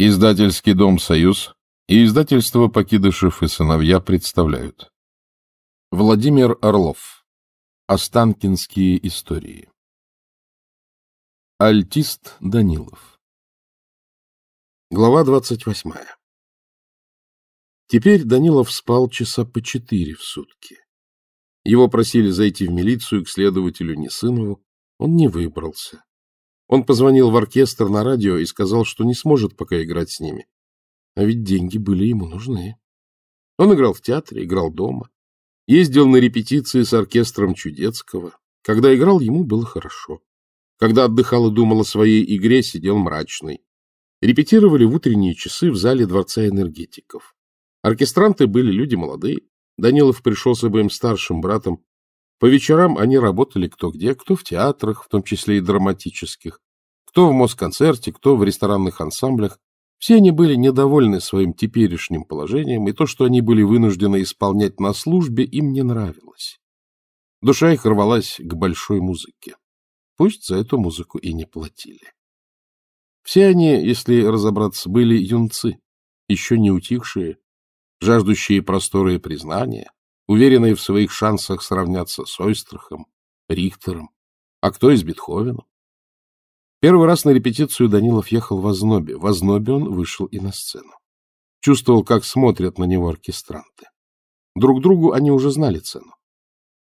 Издательский дом «Союз» и издательство «Покидышев и сыновья» представляют. Владимир Орлов. Останкинские истории. Альтист Данилов. Глава 28. Теперь Данилов спал часа по четыре в сутки. Его просили зайти в милицию к следователю Несынову, он не выбрался. Он позвонил в оркестр на радио и сказал, что не сможет пока играть с ними. А ведь деньги были ему нужны. Он играл в театре, играл дома, ездил на репетиции с оркестром Чудецкого. Когда играл, ему было хорошо. Когда отдыхал и думал о своей игре, сидел мрачный. Репетировали в утренние часы в зале Дворца энергетиков. Оркестранты были люди молодые. Данилов пришел бы им старшим братом. По вечерам они работали кто где, кто в театрах, в том числе и драматических. Кто в Москонцерте, кто в ресторанных ансамблях. Все они были недовольны своим теперешним положением, и то, что они были вынуждены исполнять на службе, им не нравилось. Душа их рвалась к большой музыке. Пусть за эту музыку и не платили. Все они, если разобраться, были юнцы, еще не утихшие, жаждущие просторы и признания, уверенные в своих шансах сравняться с Ойстрахом, Рихтером, а кто из с Бетховеном. Первый раз на репетицию Данилов ехал в ознобе. В ознобе он вышел и на сцену. Чувствовал, как смотрят на него оркестранты. Друг другу они уже знали цену.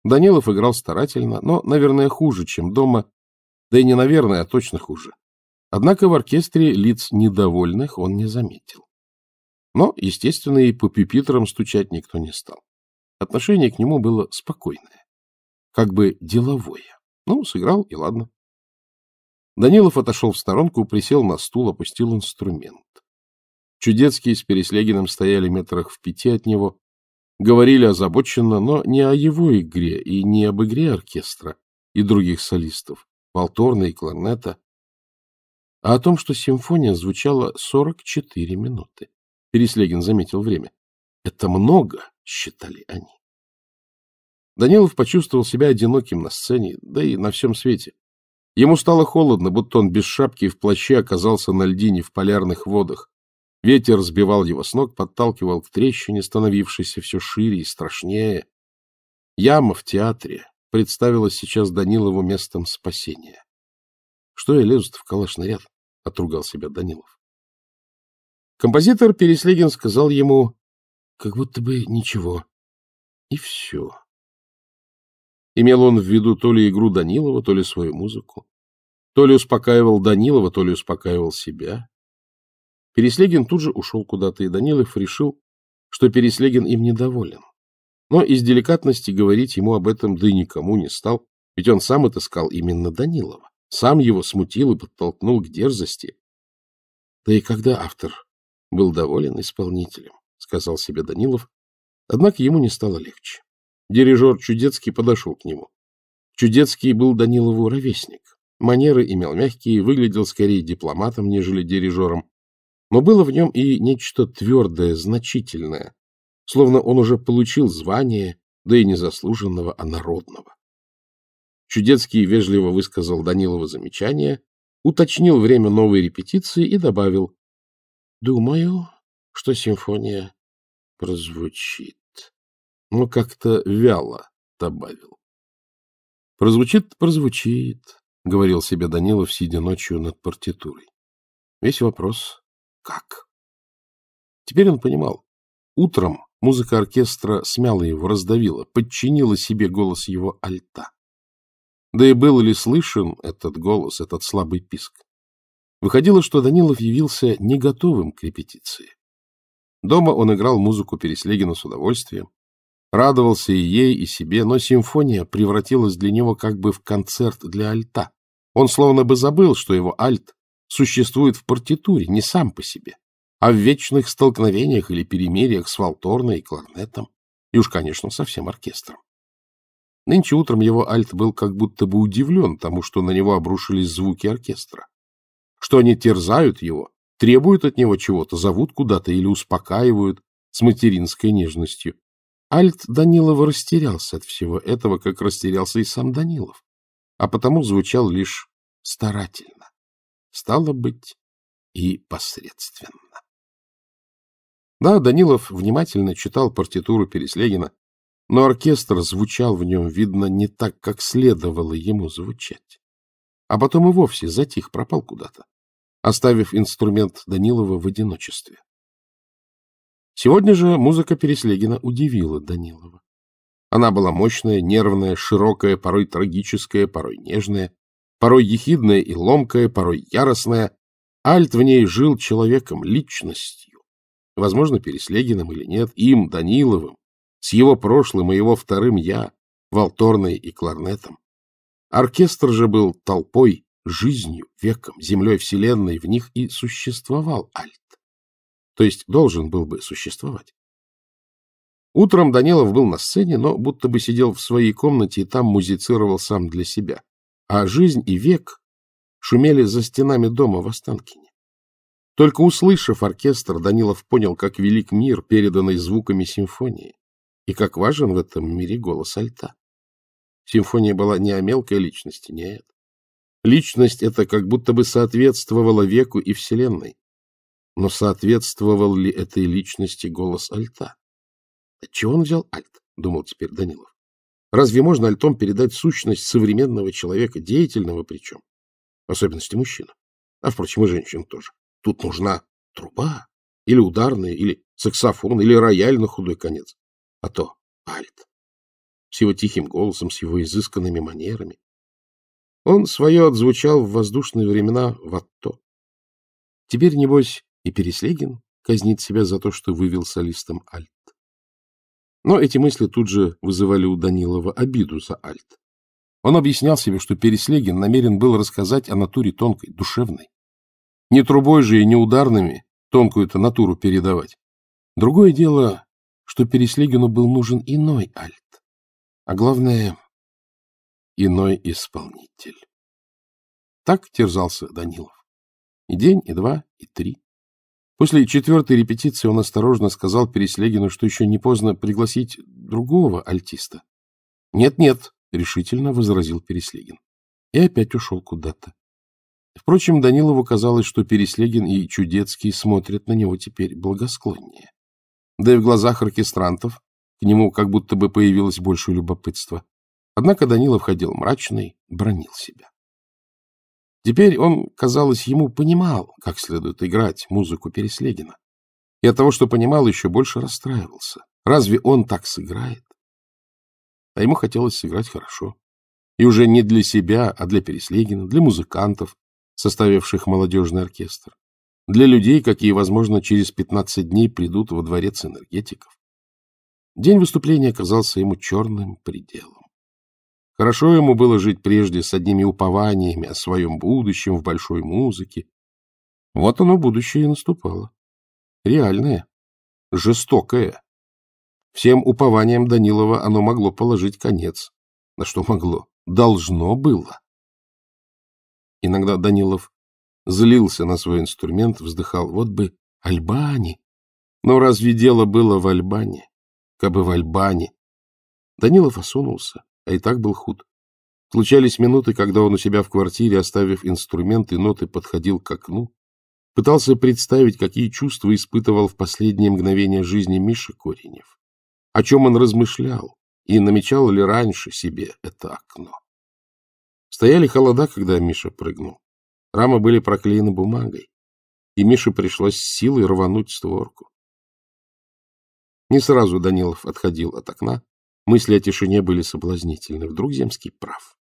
Данилов играл старательно, но, наверное, хуже, чем дома. Да и не наверное, а точно хуже. Однако в оркестре лиц недовольных он не заметил. Но, естественно, и по пюпитрам стучать никто не стал. Отношение к нему было спокойное, как бы деловое. Ну, сыграл, и ладно. Данилов отошел в сторонку, присел на стул, опустил инструмент. Чудецкие с Переслегиным стояли метрах в пяти от него, говорили озабоченно, но не о его игре и не об игре оркестра и других солистов, полторна и кларнета, а о том, что симфония звучала 44 минуты. Переслегин заметил время. Это много, считали они. Данилов почувствовал себя одиноким на сцене, да и на всем свете. Ему стало холодно, будто он без шапки и в плаще оказался на льдине в полярных водах. Ветер сбивал его с ног, подталкивал к трещине, становившейся все шире и страшнее. Яма в театре представилась сейчас Данилову местом спасения. Что я лезу-то в калашный ряд? — отругал себя Данилов. Композитор Переслегин сказал ему, как будто бы ничего, и все. Имел он в виду то ли игру Данилова, то ли свою музыку. То ли успокаивал Данилова, то ли успокаивал себя. Переслегин тут же ушел куда-то, и Данилов решил, что Переслегин им недоволен. Но из деликатности говорить ему об этом да и никому не стал, ведь он сам отыскал именно Данилова. Сам его смутил и подтолкнул к дерзости. Да и когда автор был доволен исполнителем, сказал себе Данилов, однако ему не стало легче. Дирижер Чудецкий подошел к нему. Чудецкий был Данилову ровесник. Манеры имел мягкие, выглядел скорее дипломатом, нежели дирижером. Но было в нем и нечто твердое, значительное, словно он уже получил звание, да и не заслуженного, а народного. Чудецкий вежливо высказал Данилова замечание, уточнил время новой репетиции и добавил «Думаю, что симфония прозвучит» но как-то вяло добавил. Прозвучит, прозвучит, — говорил себе Данилов, сидя ночью над партитурой. Весь вопрос — как? Теперь он понимал. Утром музыка оркестра смяла его, раздавила, подчинила себе голос его альта. Да и был ли слышен этот голос, этот слабый писк? Выходило, что Данилов явился не готовым к репетиции. Дома он играл музыку Переслегина с удовольствием, радовался и ей, и себе, но симфония превратилась для него как бы в концерт для альта. Он словно бы забыл, что его альт существует в партитуре не сам по себе, а в вечных столкновениях или перемириях с валторной и кларнетом, и уж, конечно, со всем оркестром. Нынче утром его альт был как будто бы удивлен тому, что на него обрушились звуки оркестра, что они терзают его, требуют от него чего-то, зовут куда-то или успокаивают с материнской нежностью. Альт Данилова растерялся от всего этого, как растерялся и сам Данилов, а потому звучал лишь старательно, стало быть, и посредственно. Да, Данилов внимательно читал партитуру Переслегина, но оркестр звучал в нем, видно, не так, как следовало ему звучать. А потом и вовсе затих, пропал куда-то, оставив инструмент Данилова в одиночестве. Сегодня же музыка Переслегина удивила Данилова. Она была мощная, нервная, широкая, порой трагическая, порой нежная, порой ехидная и ломкая, порой яростная. Альт в ней жил человеком, личностью. Возможно, Переслегиным или нет, им, Даниловым, с его прошлым и его вторым «я», Волторной и кларнетом. Оркестр же был толпой, жизнью, веком, землей вселенной, в них и существовал Альт. То есть должен был бы существовать. Утром Данилов был на сцене, но будто бы сидел в своей комнате и там музицировал сам для себя а жизнь и век шумели за стенами дома в Останкине. Только услышав оркестр, Данилов понял, как велик мир, переданный звуками симфонии, и как важен в этом мире голос альта. Симфония была не о мелкой личности, нет. Личность эта как будто бы соответствовала веку и вселенной. Но соответствовал ли этой личности голос альта? Отчего он взял альт? — думал теперь Данилов. Разве можно альтом передать сущность современного человека, деятельного причем? Особенности мужчина. А, впрочем, и женщин тоже. Тут нужна труба, или ударная, или саксофон, или рояль на худой конец. А то альт. С его тихим голосом, с его изысканными манерами. Он свое отзвучал в воздушные времена в Атто. Теперь, небось, и Переслегин казнит себя за то, что вывел солистом альт. Но эти мысли тут же вызывали у Данилова обиду за Альт. Он объяснял себе, что Переслегин намерен был рассказать о натуре тонкой, душевной. Не трубой же и не ударными тонкую-то натуру передавать. Другое дело, что Переслегину был нужен иной Альт. А главное, иной исполнитель. Так терзался Данилов. И день, и два, и три. После четвертой репетиции он осторожно сказал Переслегину, что еще не поздно пригласить другого альтиста. «Нет-нет», — решительно возразил Переслегин. И опять ушел куда-то. Впрочем, Данилову казалось, что Переслегин и Чудецкий смотрят на него теперь благосклоннее. Да и в глазах оркестрантов к нему как будто бы появилось больше любопытства. Однако Данилов ходил мрачный, бронил себя. Теперь он, казалось, ему понимал, как следует играть музыку Переслегина. И от того, что понимал, еще больше расстраивался. Разве он так сыграет? А ему хотелось сыграть хорошо. И уже не для себя, а для Переслегина, для музыкантов, составивших молодежный оркестр. Для людей, какие, возможно, через 15 дней придут во дворец энергетиков. День выступления оказался ему черным пределом. Хорошо ему было жить прежде с одними упованиями о своем будущем в большой музыке. Вот оно будущее и наступало. Реальное, жестокое. Всем упованиям Данилова оно могло положить конец. На что могло? Должно было. Иногда Данилов злился на свой инструмент, вздыхал. Вот бы Альбани. Но разве дело было в Альбане? Кабы в Альбане. Данилов осунулся а и так был худ. Случались минуты, когда он у себя в квартире, оставив инструменты, ноты, подходил к окну, пытался представить, какие чувства испытывал в последние мгновения жизни Миша Коренев, о чем он размышлял и намечал ли раньше себе это окно. Стояли холода, когда Миша прыгнул. Рамы были проклеены бумагой, и Мише пришлось силой рвануть створку. Не сразу Данилов отходил от окна, Мысли о тишине были соблазнительны. Вдруг Земский прав.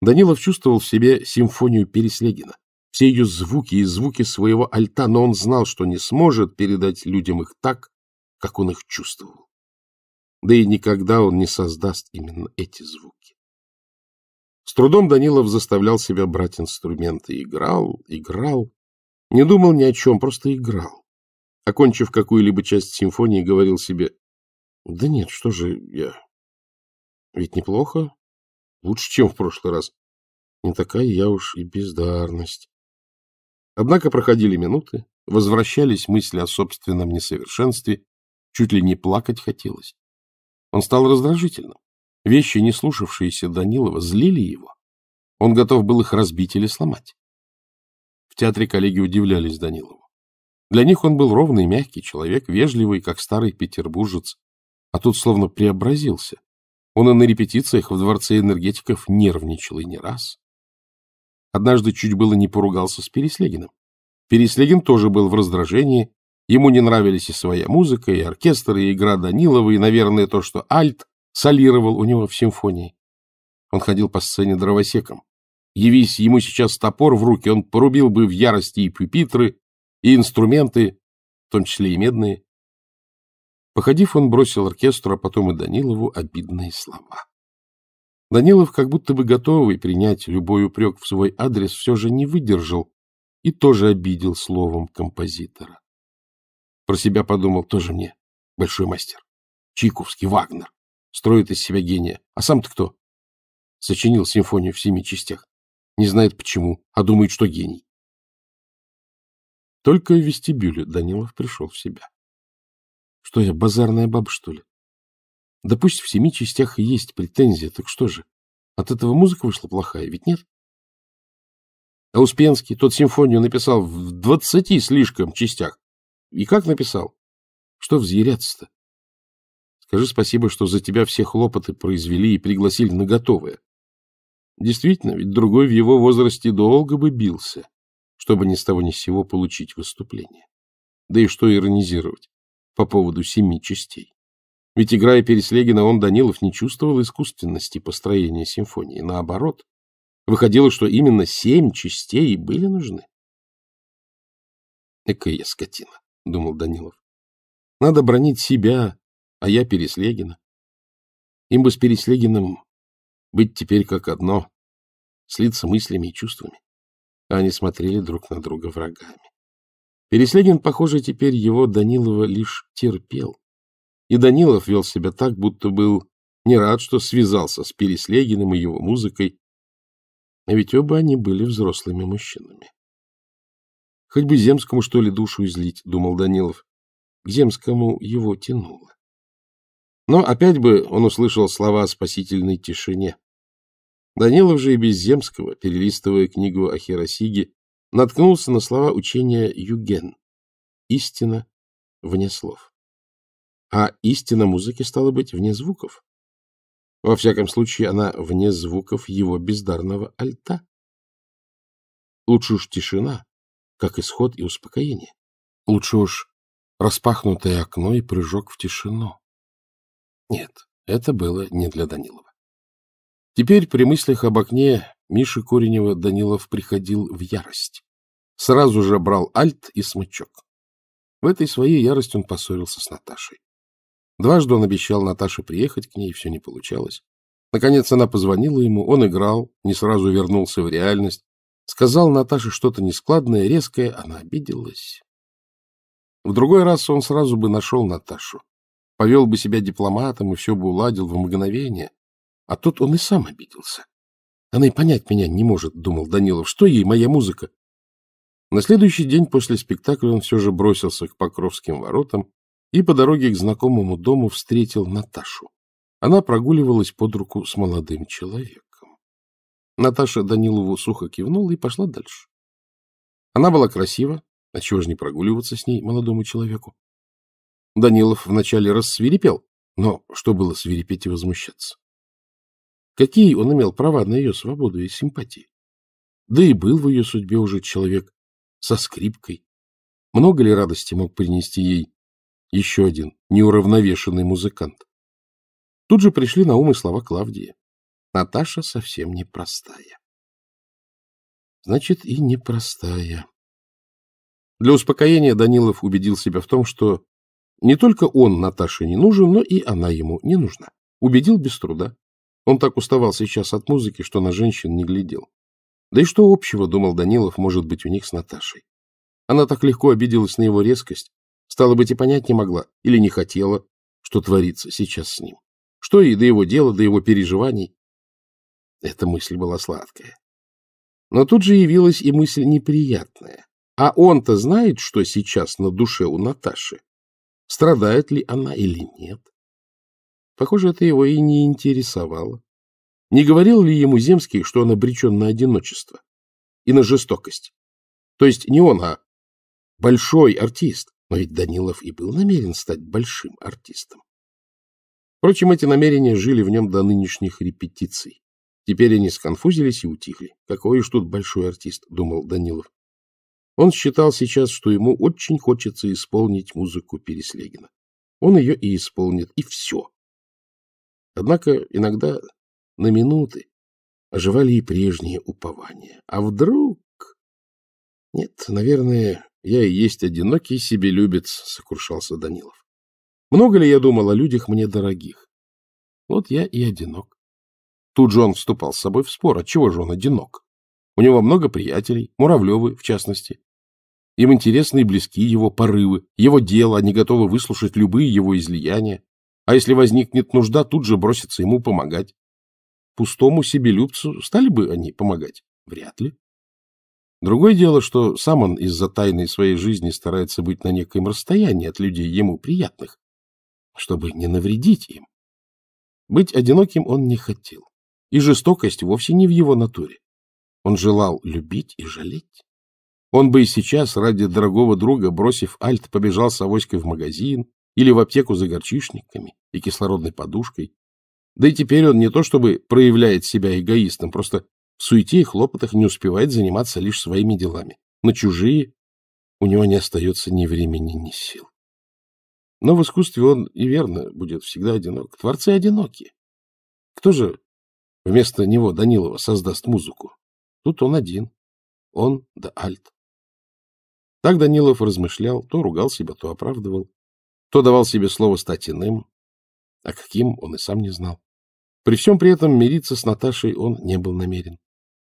Данилов чувствовал в себе симфонию Переслегина, все ее звуки и звуки своего альта, но он знал, что не сможет передать людям их так, как он их чувствовал. Да и никогда он не создаст именно эти звуки. С трудом Данилов заставлял себя брать инструменты. Играл, играл. Не думал ни о чем, просто играл. Окончив какую-либо часть симфонии, говорил себе, да нет, что же я... Ведь неплохо. Лучше, чем в прошлый раз. Не такая я уж и бездарность. Однако проходили минуты, возвращались мысли о собственном несовершенстве, чуть ли не плакать хотелось. Он стал раздражительным. Вещи, не слушавшиеся Данилова, злили его. Он готов был их разбить или сломать. В театре коллеги удивлялись Данилову. Для них он был ровный, мягкий человек, вежливый, как старый петербуржец, а тут словно преобразился. Он и на репетициях в Дворце энергетиков нервничал и не раз. Однажды чуть было не поругался с Переслегиным. Переслегин тоже был в раздражении, ему не нравились и своя музыка, и оркестр, и игра Данилова, и, наверное, то, что Альт солировал у него в симфонии. Он ходил по сцене дровосеком. Явись ему сейчас топор в руки, он порубил бы в ярости и пюпитры, и инструменты, в том числе и медные. Походив, он бросил оркестру, а потом и Данилову обидные слова. Данилов, как будто бы готовый принять любой упрек в свой адрес, все же не выдержал и тоже обидел словом композитора. Про себя подумал тоже мне, большой мастер. Чайковский, Вагнер. Строит из себя гения. А сам-то кто? Сочинил симфонию в семи частях. Не знает почему, а думает, что гений. Только в вестибюле Данилов пришел в себя. Что я, базарная баба, что ли? Да пусть в семи частях и есть претензия, так что же? От этого музыка вышла плохая, ведь нет? А Успенский тот симфонию написал в двадцати слишком частях. И как написал? Что взъяряться-то? Скажи спасибо, что за тебя все хлопоты произвели и пригласили на готовое. Действительно, ведь другой в его возрасте долго бы бился, чтобы ни с того ни с сего получить выступление. Да и что иронизировать? по поводу семи частей. Ведь, играя Переслегина, он, Данилов, не чувствовал искусственности построения симфонии. Наоборот, выходило, что именно семь частей были нужны. «Экая я скотина», — думал Данилов. «Надо бронить себя, а я Переслегина. Им бы с Переслегиным быть теперь как одно, слиться мыслями и чувствами». А они смотрели друг на друга врагами. Переслегин, похоже, теперь его Данилова лишь терпел. И Данилов вел себя так, будто был не рад, что связался с Переслегиным и его музыкой, а ведь оба они были взрослыми мужчинами. Хоть бы Земскому, что ли, душу излить, — думал Данилов. К Земскому его тянуло. Но опять бы он услышал слова о спасительной тишине. Данилов же и без Земского, перелистывая книгу о Хиросиге, наткнулся на слова учения Юген «Истина вне слов». А истина музыки стала быть вне звуков. Во всяком случае, она вне звуков его бездарного альта. Лучше уж тишина, как исход и успокоение. Лучше уж распахнутое окно и прыжок в тишину. Нет, это было не для Данилова. Теперь при мыслях об окне Миша Коренева Данилов приходил в ярость. Сразу же брал альт и смычок. В этой своей ярости он поссорился с Наташей. Дважды он обещал Наташе приехать к ней, все не получалось. Наконец она позвонила ему, он играл, не сразу вернулся в реальность. Сказал Наташе что-то нескладное, резкое, она обиделась. В другой раз он сразу бы нашел Наташу, повел бы себя дипломатом и все бы уладил в мгновение. А тут он и сам обиделся. Она и понять меня не может, — думал Данилов. Что ей моя музыка? На следующий день после спектакля он все же бросился к Покровским воротам и по дороге к знакомому дому встретил Наташу. Она прогуливалась под руку с молодым человеком. Наташа Данилову сухо кивнула и пошла дальше. Она была красива, а чего же не прогуливаться с ней молодому человеку? Данилов вначале рассвирепел, но что было свирепеть и возмущаться? Какие он имел права на ее свободу и симпатии? Да и был в ее судьбе уже человек со скрипкой. Много ли радости мог принести ей еще один неуравновешенный музыкант? Тут же пришли на ум и слова Клавдии. Наташа совсем непростая. Значит, и непростая. Для успокоения Данилов убедил себя в том, что не только он Наташе не нужен, но и она ему не нужна. Убедил без труда. Он так уставал сейчас от музыки, что на женщин не глядел. Да и что общего, думал Данилов, может быть у них с Наташей. Она так легко обиделась на его резкость, стало быть, и понять не могла, или не хотела, что творится сейчас с ним. Что и до его дела, до его переживаний. Эта мысль была сладкая. Но тут же явилась и мысль неприятная. А он-то знает, что сейчас на душе у Наташи? Страдает ли она или нет? Похоже, это его и не интересовало. Не говорил ли ему Земский, что он обречен на одиночество и на жестокость? То есть не он, а большой артист. Но ведь Данилов и был намерен стать большим артистом. Впрочем, эти намерения жили в нем до нынешних репетиций. Теперь они сконфузились и утихли. Какой уж тут большой артист, думал Данилов. Он считал сейчас, что ему очень хочется исполнить музыку Переслегина. Он ее и исполнит, и все. Однако иногда на минуты оживали и прежние упования. А вдруг... Нет, наверное, я и есть одинокий себелюбец, — сокрушался Данилов. Много ли я думал о людях мне дорогих? Вот я и одинок. Тут же он вступал с собой в спор, отчего же он одинок? У него много приятелей, Муравлевы, в частности. Им интересны и близки его порывы, его дело, они готовы выслушать любые его излияния. А если возникнет нужда, тут же бросится ему помогать. Пустому себелюбцу стали бы они помогать? Вряд ли. Другое дело, что сам он из-за тайной своей жизни старается быть на некоем расстоянии от людей ему приятных, чтобы не навредить им. Быть одиноким он не хотел, и жестокость вовсе не в его натуре. Он желал любить и жалеть. Он бы и сейчас ради дорогого друга, бросив альт, побежал с авоськой в магазин, или в аптеку за горчишниками и кислородной подушкой. Да и теперь он не то чтобы проявляет себя эгоистом, просто в суете и хлопотах не успевает заниматься лишь своими делами. На чужие у него не остается ни времени, ни сил. Но в искусстве он и верно будет всегда одинок. Творцы одиноки. Кто же вместо него Данилова создаст музыку? Тут он один. Он да альт. Так Данилов размышлял, то ругал себя, то оправдывал. То давал себе слово стать иным, а каким он и сам не знал. При всем при этом мириться с Наташей он не был намерен.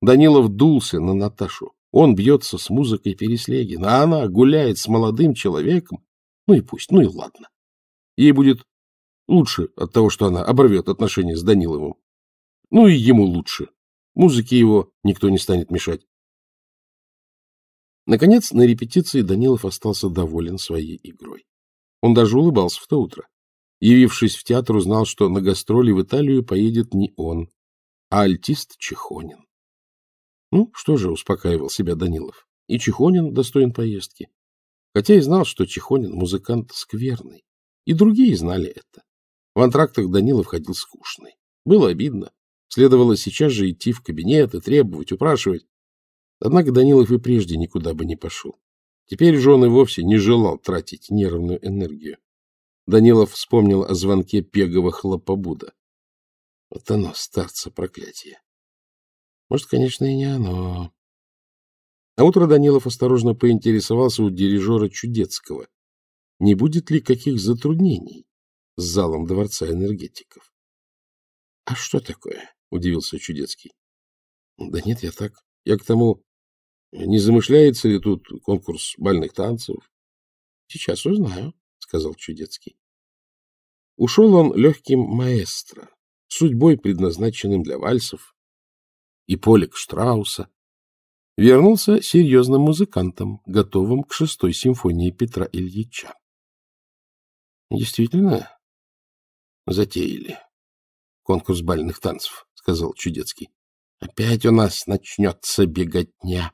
Данилов дулся на Наташу. Он бьется с музыкой Переслегина, а она гуляет с молодым человеком. Ну и пусть, ну и ладно. Ей будет лучше от того, что она оборвет отношения с Даниловым. Ну и ему лучше. Музыке его никто не станет мешать. Наконец, на репетиции Данилов остался доволен своей игрой. Он даже улыбался в то утро. Явившись в театр, узнал, что на гастроли в Италию поедет не он, а альтист Чехонин. Ну, что же, успокаивал себя Данилов. И Чехонин достоин поездки. Хотя и знал, что Чехонин музыкант скверный. И другие знали это. В антрактах Данилов ходил скучный. Было обидно. Следовало сейчас же идти в кабинет и требовать, упрашивать. Однако Данилов и прежде никуда бы не пошел. Теперь же он и вовсе не желал тратить нервную энергию. Данилов вспомнил о звонке Пегова Хлопобуда. Вот оно, старца проклятие. Может, конечно, и не оно. А утро Данилов осторожно поинтересовался у дирижера Чудецкого, не будет ли каких затруднений с залом Дворца энергетиков. — А что такое? — удивился Чудецкий. — Да нет, я так. Я к тому... Не замышляется ли тут конкурс бальных танцев? — Сейчас узнаю, — сказал Чудецкий. Ушел он легким маэстро, судьбой предназначенным для вальсов, и полик Штрауса. Вернулся серьезным музыкантом, готовым к шестой симфонии Петра Ильича. Действительно, затеяли конкурс бальных танцев, — сказал Чудецкий. — Опять у нас начнется беготня.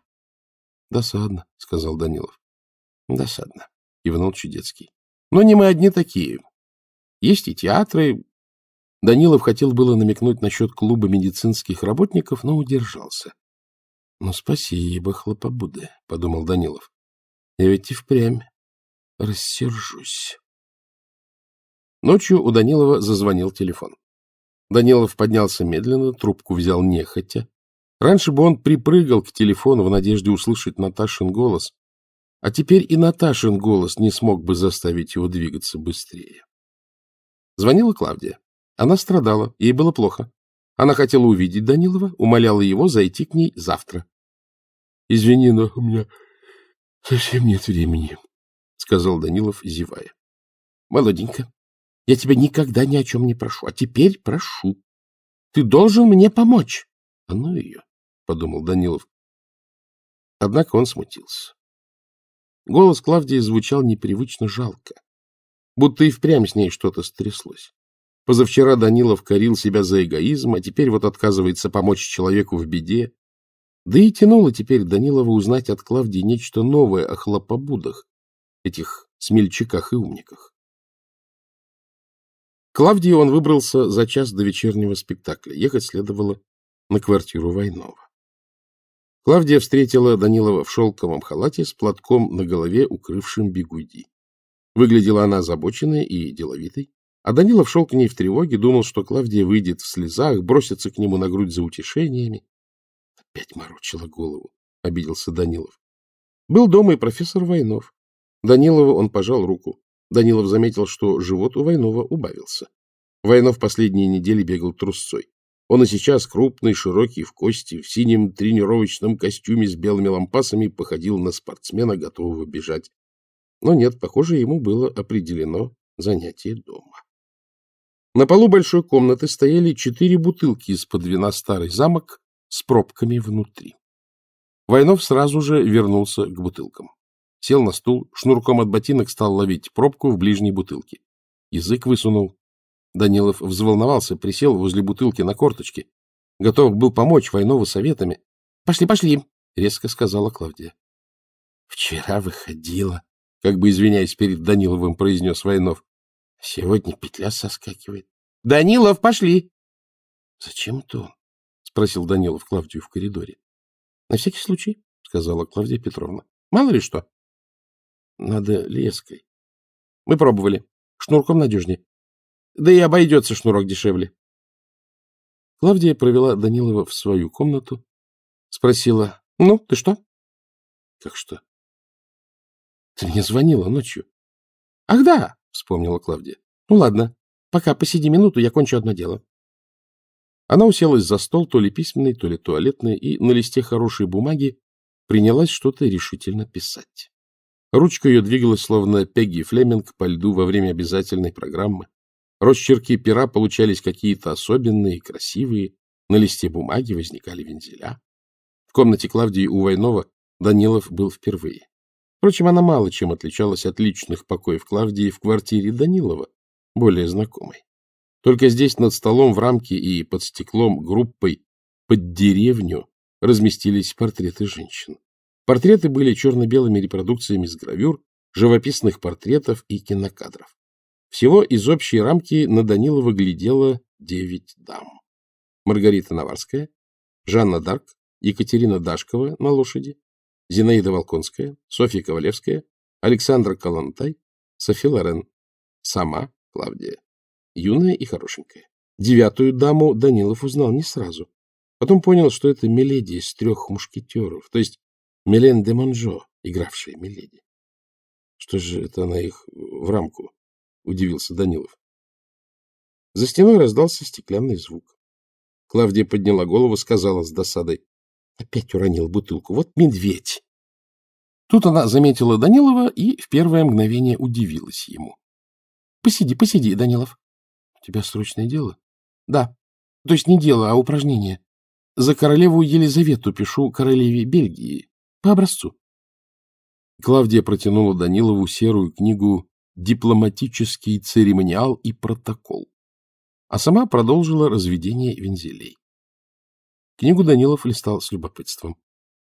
— Досадно, — сказал Данилов. — Досадно, — кивнул Чудецкий. — Но не мы одни такие. Есть и театры. Данилов хотел было намекнуть насчет клуба медицинских работников, но удержался. — Ну, спасибо, хлопобуды, — подумал Данилов. — Я ведь и впрямь рассержусь. Ночью у Данилова зазвонил телефон. Данилов поднялся медленно, трубку взял нехотя, Раньше бы он припрыгал к телефону в надежде услышать Наташин голос, а теперь и Наташин голос не смог бы заставить его двигаться быстрее. Звонила Клавдия. Она страдала, ей было плохо. Она хотела увидеть Данилова, умоляла его зайти к ней завтра. — Извини, но у меня совсем нет времени, — сказал Данилов, зевая. — Молоденько, я тебя никогда ни о чем не прошу, а теперь прошу. Ты должен мне помочь. А ну ее подумал Данилов. Однако он смутился. Голос Клавдии звучал непривычно жалко, будто и впрямь с ней что-то стряслось. Позавчера Данилов корил себя за эгоизм, а теперь вот отказывается помочь человеку в беде. Да и тянуло теперь Данилова узнать от Клавдии нечто новое о хлопобудах, этих смельчаках и умниках. Клавдии он выбрался за час до вечернего спектакля. Ехать следовало на квартиру Войнова. Клавдия встретила Данилова в шелковом халате с платком на голове, укрывшим бегуди. Выглядела она озабоченной и деловитой, а Данилов шел к ней в тревоге, думал, что Клавдия выйдет в слезах, бросится к нему на грудь за утешениями. Опять морочила голову, — обиделся Данилов. Был дома и профессор Войнов. Данилову он пожал руку. Данилов заметил, что живот у Войнова убавился. Войнов последние недели бегал трусцой. Он и сейчас крупный, широкий, в кости, в синем тренировочном костюме с белыми лампасами походил на спортсмена, готового бежать. Но нет, похоже, ему было определено занятие дома. На полу большой комнаты стояли четыре бутылки из-под вина «Старый замок» с пробками внутри. Войнов сразу же вернулся к бутылкам. Сел на стул, шнурком от ботинок стал ловить пробку в ближней бутылке. Язык высунул, Данилов взволновался, присел возле бутылки на корточке. Готов был помочь Войнову советами. — Пошли, пошли, — резко сказала Клавдия. — Вчера выходила, — как бы извиняясь перед Даниловым, произнес Войнов. — Сегодня петля соскакивает. — Данилов, пошли! — Зачем то? спросил Данилов Клавдию в коридоре. — На всякий случай, — сказала Клавдия Петровна. — Мало ли что. — Надо леской. — Мы пробовали. Шнурком надежнее. Да и обойдется шнурок дешевле. Клавдия провела Данилова в свою комнату, спросила, ну, ты что? Как что? Ты мне звонила ночью. Ах да, вспомнила Клавдия. Ну ладно, пока посиди минуту, я кончу одно дело. Она уселась за стол, то ли письменный, то ли туалетный, и на листе хорошей бумаги принялась что-то решительно писать. Ручка ее двигалась, словно Пегги Флеминг по льду во время обязательной программы. Росчерки пера получались какие-то особенные, красивые. На листе бумаги возникали вензеля. В комнате Клавдии у Войнова Данилов был впервые. Впрочем, она мало чем отличалась от личных покоев Клавдии в квартире Данилова, более знакомой. Только здесь над столом в рамке и под стеклом группой под деревню разместились портреты женщин. Портреты были черно-белыми репродукциями с гравюр, живописных портретов и кинокадров. Всего из общей рамки на Данилова глядело девять дам. Маргарита Наварская, Жанна Дарк, Екатерина Дашкова на лошади, Зинаида Волконская, Софья Ковалевская, Александра Калантай, Софи Лорен, сама Клавдия. Юная и хорошенькая. Девятую даму Данилов узнал не сразу. Потом понял, что это Миледи из трех мушкетеров, то есть Милен де Монжо, игравшая Миледи. Что же это она их в рамку — удивился Данилов. За стеной раздался стеклянный звук. Клавдия подняла голову, сказала с досадой. Опять уронил бутылку. Вот медведь! Тут она заметила Данилова и в первое мгновение удивилась ему. — Посиди, посиди, Данилов. — У тебя срочное дело? — Да. То есть не дело, а упражнение. За королеву Елизавету пишу королеве Бельгии. По образцу. Клавдия протянула Данилову серую книгу дипломатический церемониал и протокол. А сама продолжила разведение вензелей. Книгу Данилов листал с любопытством.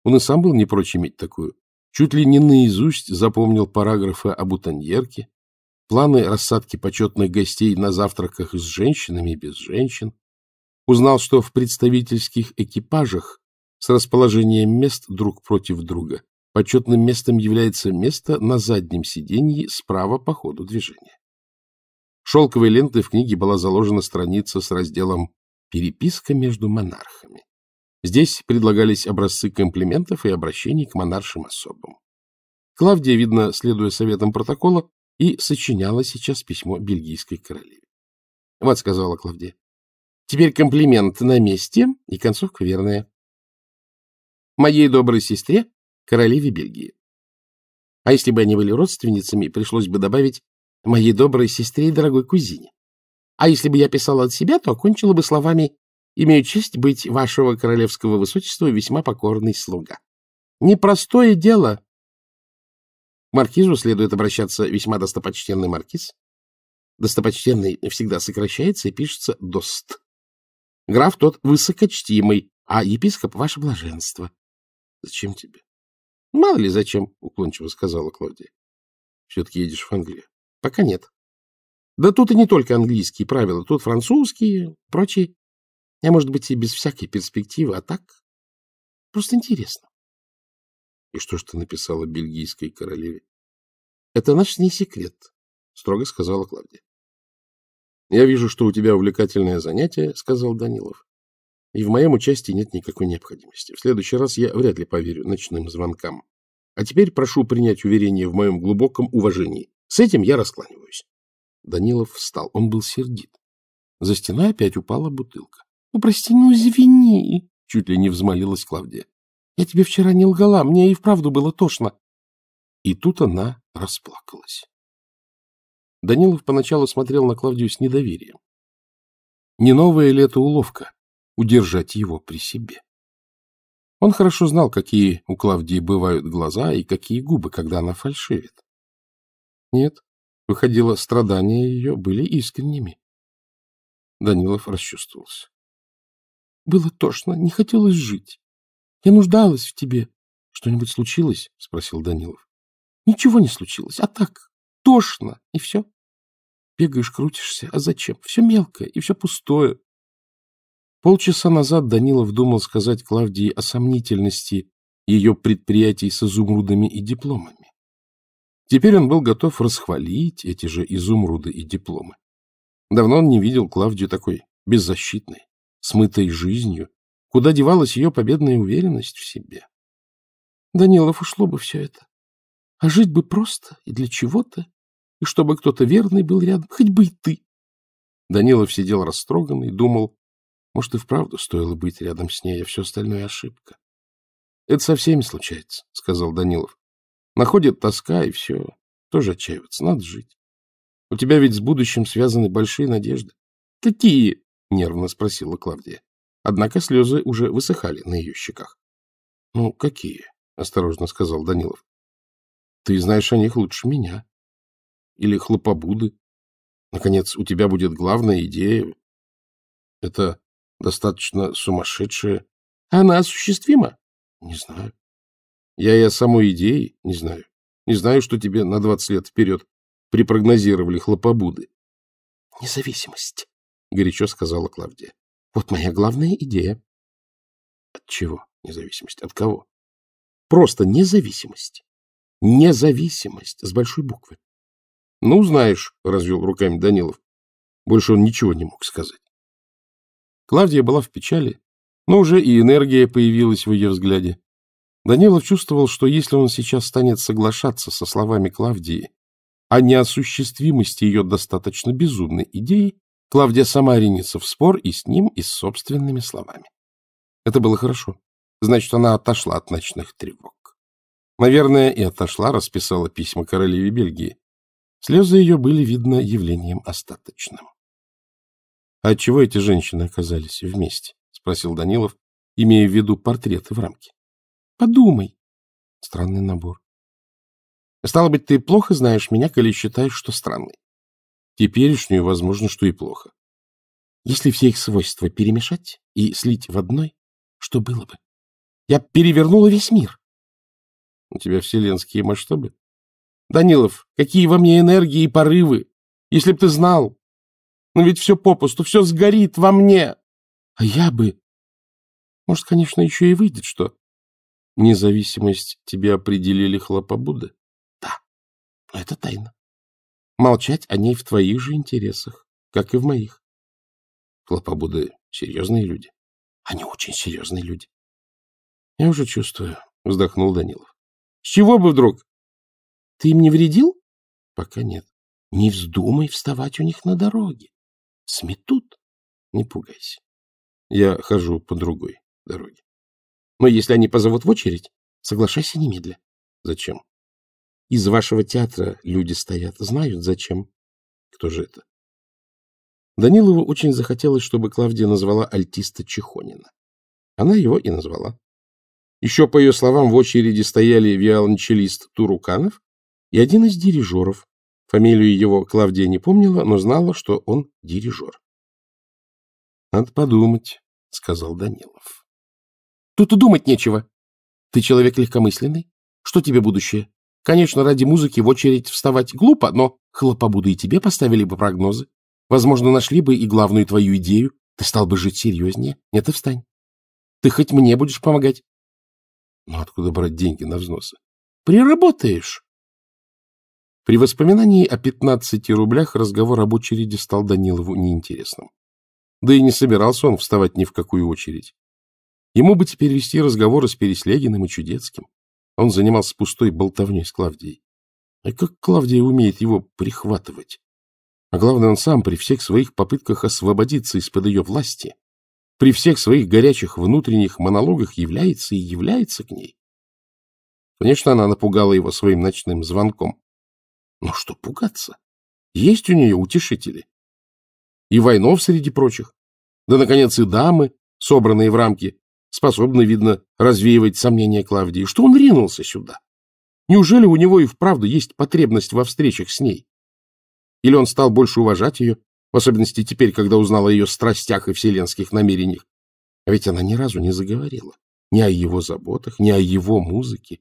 Он и сам был не прочь иметь такую. Чуть ли не наизусть запомнил параграфы об бутоньерке, планы рассадки почетных гостей на завтраках с женщинами и без женщин, узнал, что в представительских экипажах с расположением мест друг против друга Почетным местом является место на заднем сиденье справа по ходу движения. Шелковой лентой в книге была заложена страница с разделом «Переписка между монархами». Здесь предлагались образцы комплиментов и обращений к монаршим особам. Клавдия, видно, следуя советам протокола, и сочиняла сейчас письмо бельгийской королеве. Вот, сказала Клавдия. Теперь комплимент на месте, и концовка верная. Моей доброй сестре королеве Бельгии. А если бы они были родственницами, пришлось бы добавить «моей доброй сестре и дорогой кузине». А если бы я писала от себя, то окончила бы словами «Имею честь быть вашего королевского высочества весьма покорный слуга». Непростое дело. маркизу следует обращаться весьма достопочтенный маркиз. Достопочтенный всегда сокращается и пишется «дост». Граф тот высокочтимый, а епископ — ваше блаженство. Зачем тебе? — Мало ли зачем, — уклончиво сказала Клодия. — Все-таки едешь в Англию? — Пока нет. — Да тут и не только английские правила, тут французские, прочие. Я, может быть, и без всякой перспективы, а так просто интересно. — И что ж ты написала бельгийской королеве? — Это наш с секрет, — строго сказала Клавдия. — Я вижу, что у тебя увлекательное занятие, — сказал Данилов. И в моем участии нет никакой необходимости. В следующий раз я вряд ли поверю ночным звонкам. А теперь прошу принять уверение в моем глубоком уважении. С этим я раскланиваюсь. Данилов встал. Он был сердит. За стеной опять упала бутылка. — Ну, прости, ну, извини! — чуть ли не взмолилась Клавдия. — Я тебе вчера не лгала, мне и вправду было тошно. И тут она расплакалась. Данилов поначалу смотрел на Клавдию с недоверием. Не новая ли это уловка? удержать его при себе. Он хорошо знал, какие у Клавдии бывают глаза и какие губы, когда она фальшивит. Нет, выходило, страдания ее были искренними. Данилов расчувствовался. — Было тошно, не хотелось жить. Я нуждалась в тебе. — Что-нибудь случилось? — спросил Данилов. — Ничего не случилось, а так, тошно, и все. Бегаешь, крутишься, а зачем? Все мелкое и все пустое. Полчаса назад Данилов думал сказать Клавдии о сомнительности ее предприятий с изумрудами и дипломами. Теперь он был готов расхвалить эти же изумруды и дипломы. Давно он не видел Клавдию такой беззащитной, смытой жизнью, куда девалась ее победная уверенность в себе. Данилов ушло бы все это. А жить бы просто и для чего-то, и чтобы кто-то верный был рядом, хоть бы и ты. Данилов сидел растроганный, думал, может, и вправду стоило быть рядом с ней, а все остальное — ошибка. — Это со всеми случается, — сказал Данилов. — Находит тоска, и все. Тоже отчаиваться. Надо жить. У тебя ведь с будущим связаны большие надежды. — Какие? — нервно спросила Клавдия. Однако слезы уже высыхали на ее щеках. — Ну, какие? — осторожно сказал Данилов. — Ты знаешь о них лучше меня. Или хлопобуды. Наконец, у тебя будет главная идея. Это достаточно сумасшедшая. Она осуществима? Не знаю. Я и о самой идее не знаю. Не знаю, что тебе на двадцать лет вперед припрогнозировали хлопобуды. Независимость, — горячо сказала Клавдия. Вот моя главная идея. От чего независимость? От кого? Просто независимость. Независимость с большой буквы. Ну, знаешь, — развел руками Данилов. Больше он ничего не мог сказать. Клавдия была в печали, но уже и энергия появилась в ее взгляде. Данилов чувствовал, что если он сейчас станет соглашаться со словами Клавдии о неосуществимости ее достаточно безумной идеи, Клавдия сама ринется в спор и с ним, и с собственными словами. Это было хорошо. Значит, она отошла от ночных тревог. Наверное, и отошла, расписала письма королеве Бельгии. Слезы ее были, видно, явлением остаточным. «А чего эти женщины оказались вместе?» — спросил Данилов, имея в виду портреты в рамке. «Подумай». Странный набор. «Стало быть, ты плохо знаешь меня, коли считаешь, что странный. Теперешнюю, возможно, что и плохо. Если все их свойства перемешать и слить в одной, что было бы? Я перевернула весь мир». «У тебя вселенские масштабы?» «Данилов, какие во мне энергии и порывы! Если б ты знал, но ну ведь все попусту, все сгорит во мне. А я бы... Может, конечно, еще и выйдет, что... Независимость тебе определили хлопобуды? Да, но это тайна. Молчать о ней в твоих же интересах, как и в моих. Хлопобуды — серьезные люди. Они очень серьезные люди. Я уже чувствую, — вздохнул Данилов. С чего бы вдруг? Ты им не вредил? Пока нет. Не вздумай вставать у них на дороге. Сметут? Не пугайся. Я хожу по другой дороге. Но ну, если они позовут в очередь, соглашайся немедля. Зачем? Из вашего театра люди стоят, знают зачем. Кто же это? Данилову очень захотелось, чтобы Клавдия назвала альтиста Чехонина. Она его и назвала. Еще, по ее словам, в очереди стояли виолончелист Туруканов и один из дирижеров, Фамилию его Клавдия не помнила, но знала, что он дирижер. — Надо подумать, — сказал Данилов. — Тут и думать нечего. Ты человек легкомысленный. Что тебе будущее? Конечно, ради музыки в очередь вставать глупо, но хлопобуды и тебе поставили бы прогнозы. Возможно, нашли бы и главную твою идею. Ты стал бы жить серьезнее. Нет, и встань. Ты хоть мне будешь помогать. Ну откуда брать деньги на взносы? Приработаешь. При воспоминании о 15 рублях разговор об очереди стал Данилову неинтересным. Да и не собирался он вставать ни в какую очередь. Ему бы теперь вести разговоры с Переслегиным и Чудецким. Он занимался пустой болтовней с Клавдией. А как Клавдия умеет его прихватывать? А главное, он сам при всех своих попытках освободиться из-под ее власти, при всех своих горячих внутренних монологах является и является к ней. Конечно, она напугала его своим ночным звонком. Но что пугаться? Есть у нее утешители. И Войнов среди прочих. Да, наконец, и дамы, собранные в рамки, способны, видно, развеивать сомнения Клавдии. Что он ринулся сюда? Неужели у него и вправду есть потребность во встречах с ней? Или он стал больше уважать ее, в особенности теперь, когда узнал о ее страстях и вселенских намерениях? А ведь она ни разу не заговорила ни о его заботах, ни о его музыке.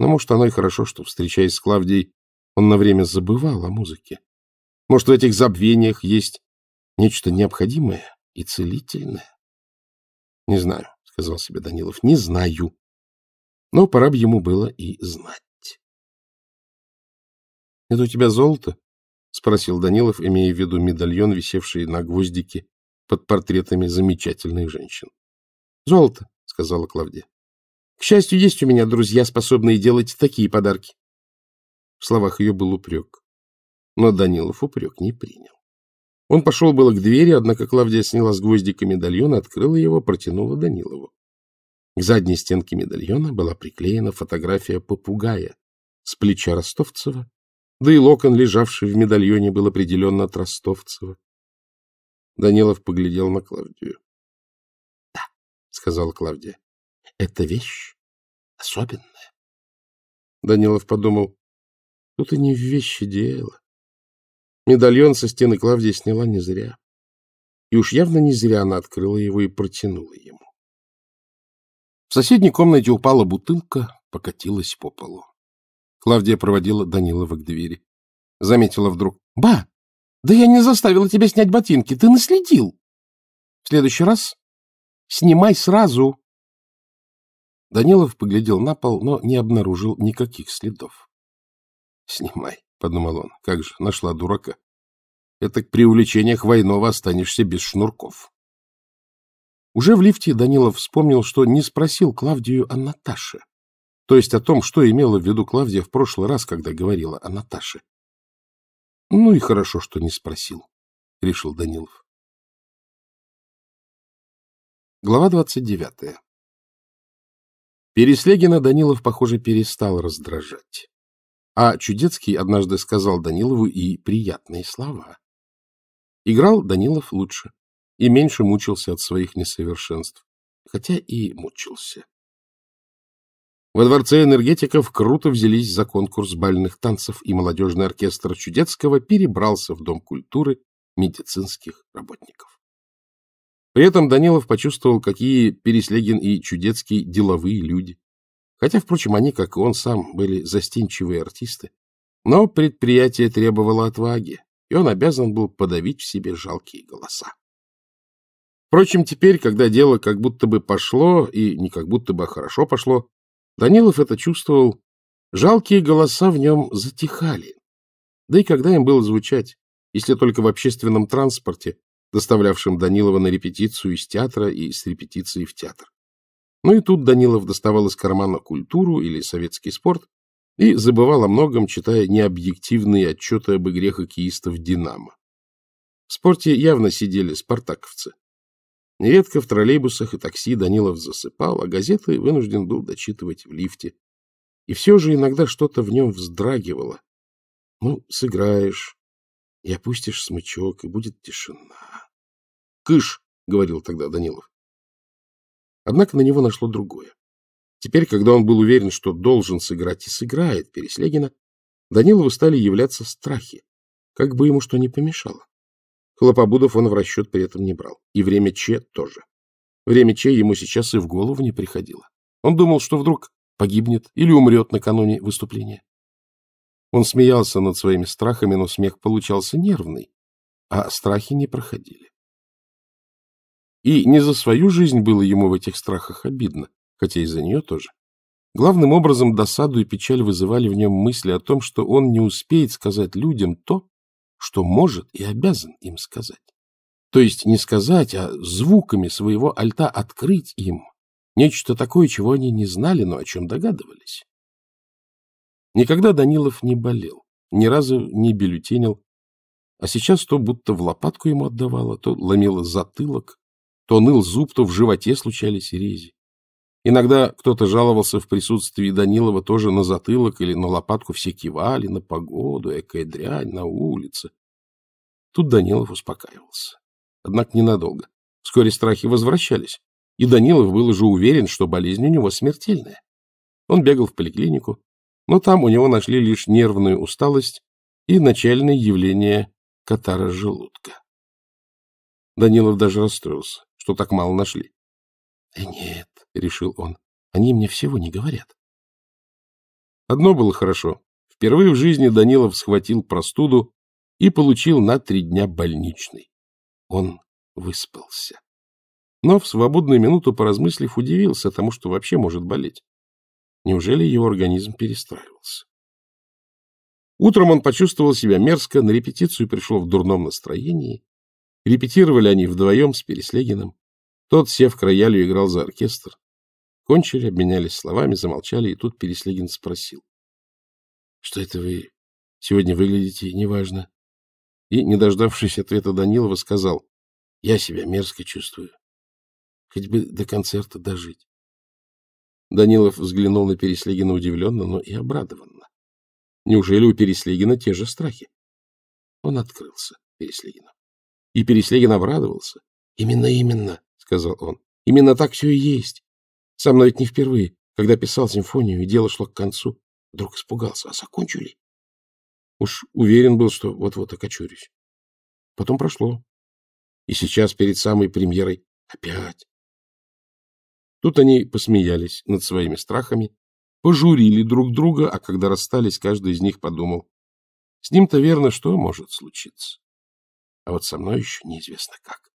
Но, ну, может, оно и хорошо, что, встречаясь с Клавдией, он на время забывал о музыке. Может, в этих забвениях есть нечто необходимое и целительное? — Не знаю, — сказал себе Данилов, — не знаю. Но пора бы ему было и знать. — Это у тебя золото? — спросил Данилов, имея в виду медальон, висевший на гвоздике под портретами замечательных женщин. — Золото, — сказала Клавдия. — К счастью, есть у меня друзья, способные делать такие подарки. В словах ее был упрек. Но Данилов упрек не принял. Он пошел было к двери, однако Клавдия сняла с гвоздика медальон, открыла его, протянула Данилову. К задней стенке медальона была приклеена фотография попугая с плеча Ростовцева, да и локон, лежавший в медальоне, был определенно от Ростовцева. Данилов поглядел на Клавдию. — Да, — сказала Клавдия, — это вещь особенная. Данилов подумал, Тут и не в вещи дело. Медальон со стены Клавдия сняла не зря. И уж явно не зря она открыла его и протянула ему. В соседней комнате упала бутылка, покатилась по полу. Клавдия проводила Данилова к двери. Заметила вдруг. — Ба, да я не заставила тебя снять ботинки, ты наследил. В следующий раз снимай сразу. Данилов поглядел на пол, но не обнаружил никаких следов. «Снимай», — подумал он, — «как же, нашла дурака. Это при увлечениях Войнова останешься без шнурков». Уже в лифте Данилов вспомнил, что не спросил Клавдию о Наташе, то есть о том, что имела в виду Клавдия в прошлый раз, когда говорила о Наташе. «Ну и хорошо, что не спросил», — решил Данилов. Глава двадцать девятая. Переслегина Данилов, похоже, перестал раздражать. А Чудецкий однажды сказал Данилову и приятные слова. Играл Данилов лучше и меньше мучился от своих несовершенств, хотя и мучился. Во дворце энергетиков круто взялись за конкурс бальных танцев, и молодежный оркестр Чудецкого перебрался в Дом культуры медицинских работников. При этом Данилов почувствовал, какие Переслегин и Чудецкий деловые люди, Хотя, впрочем, они, как и он сам, были застенчивые артисты. Но предприятие требовало отваги, и он обязан был подавить в себе жалкие голоса. Впрочем, теперь, когда дело как будто бы пошло, и не как будто бы, а хорошо пошло, Данилов это чувствовал, жалкие голоса в нем затихали. Да и когда им было звучать, если только в общественном транспорте, доставлявшем Данилова на репетицию из театра и с репетиции в театр. Ну и тут Данилов доставал из кармана культуру или советский спорт и забывал о многом, читая необъективные отчеты об игре хоккеистов «Динамо». В спорте явно сидели спартаковцы. Нередко в троллейбусах и такси Данилов засыпал, а газеты вынужден был дочитывать в лифте. И все же иногда что-то в нем вздрагивало. Ну, сыграешь, и опустишь смычок, и будет тишина. — Кыш, — говорил тогда Данилов, Однако на него нашло другое. Теперь, когда он был уверен, что должен сыграть и сыграет Переслегина, Данилову стали являться страхи, как бы ему что ни помешало. Хлопобудов он в расчет при этом не брал. И время Че тоже. Время Че ему сейчас и в голову не приходило. Он думал, что вдруг погибнет или умрет накануне выступления. Он смеялся над своими страхами, но смех получался нервный, а страхи не проходили. И не за свою жизнь было ему в этих страхах обидно, хотя и за нее тоже. Главным образом досаду и печаль вызывали в нем мысли о том, что он не успеет сказать людям то, что может и обязан им сказать. То есть не сказать, а звуками своего альта открыть им нечто такое, чего они не знали, но о чем догадывались. Никогда Данилов не болел, ни разу не бюллетенил, а сейчас то будто в лопатку ему отдавало, то ломило затылок, то ныл зуб, то в животе случались рези. Иногда кто-то жаловался в присутствии Данилова тоже на затылок или на лопатку, все кивали, на погоду, экая дрянь, на улице. Тут Данилов успокаивался. Однако ненадолго. Вскоре страхи возвращались, и Данилов был уже уверен, что болезнь у него смертельная. Он бегал в поликлинику, но там у него нашли лишь нервную усталость и начальное явление катара желудка. Данилов даже расстроился что так мало нашли. — э, нет, — решил он, — они мне всего не говорят. Одно было хорошо. Впервые в жизни Данилов схватил простуду и получил на три дня больничный. Он выспался. Но в свободную минуту, поразмыслив, удивился тому, что вообще может болеть. Неужели его организм перестраивался? Утром он почувствовал себя мерзко, на репетицию пришел в дурном настроении Репетировали они вдвоем с Переслегиным. Тот, сев к роялю, играл за оркестр. Кончили, обменялись словами, замолчали, и тут Переслегин спросил. — Что это вы сегодня выглядите, неважно. И, не дождавшись ответа Данилова, сказал, — Я себя мерзко чувствую. Хоть бы до концерта дожить. Данилов взглянул на Переслегина удивленно, но и обрадованно. Неужели у Переслегина те же страхи? Он открылся Переслегину. И Переслегин обрадовался. «Именно, именно», — сказал он. «Именно так все и есть. Со мной ведь не впервые, когда писал симфонию, и дело шло к концу. Вдруг испугался. А закончили?» Уж уверен был, что вот-вот окочурюсь. Потом прошло. И сейчас, перед самой премьерой, опять. Тут они посмеялись над своими страхами, пожурили друг друга, а когда расстались, каждый из них подумал, с ним-то верно, что может случиться. А вот со мной еще неизвестно как.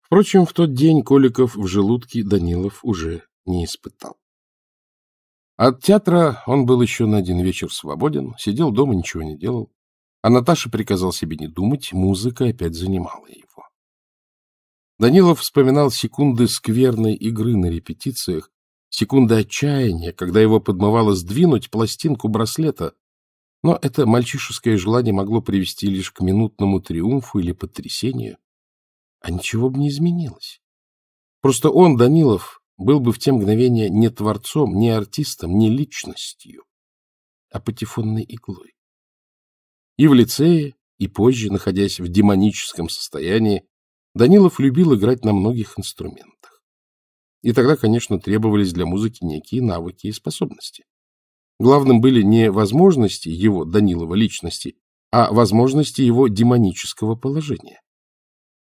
Впрочем, в тот день коликов в желудке Данилов уже не испытал. От театра он был еще на один вечер свободен, сидел дома, ничего не делал. А Наташа приказал себе не думать, музыка опять занимала его. Данилов вспоминал секунды скверной игры на репетициях, секунды отчаяния, когда его подмывало сдвинуть пластинку браслета, но это мальчишеское желание могло привести лишь к минутному триумфу или потрясению. А ничего бы не изменилось. Просто он, Данилов, был бы в те мгновения не творцом, не артистом, не личностью, а патефонной иглой. И в лицее, и позже, находясь в демоническом состоянии, Данилов любил играть на многих инструментах. И тогда, конечно, требовались для музыки некие навыки и способности. Главным были не возможности его, Данилова, личности, а возможности его демонического положения.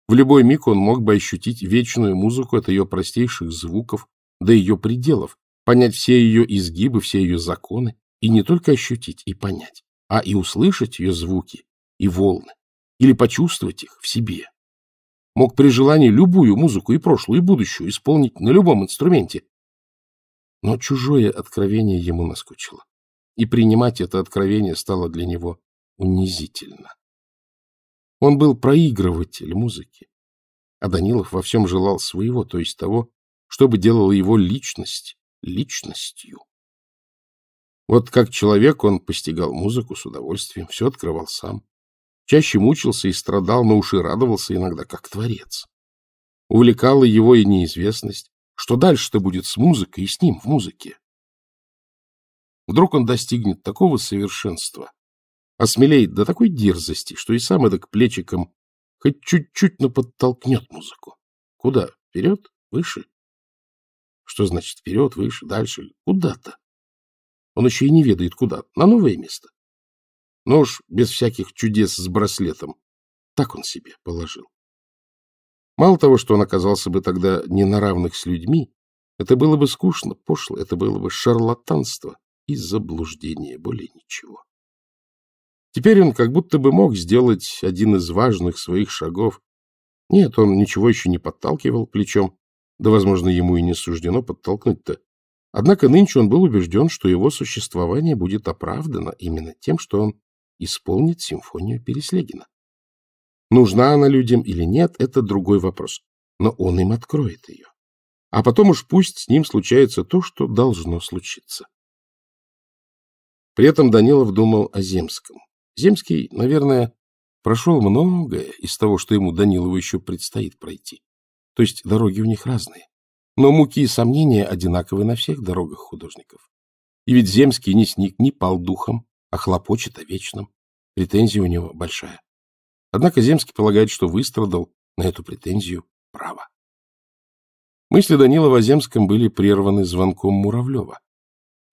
В любой миг он мог бы ощутить вечную музыку от ее простейших звуков до ее пределов, понять все ее изгибы, все ее законы, и не только ощутить и понять, а и услышать ее звуки и волны, или почувствовать их в себе. Мог при желании любую музыку и прошлую, и будущую исполнить на любом инструменте. Но чужое откровение ему наскучило и принимать это откровение стало для него унизительно. Он был проигрыватель музыки, а Данилов во всем желал своего, то есть того, чтобы делала его личность личностью. Вот как человек он постигал музыку с удовольствием, все открывал сам. Чаще мучился и страдал, но уж и радовался иногда, как творец. Увлекала его и неизвестность, что дальше-то будет с музыкой и с ним в музыке. Вдруг он достигнет такого совершенства, осмелеет до такой дерзости, что и сам это к плечикам хоть чуть-чуть, но подтолкнет музыку. Куда? Вперед? Выше? Что значит вперед, выше, дальше? Куда-то. Он еще и не ведает куда. На новое место. Но ну уж без всяких чудес с браслетом. Так он себе положил. Мало того, что он оказался бы тогда не на равных с людьми, это было бы скучно, пошло, это было бы шарлатанство и заблуждение, более ничего. Теперь он как будто бы мог сделать один из важных своих шагов. Нет, он ничего еще не подталкивал плечом, да, возможно, ему и не суждено подтолкнуть-то. Однако нынче он был убежден, что его существование будет оправдано именно тем, что он исполнит симфонию Переслегина. Нужна она людям или нет, это другой вопрос, но он им откроет ее. А потом уж пусть с ним случается то, что должно случиться. При этом Данилов думал о Земском. Земский, наверное, прошел многое из того, что ему Данилову еще предстоит пройти. То есть дороги у них разные. Но муки и сомнения одинаковы на всех дорогах художников. И ведь Земский не сник, не пал духом, а хлопочет о вечном. Претензия у него большая. Однако Земский полагает, что выстрадал на эту претензию право. Мысли Данилова о Земском были прерваны звонком Муравлева.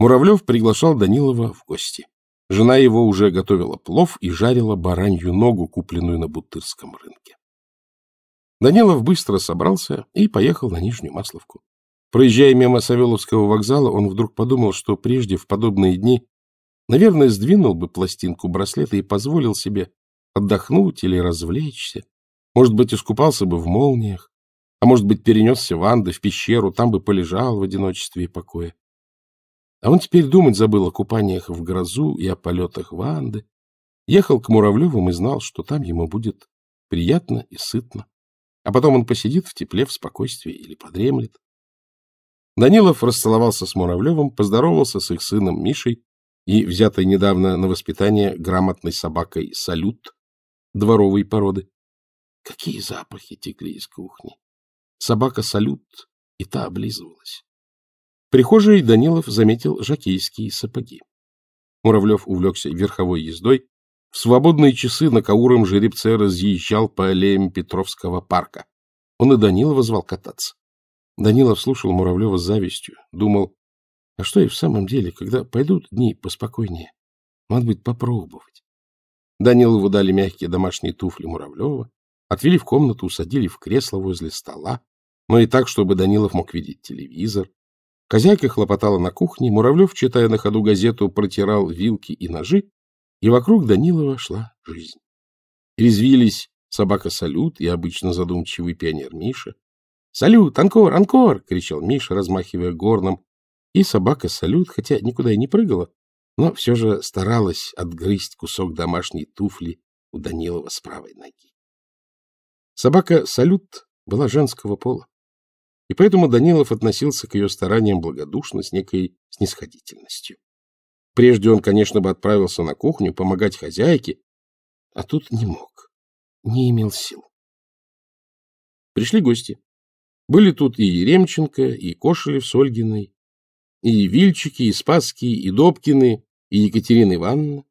Муравлев приглашал Данилова в гости. Жена его уже готовила плов и жарила баранью ногу, купленную на Бутырском рынке. Данилов быстро собрался и поехал на Нижнюю Масловку. Проезжая мимо Савеловского вокзала, он вдруг подумал, что прежде в подобные дни, наверное, сдвинул бы пластинку браслета и позволил себе отдохнуть или развлечься. Может быть, искупался бы в молниях, а может быть, перенесся в Анды, в пещеру, там бы полежал в одиночестве и покое. А он теперь думать забыл о купаниях в грозу и о полетах в Анды. Ехал к Муравлевым и знал, что там ему будет приятно и сытно. А потом он посидит в тепле, в спокойствии или подремлет. Данилов расцеловался с Муравлевым, поздоровался с их сыном Мишей и, взятой недавно на воспитание грамотной собакой «Салют» дворовой породы. Какие запахи текли из кухни! Собака «Салют» и та облизывалась прихожей Данилов заметил жакейские сапоги. Муравлев увлекся верховой ездой. В свободные часы на кауром жеребце разъезжал по аллеям Петровского парка. Он и Данилова звал кататься. Данилов слушал Муравлева с завистью, думал, а что и в самом деле, когда пойдут дни поспокойнее, может быть, попробовать. Данилову дали мягкие домашние туфли Муравлева, отвели в комнату, усадили в кресло возле стола, но и так, чтобы Данилов мог видеть телевизор. Хозяйка хлопотала на кухне, Муравлев, читая на ходу газету, протирал вилки и ножи, и вокруг Данилова шла жизнь. Резвились собака Салют и обычно задумчивый пионер Миша. «Салют! Анкор! Анкор!» — кричал Миша, размахивая горном. И собака Салют, хотя никуда и не прыгала, но все же старалась отгрызть кусок домашней туфли у Данилова с правой ноги. Собака Салют была женского пола и поэтому Данилов относился к ее стараниям благодушно, с некой снисходительностью. Прежде он, конечно, бы отправился на кухню помогать хозяйке, а тут не мог, не имел сил. Пришли гости. Были тут и Еремченко, и Кошелев с Ольгиной, и Вильчики, и Спасские, и Добкины, и Екатерина Ивановна.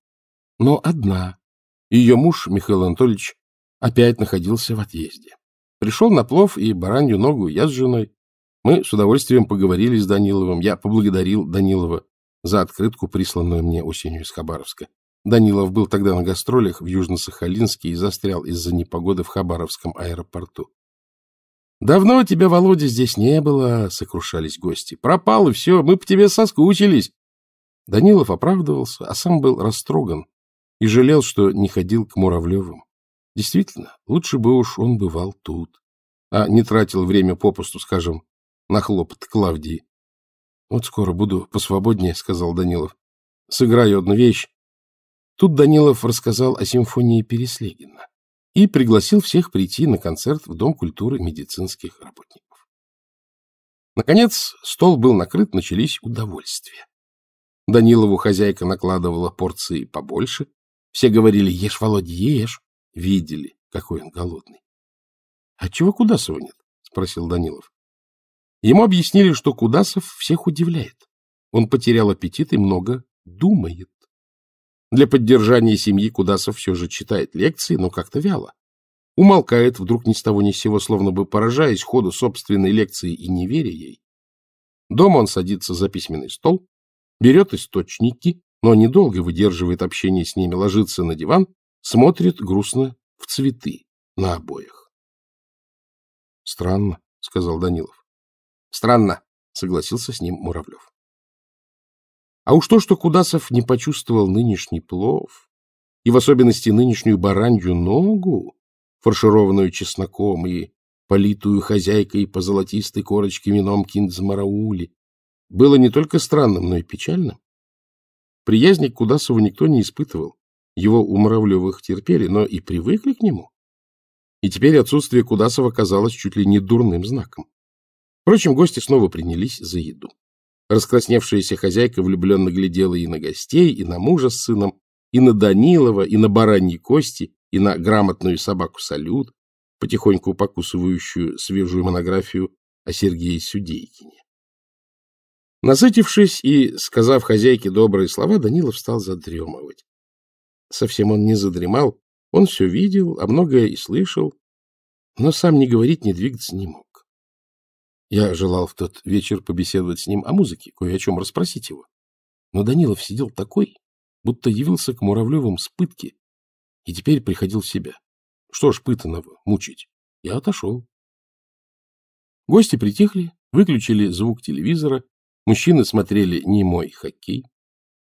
Но одна, ее муж Михаил Анатольевич, опять находился в отъезде. Пришел на плов и баранью ногу я с женой. Мы с удовольствием поговорили с Даниловым. Я поблагодарил Данилова за открытку, присланную мне осенью из Хабаровска. Данилов был тогда на гастролях в Южно-Сахалинске и застрял из-за непогоды в Хабаровском аэропорту. «Давно тебя, Володя, здесь не было», — сокрушались гости. «Пропал, и все, мы по тебе соскучились». Данилов оправдывался, а сам был растроган и жалел, что не ходил к Муравлевым. Действительно, лучше бы уж он бывал тут, а не тратил время попусту, скажем, на хлопот Клавдии. — Вот скоро буду посвободнее, — сказал Данилов. — Сыграю одну вещь. Тут Данилов рассказал о симфонии Переслегина и пригласил всех прийти на концерт в Дом культуры медицинских работников. Наконец, стол был накрыт, начались удовольствия. Данилову хозяйка накладывала порции побольше. Все говорили «Ешь, Володя, ешь!» Видели, какой он голодный. — А чего Кудасова нет? — спросил Данилов. Ему объяснили, что Кудасов всех удивляет. Он потерял аппетит и много думает. Для поддержания семьи Кудасов все же читает лекции, но как-то вяло. Умолкает вдруг ни с того ни с сего, словно бы поражаясь ходу собственной лекции и не веря ей. Дома он садится за письменный стол, берет источники, но недолго выдерживает общение с ними, ложится на диван смотрит грустно в цветы на обоях. — Странно, — сказал Данилов. — Странно, — согласился с ним Муравлев. А уж то, что Кудасов не почувствовал нынешний плов, и в особенности нынешнюю баранью ногу, фаршированную чесноком и политую хозяйкой по золотистой корочке вином киндзмараули, было не только странным, но и печальным. Приязни к Кудасову никто не испытывал, его у Муравлевых терпели, но и привыкли к нему. И теперь отсутствие Кудасова казалось чуть ли не дурным знаком. Впрочем, гости снова принялись за еду. Раскрасневшаяся хозяйка влюбленно глядела и на гостей, и на мужа с сыном, и на Данилова, и на бараньи кости, и на грамотную собаку «Салют», потихоньку покусывающую свежую монографию о Сергее Судейкине. Насытившись и сказав хозяйке добрые слова, Данилов стал задремывать. Совсем он не задремал, он все видел, а многое и слышал, но сам ни говорить, ни двигаться не мог. Я желал в тот вечер побеседовать с ним о музыке, кое о чем расспросить его. Но Данилов сидел такой, будто явился к Муравлевым с пытки и теперь приходил в себя. Что ж пытаного мучить? Я отошел. Гости притихли, выключили звук телевизора, мужчины смотрели немой хоккей.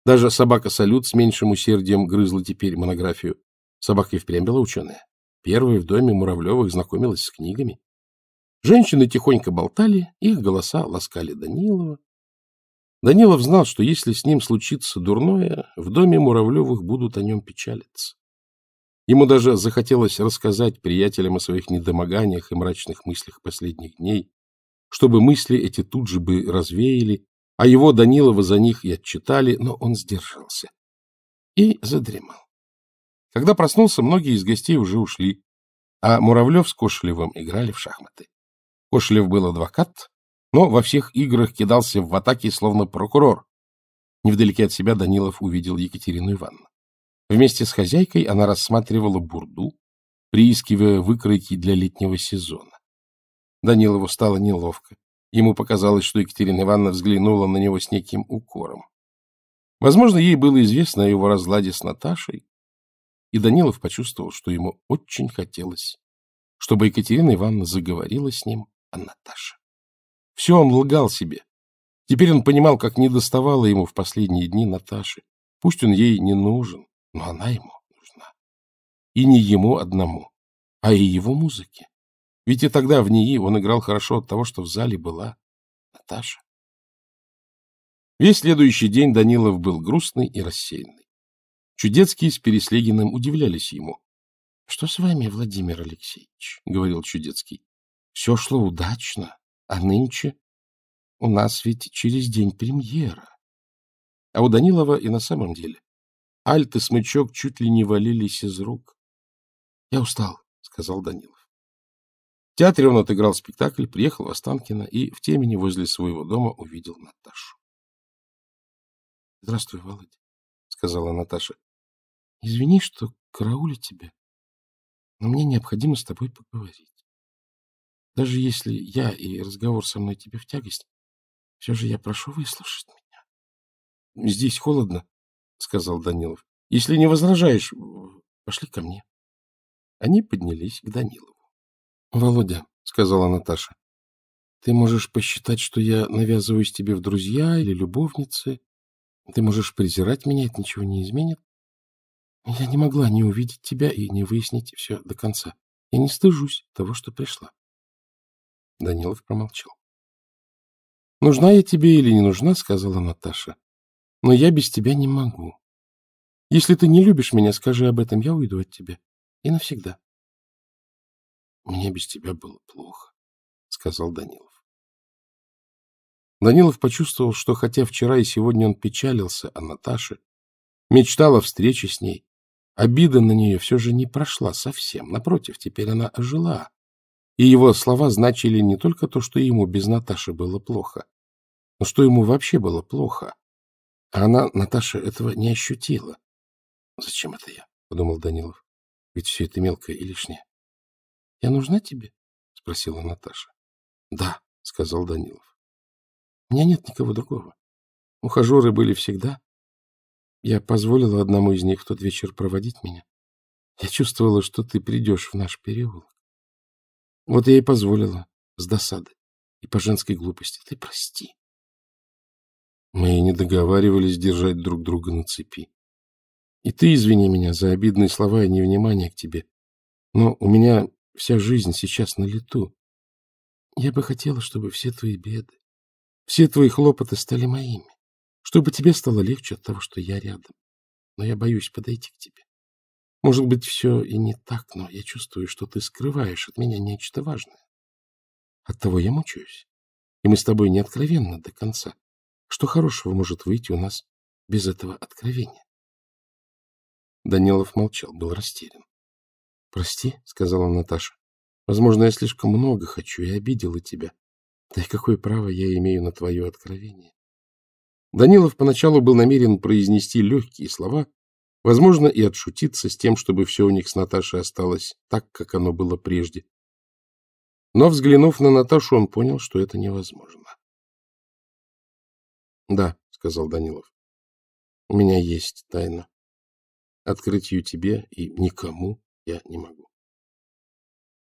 Даже собака-салют с меньшим усердием грызла теперь монографию. Собака и впрямь была ученая. Первая в доме Муравлевых знакомилась с книгами. Женщины тихонько болтали, их голоса ласкали Данилова. Данилов знал, что если с ним случится дурное, в доме Муравлевых будут о нем печалиться. Ему даже захотелось рассказать приятелям о своих недомоганиях и мрачных мыслях последних дней, чтобы мысли эти тут же бы развеяли, а его Данилова за них и отчитали, но он сдержался и задремал. Когда проснулся, многие из гостей уже ушли, а Муравлев с Кошелевым играли в шахматы. Кошелев был адвокат, но во всех играх кидался в атаке, словно прокурор. Невдалеке от себя Данилов увидел Екатерину Ивановну. Вместе с хозяйкой она рассматривала бурду, приискивая выкройки для летнего сезона. Данилову стало неловко. Ему показалось, что Екатерина Ивановна взглянула на него с неким укором. Возможно, ей было известно о его разладе с Наташей, и Данилов почувствовал, что ему очень хотелось, чтобы Екатерина Ивановна заговорила с ним о Наташе. Все он лгал себе. Теперь он понимал, как недоставало ему в последние дни Наташи. Пусть он ей не нужен, но она ему нужна. И не ему одному, а и его музыке. Ведь и тогда в НИИ он играл хорошо от того, что в зале была Наташа. Весь следующий день Данилов был грустный и рассеянный. Чудецкий с Переслегиным удивлялись ему. — Что с вами, Владимир Алексеевич? — говорил Чудецкий. — Все шло удачно, а нынче у нас ведь через день премьера. А у Данилова и на самом деле Альт и Смычок чуть ли не валились из рук. — Я устал, — сказал Данилов. В театре он отыграл спектакль, приехал в Останкино и в темени возле своего дома увидел Наташу. — Здравствуй, Володя, — сказала Наташа. — Извини, что караулю тебя, но мне необходимо с тобой поговорить. Даже если я и разговор со мной тебе в тягость, все же я прошу выслушать меня. — Здесь холодно, — сказал Данилов. — Если не возражаешь, пошли ко мне. Они поднялись к Данилову. Володя, — сказала Наташа, — ты можешь посчитать, что я навязываюсь тебе в друзья или любовницы. Ты можешь презирать меня, это ничего не изменит. Я не могла не увидеть тебя и не выяснить все до конца. Я не стыжусь того, что пришла. Данилов промолчал. — Нужна я тебе или не нужна, — сказала Наташа, — но я без тебя не могу. Если ты не любишь меня, скажи об этом, я уйду от тебя. И навсегда. Мне без тебя было плохо, — сказал Данилов. Данилов почувствовал, что хотя вчера и сегодня он печалился о Наташе, мечтал о встрече с ней, обида на нее все же не прошла совсем. Напротив, теперь она ожила. И его слова значили не только то, что ему без Наташи было плохо, но что ему вообще было плохо. А она, Наташа, этого не ощутила. «Зачем это я?» — подумал Данилов. «Ведь все это мелкое и лишнее. — Я нужна тебе? — спросила Наташа. — Да, — сказал Данилов. — У меня нет никого другого. Ухажеры были всегда. Я позволила одному из них в тот вечер проводить меня. Я чувствовала, что ты придешь в наш переулок. Вот я и позволила с досады и по женской глупости. Ты прости. Мы не договаривались держать друг друга на цепи. И ты извини меня за обидные слова и невнимание к тебе. Но у меня Вся жизнь сейчас на лету. Я бы хотела, чтобы все твои беды, все твои хлопоты стали моими, чтобы тебе стало легче от того, что я рядом. Но я боюсь подойти к тебе. Может быть, все и не так, но я чувствую, что ты скрываешь от меня нечто важное. Оттого я мучаюсь. И мы с тобой не откровенны до конца. Что хорошего может выйти у нас без этого откровения? Данилов молчал, был растерян. «Прости», — сказала Наташа. «Возможно, я слишком много хочу и обидела тебя. Да и какое право я имею на твое откровение?» Данилов поначалу был намерен произнести легкие слова, возможно, и отшутиться с тем, чтобы все у них с Наташей осталось так, как оно было прежде. Но, взглянув на Наташу, он понял, что это невозможно. — Да, — сказал Данилов, — у меня есть тайна. Открыть ее тебе и никому я не могу.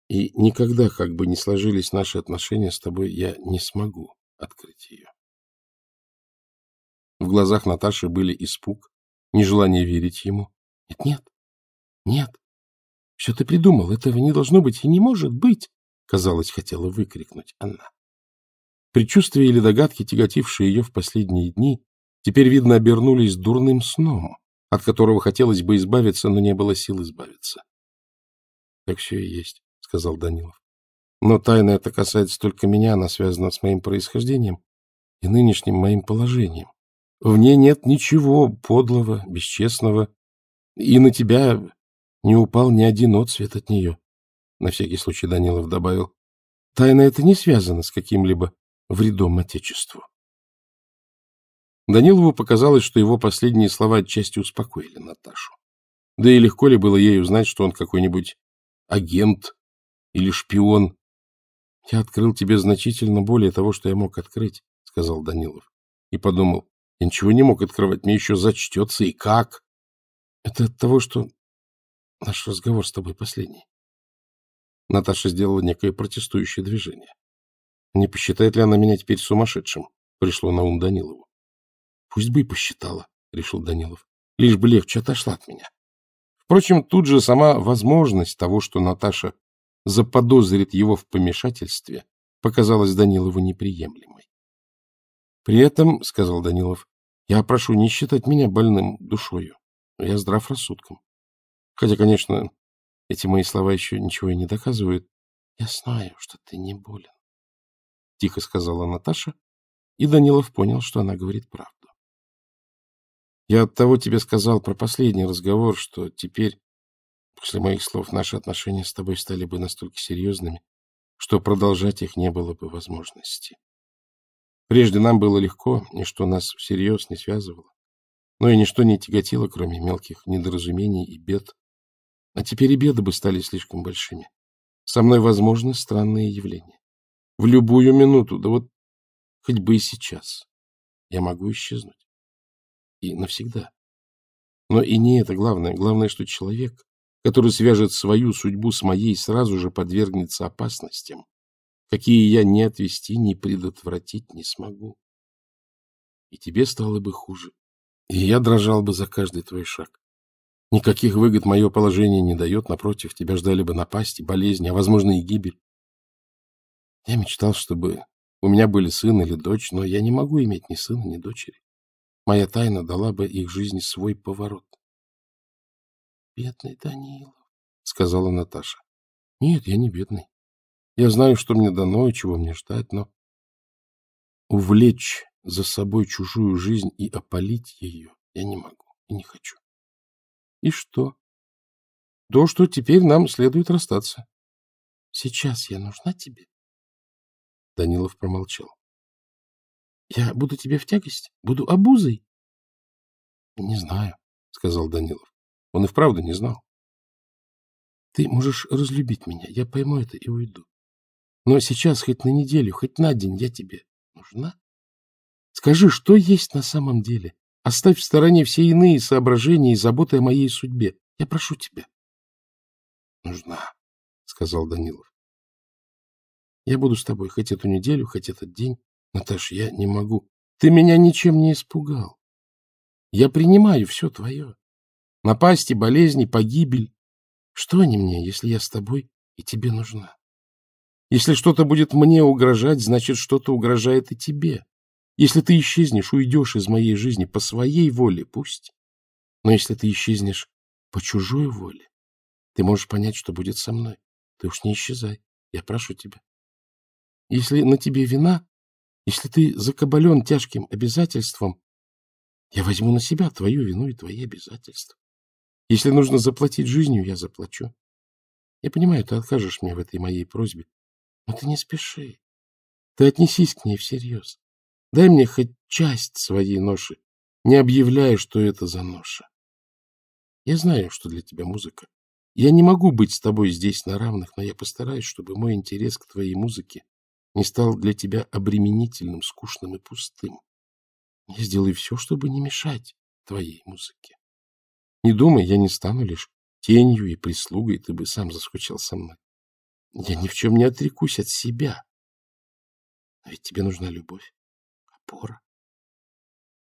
И никогда, как бы ни сложились наши отношения с тобой, я не смогу открыть ее. В глазах Наташи были испуг, нежелание верить ему. Нет, нет, нет. Все ты придумал, этого не должно быть и не может быть, казалось, хотела выкрикнуть она. Предчувствия или догадки, тяготившие ее в последние дни, теперь, видно, обернулись дурным сном, от которого хотелось бы избавиться, но не было сил избавиться. Так все и есть, — сказал Данилов. Но тайна это касается только меня, она связана с моим происхождением и нынешним моим положением. В ней нет ничего подлого, бесчестного, и на тебя не упал ни один отсвет от нее. На всякий случай Данилов добавил, тайна это не связана с каким-либо вредом Отечеству. Данилову показалось, что его последние слова отчасти успокоили Наташу. Да и легко ли было ей узнать, что он какой-нибудь агент или шпион. — Я открыл тебе значительно более того, что я мог открыть, — сказал Данилов. И подумал, я ничего не мог открывать, мне еще зачтется и как. Это от того, что наш разговор с тобой последний. Наташа сделала некое протестующее движение. Не посчитает ли она меня теперь сумасшедшим? Пришло на ум Данилову. Пусть бы и посчитала, решил Данилов. Лишь бы легче отошла от меня. Впрочем, тут же сама возможность того, что Наташа заподозрит его в помешательстве, показалась Данилову неприемлемой. «При этом, — сказал Данилов, — я прошу не считать меня больным душою, но я здрав рассудком. Хотя, конечно, эти мои слова еще ничего и не доказывают. Я знаю, что ты не болен, — тихо сказала Наташа, и Данилов понял, что она говорит правду. Я оттого тебе сказал про последний разговор, что теперь, после моих слов, наши отношения с тобой стали бы настолько серьезными, что продолжать их не было бы возможности. Прежде нам было легко, ничто нас всерьез не связывало, но и ничто не тяготило, кроме мелких недоразумений и бед. А теперь и беды бы стали слишком большими. Со мной возможны странные явления. В любую минуту, да вот хоть бы и сейчас, я могу исчезнуть и навсегда. Но и не это главное. Главное, что человек, который свяжет свою судьбу с моей, сразу же подвергнется опасностям, какие я ни отвести, ни предотвратить не смогу. И тебе стало бы хуже, и я дрожал бы за каждый твой шаг. Никаких выгод мое положение не дает, напротив, тебя ждали бы напасти, болезни, а, возможно, и гибель. Я мечтал, чтобы у меня были сын или дочь, но я не могу иметь ни сына, ни дочери. Моя тайна дала бы их жизни свой поворот. — Бедный Данилов, — сказала Наташа. — Нет, я не бедный. Я знаю, что мне дано и чего мне ждать, но... Увлечь за собой чужую жизнь и опалить ее я не могу и не хочу. — И что? — То, что теперь нам следует расстаться. — Сейчас я нужна тебе? Данилов промолчал. Я буду тебе в тягость? Буду обузой? — Не знаю, — сказал Данилов. Он и вправду не знал. — Ты можешь разлюбить меня. Я пойму это и уйду. Но сейчас, хоть на неделю, хоть на день, я тебе нужна. Скажи, что есть на самом деле? Оставь в стороне все иные соображения и заботы о моей судьбе. Я прошу тебя. — Нужна, — сказал Данилов. — Я буду с тобой хоть эту неделю, хоть этот день. Наташ, я не могу. Ты меня ничем не испугал. Я принимаю все твое. Напасти, болезни, погибель. Что они мне, если я с тобой и тебе нужна? Если что-то будет мне угрожать, значит, что-то угрожает и тебе. Если ты исчезнешь, уйдешь из моей жизни по своей воле, пусть. Но если ты исчезнешь по чужой воле, ты можешь понять, что будет со мной. Ты уж не исчезай. Я прошу тебя. Если на тебе вина, если ты закабален тяжким обязательством, я возьму на себя твою вину и твои обязательства. Если нужно заплатить жизнью, я заплачу. Я понимаю, ты откажешь мне в этой моей просьбе, но ты не спеши. Ты отнесись к ней всерьез. Дай мне хоть часть своей ноши, не объявляя, что это за ноша. Я знаю, что для тебя музыка. Я не могу быть с тобой здесь на равных, но я постараюсь, чтобы мой интерес к твоей музыке не стал для тебя обременительным, скучным и пустым. Я сделаю все, чтобы не мешать твоей музыке. Не думай, я не стану лишь тенью и прислугой, ты бы сам заскучал со мной. Я ни в чем не отрекусь от себя. Но а ведь тебе нужна любовь, опора.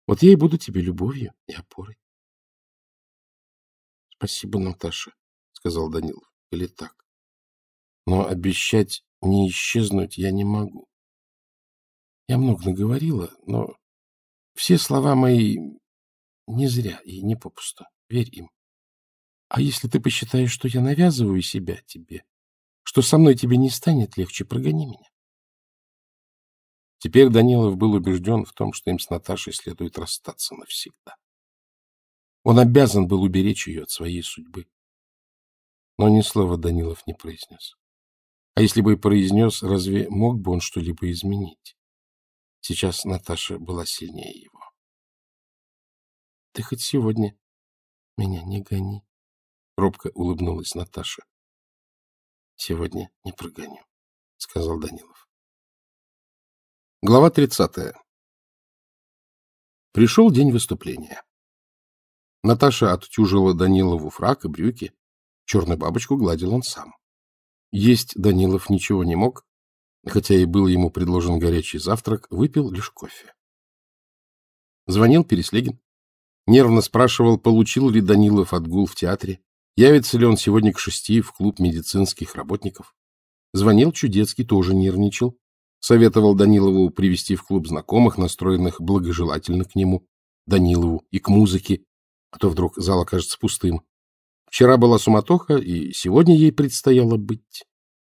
Вот я и буду тебе любовью и опорой. — Спасибо, Наташа, — сказал Данилов. — Или так? Но обещать не исчезнуть я не могу. Я много наговорила, но все слова мои не зря и не попусту. Верь им. А если ты посчитаешь, что я навязываю себя тебе, что со мной тебе не станет легче, прогони меня. Теперь Данилов был убежден в том, что им с Наташей следует расстаться навсегда. Он обязан был уберечь ее от своей судьбы. Но ни слова Данилов не произнес. А если бы произнес, разве мог бы он что-либо изменить? Сейчас Наташа была сильнее его. — Ты хоть сегодня меня не гони, — робко улыбнулась Наташа. — Сегодня не прогоню, — сказал Данилов. Глава тридцатая. Пришел день выступления. Наташа отутюжила Данилову фрак и брюки. Черную бабочку гладил он сам. Есть Данилов ничего не мог, хотя и был ему предложен горячий завтрак, выпил лишь кофе. Звонил Переслегин. Нервно спрашивал, получил ли Данилов отгул в театре, явится ли он сегодня к шести в клуб медицинских работников. Звонил Чудецкий, тоже нервничал. Советовал Данилову привести в клуб знакомых, настроенных благожелательно к нему, Данилову и к музыке, а то вдруг зал окажется пустым. Вчера была суматоха, и сегодня ей предстояло быть.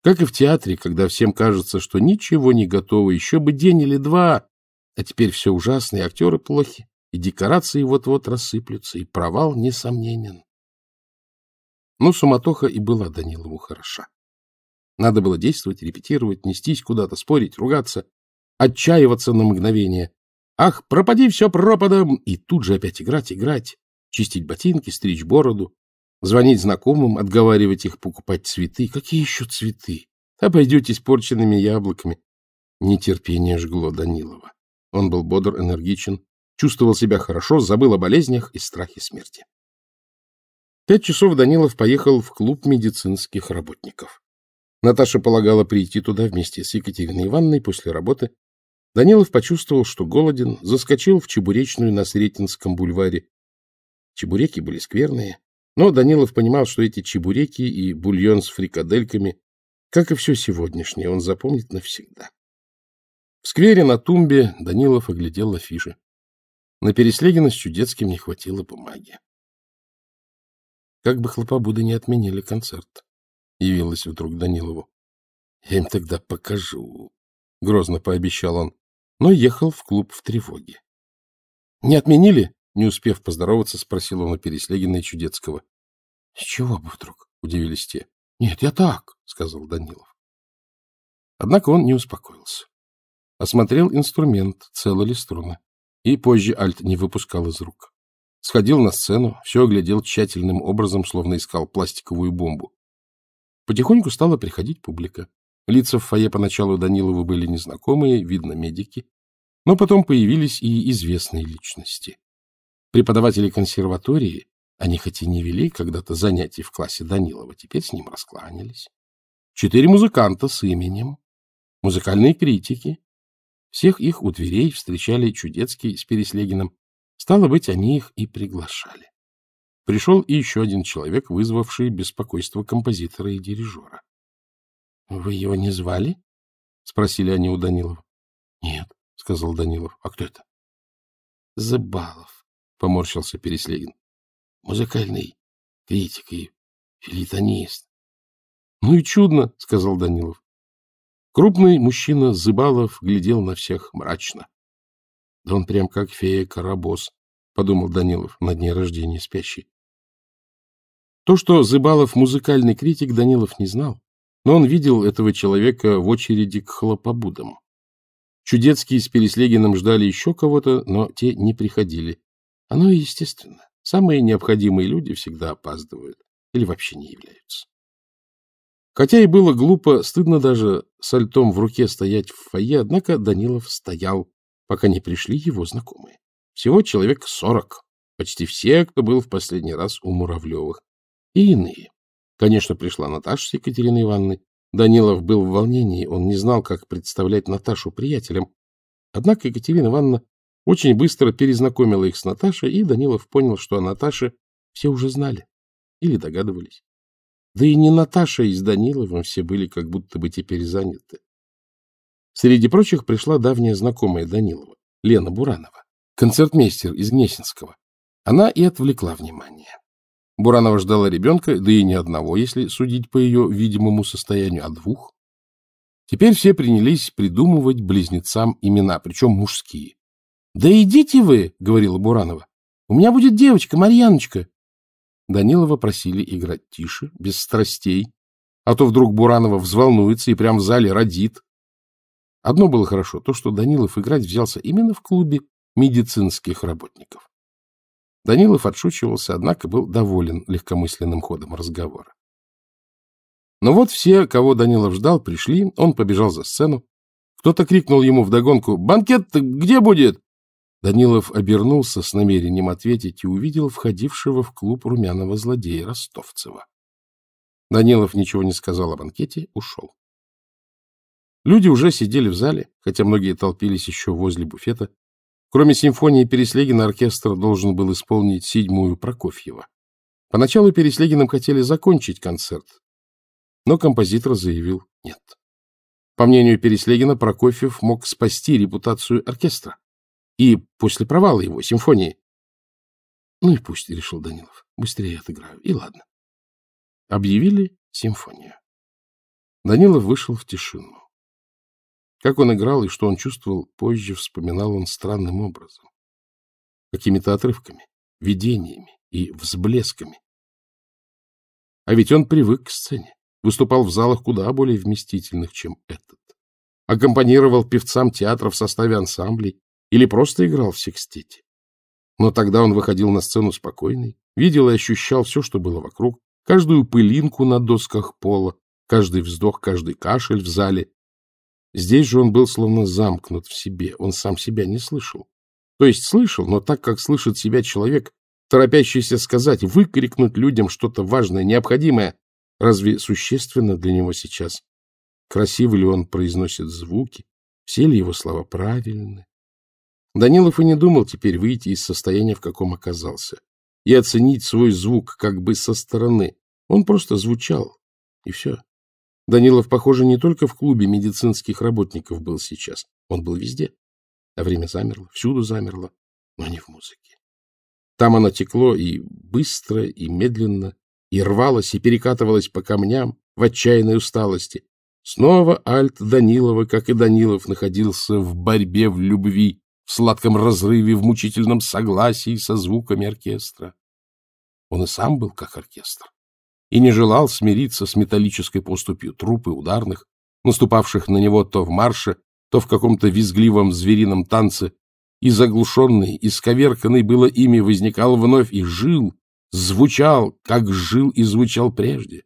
Как и в театре, когда всем кажется, что ничего не готово, еще бы день или два, а теперь все ужасно, и актеры плохи, и декорации вот-вот рассыплются, и провал несомненен. Но суматоха и была Данилову хороша. Надо было действовать, репетировать, нестись куда-то, спорить, ругаться, отчаиваться на мгновение. Ах, пропади все пропадом! И тут же опять играть, играть, чистить ботинки, стричь бороду, Звонить знакомым, отговаривать их покупать цветы. Какие еще цветы? Обойдетесь порченными яблоками. Нетерпение жгло Данилова. Он был бодр, энергичен, чувствовал себя хорошо, забыл о болезнях и страхе смерти. Пять часов Данилов поехал в клуб медицинских работников. Наташа полагала прийти туда вместе с Екатериной Ивановной после работы. Данилов почувствовал, что голоден, заскочил в чебуречную на Сретенском бульваре. Чебуреки были скверные, но Данилов понимал, что эти чебуреки и бульон с фрикадельками, как и все сегодняшнее, он запомнит навсегда. В сквере на тумбе Данилов оглядел афиши. На Переслегина с Чудецким не хватило бумаги. Как бы хлопобуды не отменили концерт, явилась вдруг Данилову. Я им тогда покажу, — грозно пообещал он, но ехал в клуб в тревоге. — Не отменили? Не успев поздороваться, спросил он у Переслегина и Чудецкого. — С чего бы вдруг? — удивились те. — Нет, я так, — сказал Данилов. Однако он не успокоился. Осмотрел инструмент, целы ли струны. И позже Альт не выпускал из рук. Сходил на сцену, все оглядел тщательным образом, словно искал пластиковую бомбу. Потихоньку стала приходить публика. Лица в фойе поначалу Даниловы были незнакомые, видно, медики. Но потом появились и известные личности. Преподаватели консерватории, они хоть и не вели когда-то занятий в классе Данилова, теперь с ним раскланялись. Четыре музыканта с именем, музыкальные критики. Всех их у дверей встречали Чудецкий с Переслегиным. Стало быть, они их и приглашали. Пришел и еще один человек, вызвавший беспокойство композитора и дирижера. — Вы его не звали? — спросили они у Данилова. — Нет, — сказал Данилов. — А кто это? — Забалов. — поморщился Переслегин. — Музыкальный критик и филитонист. — Ну и чудно, — сказал Данилов. Крупный мужчина Зыбалов глядел на всех мрачно. — Да он прям как фея Карабос, — подумал Данилов на дне рождения спящий. То, что Зыбалов музыкальный критик, Данилов не знал, но он видел этого человека в очереди к хлопобудам. Чудецкие с Переслегиным ждали еще кого-то, но те не приходили. Оно и естественно. Самые необходимые люди всегда опаздывают или вообще не являются. Хотя и было глупо, стыдно даже с альтом в руке стоять в фойе, однако Данилов стоял, пока не пришли его знакомые. Всего человек сорок, почти все, кто был в последний раз у Муравлевых, и иные. Конечно, пришла Наташа с Екатериной Ивановной. Данилов был в волнении, он не знал, как представлять Наташу приятелям. Однако Екатерина Ивановна очень быстро перезнакомила их с Наташей, и Данилов понял, что о Наташе все уже знали или догадывались. Да и не Наташа а и с Даниловым все были как будто бы теперь заняты. Среди прочих пришла давняя знакомая Данилова, Лена Буранова, концертмейстер из Гнесинского. Она и отвлекла внимание. Буранова ждала ребенка, да и не одного, если судить по ее видимому состоянию, а двух. Теперь все принялись придумывать близнецам имена, причем мужские. «Да идите вы!» — говорила Буранова. «У меня будет девочка, Марьяночка!» Данилова просили играть тише, без страстей, а то вдруг Буранова взволнуется и прям в зале родит. Одно было хорошо, то, что Данилов играть взялся именно в клубе медицинских работников. Данилов отшучивался, однако был доволен легкомысленным ходом разговора. Но «Ну вот все, кого Данилов ждал, пришли, он побежал за сцену. Кто-то крикнул ему вдогонку «Банкет где будет?» Данилов обернулся с намерением ответить и увидел входившего в клуб румяного злодея Ростовцева. Данилов ничего не сказал о банкете, ушел. Люди уже сидели в зале, хотя многие толпились еще возле буфета. Кроме симфонии Переслегина оркестр должен был исполнить седьмую Прокофьева. Поначалу Переслегиным хотели закончить концерт, но композитор заявил «нет». По мнению Переслегина, Прокофьев мог спасти репутацию оркестра. И после провала его симфонии. Ну и пусть, решил Данилов. Быстрее отыграю. И ладно. Объявили симфонию. Данилов вышел в тишину. Как он играл и что он чувствовал, позже вспоминал он странным образом. Какими-то отрывками, видениями и взблесками. А ведь он привык к сцене, выступал в залах куда более вместительных, чем этот. Аккомпанировал певцам театра в составе ансамблей, или просто играл в секстете. Но тогда он выходил на сцену спокойный, видел и ощущал все, что было вокруг, каждую пылинку на досках пола, каждый вздох, каждый кашель в зале. Здесь же он был словно замкнут в себе, он сам себя не слышал. То есть слышал, но так, как слышит себя человек, торопящийся сказать, выкрикнуть людям что-то важное, необходимое, разве существенно для него сейчас? Красиво ли он произносит звуки? Все ли его слова правильны? Данилов и не думал теперь выйти из состояния, в каком оказался, и оценить свой звук как бы со стороны. Он просто звучал, и все. Данилов, похоже, не только в клубе медицинских работников был сейчас. Он был везде. А время замерло, всюду замерло, но не в музыке. Там оно текло и быстро, и медленно, и рвалось, и перекатывалось по камням в отчаянной усталости. Снова Альт Данилова, как и Данилов, находился в борьбе в любви, в сладком разрыве, в мучительном согласии со звуками оркестра. Он и сам был как оркестр и не желал смириться с металлической поступью труп и ударных, наступавших на него то в марше, то в каком-то визгливом зверином танце, и заглушенный, и было ими, возникал вновь и жил, звучал, как жил и звучал прежде.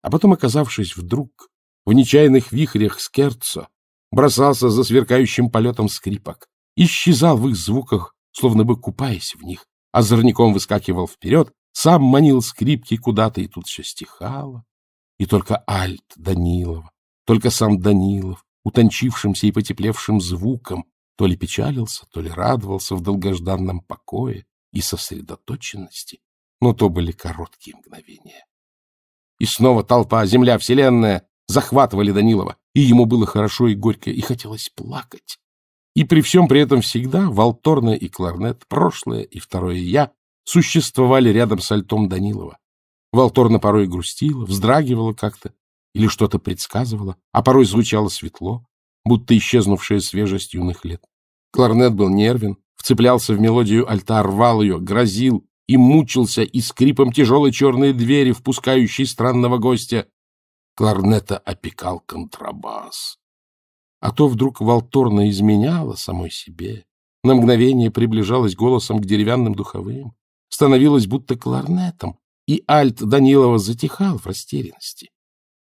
А потом, оказавшись вдруг в нечаянных вихрях скерцо, бросался за сверкающим полетом скрипок, исчезал в их звуках, словно бы купаясь в них, а зорняком выскакивал вперед, сам манил скрипки куда-то, и тут все стихало. И только альт Данилова, только сам Данилов, утончившимся и потеплевшим звуком, то ли печалился, то ли радовался в долгожданном покое и сосредоточенности, но то были короткие мгновения. И снова толпа, земля, вселенная захватывали Данилова, и ему было хорошо и горько, и хотелось плакать. И при всем при этом всегда волторна и кларнет, прошлое и второе «я» существовали рядом с альтом Данилова. Волторна порой грустила, вздрагивала как-то или что-то предсказывала, а порой звучало светло, будто исчезнувшая свежесть юных лет. Кларнет был нервен, вцеплялся в мелодию альта, рвал ее, грозил и мучился и скрипом тяжелой черной двери, впускающей странного гостя. Кларнета опекал контрабас. А то вдруг Волторна изменяла самой себе, на мгновение приближалась голосом к деревянным духовым, становилась будто кларнетом, и альт Данилова затихал в растерянности.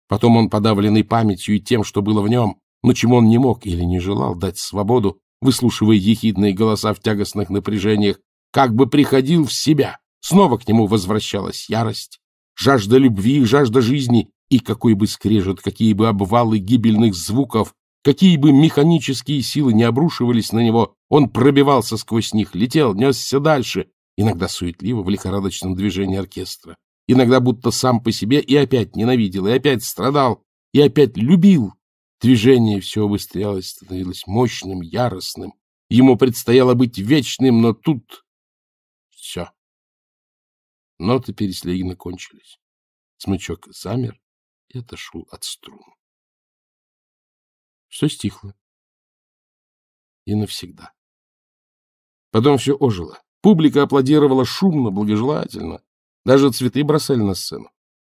Потом он, подавленный памятью и тем, что было в нем, но чему он не мог или не желал дать свободу, выслушивая ехидные голоса в тягостных напряжениях, как бы приходил в себя. Снова к нему возвращалась ярость, жажда любви, жажда жизни, и какой бы скрежет, какие бы обвалы гибельных звуков Какие бы механические силы не обрушивались на него, он пробивался сквозь них, летел, несся дальше, иногда суетливо в лихорадочном движении оркестра, иногда будто сам по себе и опять ненавидел, и опять страдал, и опять любил. Движение все обыстрялось, становилось мощным, яростным. Ему предстояло быть вечным, но тут все. Ноты переслегина кончились. Смычок замер и отошел от струн все стихло. И навсегда. Потом все ожило. Публика аплодировала шумно, благожелательно. Даже цветы бросали на сцену.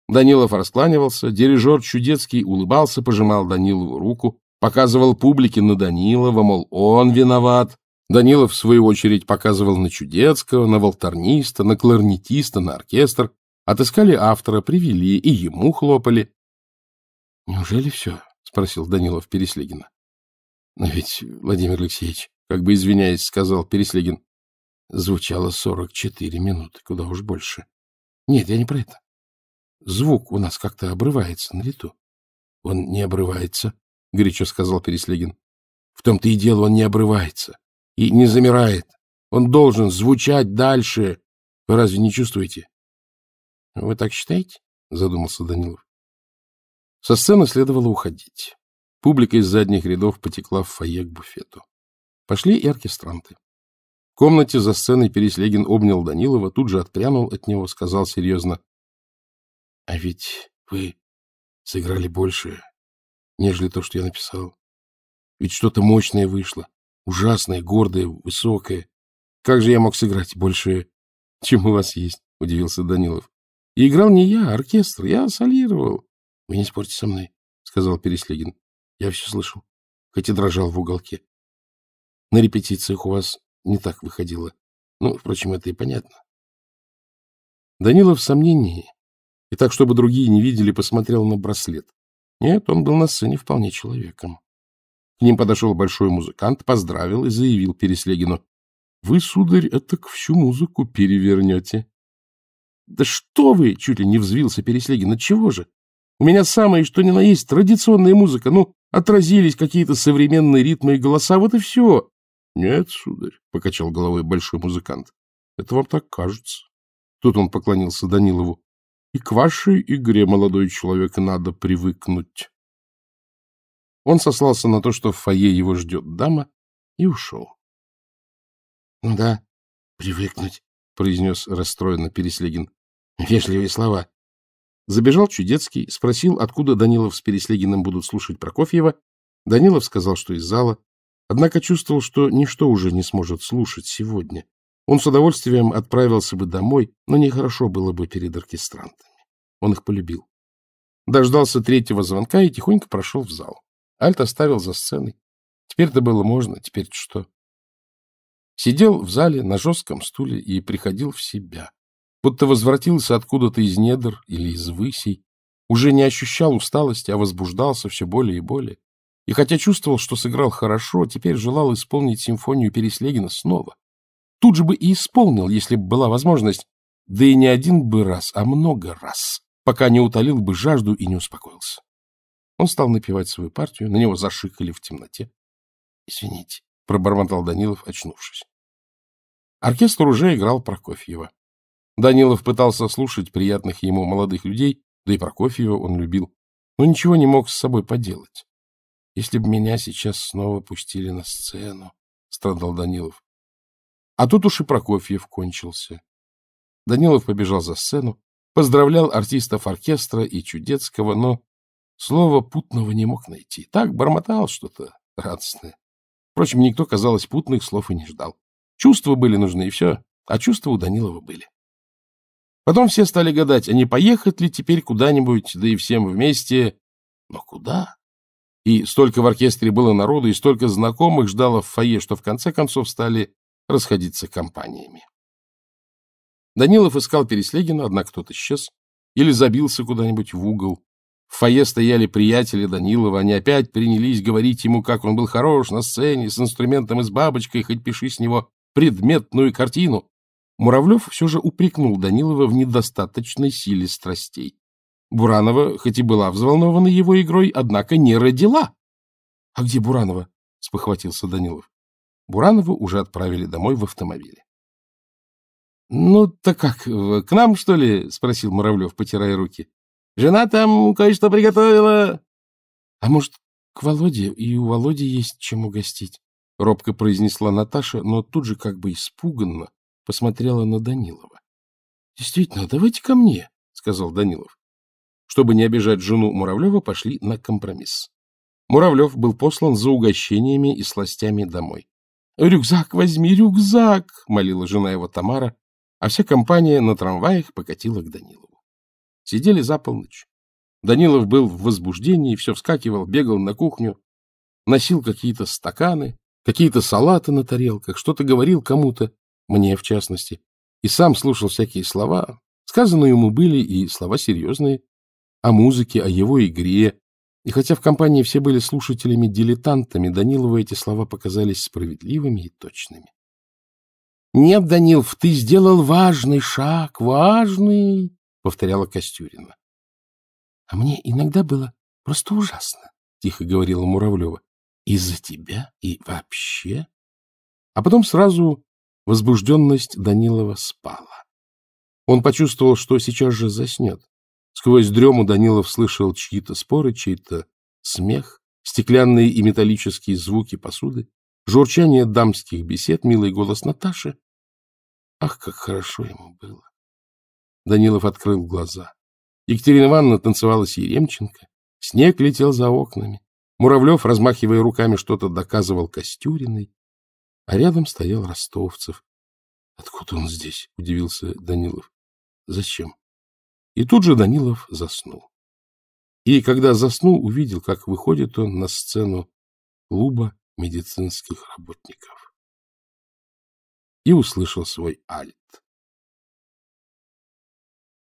Данилов раскланивался, дирижер Чудецкий улыбался, пожимал Данилову руку, показывал публике на Данилова, мол, он виноват. Данилов, в свою очередь, показывал на Чудецкого, на волторниста, на кларнетиста, на оркестр. Отыскали автора, привели, и ему хлопали. — Неужели все? спросил Данилов Переслегина. — Но ведь, Владимир Алексеевич, как бы извиняясь, сказал Переслегин, звучало сорок четыре минуты, куда уж больше. Нет, я не про это. Звук у нас как-то обрывается на лету. — Он не обрывается, — горячо сказал Переслегин. — В том-то и дело, он не обрывается и не замирает. Он должен звучать дальше. Вы разве не чувствуете? — Вы так считаете? — задумался Данилов. Со сцены следовало уходить. Публика из задних рядов потекла в фойе к буфету. Пошли и оркестранты. В комнате за сценой Переслегин обнял Данилова, тут же отпрянул от него, сказал серьезно. — А ведь вы сыграли больше, нежели то, что я написал. Ведь что-то мощное вышло, ужасное, гордое, высокое. Как же я мог сыграть больше, чем у вас есть? — удивился Данилов. — И играл не я, а оркестр. Я солировал. — Вы не спорьте со мной, — сказал Переслегин. — Я все слышал, хоть и дрожал в уголке. На репетициях у вас не так выходило. Ну, впрочем, это и понятно. Данилов в сомнении, и так, чтобы другие не видели, посмотрел на браслет. Нет, он был на сцене вполне человеком. К ним подошел большой музыкант, поздравил и заявил Переслегину. — Вы, сударь, это к всю музыку перевернете. — Да что вы! — чуть ли не взвился Переслегин. — Чего же? У меня самое, что ни на есть, традиционная музыка. Ну, отразились какие-то современные ритмы и голоса, вот и все. — Нет, сударь, — покачал головой большой музыкант, — это вам так кажется. Тут он поклонился Данилову. — И к вашей игре, молодой человек, надо привыкнуть. Он сослался на то, что в фойе его ждет дама, и ушел. — Ну да, привыкнуть, — произнес расстроенно Переслегин. — Вежливые слова. Забежал Чудецкий, спросил, откуда Данилов с Переслегиным будут слушать Прокофьева. Данилов сказал, что из зала. Однако чувствовал, что ничто уже не сможет слушать сегодня. Он с удовольствием отправился бы домой, но нехорошо было бы перед оркестрантами. Он их полюбил. Дождался третьего звонка и тихонько прошел в зал. Альт оставил за сценой. Теперь-то было можно, теперь что? Сидел в зале на жестком стуле и приходил в себя будто возвратился откуда-то из недр или из высей, уже не ощущал усталости, а возбуждался все более и более. И хотя чувствовал, что сыграл хорошо, теперь желал исполнить симфонию Переслегина снова. Тут же бы и исполнил, если бы была возможность, да и не один бы раз, а много раз, пока не утолил бы жажду и не успокоился. Он стал напевать свою партию, на него зашикали в темноте. — Извините, — пробормотал Данилов, очнувшись. Оркестр уже играл Прокофьева. Данилов пытался слушать приятных ему молодых людей, да и Прокофьева он любил, но ничего не мог с собой поделать. «Если бы меня сейчас снова пустили на сцену», — страдал Данилов. А тут уж и Прокофьев кончился. Данилов побежал за сцену, поздравлял артистов оркестра и Чудецкого, но слова путного не мог найти. Так бормотал что-то радостное. Впрочем, никто, казалось, путных слов и не ждал. Чувства были нужны, и все, а чувства у Данилова были. Потом все стали гадать, а не поехать ли теперь куда-нибудь, да и всем вместе. Но куда? И столько в оркестре было народу, и столько знакомых ждало в фойе, что в конце концов стали расходиться компаниями. Данилов искал Переслегина, однако тот исчез или забился куда-нибудь в угол. В фойе стояли приятели Данилова, они опять принялись говорить ему, как он был хорош на сцене, с инструментом и с бабочкой, хоть пиши с него предметную картину. Муравлев все же упрекнул Данилова в недостаточной силе страстей. Буранова, хоть и была взволнована его игрой, однако не родила. — А где Буранова? — спохватился Данилов. Буранова уже отправили домой в автомобиле. — Ну, так как, к нам, что ли? — спросил Муравлев, потирая руки. — Жена там кое-что приготовила. — А может, к Володе? И у Володи есть чем угостить? — робко произнесла Наташа, но тут же как бы испуганно посмотрела на Данилова. — Действительно, давайте ко мне, — сказал Данилов. Чтобы не обижать жену Муравлева, пошли на компромисс. Муравлев был послан за угощениями и сластями домой. — Рюкзак возьми, рюкзак! — молила жена его Тамара, а вся компания на трамваях покатила к Данилову. Сидели за полночь. Данилов был в возбуждении, все вскакивал, бегал на кухню, носил какие-то стаканы, какие-то салаты на тарелках, что-то говорил кому-то мне в частности, и сам слушал всякие слова. Сказанные ему были и слова серьезные, о музыке, о его игре. И хотя в компании все были слушателями-дилетантами, Данилову эти слова показались справедливыми и точными. «Нет, Данилов, ты сделал важный шаг, важный!» — повторяла Костюрина. «А мне иногда было просто ужасно», — тихо говорила Муравлева. «Из-за тебя и вообще?» А потом сразу Возбужденность Данилова спала. Он почувствовал, что сейчас же заснет. Сквозь дрему Данилов слышал чьи-то споры, чей-то смех, стеклянные и металлические звуки посуды, журчание дамских бесед, милый голос Наташи. Ах, как хорошо ему было! Данилов открыл глаза. Екатерина Ивановна танцевала с Еремченко. Снег летел за окнами. Муравлев, размахивая руками, что-то доказывал Костюриной. А рядом стоял Ростовцев. — Откуда он здесь? — удивился Данилов. — Зачем? И тут же Данилов заснул. И когда заснул, увидел, как выходит он на сцену клуба медицинских работников. И услышал свой альт.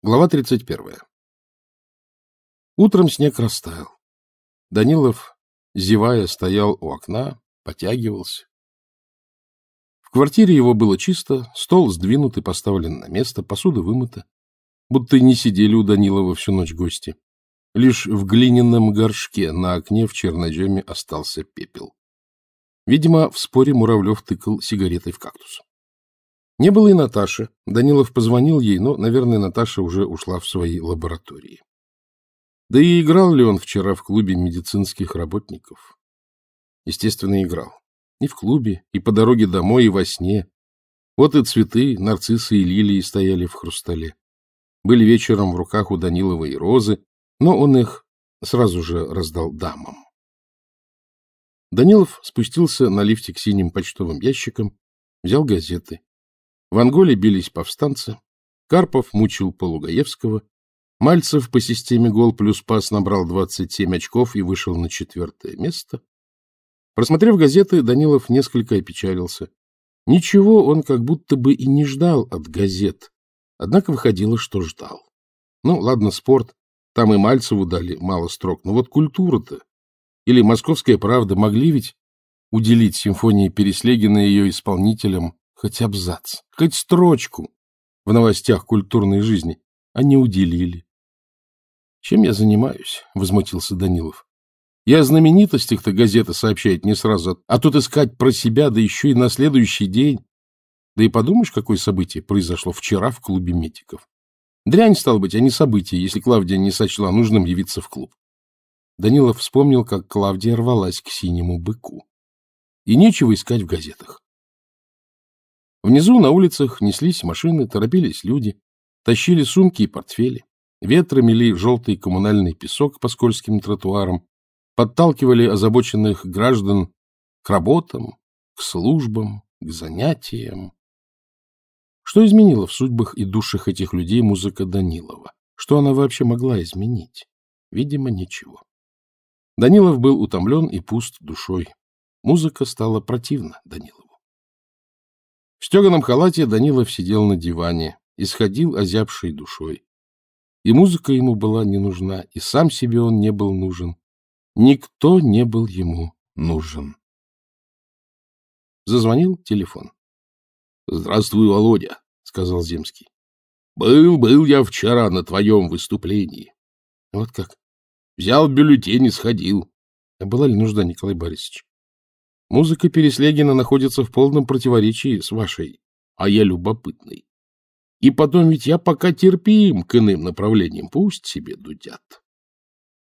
Глава 31. Утром снег растаял. Данилов, зевая, стоял у окна, потягивался, в квартире его было чисто, стол сдвинут и поставлен на место, посуда вымыта, будто и не сидели у Данилова всю ночь гости. Лишь в глиняном горшке на окне в черноземе остался пепел. Видимо, в споре Муравлев тыкал сигаретой в кактус. Не было и Наташи. Данилов позвонил ей, но, наверное, Наташа уже ушла в свои лаборатории. Да и играл ли он вчера в клубе медицинских работников? Естественно, играл. И в клубе, и по дороге домой, и во сне. Вот и цветы, нарциссы и лилии стояли в хрустале. Были вечером в руках у Данилова и розы, но он их сразу же раздал дамам. Данилов спустился на лифте к синим почтовым ящикам, взял газеты. В Анголе бились повстанцы, Карпов мучил Полугаевского, Мальцев по системе гол плюс пас набрал 27 очков и вышел на четвертое место. Просмотрев газеты, Данилов несколько опечалился. Ничего он как будто бы и не ждал от газет. Однако выходило, что ждал. Ну, ладно, спорт. Там и Мальцеву дали мало строк. Но ну, вот культура-то. Или «Московская правда» могли ведь уделить симфонии Переслегина и ее исполнителям хоть абзац, хоть строчку в новостях культурной жизни, а не уделили. «Чем я занимаюсь?» — возмутился Данилов. И о знаменитостях-то газета сообщает не сразу, а тут искать про себя, да еще и на следующий день. Да и подумаешь, какое событие произошло вчера в клубе метиков. Дрянь, стало быть, а не событие, если Клавдия не сочла нужным явиться в клуб. Данилов вспомнил, как Клавдия рвалась к синему быку. И нечего искать в газетах. Внизу на улицах неслись машины, торопились люди, тащили сумки и портфели. Ветром мели желтый коммунальный песок по скользким тротуарам, подталкивали озабоченных граждан к работам, к службам, к занятиям. Что изменило в судьбах и душах этих людей музыка Данилова? Что она вообще могла изменить? Видимо, ничего. Данилов был утомлен и пуст душой. Музыка стала противна Данилову. В стеганом халате Данилов сидел на диване, исходил озябшей душой. И музыка ему была не нужна, и сам себе он не был нужен. Никто не был ему нужен. Зазвонил телефон. — Здравствуй, Володя, — сказал Земский. — Был, был я вчера на твоем выступлении. — Вот как? — Взял бюллетень и сходил. А была ли нужда, Николай Борисович? Музыка Переслегина находится в полном противоречии с вашей, а я любопытный. И потом ведь я пока терпим к иным направлениям, пусть себе дудят.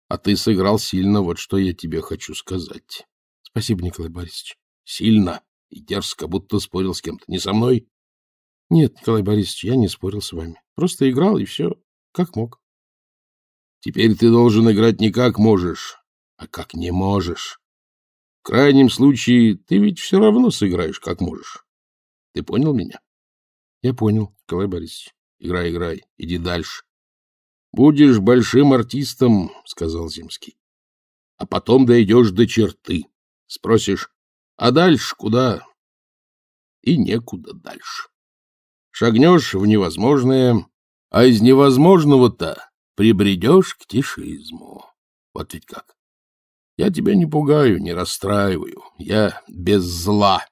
А ты сыграл сильно, вот что я тебе хочу сказать. — Спасибо, Николай Борисович. — Сильно и дерзко, будто спорил с кем-то. Не со мной? — Нет, Николай Борисович, я не спорил с вами. Просто играл, и все, как мог. — Теперь ты должен играть не как можешь, а как не можешь. В крайнем случае, ты ведь все равно сыграешь как можешь. Ты понял меня? — Я понял, Николай Борисович. Играй, играй, иди дальше. «Будешь большим артистом», — сказал Земский. «А потом дойдешь до черты. Спросишь, а дальше куда?» И некуда дальше. Шагнешь в невозможное, а из невозможного-то прибредешь к тишизму. Вот ведь как. Я тебя не пугаю, не расстраиваю. Я без зла.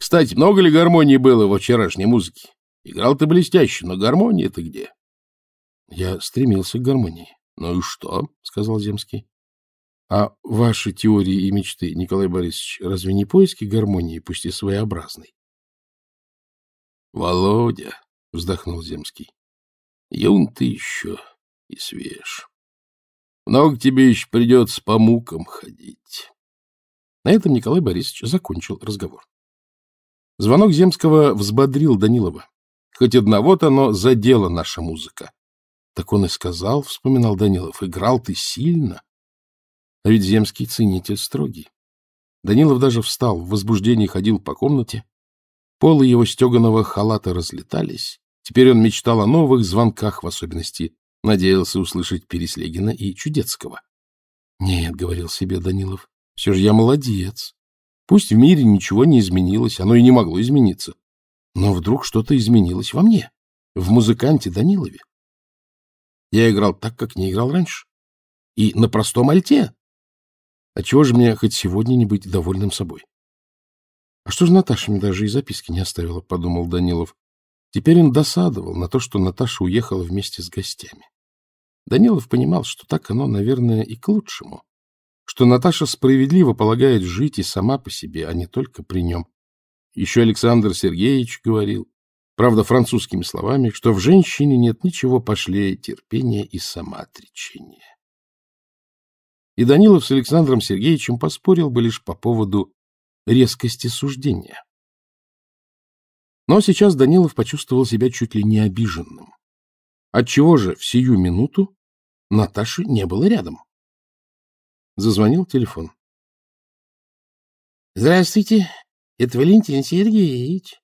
Кстати, много ли гармонии было во вчерашней музыке? Играл ты блестяще, но гармония-то где? Я стремился к гармонии. — Ну и что? — сказал Земский. — А ваши теории и мечты, Николай Борисович, разве не поиски гармонии, пусть и своеобразной? — Володя, — вздохнул Земский, — юн ты еще и свеж. Много тебе еще придется по мукам ходить. На этом Николай Борисович закончил разговор. Звонок Земского взбодрил Данилова. Хоть одного-то, но задела наша музыка. Так он и сказал, — вспоминал Данилов, — играл ты сильно. А ведь земский ценитель строгий. Данилов даже встал, в возбуждении ходил по комнате. Полы его стеганого халата разлетались. Теперь он мечтал о новых звонках, в особенности надеялся услышать Переслегина и Чудецкого. — Нет, — говорил себе Данилов, — все же я молодец. Пусть в мире ничего не изменилось, оно и не могло измениться. Но вдруг что-то изменилось во мне, в музыканте Данилове. Я играл так, как не играл раньше. И на простом альте. А чего же мне хоть сегодня не быть довольным собой? А что же Наташа мне даже и записки не оставила, подумал Данилов. Теперь он досадовал на то, что Наташа уехала вместе с гостями. Данилов понимал, что так оно, наверное, и к лучшему. Что Наташа справедливо полагает жить и сама по себе, а не только при нем. Еще Александр Сергеевич говорил, правда, французскими словами, что в женщине нет ничего пошлее терпения и самоотречения. И Данилов с Александром Сергеевичем поспорил бы лишь по поводу резкости суждения. Но сейчас Данилов почувствовал себя чуть ли не обиженным. Отчего же в сию минуту Наташи не было рядом? Зазвонил телефон. — Здравствуйте, это Валентин Сергеевич.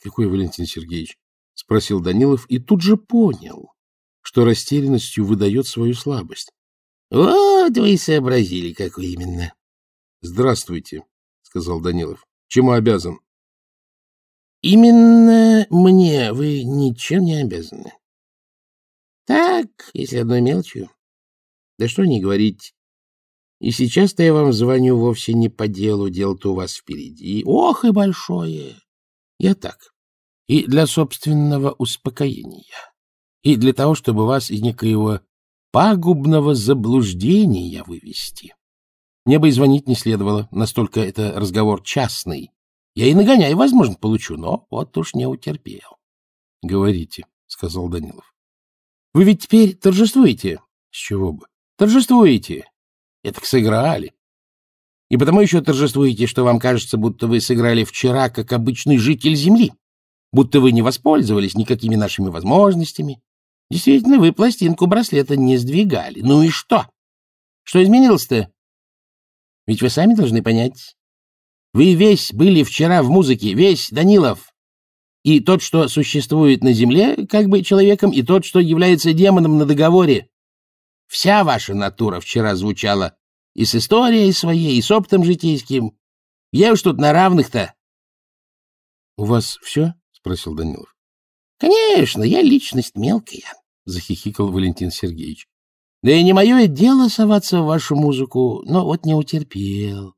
— Какой Валентин Сергеевич? — спросил Данилов и тут же понял, что растерянностью выдает свою слабость. — Вот вы и сообразили, какой именно. — Здравствуйте, — сказал Данилов. — Чему обязан? — Именно мне вы ничем не обязаны. — Так, если одной мелочью. Да что не говорить. И сейчас-то я вам звоню вовсе не по делу, дело-то у вас впереди. Ох и большое! Я так, и для собственного успокоения, и для того, чтобы вас из некоего пагубного заблуждения вывести. Мне бы и звонить не следовало, настолько это разговор частный. Я и нагоняй, возможно, получу, но вот уж не утерпел. — Говорите, — сказал Данилов. — Вы ведь теперь торжествуете. — С чего бы? — Торжествуете. Это сыграли. И потому еще торжествуете, что вам кажется, будто вы сыграли вчера, как обычный житель Земли будто вы не воспользовались никакими нашими возможностями. Действительно, вы пластинку браслета не сдвигали. Ну и что? Что изменилось-то? Ведь вы сами должны понять. Вы весь были вчера в музыке, весь Данилов. И тот, что существует на земле, как бы человеком, и тот, что является демоном на договоре. Вся ваша натура вчера звучала и с историей своей, и с оптом житейским. Я уж тут на равных-то. — У вас все? спросил Данилов. Конечно, я личность мелкая, захихикал Валентин Сергеевич. Да и не мое дело соваться в вашу музыку, но вот не утерпел.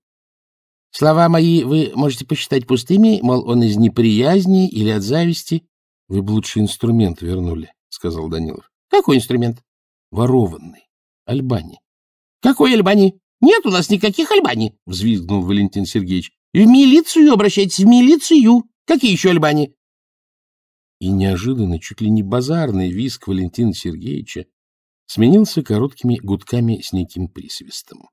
Слова мои вы можете посчитать пустыми, мол, он из неприязни или от зависти. — Вы бы лучше инструмент вернули, — сказал Данилов. — Какой инструмент? — Ворованный. Альбани. — Какой Альбани? Нет у нас никаких Альбани, — взвизгнул Валентин Сергеевич. — В милицию обращайтесь, в милицию. Какие еще Альбани? и неожиданно, чуть ли не базарный виск Валентина Сергеевича сменился короткими гудками с неким присвистом.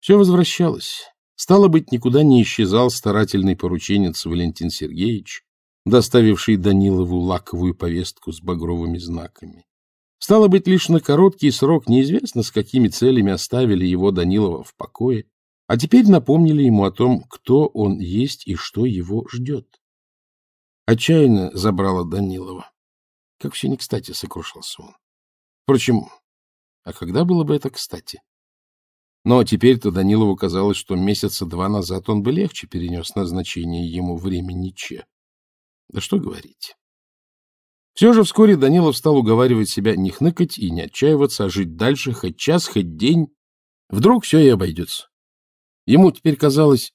Все возвращалось. Стало быть, никуда не исчезал старательный порученец Валентин Сергеевич, доставивший Данилову лаковую повестку с багровыми знаками. Стало быть, лишь на короткий срок неизвестно, с какими целями оставили его Данилова в покое, а теперь напомнили ему о том, кто он есть и что его ждет. Отчаянно забрала Данилова. Как все не кстати, сокрушился он. Впрочем, а когда было бы это кстати? Но теперь-то Данилову казалось, что месяца два назад он бы легче перенес назначение ему времени Че. Да что говорить. Все же вскоре Данилов стал уговаривать себя не хныкать и не отчаиваться, а жить дальше хоть час, хоть день. Вдруг все и обойдется. Ему теперь казалось,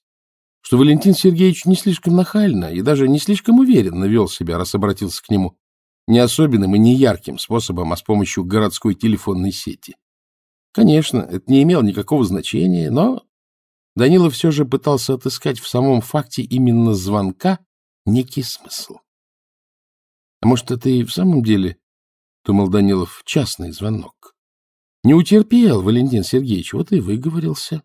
что Валентин Сергеевич не слишком нахально и даже не слишком уверенно вел себя, раз обратился к нему не особенным и не ярким способом, а с помощью городской телефонной сети. Конечно, это не имело никакого значения, но Данилов все же пытался отыскать в самом факте именно звонка некий смысл. — А может, это и в самом деле, — думал Данилов, — частный звонок? Не утерпел Валентин Сергеевич, вот и выговорился.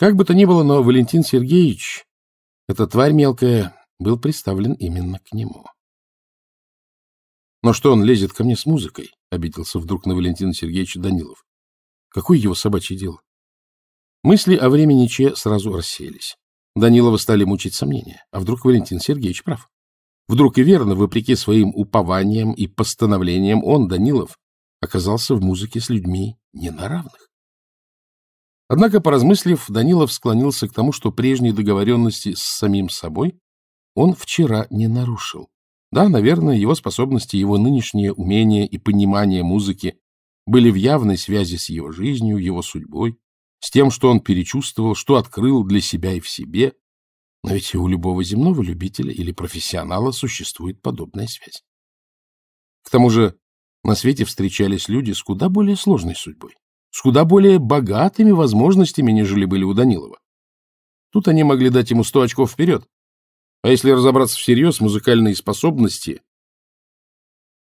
Как бы то ни было, но Валентин Сергеевич, эта тварь мелкая, был представлен именно к нему. — Но что он лезет ко мне с музыкой? — обиделся вдруг на Валентина Сергеевича Данилов. — Какое его собачье дело? Мысли о времени Че сразу рассеялись. Данилова стали мучить сомнения. А вдруг Валентин Сергеевич прав? Вдруг и верно, вопреки своим упованиям и постановлениям, он, Данилов, оказался в музыке с людьми не на равных. Однако, поразмыслив, Данилов склонился к тому, что прежней договоренности с самим собой он вчера не нарушил. Да, наверное, его способности, его нынешнее умение и понимание музыки были в явной связи с его жизнью, его судьбой, с тем, что он перечувствовал, что открыл для себя и в себе. Но ведь и у любого земного любителя или профессионала существует подобная связь. К тому же на свете встречались люди с куда более сложной судьбой с куда более богатыми возможностями, нежели были у Данилова. Тут они могли дать ему сто очков вперед. А если разобраться всерьез, музыкальные способности,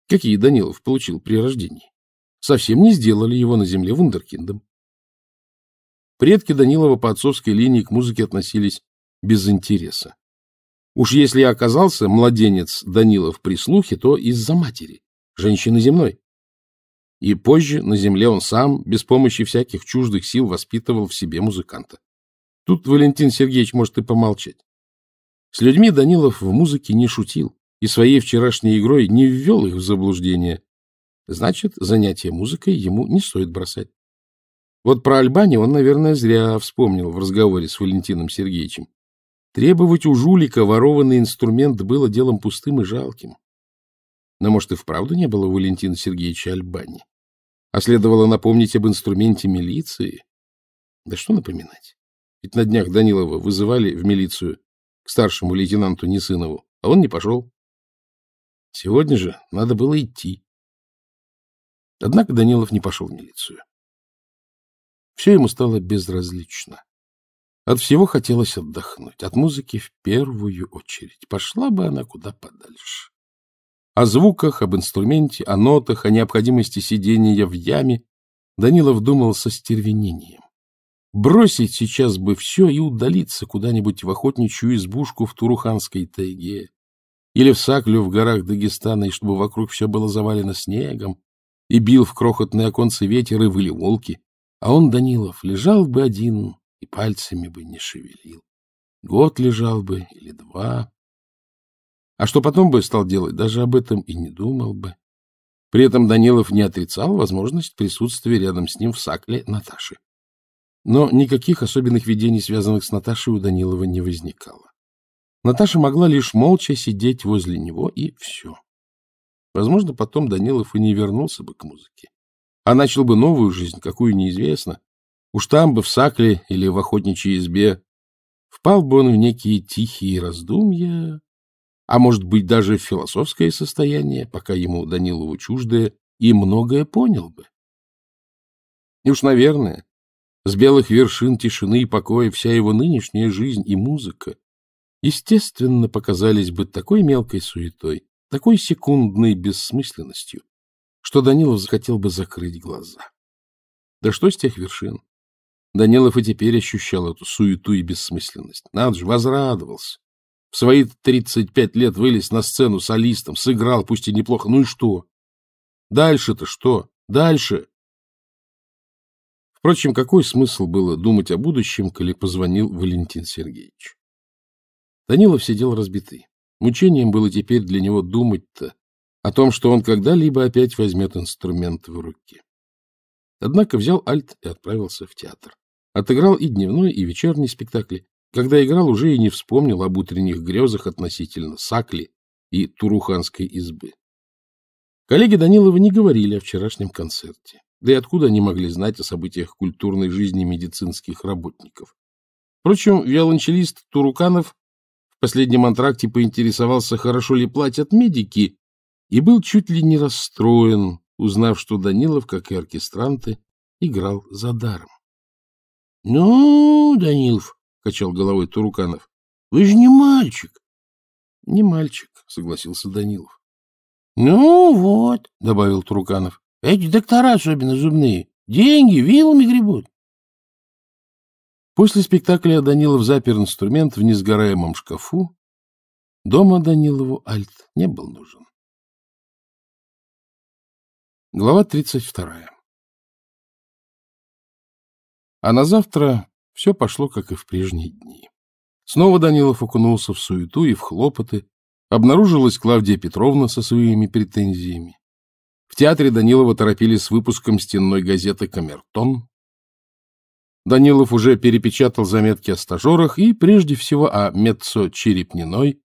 какие Данилов получил при рождении, совсем не сделали его на земле вундеркиндом. Предки Данилова по отцовской линии к музыке относились без интереса. Уж если оказался младенец Данилов при слухе, то из-за матери, женщины земной. И позже на земле он сам, без помощи всяких чуждых сил, воспитывал в себе музыканта. Тут Валентин Сергеевич может и помолчать. С людьми Данилов в музыке не шутил и своей вчерашней игрой не ввел их в заблуждение. Значит, занятие музыкой ему не стоит бросать. Вот про Альбани он, наверное, зря вспомнил в разговоре с Валентином Сергеевичем. Требовать у жулика ворованный инструмент было делом пустым и жалким. Но, может, и вправду не было у Валентина Сергеевича Альбани. А следовало напомнить об инструменте милиции. Да что напоминать? Ведь на днях Данилова вызывали в милицию к старшему лейтенанту Несынову, а он не пошел. Сегодня же надо было идти. Однако Данилов не пошел в милицию. Все ему стало безразлично. От всего хотелось отдохнуть, от музыки в первую очередь. Пошла бы она куда подальше. О звуках, об инструменте, о нотах, о необходимости сидения в яме Данилов думал со стервенением. Бросить сейчас бы все и удалиться куда-нибудь в охотничью избушку в Туруханской тайге или в Саклю в горах Дагестана, и чтобы вокруг все было завалено снегом, и бил в крохотные оконцы ветер и выли волки, а он, Данилов, лежал бы один и пальцами бы не шевелил. Год лежал бы или два, а что потом бы стал делать, даже об этом и не думал бы. При этом Данилов не отрицал возможность присутствия рядом с ним в сакле Наташи. Но никаких особенных видений, связанных с Наташей, у Данилова не возникало. Наташа могла лишь молча сидеть возле него, и все. Возможно, потом Данилов и не вернулся бы к музыке, а начал бы новую жизнь, какую неизвестно. Уж там бы в сакле или в охотничьей избе впал бы он в некие тихие раздумья, а может быть даже в философское состояние, пока ему Данилову чуждое, и многое понял бы. И уж, наверное, с белых вершин тишины и покоя вся его нынешняя жизнь и музыка естественно показались бы такой мелкой суетой, такой секундной бессмысленностью, что Данилов захотел бы закрыть глаза. Да что с тех вершин? Данилов и теперь ощущал эту суету и бессмысленность. Надо же, возрадовался. В свои 35 лет вылез на сцену солистом, сыграл, пусть и неплохо. Ну и что? Дальше-то что? Дальше? Впрочем, какой смысл было думать о будущем, коли позвонил Валентин Сергеевич? Данилов сидел разбитый. Мучением было теперь для него думать-то о том, что он когда-либо опять возьмет инструмент в руки. Однако взял альт и отправился в театр. Отыграл и дневной, и вечерний спектакли. Когда играл, уже и не вспомнил об утренних грезах относительно Сакли и Туруханской избы. Коллеги Данилова не говорили о вчерашнем концерте. Да и откуда они могли знать о событиях культурной жизни медицинских работников? Впрочем, виолончелист Туруканов в последнем антракте поинтересовался, хорошо ли платят медики, и был чуть ли не расстроен, узнав, что Данилов, как и оркестранты, играл за даром. — Ну, Данилов, — качал головой Туруканов. — Вы же не мальчик. — Не мальчик, — согласился Данилов. — Ну вот, — добавил Туруканов, — эти доктора особенно зубные. Деньги вилами гребут. После спектакля Данилов запер инструмент в несгораемом шкафу. Дома Данилову Альт не был нужен. Глава тридцать вторая. А на завтра все пошло, как и в прежние дни. Снова Данилов окунулся в суету и в хлопоты. Обнаружилась Клавдия Петровна со своими претензиями. В театре Данилова торопили с выпуском стенной газеты «Камертон». Данилов уже перепечатал заметки о стажерах и, прежде всего, о Меццо Черепниной,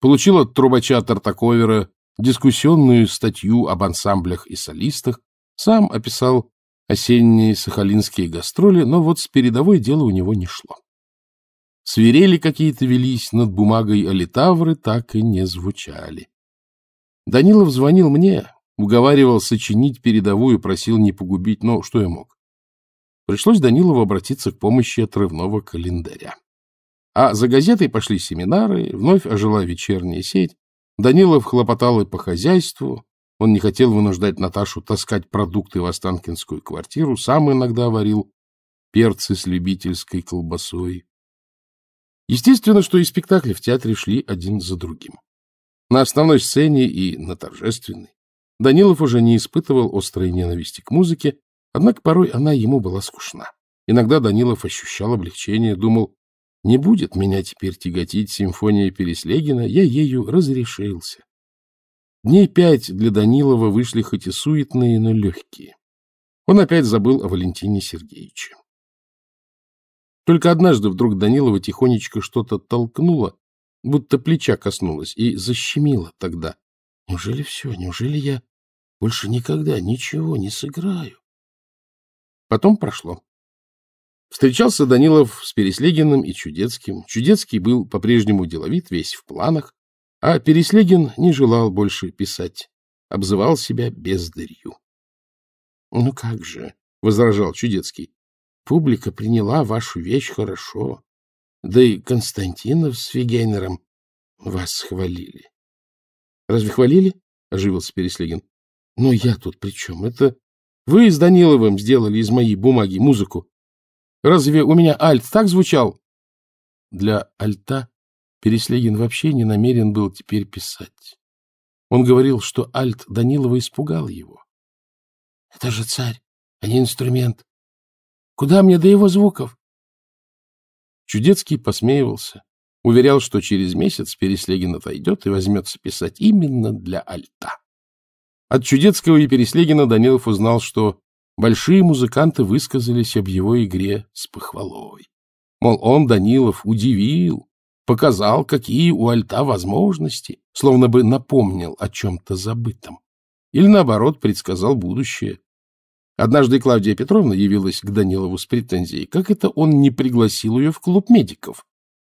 получил от трубача Тартаковера дискуссионную статью об ансамблях и солистах, сам описал осенние сахалинские гастроли, но вот с передовой дело у него не шло. Свирели какие-то велись над бумагой, а литавры так и не звучали. Данилов звонил мне, уговаривал сочинить передовую, просил не погубить, но что я мог. Пришлось Данилову обратиться к помощи отрывного календаря. А за газетой пошли семинары, вновь ожила вечерняя сеть, Данилов хлопотал и по хозяйству, он не хотел вынуждать Наташу таскать продукты в Останкинскую квартиру, сам иногда варил перцы с любительской колбасой. Естественно, что и спектакли в театре шли один за другим. На основной сцене и на торжественной Данилов уже не испытывал острой ненависти к музыке, однако порой она ему была скучна. Иногда Данилов ощущал облегчение, думал, не будет меня теперь тяготить симфония Переслегина, я ею разрешился. Дней пять для Данилова вышли хоть и суетные, но легкие. Он опять забыл о Валентине Сергеевиче. Только однажды вдруг Данилова тихонечко что-то толкнуло, будто плеча коснулось, и защемило тогда. Неужели все? Неужели я больше никогда ничего не сыграю? Потом прошло. Встречался Данилов с Переслегиным и Чудецким. Чудецкий был по-прежнему деловит, весь в планах. А Переслегин не желал больше писать, обзывал себя бездарью. — Ну как же, — возражал Чудецкий, — публика приняла вашу вещь хорошо. Да и Константинов с Фигейнером вас хвалили. — Разве хвалили? — оживился Переслегин. — Но я тут при чем? Это вы с Даниловым сделали из моей бумаги музыку. Разве у меня альт так звучал? Для альта Переслегин вообще не намерен был теперь писать. Он говорил, что Альт Данилова испугал его. — Это же царь, а не инструмент. Куда мне до его звуков? Чудецкий посмеивался, уверял, что через месяц Переслегин отойдет и возьмется писать именно для Альта. От Чудецкого и Переслегина Данилов узнал, что большие музыканты высказались об его игре с похвалой. Мол, он, Данилов, удивил, показал, какие у альта возможности, словно бы напомнил о чем-то забытом. Или, наоборот, предсказал будущее. Однажды Клавдия Петровна явилась к Данилову с претензией, как это он не пригласил ее в клуб медиков.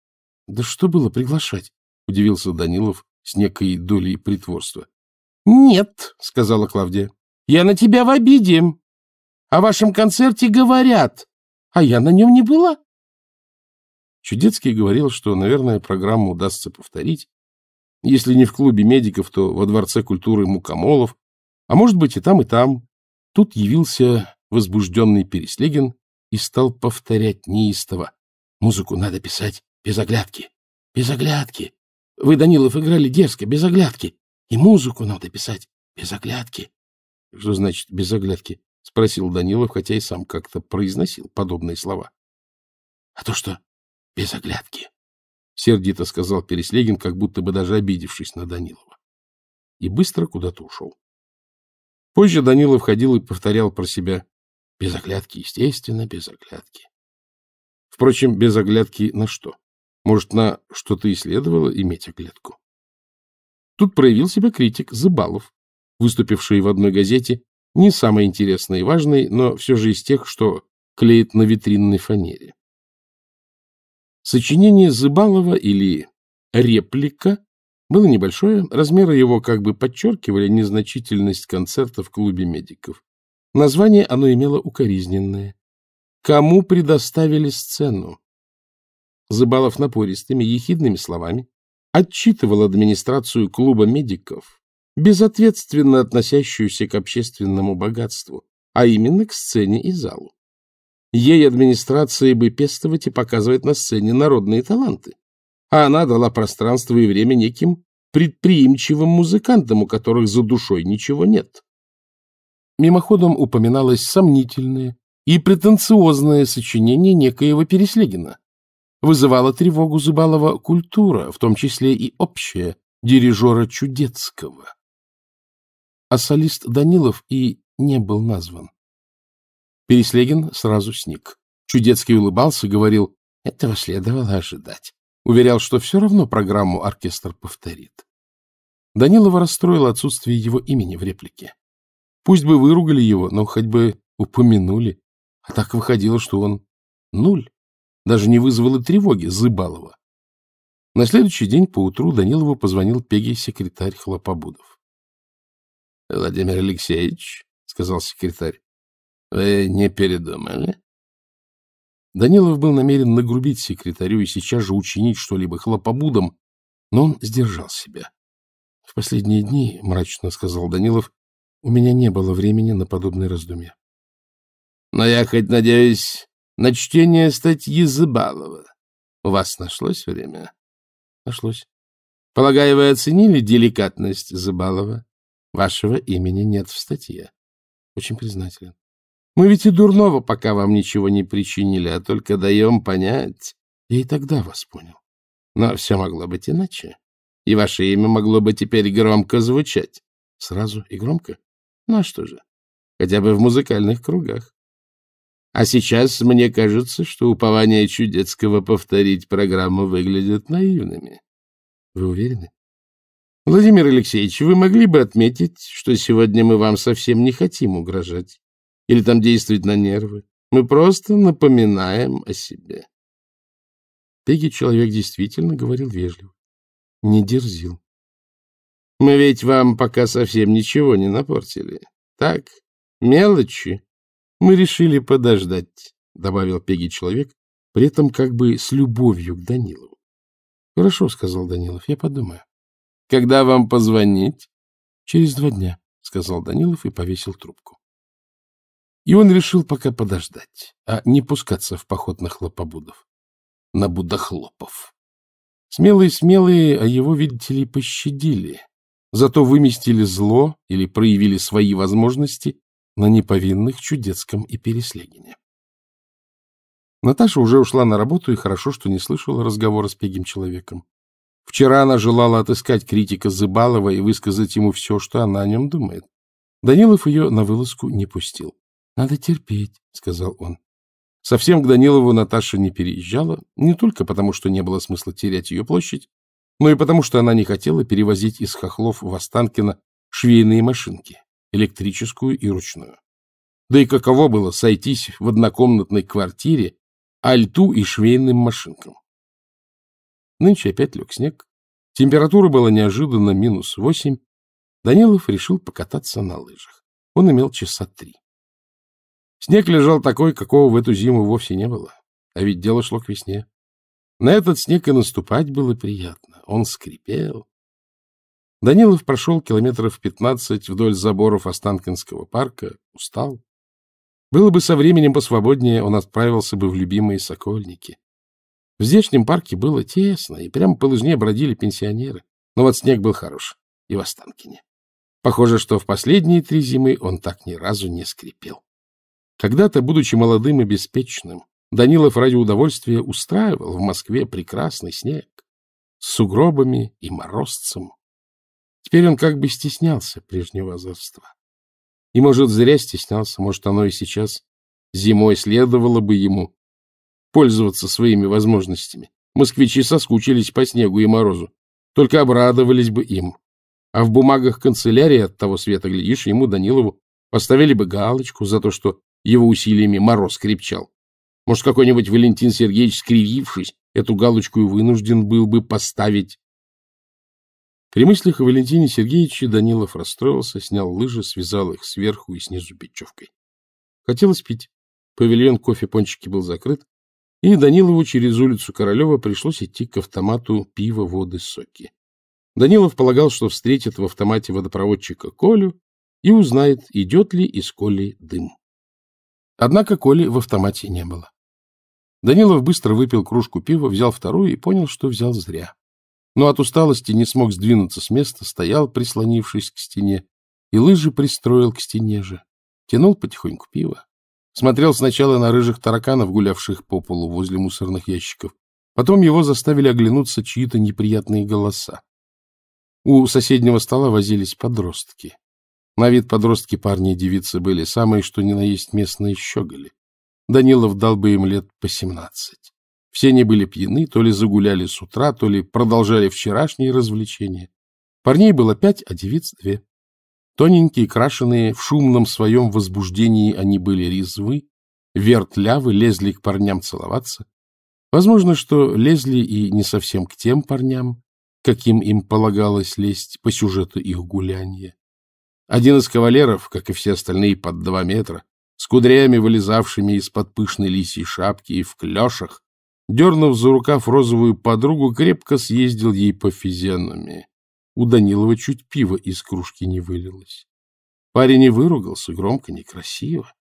— Да что было приглашать? — удивился Данилов с некой долей притворства. — Нет, — сказала Клавдия, — я на тебя в обиде. О вашем концерте говорят, а я на нем не была. Чудецкий говорил, что, наверное, программу удастся повторить, если не в клубе медиков, то во Дворце культуры мукомолов, а может быть и там, и там. Тут явился возбужденный Переслегин и стал повторять неистово. Музыку надо писать без оглядки, без оглядки. Вы, Данилов, играли дерзко, без оглядки. И музыку надо писать без оглядки. — Что значит «без оглядки»? — спросил Данилов, хотя и сам как-то произносил подобные слова. — А то что без оглядки, — сердито сказал Переслегин, как будто бы даже обидевшись на Данилова. И быстро куда-то ушел. Позже Данилов ходил и повторял про себя «без оглядки, естественно, без оглядки». Впрочем, без оглядки на что? Может, на что-то и следовало иметь оглядку? Тут проявил себя критик Забалов, выступивший в одной газете, не самой интересной и важной, но все же из тех, что клеит на витринной фанере. Сочинение Зыбалова или «Реплика» было небольшое, размеры его как бы подчеркивали незначительность концерта в клубе медиков. Название оно имело укоризненное. «Кому предоставили сцену?» Зыбалов напористыми, ехидными словами отчитывал администрацию клуба медиков, безответственно относящуюся к общественному богатству, а именно к сцене и залу. Ей администрации бы пестовать и показывать на сцене народные таланты. А она дала пространство и время неким предприимчивым музыкантам, у которых за душой ничего нет. Мимоходом упоминалось сомнительное и претенциозное сочинение некоего Переслегина. вызывало тревогу зубалова культура, в том числе и общая, дирижера Чудецкого. А солист Данилов и не был назван. Переслегин сразу сник. Чудецкий улыбался, говорил, этого следовало ожидать. Уверял, что все равно программу оркестр повторит. Данилова расстроило отсутствие его имени в реплике. Пусть бы выругали его, но хоть бы упомянули. А так выходило, что он нуль. Даже не вызвало тревоги Зыбалова. На следующий день поутру Данилову позвонил Пегий секретарь Хлопобудов. — Владимир Алексеевич, — сказал секретарь, вы не передумали? Данилов был намерен нагрубить секретарю и сейчас же учинить что-либо хлопобудом, но он сдержал себя. — В последние дни, — мрачно сказал Данилов, — у меня не было времени на подобные раздумья. — Но я хоть надеюсь на чтение статьи Забалова. У вас нашлось время? — Нашлось. — Полагаю, вы оценили деликатность Забалова? Вашего имени нет в статье. — Очень признателен. Мы ведь и дурного пока вам ничего не причинили, а только даем понять. Я и тогда вас понял. Но все могло быть иначе. И ваше имя могло бы теперь громко звучать. Сразу и громко? Ну а что же? Хотя бы в музыкальных кругах. А сейчас мне кажется, что упование Чудецкого повторить программу выглядит наивными. Вы уверены? Владимир Алексеевич, вы могли бы отметить, что сегодня мы вам совсем не хотим угрожать или там действует на нервы. Мы просто напоминаем о себе. Пеги человек действительно говорил вежливо. Не дерзил. Мы ведь вам пока совсем ничего не напортили. Так, мелочи. Мы решили подождать, — добавил Пеги человек, при этом как бы с любовью к Данилову. Хорошо, — сказал Данилов, — я подумаю. Когда вам позвонить? Через два дня, — сказал Данилов и повесил трубку. И он решил пока подождать, а не пускаться в поход на хлопобудов. На будохлопов. Смелые-смелые, а его, видите ли, пощадили. Зато выместили зло или проявили свои возможности на неповинных Чудецком и Переслегине. Наташа уже ушла на работу и хорошо, что не слышала разговора с пегим человеком. Вчера она желала отыскать критика Зыбалова и высказать ему все, что она о нем думает. Данилов ее на вылазку не пустил. Надо терпеть, — сказал он. Совсем к Данилову Наташа не переезжала, не только потому, что не было смысла терять ее площадь, но и потому, что она не хотела перевозить из Хохлов в Останкино швейные машинки, электрическую и ручную. Да и каково было сойтись в однокомнатной квартире альту и швейным машинкам. Нынче опять лег снег. Температура была неожиданно минус восемь. Данилов решил покататься на лыжах. Он имел часа три. Снег лежал такой, какого в эту зиму вовсе не было. А ведь дело шло к весне. На этот снег и наступать было приятно. Он скрипел. Данилов прошел километров пятнадцать вдоль заборов Останкинского парка, устал. Было бы со временем посвободнее, он отправился бы в любимые Сокольники. В здешнем парке было тесно, и прямо по лыжне бродили пенсионеры. Но вот снег был хорош, и в Останкине. Похоже, что в последние три зимы он так ни разу не скрипел. Когда-то, будучи молодым и беспечным, Данилов ради удовольствия устраивал в Москве прекрасный снег с сугробами и морозцем. Теперь он как бы стеснялся прежнего озорства. И, может, зря стеснялся, может, оно и сейчас зимой следовало бы ему пользоваться своими возможностями. Москвичи соскучились по снегу и морозу, только обрадовались бы им. А в бумагах канцелярии от того света, глядишь, ему, Данилову, поставили бы галочку за то, что его усилиями мороз крепчал. Может, какой-нибудь Валентин Сергеевич, скривившись, эту галочку и вынужден был бы поставить. При мыслях о Валентине Сергеевиче Данилов расстроился, снял лыжи, связал их сверху и снизу бечевкой. Хотелось пить. Павильон кофе-пончики был закрыт, и Данилову через улицу Королева пришлось идти к автомату пива, воды, соки. Данилов полагал, что встретит в автомате водопроводчика Колю и узнает, идет ли из Коли дым. Однако Коли в автомате не было. Данилов быстро выпил кружку пива, взял вторую и понял, что взял зря. Но от усталости не смог сдвинуться с места, стоял, прислонившись к стене, и лыжи пристроил к стене же. Тянул потихоньку пиво. Смотрел сначала на рыжих тараканов, гулявших по полу возле мусорных ящиков. Потом его заставили оглянуться чьи-то неприятные голоса. У соседнего стола возились подростки. На вид подростки, парни и девицы были самые, что ни на есть местные щеголи. Данилов дал бы им лет по семнадцать. Все они были пьяны, то ли загуляли с утра, то ли продолжали вчерашние развлечения. Парней было пять, а девиц две. Тоненькие, крашеные, в шумном своем возбуждении они были резвы, вертлявы, лезли к парням целоваться. Возможно, что лезли и не совсем к тем парням, каким им полагалось лезть по сюжету их гуляния. Один из кавалеров, как и все остальные под два метра, с кудрями, вылезавшими из-под пышной лисьей шапки и в клешах, дернув за рукав розовую подругу, крепко съездил ей по физиономии. У Данилова чуть пива из кружки не вылилось. Парень и выругался, громко, некрасиво.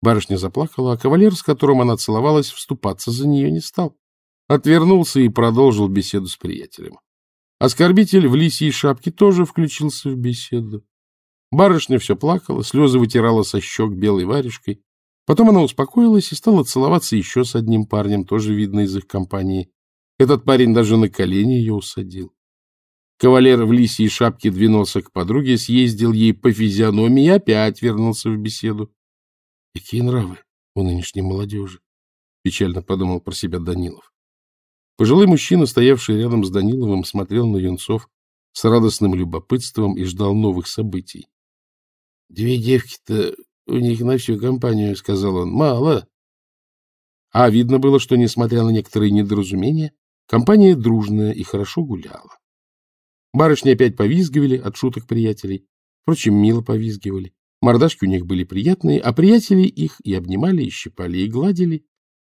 Барышня заплакала, а кавалер, с которым она целовалась, вступаться за нее не стал. Отвернулся и продолжил беседу с приятелем. Оскорбитель в лисьей шапке тоже включился в беседу. Барышня все плакала, слезы вытирала со щек белой варежкой. Потом она успокоилась и стала целоваться еще с одним парнем, тоже видно из их компании. Этот парень даже на колени ее усадил. Кавалер в лисьей шапке двинулся к подруге, съездил ей по физиономии и опять вернулся в беседу. — Какие нравы у нынешней молодежи! — печально подумал про себя Данилов. Пожилой мужчина, стоявший рядом с Даниловым, смотрел на юнцов с радостным любопытством и ждал новых событий. Две девки-то у них на всю компанию, — сказал он. — Мало. А видно было, что, несмотря на некоторые недоразумения, компания дружная и хорошо гуляла. Барышни опять повизгивали от шуток приятелей. Впрочем, мило повизгивали. Мордашки у них были приятные, а приятели их и обнимали, и щипали, и гладили.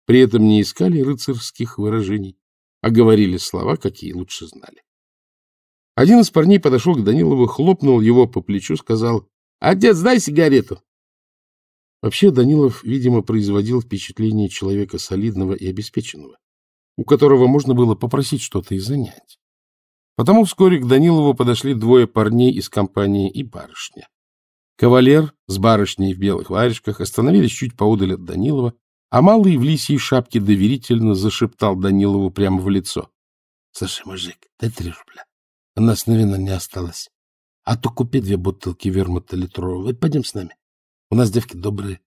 При этом не искали рыцарских выражений, а говорили слова, какие лучше знали. Один из парней подошел к Данилову, хлопнул его по плечу, сказал Отец, а дай сигарету. Вообще Данилов, видимо, производил впечатление человека солидного и обеспеченного, у которого можно было попросить что-то и занять. Потому вскоре к Данилову подошли двое парней из компании и барышня. Кавалер с барышней в белых варежках остановились чуть поодаль от Данилова, а малый в лисьей шапке доверительно зашептал Данилову прямо в лицо. — Слушай, мужик, дай три рубля. У нас новина не осталось. А то купи две бутылки вермута литрового и пойдем с нами. У нас девки добрые.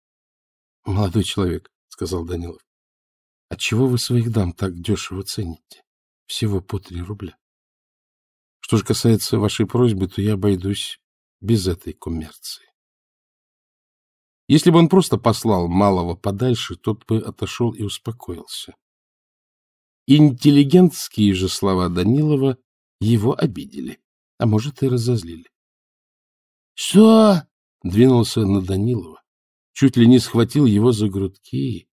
— Молодой человек, — сказал Данилов, а — отчего вы своих дам так дешево цените? Всего по три рубля. Что же касается вашей просьбы, то я обойдусь без этой коммерции. Если бы он просто послал малого подальше, тот бы отошел и успокоился. Интеллигентские же слова Данилова его обидели а может, и разозлили. — Что? — двинулся на Данилова, чуть ли не схватил его за грудки.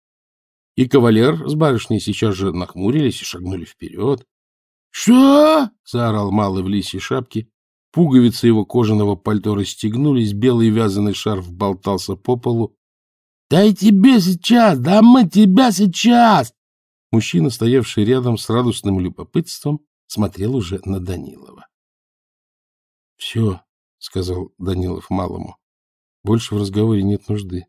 И кавалер с барышней сейчас же нахмурились и шагнули вперед. — Что? — заорал Малый в лисьей шапке. Пуговицы его кожаного пальто расстегнулись, белый вязаный шарф болтался по полу. — Да и тебе сейчас! Да мы тебя сейчас! Мужчина, стоявший рядом с радостным любопытством, смотрел уже на Данилова. — Все, — сказал Данилов малому. — Больше в разговоре нет нужды.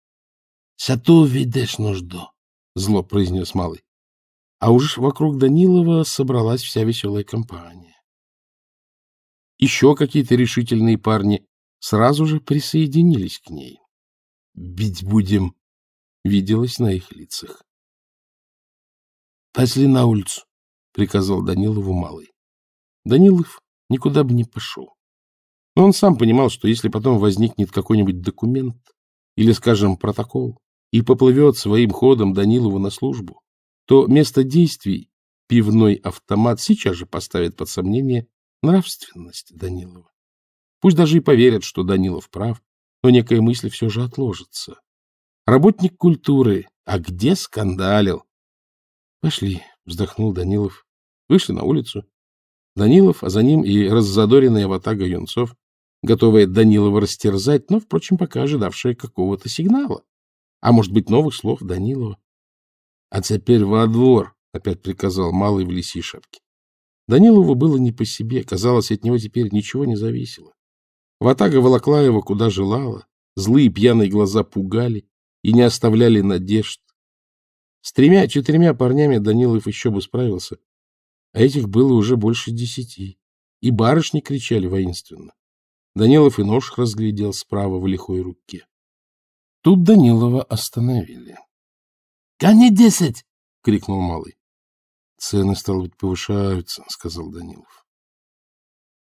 — Сату видишь нужду, — зло произнес малый. А уж вокруг Данилова собралась вся веселая компания. Еще какие-то решительные парни сразу же присоединились к ней. «Бить будем!» — виделось на их лицах. «Пошли на улицу!» — приказал Данилову малый. Данилов никуда бы не пошел. Но он сам понимал, что если потом возникнет какой-нибудь документ или, скажем, протокол, и поплывет своим ходом Данилову на службу, то место действий пивной автомат сейчас же поставит под сомнение нравственность Данилова. Пусть даже и поверят, что Данилов прав, но некая мысль все же отложится. Работник культуры, а где скандалил? Пошли, вздохнул Данилов. Вышли на улицу, Данилов, а за ним и раззадоренная ватага юнцов, готовая Данилова растерзать, но, впрочем, пока ожидавшая какого-то сигнала, а, может быть, новых слов Данилова. — А теперь во двор, — опять приказал малый в лисьей шапке. Данилову было не по себе, казалось, от него теперь ничего не зависело. Ватага волокла его куда желала, злые пьяные глаза пугали и не оставляли надежд. С тремя-четырьмя парнями Данилов еще бы справился, а этих было уже больше десяти. И барышни кричали воинственно. Данилов и нож разглядел справа в лихой руке. Тут Данилова остановили. — Кони десять! — крикнул малый. — Цены, стало быть, повышаются, — сказал Данилов.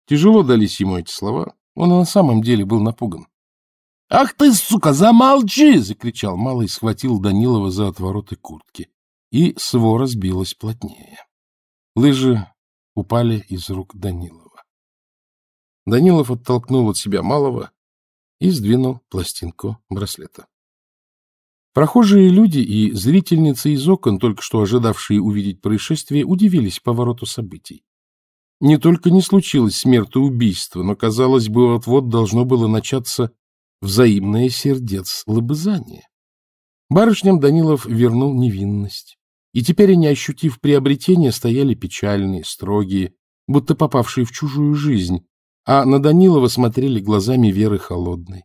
Тяжело дались ему эти слова. Он на самом деле был напуган. — Ах ты, сука, замолчи! — закричал малый, схватил Данилова за отвороты куртки. И свора сбилась плотнее. Лыжи упали из рук Данилова. Данилов оттолкнул от себя малого и сдвинул пластинку браслета. Прохожие люди и зрительницы из окон, только что ожидавшие увидеть происшествие, удивились повороту событий. Не только не случилось смертоубийство, но, казалось бы, вот-вот должно было начаться взаимное сердец лобызание. Барышням Данилов вернул невинность. И теперь они, ощутив приобретение, стояли печальные, строгие, будто попавшие в чужую жизнь, а на Данилова смотрели глазами Веры Холодной.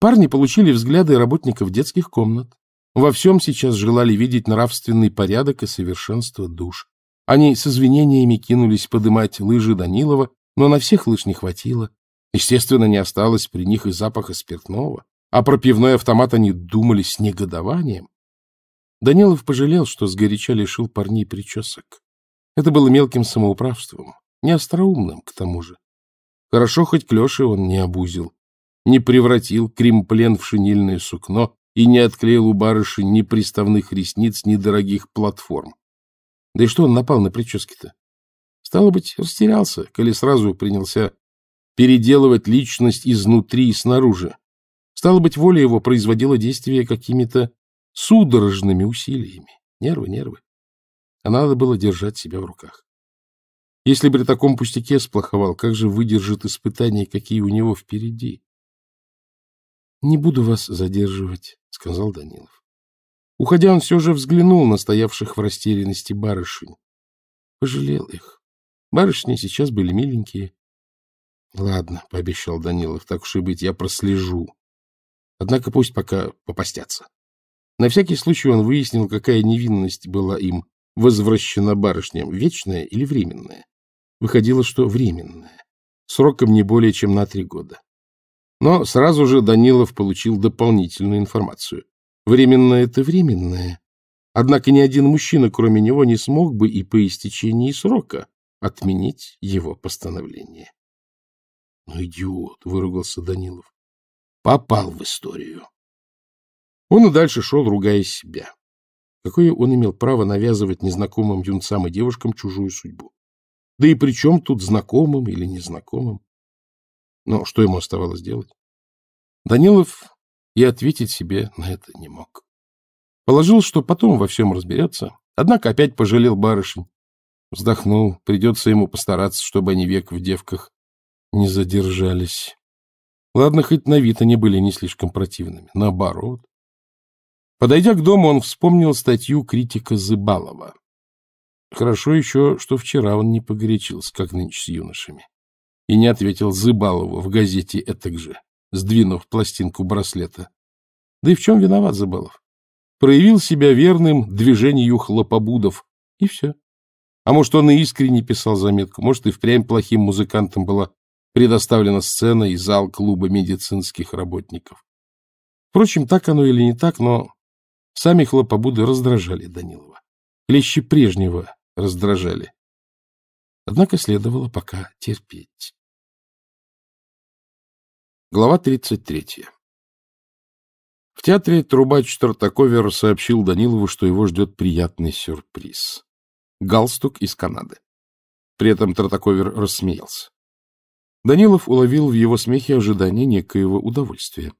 Парни получили взгляды работников детских комнат. Во всем сейчас желали видеть нравственный порядок и совершенство душ. Они с извинениями кинулись подымать лыжи Данилова, но на всех лыж не хватило. Естественно, не осталось при них и запаха спиртного, а про пивной автомат они думали с негодованием. Данилов пожалел, что сгоряча лишил парней причесок. Это было мелким самоуправством, не к тому же. Хорошо хоть Клёши он не обузил, не превратил кремплен в шинельное сукно и не отклеил у барыши ни приставных ресниц, ни дорогих платформ. Да и что он напал на прически-то? Стало быть, растерялся, коли сразу принялся переделывать личность изнутри и снаружи. Стало быть, воля его производила действия какими-то судорожными усилиями. Нервы, нервы. А надо было держать себя в руках. Если при таком пустяке сплоховал, как же выдержит испытания, какие у него впереди? — Не буду вас задерживать, — сказал Данилов. Уходя, он все же взглянул на стоявших в растерянности барышень. Пожалел их. Барышни сейчас были миленькие. — Ладно, — пообещал Данилов, — так уж и быть, я прослежу. Однако пусть пока попостятся. На всякий случай он выяснил, какая невинность была им возвращена барышням, вечная или временная. Выходило, что временная, сроком не более чем на три года. Но сразу же Данилов получил дополнительную информацию. временная – это временная. Однако ни один мужчина, кроме него, не смог бы и по истечении срока отменить его постановление. — Ну, идиот! — выругался Данилов. — Попал в историю. Он и дальше шел, ругая себя. Какое он имел право навязывать незнакомым юнцам и девушкам чужую судьбу? Да и при чем тут знакомым или незнакомым? Но что ему оставалось делать? Данилов и ответить себе на это не мог. Положил, что потом во всем разберется, однако опять пожалел барышень. Вздохнул, придется ему постараться, чтобы они век в девках не задержались. Ладно, хоть на вид они были не слишком противными. Наоборот, Подойдя к дому, он вспомнил статью критика Зыбалова. Хорошо еще, что вчера он не погорячился, как нынче с юношами, и не ответил Зыбалову в газете «Этак же», сдвинув пластинку браслета. Да и в чем виноват Зыбалов? Проявил себя верным движению хлопобудов, и все. А может, он и искренне писал заметку, может, и впрямь плохим музыкантом была предоставлена сцена и зал клуба медицинских работников. Впрочем, так оно или не так, но Сами хлопобуды раздражали Данилова. Клещи прежнего раздражали. Однако следовало пока терпеть. Глава 33. В театре трубач Тартаковер сообщил Данилову, что его ждет приятный сюрприз. Галстук из Канады. При этом Тартаковер рассмеялся. Данилов уловил в его смехе ожидание некоего удовольствия.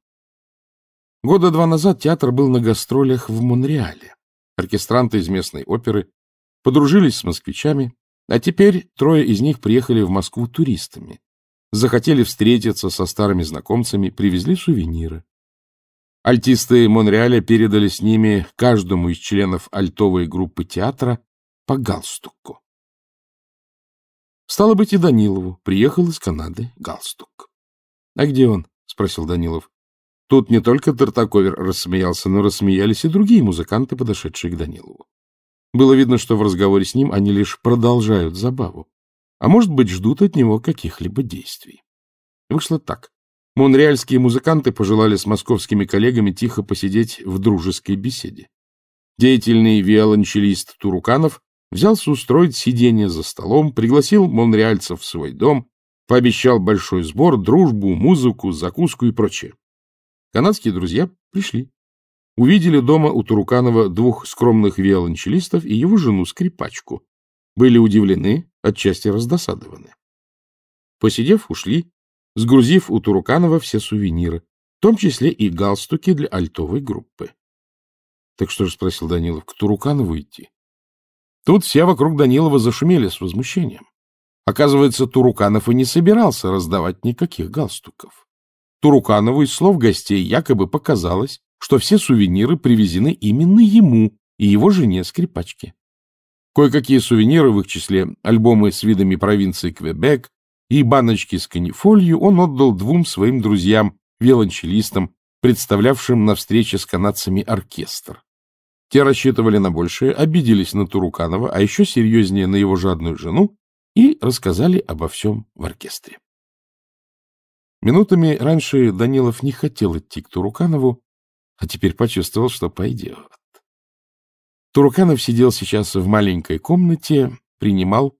Года два назад театр был на гастролях в Монреале. Оркестранты из местной оперы подружились с москвичами, а теперь трое из них приехали в Москву туристами. Захотели встретиться со старыми знакомцами, привезли сувениры. Альтисты Монреаля передали с ними каждому из членов альтовой группы театра по галстуку. Стало быть, и Данилову приехал из Канады галстук. — А где он? — спросил Данилов. Тут не только Тартаковер рассмеялся, но рассмеялись и другие музыканты, подошедшие к Данилову. Было видно, что в разговоре с ним они лишь продолжают забаву, а, может быть, ждут от него каких-либо действий. Вышло так. Монреальские музыканты пожелали с московскими коллегами тихо посидеть в дружеской беседе. Деятельный виолончелист Туруканов взялся устроить сидение за столом, пригласил монреальцев в свой дом, пообещал большой сбор, дружбу, музыку, закуску и прочее. Канадские друзья пришли. Увидели дома у Туруканова двух скромных виолончелистов и его жену-скрипачку. Были удивлены, отчасти раздосадованы. Посидев, ушли, сгрузив у Туруканова все сувениры, в том числе и галстуки для альтовой группы. — Так что же, — спросил Данилов, — к Туруканову идти? Тут все вокруг Данилова зашумели с возмущением. Оказывается, Туруканов и не собирался раздавать никаких галстуков. Туруканову из слов гостей якобы показалось, что все сувениры привезены именно ему и его жене-скрипачке. Кое-какие сувениры, в их числе альбомы с видами провинции Квебек и баночки с канифолью, он отдал двум своим друзьям, виолончелистам, представлявшим на встрече с канадцами оркестр. Те рассчитывали на большее, обиделись на Туруканова, а еще серьезнее на его жадную жену и рассказали обо всем в оркестре. Минутами раньше Данилов не хотел идти к Туруканову, а теперь почувствовал, что пойдет. Туруканов сидел сейчас в маленькой комнате, принимал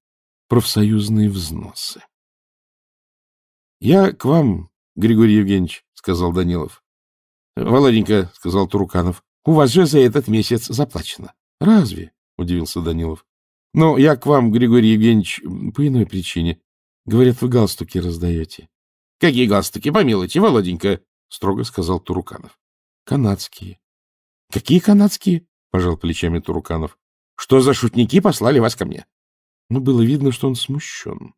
профсоюзные взносы. — Я к вам, Григорий Евгеньевич, — сказал Данилов. — Володенька, — сказал Туруканов, — у вас же за этот месяц заплачено. — Разве? — удивился Данилов. — Но я к вам, Григорий Евгеньевич, по иной причине. Говорят, вы галстуки раздаете. — Какие галстуки? Помилуйте, Володенька, — строго сказал Туруканов. — Канадские. — Какие канадские? — пожал плечами Туруканов. — Что за шутники послали вас ко мне? Но было видно, что он смущен.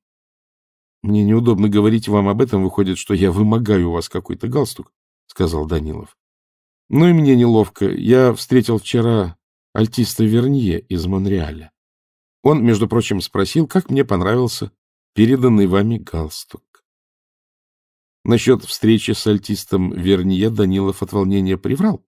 — Мне неудобно говорить вам об этом. Выходит, что я вымогаю у вас какой-то галстук, — сказал Данилов. — Ну и мне неловко. Я встретил вчера альтиста Вернье из Монреаля. Он, между прочим, спросил, как мне понравился переданный вами галстук. Насчет встречи с альтистом Вернье Данилов от волнения приврал.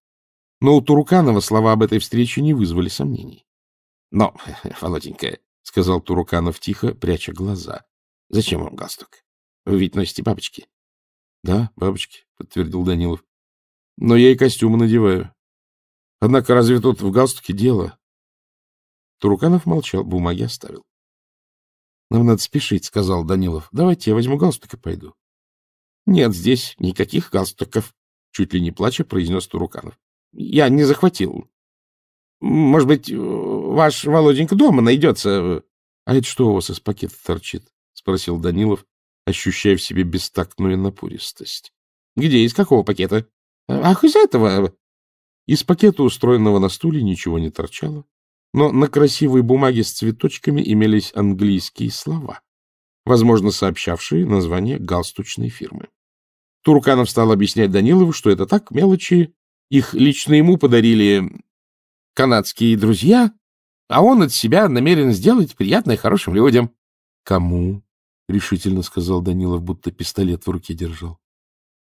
Но у Туруканова слова об этой встрече не вызвали сомнений. — Но, Володенька, — сказал Туруканов тихо, пряча глаза, — зачем вам галстук? Вы ведь носите бабочки. — Да, бабочки, — подтвердил Данилов. — Но я и костюмы надеваю. Однако разве тут в галстуке дело? Туруканов молчал, бумаги оставил. — Нам надо спешить, — сказал Данилов. — Давайте я возьму галстук и пойду. — Нет, здесь никаких галстуков, — чуть ли не плача произнес Туруканов. — Я не захватил. — Может быть, э, ваш Володенька дома найдется? — А это что у вас из пакета торчит? — спросил Данилов, ощущая в себе бестактную напористость. — Где, из какого пакета? — Ах, из этого! Из пакета, устроенного на стуле, ничего не торчало, но на красивой бумаге с цветочками имелись английские слова возможно, сообщавшие название галстучной фирмы. Туруканов стал объяснять Данилову, что это так, мелочи. Их лично ему подарили канадские друзья, а он от себя намерен сделать приятное хорошим людям. — Кому? — решительно сказал Данилов, будто пистолет в руке держал.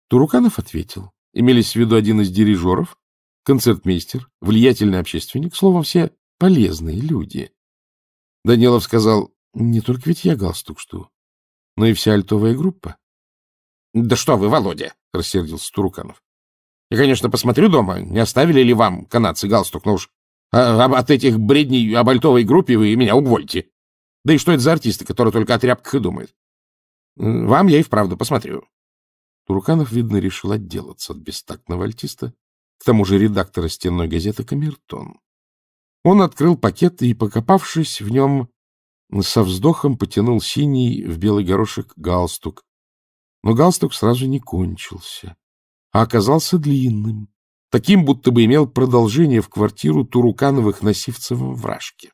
Туруканов ответил. Имелись в виду один из дирижеров, концертмейстер, влиятельный общественник, словом, все полезные люди. Данилов сказал, — Не только ведь я галстук что но ну и вся альтовая группа. — Да что вы, Володя! — рассердился Туруканов. — Я, конечно, посмотрю дома, не оставили ли вам, канадцы, галстук, но уж а, от этих бредней об альтовой группе вы меня увольте. Да и что это за артисты, которые только о тряпках и думают? Вам я и вправду посмотрю. Туруканов, видно, решил отделаться от бестактного альтиста, к тому же редактора стенной газеты «Камертон». Он открыл пакет и, покопавшись в нем, со вздохом потянул синий в белый горошек галстук. Но галстук сразу не кончился, а оказался длинным, таким, будто бы имел продолжение в квартиру Турукановых на Сивцевом вражке.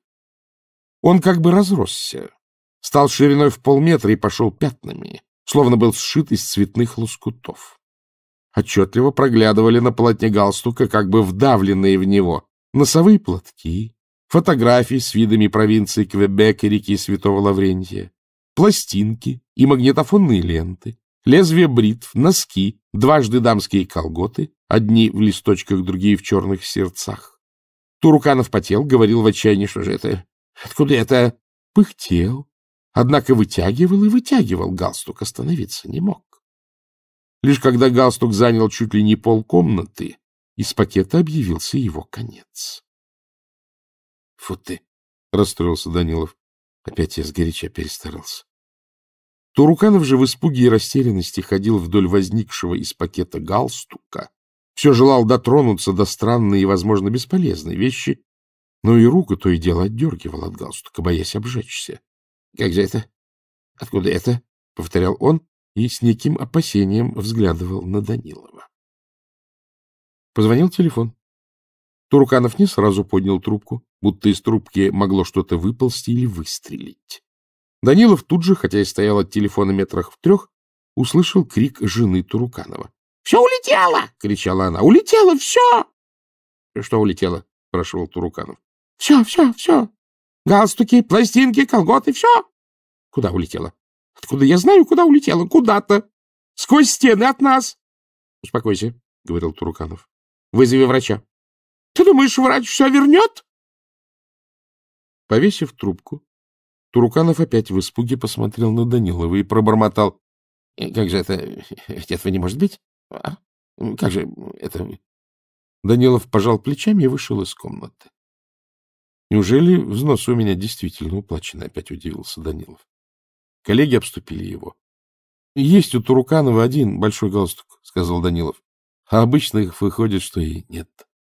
Он как бы разросся, стал шириной в полметра и пошел пятнами, словно был сшит из цветных лоскутов. Отчетливо проглядывали на полотне галстука, как бы вдавленные в него, носовые платки, фотографий с видами провинции Квебек и реки Святого Лаврентия, пластинки и магнитофонные ленты, лезвие бритв, носки, дважды дамские колготы, одни в листочках, другие в черных сердцах. Туруканов потел, говорил в отчаянии, что же это, откуда это, пыхтел, однако вытягивал и вытягивал галстук, остановиться не мог. Лишь когда галстук занял чуть ли не полкомнаты, из пакета объявился его конец. — Фу ты! — расстроился Данилов. Опять я сгоряча перестарался. Туруканов же в испуге и растерянности ходил вдоль возникшего из пакета галстука. Все желал дотронуться до странной и, возможно, бесполезной вещи, но и руку то и дело отдергивал от галстука, боясь обжечься. — Как же это? Откуда это? — повторял он и с неким опасением взглядывал на Данилова. Позвонил телефон. Туруканов не сразу поднял трубку будто из трубки могло что-то выползти или выстрелить. Данилов тут же, хотя и стоял от телефона метрах в трех, услышал крик жены Туруканова. — Все улетело! — кричала она. — Улетело все! — Что улетело? — спрашивал Туруканов. — Все, все, все. Галстуки, пластинки, колготы, все. — Куда улетело? — Откуда я знаю, куда улетело? Куда-то. Сквозь стены от нас. — Успокойся, — говорил Туруканов. — Вызови врача. — Ты думаешь, врач все вернет? Повесив трубку, Туруканов опять в испуге посмотрел на Данилова и пробормотал. «Э, — Как же это? Ведь этого не может быть? А? Как же это? Данилов пожал плечами и вышел из комнаты. — Неужели взнос у меня действительно уплачен? — опять удивился Данилов. Коллеги обступили его. — Есть у Туруканова один большой галстук, — сказал Данилов. — А их выходит, что и нет. —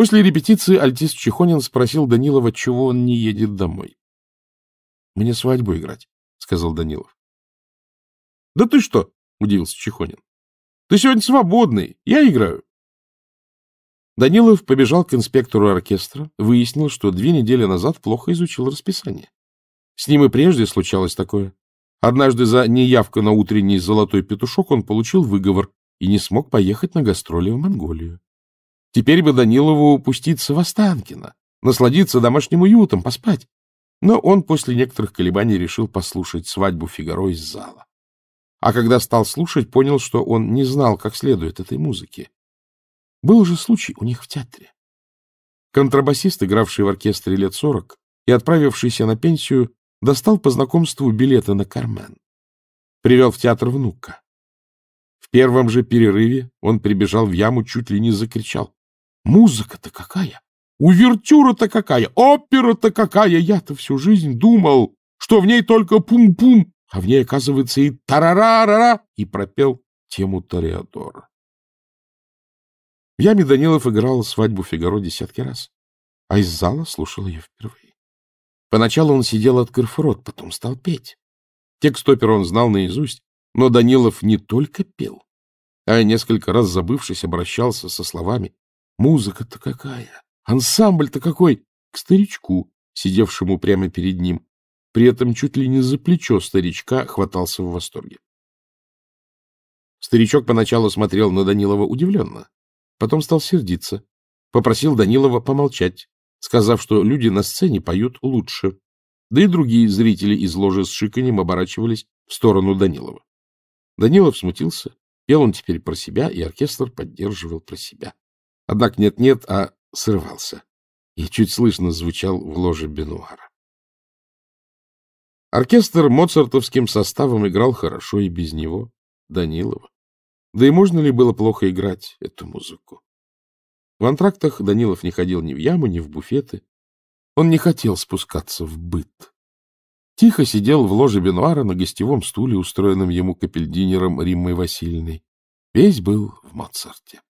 После репетиции альтист Чехонин спросил Данилова, чего он не едет домой. — Мне свадьбу играть, — сказал Данилов. — Да ты что? — удивился Чехонин. — Ты сегодня свободный, я играю. Данилов побежал к инспектору оркестра, выяснил, что две недели назад плохо изучил расписание. С ним и прежде случалось такое. Однажды за неявку на утренний золотой петушок он получил выговор и не смог поехать на гастроли в Монголию. Теперь бы Данилову пуститься в Останкино, насладиться домашним уютом, поспать. Но он после некоторых колебаний решил послушать свадьбу Фигаро из зала. А когда стал слушать, понял, что он не знал, как следует этой музыке. Был же случай у них в театре. Контрабасист, игравший в оркестре лет сорок и отправившийся на пенсию, достал по знакомству билеты на Кармен. Привел в театр внука. В первом же перерыве он прибежал в яму, чуть ли не закричал. Музыка-то какая! Увертюра-то какая! Опера-то какая! Я-то всю жизнь думал, что в ней только пум-пум, а в ней, оказывается, и тарарарара, и пропел тему Тореадора. В яме Данилов играл свадьбу Фигаро десятки раз, а из зала слушал ее впервые. Поначалу он сидел, открыв рот, потом стал петь. Текст оперы он знал наизусть, но Данилов не только пел, а несколько раз забывшись обращался со словами Музыка-то какая! Ансамбль-то какой! К старичку, сидевшему прямо перед ним. При этом чуть ли не за плечо старичка хватался в восторге. Старичок поначалу смотрел на Данилова удивленно, потом стал сердиться, попросил Данилова помолчать, сказав, что люди на сцене поют лучше. Да и другие зрители из ложи с шиканем оборачивались в сторону Данилова. Данилов смутился, пел он теперь про себя, и оркестр поддерживал про себя. Однако нет-нет, а срывался и чуть слышно звучал в ложе Бенуара. Оркестр моцартовским составом играл хорошо и без него, Данилова. Да и можно ли было плохо играть эту музыку? В антрактах Данилов не ходил ни в яму, ни в буфеты. Он не хотел спускаться в быт. Тихо сидел в ложе Бенуара на гостевом стуле, устроенном ему капельдинером Риммой Васильевной. Весь был в Моцарте.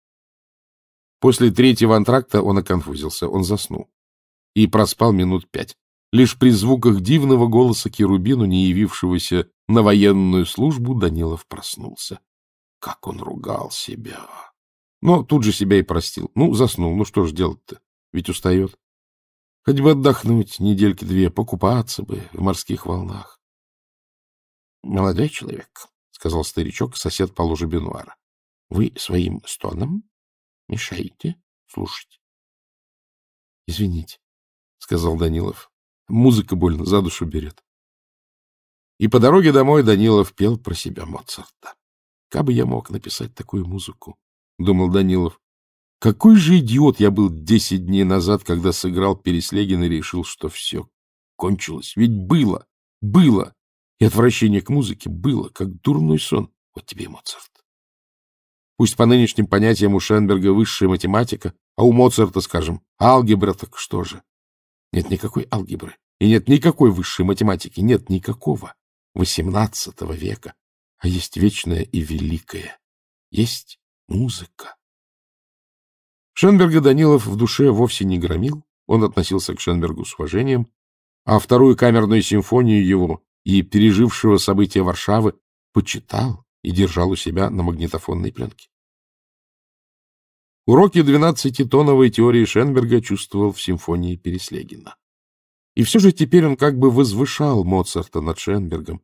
После третьего антракта он оконфузился, он заснул. И проспал минут пять. Лишь при звуках дивного голоса Керубину, не явившегося на военную службу, Данилов проснулся. Как он ругал себя! Но тут же себя и простил. Ну, заснул, ну что ж делать-то? Ведь устает. Хоть бы отдохнуть недельки две, покупаться бы в морских волнах. — Молодой человек, — сказал старичок, сосед по ложе Бенуара, — вы своим стоном Мешаете слушать. — Извините, — сказал Данилов. — Музыка больно за душу берет. И по дороге домой Данилов пел про себя Моцарта. «Кабы я мог написать такую музыку», — думал Данилов. «Какой же идиот я был десять дней назад, когда сыграл Переслегин и решил, что все кончилось. Ведь было, было, и отвращение к музыке было, как дурной сон. Вот тебе и Моцарт». Пусть по нынешним понятиям у Шенберга высшая математика, а у Моцарта, скажем, алгебра, так что же? Нет никакой алгебры, и нет никакой высшей математики, нет никакого. XVIII века, а есть вечное и великое. Есть музыка. Шенберга Данилов в душе вовсе не громил, он относился к Шенбергу с уважением, а вторую камерную симфонию его и пережившего события Варшавы почитал и держал у себя на магнитофонной пленке. Уроки двенадцатитоновой теории Шенберга чувствовал в симфонии Переслегина. И все же теперь он как бы возвышал Моцарта над Шенбергом,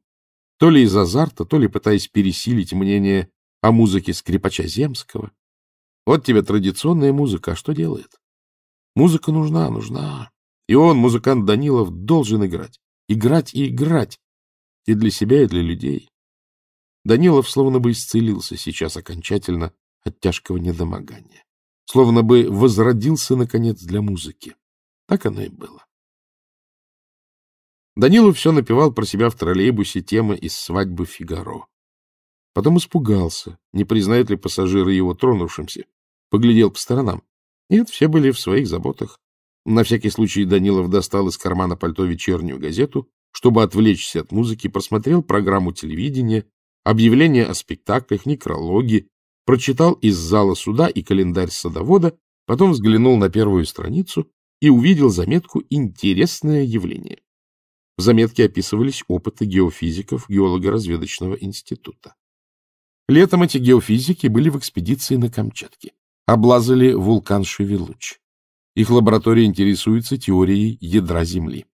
то ли из азарта, то ли пытаясь пересилить мнение о музыке скрипача Земского. Вот тебе традиционная музыка, а что делает? Музыка нужна, нужна. И он, музыкант Данилов, должен играть. Играть и играть. И для себя, и для людей. Данилов словно бы исцелился сейчас окончательно от тяжкого недомогания. Словно бы возродился, наконец, для музыки. Так оно и было. Данилов все напевал про себя в троллейбусе темы из «Свадьбы Фигаро». Потом испугался, не признают ли пассажиры его тронувшимся. Поглядел по сторонам. Нет, все были в своих заботах. На всякий случай Данилов достал из кармана пальто вечернюю газету, чтобы отвлечься от музыки, просмотрел программу телевидения объявления о спектаклях, некрологи, прочитал из зала суда и календарь садовода, потом взглянул на первую страницу и увидел заметку «Интересное явление». В заметке описывались опыты геофизиков геолого-разведочного института. Летом эти геофизики были в экспедиции на Камчатке, облазали вулкан Шевелуч. Их лаборатория интересуется теорией ядра Земли.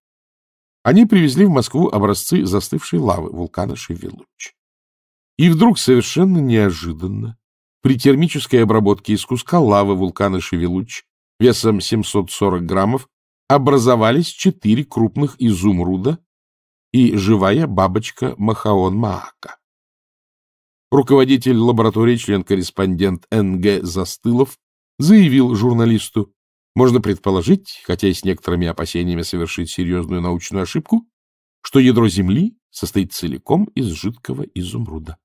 Они привезли в Москву образцы застывшей лавы вулкана Шевелуч. И вдруг, совершенно неожиданно, при термической обработке из куска лавы вулкана Шевелуч весом 740 граммов образовались четыре крупных изумруда и живая бабочка Махаон-Маака. Руководитель лаборатории, член-корреспондент Н.Г. Застылов, заявил журналисту, можно предположить, хотя и с некоторыми опасениями совершить серьезную научную ошибку, что ядро Земли состоит целиком из жидкого изумруда.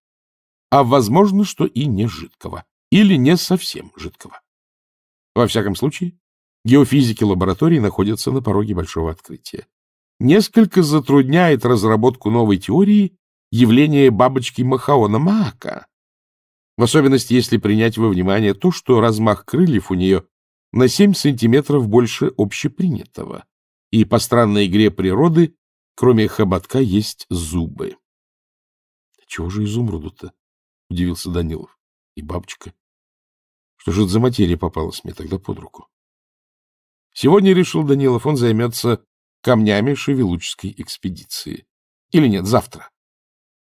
А возможно, что и не жидкого, или не совсем жидкого. Во всяком случае, геофизики лаборатории находятся на пороге большого открытия. Несколько затрудняет разработку новой теории явление бабочки Махаона Маака, в особенности если принять во внимание то, что размах крыльев у нее на 7 сантиметров больше общепринятого, и по странной игре природы Кроме хоботка есть зубы. — чего же изумруду-то? — удивился Данилов. — И бабочка. Что же это за материя попалась мне тогда под руку? Сегодня, решил Данилов, он займется камнями шевелуческой экспедиции. Или нет, завтра.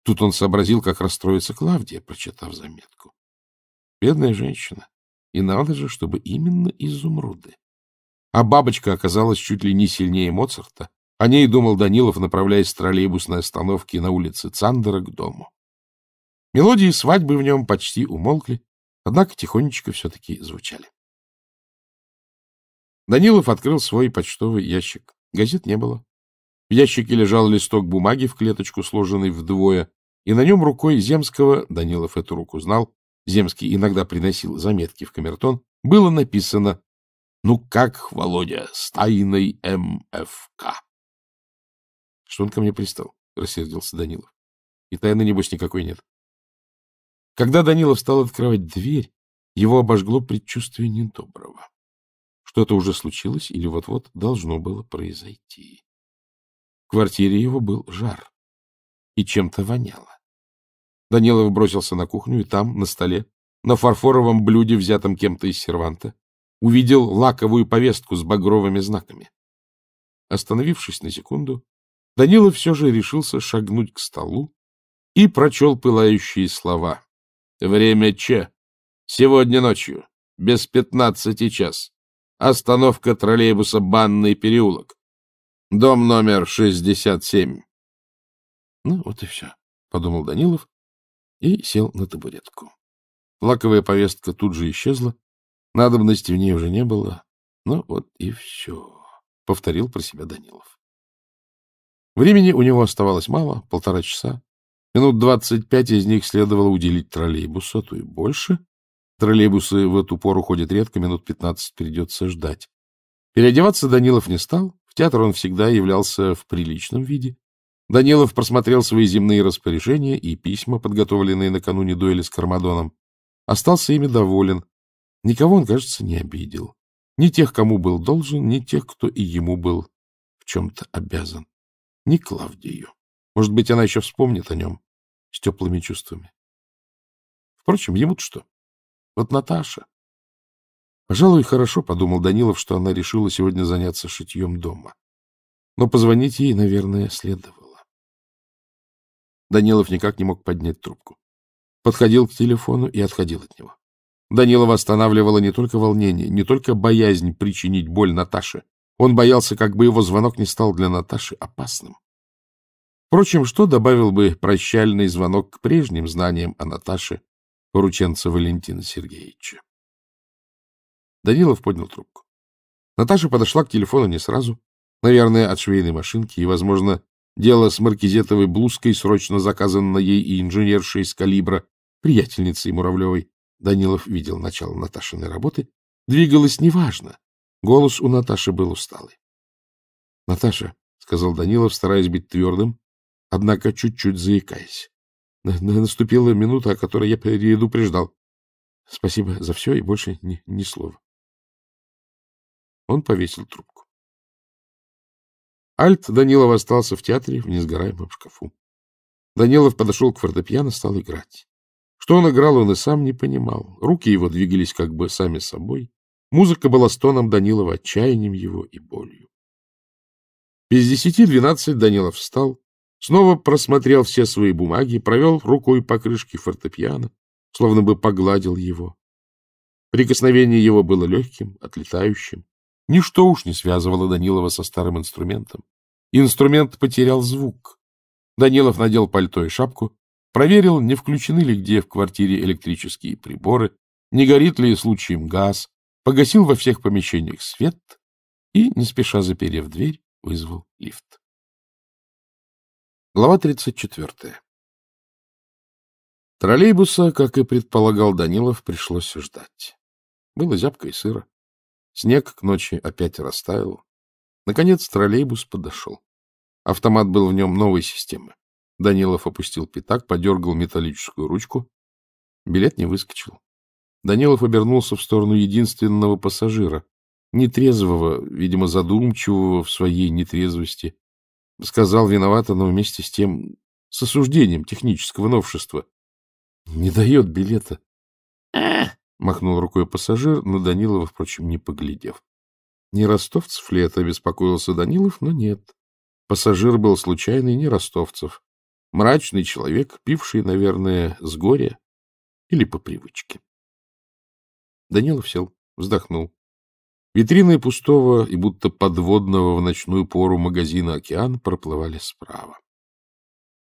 Тут он сообразил, как расстроится Клавдия, прочитав заметку. Бедная женщина. И надо же, чтобы именно изумруды. А бабочка оказалась чуть ли не сильнее Моцарта о ней думал Данилов, направляясь с троллейбусной остановки на улице Цандера к дому. Мелодии свадьбы в нем почти умолкли, однако тихонечко все-таки звучали. Данилов открыл свой почтовый ящик. Газет не было. В ящике лежал листок бумаги в клеточку, сложенный вдвое, и на нем рукой Земского, Данилов эту руку знал, Земский иногда приносил заметки в камертон, было написано «Ну как, Володя, с тайной МФК?» Что он ко мне пристал? — рассердился Данилов. — И тайны, небось, никакой нет. Когда Данилов стал открывать дверь, его обожгло предчувствие недоброго. Что-то уже случилось или вот-вот должно было произойти. В квартире его был жар и чем-то воняло. Данилов бросился на кухню, и там, на столе, на фарфоровом блюде, взятом кем-то из серванта, увидел лаковую повестку с багровыми знаками. Остановившись на секунду, Данилов все же решился шагнуть к столу и прочел пылающие слова. «Время Ч. Сегодня ночью, без пятнадцати час. Остановка троллейбуса «Банный переулок». Дом номер шестьдесят семь. Ну, вот и все, — подумал Данилов и сел на табуретку. Лаковая повестка тут же исчезла, надобности в ней уже не было. Ну, вот и все, — повторил про себя Данилов. Времени у него оставалось мало, полтора часа. Минут двадцать пять из них следовало уделить троллейбусу, а то и больше. Троллейбусы в эту пору ходят редко, минут пятнадцать придется ждать. Переодеваться Данилов не стал, в театр он всегда являлся в приличном виде. Данилов просмотрел свои земные распоряжения и письма, подготовленные накануне дуэли с Кармадоном. Остался ими доволен. Никого он, кажется, не обидел. Ни тех, кому был должен, ни тех, кто и ему был в чем-то обязан. Не Клавдию. Может быть, она еще вспомнит о нем с теплыми чувствами. Впрочем, ему-то что? Вот Наташа. Пожалуй, хорошо, — подумал Данилов, что она решила сегодня заняться шитьем дома. Но позвонить ей, наверное, следовало. Данилов никак не мог поднять трубку. Подходил к телефону и отходил от него. Данилова останавливало не только волнение, не только боязнь причинить боль Наташе, он боялся, как бы его звонок не стал для Наташи опасным. Впрочем, что добавил бы прощальный звонок к прежним знаниям о Наташе, порученца Валентина Сергеевича? Данилов поднял трубку. Наташа подошла к телефону не сразу, наверное, от швейной машинки, и, возможно, дело с маркизетовой блузкой, срочно заказанной ей и инженершей из калибра, приятельницей Муравлевой, Данилов видел начало Наташиной работы, двигалось неважно, Голос у Наташи был усталый. — Наташа, — сказал Данилов, стараясь быть твердым, однако чуть-чуть заикаясь. — Наступила минута, о которой я предупреждал. Спасибо за все и больше ни, ни слова. Он повесил трубку. Альт Данилов остался в театре в несгораемом шкафу. Данилов подошел к фортепиано, стал играть. Что он играл, он и сам не понимал. Руки его двигались как бы сами собой. Музыка была стоном Данилова, отчаянием его и болью. Без десяти двенадцать Данилов встал, снова просмотрел все свои бумаги, провел рукой по крышке фортепиано, словно бы погладил его. Прикосновение его было легким, отлетающим. Ничто уж не связывало Данилова со старым инструментом. Инструмент потерял звук. Данилов надел пальто и шапку, проверил, не включены ли где в квартире электрические приборы, не горит ли случаем газ, погасил во всех помещениях свет и, не спеша заперев дверь, вызвал лифт. Глава 34. Троллейбуса, как и предполагал Данилов, пришлось ждать. Было зябко и сыро. Снег к ночи опять растаял. Наконец троллейбус подошел. Автомат был в нем новой системы. Данилов опустил пятак, подергал металлическую ручку. Билет не выскочил. Данилов обернулся в сторону единственного пассажира, нетрезвого, видимо, задумчивого в своей нетрезвости. Сказал виновато, но вместе с тем с осуждением технического новшества. Не дает билета. — махнул рукой пассажир, но Данилова, впрочем, не поглядев. Не ростовцев ли это, беспокоился Данилов, но нет. Пассажир был случайный, не ростовцев. Мрачный человек, пивший, наверное, с горя или по привычке. Данилов сел, вздохнул. Витрины пустого и будто подводного в ночную пору магазина «Океан» проплывали справа.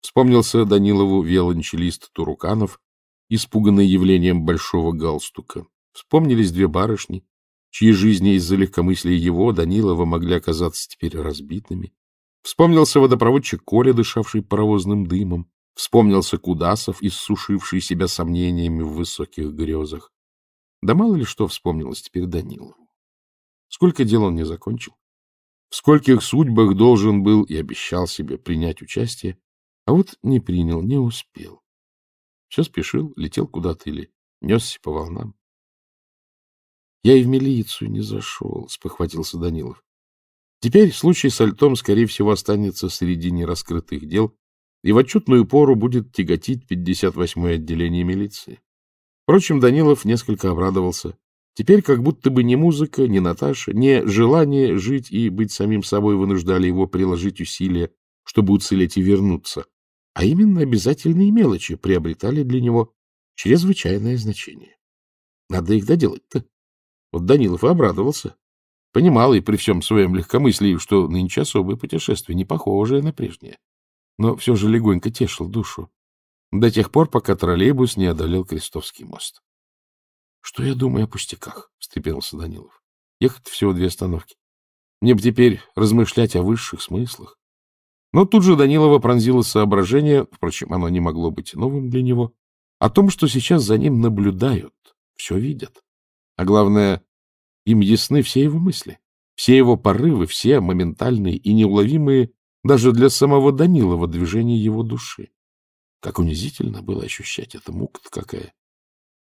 Вспомнился Данилову виолончелист Туруканов, испуганный явлением большого галстука. Вспомнились две барышни, чьи жизни из-за легкомыслия его, Данилова, могли оказаться теперь разбитыми. Вспомнился водопроводчик Коля, дышавший паровозным дымом. Вспомнился Кудасов, иссушивший себя сомнениями в высоких грезах. Да мало ли что вспомнилось теперь Данилову. Сколько дел он не закончил, в скольких судьбах должен был и обещал себе принять участие, а вот не принял, не успел. Все спешил, летел куда-то или несся по волнам. — Я и в милицию не зашел, — спохватился Данилов. Теперь случай с Альтом, скорее всего, останется среди нераскрытых дел и в отчетную пору будет тяготить 58-е отделение милиции. Впрочем, Данилов несколько обрадовался. Теперь как будто бы ни музыка, ни Наташа, ни желание жить и быть самим собой вынуждали его приложить усилия, чтобы уцелеть и вернуться, а именно обязательные мелочи приобретали для него чрезвычайное значение. Надо их доделать-то. Вот Данилов и обрадовался. Понимал и при всем своем легкомыслии, что нынче особое путешествие, не похожее на прежнее. Но все же легонько тешил душу до тех пор, пока троллейбус не одолел Крестовский мост. — Что я думаю о пустяках? — встрепенулся Данилов. — Ехать всего две остановки. Мне бы теперь размышлять о высших смыслах. Но тут же Данилова пронзило соображение, впрочем, оно не могло быть новым для него, о том, что сейчас за ним наблюдают, все видят. А главное, им ясны все его мысли, все его порывы, все моментальные и неуловимые даже для самого Данилова движения его души. Как унизительно было ощущать это, мука-то какая!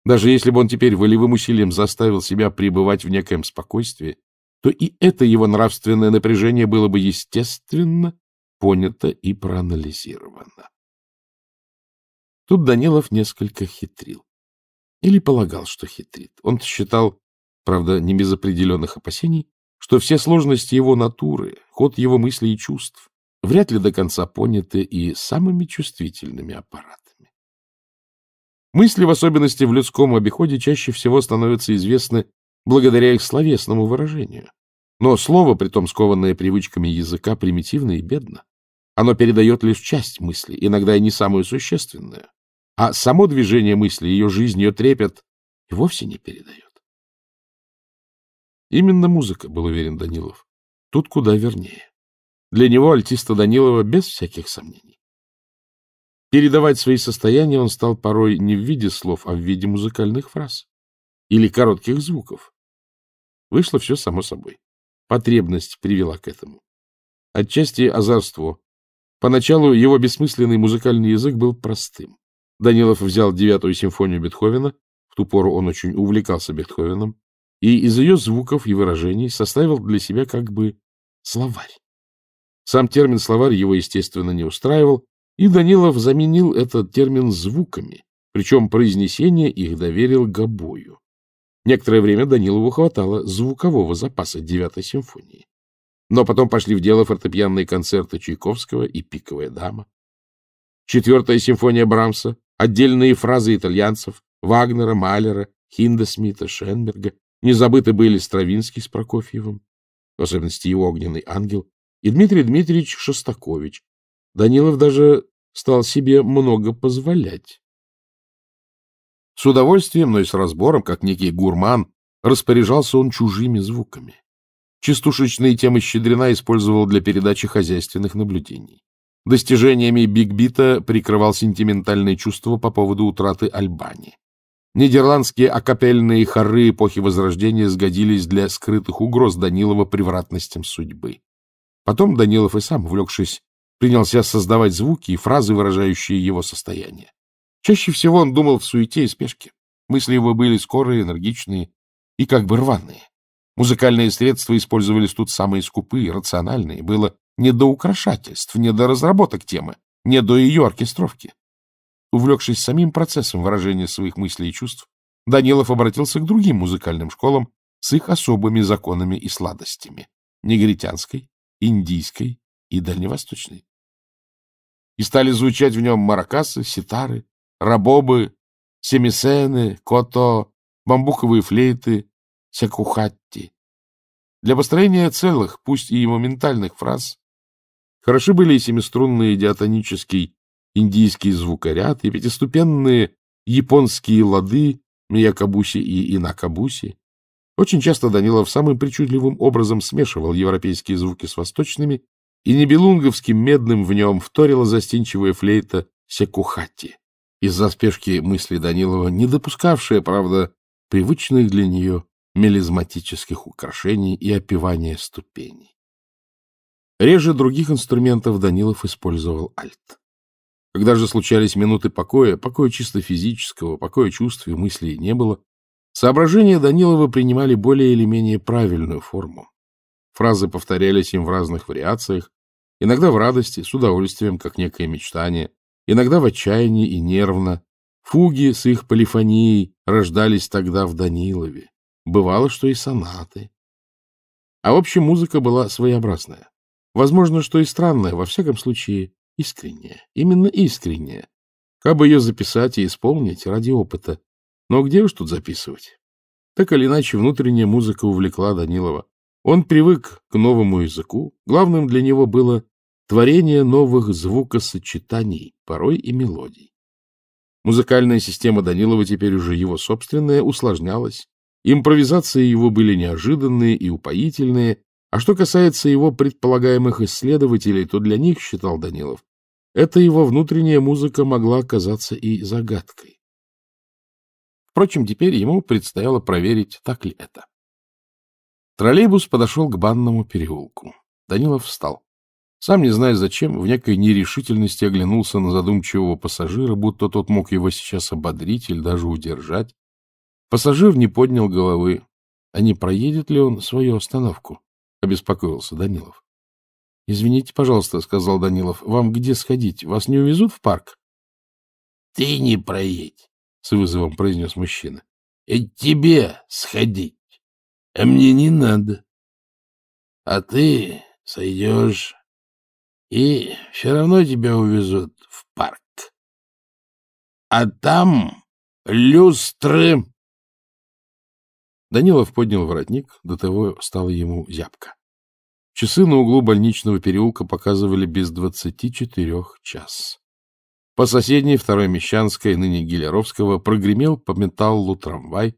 Даже если бы он теперь волевым усилием заставил себя пребывать в некоем спокойствии, то и это его нравственное напряжение было бы естественно понято и проанализировано. Тут Данилов несколько хитрил. Или полагал, что хитрит. Он считал, правда, не без определенных опасений, что все сложности его натуры, ход его мыслей и чувств вряд ли до конца поняты и самыми чувствительными аппаратами. Мысли, в особенности в людском обиходе, чаще всего становятся известны благодаря их словесному выражению. Но слово, притом скованное привычками языка, примитивно и бедно. Оно передает лишь часть мысли, иногда и не самую существенную. А само движение мысли, ее жизнь, ее трепет, и вовсе не передает. Именно музыка, был уверен Данилов. Тут куда вернее. Для него альтиста Данилова без всяких сомнений. Передавать свои состояния он стал порой не в виде слов, а в виде музыкальных фраз или коротких звуков. Вышло все само собой. Потребность привела к этому. Отчасти озорство. Поначалу его бессмысленный музыкальный язык был простым. Данилов взял девятую симфонию Бетховена, в ту пору он очень увлекался Бетховеном, и из ее звуков и выражений составил для себя как бы словарь. Сам термин «словарь» его, естественно, не устраивал, и Данилов заменил этот термин звуками, причем произнесение их доверил Габою. Некоторое время Данилову хватало звукового запаса девятой симфонии. Но потом пошли в дело фортепианные концерты Чайковского и «Пиковая дама». Четвертая симфония Брамса, отдельные фразы итальянцев, Вагнера, Малера, Хинда Смита, Шенберга. Не забыты были Стравинский с Прокофьевым, в особенности его огненный ангел, и Дмитрий Дмитриевич Шостакович. Данилов даже стал себе много позволять. С удовольствием, но и с разбором, как некий гурман, распоряжался он чужими звуками. Частушечные темы Щедрина использовал для передачи хозяйственных наблюдений. Достижениями Бигбита прикрывал сентиментальные чувства по поводу утраты Альбани. Нидерландские акапельные хоры эпохи Возрождения сгодились для скрытых угроз Данилова превратностям судьбы. Потом Данилов и сам, увлекшись, принялся создавать звуки и фразы, выражающие его состояние. Чаще всего он думал в суете и спешке. Мысли его были скорые, энергичные и как бы рваные. Музыкальные средства использовались тут самые скупые, рациональные. Было не до украшательств, не до разработок темы, не до ее оркестровки. Увлекшись самим процессом выражения своих мыслей и чувств, Данилов обратился к другим музыкальным школам с их особыми законами и сладостями — негритянской, индийской и дальневосточной. И стали звучать в нем маракасы, ситары, рабобы, семисены, кото, бамбуковые флейты, секухатти. Для построения целых, пусть и моментальных фраз, хороши были и семиструнные диатонический индийский звукоряд, и пятиступенные японские лады Миякабуси и Инакабуси, очень часто Данилов самым причудливым образом смешивал европейские звуки с восточными, и небелунговским медным в нем вторила застенчивая флейта секухати, из-за спешки мысли Данилова, не допускавшая, правда, привычных для нее мелизматических украшений и опевания ступеней. Реже других инструментов Данилов использовал альт. Когда же случались минуты покоя, покоя чисто физического, покоя чувств и мыслей не было, Соображения Данилова принимали более или менее правильную форму. Фразы повторялись им в разных вариациях, иногда в радости, с удовольствием, как некое мечтание, иногда в отчаянии и нервно. Фуги с их полифонией рождались тогда в Данилове. Бывало, что и сонаты. А общая музыка была своеобразная. Возможно, что и странная, во всяком случае, искренняя. Именно искренняя. Как бы ее записать и исполнить ради опыта, но где уж тут записывать? Так или иначе, внутренняя музыка увлекла Данилова. Он привык к новому языку. Главным для него было творение новых звукосочетаний, порой и мелодий. Музыкальная система Данилова, теперь уже его собственная, усложнялась. Импровизации его были неожиданные и упоительные. А что касается его предполагаемых исследователей, то для них, считал Данилов, эта его внутренняя музыка могла оказаться и загадкой. Впрочем, теперь ему предстояло проверить, так ли это. Троллейбус подошел к банному переулку. Данилов встал. Сам не зная зачем, в некой нерешительности оглянулся на задумчивого пассажира, будто тот мог его сейчас ободрить или даже удержать. Пассажир не поднял головы. А не проедет ли он свою остановку? — обеспокоился Данилов. — Извините, пожалуйста, — сказал Данилов, — вам где сходить? Вас не увезут в парк? — Ты не проедь с вызовом произнес мужчина. — Это тебе сходить, а мне не надо. А ты сойдешь, и все равно тебя увезут в парк. А там люстры. Данилов поднял воротник, до того стало ему зябко. Часы на углу больничного переулка показывали без двадцати четырех час. По соседней, второй Мещанской, ныне Гелеровского, прогремел по металлу трамвай.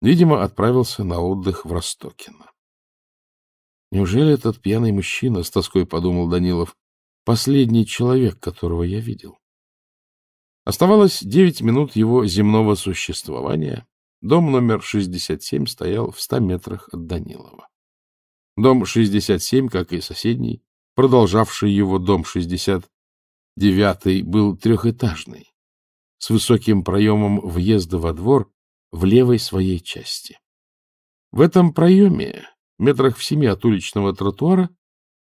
Видимо, отправился на отдых в Ростокино. Неужели этот пьяный мужчина, с тоской подумал Данилов, последний человек, которого я видел? Оставалось девять минут его земного существования. Дом номер 67 стоял в ста метрах от Данилова. Дом 67, как и соседний, продолжавший его дом 60, девятый был трехэтажный, с высоким проемом въезда во двор в левой своей части. В этом проеме, метрах в семи от уличного тротуара,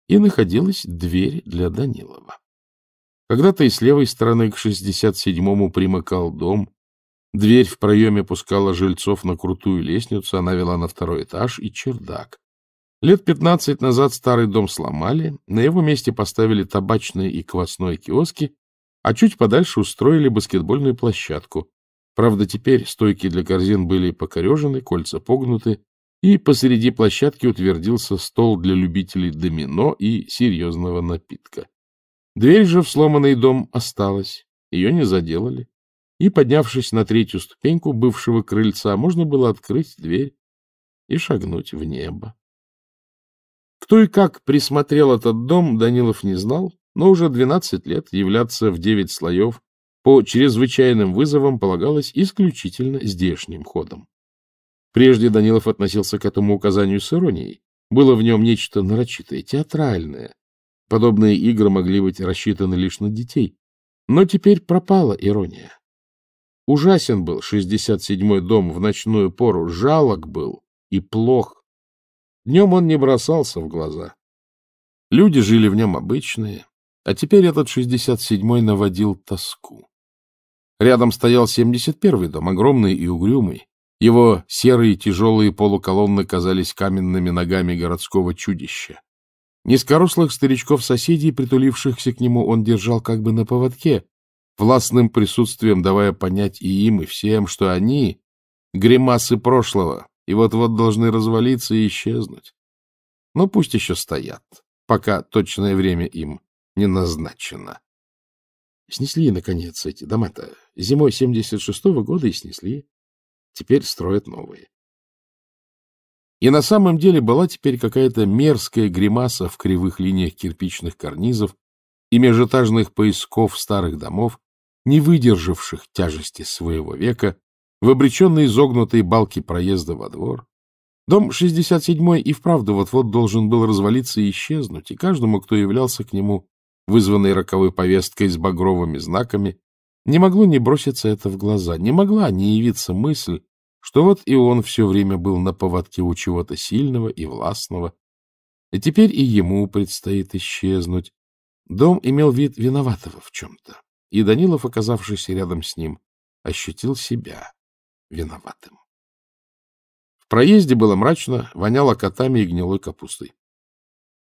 и находилась дверь для Данилова. Когда-то и с левой стороны к 67-му примыкал дом. Дверь в проеме пускала жильцов на крутую лестницу, она вела на второй этаж и чердак. Лет пятнадцать назад старый дом сломали, на его месте поставили табачные и квасные киоски, а чуть подальше устроили баскетбольную площадку. Правда, теперь стойки для корзин были покорежены, кольца погнуты, и посреди площадки утвердился стол для любителей домино и серьезного напитка. Дверь же в сломанный дом осталась, ее не заделали, и, поднявшись на третью ступеньку бывшего крыльца, можно было открыть дверь и шагнуть в небо. Кто и как присмотрел этот дом, Данилов не знал, но уже 12 лет являться в 9 слоев по чрезвычайным вызовам полагалось исключительно здешним ходом. Прежде Данилов относился к этому указанию с иронией. Было в нем нечто нарочитое, театральное. Подобные игры могли быть рассчитаны лишь на детей. Но теперь пропала ирония. Ужасен был 67-й дом в ночную пору, жалок был и плох. Днем он не бросался в глаза. Люди жили в нем обычные, а теперь этот 67-й наводил тоску. Рядом стоял 71-й дом, огромный и угрюмый. Его серые тяжелые полуколонны казались каменными ногами городского чудища. Низкорослых старичков-соседей, притулившихся к нему, он держал как бы на поводке, властным присутствием давая понять и им, и всем, что они — гримасы прошлого, и вот-вот должны развалиться и исчезнуть. Но пусть еще стоят, пока точное время им не назначено. Снесли, наконец, эти дома-то. Зимой 76-го года и снесли. Теперь строят новые. И на самом деле была теперь какая-то мерзкая гримаса в кривых линиях кирпичных карнизов и межэтажных поисков старых домов, не выдержавших тяжести своего века в обреченно изогнутые балки проезда во двор. Дом 67-й и вправду вот-вот должен был развалиться и исчезнуть, и каждому, кто являлся к нему, вызванной роковой повесткой с багровыми знаками, не могло не броситься это в глаза, не могла не явиться мысль, что вот и он все время был на поводке у чего-то сильного и властного, и теперь и ему предстоит исчезнуть. Дом имел вид виноватого в чем-то, и Данилов, оказавшийся рядом с ним, ощутил себя виноватым. В проезде было мрачно, воняло котами и гнилой капустой.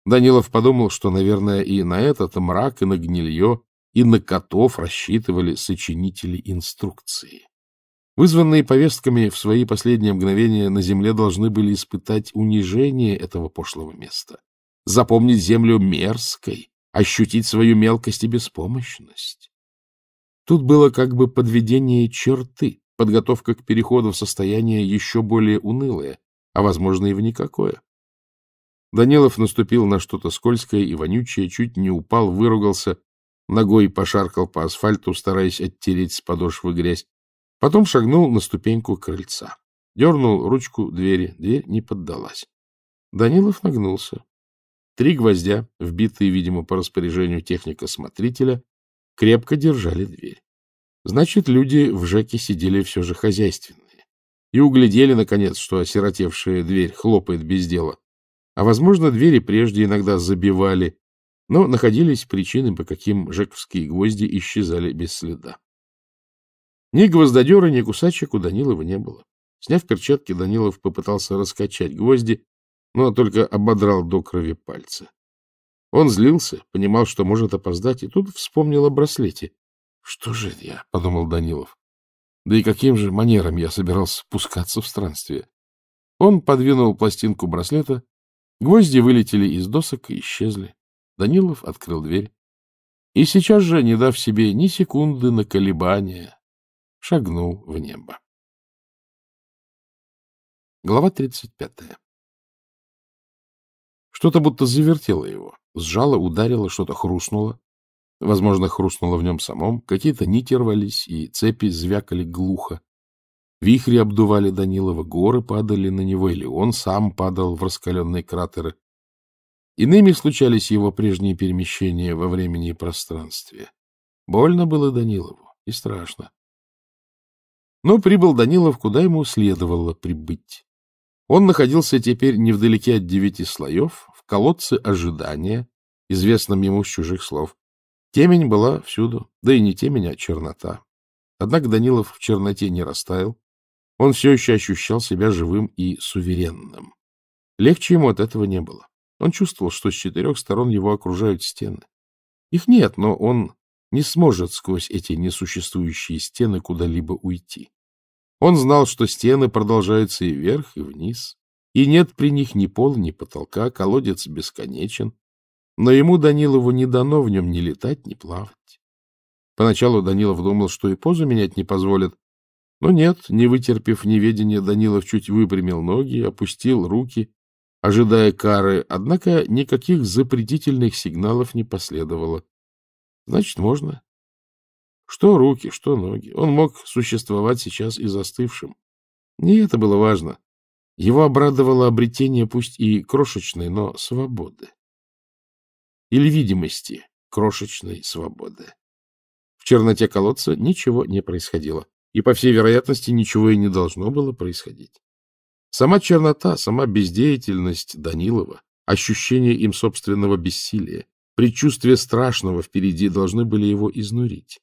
Данилов подумал, что, наверное, и на этот мрак, и на гнилье, и на котов рассчитывали сочинители инструкции. Вызванные повестками в свои последние мгновения на земле должны были испытать унижение этого пошлого места, запомнить землю мерзкой, ощутить свою мелкость и беспомощность. Тут было как бы подведение черты, подготовка к переходу в состояние еще более унылое, а, возможно, и в никакое. Данилов наступил на что-то скользкое и вонючее, чуть не упал, выругался, ногой пошаркал по асфальту, стараясь оттереть с подошвы грязь. Потом шагнул на ступеньку крыльца. Дернул ручку двери, дверь не поддалась. Данилов нагнулся. Три гвоздя, вбитые, видимо, по распоряжению техника-смотрителя, крепко держали дверь. Значит, люди в ЖЭКе сидели все же хозяйственные и углядели, наконец, что осиротевшая дверь хлопает без дела. А, возможно, двери прежде иногда забивали, но находились причины, по каким жековские гвозди исчезали без следа. Ни гвоздодера, ни кусачек у Данилова не было. Сняв перчатки, Данилов попытался раскачать гвозди, но только ободрал до крови пальцы. Он злился, понимал, что может опоздать, и тут вспомнил о браслете. Что же это я, — подумал Данилов. Да и каким же манером я собирался спускаться в странствие? Он подвинул пластинку браслета, гвозди вылетели из досок и исчезли. Данилов открыл дверь. И сейчас же, не дав себе ни секунды на колебания, шагнул в небо. Глава 35. Что-то будто завертело его, сжало, ударило, что-то хрустнуло. Возможно, хрустнуло в нем самом, какие-то нити рвались, и цепи звякали глухо. Вихри обдували Данилова, горы падали на него, или он сам падал в раскаленные кратеры. Иными случались его прежние перемещения во времени и пространстве. Больно было Данилову и страшно. Но прибыл Данилов, куда ему следовало прибыть. Он находился теперь невдалеке от девяти слоев, в колодце ожидания, известном ему с чужих слов. Темень была всюду, да и не темень, а чернота. Однако Данилов в черноте не растаял. Он все еще ощущал себя живым и суверенным. Легче ему от этого не было. Он чувствовал, что с четырех сторон его окружают стены. Их нет, но он не сможет сквозь эти несуществующие стены куда-либо уйти. Он знал, что стены продолжаются и вверх, и вниз, и нет при них ни пола, ни потолка, колодец бесконечен, но ему, Данилову, не дано в нем ни летать, ни плавать. Поначалу Данилов думал, что и позу менять не позволят. Но нет, не вытерпев неведения, Данилов чуть выпрямил ноги, опустил руки, ожидая кары, однако никаких запретительных сигналов не последовало. Значит, можно. Что руки, что ноги. Он мог существовать сейчас и застывшим. Не это было важно. Его обрадовало обретение, пусть и крошечной, но свободы или видимости крошечной свободы. В черноте колодца ничего не происходило, и, по всей вероятности, ничего и не должно было происходить. Сама чернота, сама бездеятельность Данилова, ощущение им собственного бессилия, предчувствие страшного впереди должны были его изнурить.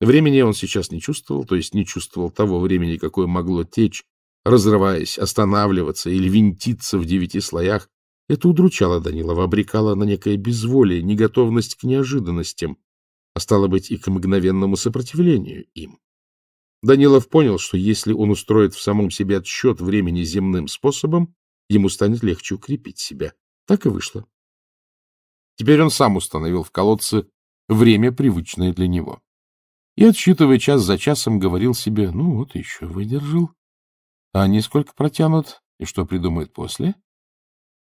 Времени он сейчас не чувствовал, то есть не чувствовал того времени, какое могло течь, разрываясь, останавливаться или винтиться в девяти слоях это удручало Данилова, обрекало на некое безволие, неготовность к неожиданностям, а стало быть и к мгновенному сопротивлению им. Данилов понял, что если он устроит в самом себе отсчет времени земным способом, ему станет легче укрепить себя. Так и вышло. Теперь он сам установил в колодце время, привычное для него. И, отсчитывая час за часом, говорил себе, ну вот еще выдержал. А они сколько протянут, и что придумают после?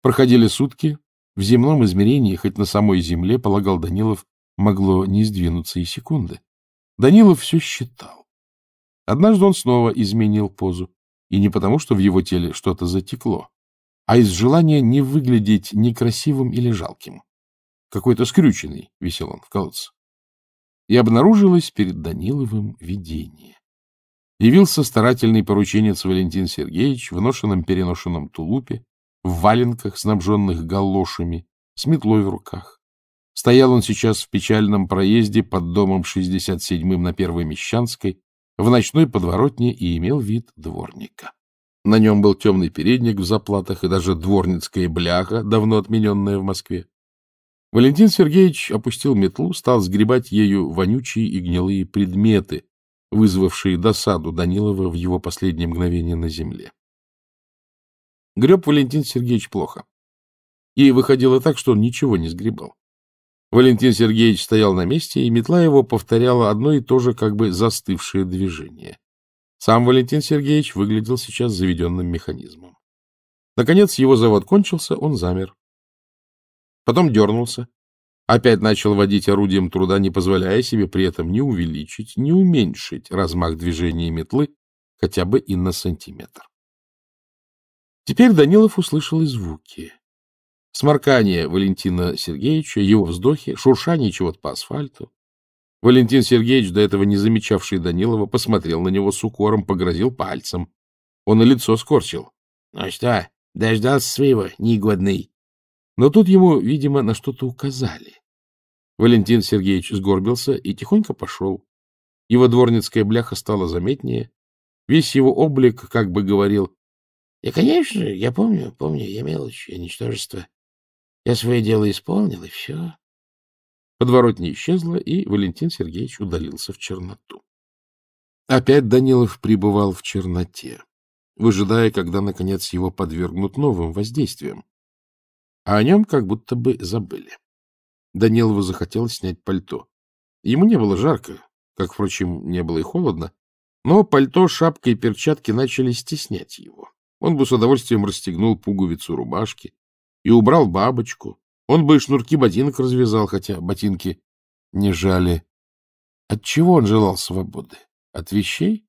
Проходили сутки. В земном измерении, хоть на самой земле, полагал Данилов, могло не сдвинуться и секунды. Данилов все считал. Однажды он снова изменил позу. И не потому, что в его теле что-то затекло, а из желания не выглядеть некрасивым или жалким. Какой-то скрюченный висел он в колодце. И обнаружилось перед Даниловым видение. Явился старательный порученец Валентин Сергеевич в ношенном-переношенном тулупе, в валенках, снабженных галошами, с метлой в руках. Стоял он сейчас в печальном проезде под домом 67-м на Первой Мещанской, в ночной подворотне и имел вид дворника. На нем был темный передник в заплатах и даже дворницкая бляха, давно отмененная в Москве. Валентин Сергеевич опустил метлу, стал сгребать ею вонючие и гнилые предметы, вызвавшие досаду Данилова в его последние мгновения на земле. Греб Валентин Сергеевич плохо. И выходило так, что он ничего не сгребал. Валентин Сергеевич стоял на месте, и метла его повторяла одно и то же как бы застывшее движение. Сам Валентин Сергеевич выглядел сейчас заведенным механизмом. Наконец его завод кончился, он замер. Потом дернулся. Опять начал водить орудием труда, не позволяя себе при этом ни увеличить, ни уменьшить размах движения метлы хотя бы и на сантиметр. Теперь Данилов услышал и звуки. Сморкание Валентина Сергеевича, его вздохи, шуршание чего-то по асфальту. Валентин Сергеевич, до этого не замечавший Данилова, посмотрел на него с укором, погрозил пальцем. Он и лицо скорчил. — Ну что, дождался своего, негодный? Но тут ему, видимо, на что-то указали. Валентин Сергеевич сгорбился и тихонько пошел. Его дворницкая бляха стала заметнее. Весь его облик, как бы говорил, и, конечно, я помню, помню, я мелочь, я ничтожество. Я свое дело исполнил, и все. Подворотня исчезла, и Валентин Сергеевич удалился в черноту. Опять Данилов пребывал в черноте, выжидая, когда, наконец, его подвергнут новым воздействиям. А о нем как будто бы забыли. Данилову захотелось снять пальто. Ему не было жарко, как, впрочем, не было и холодно, но пальто, шапка и перчатки начали стеснять его. Он бы с удовольствием расстегнул пуговицу рубашки и убрал бабочку. Он бы и шнурки ботинок развязал, хотя ботинки не жали. От чего он желал свободы? От вещей?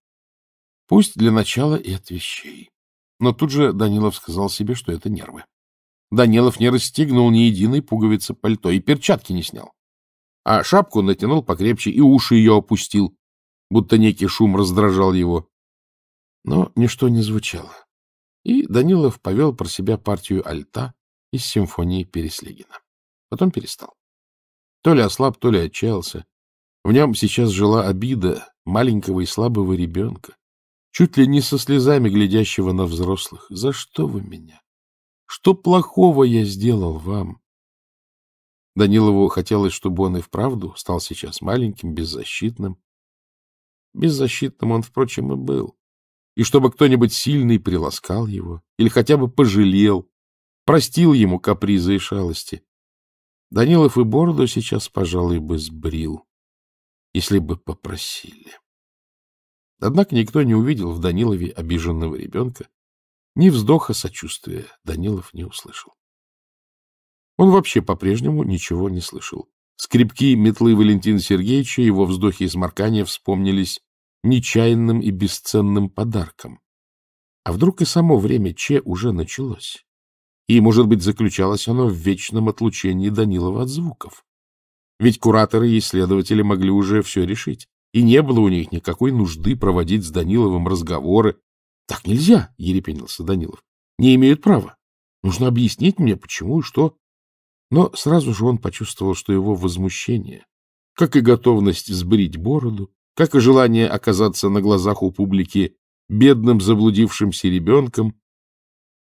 Пусть для начала и от вещей. Но тут же Данилов сказал себе, что это нервы. Данилов не расстегнул ни единой пуговицы пальто и перчатки не снял. А шапку натянул покрепче и уши ее опустил, будто некий шум раздражал его. Но ничто не звучало. И Данилов повел про себя партию альта из симфонии Переслегина. Потом перестал. То ли ослаб, то ли отчаялся. В нем сейчас жила обида маленького и слабого ребенка, чуть ли не со слезами глядящего на взрослых. «За что вы меня? Что плохого я сделал вам?» Данилову хотелось, чтобы он и вправду стал сейчас маленьким, беззащитным. Беззащитным он, впрочем, и был и чтобы кто-нибудь сильный приласкал его или хотя бы пожалел, простил ему капризы и шалости. Данилов и бороду сейчас, пожалуй, бы сбрил, если бы попросили. Однако никто не увидел в Данилове обиженного ребенка. Ни вздоха сочувствия Данилов не услышал. Он вообще по-прежнему ничего не слышал. Скрипки метлы Валентина Сергеевича, его вздохи и сморкания вспомнились нечаянным и бесценным подарком. А вдруг и само время Че уже началось? И, может быть, заключалось оно в вечном отлучении Данилова от звуков? Ведь кураторы и исследователи могли уже все решить, и не было у них никакой нужды проводить с Даниловым разговоры. — Так нельзя, — ерепенился Данилов. — Не имеют права. Нужно объяснить мне, почему и что. Но сразу же он почувствовал, что его возмущение, как и готовность сбрить бороду, как и желание оказаться на глазах у публики бедным заблудившимся ребенком,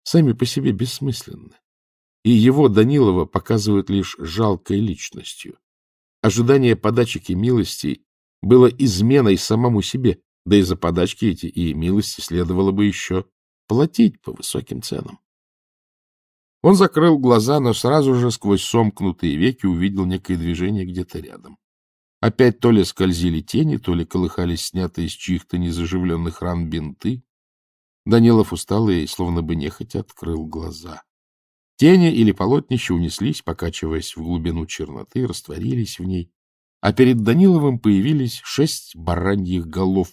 сами по себе бессмысленны. И его, Данилова, показывают лишь жалкой личностью. Ожидание подачки милостей было изменой самому себе, да и за подачки эти и милости следовало бы еще платить по высоким ценам. Он закрыл глаза, но сразу же сквозь сомкнутые веки увидел некое движение где-то рядом. Опять то ли скользили тени, то ли колыхались снятые из чьих-то незаживленных ран бинты. Данилов устал и, словно бы нехотя, открыл глаза. Тени или полотнища унеслись, покачиваясь в глубину черноты, растворились в ней, а перед Даниловым появились шесть бараньих голов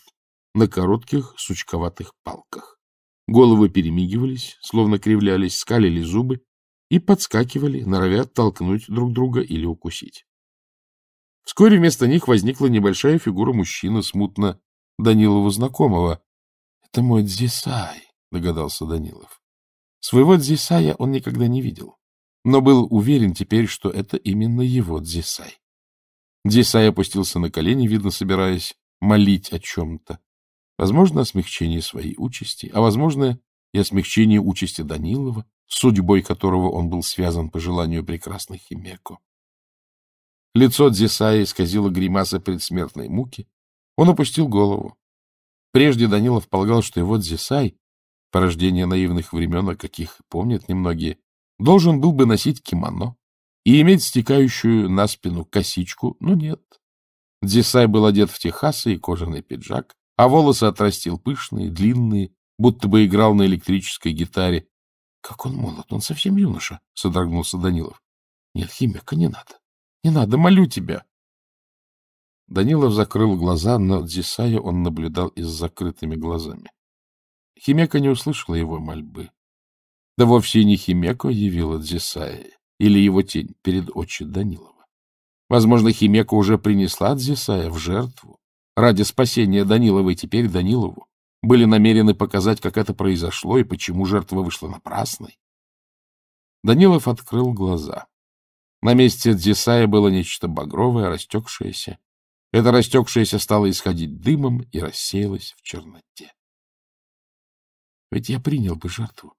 на коротких сучковатых палках. Головы перемигивались, словно кривлялись, скалили зубы и подскакивали, норовя толкнуть друг друга или укусить. Вскоре вместо них возникла небольшая фигура мужчины, смутно Данилову знакомого. — Это мой Дзисай, — догадался Данилов. Своего Дзисая он никогда не видел, но был уверен теперь, что это именно его Дзисай. Дзисай опустился на колени, видно, собираясь молить о чем-то. Возможно, о смягчении своей участи, а, возможно, и о смягчении участи Данилова, судьбой которого он был связан по желанию прекрасных Химеко. Лицо Дзисая исказило гримаса предсмертной муки. Он опустил голову. Прежде Данилов полагал, что его Дзисай, порождение наивных времен, о каких помнят немногие, должен был бы носить кимоно и иметь стекающую на спину косичку, но нет. Дзисай был одет в техасы и кожаный пиджак, а волосы отрастил пышные, длинные, будто бы играл на электрической гитаре. — Как он молод, он совсем юноша, — содрогнулся Данилов. — Нет, химика не надо. Не надо, молю тебя. Данилов закрыл глаза, но Дзисая он наблюдал и с закрытыми глазами. Химека не услышала его мольбы. Да вовсе не Химеко явила Дзисая или его тень перед очи Данилова. Возможно, Химека уже принесла Дзисая в жертву. Ради спасения Данилова и теперь Данилову были намерены показать, как это произошло и почему жертва вышла напрасной. Данилов открыл глаза. На месте Дзисая было нечто багровое, растекшееся. Это растекшееся стало исходить дымом и рассеялось в черноте. Ведь я принял бы жертву.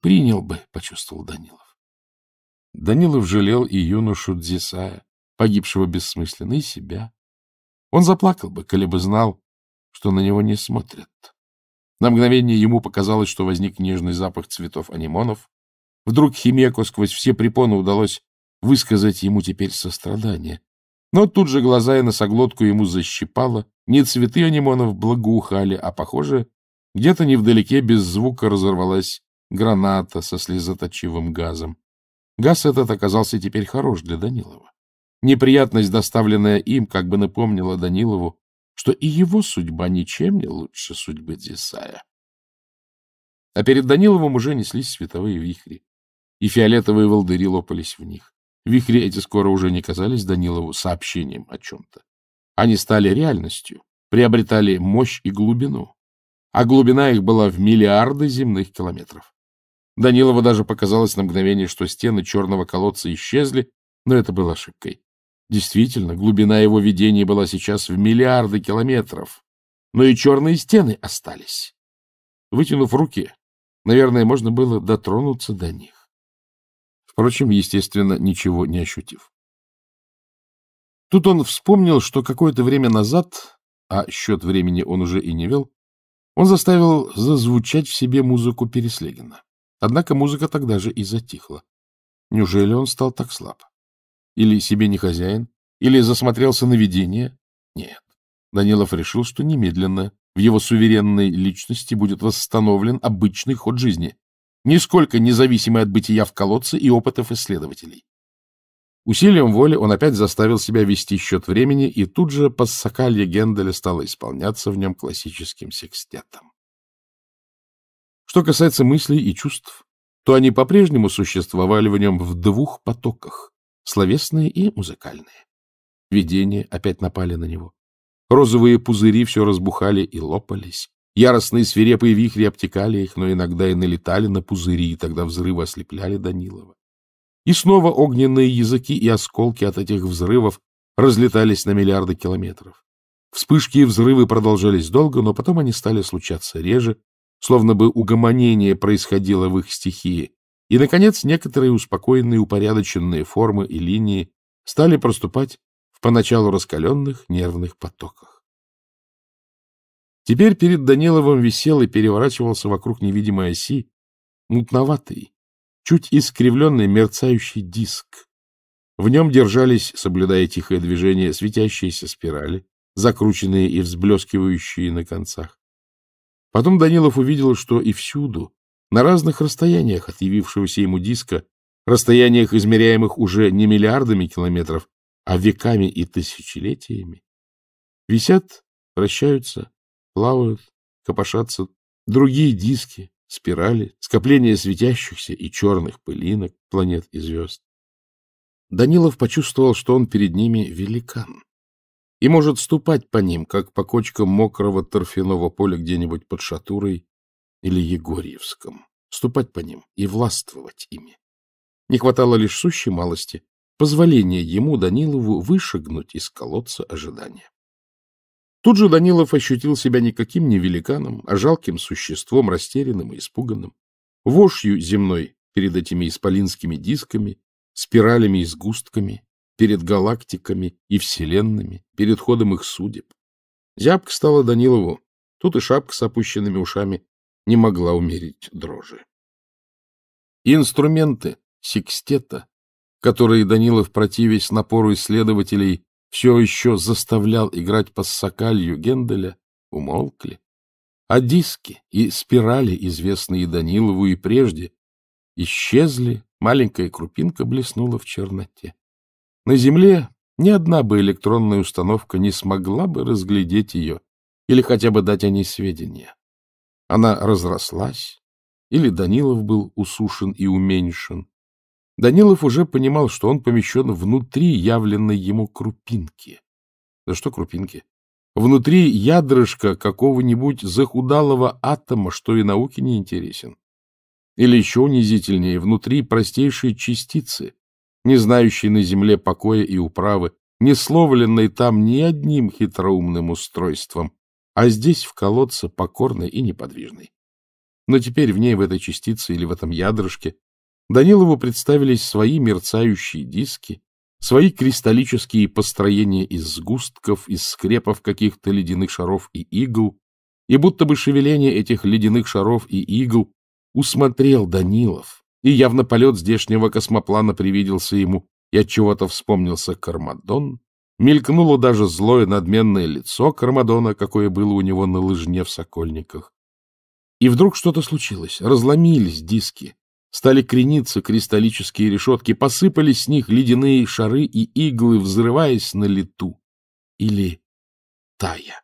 Принял бы, почувствовал Данилов. Данилов жалел и юношу Дзисая, погибшего бессмысленно, и себя. Он заплакал бы, коли бы знал, что на него не смотрят. На мгновение ему показалось, что возник нежный запах цветов анимонов. Вдруг Химеку сквозь все препоны удалось высказать ему теперь сострадание. Но тут же глаза и носоглотку ему защипало. Не цветы анимонов благоухали, а, похоже, где-то невдалеке без звука разорвалась граната со слезоточивым газом. Газ этот оказался теперь хорош для Данилова. Неприятность, доставленная им, как бы напомнила Данилову, что и его судьба ничем не лучше судьбы Дзисая. А перед Даниловым уже неслись световые вихри, и фиолетовые волдыри лопались в них. Вихри эти скоро уже не казались Данилову сообщением о чем-то. Они стали реальностью, приобретали мощь и глубину. А глубина их была в миллиарды земных километров. Данилову даже показалось на мгновение, что стены черного колодца исчезли, но это было ошибкой. Действительно, глубина его видения была сейчас в миллиарды километров, но и черные стены остались. Вытянув руки, наверное, можно было дотронуться до них. Впрочем, естественно, ничего не ощутив. Тут он вспомнил, что какое-то время назад, а счет времени он уже и не вел, он заставил зазвучать в себе музыку Переслегина. Однако музыка тогда же и затихла. Неужели он стал так слаб? Или себе не хозяин? Или засмотрелся на видение? Нет. Данилов решил, что немедленно в его суверенной личности будет восстановлен обычный ход жизни нисколько независимый от бытия в колодце и опытов исследователей. Усилием воли он опять заставил себя вести счет времени, и тут же пассакалья Генделя стала исполняться в нем классическим секстетом. Что касается мыслей и чувств, то они по-прежнему существовали в нем в двух потоках — словесные и музыкальные. Видения опять напали на него. Розовые пузыри все разбухали и лопались. Яростные свирепые вихри обтекали их, но иногда и налетали на пузыри, и тогда взрывы ослепляли Данилова. И снова огненные языки и осколки от этих взрывов разлетались на миллиарды километров. Вспышки и взрывы продолжались долго, но потом они стали случаться реже, словно бы угомонение происходило в их стихии. И, наконец, некоторые успокоенные, упорядоченные формы и линии стали проступать в поначалу раскаленных нервных потоках. Теперь перед Даниловым висел и переворачивался вокруг невидимой оси мутноватый, чуть искривленный мерцающий диск. В нем держались, соблюдая тихое движение, светящиеся спирали, закрученные и взблескивающие на концах. Потом Данилов увидел, что и всюду, на разных расстояниях от явившегося ему диска, расстояниях, измеряемых уже не миллиардами километров, а веками и тысячелетиями, висят, вращаются, плавают, копошатся другие диски, спирали, скопления светящихся и черных пылинок планет и звезд. Данилов почувствовал, что он перед ними великан и может ступать по ним, как по кочкам мокрого торфяного поля где-нибудь под Шатурой или Егорьевском, ступать по ним и властвовать ими. Не хватало лишь сущей малости, позволения ему, Данилову, вышагнуть из колодца ожидания. Тут же Данилов ощутил себя никаким не великаном, а жалким существом, растерянным и испуганным. Вошью земной перед этими исполинскими дисками, спиралями и сгустками, перед галактиками и вселенными, перед ходом их судеб. Зябка стала Данилову, тут и шапка с опущенными ушами не могла умерить дрожи. Инструменты секстета, которые Данилов, противясь напору исследователей, все еще заставлял играть по пассакалью Генделя, умолкли. А диски и спирали, известные Данилову и прежде, исчезли, маленькая крупинка блеснула в черноте. На земле ни одна бы электронная установка не смогла бы разглядеть ее или хотя бы дать о ней сведения. Она разрослась, или Данилов был усушен и уменьшен, Данилов уже понимал, что он помещен внутри явленной ему крупинки. Да что крупинки? Внутри ядрышка какого-нибудь захудалого атома, что и науке не интересен. Или еще унизительнее, внутри простейшей частицы, не знающей на земле покоя и управы, не словленной там ни одним хитроумным устройством, а здесь в колодце покорной и неподвижной. Но теперь в ней, в этой частице или в этом ядрышке, Данилову представились свои мерцающие диски, свои кристаллические построения из сгустков, из скрепов каких-то ледяных шаров и игл, и будто бы шевеление этих ледяных шаров и игл усмотрел Данилов, и явно полет здешнего космоплана привиделся ему, и от чего то вспомнился Кармадон, мелькнуло даже злое надменное лицо Кармадона, какое было у него на лыжне в Сокольниках. И вдруг что-то случилось, разломились диски, Стали крениться кристаллические решетки, посыпались с них ледяные шары и иглы, взрываясь на лету. Или тая.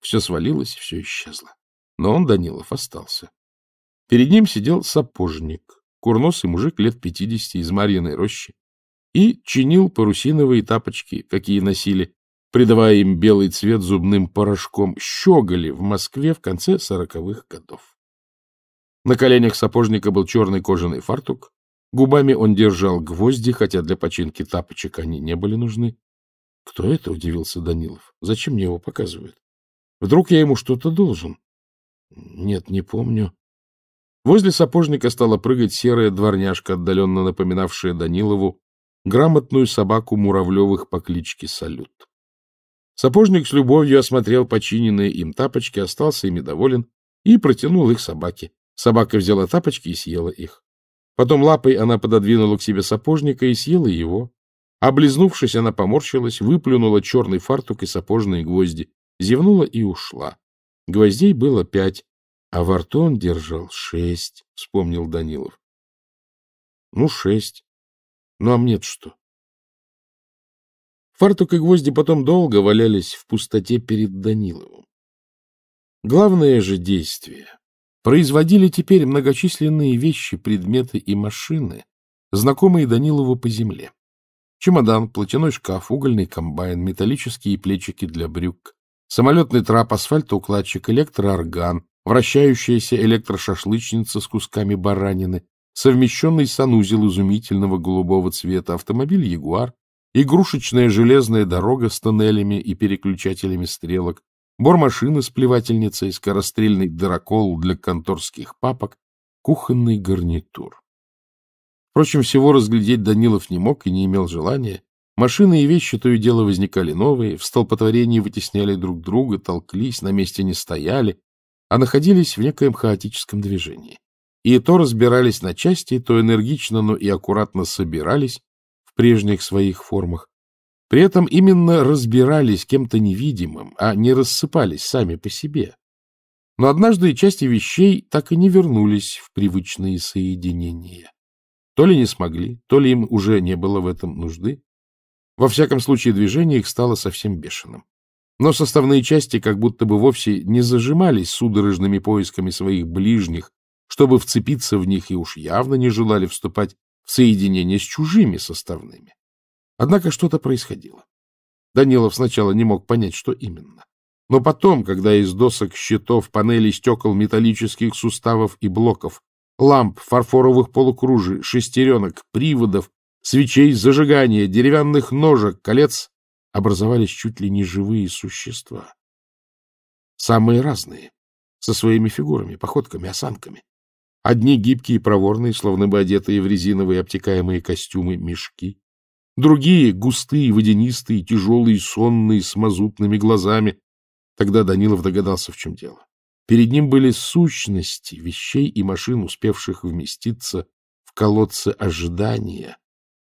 Все свалилось, все исчезло. Но он, Данилов, остался. Перед ним сидел сапожник, курносый мужик лет пятидесяти из Марьиной рощи, и чинил парусиновые тапочки, какие носили, придавая им белый цвет зубным порошком, щеголи в Москве в конце сороковых годов. На коленях сапожника был черный кожаный фартук. Губами он держал гвозди, хотя для починки тапочек они не были нужны. — Кто это? — удивился Данилов. — Зачем мне его показывают? Вдруг я ему что-то должен? — Нет, не помню. Возле сапожника стала прыгать серая дворняжка, отдаленно напоминавшая Данилову грамотную собаку Муравлевых по кличке Салют. Сапожник с любовью осмотрел починенные им тапочки, остался ими доволен и протянул их собаке. Собака взяла тапочки и съела их. Потом лапой она пододвинула к себе сапожника и съела его. Облизнувшись, она поморщилась, выплюнула черный фартук и сапожные гвозди, зевнула и ушла. Гвоздей было пять, а во рту он держал шесть, — вспомнил Данилов. Ну, шесть. Ну, а мне что? Фартук и гвозди потом долго валялись в пустоте перед Даниловым. Главное же действие производили теперь многочисленные вещи, предметы и машины, знакомые Данилову по земле. Чемодан, платяной шкаф, угольный комбайн, металлические плечики для брюк, самолетный трап, асфальтоукладчик, электроорган, вращающаяся электрошашлычница с кусками баранины, совмещенный санузел изумительного голубого цвета, автомобиль «Ягуар», игрушечная железная дорога с тоннелями и переключателями стрелок, бормашина с плевательницей, скорострельный дырокол для конторских папок, кухонный гарнитур. Впрочем, всего разглядеть Данилов не мог и не имел желания. Машины и вещи то и дело возникали новые, в столпотворении вытесняли друг друга, толклись, на месте не стояли, а находились в некоем хаотическом движении. И то разбирались на части, то энергично, но и аккуратно собирались в прежних своих формах, при этом именно разбирались кем-то невидимым, а не рассыпались сами по себе. Но однажды части вещей так и не вернулись в привычные соединения. То ли не смогли, то ли им уже не было в этом нужды. Во всяком случае, движение их стало совсем бешеным. Но составные части как будто бы вовсе не зажимались судорожными поисками своих ближних, чтобы вцепиться в них и уж явно не желали вступать в соединение с чужими составными. Однако что-то происходило. Данилов сначала не мог понять, что именно. Но потом, когда из досок, щитов, панелей, стекол, металлических суставов и блоков, ламп, фарфоровых полукружий, шестеренок, приводов, свечей зажигания, деревянных ножек, колец, образовались чуть ли не живые существа. Самые разные, со своими фигурами, походками, осанками. Одни гибкие и проворные, словно бы одетые в резиновые обтекаемые костюмы, мешки. Другие — густые, водянистые, тяжелые, сонные, с мазутными глазами. Тогда Данилов догадался, в чем дело. Перед ним были сущности вещей и машин, успевших вместиться в колодцы ожидания,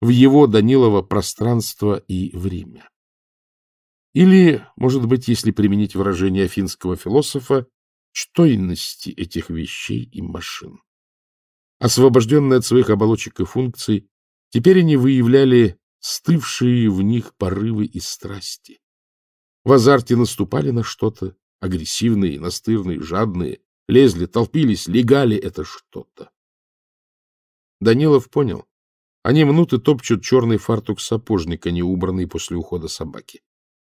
в его, Данилова, пространство и время. Или, может быть, если применить выражение афинского философа, чтойности этих вещей и машин. Освобожденные от своих оболочек и функций, теперь они выявляли стывшие в них порывы и страсти. В азарте наступали на что-то, агрессивные, настырные, жадные, лезли, толпились, легали это что-то. Данилов понял. Они мнуты топчут черный фартук сапожника, не убранный после ухода собаки.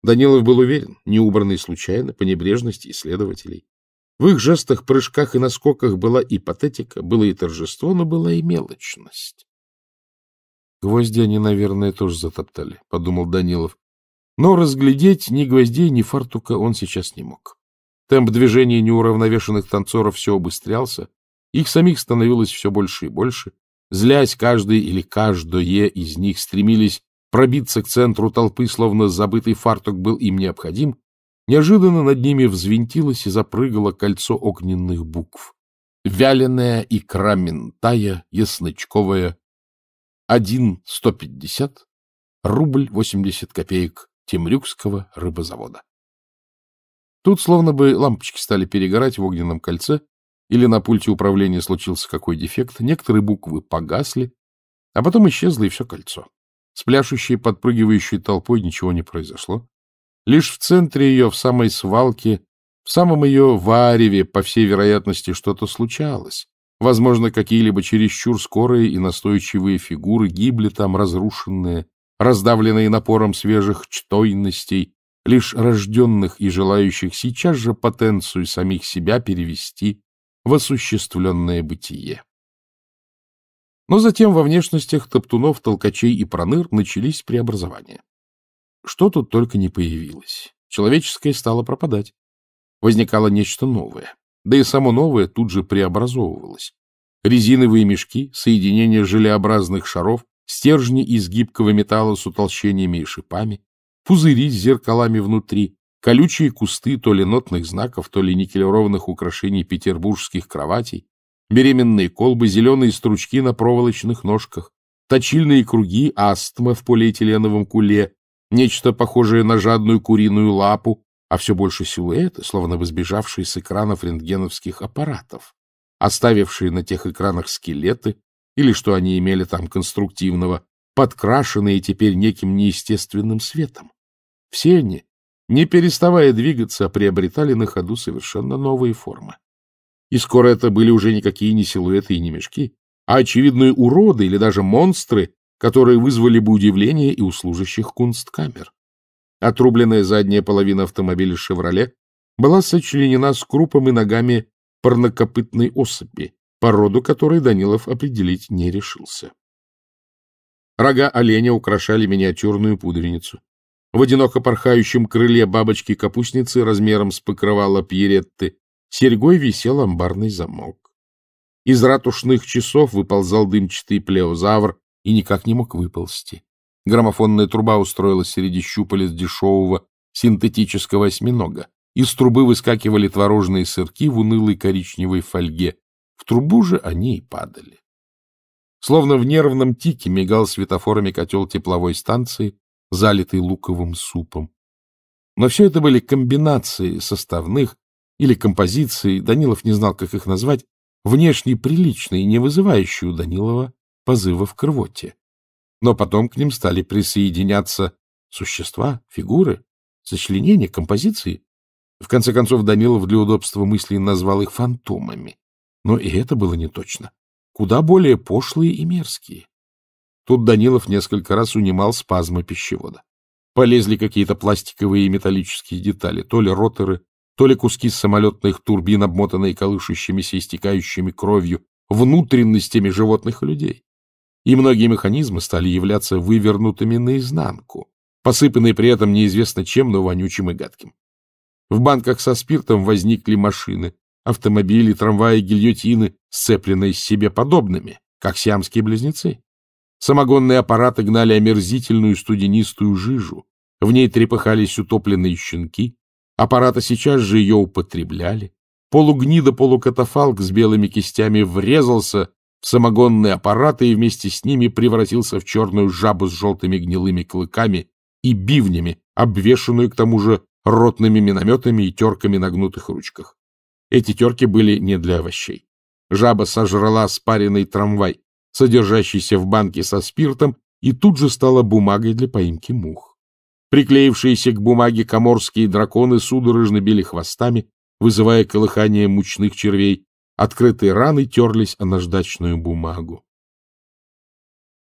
Данилов был уверен, не убранный случайно, по небрежности исследователей. В их жестах, прыжках и наскоках была и патетика, было и торжество, но была и мелочность. Гвозди они, наверное, тоже затоптали, — подумал Данилов. Но разглядеть ни гвоздей, ни фартука он сейчас не мог. Темп движения неуравновешенных танцоров все обыстрялся, их самих становилось все больше и больше. Злясь, каждый или каждое из них стремились пробиться к центру толпы, словно забытый фартук был им необходим. Неожиданно над ними взвинтилось и запрыгало кольцо огненных букв. Вяленая икра ментая, ясночковая, 1,150, рубль 80 копеек Темрюкского рыбозавода. Тут словно бы лампочки стали перегорать в огненном кольце, или на пульте управления случился какой дефект, некоторые буквы погасли, а потом исчезло и все кольцо. С пляшущей, подпрыгивающей толпой ничего не произошло. Лишь в центре ее, в самой свалке, в самом ее вареве, по всей вероятности, что-то случалось. Возможно, какие-либо чересчур скорые и настойчивые фигуры гибли там, разрушенные, раздавленные напором свежих чтойностей, лишь рожденных и желающих сейчас же потенцию самих себя перевести в осуществленное бытие. Но затем во внешностях топтунов, толкачей и проныр начались преобразования. Что тут только не появилось. Человеческое стало пропадать. Возникало нечто новое да и само новое тут же преобразовывалось. Резиновые мешки, соединение желеобразных шаров, стержни из гибкого металла с утолщениями и шипами, пузыри с зеркалами внутри, колючие кусты то ли нотных знаков, то ли никелированных украшений петербургских кроватей, беременные колбы, зеленые стручки на проволочных ножках, точильные круги, астма в полиэтиленовом куле, нечто похожее на жадную куриную лапу, а все больше силуэты, словно возбежавшие с экранов рентгеновских аппаратов, оставившие на тех экранах скелеты или что они имели там конструктивного, подкрашенные теперь неким неестественным светом. Все они, не переставая двигаться, приобретали на ходу совершенно новые формы. И скоро это были уже никакие не силуэты и не мешки, а очевидные уроды или даже монстры, которые вызвали бы удивление и у служащих кунсткамер. Отрубленная задняя половина автомобиля «Шевроле» была сочленена скрупом и ногами парнокопытной особи, породу которой Данилов определить не решился. Рога оленя украшали миниатюрную пудреницу. В одиноко порхающем крыле бабочки-капустницы размером с покрывала пьеретты серьгой висел амбарный замок. Из ратушных часов выползал дымчатый плеозавр и никак не мог выползти. Граммофонная труба устроилась среди щупалец дешевого синтетического осьминога. Из трубы выскакивали творожные сырки в унылой коричневой фольге. В трубу же они и падали. Словно в нервном тике мигал светофорами котел тепловой станции, залитый луковым супом. Но все это были комбинации составных или композиции, Данилов не знал, как их назвать, внешне приличные, не вызывающие у Данилова позывов к рвоте. Но потом к ним стали присоединяться существа, фигуры, сочленения, композиции. В конце концов, Данилов для удобства мыслей назвал их фантомами. Но и это было не точно. Куда более пошлые и мерзкие. Тут Данилов несколько раз унимал спазмы пищевода. Полезли какие-то пластиковые и металлические детали, то ли роторы, то ли куски самолетных турбин, обмотанные колышущимися и стекающими кровью, внутренностями животных и людей и многие механизмы стали являться вывернутыми наизнанку, посыпанные при этом неизвестно чем, но вонючим и гадким. В банках со спиртом возникли машины, автомобили, трамваи, гильотины, сцепленные с себе подобными, как сиамские близнецы. Самогонные аппараты гнали омерзительную студенистую жижу, в ней трепыхались утопленные щенки, аппараты сейчас же ее употребляли. Полугнида полукатафалк с белыми кистями врезался самогонные аппараты и вместе с ними превратился в черную жабу с желтыми гнилыми клыками и бивнями, обвешанную к тому же ротными минометами и терками на гнутых ручках. Эти терки были не для овощей. Жаба сожрала спаренный трамвай, содержащийся в банке со спиртом, и тут же стала бумагой для поимки мух. Приклеившиеся к бумаге коморские драконы судорожно били хвостами, вызывая колыхание мучных червей, Открытые раны терлись о наждачную бумагу.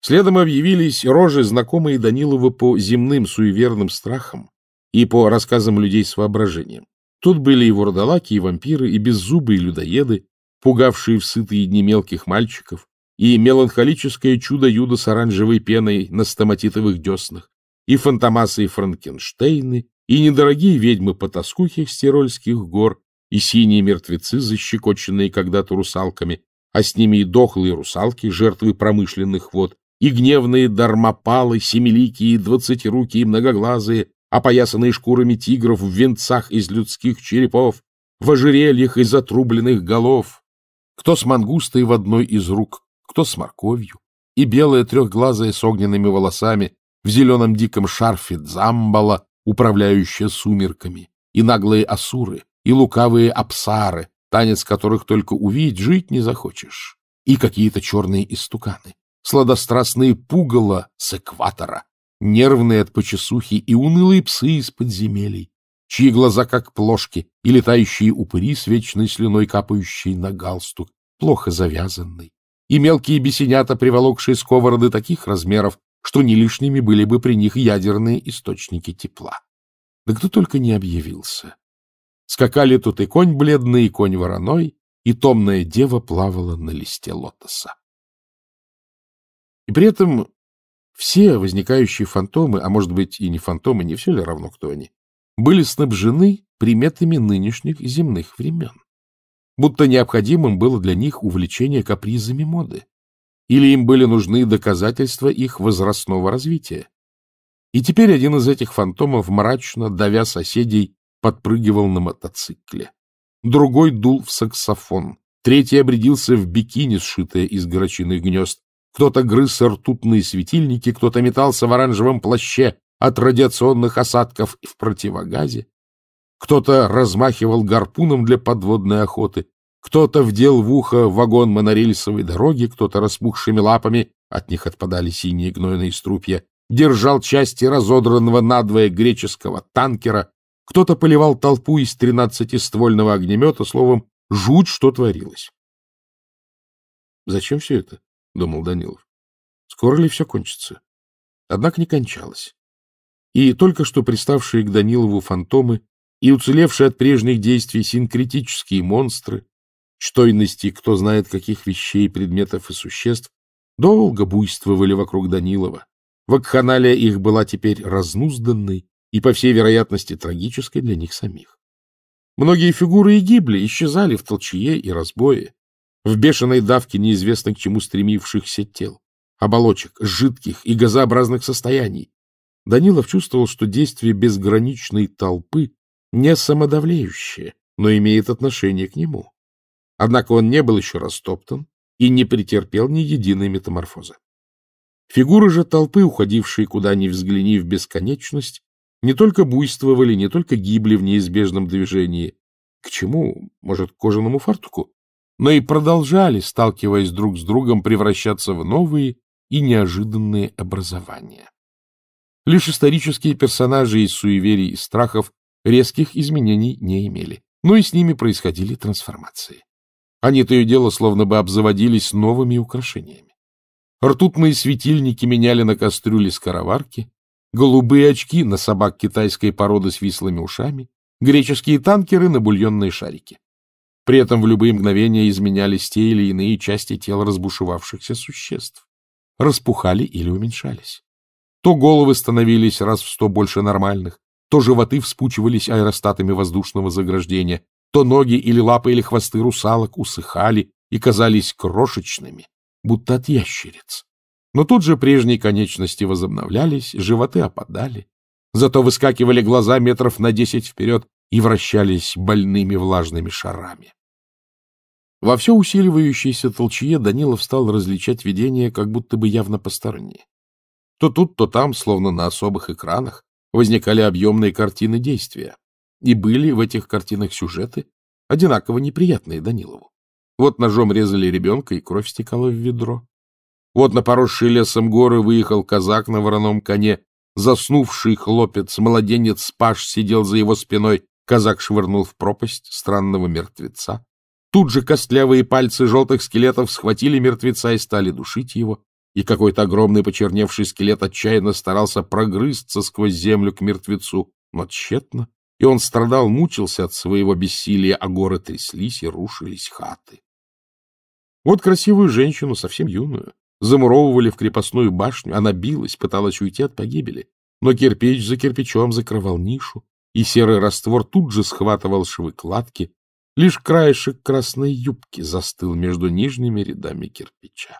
Следом объявились рожи, знакомые Данилову по земным суеверным страхам и по рассказам людей с воображением. Тут были и вурдалаки, и вампиры, и беззубые людоеды, пугавшие в сытые дни мелких мальчиков, и меланхолическое чудо-юдо с оранжевой пеной на стоматитовых деснах, и фантомасы и франкенштейны, и недорогие ведьмы потаскухих стирольских гор, и синие мертвецы, защекоченные когда-то русалками, а с ними и дохлые русалки, жертвы промышленных вод, и гневные дармопалы, семиликие, двадцатируки и многоглазые, опоясанные шкурами тигров в венцах из людских черепов, в ожерельях из отрубленных голов, кто с мангустой в одной из рук, кто с морковью, и белая трехглазая с огненными волосами в зеленом диком шарфе дзамбала, управляющая сумерками, и наглые асуры — и лукавые абсары, танец которых только увидеть жить не захочешь, и какие-то черные истуканы, сладострастные пугала с экватора, нервные от почесухи и унылые псы из подземелий, чьи глаза как плошки и летающие упыри с вечной слюной, капающей на галстук, плохо завязанный, и мелкие бесенята, приволокшие сковороды таких размеров, что не лишними были бы при них ядерные источники тепла. Да кто только не объявился. Скакали тут и конь бледный, и конь вороной, и томная дева плавала на листе лотоса. И при этом все возникающие фантомы, а может быть и не фантомы, не все ли равно, кто они, были снабжены приметами нынешних земных времен. Будто необходимым было для них увлечение капризами моды, или им были нужны доказательства их возрастного развития. И теперь один из этих фантомов мрачно, давя соседей, подпрыгивал на мотоцикле. Другой дул в саксофон. Третий обрядился в бикини, сшитое из горочиных гнезд. Кто-то грыз ртутные светильники, кто-то метался в оранжевом плаще от радиационных осадков и в противогазе. Кто-то размахивал гарпуном для подводной охоты, кто-то вдел в ухо вагон монорельсовой дороги, кто-то распухшими лапами, от них отпадали синие гнойные струпья, держал части разодранного надвое греческого танкера, кто-то поливал толпу из тринадцатиствольного огнемета, словом, жуть, что творилось. «Зачем все это?» — думал Данилов. «Скоро ли все кончится?» Однако не кончалось. И только что приставшие к Данилову фантомы и уцелевшие от прежних действий синкретические монстры, чтойности кто знает каких вещей, предметов и существ, долго буйствовали вокруг Данилова. Вакханалия их была теперь разнузданной, и, по всей вероятности, трагической для них самих. Многие фигуры и гибли, исчезали в толчье и разбое, в бешеной давке неизвестно к чему стремившихся тел, оболочек, жидких и газообразных состояний. Данилов чувствовал, что действие безграничной толпы не самодавлеющее, но имеет отношение к нему. Однако он не был еще растоптан и не претерпел ни единой метаморфозы. Фигуры же толпы, уходившие куда ни взгляни в бесконечность, не только буйствовали, не только гибли в неизбежном движении, к чему, может, к кожаному фартуку, но и продолжали, сталкиваясь друг с другом, превращаться в новые и неожиданные образования. Лишь исторические персонажи из суеверий и страхов резких изменений не имели, но и с ними происходили трансформации. Они то и дело словно бы обзаводились новыми украшениями. Ртутные светильники меняли на кастрюли скороварки, голубые очки на собак китайской породы с вислыми ушами, греческие танкеры на бульонные шарики. При этом в любые мгновения изменялись те или иные части тел разбушевавшихся существ, распухали или уменьшались. То головы становились раз в сто больше нормальных, то животы вспучивались аэростатами воздушного заграждения, то ноги или лапы или хвосты русалок усыхали и казались крошечными, будто от ящериц. Но тут же прежние конечности возобновлялись, животы опадали, зато выскакивали глаза метров на десять вперед и вращались больными влажными шарами. Во все усиливающейся толчье Данилов стал различать видения, как будто бы явно посторонние. То тут, то там, словно на особых экранах, возникали объемные картины действия. И были в этих картинах сюжеты, одинаково неприятные Данилову. Вот ножом резали ребенка, и кровь стекала в ведро. Вот на поросшие лесом горы выехал казак на вороном коне, заснувший хлопец, младенец паш сидел за его спиной, казак швырнул в пропасть странного мертвеца. Тут же костлявые пальцы желтых скелетов схватили мертвеца и стали душить его, и какой-то огромный почерневший скелет отчаянно старался прогрызться сквозь землю к мертвецу, но тщетно, и он страдал, мучился от своего бессилия, а горы тряслись и рушились хаты. Вот красивую женщину, совсем юную, замуровывали в крепостную башню, она билась, пыталась уйти от погибели. Но кирпич за кирпичом закрывал нишу, и серый раствор тут же схватывал швы кладки, лишь краешек красной юбки застыл между нижними рядами кирпича.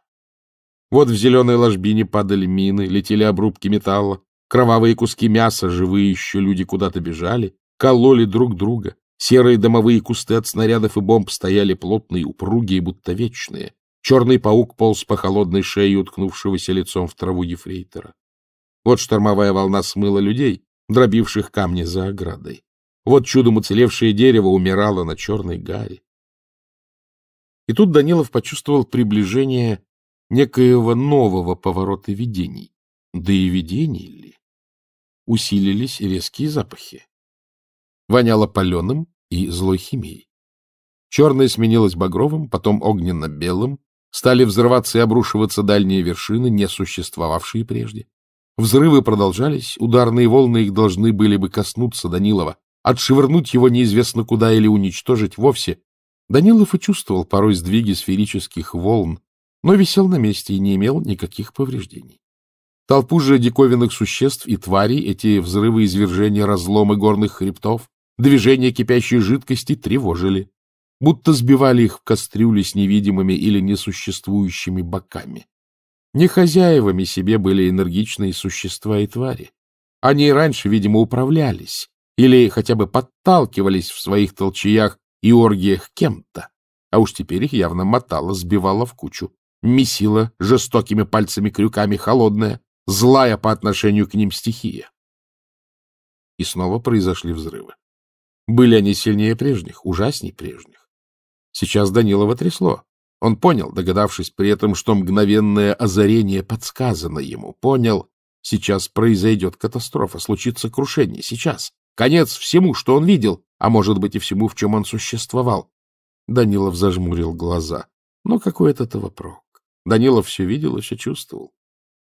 Вот в зеленой ложбине падали мины, летели обрубки металла, кровавые куски мяса, живые еще люди куда-то бежали, кололи друг друга. Серые домовые кусты от снарядов и бомб стояли плотные, упругие, будто вечные. Черный паук полз по холодной шее уткнувшегося лицом в траву ефрейтора. Вот штормовая волна смыла людей, дробивших камни за оградой. Вот чудом уцелевшее дерево умирало на черной гаре. И тут Данилов почувствовал приближение некоего нового поворота видений. Да и видений ли? Усилились резкие запахи. Воняло паленым и злой химией. Черное сменилось багровым, потом огненно-белым, Стали взрываться и обрушиваться дальние вершины, не существовавшие прежде. Взрывы продолжались, ударные волны их должны были бы коснуться Данилова, отшвырнуть его неизвестно куда или уничтожить вовсе. Данилов и чувствовал порой сдвиги сферических волн, но висел на месте и не имел никаких повреждений. Толпу же диковинных существ и тварей эти взрывы извержения разломы горных хребтов, движение кипящей жидкости тревожили будто сбивали их в кастрюли с невидимыми или несуществующими боками. Не хозяевами себе были энергичные существа и твари. Они и раньше, видимо, управлялись или хотя бы подталкивались в своих толчаях и оргиях кем-то, а уж теперь их явно мотало, сбивало в кучу, месила жестокими пальцами-крюками холодная, злая по отношению к ним стихия. И снова произошли взрывы. Были они сильнее прежних, ужасней прежних. Сейчас Данилова трясло. Он понял, догадавшись при этом, что мгновенное озарение подсказано ему. Понял, сейчас произойдет катастрофа, случится крушение, сейчас. Конец всему, что он видел, а может быть и всему, в чем он существовал. Данилов зажмурил глаза. Но какой от этого прок? Данилов все видел и все чувствовал.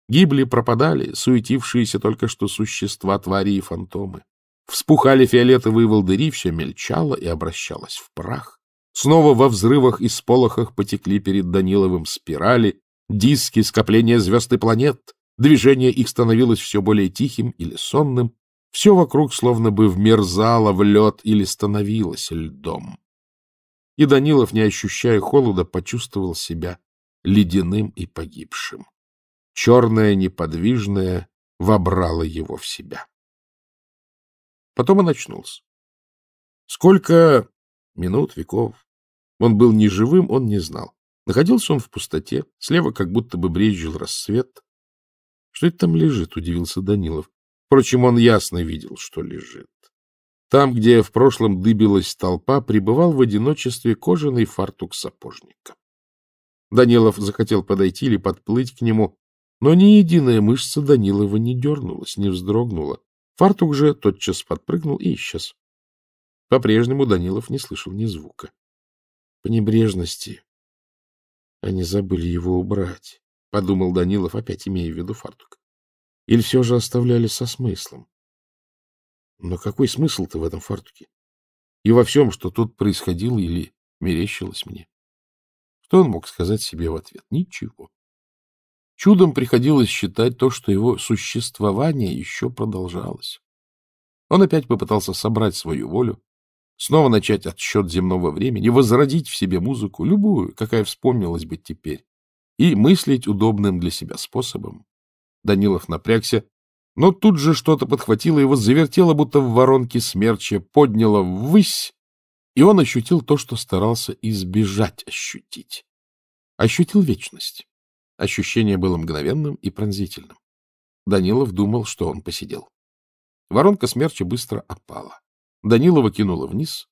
Гибли, пропадали, суетившиеся только что существа, твари и фантомы. Вспухали фиолетовые волдыри, все мельчало и обращалось в прах. Снова во взрывах и сполохах потекли перед Даниловым спирали, диски, скопления звезд и планет. Движение их становилось все более тихим или сонным. Все вокруг словно бы вмерзало в лед или становилось льдом. И Данилов, не ощущая холода, почувствовал себя ледяным и погибшим. Черное, неподвижное вобрало его в себя. Потом он очнулся. Сколько минут, веков. Он был не живым, он не знал. Находился он в пустоте, слева как будто бы брезжил рассвет. — Что это там лежит? — удивился Данилов. Впрочем, он ясно видел, что лежит. Там, где в прошлом дыбилась толпа, пребывал в одиночестве кожаный фартук сапожника. Данилов захотел подойти или подплыть к нему, но ни единая мышца Данилова не дернулась, не вздрогнула. Фартук же тотчас подпрыгнул и исчез. По-прежнему Данилов не слышал ни звука. По небрежности они забыли его убрать, — подумал Данилов, опять имея в виду фартук. Или все же оставляли со смыслом? Но какой смысл-то в этом фартуке? И во всем, что тут происходило или мерещилось мне? Что он мог сказать себе в ответ? Ничего. Чудом приходилось считать то, что его существование еще продолжалось. Он опять попытался собрать свою волю, снова начать отсчет земного времени, возродить в себе музыку, любую, какая вспомнилась бы теперь, и мыслить удобным для себя способом. Данилов напрягся, но тут же что-то подхватило его, завертело, будто в воронке смерча, подняло ввысь, и он ощутил то, что старался избежать ощутить. Ощутил вечность. Ощущение было мгновенным и пронзительным. Данилов думал, что он посидел. Воронка смерча быстро опала. Данилова кинула вниз.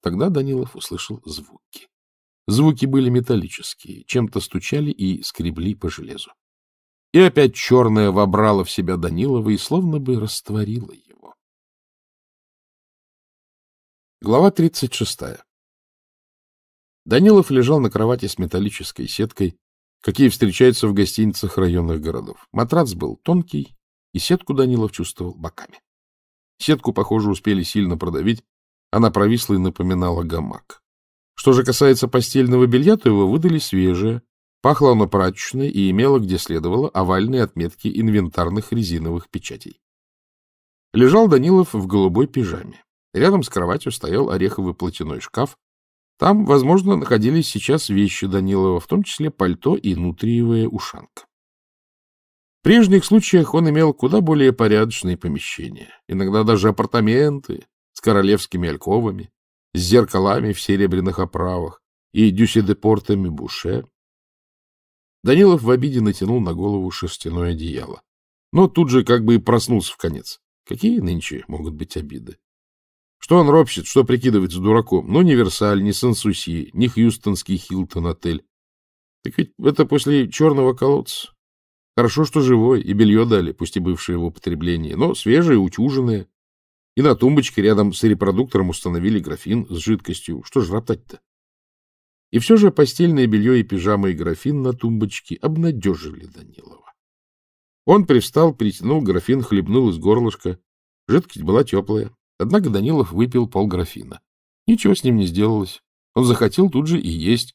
Тогда Данилов услышал звуки. Звуки были металлические, чем-то стучали и скребли по железу. И опять черная вобрала в себя Данилова и словно бы растворила его. Глава 36. Данилов лежал на кровати с металлической сеткой, какие встречаются в гостиницах районных городов. Матрац был тонкий, и сетку Данилов чувствовал боками. Сетку, похоже, успели сильно продавить. Она провисла и напоминала гамак. Что же касается постельного белья, то его выдали свежее. Пахло оно прачечной и имело, где следовало, овальные отметки инвентарных резиновых печатей. Лежал Данилов в голубой пижаме. Рядом с кроватью стоял ореховый платяной шкаф. Там, возможно, находились сейчас вещи Данилова, в том числе пальто и нутриевая ушанка прежних случаях он имел куда более порядочные помещения, иногда даже апартаменты с королевскими альковами, с зеркалами в серебряных оправах и дюсидепортами буше. Данилов в обиде натянул на голову шерстяное одеяло, но тут же как бы и проснулся в конец. Какие нынче могут быть обиды? Что он ропщет, что прикидывается дураком? Ну, не Версаль, ни Сансуси, не Хьюстонский Хилтон-отель. Так ведь это после черного колодца. Хорошо, что живой, и белье дали, пусть и бывшее в употреблении, но свежее, утюженное. И на тумбочке рядом с репродуктором установили графин с жидкостью. Что ж роптать-то? И все же постельное белье и пижама и графин на тумбочке обнадежили Данилова. Он привстал, притянул графин, хлебнул из горлышка. Жидкость была теплая. Однако Данилов выпил пол графина. Ничего с ним не сделалось. Он захотел тут же и есть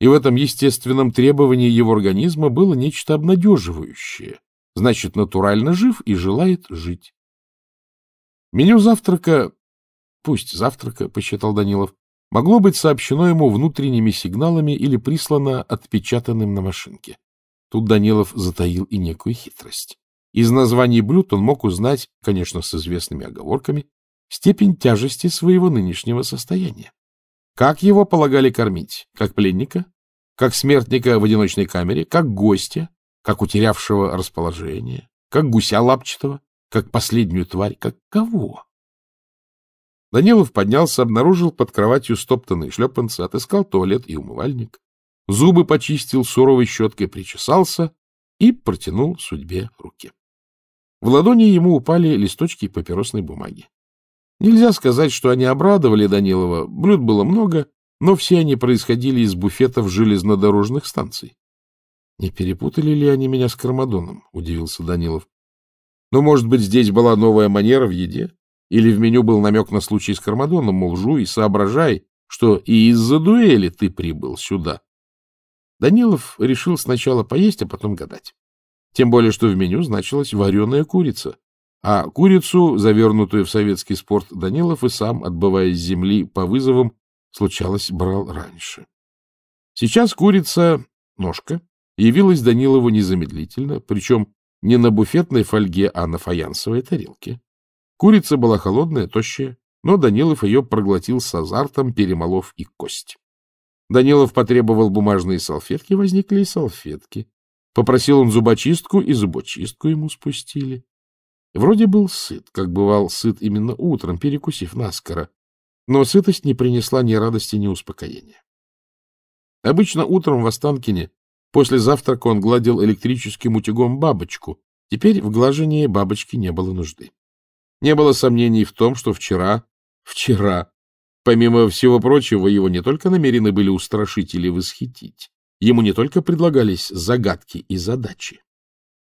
и в этом естественном требовании его организма было нечто обнадеживающее. Значит, натурально жив и желает жить. Меню завтрака, пусть завтрака, посчитал Данилов, могло быть сообщено ему внутренними сигналами или прислано отпечатанным на машинке. Тут Данилов затаил и некую хитрость. Из названий блюд он мог узнать, конечно, с известными оговорками, степень тяжести своего нынешнего состояния. Как его полагали кормить? Как пленника? Как смертника в одиночной камере? Как гостя? Как утерявшего расположение? Как гуся лапчатого? Как последнюю тварь? Как кого? Данилов поднялся, обнаружил под кроватью стоптанные шлепанцы, отыскал туалет и умывальник, зубы почистил, суровой щеткой причесался и протянул судьбе руки. В ладони ему упали листочки папиросной бумаги. Нельзя сказать, что они обрадовали Данилова. Блюд было много, но все они происходили из буфетов железнодорожных станций. — Не перепутали ли они меня с Кармадоном? — удивился Данилов. — Но, ну, может быть, здесь была новая манера в еде? Или в меню был намек на случай с Кармадоном, мол, жуй, соображай, что и из-за дуэли ты прибыл сюда. Данилов решил сначала поесть, а потом гадать. Тем более, что в меню значилась вареная курица, а курицу, завернутую в советский спорт, Данилов и сам, отбывая с земли по вызовам, случалось, брал раньше. Сейчас курица, ножка, явилась Данилову незамедлительно, причем не на буфетной фольге, а на фаянсовой тарелке. Курица была холодная, тощая, но Данилов ее проглотил с азартом, перемолов и кость. Данилов потребовал бумажные салфетки, возникли и салфетки. Попросил он зубочистку, и зубочистку ему спустили. Вроде был сыт, как бывал сыт именно утром, перекусив наскоро, но сытость не принесла ни радости, ни успокоения. Обычно утром в Останкине после завтрака он гладил электрическим утюгом бабочку, теперь в глажении бабочки не было нужды. Не было сомнений в том, что вчера, вчера, помимо всего прочего, его не только намерены были устрашить или восхитить, ему не только предлагались загадки и задачи,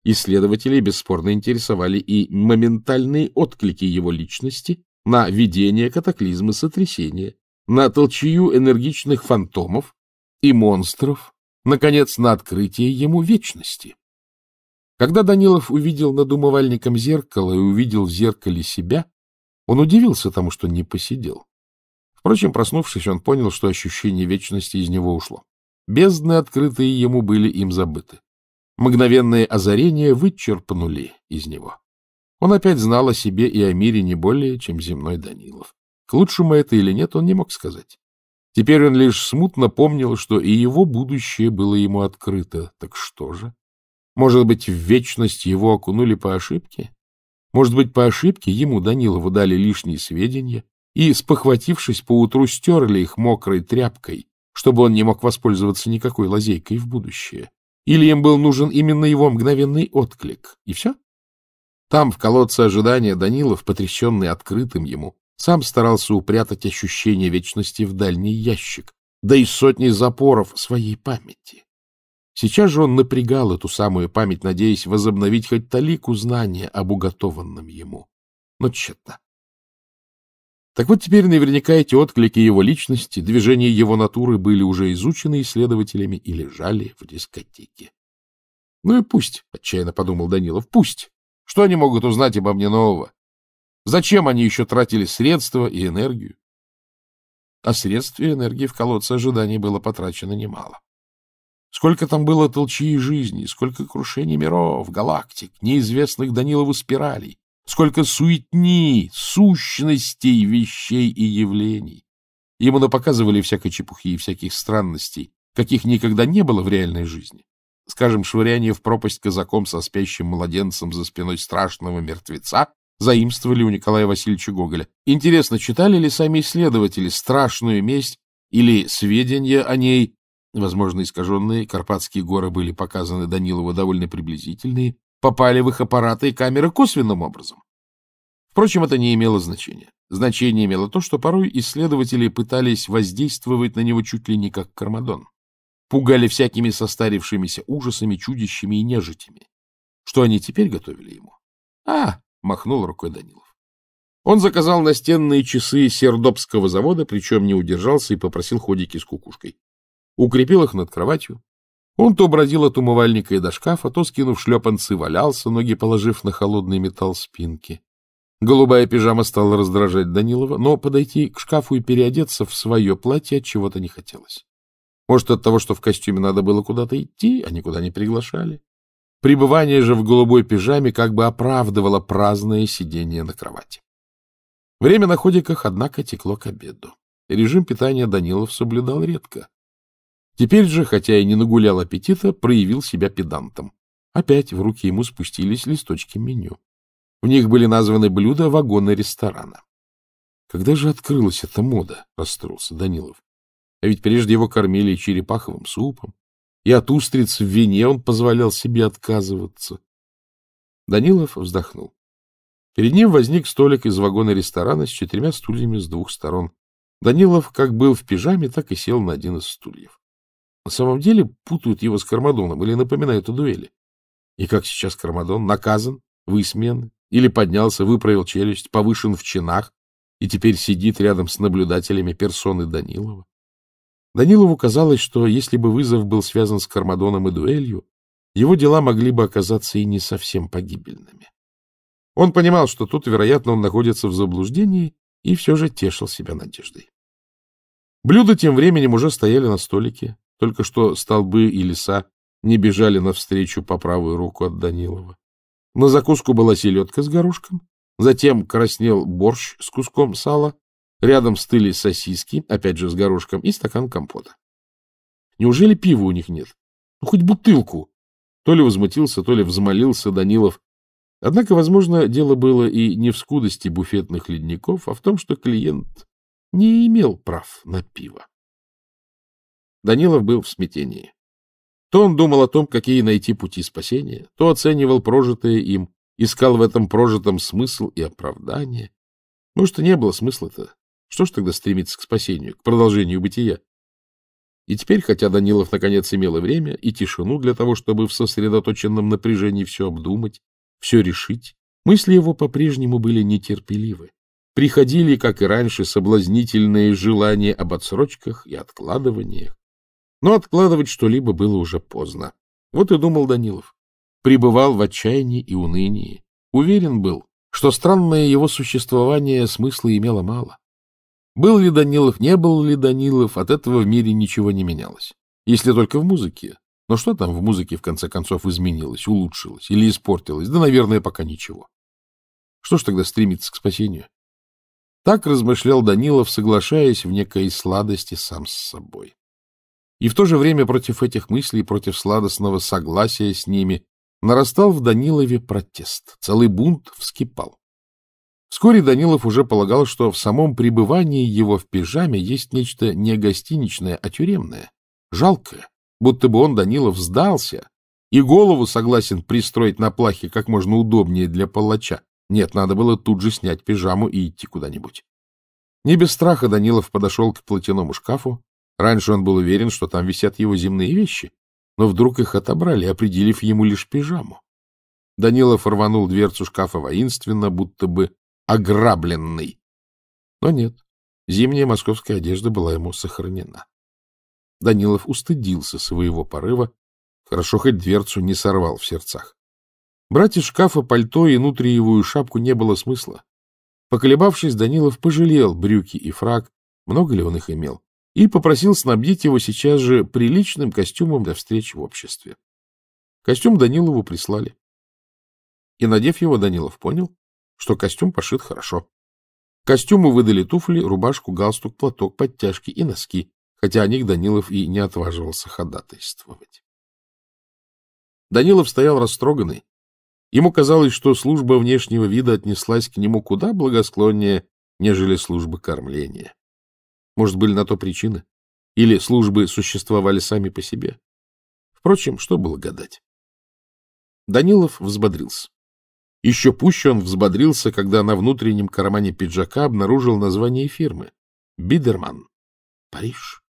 Исследователей бесспорно интересовали и моментальные отклики его личности на видение катаклизмы сотрясения, на толчью энергичных фантомов и монстров, наконец, на открытие ему вечности. Когда Данилов увидел над умывальником зеркало и увидел в зеркале себя, он удивился тому, что не посидел. Впрочем, проснувшись, он понял, что ощущение вечности из него ушло. Бездны, открытые ему, были им забыты. Мгновенные озарения вычерпнули из него. Он опять знал о себе и о мире не более, чем земной Данилов. К лучшему это или нет, он не мог сказать. Теперь он лишь смутно помнил, что и его будущее было ему открыто. Так что же? Может быть, в вечность его окунули по ошибке? Может быть, по ошибке ему, Данилову, дали лишние сведения и, спохватившись поутру, стерли их мокрой тряпкой, чтобы он не мог воспользоваться никакой лазейкой в будущее. Или им был нужен именно его мгновенный отклик. И все? Там, в колодце ожидания, Данилов, потрясенный открытым ему, сам старался упрятать ощущение вечности в дальний ящик, да и сотни запоров своей памяти. Сейчас же он напрягал эту самую память, надеясь возобновить хоть талику знания об уготованном ему. Но тщетно. Так вот теперь наверняка эти отклики его личности, движения его натуры были уже изучены исследователями и лежали в дискотеке. — Ну и пусть, — отчаянно подумал Данилов, — пусть. Что они могут узнать обо мне нового? Зачем они еще тратили средства и энергию? А средств и энергии в колодце ожиданий было потрачено немало. Сколько там было толчии жизни, сколько крушений миров, галактик, неизвестных Данилову спиралей сколько суетни, сущностей, вещей и явлений. Ему напоказывали всякой чепухи и всяких странностей, каких никогда не было в реальной жизни. Скажем, швыряние в пропасть казаком со спящим младенцем за спиной страшного мертвеца заимствовали у Николая Васильевича Гоголя. Интересно, читали ли сами исследователи страшную месть или сведения о ней, возможно, искаженные, Карпатские горы были показаны Данилову довольно приблизительные, попали в их аппараты и камеры косвенным образом. Впрочем, это не имело значения. Значение имело то, что порой исследователи пытались воздействовать на него чуть ли не как Кармадон. Пугали всякими состарившимися ужасами, чудищами и нежитями. Что они теперь готовили ему? А, махнул рукой Данилов. Он заказал настенные часы сердобского завода, причем не удержался и попросил ходики с кукушкой. Укрепил их над кроватью, он то бродил от умывальника и до шкафа, то, скинув шлепанцы, валялся, ноги положив на холодный металл спинки. Голубая пижама стала раздражать Данилова, но подойти к шкафу и переодеться в свое платье от чего-то не хотелось. Может, от того, что в костюме надо было куда-то идти, а никуда не приглашали. Пребывание же в голубой пижаме как бы оправдывало праздное сидение на кровати. Время на ходиках, однако, текло к обеду. Режим питания Данилов соблюдал редко. Теперь же, хотя и не нагулял аппетита, проявил себя педантом. Опять в руки ему спустились листочки меню. В них были названы блюда вагона ресторана. Когда же открылась эта мода, расстроился Данилов. А ведь прежде его кормили черепаховым супом, и от устриц в вине он позволял себе отказываться. Данилов вздохнул. Перед ним возник столик из вагона ресторана с четырьмя стульями с двух сторон. Данилов как был в пижаме, так и сел на один из стульев на самом деле путают его с Кармадоном или напоминают о дуэли. И как сейчас Кармадон наказан, высмеян, или поднялся, выправил челюсть, повышен в чинах и теперь сидит рядом с наблюдателями персоны Данилова. Данилову казалось, что если бы вызов был связан с Кармадоном и дуэлью, его дела могли бы оказаться и не совсем погибельными. Он понимал, что тут, вероятно, он находится в заблуждении, и все же тешил себя надеждой. Блюда тем временем уже стояли на столике, только что столбы и леса не бежали навстречу по правую руку от Данилова. На закуску была селедка с горошком, затем краснел борщ с куском сала, рядом стыли сосиски, опять же с горошком, и стакан компота. Неужели пива у них нет? Ну, хоть бутылку! То ли возмутился, то ли взмолился Данилов. Однако, возможно, дело было и не в скудости буфетных ледников, а в том, что клиент не имел прав на пиво. Данилов был в смятении. То он думал о том, какие найти пути спасения, то оценивал прожитое им, искал в этом прожитом смысл и оправдание. Может, ну, и не было смысла-то. Что ж тогда стремиться к спасению, к продолжению бытия? И теперь, хотя Данилов наконец имел и время, и тишину для того, чтобы в сосредоточенном напряжении все обдумать, все решить, мысли его по-прежнему были нетерпеливы. Приходили, как и раньше, соблазнительные желания об отсрочках и откладываниях, но откладывать что-либо было уже поздно. Вот и думал Данилов. Пребывал в отчаянии и унынии. Уверен был, что странное его существование смысла имело мало. Был ли Данилов, не был ли Данилов, от этого в мире ничего не менялось. Если только в музыке. Но что там в музыке, в конце концов, изменилось, улучшилось или испортилось? Да, наверное, пока ничего. Что ж тогда стремиться к спасению? Так размышлял Данилов, соглашаясь в некой сладости сам с собой. И в то же время против этих мыслей, против сладостного согласия с ними, нарастал в Данилове протест. Целый бунт вскипал. Вскоре Данилов уже полагал, что в самом пребывании его в пижаме есть нечто не гостиничное, а тюремное, жалкое, будто бы он, Данилов, сдался и голову согласен пристроить на плахе как можно удобнее для палача. Нет, надо было тут же снять пижаму и идти куда-нибудь. Не без страха Данилов подошел к платяному шкафу, Раньше он был уверен, что там висят его земные вещи, но вдруг их отобрали, определив ему лишь пижаму. Данилов рванул дверцу шкафа воинственно, будто бы ограбленный. Но нет, зимняя московская одежда была ему сохранена. Данилов устыдился своего порыва, хорошо хоть дверцу не сорвал в сердцах. Брать из шкафа пальто и нутриевую шапку не было смысла. Поколебавшись, Данилов пожалел брюки и фраг, много ли он их имел и попросил снабдить его сейчас же приличным костюмом для встреч в обществе. Костюм Данилову прислали. И, надев его, Данилов понял, что костюм пошит хорошо. Костюму выдали туфли, рубашку, галстук, платок, подтяжки и носки, хотя о них Данилов и не отваживался ходатайствовать. Данилов стоял растроганный. Ему казалось, что служба внешнего вида отнеслась к нему куда благосклоннее, нежели служба кормления. Может, были на то причины? Или службы существовали сами по себе? Впрочем, что было гадать? Данилов взбодрился. Еще пуще он взбодрился, когда на внутреннем кармане пиджака обнаружил название фирмы — «Бидерман». Париж.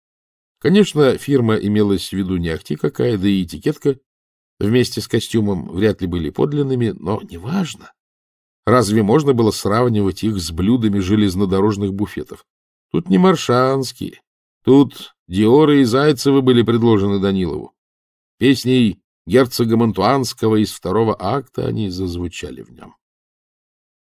Конечно, фирма имелась в виду не ахти какая, да и этикетка вместе с костюмом вряд ли были подлинными, но неважно. Разве можно было сравнивать их с блюдами железнодорожных буфетов? Тут не Маршанский, Тут Диоры и Зайцевы были предложены Данилову. Песней герцога Монтуанского из второго акта они зазвучали в нем.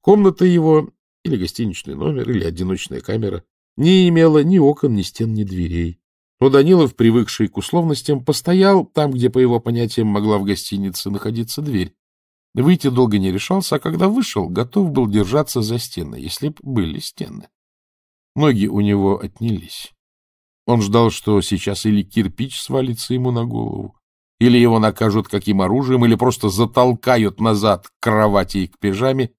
Комната его, или гостиничный номер, или одиночная камера, не имела ни окон, ни стен, ни дверей. Но Данилов, привыкший к условностям, постоял там, где, по его понятиям, могла в гостинице находиться дверь. Выйти долго не решался, а когда вышел, готов был держаться за стены, если б были стены. Ноги у него отнялись. Он ждал, что сейчас или кирпич свалится ему на голову, или его накажут каким оружием, или просто затолкают назад к кровати и к пижаме.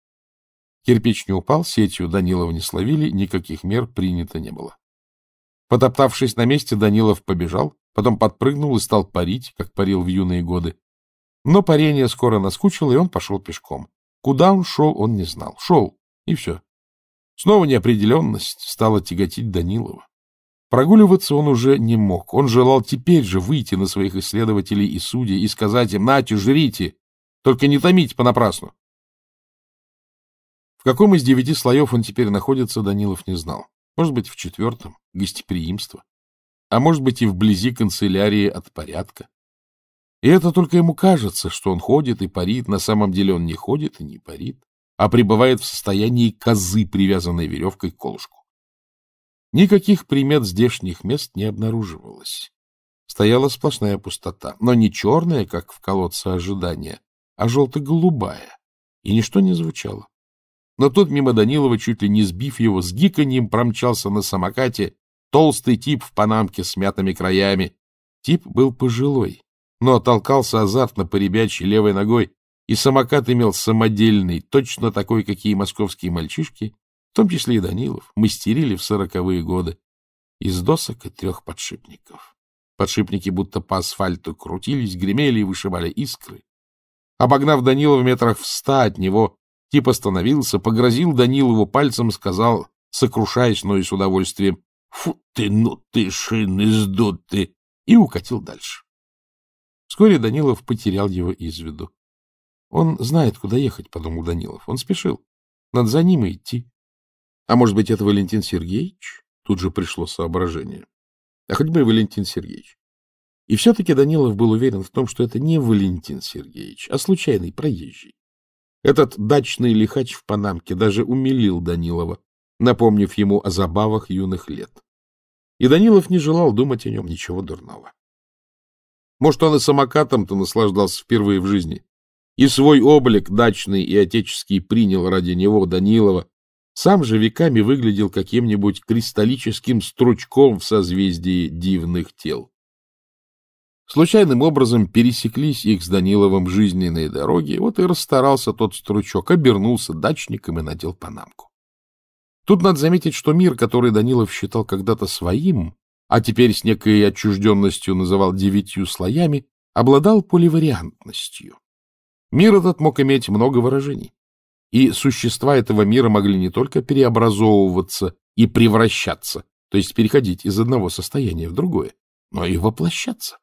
Кирпич не упал, сетью Данилова не словили, никаких мер принято не было. Потоптавшись на месте, Данилов побежал, потом подпрыгнул и стал парить, как парил в юные годы. Но парение скоро наскучило, и он пошел пешком. Куда он шел, он не знал. Шел, и все. Снова неопределенность стала тяготить Данилова. Прогуливаться он уже не мог. Он желал теперь же выйти на своих исследователей и судей и сказать им «Нате, жрите! Только не томите понапрасну!» В каком из девяти слоев он теперь находится, Данилов не знал. Может быть, в четвертом — гостеприимство. А может быть, и вблизи канцелярии от порядка. И это только ему кажется, что он ходит и парит. На самом деле он не ходит и не парит а пребывает в состоянии козы, привязанной веревкой к колышку. Никаких примет здешних мест не обнаруживалось. Стояла сплошная пустота, но не черная, как в колодце ожидания, а желто-голубая, и ничто не звучало. Но тут мимо Данилова, чуть ли не сбив его, с гиканьем промчался на самокате толстый тип в панамке с мятыми краями. Тип был пожилой, но толкался азартно по ребячьей левой ногой, и самокат имел самодельный, точно такой, какие московские мальчишки, в том числе и Данилов, мастерили в сороковые годы из досок и трех подшипников. Подшипники будто по асфальту крутились, гремели и вышивали искры. Обогнав Данилова метрах в ста от него, тип остановился, погрозил Данилову пальцем, сказал, сокрушаясь, но и с удовольствием, «Фу ты, ну ты, шины сдут ты!» и укатил дальше. Вскоре Данилов потерял его из виду. — Он знает, куда ехать, — подумал Данилов. Он спешил. Надо за ним и идти. А может быть, это Валентин Сергеевич? Тут же пришло соображение. А хоть бы и Валентин Сергеевич. И все-таки Данилов был уверен в том, что это не Валентин Сергеевич, а случайный проезжий. Этот дачный лихач в Панамке даже умилил Данилова, напомнив ему о забавах юных лет. И Данилов не желал думать о нем ничего дурного. Может, он и самокатом-то наслаждался впервые в жизни, и свой облик дачный и отеческий принял ради него Данилова, сам же веками выглядел каким-нибудь кристаллическим стручком в созвездии дивных тел. Случайным образом пересеклись их с Даниловым жизненные дороги, вот и расстарался тот стручок, обернулся дачником и надел панамку. Тут надо заметить, что мир, который Данилов считал когда-то своим, а теперь с некой отчужденностью называл девятью слоями, обладал поливариантностью. Мир этот мог иметь много выражений. И существа этого мира могли не только преобразовываться и превращаться, то есть переходить из одного состояния в другое, но и воплощаться.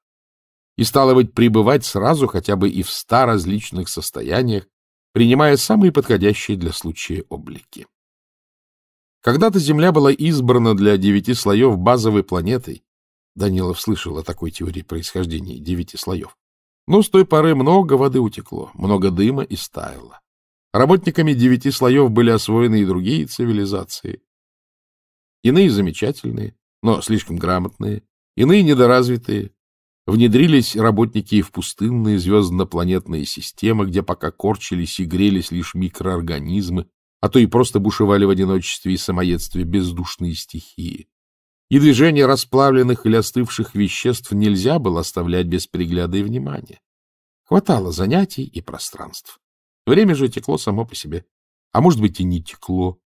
И стало быть, пребывать сразу хотя бы и в ста различных состояниях, принимая самые подходящие для случая облики. Когда-то Земля была избрана для девяти слоев базовой планетой. Данилов слышал о такой теории происхождения девяти слоев. Но с той поры много воды утекло, много дыма и стаяло. Работниками девяти слоев были освоены и другие цивилизации. Иные замечательные, но слишком грамотные, иные недоразвитые. Внедрились работники и в пустынные звездно-планетные системы, где пока корчились и грелись лишь микроорганизмы, а то и просто бушевали в одиночестве и самоедстве бездушные стихии и движение расплавленных или остывших веществ нельзя было оставлять без пригляда и внимания. Хватало занятий и пространств. Время же текло само по себе, а может быть и не текло.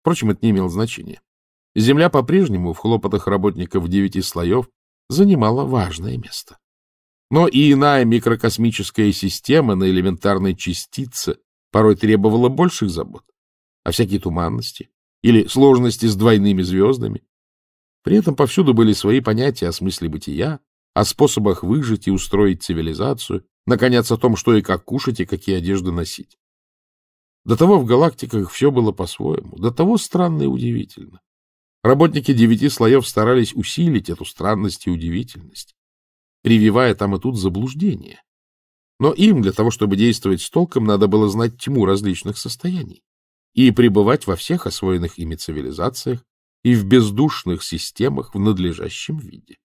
Впрочем, это не имело значения. Земля по-прежнему в хлопотах работников девяти слоев занимала важное место. Но и иная микрокосмическая система на элементарной частице порой требовала больших забот. А всякие туманности или сложности с двойными звездами при этом повсюду были свои понятия о смысле бытия, о способах выжить и устроить цивилизацию, наконец, о том, что и как кушать, и какие одежды носить. До того в галактиках все было по-своему, до того странно и удивительно. Работники девяти слоев старались усилить эту странность и удивительность, прививая там и тут заблуждение. Но им для того, чтобы действовать с толком, надо было знать тьму различных состояний и пребывать во всех освоенных ими цивилизациях, и в бездушных системах в надлежащем виде.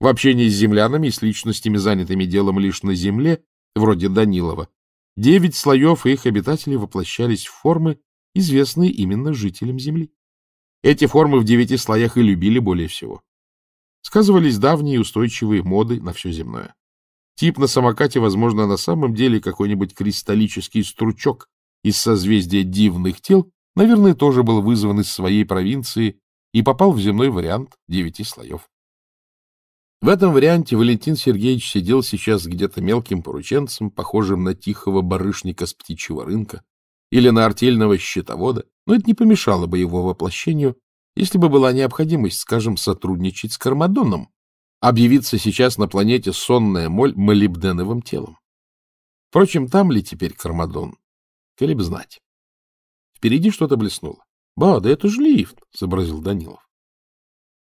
В общении с землянами и с личностями, занятыми делом лишь на земле, вроде Данилова, девять слоев и их обитателей воплощались в формы, известные именно жителям Земли. Эти формы в девяти слоях и любили более всего. Сказывались давние устойчивые моды на все земное. Тип на самокате, возможно, на самом деле какой-нибудь кристаллический стручок из созвездия дивных тел, Наверное, тоже был вызван из своей провинции и попал в земной вариант девяти слоев. В этом варианте Валентин Сергеевич сидел сейчас где-то мелким порученцем, похожим на тихого барышника с птичьего рынка или на артельного счетовода, но это не помешало бы его воплощению, если бы была необходимость, скажем, сотрудничать с Кармадоном, объявиться сейчас на планете сонная моль молибденовым телом. Впрочем, там ли теперь Кармадон? Коли знать. Впереди что-то блеснуло. — Ба, да это же лифт, — сообразил Данилов.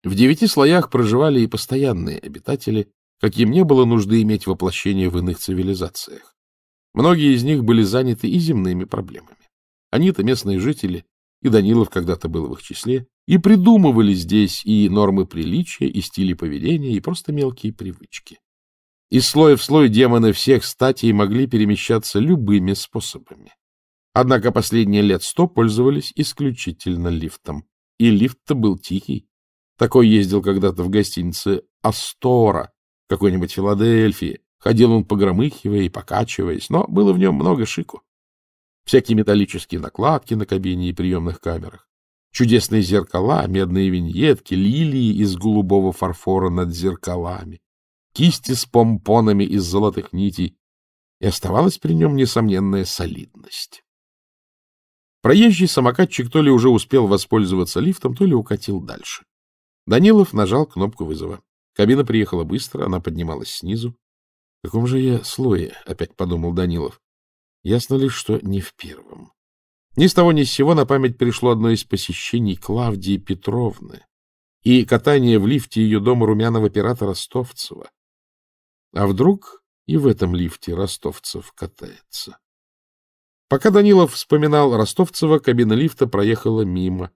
В девяти слоях проживали и постоянные обитатели, каким не было нужды иметь воплощение в иных цивилизациях. Многие из них были заняты и земными проблемами. Они-то местные жители, и Данилов когда-то был в их числе, и придумывали здесь и нормы приличия, и стили поведения, и просто мелкие привычки. Из слоя в слой демоны всех статей могли перемещаться любыми способами. Однако последние лет сто пользовались исключительно лифтом. И лифт-то был тихий. Такой ездил когда-то в гостинице «Астора» какой-нибудь Филадельфии. Ходил он погромыхивая и покачиваясь, но было в нем много шику. Всякие металлические накладки на кабине и приемных камерах. Чудесные зеркала, медные виньетки, лилии из голубого фарфора над зеркалами, кисти с помпонами из золотых нитей. И оставалась при нем несомненная солидность. Проезжий самокатчик то ли уже успел воспользоваться лифтом, то ли укатил дальше. Данилов нажал кнопку вызова. Кабина приехала быстро, она поднималась снизу. — В каком же я слое? — опять подумал Данилов. Ясно лишь, что не в первом. Ни с того ни с сего на память пришло одно из посещений Клавдии Петровны и катание в лифте ее дома румяного пирата Ростовцева. А вдруг и в этом лифте Ростовцев катается? Пока Данилов вспоминал Ростовцева, кабина лифта проехала мимо.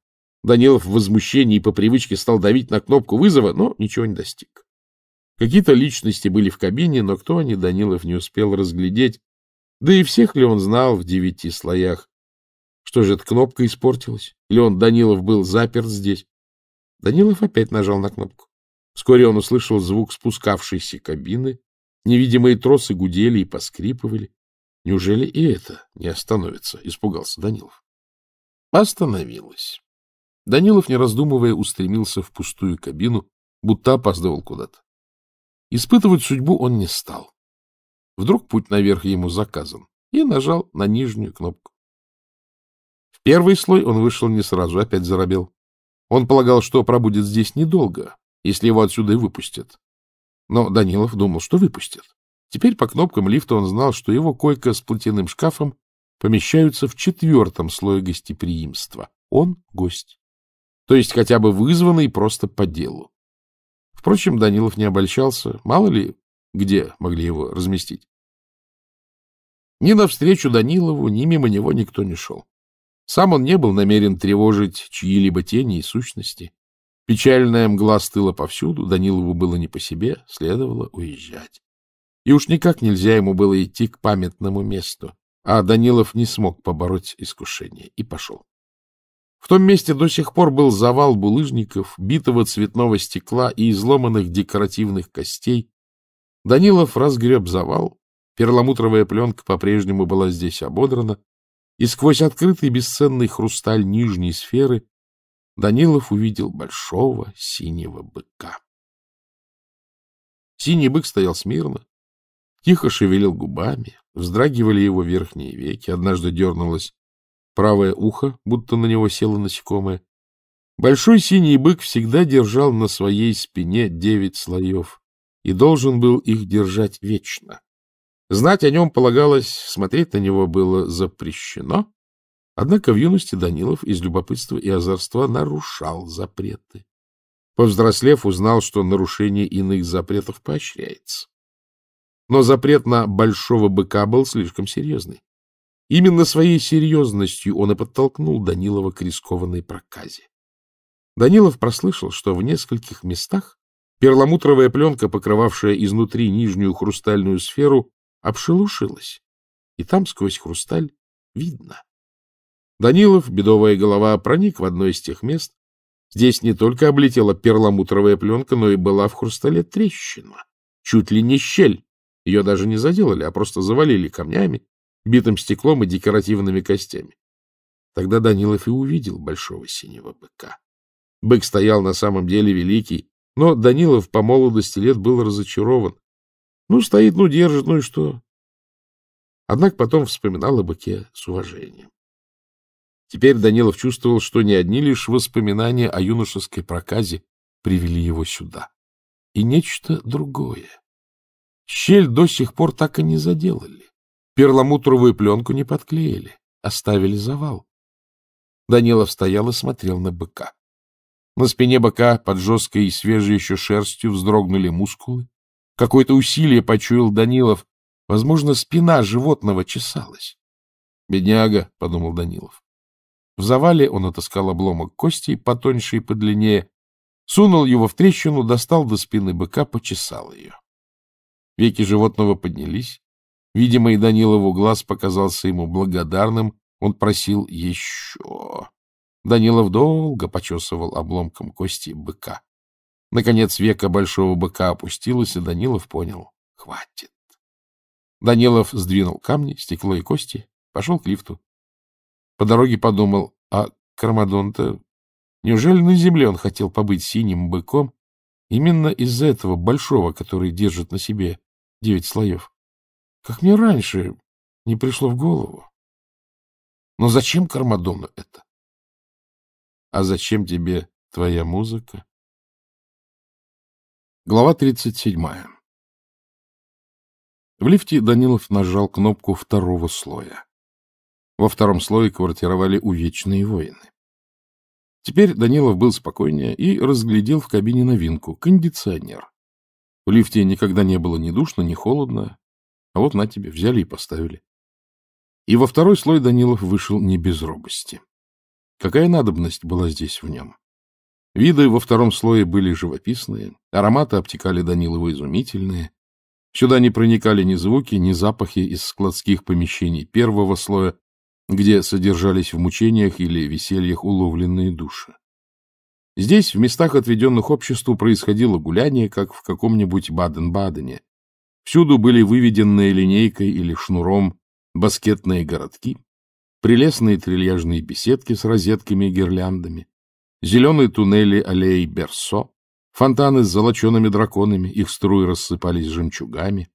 Данилов в возмущении по привычке стал давить на кнопку вызова, но ничего не достиг. Какие-то личности были в кабине, но кто они, Данилов не успел разглядеть. Да и всех ли он знал в девяти слоях? Что же, эта кнопка испортилась? Или он, Данилов, был заперт здесь? Данилов опять нажал на кнопку. Вскоре он услышал звук спускавшейся кабины. Невидимые тросы гудели и поскрипывали. Неужели и это не остановится? Испугался Данилов. Остановилось. Данилов, не раздумывая, устремился в пустую кабину, будто опаздывал куда-то. Испытывать судьбу он не стал. Вдруг путь наверх ему заказан, и нажал на нижнюю кнопку. В первый слой он вышел не сразу, опять заробел. Он полагал, что пробудет здесь недолго, если его отсюда и выпустят. Но Данилов думал, что выпустят. Теперь по кнопкам лифта он знал, что его койка с платяным шкафом помещаются в четвертом слое гостеприимства. Он — гость. То есть хотя бы вызванный просто по делу. Впрочем, Данилов не обольщался. Мало ли, где могли его разместить. Ни навстречу Данилову, ни мимо него никто не шел. Сам он не был намерен тревожить чьи-либо тени и сущности. Печальная мгла стыла повсюду, Данилову было не по себе, следовало уезжать и уж никак нельзя ему было идти к памятному месту. А Данилов не смог побороть искушение и пошел. В том месте до сих пор был завал булыжников, битого цветного стекла и изломанных декоративных костей. Данилов разгреб завал, перламутровая пленка по-прежнему была здесь ободрана, и сквозь открытый бесценный хрусталь нижней сферы Данилов увидел большого синего быка. Синий бык стоял смирно, тихо шевелил губами, вздрагивали его верхние веки, однажды дернулось правое ухо, будто на него село насекомое. Большой синий бык всегда держал на своей спине девять слоев и должен был их держать вечно. Знать о нем полагалось, смотреть на него было запрещено, однако в юности Данилов из любопытства и озорства нарушал запреты. Повзрослев, узнал, что нарушение иных запретов поощряется. Но запрет на большого быка был слишком серьезный. Именно своей серьезностью он и подтолкнул Данилова к рискованной проказе. Данилов прослышал, что в нескольких местах перламутровая пленка, покрывавшая изнутри нижнюю хрустальную сферу, обшелушилась, и там сквозь хрусталь видно. Данилов, бедовая голова, проник в одно из тех мест. Здесь не только облетела перламутровая пленка, но и была в хрустале трещина, чуть ли не щель, ее даже не заделали, а просто завалили камнями, битым стеклом и декоративными костями. Тогда Данилов и увидел большого синего быка. Бык стоял на самом деле великий, но Данилов по молодости лет был разочарован. Ну, стоит, ну, держит, ну и что? Однако потом вспоминал о быке с уважением. Теперь Данилов чувствовал, что не одни лишь воспоминания о юношеской проказе привели его сюда. И нечто другое. Щель до сих пор так и не заделали. Перламутровую пленку не подклеили, оставили завал. Данилов стоял и смотрел на быка. На спине быка под жесткой и свежей еще шерстью вздрогнули мускулы. Какое-то усилие почуял Данилов. Возможно, спина животного чесалась. «Бедняга», — подумал Данилов. В завале он отыскал обломок кости, потоньше и подлиннее, сунул его в трещину, достал до спины быка, почесал ее. Веки животного поднялись. Видимо, и Данилову глаз показался ему благодарным. Он просил еще. Данилов долго почесывал обломком кости быка. Наконец века большого быка опустилось, и Данилов понял — хватит. Данилов сдвинул камни, стекло и кости, пошел к лифту. По дороге подумал, а Кармадон-то... Неужели на земле он хотел побыть синим быком именно из-за этого большого, который держит на себе девять слоев. Как мне раньше не пришло в голову. Но зачем Кармадону это? А зачем тебе твоя музыка? Глава 37. В лифте Данилов нажал кнопку второго слоя. Во втором слое квартировали увечные воины. Теперь Данилов был спокойнее и разглядел в кабине новинку — кондиционер. В лифте никогда не было ни душно, ни холодно. А вот на тебе, взяли и поставили. И во второй слой Данилов вышел не без робости. Какая надобность была здесь в нем? Виды во втором слое были живописные, ароматы обтекали Данилова изумительные. Сюда не проникали ни звуки, ни запахи из складских помещений первого слоя, где содержались в мучениях или весельях уловленные души. Здесь, в местах, отведенных обществу, происходило гуляние, как в каком-нибудь Баден-Бадене. Всюду были выведены линейкой или шнуром баскетные городки, прелестные трильяжные беседки с розетками и гирляндами, зеленые туннели аллеи Берсо, фонтаны с золочеными драконами, их струи рассыпались жемчугами.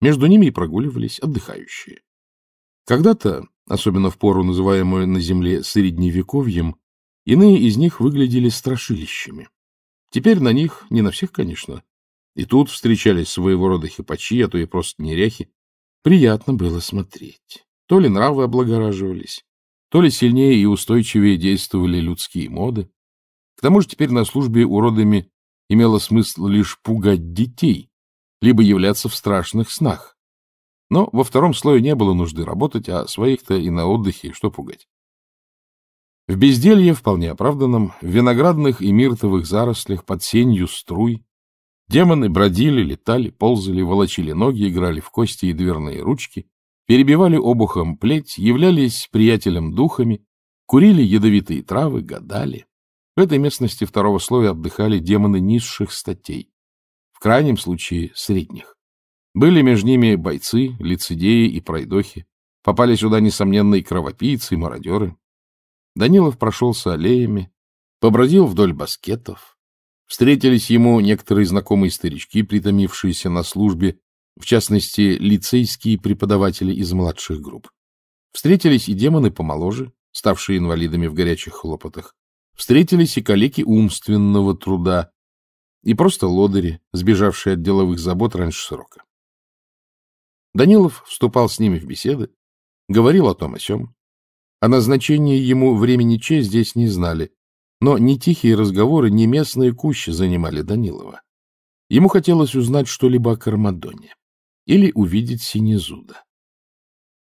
Между ними и прогуливались отдыхающие. Когда-то, особенно в пору, называемую на земле средневековьем, Иные из них выглядели страшилищами. Теперь на них, не на всех, конечно, и тут встречались своего рода хипачи, а то и просто неряхи. Приятно было смотреть. То ли нравы облагораживались, то ли сильнее и устойчивее действовали людские моды. К тому же теперь на службе уродами имело смысл лишь пугать детей, либо являться в страшных снах. Но во втором слое не было нужды работать, а своих-то и на отдыхе что пугать. В безделье, вполне оправданном, в виноградных и миртовых зарослях под сенью струй демоны бродили, летали, ползали, волочили ноги, играли в кости и дверные ручки, перебивали обухом плеть, являлись приятелем духами, курили ядовитые травы, гадали. В этой местности второго слоя отдыхали демоны низших статей, в крайнем случае средних. Были между ними бойцы, лицедеи и пройдохи. Попали сюда, несомненные кровопийцы, и мародеры. Данилов прошелся аллеями, побродил вдоль баскетов. Встретились ему некоторые знакомые старички, притомившиеся на службе, в частности, лицейские преподаватели из младших групп. Встретились и демоны помоложе, ставшие инвалидами в горячих хлопотах. Встретились и коллеги умственного труда, и просто лодыри, сбежавшие от деловых забот раньше срока. Данилов вступал с ними в беседы, говорил о том о сём, о назначении ему времени че здесь не знали, но ни тихие разговоры, ни местные кущи занимали Данилова. Ему хотелось узнать что-либо о Кармадоне или увидеть Синезуда.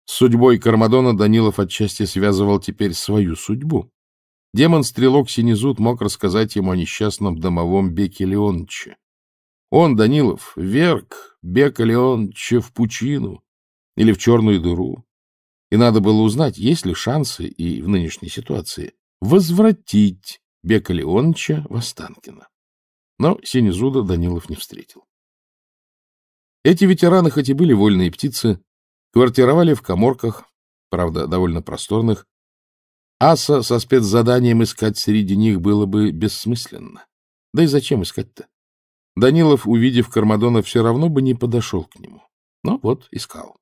С судьбой Кармадона Данилов отчасти связывал теперь свою судьбу. Демон-стрелок Синезуд мог рассказать ему о несчастном домовом Беке Леонче. Он, Данилов, верг Бека Леонче в пучину или в черную дыру, и надо было узнать, есть ли шансы и в нынешней ситуации возвратить Бека Леоныча в Останкино. Но Синезуда Данилов не встретил. Эти ветераны, хоть и были вольные птицы, квартировали в коморках, правда, довольно просторных. Аса со спецзаданием искать среди них было бы бессмысленно. Да и зачем искать-то? Данилов, увидев Кармадона, все равно бы не подошел к нему. Но вот искал.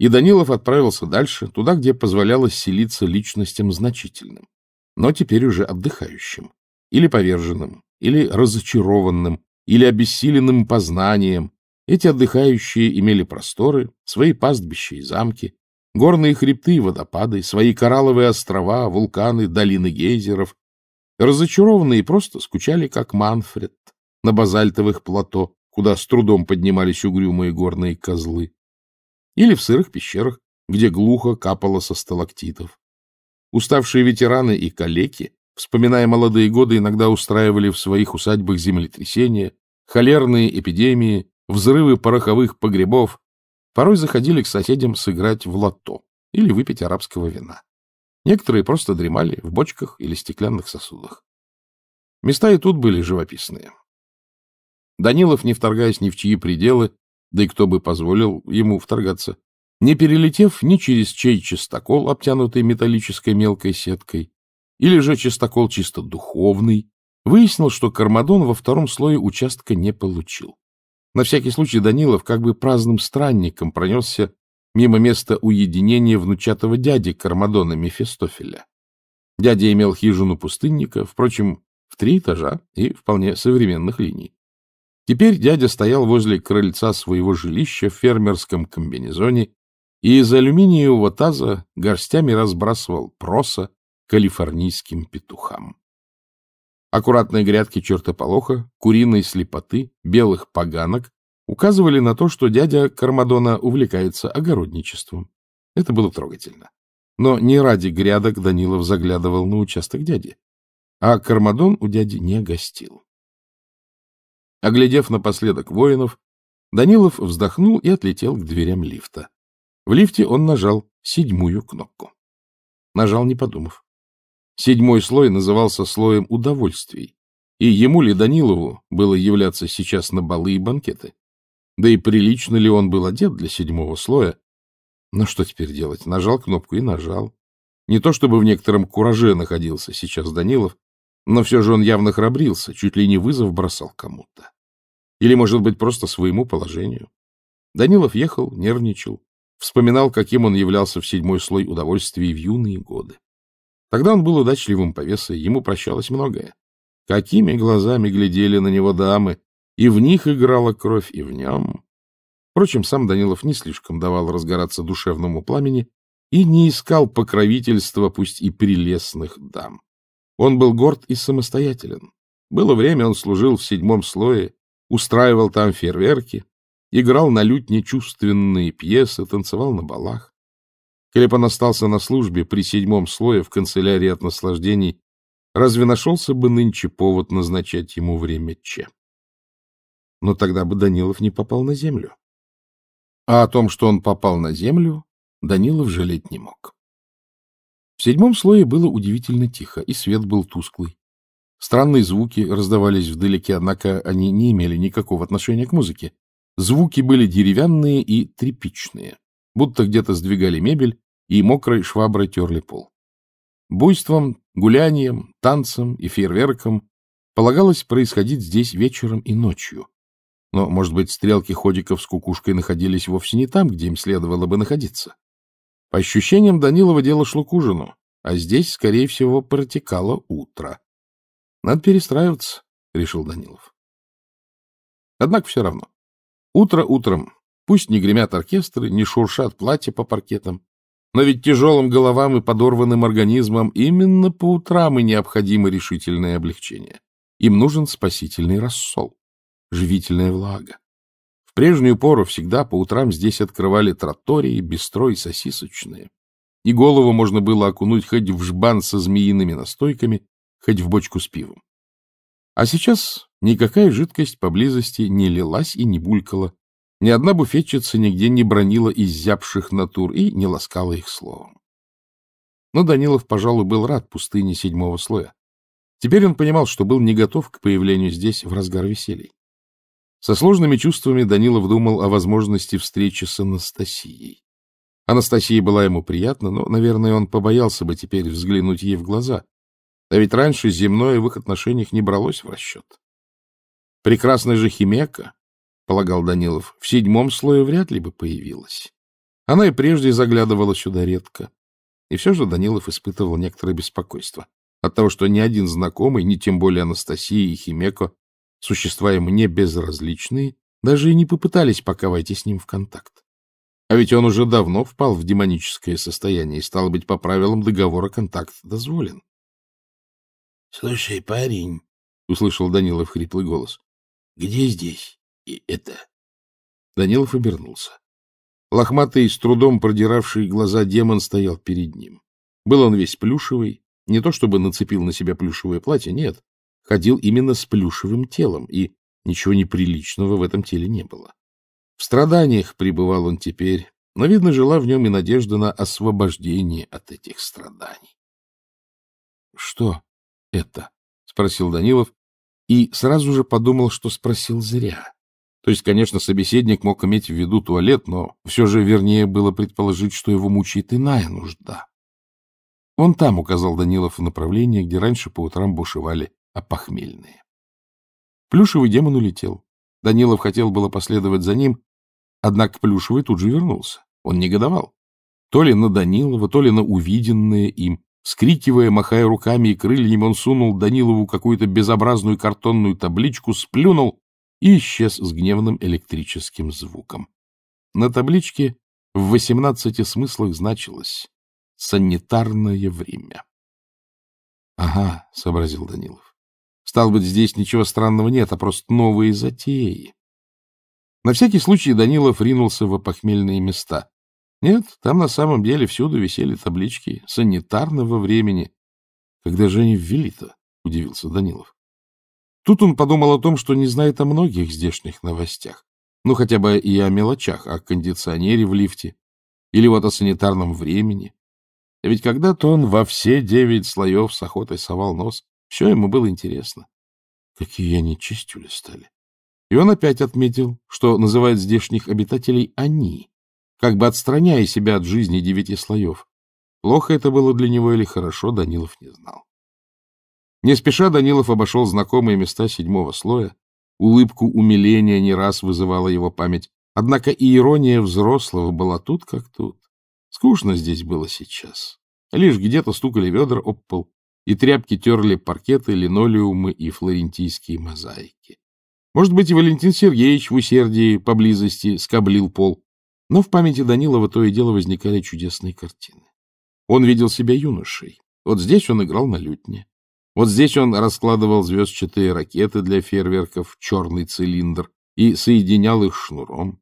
И Данилов отправился дальше, туда, где позволялось селиться личностям значительным, но теперь уже отдыхающим, или поверженным, или разочарованным, или обессиленным познанием. Эти отдыхающие имели просторы, свои пастбища и замки, горные хребты и водопады, свои коралловые острова, вулканы, долины гейзеров. Разочарованные просто скучали, как Манфред, на базальтовых плато, куда с трудом поднимались угрюмые горные козлы или в сырых пещерах, где глухо капало со сталактитов. Уставшие ветераны и калеки, вспоминая молодые годы, иногда устраивали в своих усадьбах землетрясения, холерные эпидемии, взрывы пороховых погребов, порой заходили к соседям сыграть в лото или выпить арабского вина. Некоторые просто дремали в бочках или стеклянных сосудах. Места и тут были живописные. Данилов, не вторгаясь ни в чьи пределы, да и кто бы позволил ему вторгаться? Не перелетев ни через чей чистокол, обтянутый металлической мелкой сеткой, или же чистокол чисто духовный, выяснил, что Кармадон во втором слое участка не получил. На всякий случай Данилов как бы праздным странником пронесся мимо места уединения внучатого дяди Кармадона Мефистофеля. Дядя имел хижину пустынника, впрочем, в три этажа и вполне современных линий. Теперь дядя стоял возле крыльца своего жилища в фермерском комбинезоне и из алюминиевого таза горстями разбрасывал проса калифорнийским петухам. Аккуратные грядки чертополоха, куриной слепоты, белых поганок указывали на то, что дядя Кармадона увлекается огородничеством. Это было трогательно. Но не ради грядок Данилов заглядывал на участок дяди, а Кармадон у дяди не гостил. Оглядев напоследок воинов, Данилов вздохнул и отлетел к дверям лифта. В лифте он нажал седьмую кнопку. Нажал, не подумав. Седьмой слой назывался слоем удовольствий, и ему ли Данилову было являться сейчас на балы и банкеты? Да и прилично ли он был одет для седьмого слоя? Но что теперь делать? Нажал кнопку и нажал. Не то чтобы в некотором кураже находился сейчас Данилов, но все же он явно храбрился, чуть ли не вызов бросал кому-то. Или, может быть, просто своему положению. Данилов ехал, нервничал, вспоминал, каким он являлся в седьмой слой удовольствий в юные годы. Тогда он был удачливым повесой, ему прощалось многое. Какими глазами глядели на него дамы, и в них играла кровь, и в нем. Впрочем, сам Данилов не слишком давал разгораться душевному пламени и не искал покровительства, пусть и прелестных дам. Он был горд и самостоятелен. Было время, он служил в седьмом слое, устраивал там фейерверки, играл на лютне чувственные пьесы, танцевал на балах. Клепан остался на службе при седьмом слое в канцелярии от наслаждений. Разве нашелся бы нынче повод назначать ему время Че? Но тогда бы Данилов не попал на землю. А о том, что он попал на землю, Данилов жалеть не мог. В седьмом слое было удивительно тихо, и свет был тусклый. Странные звуки раздавались вдалеке, однако они не имели никакого отношения к музыке. Звуки были деревянные и трепичные, будто где-то сдвигали мебель и мокрой шваброй терли пол. Буйством, гулянием, танцем и фейерверком полагалось происходить здесь вечером и ночью. Но, может быть, стрелки ходиков с кукушкой находились вовсе не там, где им следовало бы находиться. По ощущениям, Данилова дело шло к ужину, а здесь, скорее всего, протекало утро. — Надо перестраиваться, — решил Данилов. Однако все равно. Утро утром. Пусть не гремят оркестры, не шуршат платья по паркетам, но ведь тяжелым головам и подорванным организмам именно по утрам и необходимо решительное облегчение. Им нужен спасительный рассол, живительная влага прежнюю пору всегда по утрам здесь открывали тротории, бистро и сосисочные. И голову можно было окунуть хоть в жбан со змеиными настойками, хоть в бочку с пивом. А сейчас никакая жидкость поблизости не лилась и не булькала, ни одна буфетчица нигде не бронила изябших натур и не ласкала их словом. Но Данилов, пожалуй, был рад пустыне седьмого слоя. Теперь он понимал, что был не готов к появлению здесь в разгар веселья. Со сложными чувствами Данилов думал о возможности встречи с Анастасией. Анастасия была ему приятна, но, наверное, он побоялся бы теперь взглянуть ей в глаза. А ведь раньше земное в их отношениях не бралось в расчет. Прекрасная же Химека, полагал Данилов, в седьмом слое вряд ли бы появилась. Она и прежде заглядывала сюда редко. И все же Данилов испытывал некоторое беспокойство от того, что ни один знакомый, ни тем более Анастасия и Химеко, существа ему не безразличные, даже и не попытались пока войти с ним в контакт. А ведь он уже давно впал в демоническое состояние, и, стало быть, по правилам договора контакт дозволен. — Слушай, парень, — услышал Данилов хриплый голос, — где здесь и это? Данилов обернулся. Лохматый, с трудом продиравший глаза демон стоял перед ним. Был он весь плюшевый, не то чтобы нацепил на себя плюшевое платье, нет, ходил именно с плюшевым телом, и ничего неприличного в этом теле не было. В страданиях пребывал он теперь, но, видно, жила в нем и надежда на освобождение от этих страданий. — Что это? — спросил Данилов, и сразу же подумал, что спросил зря. То есть, конечно, собеседник мог иметь в виду туалет, но все же вернее было предположить, что его мучает иная нужда. — Вон там указал Данилов направление, где раньше по утрам бушевали а похмельные. Плюшевый демон улетел. Данилов хотел было последовать за ним, однако Плюшевый тут же вернулся. Он негодовал. То ли на Данилова, то ли на увиденное им. Скрикивая, махая руками и крыльями, он сунул Данилову какую-то безобразную картонную табличку, сплюнул и исчез с гневным электрическим звуком. На табличке в восемнадцати смыслах значилось «Санитарное время». — Ага, — сообразил Данилов. Стал быть, здесь ничего странного нет, а просто новые затеи. На всякий случай Данилов ринулся в похмельные места. Нет, там на самом деле всюду висели таблички санитарного времени. Когда же они ввели-то? — удивился Данилов. Тут он подумал о том, что не знает о многих здешних новостях. Ну, хотя бы и о мелочах, о кондиционере в лифте. Или вот о санитарном времени. А ведь когда-то он во все девять слоев с охотой совал нос. Все ему было интересно. Какие они чистюли стали. И он опять отметил, что называет здешних обитателей «они», как бы отстраняя себя от жизни девяти слоев. Плохо это было для него или хорошо, Данилов не знал. Не спеша Данилов обошел знакомые места седьмого слоя. Улыбку умиления не раз вызывала его память. Однако и ирония взрослого была тут как тут. Скучно здесь было сейчас. Лишь где-то стукали ведра об пол, и тряпки терли паркеты, линолеумы и флорентийские мозаики. Может быть, и Валентин Сергеевич в усердии поблизости скоблил пол, но в памяти Данилова то и дело возникали чудесные картины. Он видел себя юношей. Вот здесь он играл на лютне. Вот здесь он раскладывал звездчатые ракеты для фейерверков, черный цилиндр, и соединял их шнуром.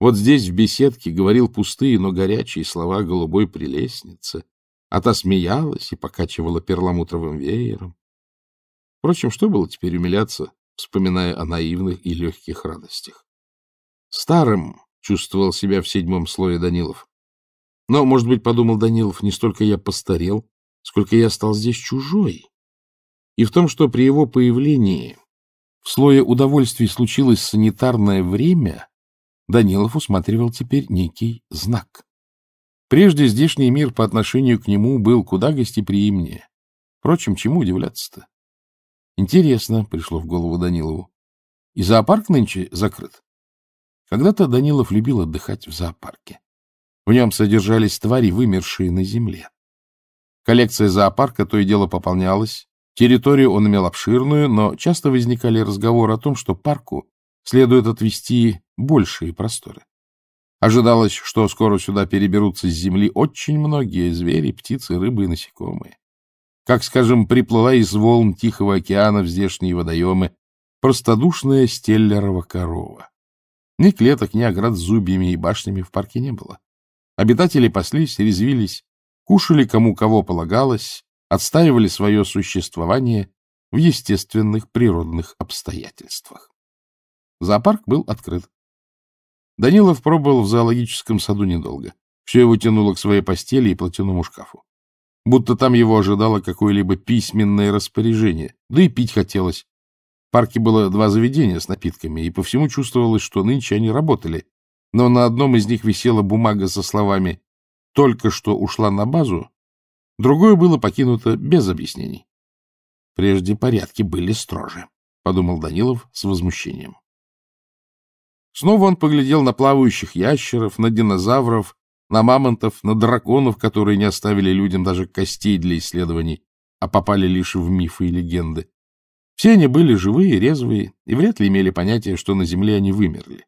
Вот здесь в беседке говорил пустые, но горячие слова голубой прелестницы, а та смеялась и покачивала перламутровым веером. Впрочем, что было теперь умиляться, вспоминая о наивных и легких радостях? Старым чувствовал себя в седьмом слое Данилов. Но, может быть, подумал Данилов, не столько я постарел, сколько я стал здесь чужой. И в том, что при его появлении в слое удовольствий случилось санитарное время, Данилов усматривал теперь некий знак. Прежде здешний мир по отношению к нему был куда гостеприимнее. Впрочем, чему удивляться-то? Интересно, — пришло в голову Данилову. И зоопарк нынче закрыт. Когда-то Данилов любил отдыхать в зоопарке. В нем содержались твари, вымершие на земле. Коллекция зоопарка то и дело пополнялась. Территорию он имел обширную, но часто возникали разговоры о том, что парку следует отвести большие просторы. Ожидалось, что скоро сюда переберутся с земли очень многие звери, птицы, рыбы и насекомые. Как, скажем, приплыла из волн Тихого океана в здешние водоемы простодушная стеллерова корова. Ни клеток, ни оград с зубьями и башнями в парке не было. Обитатели паслись, резвились, кушали кому кого полагалось, отстаивали свое существование в естественных природных обстоятельствах. Зоопарк был открыт. Данилов пробыл в зоологическом саду недолго. Все его тянуло к своей постели и платяному шкафу. Будто там его ожидало какое-либо письменное распоряжение. Да и пить хотелось. В парке было два заведения с напитками, и по всему чувствовалось, что нынче они работали. Но на одном из них висела бумага со словами «Только что ушла на базу», другое было покинуто без объяснений. Прежде порядки были строже, — подумал Данилов с возмущением. Снова он поглядел на плавающих ящеров, на динозавров, на мамонтов, на драконов, которые не оставили людям даже костей для исследований, а попали лишь в мифы и легенды. Все они были живые, резвые и вряд ли имели понятия, что на земле они вымерли.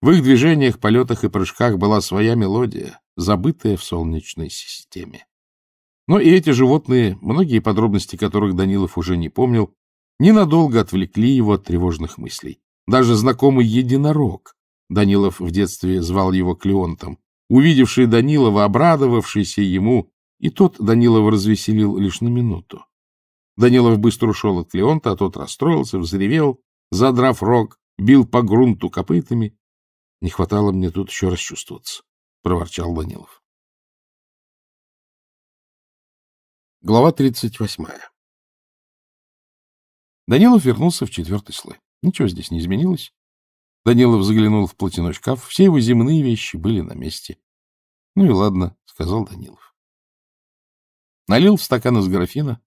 В их движениях, полетах и прыжках была своя мелодия, забытая в солнечной системе. Но и эти животные, многие подробности которых Данилов уже не помнил, ненадолго отвлекли его от тревожных мыслей даже знакомый единорог, Данилов в детстве звал его Клеонтом, увидевший Данилова, обрадовавшийся ему, и тот Данилова развеселил лишь на минуту. Данилов быстро ушел от Клеонта, а тот расстроился, взревел, задрав рог, бил по грунту копытами. — Не хватало мне тут еще расчувствоваться, — проворчал Данилов. Глава тридцать восьмая Данилов вернулся в четвертый слой. Ничего здесь не изменилось. Данилов заглянул в платяной шкаф. Все его земные вещи были на месте. — Ну и ладно, — сказал Данилов. Налил в стакан из графина.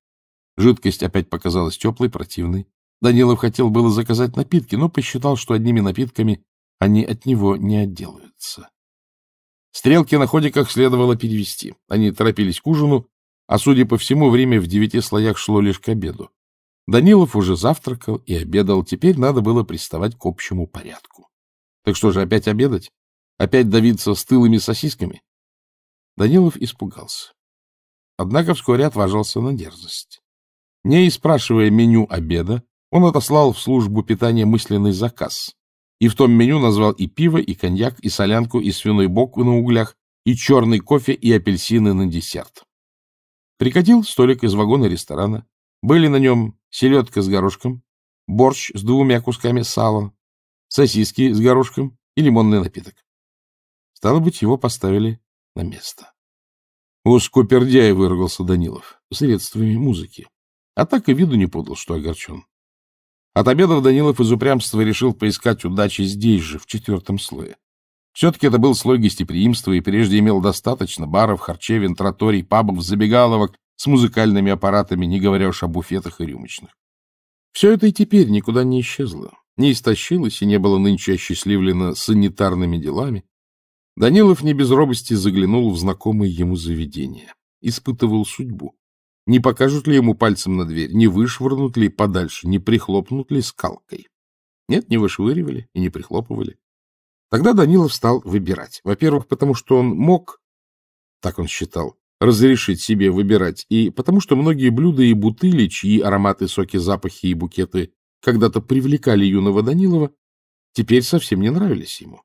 Жидкость опять показалась теплой, противной. Данилов хотел было заказать напитки, но посчитал, что одними напитками они от него не отделаются. Стрелки на ходиках следовало перевести. Они торопились к ужину, а, судя по всему, время в девяти слоях шло лишь к обеду. Данилов уже завтракал и обедал, теперь надо было приставать к общему порядку. Так что же, опять обедать? Опять давиться стылыми сосисками? Данилов испугался. Однако вскоре отважился на дерзость. Не спрашивая меню обеда, он отослал в службу питания мысленный заказ. И в том меню назвал и пиво, и коньяк, и солянку, и свиной бок на углях, и черный кофе, и апельсины на десерт. Прикатил столик из вагона ресторана, были на нем селедка с горошком, борщ с двумя кусками сала, сосиски с горошком и лимонный напиток. Стало быть, его поставили на место. У скупердяя вырвался Данилов средствами музыки, а так и виду не подал, что огорчен. От обедов Данилов из упрямства решил поискать удачи здесь же, в четвертом слое. Все-таки это был слой гостеприимства, и прежде имел достаточно баров, харчевин, троторий, пабов, забегаловок с музыкальными аппаратами, не говоря уж о буфетах и рюмочных. Все это и теперь никуда не исчезло, не истощилось и не было нынче осчастливлено санитарными делами. Данилов не без робости заглянул в знакомое ему заведение, испытывал судьбу. Не покажут ли ему пальцем на дверь, не вышвырнут ли подальше, не прихлопнут ли скалкой. Нет, не вышвыривали и не прихлопывали. Тогда Данилов стал выбирать. Во-первых, потому что он мог, так он считал, разрешить себе выбирать, и потому что многие блюда и бутыли, чьи ароматы, соки, запахи и букеты когда-то привлекали юного Данилова, теперь совсем не нравились ему.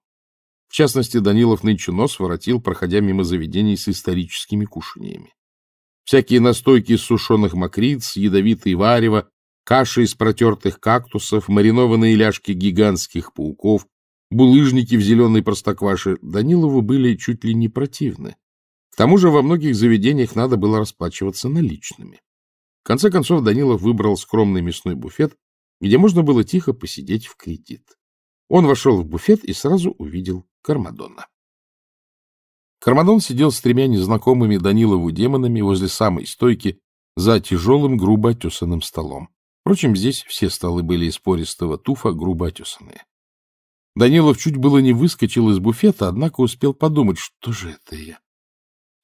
В частности, Данилов нынче нос воротил, проходя мимо заведений с историческими кушаниями. Всякие настойки из сушеных мокриц, ядовитые варево, каши из протертых кактусов, маринованные ляжки гигантских пауков, булыжники в зеленой простокваше Данилову были чуть ли не противны. К тому же во многих заведениях надо было расплачиваться наличными. В конце концов Данилов выбрал скромный мясной буфет, где можно было тихо посидеть в кредит. Он вошел в буфет и сразу увидел Кармадона. Кармадон сидел с тремя незнакомыми Данилову демонами возле самой стойки за тяжелым грубо отесанным столом. Впрочем, здесь все столы были из пористого туфа, грубо отесанные. Данилов чуть было не выскочил из буфета, однако успел подумать, что же это я.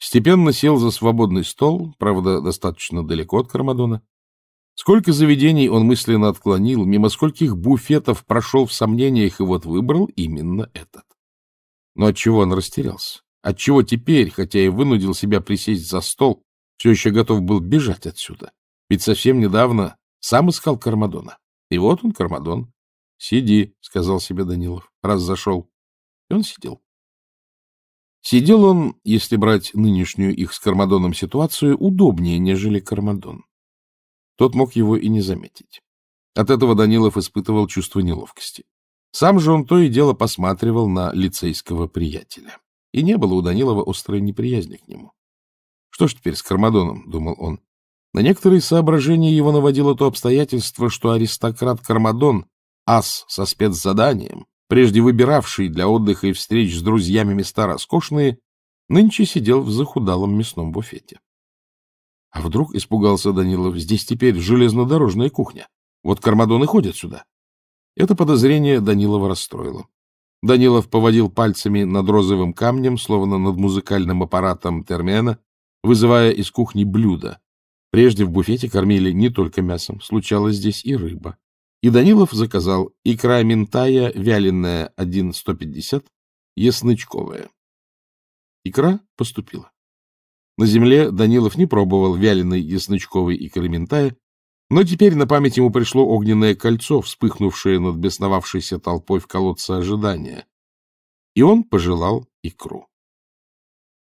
Степенно сел за свободный стол, правда, достаточно далеко от Кармадона. Сколько заведений он мысленно отклонил, мимо скольких буфетов прошел в сомнениях и вот выбрал именно этот. Но отчего он растерялся? Отчего теперь, хотя и вынудил себя присесть за стол, все еще готов был бежать отсюда? Ведь совсем недавно сам искал Кармадона. И вот он, Кармадон. — Сиди, — сказал себе Данилов, — раз зашел. И он сидел. Сидел он, если брать нынешнюю их с Кармадоном ситуацию, удобнее, нежели Кармадон. Тот мог его и не заметить. От этого Данилов испытывал чувство неловкости. Сам же он то и дело посматривал на лицейского приятеля. И не было у Данилова острой неприязни к нему. «Что ж теперь с Кармадоном?» — думал он. На некоторые соображения его наводило то обстоятельство, что аристократ Кармадон — ас со спецзаданием, прежде выбиравший для отдыха и встреч с друзьями места роскошные, нынче сидел в захудалом мясном буфете. А вдруг, испугался Данилов, здесь теперь железнодорожная кухня. Вот кармадоны ходят сюда. Это подозрение Данилова расстроило. Данилов поводил пальцами над розовым камнем, словно над музыкальным аппаратом термена, вызывая из кухни блюда. Прежде в буфете кормили не только мясом, случалось здесь и рыба. И Данилов заказал икра ментая, вяленая 1,150, ясночковая. Икра поступила. На земле Данилов не пробовал вяленой ясночковой икры ментая, но теперь на память ему пришло огненное кольцо, вспыхнувшее над бесновавшейся толпой в колодце ожидания. И он пожелал икру.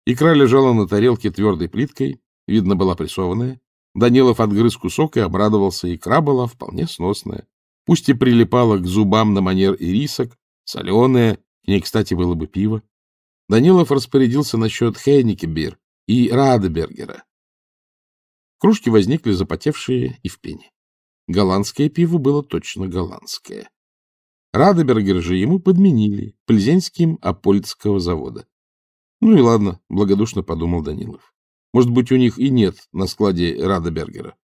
Икра лежала на тарелке твердой плиткой, видно, была прессованная. Данилов отгрыз кусок и обрадовался, икра была вполне сносная пусть и прилипала к зубам на манер ирисок, соленое, к ней, кстати, было бы пиво. Данилов распорядился насчет Хейникебир и Радебергера. Кружки возникли запотевшие и в пене. Голландское пиво было точно голландское. Радебергер же ему подменили Плезенским Апольтского завода. Ну и ладно, благодушно подумал Данилов. Может быть, у них и нет на складе Радебергера.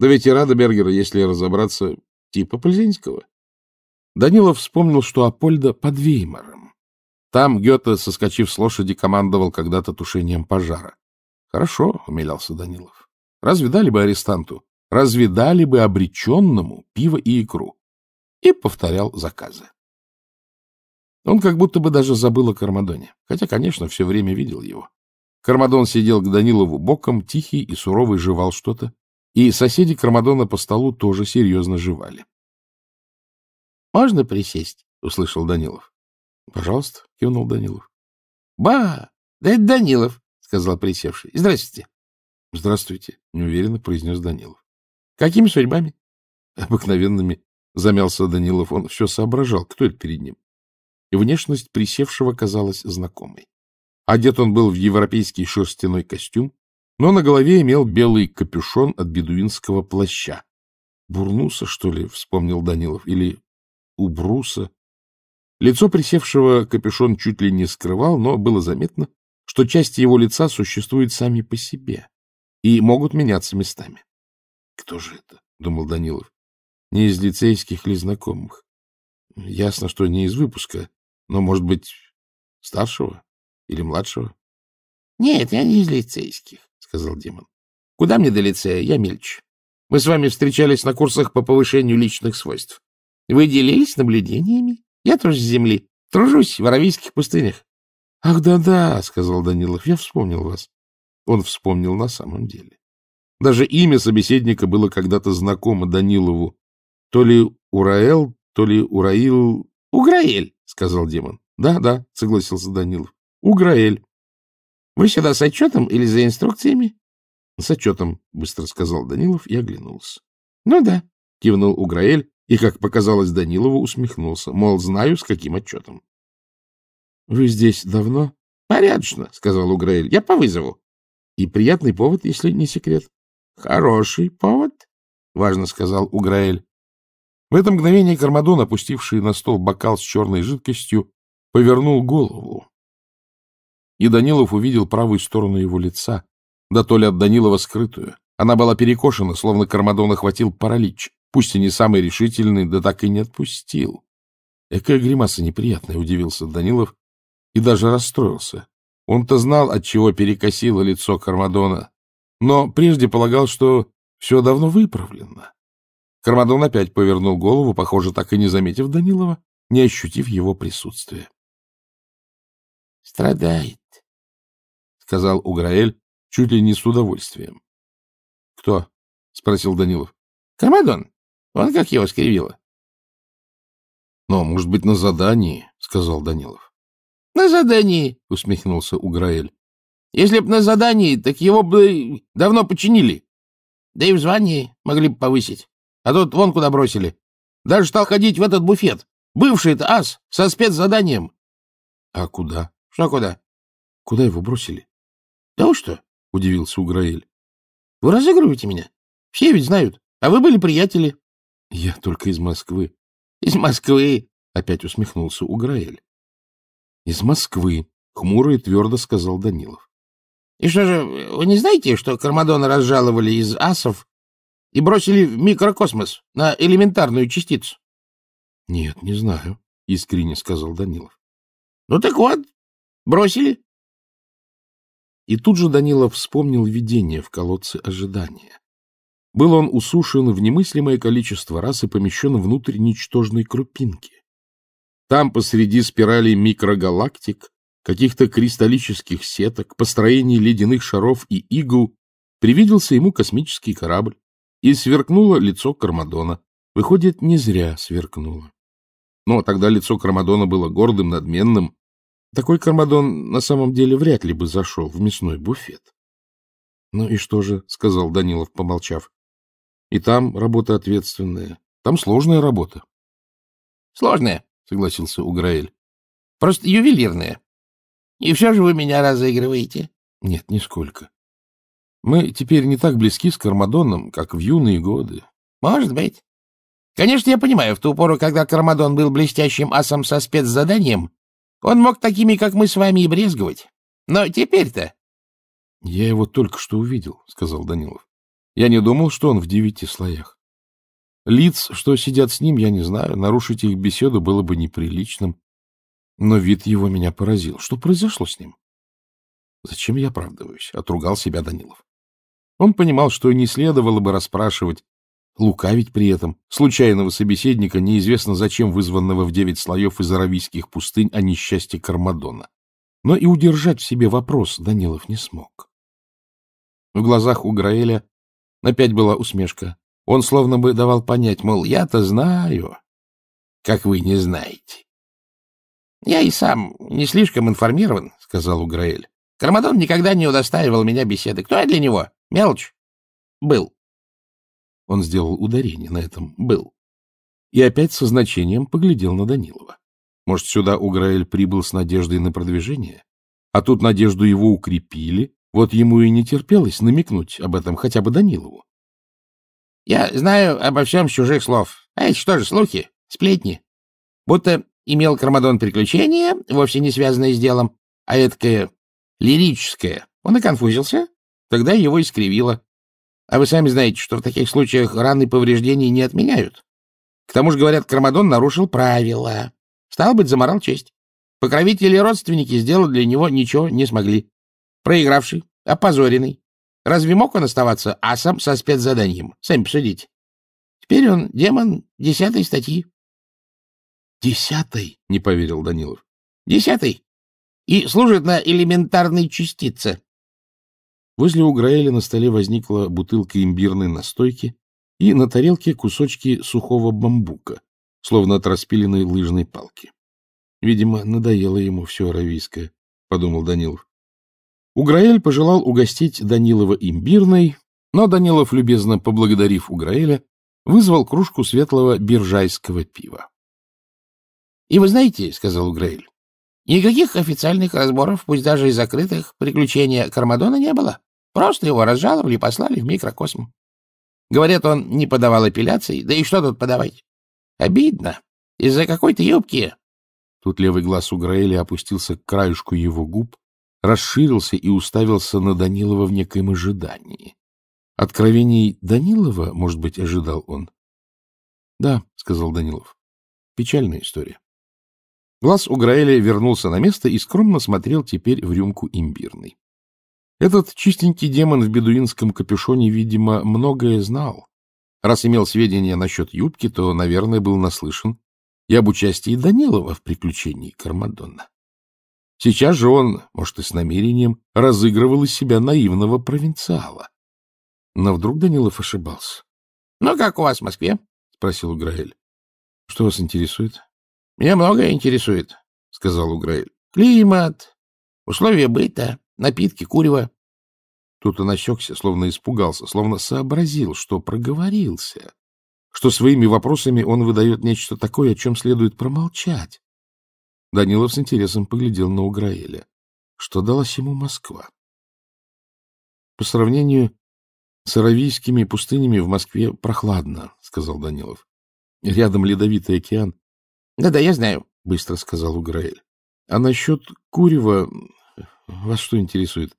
Да ведь и Радебергера, если разобраться, типа Плзинского. Данилов вспомнил, что Апольда под Веймаром. Там Гёте, соскочив с лошади, командовал когда-то тушением пожара. Хорошо, — умилялся Данилов. Разве дали бы арестанту, разве дали бы обреченному пиво и икру? И повторял заказы. Он как будто бы даже забыл о Кармадоне, хотя, конечно, все время видел его. Кармадон сидел к Данилову боком, тихий и суровый жевал что-то, и соседи Кармадона по столу тоже серьезно жевали. — Можно присесть? — услышал Данилов. — Пожалуйста, — кивнул Данилов. — Ба! Да это Данилов, — сказал присевший. — Здравствуйте. — Здравствуйте, — неуверенно произнес Данилов. — Какими судьбами? — Обыкновенными, — замялся Данилов. Он все соображал, кто это перед ним. И внешность присевшего казалась знакомой. Одет он был в европейский шерстяной костюм, но на голове имел белый капюшон от бедуинского плаща. Бурнуса, что ли, вспомнил Данилов, или Убруса. Лицо присевшего капюшон чуть ли не скрывал, но было заметно, что части его лица существуют сами по себе и могут меняться местами. — Кто же это? — думал Данилов. — Не из лицейских ли знакомых? Ясно, что не из выпуска, но, может быть, старшего или младшего? — Нет, я не из лицейских сказал Димон. — Куда мне до лицея? Я мельче. Мы с вами встречались на курсах по повышению личных свойств. Вы делились наблюдениями? Я тоже с земли. Тружусь в аравийских пустынях. — Ах, да-да, — сказал Данилов, — я вспомнил вас. Он вспомнил на самом деле. Даже имя собеседника было когда-то знакомо Данилову. То ли Ураэл, то ли Ураил... — Уграэль, — сказал Димон. «Да, — Да-да, — согласился Данилов. — Уграэль. Вы сюда с отчетом или за инструкциями? — С отчетом, — быстро сказал Данилов и оглянулся. — Ну да, — кивнул Уграэль и, как показалось Данилову, усмехнулся, мол, знаю, с каким отчетом. — Вы здесь давно? — Порядочно, — сказал Уграэль. — Я по вызову. — И приятный повод, если не секрет. — Хороший повод, — важно сказал Уграэль. В это мгновение Кармадон, опустивший на стол бокал с черной жидкостью, повернул голову и Данилов увидел правую сторону его лица, да то ли от Данилова скрытую. Она была перекошена, словно Кармадон охватил паралич, пусть и не самый решительный, да так и не отпустил. Экая гримаса неприятная, удивился Данилов и даже расстроился. Он-то знал, от чего перекосило лицо Кармадона, но прежде полагал, что все давно выправлено. Кармадон опять повернул голову, похоже, так и не заметив Данилова, не ощутив его присутствия. — Страдает, — сказал Уграэль чуть ли не с удовольствием. — Кто? — спросил Данилов. — Кармадон. Он как его скривило. — Но, ну, а может быть, на задании, — сказал Данилов. — На задании, — усмехнулся Уграэль. — Если б на задании, так его бы э, давно починили. Да и в звании могли бы повысить. А тут вон куда бросили. Даже стал ходить в этот буфет. Бывший-то ас со спецзаданием. — А куда? — Что куда? — Куда его бросили? — Да уж что? — удивился Уграэль. — Вы разыгрываете меня? Все ведь знают. А вы были приятели. — Я только из Москвы. — Из Москвы! — опять усмехнулся Уграэль. — Из Москвы, — хмуро и твердо сказал Данилов. — И что же, вы не знаете, что Кармадона разжаловали из асов и бросили в микрокосмос на элементарную частицу? — Нет, не знаю, — искренне сказал Данилов. — Ну так вот, бросили. И тут же Данилов вспомнил видение в колодце ожидания. Был он усушен в немыслимое количество раз и помещен внутрь ничтожной крупинки. Там посреди спирали микрогалактик, каких-то кристаллических сеток, построений ледяных шаров и игл привиделся ему космический корабль, и сверкнуло лицо Кармадона. Выходит, не зря сверкнуло. Но тогда лицо Кармадона было гордым, надменным, такой кармадон на самом деле вряд ли бы зашел в мясной буфет. — Ну и что же, — сказал Данилов, помолчав. — И там работа ответственная. Там сложная работа. — Сложная, — согласился Уграэль. — Просто ювелирная. И все же вы меня разыгрываете. — Нет, нисколько. Мы теперь не так близки с Кармадоном, как в юные годы. — Может быть. Конечно, я понимаю, в ту пору, когда Кармадон был блестящим асом со спецзаданием, он мог такими, как мы с вами, и брезговать. Но теперь-то... — Я его только что увидел, — сказал Данилов. Я не думал, что он в девяти слоях. Лиц, что сидят с ним, я не знаю. Нарушить их беседу было бы неприличным. Но вид его меня поразил. Что произошло с ним? Зачем я оправдываюсь? — отругал себя Данилов. Он понимал, что не следовало бы расспрашивать лукавить при этом, случайного собеседника, неизвестно зачем вызванного в девять слоев из аравийских пустынь о а несчастье Кармадона. Но и удержать в себе вопрос Данилов не смог. В глазах у Граэля опять была усмешка. Он словно бы давал понять, мол, я-то знаю, как вы не знаете. — Я и сам не слишком информирован, — сказал Уграэль. — Кармадон никогда не удостаивал меня беседы. Кто я для него? Мелочь. Был. Он сделал ударение на этом «был». И опять со значением поглядел на Данилова. Может, сюда Уграэль прибыл с надеждой на продвижение? А тут надежду его укрепили, вот ему и не терпелось намекнуть об этом хотя бы Данилову. — Я знаю обо всем чужих слов. А это что же, слухи, сплетни? Будто имел Кармадон приключения, вовсе не связанное с делом, а эткое лирическое. Он и конфузился, тогда его искривило. А вы сами знаете, что в таких случаях раны повреждений не отменяют. К тому же, говорят, Кармадон нарушил правила. Стал быть, заморал честь. Покровители и родственники сделать для него ничего не смогли. Проигравший, опозоренный. Разве мог он оставаться асом со спецзаданием? Сами посудите. Теперь он демон десятой статьи. — Десятой? — не поверил Данилов. — Десятой. И служит на элементарной частице. Возле уграэля на столе возникла бутылка имбирной настойки и на тарелке кусочки сухого бамбука, словно от распиленной лыжной палки. Видимо, надоело ему все аравийское, — подумал Данилов. Уграэль пожелал угостить Данилова имбирной, но Данилов, любезно поблагодарив Уграэля, вызвал кружку светлого биржайского пива. — И вы знаете, — сказал Уграэль, — никаких официальных разборов, пусть даже и закрытых, приключения Кармадона не было. Просто его разжаловали и послали в микрокосм. Говорят, он не подавал апелляции. Да и что тут подавать? Обидно. Из-за какой-то юбки. Тут левый глаз у Граэля опустился к краешку его губ, расширился и уставился на Данилова в некоем ожидании. Откровений Данилова, может быть, ожидал он? — Да, — сказал Данилов. — Печальная история. Глаз у Граэля вернулся на место и скромно смотрел теперь в рюмку имбирный. Этот чистенький демон в бедуинском капюшоне, видимо, многое знал. Раз имел сведения насчет юбки, то, наверное, был наслышан и об участии Данилова в приключении Кармадонна. Сейчас же он, может, и с намерением, разыгрывал из себя наивного провинциала. Но вдруг Данилов ошибался. — Ну, как у вас в Москве? — спросил Уграэль. — Что вас интересует? — Меня многое интересует, — сказал Уграэль. — Климат, условия быта, Напитки, курево. Тут он осекся, словно испугался, словно сообразил, что проговорился, что своими вопросами он выдает нечто такое, о чем следует промолчать. Данилов с интересом поглядел на Уграэля. Что далась ему Москва? — По сравнению с аравийскими пустынями в Москве прохладно, — сказал Данилов. — Рядом ледовитый океан. «Да — Да-да, я знаю, — быстро сказал Уграэль. — А насчет курева вас что интересует?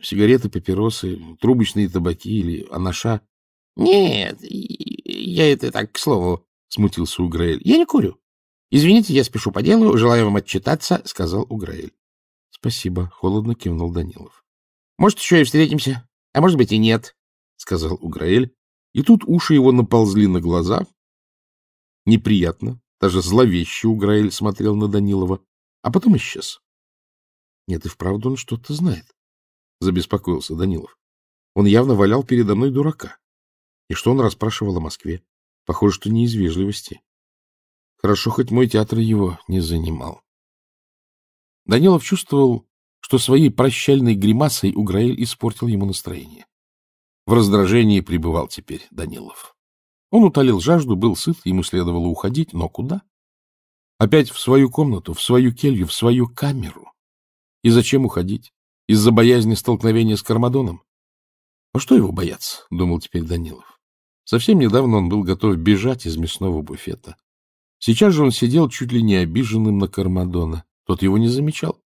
Сигареты, папиросы, трубочные табаки или анаша? — Нет, я это так, к слову, — смутился Уграэль. — Я не курю. — Извините, я спешу по делу, желаю вам отчитаться, — сказал Уграэль. — Спасибо, — холодно кивнул Данилов. — Может, еще и встретимся, а может быть и нет, — сказал Уграэль. И тут уши его наползли на глаза. Неприятно, даже зловеще Уграэль смотрел на Данилова, а потом исчез. Нет, и вправду он что-то знает, — забеспокоился Данилов. Он явно валял передо мной дурака. И что он расспрашивал о Москве? Похоже, что не из вежливости. Хорошо, хоть мой театр его не занимал. Данилов чувствовал, что своей прощальной гримасой Уграэль испортил ему настроение. В раздражении пребывал теперь Данилов. Он утолил жажду, был сыт, ему следовало уходить, но куда? Опять в свою комнату, в свою келью, в свою камеру. И зачем уходить? Из-за боязни столкновения с Кармадоном? А что его бояться, думал теперь Данилов. Совсем недавно он был готов бежать из мясного буфета. Сейчас же он сидел чуть ли не обиженным на Кармадона. Тот его не замечал.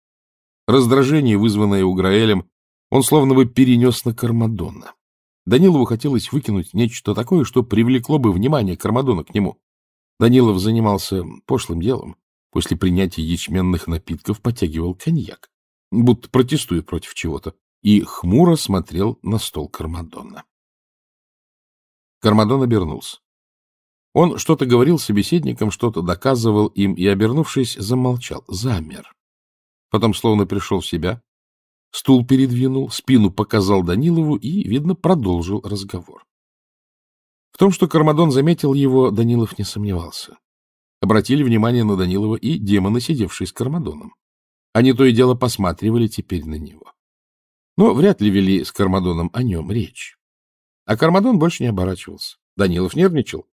Раздражение, вызванное Уграэлем, он словно бы перенес на Кармадона. Данилову хотелось выкинуть нечто такое, что привлекло бы внимание Кармадона к нему. Данилов занимался пошлым делом. После принятия ячменных напитков потягивал коньяк будто протестуя против чего-то, и хмуро смотрел на стол Кармадонна. Кармадон обернулся. Он что-то говорил собеседникам, что-то доказывал им и, обернувшись, замолчал, замер. Потом словно пришел в себя, стул передвинул, спину показал Данилову и, видно, продолжил разговор. В том, что Кармадон заметил его, Данилов не сомневался. Обратили внимание на Данилова и демоны, сидевшие с Кармадоном. Они то и дело посматривали теперь на него. Но вряд ли вели с Кармадоном о нем речь. А Кармадон больше не оборачивался. Данилов нервничал.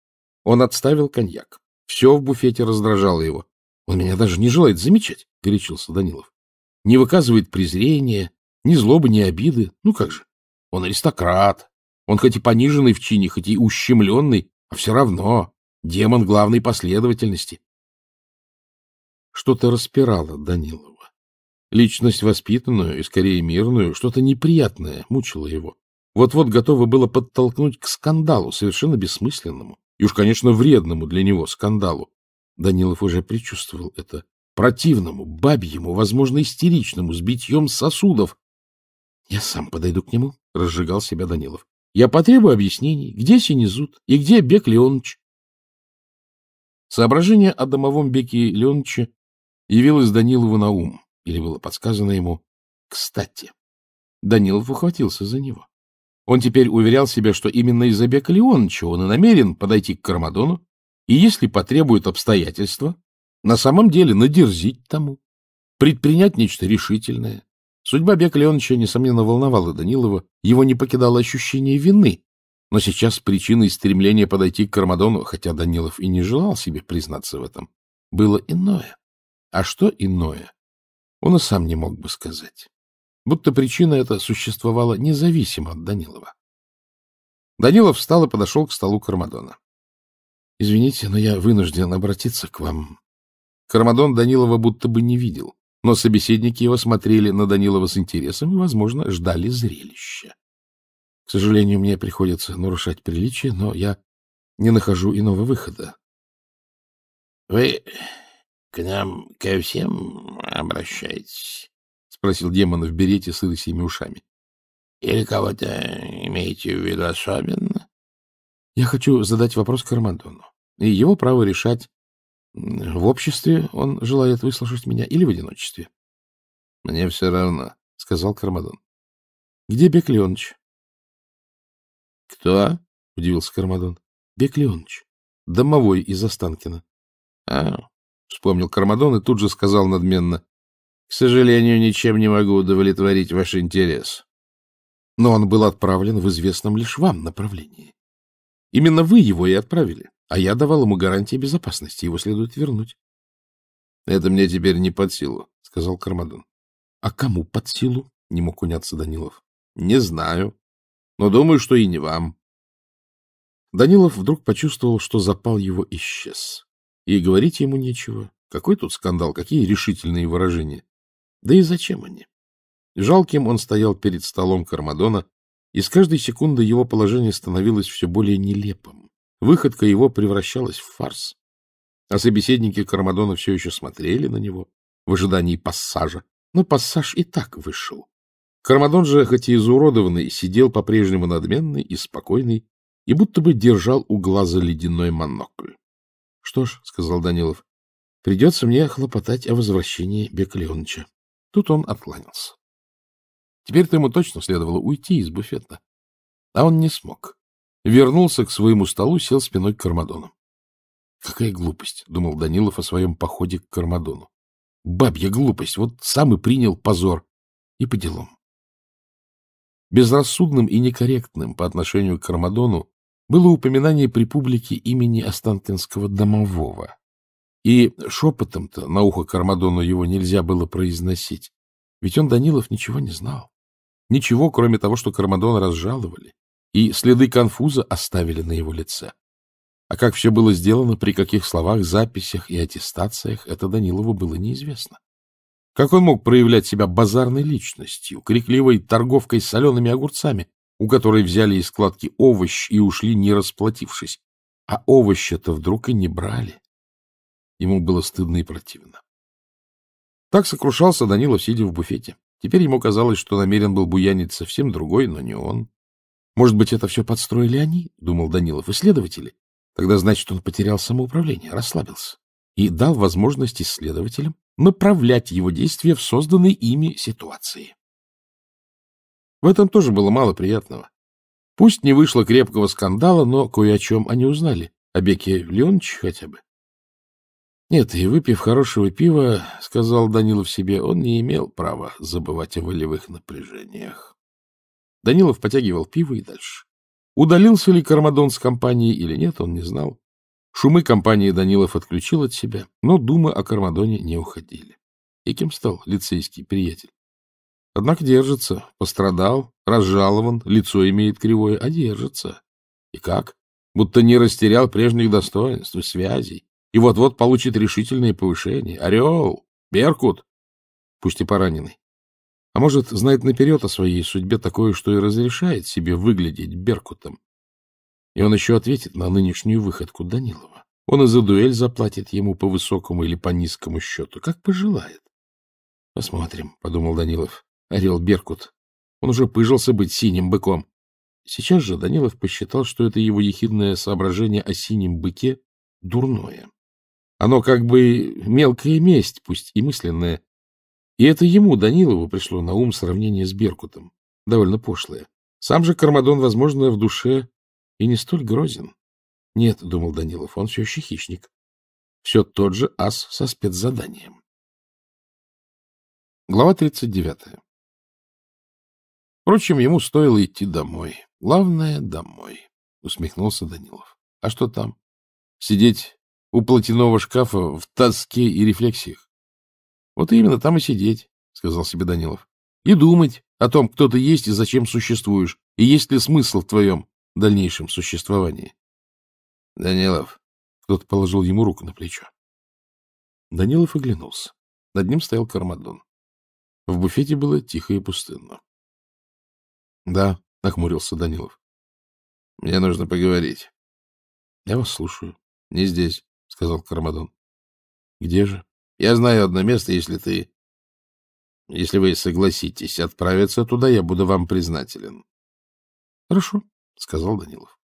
Он отставил коньяк. Все в буфете раздражало его. «Он меня даже не желает замечать», — горячился Данилов. «Не выказывает презрения, ни злобы, ни обиды. Ну как же, он аристократ. Он хоть и пониженный в чине, хоть и ущемленный, а все равно демон главной последовательности». Что-то распирало Данилова. Личность воспитанную и скорее мирную, что-то неприятное мучило его. Вот-вот готово было подтолкнуть к скандалу, совершенно бессмысленному и уж, конечно, вредному для него скандалу. Данилов уже предчувствовал это. Противному, бабьему, возможно, истеричному, с битьем сосудов. — Я сам подойду к нему, — разжигал себя Данилов. — Я потребую объяснений, где Синезут и где Бек Леоныч. Соображение о домовом Беке Леоныче явилось Данилову на ум или было подсказано ему, кстати. Данилов ухватился за него. Он теперь уверял себя, что именно из-за Бека он и намерен подойти к Кармадону, и, если потребуют обстоятельства, на самом деле надерзить тому, предпринять нечто решительное. Судьба Бека несомненно, волновала Данилова, его не покидало ощущение вины, но сейчас причиной стремления подойти к Кармадону, хотя Данилов и не желал себе признаться в этом, было иное. А что иное? Он и сам не мог бы сказать. Будто причина эта существовала независимо от Данилова. Данилов встал и подошел к столу Кармадона. — Извините, но я вынужден обратиться к вам. Кармадон Данилова будто бы не видел, но собеседники его смотрели на Данилова с интересом и, возможно, ждали зрелища. — К сожалению, мне приходится нарушать приличие, но я не нахожу иного выхода. — Вы — К нам ко всем обращайтесь, спросил демон в берете с рысьими ушами. — Или кого-то имеете в виду особенно? — Я хочу задать вопрос Кармадону. И его право решать, в обществе он желает выслушать меня или в одиночестве. — Мне все равно, — сказал Кармадон. — Где Бек Леоныч? — Кто? — удивился Кармадон. — Бек Леоныч. Домовой из Останкина. — А, вспомнил Кармадон и тут же сказал надменно, «К сожалению, ничем не могу удовлетворить ваш интерес». Но он был отправлен в известном лишь вам направлении. Именно вы его и отправили, а я давал ему гарантии безопасности, его следует вернуть. — Это мне теперь не под силу, — сказал Кармадон. — А кому под силу? — не мог уняться Данилов. — Не знаю, но думаю, что и не вам. Данилов вдруг почувствовал, что запал его исчез. И говорить ему нечего. Какой тут скандал, какие решительные выражения. Да и зачем они? Жалким он стоял перед столом Кармадона, и с каждой секунды его положение становилось все более нелепым. Выходка его превращалась в фарс. А собеседники Кармадона все еще смотрели на него в ожидании пассажа. Но пассаж и так вышел. Кармадон же, хоть и изуродованный, сидел по-прежнему надменный и спокойный, и будто бы держал у глаза ледяной монокль. Что ж, — сказал Данилов, — придется мне хлопотать о возвращении Бека Тут он откланялся. Теперь-то ему точно следовало уйти из буфета. А он не смог. Вернулся к своему столу, сел спиной к Кармадону. Какая глупость, — думал Данилов о своем походе к Кармадону. Бабья глупость, вот сам и принял позор. И по делам. Безрассудным и некорректным по отношению к Кармадону было упоминание при публике имени Останкинского домового. И шепотом-то на ухо Кармадону его нельзя было произносить, ведь он, Данилов, ничего не знал. Ничего, кроме того, что Кармадон разжаловали, и следы конфуза оставили на его лице. А как все было сделано, при каких словах, записях и аттестациях, это Данилову было неизвестно. Как он мог проявлять себя базарной личностью, крикливой торговкой с солеными огурцами, у которой взяли из складки овощ и ушли, не расплатившись. А овощи-то вдруг и не брали. Ему было стыдно и противно. Так сокрушался Данилов, сидя в буфете. Теперь ему казалось, что намерен был буянить совсем другой, но не он. Может быть, это все подстроили они, — думал Данилов, — исследователи. Тогда, значит, он потерял самоуправление, расслабился и дал возможность исследователям направлять его действия в созданной ими ситуации. В этом тоже было мало приятного. Пусть не вышло крепкого скандала, но кое о чем они узнали. О Беке Леоновиче хотя бы. Нет, и выпив хорошего пива, — сказал Данилов себе, — он не имел права забывать о волевых напряжениях. Данилов потягивал пиво и дальше. Удалился ли Кармадон с компанией или нет, он не знал. Шумы компании Данилов отключил от себя, но думы о Кармадоне не уходили. И кем стал лицейский приятель? Однако держится. Пострадал, разжалован, лицо имеет кривое, а держится. И как? Будто не растерял прежних достоинств и связей. И вот-вот получит решительное повышение. Орел! Беркут! Пусть и пораненный. А может, знает наперед о своей судьбе такое, что и разрешает себе выглядеть Беркутом. И он еще ответит на нынешнюю выходку Данилова. Он и за дуэль заплатит ему по высокому или по низкому счету, как пожелает. — Посмотрим, — подумал Данилов орел Беркут. Он уже пыжился быть синим быком. Сейчас же Данилов посчитал, что это его ехидное соображение о синем быке дурное. Оно как бы мелкая месть, пусть и мысленная. И это ему, Данилову, пришло на ум сравнение с Беркутом. Довольно пошлое. Сам же Кармадон, возможно, в душе и не столь грозен. Нет, — думал Данилов, — он все еще хищник. Все тот же ас со спецзаданием. Глава тридцать девятая. Впрочем, ему стоило идти домой. Главное — домой, — усмехнулся Данилов. А что там? Сидеть у платяного шкафа в тоске и рефлексиях. Вот именно там и сидеть, — сказал себе Данилов. И думать о том, кто ты есть и зачем существуешь, и есть ли смысл в твоем дальнейшем существовании. Данилов, кто-то положил ему руку на плечо. Данилов оглянулся. Над ним стоял Кармадон. В буфете было тихо и пустынно. — Да, — нахмурился Данилов. — Мне нужно поговорить. — Я вас слушаю. — Не здесь, — сказал Кармадон. — Где же? — Я знаю одно место, если ты... Если вы согласитесь отправиться туда, я буду вам признателен. — Хорошо, — сказал Данилов.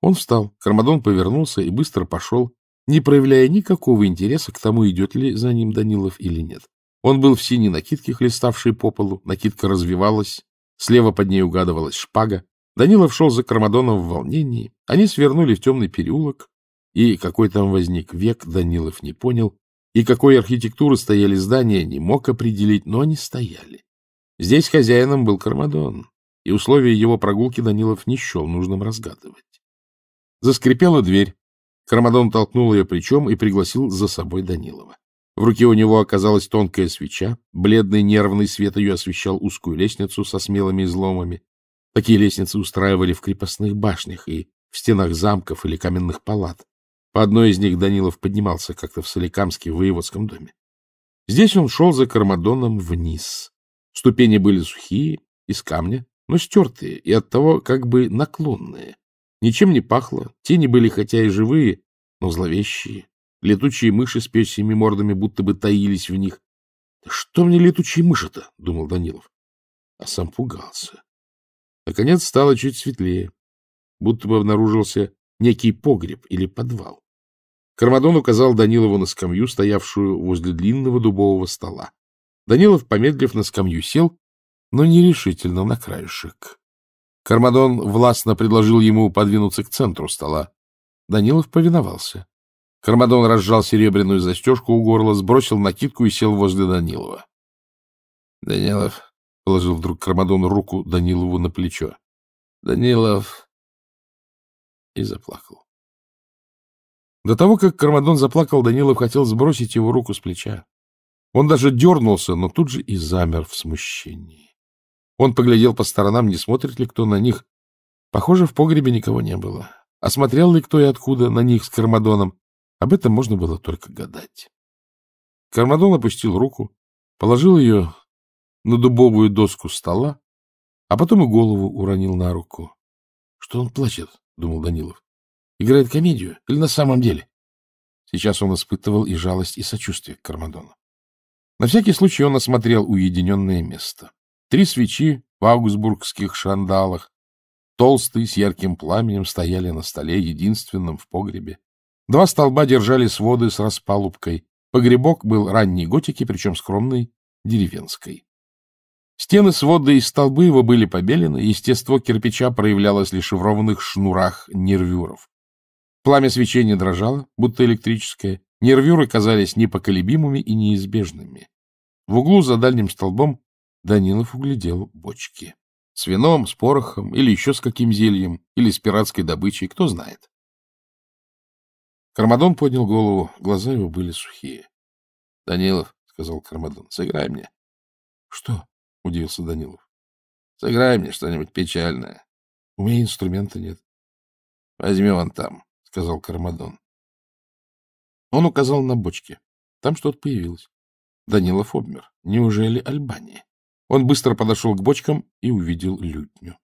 Он встал, Кармадон повернулся и быстро пошел, не проявляя никакого интереса к тому, идет ли за ним Данилов или нет. Он был в синей накидке, хлеставшей по полу, накидка развивалась, Слева под ней угадывалась шпага. Данилов шел за Кармадоном в волнении. Они свернули в темный переулок. И какой там возник век, Данилов не понял. И какой архитектуры стояли здания, не мог определить, но они стояли. Здесь хозяином был Кармадон, и условия его прогулки Данилов не счел нужным разгадывать. Заскрипела дверь. Кармадон толкнул ее плечом и пригласил за собой Данилова. В руке у него оказалась тонкая свеча, бледный нервный свет ее освещал узкую лестницу со смелыми изломами. Такие лестницы устраивали в крепостных башнях и в стенах замков или каменных палат. По одной из них Данилов поднимался как-то в Соликамске в воеводском доме. Здесь он шел за Кармадоном вниз. Ступени были сухие, из камня, но стертые и оттого как бы наклонные. Ничем не пахло, тени были хотя и живые, но зловещие, Летучие мыши с песьями мордами будто бы таились в них. — что мне летучие мыши-то? — думал Данилов. А сам пугался. Наконец стало чуть светлее, будто бы обнаружился некий погреб или подвал. Кармадон указал Данилову на скамью, стоявшую возле длинного дубового стола. Данилов, помедлив, на скамью сел, но нерешительно на краешек. Кармадон властно предложил ему подвинуться к центру стола. Данилов повиновался. Хармадон разжал серебряную застежку у горла, сбросил накидку и сел возле Данилова. — Данилов, — положил вдруг Кармадон руку Данилову на плечо. — Данилов... И заплакал. До того, как Кармадон заплакал, Данилов хотел сбросить его руку с плеча. Он даже дернулся, но тут же и замер в смущении. Он поглядел по сторонам, не смотрит ли кто на них. Похоже, в погребе никого не было. Осмотрел ли кто и откуда на них с Кармадоном. Об этом можно было только гадать. Кармадон опустил руку, положил ее на дубовую доску стола, а потом и голову уронил на руку. — Что он плачет? — думал Данилов. — Играет комедию? Или на самом деле? Сейчас он испытывал и жалость, и сочувствие к Кармадону. На всякий случай он осмотрел уединенное место. Три свечи в аугсбургских шандалах, толстые, с ярким пламенем, стояли на столе, единственном в погребе. Два столба держали своды с распалубкой. Погребок был ранней готики, причем скромной, деревенской. Стены свода и столбы его были побелены, естество кирпича проявлялось лишь в ровных шнурах нервюров. Пламя свечей не дрожало, будто электрическое, нервюры казались непоколебимыми и неизбежными. В углу за дальним столбом Данилов углядел бочки. С вином, с порохом, или еще с каким зельем, или с пиратской добычей, кто знает. Кармадон поднял голову, глаза его были сухие. — Данилов, — сказал Кармадон, — сыграй мне. — Что? — удивился Данилов. — Сыграй мне что-нибудь печальное. — У меня инструмента нет. — Возьми вон там, — сказал Кармадон. Он указал на бочки. Там что-то появилось. Данилов обмер. Неужели Альбания? Он быстро подошел к бочкам и увидел лютню.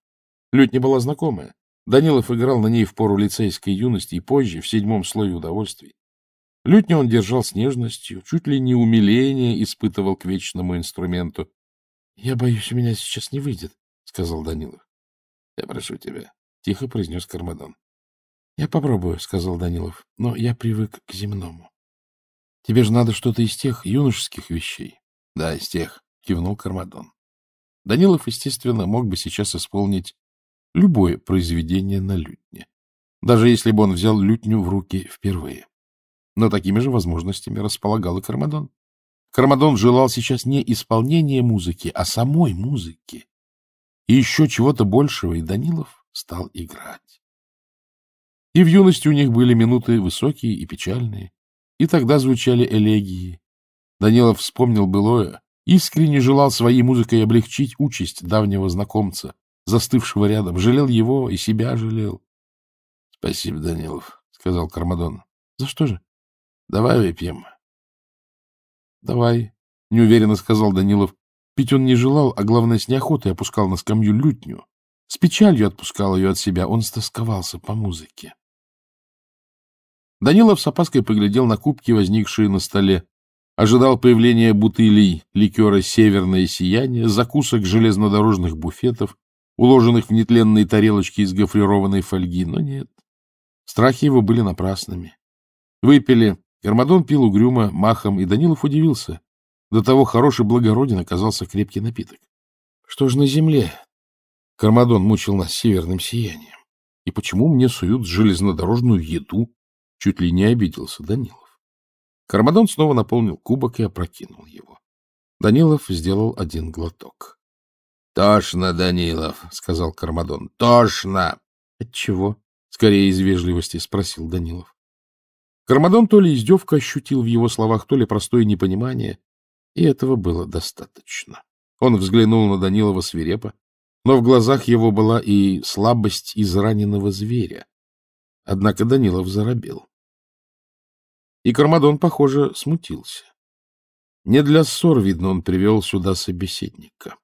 Лютня была знакомая. Данилов играл на ней в пору лицейской юности и позже, в седьмом слое удовольствий. Лютню он держал с нежностью, чуть ли не умиление испытывал к вечному инструменту. — Я боюсь, у меня сейчас не выйдет, — сказал Данилов. — Я прошу тебя, — тихо произнес Кармадон. — Я попробую, — сказал Данилов, — но я привык к земному. — Тебе же надо что-то из тех юношеских вещей. — Да, из тех, — кивнул Кармадон. Данилов, естественно, мог бы сейчас исполнить любое произведение на лютне, даже если бы он взял лютню в руки впервые. Но такими же возможностями располагал и Кармадон. Кармадон желал сейчас не исполнения музыки, а самой музыки. И еще чего-то большего, и Данилов стал играть. И в юности у них были минуты высокие и печальные, и тогда звучали элегии. Данилов вспомнил былое, искренне желал своей музыкой облегчить участь давнего знакомца, застывшего рядом. Жалел его и себя жалел. — Спасибо, Данилов, — сказал Кармадон. — За что же? — Давай выпьем. — Давай, — неуверенно сказал Данилов. Пить он не желал, а главное, с неохотой опускал на скамью лютню. С печалью отпускал ее от себя. Он стосковался по музыке. Данилов с опаской поглядел на кубки, возникшие на столе. Ожидал появления бутылей ликера «Северное сияние», закусок железнодорожных буфетов, уложенных в нетленные тарелочки из гофрированной фольги, но нет. Страхи его были напрасными. Выпили. Ермадон пил угрюмо, махом, и Данилов удивился. До того хороший благороден оказался крепкий напиток. Что ж на земле? Кармадон мучил нас северным сиянием. И почему мне суют железнодорожную еду? Чуть ли не обиделся Данилов. Кармадон снова наполнил кубок и опрокинул его. Данилов сделал один глоток. Тошно, Данилов, сказал Кармадон. Тошно. Отчего? скорее из вежливости спросил Данилов. Кармадон то ли издевку ощутил в его словах, то ли простое непонимание, и этого было достаточно. Он взглянул на Данилова свирепо, но в глазах его была и слабость израненного зверя. Однако Данилов заробел. И Кармадон, похоже, смутился. Не для ссор, видно, он привел сюда собеседника.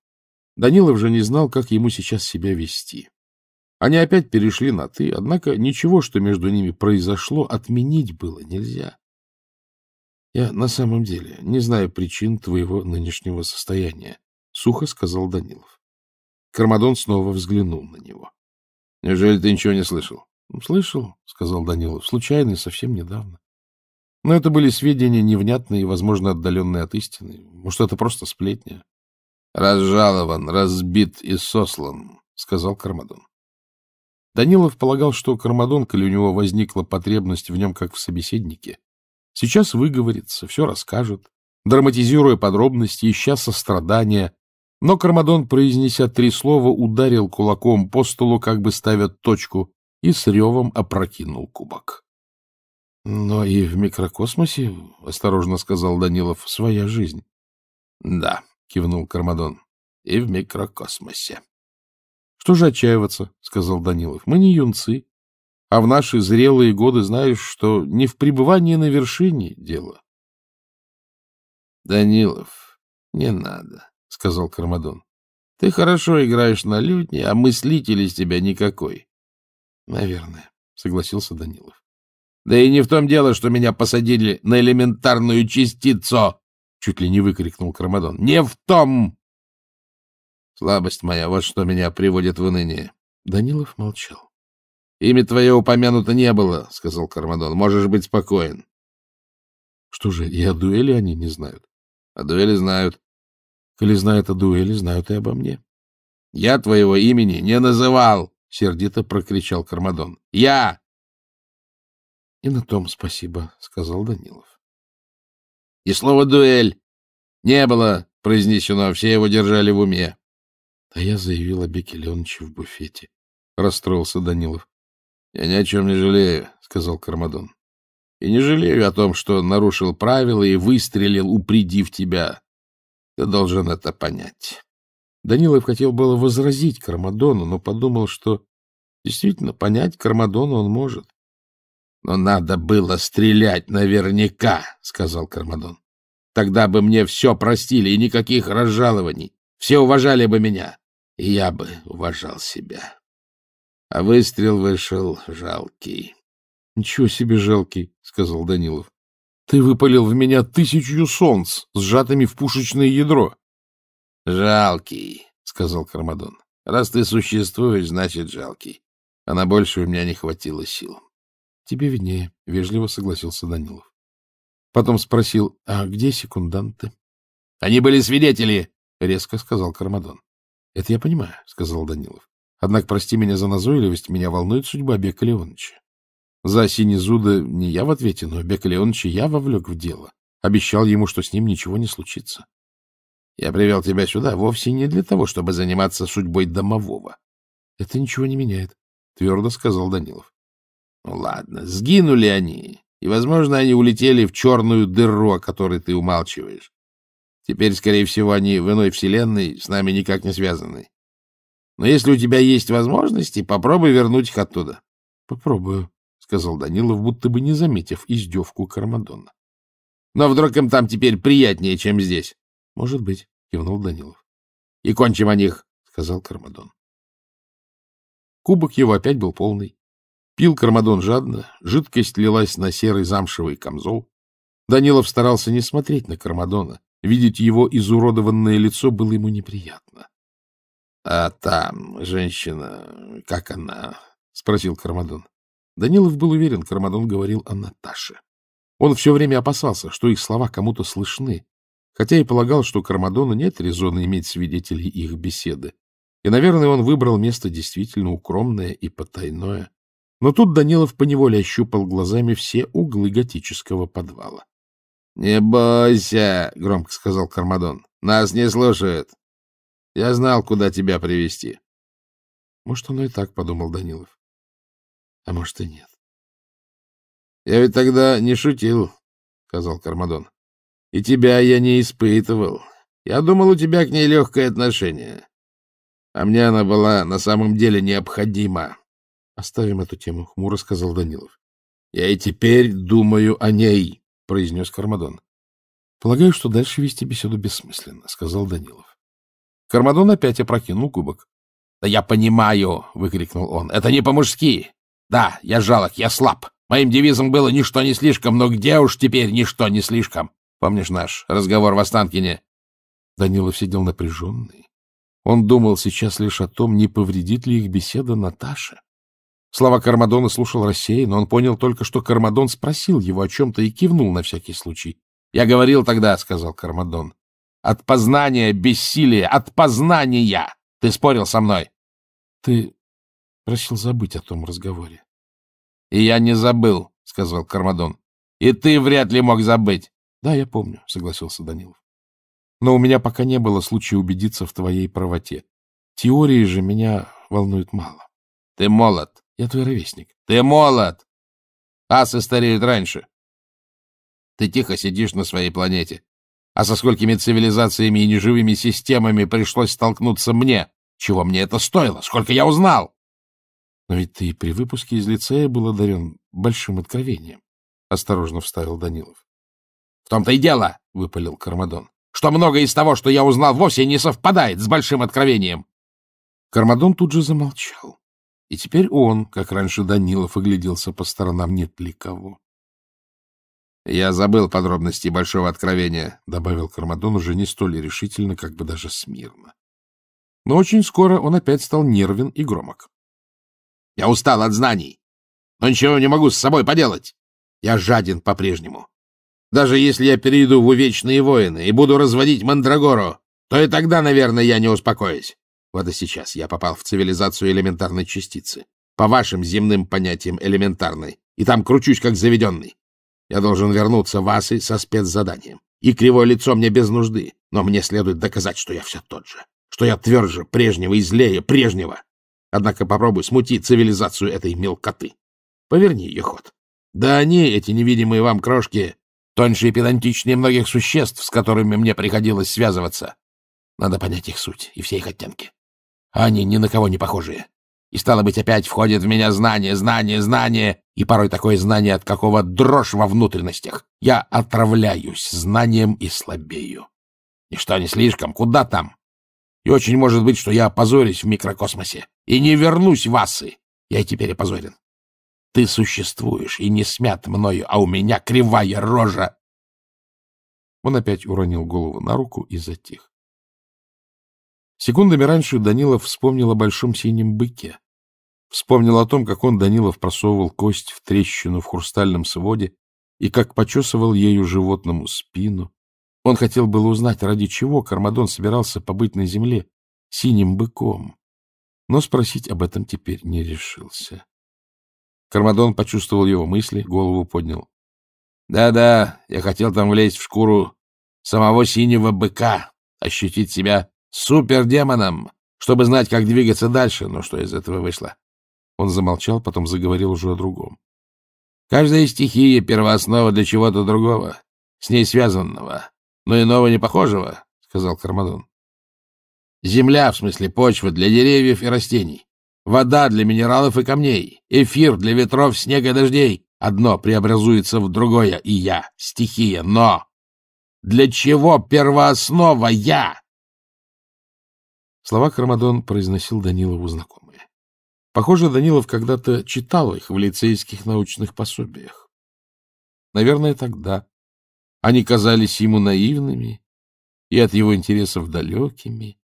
Данилов же не знал, как ему сейчас себя вести. Они опять перешли на «ты», однако ничего, что между ними произошло, отменить было нельзя. — Я на самом деле не знаю причин твоего нынешнего состояния, — сухо сказал Данилов. Кармадон снова взглянул на него. — Неужели ты ничего не слышал? «Ну, — Слышал, — сказал Данилов, — случайно и совсем недавно. Но это были сведения невнятные и, возможно, отдаленные от истины. Может, это просто сплетня. Разжалован, разбит и сослан, — сказал Кармадон. Данилов полагал, что Кармадон, коли у него возникла потребность в нем как в собеседнике, сейчас выговорится, все расскажет, драматизируя подробности, ища сострадания. Но Кармадон, произнеся три слова, ударил кулаком по столу, как бы ставя точку, и с ревом опрокинул кубок. — Но и в микрокосмосе, — осторожно сказал Данилов, — своя жизнь. — Да, кивнул Кармадон. — И в микрокосмосе. — Что же отчаиваться, — сказал Данилов. — Мы не юнцы. А в наши зрелые годы знаешь, что не в пребывании на вершине дело. — Данилов, не надо, — сказал Кармадон. — Ты хорошо играешь на лютне, а мыслитель из тебя никакой. — Наверное, — согласился Данилов. — Да и не в том дело, что меня посадили на элементарную частицу, Чуть ли не выкрикнул Кармадон. Не в том! Слабость моя, вот что меня приводит в уныние. Данилов молчал. Имя твое упомянуто не было, сказал Кармадон. Можешь быть спокоен. Что же, и о дуэли они не знают? О дуэли знают. Коли знают о дуэли, знают и обо мне. Я твоего имени не называл, сердито прокричал Кармадон. Я! И на том спасибо, сказал Данилов и слова «дуэль» не было произнесено, все его держали в уме. — А я заявил о Беке Леоновиче в буфете, — расстроился Данилов. — Я ни о чем не жалею, — сказал Кармадон. — И не жалею о том, что нарушил правила и выстрелил, упредив тебя. Ты должен это понять. Данилов хотел было возразить Кармадону, но подумал, что действительно понять Кармадона он может. Но надо было стрелять наверняка, сказал Кармадон. Тогда бы мне все простили и никаких разжалований. Все уважали бы меня, и я бы уважал себя. А выстрел вышел жалкий. — Ничего себе жалкий, — сказал Данилов. — Ты выпалил в меня тысячу солнц, сжатыми в пушечное ядро. — Жалкий, — сказал Кармадон. — Раз ты существуешь, значит, жалкий. А на больше у меня не хватило сил. — Тебе виднее, — вежливо согласился Данилов. Потом спросил, а где секунданты? — Они были свидетели, — резко сказал Кармадон. — Это я понимаю, — сказал Данилов. — Однако, прости меня за назойливость, меня волнует судьба Бека Леоновича. За Синезуда не я в ответе, но Бека Леоновича я вовлек в дело. Обещал ему, что с ним ничего не случится. — Я привел тебя сюда вовсе не для того, чтобы заниматься судьбой домового. — Это ничего не меняет, — твердо сказал Данилов ладно, сгинули они, и, возможно, они улетели в черную дыру, о которой ты умалчиваешь. Теперь, скорее всего, они в иной вселенной с нами никак не связаны. Но если у тебя есть возможности, попробуй вернуть их оттуда. — Попробую, — сказал Данилов, будто бы не заметив издевку Кармадона. Но вдруг им там теперь приятнее, чем здесь? — Может быть, — кивнул Данилов. — И кончим о них, — сказал Кармадон. Кубок его опять был полный. Пил Кармадон жадно, жидкость лилась на серый замшевый камзол. Данилов старался не смотреть на Кармадона. Видеть его изуродованное лицо было ему неприятно. — А там женщина, как она? — спросил Кармадон. Данилов был уверен, Кармадон говорил о Наташе. Он все время опасался, что их слова кому-то слышны, хотя и полагал, что Кармадону нет резона иметь свидетелей их беседы. И, наверное, он выбрал место действительно укромное и потайное. Но тут Данилов поневоле ощупал глазами все углы готического подвала. — Не бойся, — громко сказал Кармадон, — нас не слушают. Я знал, куда тебя привести. Может, оно и так, — подумал Данилов. А может, и нет. — Я ведь тогда не шутил, — сказал Кармадон. — И тебя я не испытывал. Я думал, у тебя к ней легкое отношение. А мне она была на самом деле необходима. — Оставим эту тему, — хмуро сказал Данилов. — Я и теперь думаю о ней, — произнес Кармадон. — Полагаю, что дальше вести беседу бессмысленно, — сказал Данилов. Кармадон опять опрокинул кубок. — Да я понимаю, — выкрикнул он, — это не по-мужски. Да, я жалок, я слаб. Моим девизом было «ничто не слишком», но где уж теперь «ничто не слишком»? Помнишь наш разговор в Останкине? Данилов сидел напряженный. Он думал сейчас лишь о том, не повредит ли их беседа Наташе. Слова Кармадона слушал но он понял только, что Кармадон спросил его о чем-то и кивнул на всякий случай. — Я говорил тогда, — сказал Кармадон. — От познания бессилия, от познания! Ты спорил со мной. — Ты просил забыть о том разговоре. — И я не забыл, — сказал Кармадон. — И ты вряд ли мог забыть. — Да, я помню, — согласился Данилов. — Но у меня пока не было случая убедиться в твоей правоте. Теории же меня волнуют мало. — Ты молод. Я твой ровесник. Ты молод. Асы стареют раньше. Ты тихо сидишь на своей планете. А со сколькими цивилизациями и неживыми системами пришлось столкнуться мне? Чего мне это стоило? Сколько я узнал? Но ведь ты при выпуске из лицея был одарен большим откровением, — осторожно вставил Данилов. — В том-то и дело, — выпалил Кармадон, — что многое из того, что я узнал, вовсе не совпадает с большим откровением. Кармадон тут же замолчал. И теперь он, как раньше Данилов, огляделся по сторонам, нет ли кого. — Я забыл подробности большого откровения, — добавил Кармадон уже не столь решительно, как бы даже смирно. Но очень скоро он опять стал нервен и громок. — Я устал от знаний, но ничего не могу с собой поделать. Я жаден по-прежнему. Даже если я перейду в увечные воины и буду разводить Мандрагору, то и тогда, наверное, я не успокоюсь. Вот и сейчас я попал в цивилизацию элементарной частицы. По вашим земным понятиям элементарной. И там кручусь, как заведенный. Я должен вернуться в Асы со спецзаданием. И кривое лицо мне без нужды. Но мне следует доказать, что я все тот же. Что я тверже прежнего и злее прежнего. Однако попробуй смутить цивилизацию этой мелкоты. Поверни ее ход. Да они, эти невидимые вам крошки, тоньше и педантичнее многих существ, с которыми мне приходилось связываться. Надо понять их суть и все их оттенки они ни на кого не похожие. И, стало быть, опять входит в меня знание, знание, знание, и порой такое знание, от какого дрожь во внутренностях. Я отравляюсь знанием и слабею. И что не слишком, куда там? И очень может быть, что я опозорюсь в микрокосмосе и не вернусь в асы. Я теперь опозорен. Ты существуешь и не смят мною, а у меня кривая рожа. Он опять уронил голову на руку и затих. Секундами раньше Данилов вспомнил о большом синем быке. Вспомнил о том, как он, Данилов, просовывал кость в трещину в хрустальном своде и как почесывал ею животному спину. Он хотел было узнать, ради чего Кармадон собирался побыть на земле синим быком, но спросить об этом теперь не решился. Кармадон почувствовал его мысли, голову поднял. «Да, — Да-да, я хотел там влезть в шкуру самого синего быка, ощутить себя супердемоном, чтобы знать, как двигаться дальше. Но ну, что из этого вышло? Он замолчал, потом заговорил уже о другом. Каждая стихия — первооснова для чего-то другого, с ней связанного, но иного не похожего, — сказал Кармадон. Земля, в смысле почва, для деревьев и растений. Вода для минералов и камней. Эфир для ветров, снега и дождей. Одно преобразуется в другое, и я — стихия. Но для чего первооснова я? Слова Кармадон произносил Данилову знакомые. Похоже, Данилов когда-то читал их в лицейских научных пособиях. Наверное, тогда они казались ему наивными и от его интересов далекими.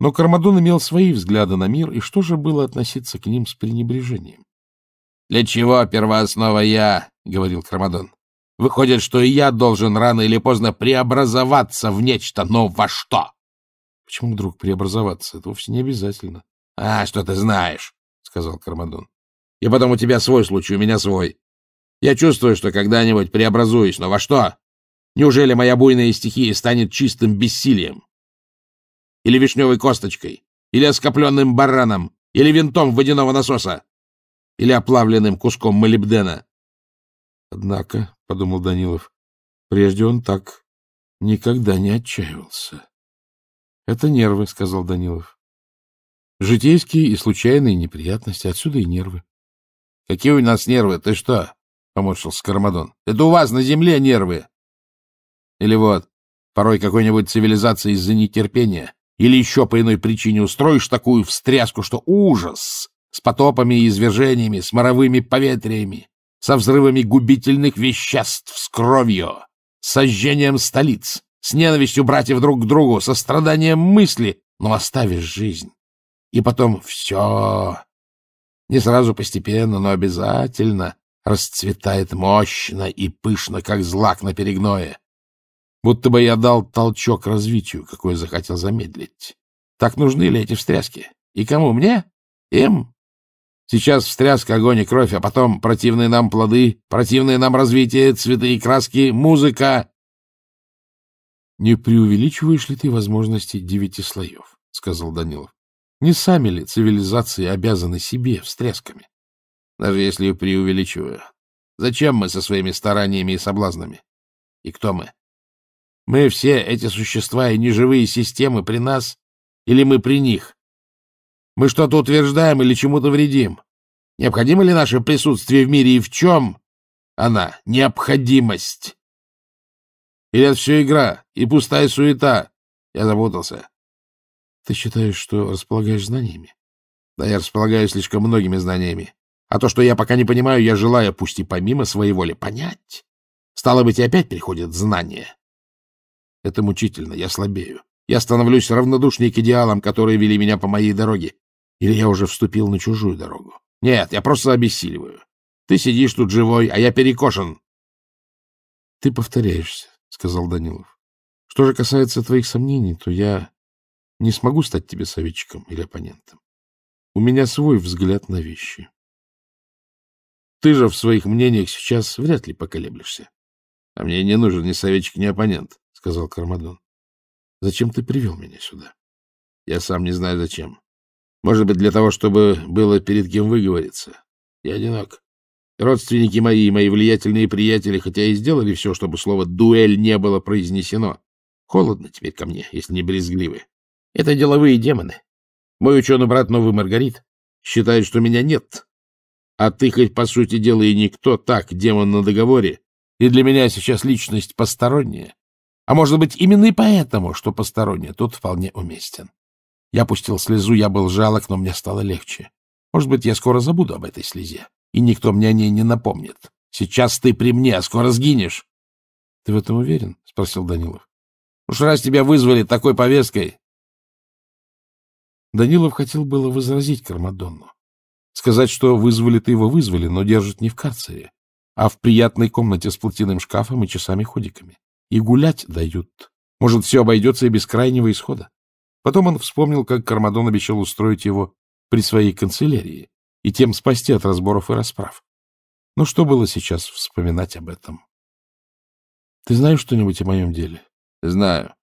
Но Кармадон имел свои взгляды на мир, и что же было относиться к ним с пренебрежением? — Для чего первооснова я? — говорил Кармадон. — Выходит, что и я должен рано или поздно преобразоваться в нечто, но во что? Почему вдруг преобразоваться? Это вовсе не обязательно. — А, что ты знаешь, — сказал Кармадон. — И потом у тебя свой случай, у меня свой. Я чувствую, что когда-нибудь преобразуюсь, но во что? Неужели моя буйная стихия станет чистым бессилием? Или вишневой косточкой? Или оскопленным бараном? Или винтом водяного насоса? Или оплавленным куском молибдена? Однако, — подумал Данилов, — прежде он так никогда не отчаивался. Это нервы, — сказал Данилов. Житейские и случайные неприятности, отсюда и нервы. — Какие у нас нервы? Ты что? — поморщился Кармадон. — Это у вас на земле нервы. Или вот, порой какой-нибудь цивилизации из-за нетерпения или еще по иной причине устроишь такую встряску, что ужас! С потопами и извержениями, с моровыми поветриями, со взрывами губительных веществ, с кровью, с сожжением столиц с ненавистью братьев друг к другу, со страданием мысли, но оставишь жизнь. И потом все, не сразу постепенно, но обязательно расцветает мощно и пышно, как злак на перегное. Будто бы я дал толчок развитию, какой захотел замедлить. Так нужны ли эти встряски? И кому? Мне? Им? Сейчас встряска, огонь и кровь, а потом противные нам плоды, противные нам развитие, цветы и краски, музыка. Не преувеличиваешь ли ты возможности девяти слоев? — сказал Данилов. — Не сами ли цивилизации обязаны себе встрясками? — Даже если и преувеличиваю. Зачем мы со своими стараниями и соблазнами? И кто мы? Мы все эти существа и неживые системы при нас или мы при них? Мы что-то утверждаем или чему-то вредим? Необходимо ли наше присутствие в мире и в чем она? Необходимость. Или это все игра и пустая суета? Я запутался. Ты считаешь, что располагаешь знаниями? Да я располагаю слишком многими знаниями. А то, что я пока не понимаю, я желаю, пусть и помимо своей воли, понять. Стало быть, и опять приходят знания. Это мучительно, я слабею. Я становлюсь равнодушнее к идеалам, которые вели меня по моей дороге. Или я уже вступил на чужую дорогу? Нет, я просто обессиливаю. Ты сидишь тут живой, а я перекошен. Ты повторяешься сказал Данилов. — Что же касается твоих сомнений, то я не смогу стать тебе советчиком или оппонентом. У меня свой взгляд на вещи. Ты же в своих мнениях сейчас вряд ли поколеблешься. — А мне не нужен ни советчик, ни оппонент, — сказал Кармадон. — Зачем ты привел меня сюда? — Я сам не знаю, зачем. Может быть, для того, чтобы было перед кем выговориться. Я одинок. Родственники мои и мои влиятельные приятели, хотя и сделали все, чтобы слово «дуэль» не было произнесено. Холодно теперь ко мне, если не брезгливы. Это деловые демоны. Мой ученый брат Новый Маргарит считает, что меня нет. А ты хоть, по сути дела, и никто, так, демон на договоре. И для меня сейчас личность посторонняя. А может быть, именно и поэтому, что посторонняя, тут вполне уместен. Я пустил слезу, я был жалок, но мне стало легче. Может быть, я скоро забуду об этой слезе и никто мне о ней не напомнит. Сейчас ты при мне, а скоро сгинешь. — Ты в этом уверен? — спросил Данилов. — Уж раз тебя вызвали такой повесткой. Данилов хотел было возразить Кармадонну. Сказать, что вызвали-то его вызвали, но держат не в карцере, а в приятной комнате с платяным шкафом и часами-ходиками. И гулять дают. Может, все обойдется и без крайнего исхода. Потом он вспомнил, как Кармадон обещал устроить его при своей канцелярии, и тем спасти от разборов и расправ. Но что было сейчас вспоминать об этом? — Ты знаешь что-нибудь о моем деле? — Знаю.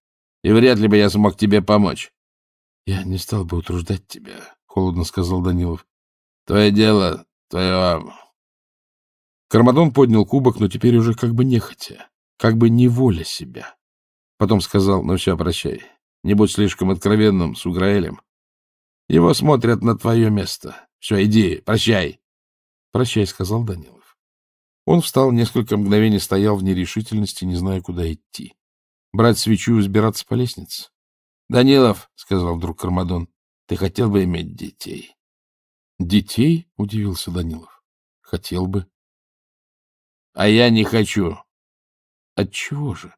И вряд ли бы я смог тебе помочь. — Я не стал бы утруждать тебя, — холодно сказал Данилов. — Твое дело, твое... Кармадон поднял кубок, но теперь уже как бы нехотя, как бы неволя себя. Потом сказал, ну все, прощай. Не будь слишком откровенным с Уграэлем. Его смотрят на твое место. Все, иди, прощай. Прощай, сказал Данилов. Он встал, несколько мгновений стоял в нерешительности, не зная, куда идти. Брать свечу и взбираться по лестнице. Данилов, сказал вдруг Кармадон, ты хотел бы иметь детей. Детей? удивился Данилов. Хотел бы. А я не хочу. Отчего же?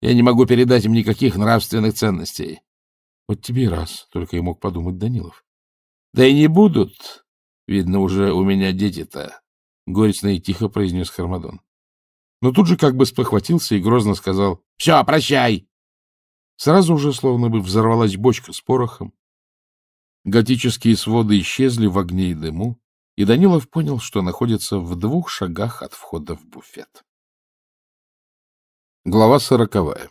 Я не могу передать им никаких нравственных ценностей. Вот тебе раз, только и мог подумать Данилов. Да и не будут, Видно, уже у меня дети-то, — горестно и тихо произнес Хармадон. Но тут же как бы спохватился и грозно сказал «Все, прощай!» Сразу же словно бы взорвалась бочка с порохом. Готические своды исчезли в огне и дыму, и Данилов понял, что находится в двух шагах от входа в буфет. Глава сороковая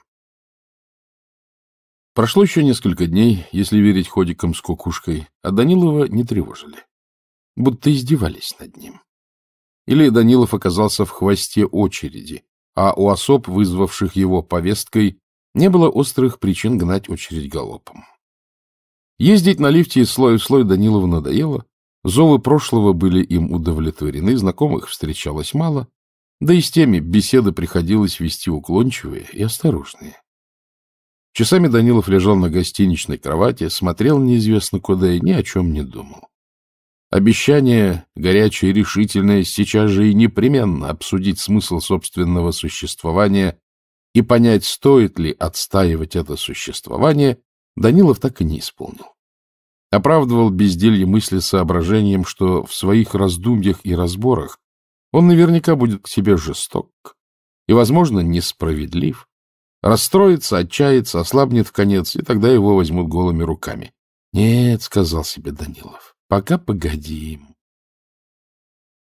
Прошло еще несколько дней, если верить ходикам с кукушкой, а Данилова не тревожили будто издевались над ним. Или Данилов оказался в хвосте очереди, а у особ, вызвавших его повесткой, не было острых причин гнать очередь галопом. Ездить на лифте из слоя в слой Данилову надоело, зовы прошлого были им удовлетворены, знакомых встречалось мало, да и с теми беседы приходилось вести уклончивые и осторожные. Часами Данилов лежал на гостиничной кровати, смотрел неизвестно куда и ни о чем не думал. Обещание, горячее и решительное, сейчас же и непременно обсудить смысл собственного существования и понять, стоит ли отстаивать это существование, Данилов так и не исполнил. Оправдывал безделье мысли соображением, что в своих раздумьях и разборах он наверняка будет к себе жесток и, возможно, несправедлив, расстроится, отчается, ослабнет в конец, и тогда его возьмут голыми руками. — Нет, — сказал себе Данилов, Пока погодим.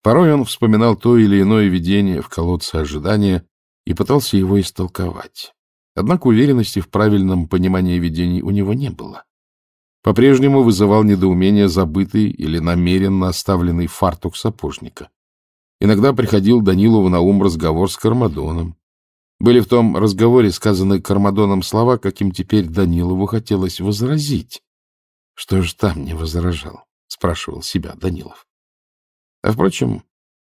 Порой он вспоминал то или иное видение в колодце ожидания и пытался его истолковать. Однако уверенности в правильном понимании видений у него не было. По-прежнему вызывал недоумение забытый или намеренно оставленный фартук сапожника. Иногда приходил Данилову на ум разговор с Кармадоном. Были в том разговоре сказаны Кармадоном слова, каким теперь Данилову хотелось возразить. Что же там не возражал? — спрашивал себя Данилов. А, впрочем,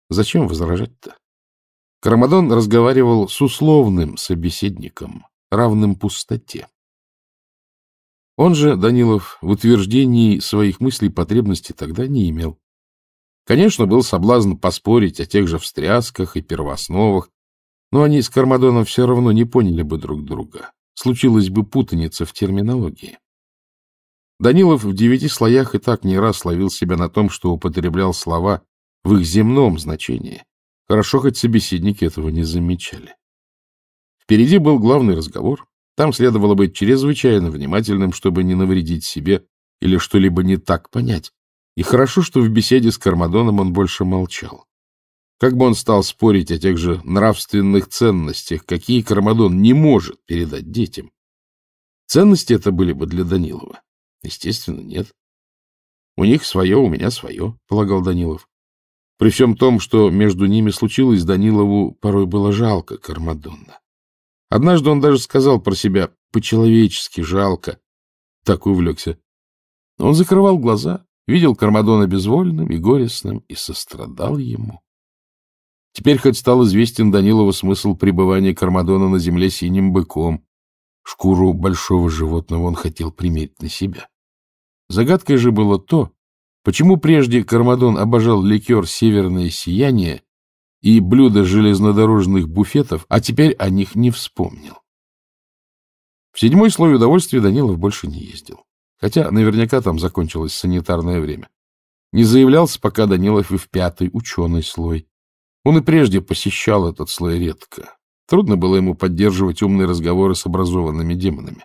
зачем возражать-то? Карамадон разговаривал с условным собеседником, равным пустоте. Он же, Данилов, в утверждении своих мыслей потребности тогда не имел. Конечно, был соблазн поспорить о тех же встрясках и первоосновах, но они с Кармадоном все равно не поняли бы друг друга. Случилась бы путаница в терминологии. Данилов в девяти слоях и так не раз ловил себя на том, что употреблял слова в их земном значении. Хорошо, хоть собеседники этого не замечали. Впереди был главный разговор. Там следовало быть чрезвычайно внимательным, чтобы не навредить себе или что-либо не так понять. И хорошо, что в беседе с Кармадоном он больше молчал. Как бы он стал спорить о тех же нравственных ценностях, какие Кармадон не может передать детям? Ценности это были бы для Данилова Естественно, нет. У них свое, у меня свое, полагал Данилов. При всем том, что между ними случилось, Данилову порой было жалко Кармадонна. Однажды он даже сказал про себя «по-человечески жалко». Так увлекся. Он закрывал глаза, видел Кармадона безвольным и горестным и сострадал ему. Теперь хоть стал известен Данилову смысл пребывания Кармадона на земле синим быком. Шкуру большого животного он хотел примерить на себя. Загадкой же было то, почему прежде Кармадон обожал ликер «Северное сияние» и блюда железнодорожных буфетов, а теперь о них не вспомнил. В седьмой слой удовольствия Данилов больше не ездил, хотя наверняка там закончилось санитарное время. Не заявлялся пока Данилов и в пятый, ученый слой. Он и прежде посещал этот слой редко. Трудно было ему поддерживать умные разговоры с образованными демонами.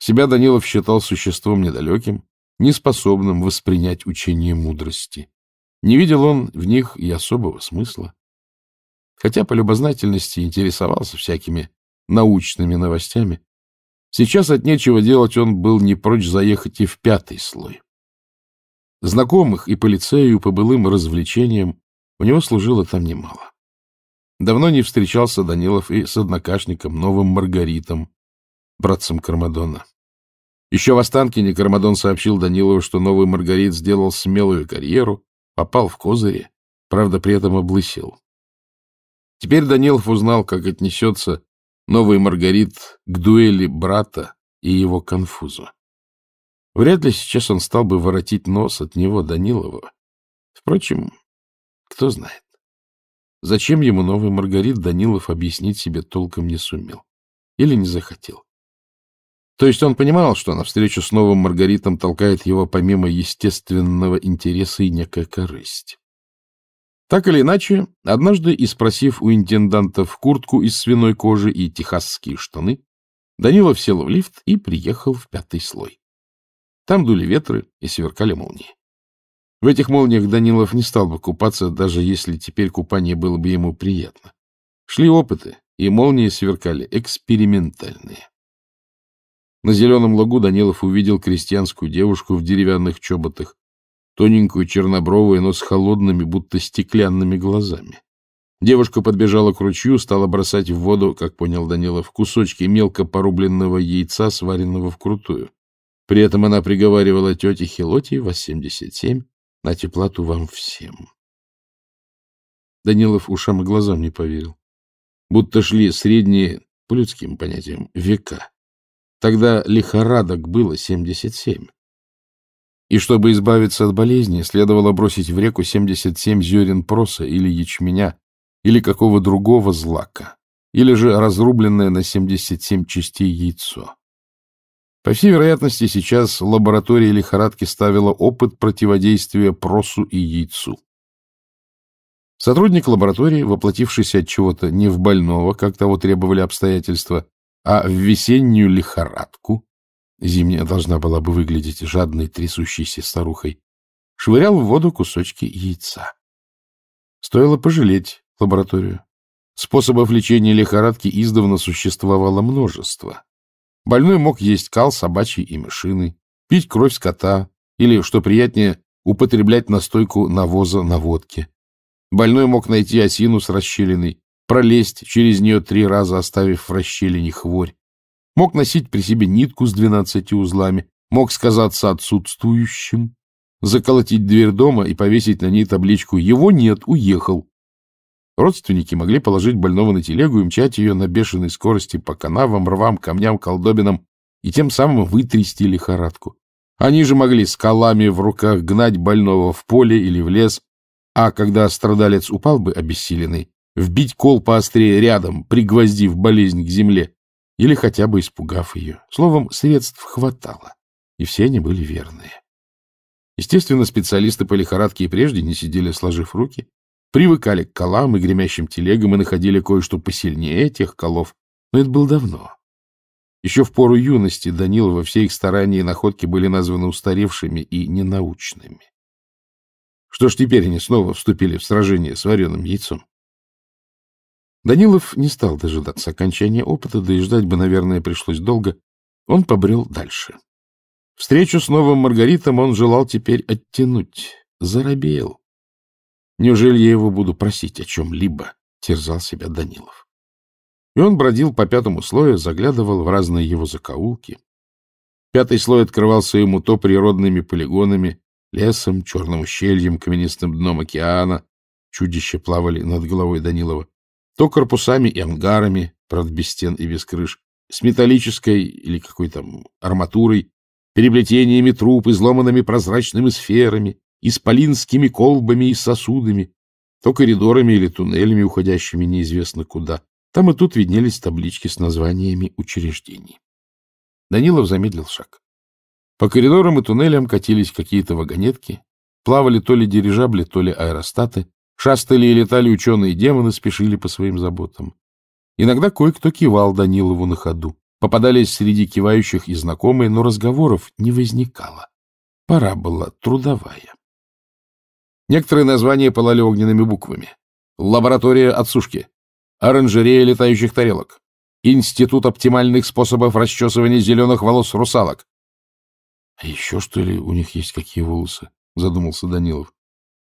Себя Данилов считал существом недалеким, неспособным воспринять учение мудрости. Не видел он в них и особого смысла. Хотя по любознательности интересовался всякими научными новостями, сейчас от нечего делать он был не прочь заехать и в пятый слой. Знакомых и по лицею, и по былым развлечениям у него служило там немало. Давно не встречался Данилов и с однокашником, новым Маргаритом, братцем Кармадона. Еще в Останкине Кармадон сообщил Данилову, что новый Маргарит сделал смелую карьеру, попал в козыри, правда, при этом облысел. Теперь Данилов узнал, как отнесется новый Маргарит к дуэли брата и его конфузу. Вряд ли сейчас он стал бы воротить нос от него, Данилова. Впрочем, кто знает. Зачем ему новый Маргарит, Данилов объяснить себе толком не сумел. Или не захотел. То есть он понимал, что навстречу с новым Маргаритом толкает его помимо естественного интереса и некая корысть. Так или иначе, однажды, и спросив у интендантов куртку из свиной кожи и техасские штаны, Данилов сел в лифт и приехал в пятый слой. Там дули ветры и сверкали молнии. В этих молниях Данилов не стал бы купаться, даже если теперь купание было бы ему приятно. Шли опыты, и молнии сверкали экспериментальные. На зеленом лагу Данилов увидел крестьянскую девушку в деревянных чоботах, тоненькую чернобровую, но с холодными, будто стеклянными глазами. Девушка подбежала к ручью, стала бросать в воду, как понял Данилов, кусочки мелко порубленного яйца, сваренного вкрутую. При этом она приговаривала тете Хилоте, 87, на теплоту вам всем. Данилов ушам и глазам не поверил. Будто шли средние, по людским понятиям, века. Тогда лихорадок было 77. И чтобы избавиться от болезни, следовало бросить в реку 77 зерен проса или ячменя, или какого другого злака, или же разрубленное на 77 частей яйцо. По всей вероятности, сейчас лаборатория лихорадки ставила опыт противодействия просу и яйцу. Сотрудник лаборатории, воплотившийся от чего-то не в больного, как того требовали обстоятельства, а в весеннюю лихорадку зимняя должна была бы выглядеть жадной трясущейся старухой, швырял в воду кусочки яйца. Стоило пожалеть лабораторию. Способов лечения лихорадки издавна существовало множество. Больной мог есть кал собачий и мышины, пить кровь скота или, что приятнее, употреблять настойку навоза на водке. Больной мог найти осину с расщелиной, пролезть через нее три раза, оставив в расщелине хворь. Мог носить при себе нитку с двенадцати узлами, мог сказаться отсутствующим, заколотить дверь дома и повесить на ней табличку «Его нет, уехал». Родственники могли положить больного на телегу и мчать ее на бешеной скорости по канавам, рвам, камням, колдобинам и тем самым вытрясти лихорадку. Они же могли скалами в руках гнать больного в поле или в лес, а когда страдалец упал бы обессиленный, вбить кол поострее рядом, пригвоздив болезнь к земле, или хотя бы испугав ее. Словом, средств хватало, и все они были верные. Естественно, специалисты по лихорадке и прежде не сидели сложив руки, привыкали к колам и гремящим телегам и находили кое-что посильнее этих колов, но это было давно. Еще в пору юности Данила во все их старания и находки были названы устаревшими и ненаучными. Что ж теперь они снова вступили в сражение с вареным яйцом? Данилов не стал дожидаться окончания опыта, да и ждать бы, наверное, пришлось долго. Он побрел дальше. Встречу с новым Маргаритом он желал теперь оттянуть. Заробел. Неужели я его буду просить о чем-либо? — терзал себя Данилов. И он бродил по пятому слою, заглядывал в разные его закоулки. Пятый слой открывался ему то природными полигонами, лесом, черным ущельем, каменистым дном океана. Чудища плавали над головой Данилова то корпусами и ангарами, правда, без стен и без крыш, с металлической или какой то арматурой, переплетениями труб, изломанными прозрачными сферами, исполинскими колбами и сосудами, то коридорами или туннелями, уходящими неизвестно куда. Там и тут виднелись таблички с названиями учреждений. Данилов замедлил шаг. По коридорам и туннелям катились какие-то вагонетки, плавали то ли дирижабли, то ли аэростаты, Шастали и летали ученые-демоны, спешили по своим заботам. Иногда кое-кто кивал Данилову на ходу. Попадались среди кивающих и знакомые, но разговоров не возникало. Пора была трудовая. Некоторые названия пылали огненными буквами. Лаборатория отсушки, оранжерея летающих тарелок, институт оптимальных способов расчесывания зеленых волос русалок. — А еще, что ли, у них есть какие волосы? — задумался Данилов.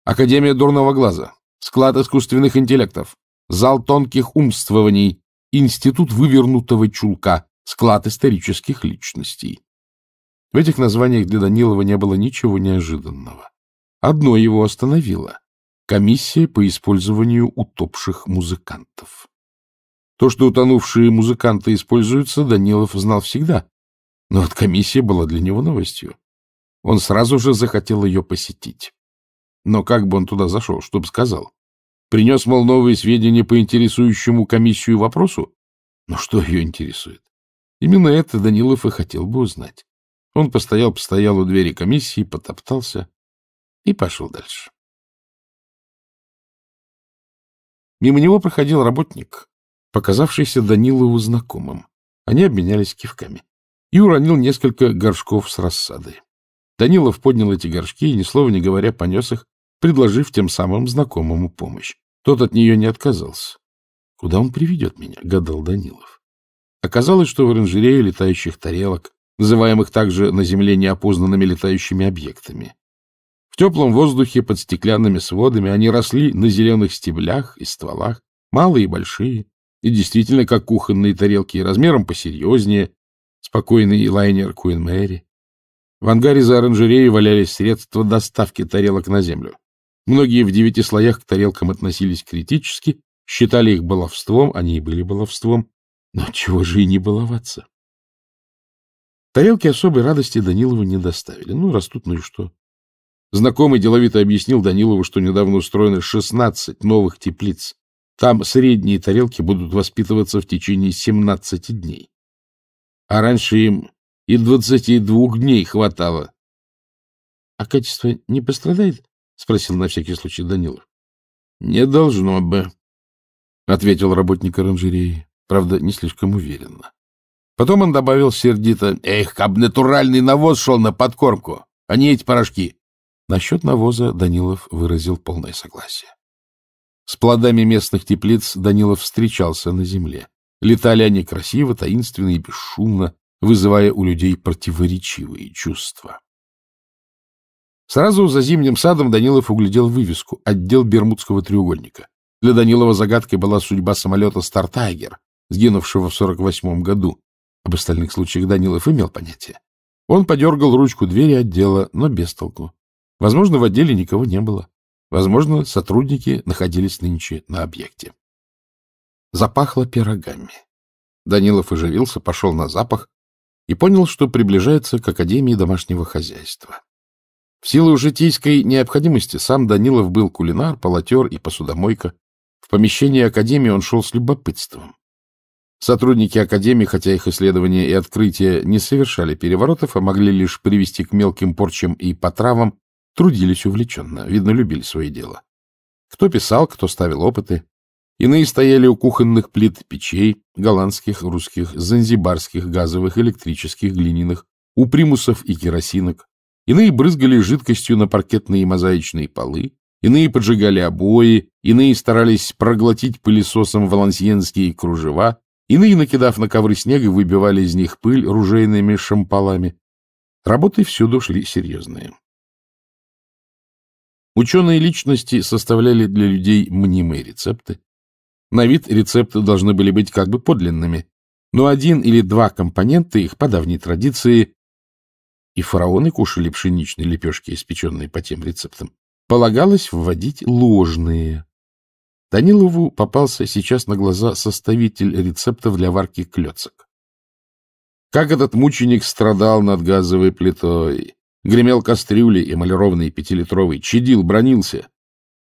Академия дурного глаза, склад искусственных интеллектов, зал тонких умствований, институт вывернутого чулка, склад исторических личностей. В этих названиях для Данилова не было ничего неожиданного. Одно его остановило — комиссия по использованию утопших музыкантов. То, что утонувшие музыканты используются, Данилов знал всегда, но от комиссии была для него новостью. Он сразу же захотел ее посетить. Но как бы он туда зашел, чтоб сказал? Принес, мол, новые сведения по интересующему комиссию вопросу? Но что ее интересует? Именно это Данилов и хотел бы узнать. Он постоял-постоял у двери комиссии, потоптался и пошел дальше. Мимо него проходил работник, показавшийся Данилову знакомым. Они обменялись кивками. И уронил несколько горшков с рассадой. Данилов поднял эти горшки и, ни слова не говоря, понес их предложив тем самым знакомому помощь. Тот от нее не отказался. — Куда он приведет меня? — гадал Данилов. Оказалось, что в оранжерее летающих тарелок, называемых также на Земле неопознанными летающими объектами. В теплом воздухе под стеклянными сводами они росли на зеленых стеблях и стволах, малые и большие, и действительно как кухонные тарелки, размером посерьезнее, спокойный лайнер Куин Мэри. В ангаре за оранжереей валялись средства доставки тарелок на землю. Многие в девяти слоях к тарелкам относились критически, считали их баловством, они и были баловством, но чего же и не баловаться? Тарелки особой радости Данилову не доставили. Ну, растут, ну и что? Знакомый деловито объяснил Данилову, что недавно устроено 16 новых теплиц. Там средние тарелки будут воспитываться в течение 17 дней. А раньше им и 22 дней хватало. — А качество не пострадает? — спросил на всякий случай Данилов. — Не должно бы, — ответил работник оранжереи, правда, не слишком уверенно. Потом он добавил сердито, — Эх, каб натуральный навоз шел на подкормку, а не эти порошки. Насчет навоза Данилов выразил полное согласие. С плодами местных теплиц Данилов встречался на земле. Летали они красиво, таинственно и бесшумно, вызывая у людей противоречивые чувства. Сразу за зимним садом Данилов углядел вывеску «Отдел Бермудского треугольника». Для Данилова загадкой была судьба самолета «Стартайгер», сгинувшего в 48-м году. Об остальных случаях Данилов имел понятие. Он подергал ручку двери отдела, но без толку. Возможно, в отделе никого не было. Возможно, сотрудники находились нынче на объекте. Запахло пирогами. Данилов оживился, пошел на запах и понял, что приближается к Академии домашнего хозяйства. В силу житейской необходимости сам Данилов был кулинар, полотер и посудомойка. В помещении Академии он шел с любопытством. Сотрудники Академии, хотя их исследования и открытия не совершали переворотов, а могли лишь привести к мелким порчам и потравам, трудились увлеченно, видно, любили свое дело. Кто писал, кто ставил опыты. Иные стояли у кухонных плит печей, голландских, русских, занзибарских, газовых, электрических, глиняных, у примусов и керосинок. Иные брызгали жидкостью на паркетные мозаичные полы, иные поджигали обои, иные старались проглотить пылесосом валансиенские кружева, иные, накидав на ковры снега, выбивали из них пыль ружейными шампалами. Работы всюду шли серьезные. Ученые личности составляли для людей мнимые рецепты. На вид рецепты должны были быть как бы подлинными, но один или два компонента их, по давней традиции, и фараоны кушали пшеничные лепешки, испеченные по тем рецептам, полагалось вводить ложные. Данилову попался сейчас на глаза составитель рецептов для варки клёцок. Как этот мученик страдал над газовой плитой, гремел кастрюли эмалированные пятилитровый, чадил, бронился.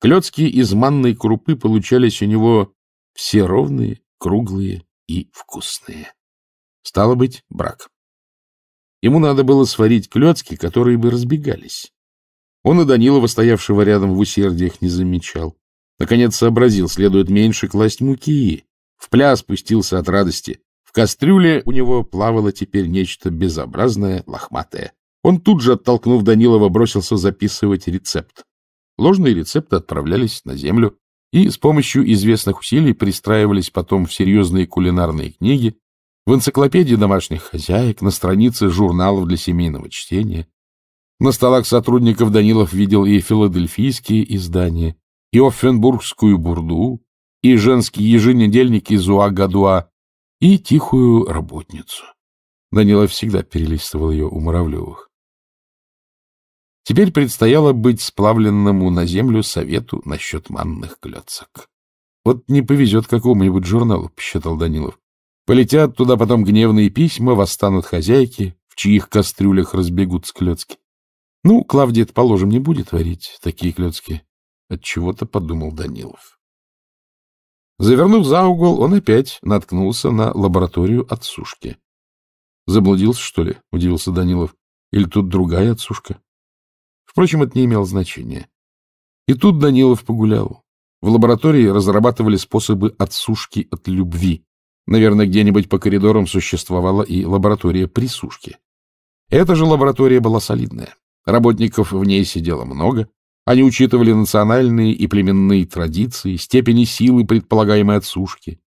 Клёцки из манной крупы получались у него все ровные, круглые и вкусные. Стало быть, брак. Ему надо было сварить клетки, которые бы разбегались. Он и Данилова, стоявшего рядом в усердиях, не замечал. Наконец сообразил, следует меньше класть муки. В пляс пустился от радости. В кастрюле у него плавало теперь нечто безобразное, лохматое. Он тут же, оттолкнув Данилова, бросился записывать рецепт. Ложные рецепты отправлялись на землю и с помощью известных усилий пристраивались потом в серьезные кулинарные книги, в энциклопедии домашних хозяек, на странице журналов для семейного чтения. На столах сотрудников Данилов видел и филадельфийские издания, и Оффенбургскую бурду, и женские еженедельники из Уагадуа, и тихую работницу. Данилов всегда перелистывал ее у Муравлевых. Теперь предстояло быть сплавленному на землю совету насчет манных клетцок. Вот не повезет какому-нибудь журналу, посчитал Данилов. Полетят туда потом гневные письма, восстанут хозяйки, в чьих кастрюлях разбегутся клетки. Ну, Клавдия, положим, не будет варить такие клетки. Отчего-то подумал Данилов. Завернув за угол, он опять наткнулся на лабораторию отсушки. Заблудился, что ли? — удивился Данилов. Или тут другая отсушка? Впрочем, это не имело значения. И тут Данилов погулял. В лаборатории разрабатывали способы отсушки от любви. Наверное, где-нибудь по коридорам существовала и лаборатория присушки. Эта же лаборатория была солидная. Работников в ней сидело много. Они учитывали национальные и племенные традиции, степени силы, предполагаемой от сушки.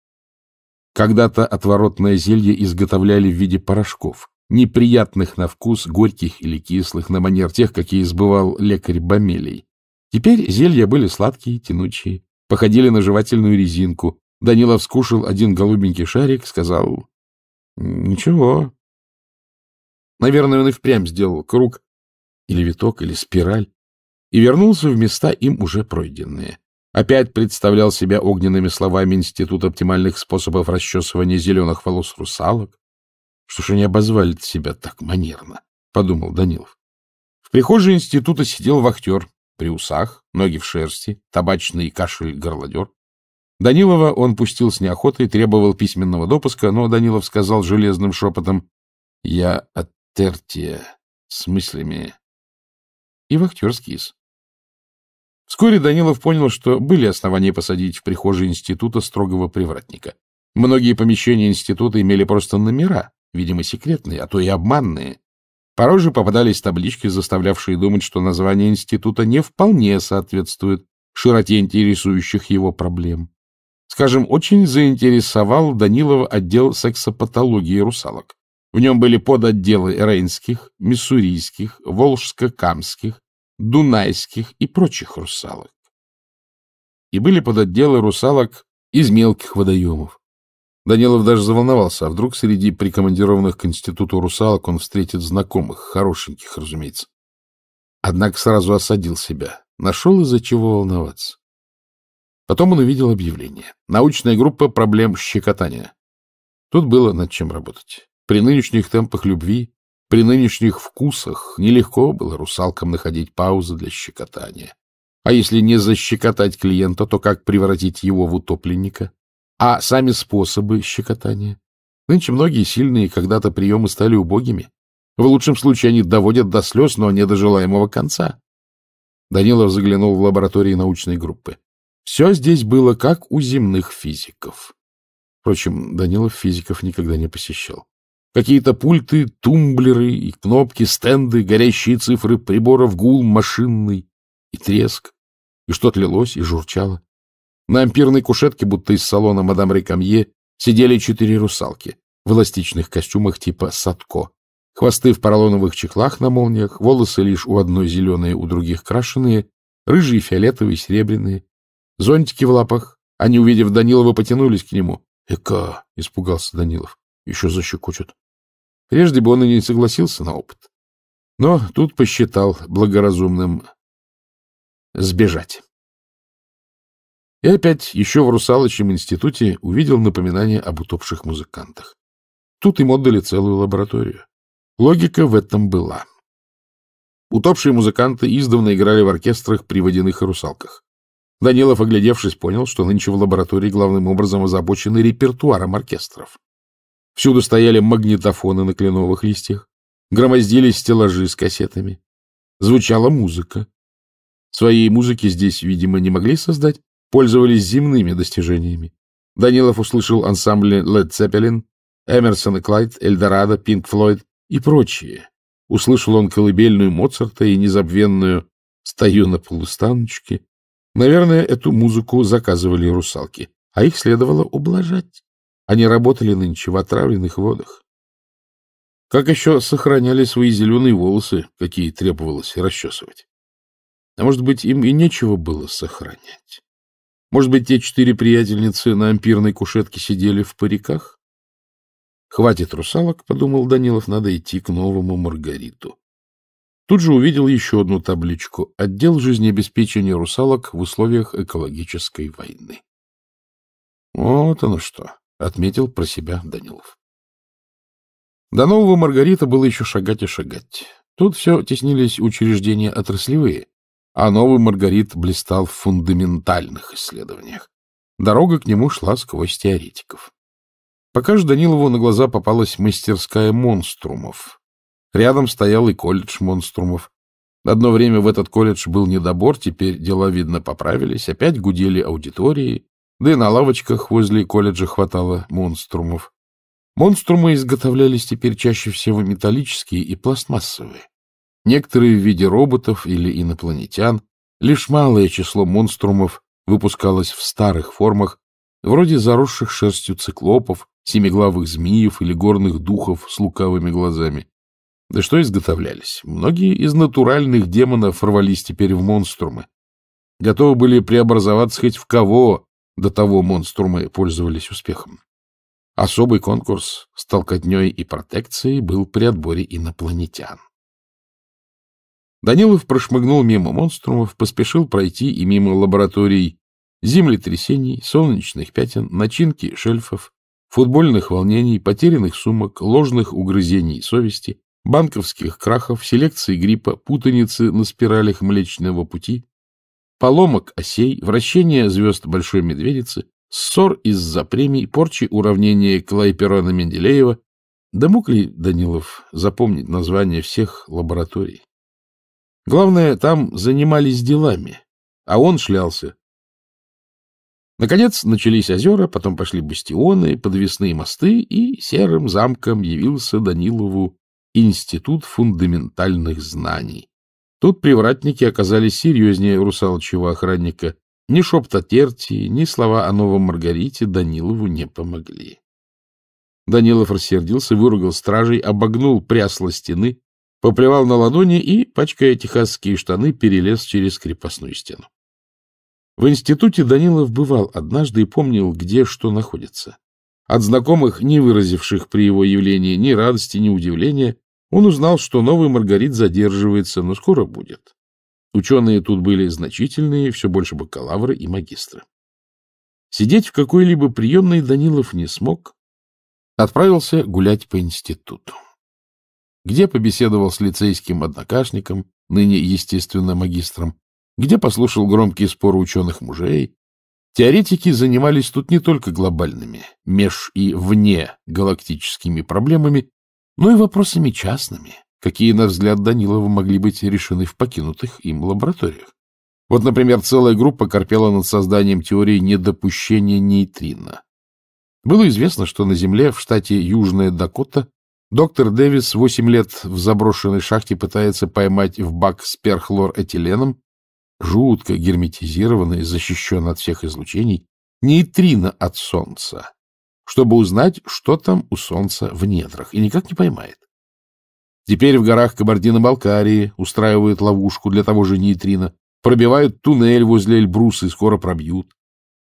Когда-то отворотное зелье изготовляли в виде порошков, неприятных на вкус, горьких или кислых, на манер тех, какие избывал лекарь Бомелей. Теперь зелья были сладкие, тянучие, походили на жевательную резинку, Данилов скушал один голубенький шарик, сказал «Ничего». Наверное, он и впрямь сделал круг, или виток, или спираль, и вернулся в места им уже пройденные. Опять представлял себя огненными словами Институт оптимальных способов расчесывания зеленых волос русалок. Что ж они обозвали себя так манерно, — подумал Данилов. В прихожей института сидел вахтер, при усах, ноги в шерсти, табачный кашель-горлодер. Данилова он пустил с неохотой, требовал письменного допуска, но Данилов сказал железным шепотом «Я от Тертия с мыслями» и вахтер скис. Вскоре Данилов понял, что были основания посадить в прихожей института строгого привратника. Многие помещения института имели просто номера, видимо, секретные, а то и обманные. Порой же попадались таблички, заставлявшие думать, что название института не вполне соответствует широте интересующих его проблем. Скажем, очень заинтересовал Данилова отдел сексопатологии русалок. В нем были подотделы рейнских, миссурийских, волжско-камских, дунайских и прочих русалок. И были подотделы русалок из мелких водоемов. Данилов даже заволновался, а вдруг среди прикомандированных к институту русалок он встретит знакомых, хорошеньких, разумеется. Однако сразу осадил себя. Нашел из-за чего волноваться. Потом он увидел объявление. Научная группа проблем щекотания. Тут было над чем работать. При нынешних темпах любви, при нынешних вкусах нелегко было русалкам находить паузы для щекотания. А если не защекотать клиента, то как превратить его в утопленника? А сами способы щекотания? Нынче многие сильные когда-то приемы стали убогими. В лучшем случае они доводят до слез, но не до желаемого конца. Данилов заглянул в лаборатории научной группы. Все здесь было как у земных физиков. Впрочем, Данилов физиков никогда не посещал. Какие-то пульты, тумблеры и кнопки, стенды, горящие цифры приборов, гул машинный и треск. И что-то лилось и журчало. На ампирной кушетке, будто из салона мадам Рекамье, сидели четыре русалки в эластичных костюмах типа садко. Хвосты в поролоновых чехлах на молниях, волосы лишь у одной зеленые, у других крашеные, рыжие, фиолетовые, серебряные. Зонтики в лапах. Они, увидев Данилова, потянулись к нему. «Эка!» — испугался Данилов. «Еще защекочут». Прежде бы он и не согласился на опыт. Но тут посчитал благоразумным сбежать. И опять еще в русалочном институте увидел напоминание об утопших музыкантах. Тут им отдали целую лабораторию. Логика в этом была. Утопшие музыканты издавна играли в оркестрах при водяных русалках. Данилов, оглядевшись, понял, что нынче в лаборатории главным образом озабочены репертуаром оркестров. Всюду стояли магнитофоны на кленовых листьях, громоздились стеллажи с кассетами. Звучала музыка. Своей музыки здесь, видимо, не могли создать, пользовались земными достижениями. Данилов услышал ансамбли Led Zeppelin, Эмерсон и Клайд, Эльдорадо, Пинк Флойд и прочие. Услышал он колыбельную Моцарта и незабвенную «Стою на полустаночке», Наверное, эту музыку заказывали русалки, а их следовало ублажать. Они работали нынче в отравленных водах. Как еще сохраняли свои зеленые волосы, какие требовалось расчесывать? А может быть, им и нечего было сохранять? Может быть, те четыре приятельницы на ампирной кушетке сидели в париках? Хватит русалок, — подумал Данилов, — надо идти к новому Маргариту. Тут же увидел еще одну табличку «Отдел жизнеобеспечения русалок в условиях экологической войны». «Вот оно что», — отметил про себя Данилов. До нового Маргарита было еще шагать и шагать. Тут все теснились учреждения отраслевые, а новый Маргарит блистал в фундаментальных исследованиях. Дорога к нему шла сквозь теоретиков. Пока же Данилову на глаза попалась мастерская монструмов, Рядом стоял и колледж монструмов. Одно время в этот колледж был недобор, теперь дела, видно, поправились, опять гудели аудитории, да и на лавочках возле колледжа хватало монструмов. Монструмы изготовлялись теперь чаще всего металлические и пластмассовые. Некоторые в виде роботов или инопланетян, лишь малое число монструмов выпускалось в старых формах, вроде заросших шерстью циклопов, семиглавых змеев или горных духов с лукавыми глазами. Да что изготовлялись? Многие из натуральных демонов рвались теперь в монструмы. Готовы были преобразоваться хоть в кого, до того монструмы пользовались успехом. Особый конкурс с толкотней и протекцией был при отборе инопланетян. Данилов прошмыгнул мимо монструмов, поспешил пройти и мимо лабораторий землетрясений, солнечных пятен, начинки шельфов, футбольных волнений, потерянных сумок, ложных угрызений совести, банковских крахов, селекции гриппа, путаницы на спиралях Млечного Пути, поломок осей, вращения звезд Большой Медведицы, ссор из-за премий, порчи уравнения Клайперона Менделеева, да мог ли Данилов запомнить название всех лабораторий? Главное, там занимались делами, а он шлялся. Наконец начались озера, потом пошли бастионы, подвесные мосты, и серым замком явился Данилову Институт фундаментальных знаний. Тут привратники оказались серьезнее русалочьего охранника. Ни шепот от ни слова о новом Маргарите Данилову не помогли. Данилов рассердился, выругал стражей, обогнул прясло стены, поплевал на ладони и, пачкая техасские штаны, перелез через крепостную стену. В институте Данилов бывал однажды и помнил, где что находится. От знакомых, не выразивших при его явлении ни радости, ни удивления, он узнал, что новый Маргарит задерживается, но скоро будет. Ученые тут были значительные, все больше бакалавры и магистры. Сидеть в какой-либо приемной Данилов не смог. Отправился гулять по институту. Где побеседовал с лицейским однокашником, ныне, естественно, магистром, где послушал громкие споры ученых мужей, Теоретики занимались тут не только глобальными, меж- и вне галактическими проблемами, но и вопросами частными, какие, на взгляд Данилова, могли быть решены в покинутых им лабораториях. Вот, например, целая группа корпела над созданием теории недопущения нейтрино. Было известно, что на Земле, в штате Южная Дакота, доктор Дэвис 8 лет в заброшенной шахте пытается поймать в бак с перхлорэтиленом жутко герметизирован и защищен от всех излучений, нейтрино от Солнца, чтобы узнать, что там у Солнца в недрах, и никак не поймает. Теперь в горах Кабардино-Балкарии устраивают ловушку для того же нейтрино, пробивают туннель возле Эльбруса и скоро пробьют.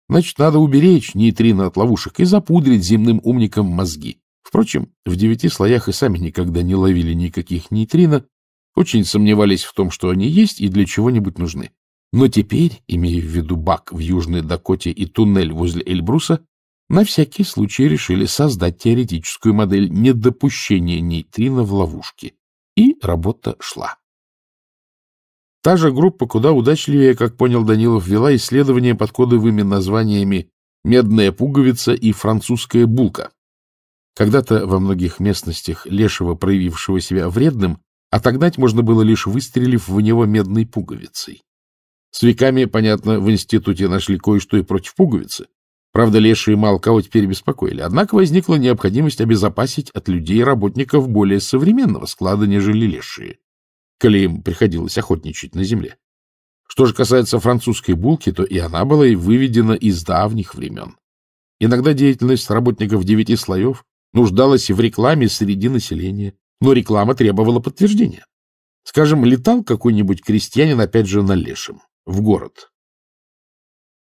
Значит, надо уберечь нейтрино от ловушек и запудрить земным умникам мозги. Впрочем, в девяти слоях и сами никогда не ловили никаких нейтрино, очень сомневались в том, что они есть и для чего-нибудь нужны. Но теперь, имея в виду бак в Южной Дакоте и туннель возле Эльбруса, на всякий случай решили создать теоретическую модель недопущения нейтрино в ловушке. И работа шла. Та же группа куда удачливее, как понял Данилов, вела исследования под кодовыми названиями «Медная пуговица» и «Французская булка». Когда-то во многих местностях лешего, проявившего себя вредным, отогнать можно было лишь выстрелив в него медной пуговицей. С веками, понятно, в институте нашли кое-что и против пуговицы. Правда, лешие мало кого теперь беспокоили. Однако возникла необходимость обезопасить от людей работников более современного склада, нежели лешие, коли им приходилось охотничать на земле. Что же касается французской булки, то и она была и выведена из давних времен. Иногда деятельность работников девяти слоев нуждалась в рекламе среди населения, но реклама требовала подтверждения. Скажем, летал какой-нибудь крестьянин опять же на лешем в город.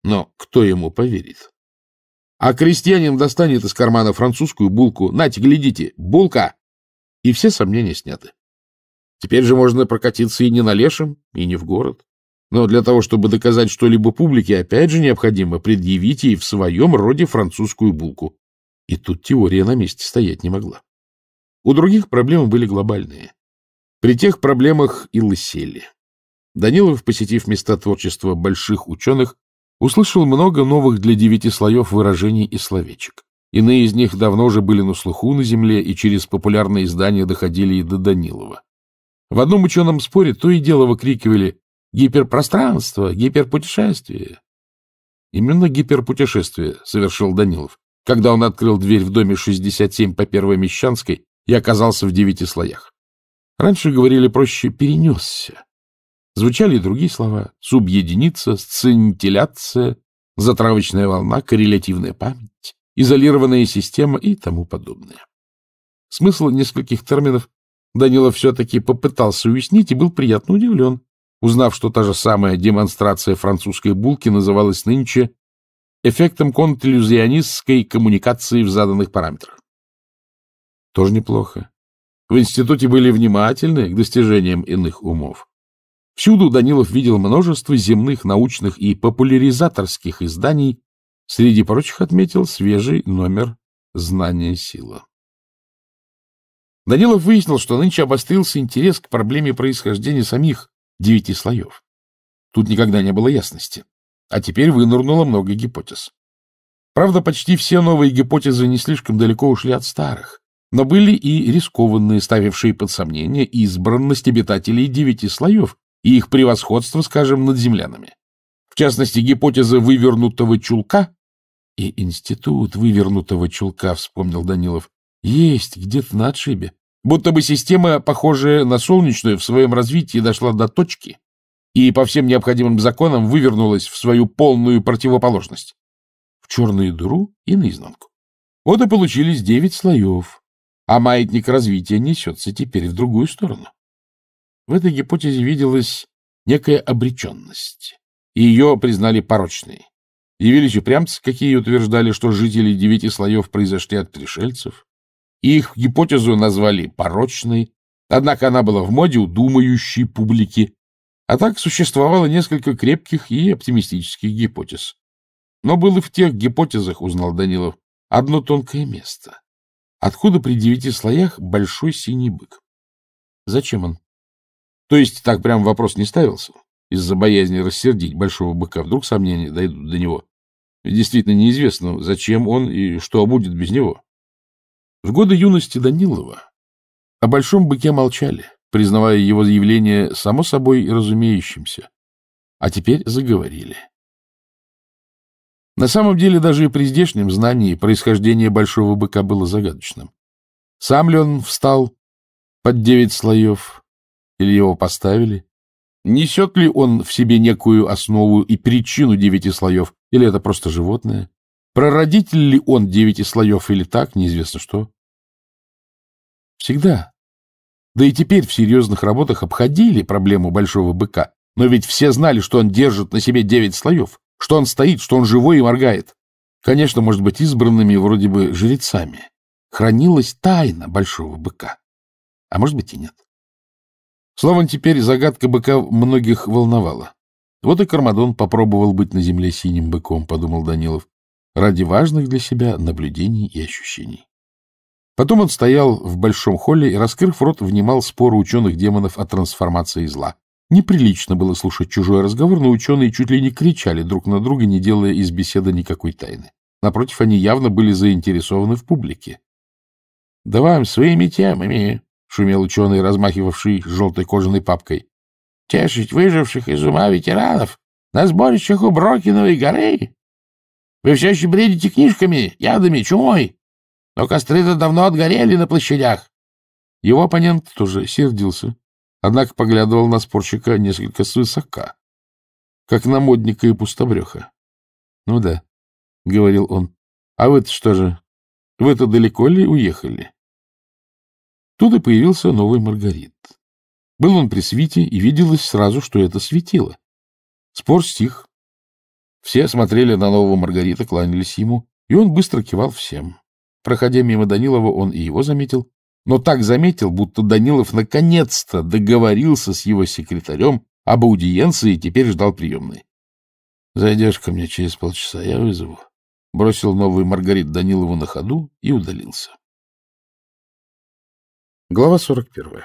Но кто ему поверит? А крестьянин достанет из кармана французскую булку. Нате, глядите, булка! И все сомнения сняты. Теперь же можно прокатиться и не на лешем, и не в город. Но для того, чтобы доказать что-либо публике, опять же необходимо предъявить ей в своем роде французскую булку. И тут теория на месте стоять не могла. У других проблемы были глобальные. При тех проблемах и лысели. Данилов, посетив места творчества больших ученых, услышал много новых для девяти слоев выражений и словечек. Иные из них давно уже были на слуху на земле и через популярные издания доходили и до Данилова. В одном ученом споре то и дело выкрикивали «гиперпространство», «гиперпутешествие». Именно гиперпутешествие совершил Данилов, когда он открыл дверь в доме 67 по Первой Мещанской и оказался в девяти слоях. Раньше говорили проще «перенесся», Звучали другие слова — субъединица, сцинтилляция, затравочная волна, коррелятивная память, изолированная система и тому подобное. Смысл нескольких терминов Данила все-таки попытался уяснить и был приятно удивлен, узнав, что та же самая демонстрация французской булки называлась нынче эффектом контриллюзионистской коммуникации в заданных параметрах. Тоже неплохо. В институте были внимательны к достижениям иных умов. Всюду Данилов видел множество земных, научных и популяризаторских изданий. Среди прочих отметил свежий номер «Знание сила». Данилов выяснил, что нынче обострился интерес к проблеме происхождения самих девяти слоев. Тут никогда не было ясности. А теперь вынырнуло много гипотез. Правда, почти все новые гипотезы не слишком далеко ушли от старых, но были и рискованные, ставившие под сомнение избранность обитателей девяти слоев, и их превосходство, скажем, над землянами. В частности, гипотеза вывернутого чулка и институт вывернутого чулка, вспомнил Данилов, есть где-то на отшибе. Будто бы система, похожая на солнечную, в своем развитии дошла до точки и по всем необходимым законам вывернулась в свою полную противоположность. В черную дыру и наизнанку. Вот и получились девять слоев, а маятник развития несется теперь в другую сторону. В этой гипотезе виделась некая обреченность. Ее признали порочной. Явились упрямцы, какие утверждали, что жители девяти слоев произошли от пришельцев. Их гипотезу назвали порочной, однако она была в моде у думающей публики. А так существовало несколько крепких и оптимистических гипотез. Но было в тех гипотезах, узнал Данилов, одно тонкое место. Откуда при девяти слоях большой синий бык? Зачем он? То есть так прямо вопрос не ставился? Из-за боязни рассердить большого быка вдруг сомнения дойдут до него. действительно неизвестно, зачем он и что будет без него. В годы юности Данилова о большом быке молчали, признавая его явление само собой и разумеющимся. А теперь заговорили. На самом деле даже и при здешнем знании происхождение большого быка было загадочным. Сам ли он встал под девять слоев, или его поставили? Несет ли он в себе некую основу и причину девяти слоев, или это просто животное? Прародитель ли он девяти слоев или так, неизвестно что. Всегда. Да и теперь в серьезных работах обходили проблему большого быка, но ведь все знали, что он держит на себе девять слоев, что он стоит, что он живой и моргает. Конечно, может быть, избранными вроде бы жрецами. Хранилась тайна большого быка. А может быть и нет. Словом, теперь загадка быка многих волновала. Вот и Кармадон попробовал быть на земле синим быком, подумал Данилов, ради важных для себя наблюдений и ощущений. Потом он стоял в большом холле и, раскрыв рот, внимал спору ученых-демонов о трансформации зла. Неприлично было слушать чужой разговор, но ученые чуть ли не кричали друг на друга, не делая из беседы никакой тайны. Напротив, они явно были заинтересованы в публике. — Да вам своими темами, шумел ученый, размахивавший желтой кожаной папкой. — Тешить выживших из ума ветеранов на сборищах у Брокиновой горы. Вы все еще бредите книжками, ядами, чумой, но костры-то давно отгорели на площадях. Его оппонент тоже сердился, однако поглядывал на спорщика несколько свысока, как на модника и пустобреха. — Ну да, — говорил он, — а вы-то что же? Вы-то далеко ли уехали? — Тут и появился новый Маргарит. Был он при свите, и виделось сразу, что это светило. Спор стих. Все смотрели на нового Маргарита, кланялись ему, и он быстро кивал всем. Проходя мимо Данилова, он и его заметил, но так заметил, будто Данилов наконец-то договорился с его секретарем об аудиенции и теперь ждал приемной. — Зайдешь ко мне через полчаса, я вызову. Бросил новый Маргарит Данилову на ходу и удалился. Глава 41.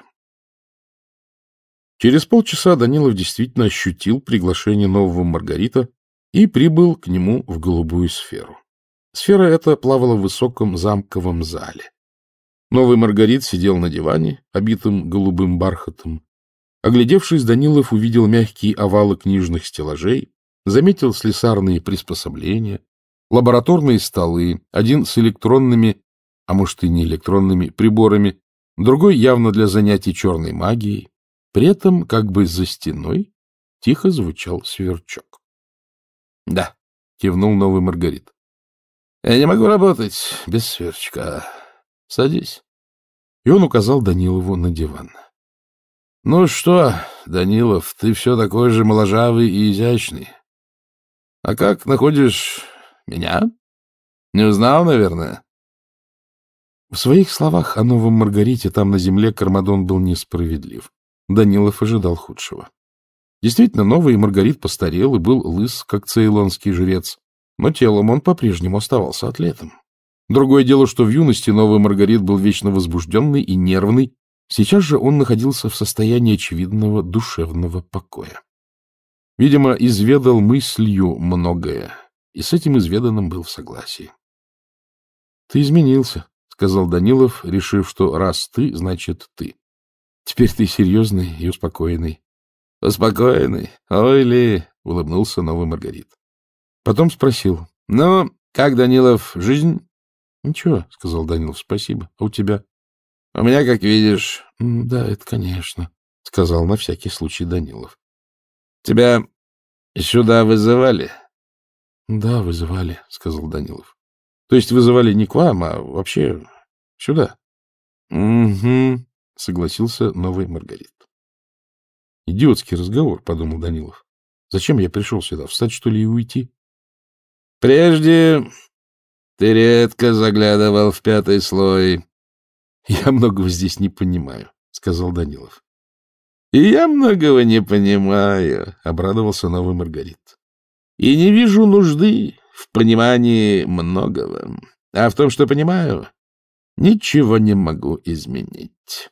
Через полчаса Данилов действительно ощутил приглашение нового Маргарита и прибыл к нему в голубую сферу. Сфера эта плавала в высоком замковом зале. Новый Маргарит сидел на диване, обитым голубым бархатом. Оглядевшись, Данилов увидел мягкие овалы книжных стеллажей, заметил слесарные приспособления, лабораторные столы, один с электронными, а может и не электронными, приборами, другой явно для занятий черной магией. При этом, как бы за стеной, тихо звучал сверчок. — Да, — кивнул новый Маргарит. — Я не могу работать без сверчка. Садись. И он указал Данилову на диван. — Ну что, Данилов, ты все такой же моложавый и изящный. А как находишь меня? Не узнал, наверное? В своих словах о новом Маргарите там на земле Кармадон был несправедлив. Данилов ожидал худшего. Действительно, новый Маргарит постарел и был лыс, как цейлонский жрец, но телом он по-прежнему оставался атлетом. Другое дело, что в юности новый Маргарит был вечно возбужденный и нервный, сейчас же он находился в состоянии очевидного душевного покоя. Видимо, изведал мыслью многое, и с этим изведанным был в согласии. — Ты изменился, сказал Данилов, решив, что раз ты, значит ты. — Теперь ты серьезный и успокоенный. — Успокоенный? Ой ли! — улыбнулся новый Маргарит. Потом спросил. — Ну, как, Данилов, жизнь? — Ничего, — сказал Данилов, — спасибо. А у тебя? — У меня, как видишь... — Да, это конечно, — сказал на всякий случай Данилов. — Тебя сюда вызывали? — Да, вызывали, — сказал Данилов. То есть вызывали не к вам, а вообще сюда. — Угу, — согласился новый Маргарит. — Идиотский разговор, — подумал Данилов. — Зачем я пришел сюда? Встать, что ли, и уйти? — Прежде ты редко заглядывал в пятый слой. — Я многого здесь не понимаю, — сказал Данилов. — И я многого не понимаю, — обрадовался новый Маргарит. — И не вижу нужды в понимании многого, а в том, что понимаю, ничего не могу изменить.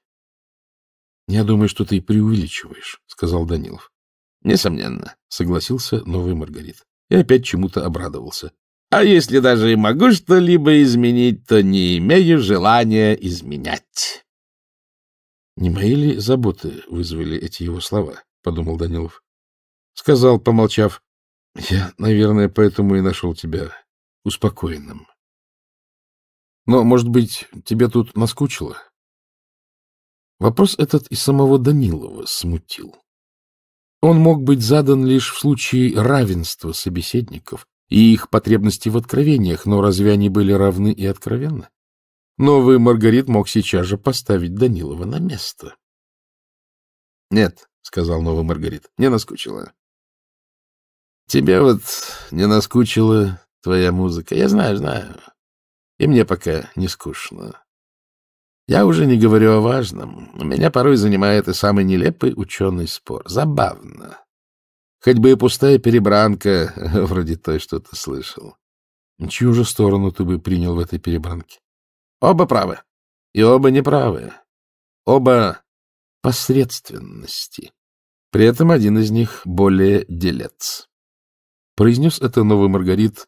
— Я думаю, что ты преувеличиваешь, — сказал Данилов. — Несомненно, — согласился новый Маргарит. И опять чему-то обрадовался. — А если даже и могу что-либо изменить, то не имею желания изменять. — Не мои ли заботы вызвали эти его слова? — подумал Данилов. Сказал, помолчав, я, наверное, поэтому и нашел тебя успокоенным. Но, может быть, тебе тут наскучило? Вопрос этот и самого Данилова смутил. Он мог быть задан лишь в случае равенства собеседников и их потребностей в откровениях, но разве они были равны и откровенны? Новый Маргарит мог сейчас же поставить Данилова на место. — Нет, — сказал новый Маргарит, — не наскучило. Тебе вот не наскучила твоя музыка? Я знаю, знаю. И мне пока не скучно. Я уже не говорю о важном. Меня порой занимает и самый нелепый ученый спор. Забавно. Хоть бы и пустая перебранка, вроде той, что ты слышал. Чью же сторону ты бы принял в этой перебранке? Оба правы. И оба неправы. Оба посредственности. При этом один из них более делец. Произнес это новый Маргарит,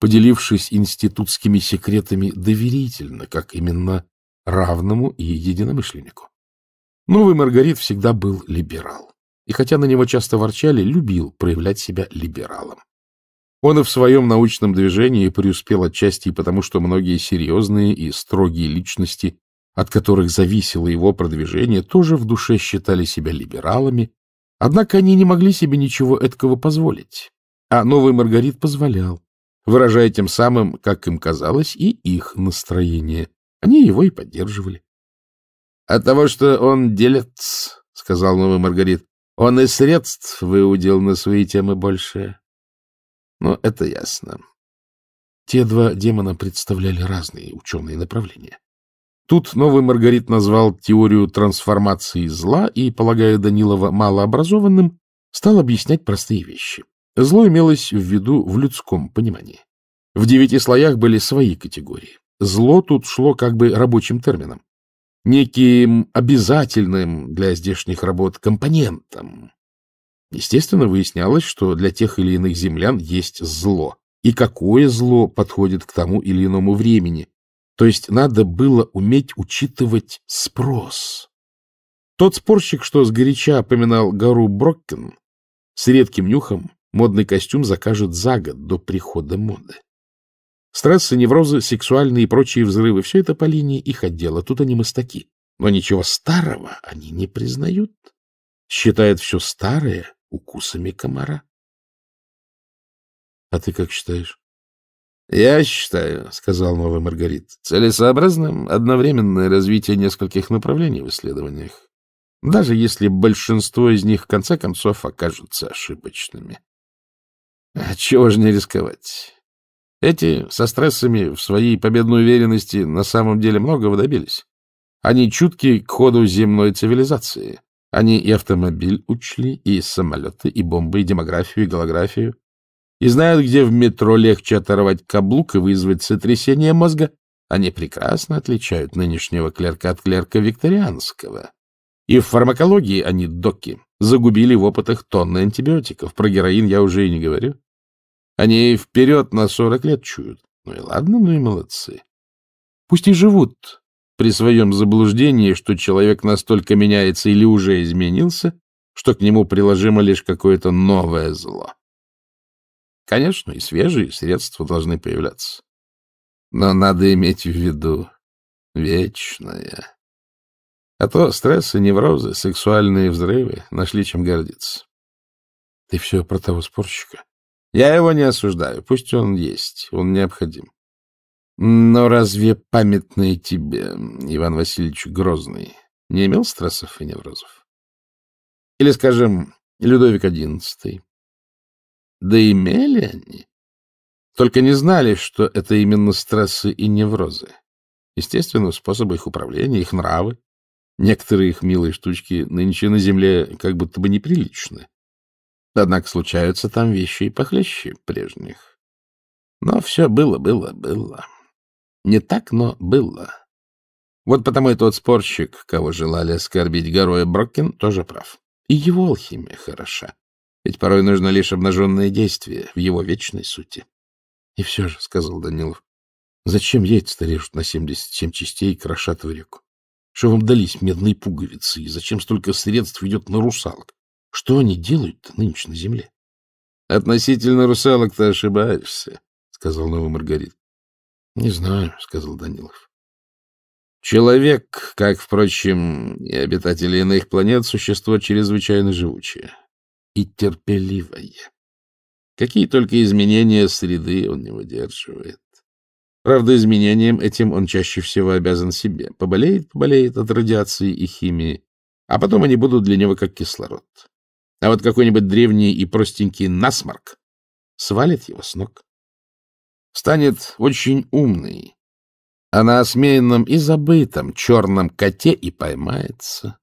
поделившись институтскими секретами доверительно, как именно равному и единомышленнику. Новый Маргарит всегда был либерал, и хотя на него часто ворчали, любил проявлять себя либералом. Он и в своем научном движении преуспел отчасти потому, что многие серьезные и строгие личности, от которых зависело его продвижение, тоже в душе считали себя либералами, однако они не могли себе ничего эткого позволить а новый Маргарит позволял, выражая тем самым, как им казалось, и их настроение. Они его и поддерживали. — От того, что он делец, — сказал новый Маргарит, — он и средств выудил на свои темы больше. Но это ясно. Те два демона представляли разные ученые направления. Тут новый Маргарит назвал теорию трансформации зла и, полагая Данилова малообразованным, стал объяснять простые вещи. Зло имелось в виду в людском понимании. В девяти слоях были свои категории. Зло тут шло как бы рабочим термином, неким обязательным для здешних работ компонентом. Естественно, выяснялось, что для тех или иных землян есть зло, и какое зло подходит к тому или иному времени. То есть надо было уметь учитывать спрос. Тот спорщик, что сгоряча поминал гору Броккен, с редким нюхом Модный костюм закажет за год до прихода моды. Стрессы, неврозы, сексуальные и прочие взрывы — все это по линии их отдела, тут они мастаки. Но ничего старого они не признают. Считают все старое укусами комара. — А ты как считаешь? — Я считаю, — сказал новый Маргарит, — целесообразным одновременное развитие нескольких направлений в исследованиях, даже если большинство из них в конце концов окажутся ошибочными. Чего же не рисковать? Эти со стрессами в своей победной уверенности на самом деле многого добились. Они чутки к ходу земной цивилизации. Они и автомобиль учли, и самолеты, и бомбы, и демографию, и голографию. И знают, где в метро легче оторвать каблук и вызвать сотрясение мозга. Они прекрасно отличают нынешнего клерка от клерка викторианского. И в фармакологии они доки. Загубили в опытах тонны антибиотиков. Про героин я уже и не говорю. Они вперед на сорок лет чуют. Ну и ладно, ну и молодцы. Пусть и живут при своем заблуждении, что человек настолько меняется или уже изменился, что к нему приложимо лишь какое-то новое зло. Конечно, и свежие средства должны появляться. Но надо иметь в виду вечное. А то стрессы, неврозы, сексуальные взрывы нашли чем гордиться. — Ты все про того спорщика? Я его не осуждаю, пусть он есть, он необходим. Но разве памятный тебе, Иван Васильевич Грозный, не имел стрессов и неврозов? Или, скажем, Людовик XI? Да имели они. Только не знали, что это именно стрессы и неврозы. Естественно, способы их управления, их нравы, некоторые их милые штучки нынче на земле как будто бы неприличны. Однако случаются там вещи и похлеще прежних. Но все было, было, было. Не так, но было. Вот потому и тот спорщик, кого желали оскорбить горой Броккин, тоже прав. И его алхимия хороша. Ведь порой нужно лишь обнаженное действие в его вечной сути. — И все же, — сказал Данилов, — зачем яйца-то режут на семьдесят семь частей и крошат в реку? Что вам дались медные пуговицы, и зачем столько средств идет на русалок? Что они делают нынче на земле? — Относительно русалок ты ошибаешься, — сказал новый Маргарит. — Не знаю, — сказал Данилов. Человек, как, впрочем, и обитатели иных планет, существо чрезвычайно живучее и терпеливое. Какие только изменения среды он не выдерживает. Правда, изменениям этим он чаще всего обязан себе. Поболеет, поболеет от радиации и химии, а потом они будут для него как кислород. А вот какой-нибудь древний и простенький насморк свалит его с ног. Станет очень умный, а на осмеянном и забытом черном коте и поймается.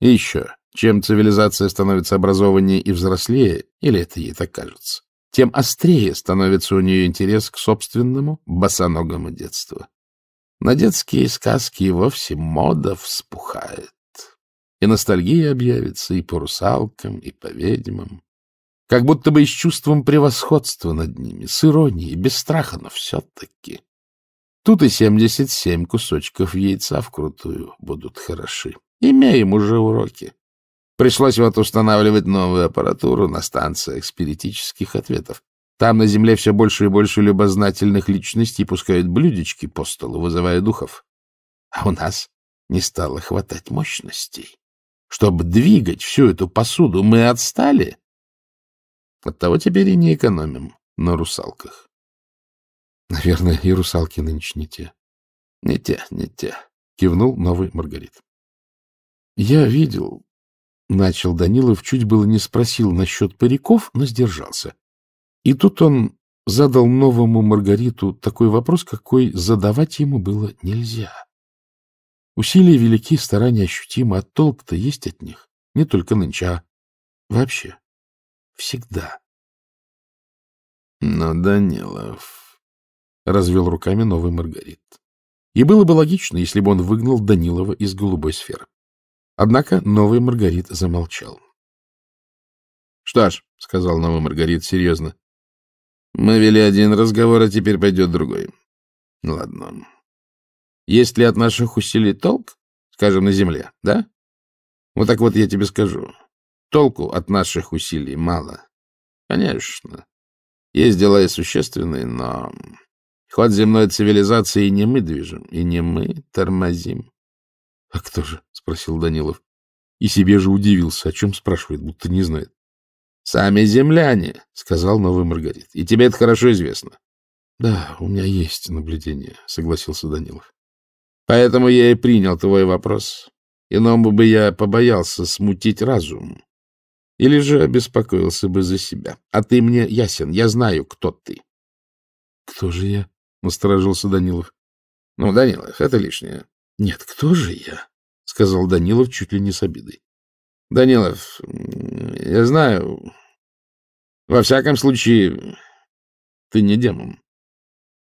И еще, чем цивилизация становится образованнее и взрослее, или это ей так кажется, тем острее становится у нее интерес к собственному босоногому детству. На детские сказки и вовсе мода вспухает и ностальгия объявится и по русалкам, и по ведьмам. Как будто бы и с чувством превосходства над ними, с иронией, без страха, но все-таки. Тут и семьдесят семь кусочков яйца вкрутую будут хороши. Имеем уже уроки. Пришлось вот устанавливать новую аппаратуру на станциях спиритических ответов. Там на Земле все больше и больше любознательных личностей пускают блюдечки по столу, вызывая духов. А у нас не стало хватать мощностей. Чтобы двигать всю эту посуду, мы отстали. Оттого теперь и не экономим на русалках. Наверное, и русалки нынче не те. Не те, не те, кивнул новый Маргарит. Я видел, начал Данилов, чуть было не спросил насчет париков, но сдержался. И тут он задал новому Маргариту такой вопрос, какой задавать ему было нельзя. Усилия велики, старания ощутимы, а толк-то есть от них. Не только нынче, а вообще. Всегда. Но ну, Данилов... Развел руками новый Маргарит. И было бы логично, если бы он выгнал Данилова из голубой сферы. Однако новый Маргарит замолчал. — Что ж, — сказал новый Маргарит серьезно, — мы вели один разговор, а теперь пойдет другой. — Ладно, есть ли от наших усилий толк? Скажем, на земле, да? Вот так вот я тебе скажу. Толку от наших усилий мало. Конечно. Есть дела и существенные, но... Ход земной цивилизации не мы движем, и не мы тормозим. — А кто же? — спросил Данилов. И себе же удивился, о чем спрашивает, будто не знает. — Сами земляне, — сказал новый Маргарит. — И тебе это хорошо известно. — Да, у меня есть наблюдение, — согласился Данилов. Поэтому я и принял твой вопрос. Иному бы я побоялся смутить разум. Или же обеспокоился бы за себя. А ты мне ясен, я знаю, кто ты. — Кто же я? — насторожился Данилов. — Ну, Данилов, это лишнее. — Нет, кто же я? — сказал Данилов чуть ли не с обидой. — Данилов, я знаю... Во всяком случае, ты не демон.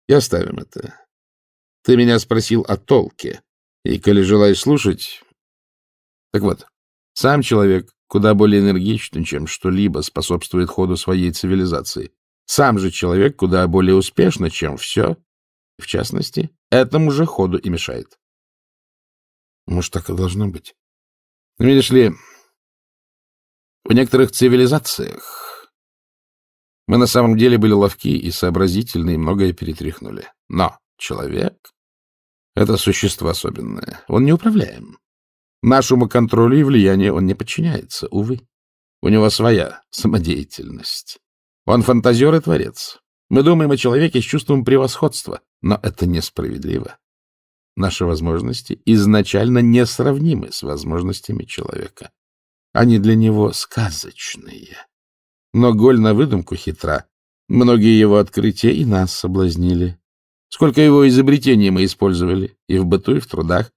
Я оставим это. Ты меня спросил о толке, и, коли желаешь слушать... Так вот, сам человек куда более энергичен, чем что-либо способствует ходу своей цивилизации. Сам же человек куда более успешно, чем все, в частности, этому же ходу и мешает. Может, так и должно быть. Но видишь ли, в некоторых цивилизациях мы на самом деле были ловки и сообразительны, и многое перетряхнули. Но Человек — это существо особенное. Он неуправляем. Нашему контролю и влиянию он не подчиняется, увы. У него своя самодеятельность. Он фантазер и творец. Мы думаем о человеке с чувством превосходства, но это несправедливо. Наши возможности изначально несравнимы с возможностями человека. Они для него сказочные. Но голь на выдумку хитра. Многие его открытия и нас соблазнили. Сколько его изобретений мы использовали и в быту, и в трудах.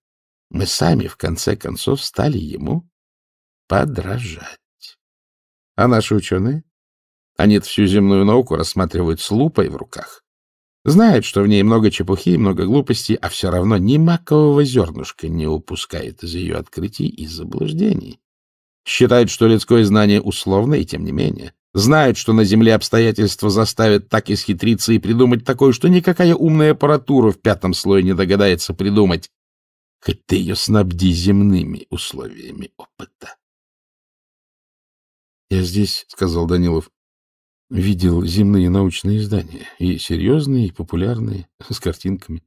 Мы сами, в конце концов, стали ему подражать. А наши ученые? Они всю земную науку рассматривают с лупой в руках. Знают, что в ней много чепухи и много глупостей, а все равно ни макового зернышка не упускает из ее открытий и заблуждений. Считают, что людское знание условно, и тем не менее. Знает, что на Земле обстоятельства заставят так исхитриться и придумать такое, что никакая умная аппаратура в пятом слое не догадается придумать. Хоть ты ее снабди земными условиями опыта. — Я здесь, — сказал Данилов, — видел земные научные издания, и серьезные, и популярные, с картинками.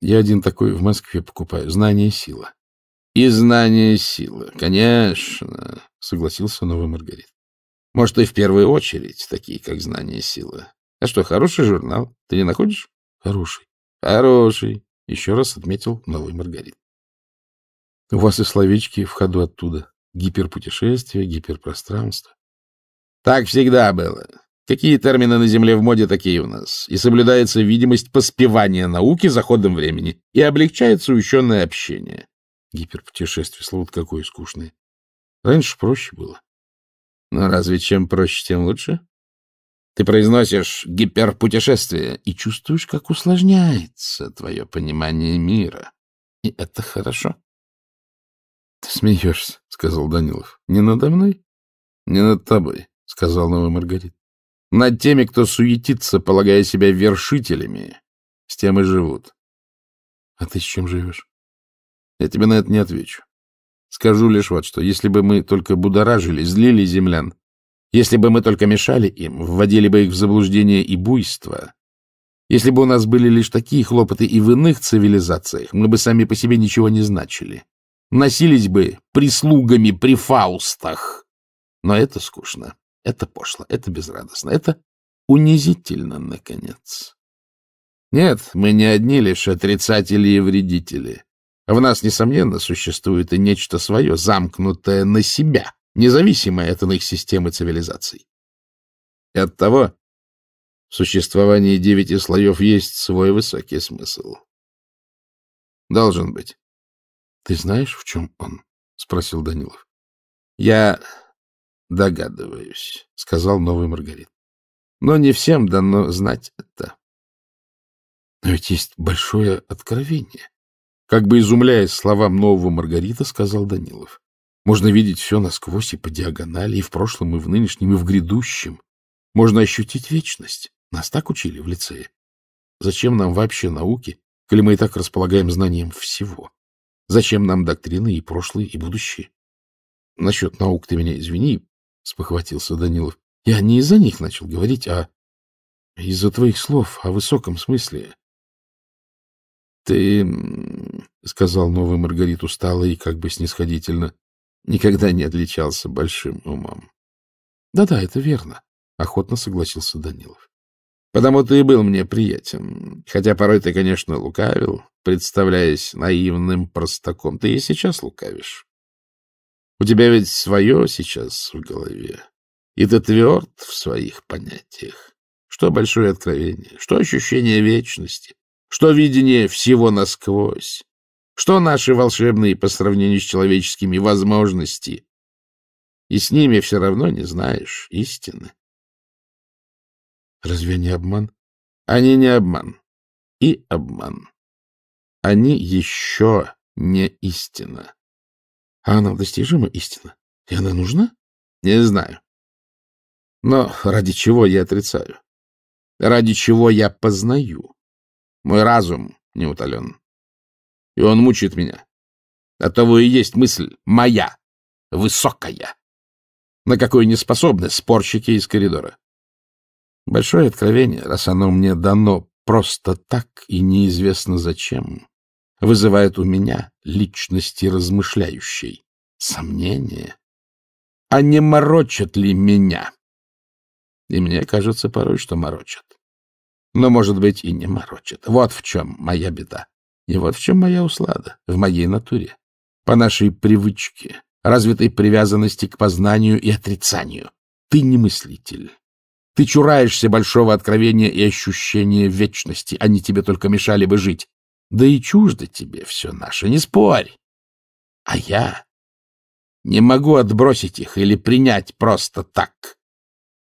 Я один такой в Москве покупаю. Знание — сила. — И знание — сила, конечно, — согласился новый Маргарит. Может, и в первую очередь, такие как «Знание силы». А что, хороший журнал? Ты не находишь? Хороший. Хороший. Еще раз отметил новый Маргарит. У вас и словечки в ходу оттуда. Гиперпутешествие, гиперпространство. Так всегда было. Какие термины на Земле в моде, такие у нас. И соблюдается видимость поспевания науки за ходом времени. И облегчается ученое общение. Гиперпутешествие, слово какое скучное. Раньше проще было. Но ну, разве чем проще, тем лучше? Ты произносишь гиперпутешествие и чувствуешь, как усложняется твое понимание мира. И это хорошо. — Ты смеешься, — сказал Данилов. — Не надо мной? — Не над тобой, — сказал новый Маргарит. — Над теми, кто суетится, полагая себя вершителями, с тем и живут. — А ты с чем живешь? — Я тебе на это не отвечу. Скажу лишь вот что. Если бы мы только будоражили, злили землян, если бы мы только мешали им, вводили бы их в заблуждение и буйство, если бы у нас были лишь такие хлопоты и в иных цивилизациях, мы бы сами по себе ничего не значили. Носились бы прислугами при фаустах. Но это скучно, это пошло, это безрадостно, это унизительно, наконец. Нет, мы не одни лишь отрицатели и вредители. В нас, несомненно, существует и нечто свое, замкнутое на себя, независимое от иных систем и цивилизаций. И оттого в существовании девяти слоев есть свой высокий смысл. Должен быть. — Ты знаешь, в чем он? — спросил Данилов. — Я догадываюсь, — сказал новый Маргарит. — Но не всем дано знать это. — Но ведь есть большое откровение, как бы изумляясь словам нового Маргарита, сказал Данилов. Можно видеть все насквозь и по диагонали, и в прошлом, и в нынешнем, и в грядущем. Можно ощутить вечность. Нас так учили в лицее. Зачем нам вообще науки, коли мы и так располагаем знанием всего? Зачем нам доктрины и прошлые, и будущие? — Насчет наук ты меня извини, — спохватился Данилов. — Я не из-за них начал говорить, а из-за твоих слов о высоком смысле. — Ты, — сказал новый Маргарит устало и как бы снисходительно, — никогда не отличался большим умом. «Да — Да-да, это верно, — охотно согласился Данилов. — Потому ты и был мне приятен. Хотя порой ты, конечно, лукавил, представляясь наивным простаком. Ты и сейчас лукавишь. У тебя ведь свое сейчас в голове, и ты тверд в своих понятиях. Что большое откровение, что ощущение вечности — что видение всего насквозь, что наши волшебные по сравнению с человеческими возможности. И с ними все равно не знаешь истины. Разве не обман? Они не обман. И обман. Они еще не истина. А она достижима истина? И она нужна? Не знаю. Но ради чего я отрицаю? Ради чего я познаю? Мой разум не утолен. И он мучит меня. От а того и есть мысль моя, высокая, на какую не способны спорщики из коридора. Большое откровение, раз оно мне дано просто так и неизвестно зачем, вызывает у меня личности размышляющей сомнение. А не морочат ли меня? И мне кажется порой, что морочат но, может быть, и не морочит. Вот в чем моя беда. И вот в чем моя услада, в моей натуре. По нашей привычке, развитой привязанности к познанию и отрицанию. Ты не мыслитель. Ты чураешься большого откровения и ощущения вечности. Они тебе только мешали бы жить. Да и чуждо тебе все наше, не спорь. А я не могу отбросить их или принять просто так.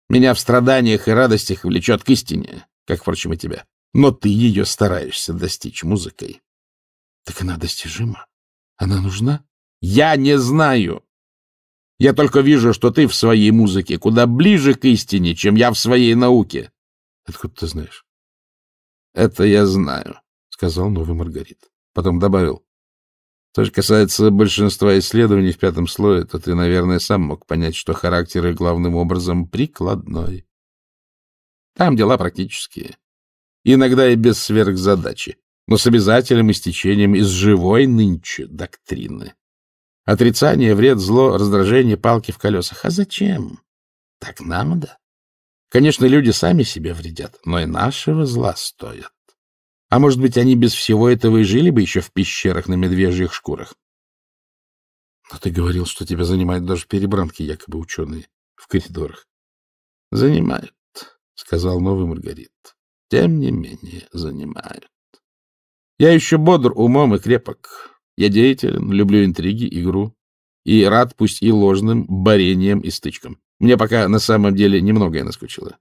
Меня в страданиях и радостях влечет к истине как, впрочем, и тебя. Но ты ее стараешься достичь музыкой. Так она достижима? Она нужна? Я не знаю. Я только вижу, что ты в своей музыке куда ближе к истине, чем я в своей науке. Откуда ты знаешь? Это я знаю, сказал новый Маргарит. Потом добавил. Что же касается большинства исследований в пятом слое, то ты, наверное, сам мог понять, что характер их главным образом прикладной. Там дела практические. Иногда и без сверхзадачи, но с обязательным истечением из живой нынче доктрины. Отрицание, вред, зло, раздражение, палки в колесах. А зачем? Так нам да. Конечно, люди сами себе вредят, но и нашего зла стоят. А может быть, они без всего этого и жили бы еще в пещерах на медвежьих шкурах? Но ты говорил, что тебя занимают даже перебранки якобы ученые в коридорах. Занимают сказал новый Маргарит. — Тем не менее занимают. Я еще бодр умом и крепок. Я деятелен, люблю интриги, игру. И рад, пусть и ложным, борением и стычкам. Мне пока на самом деле немногое наскучило.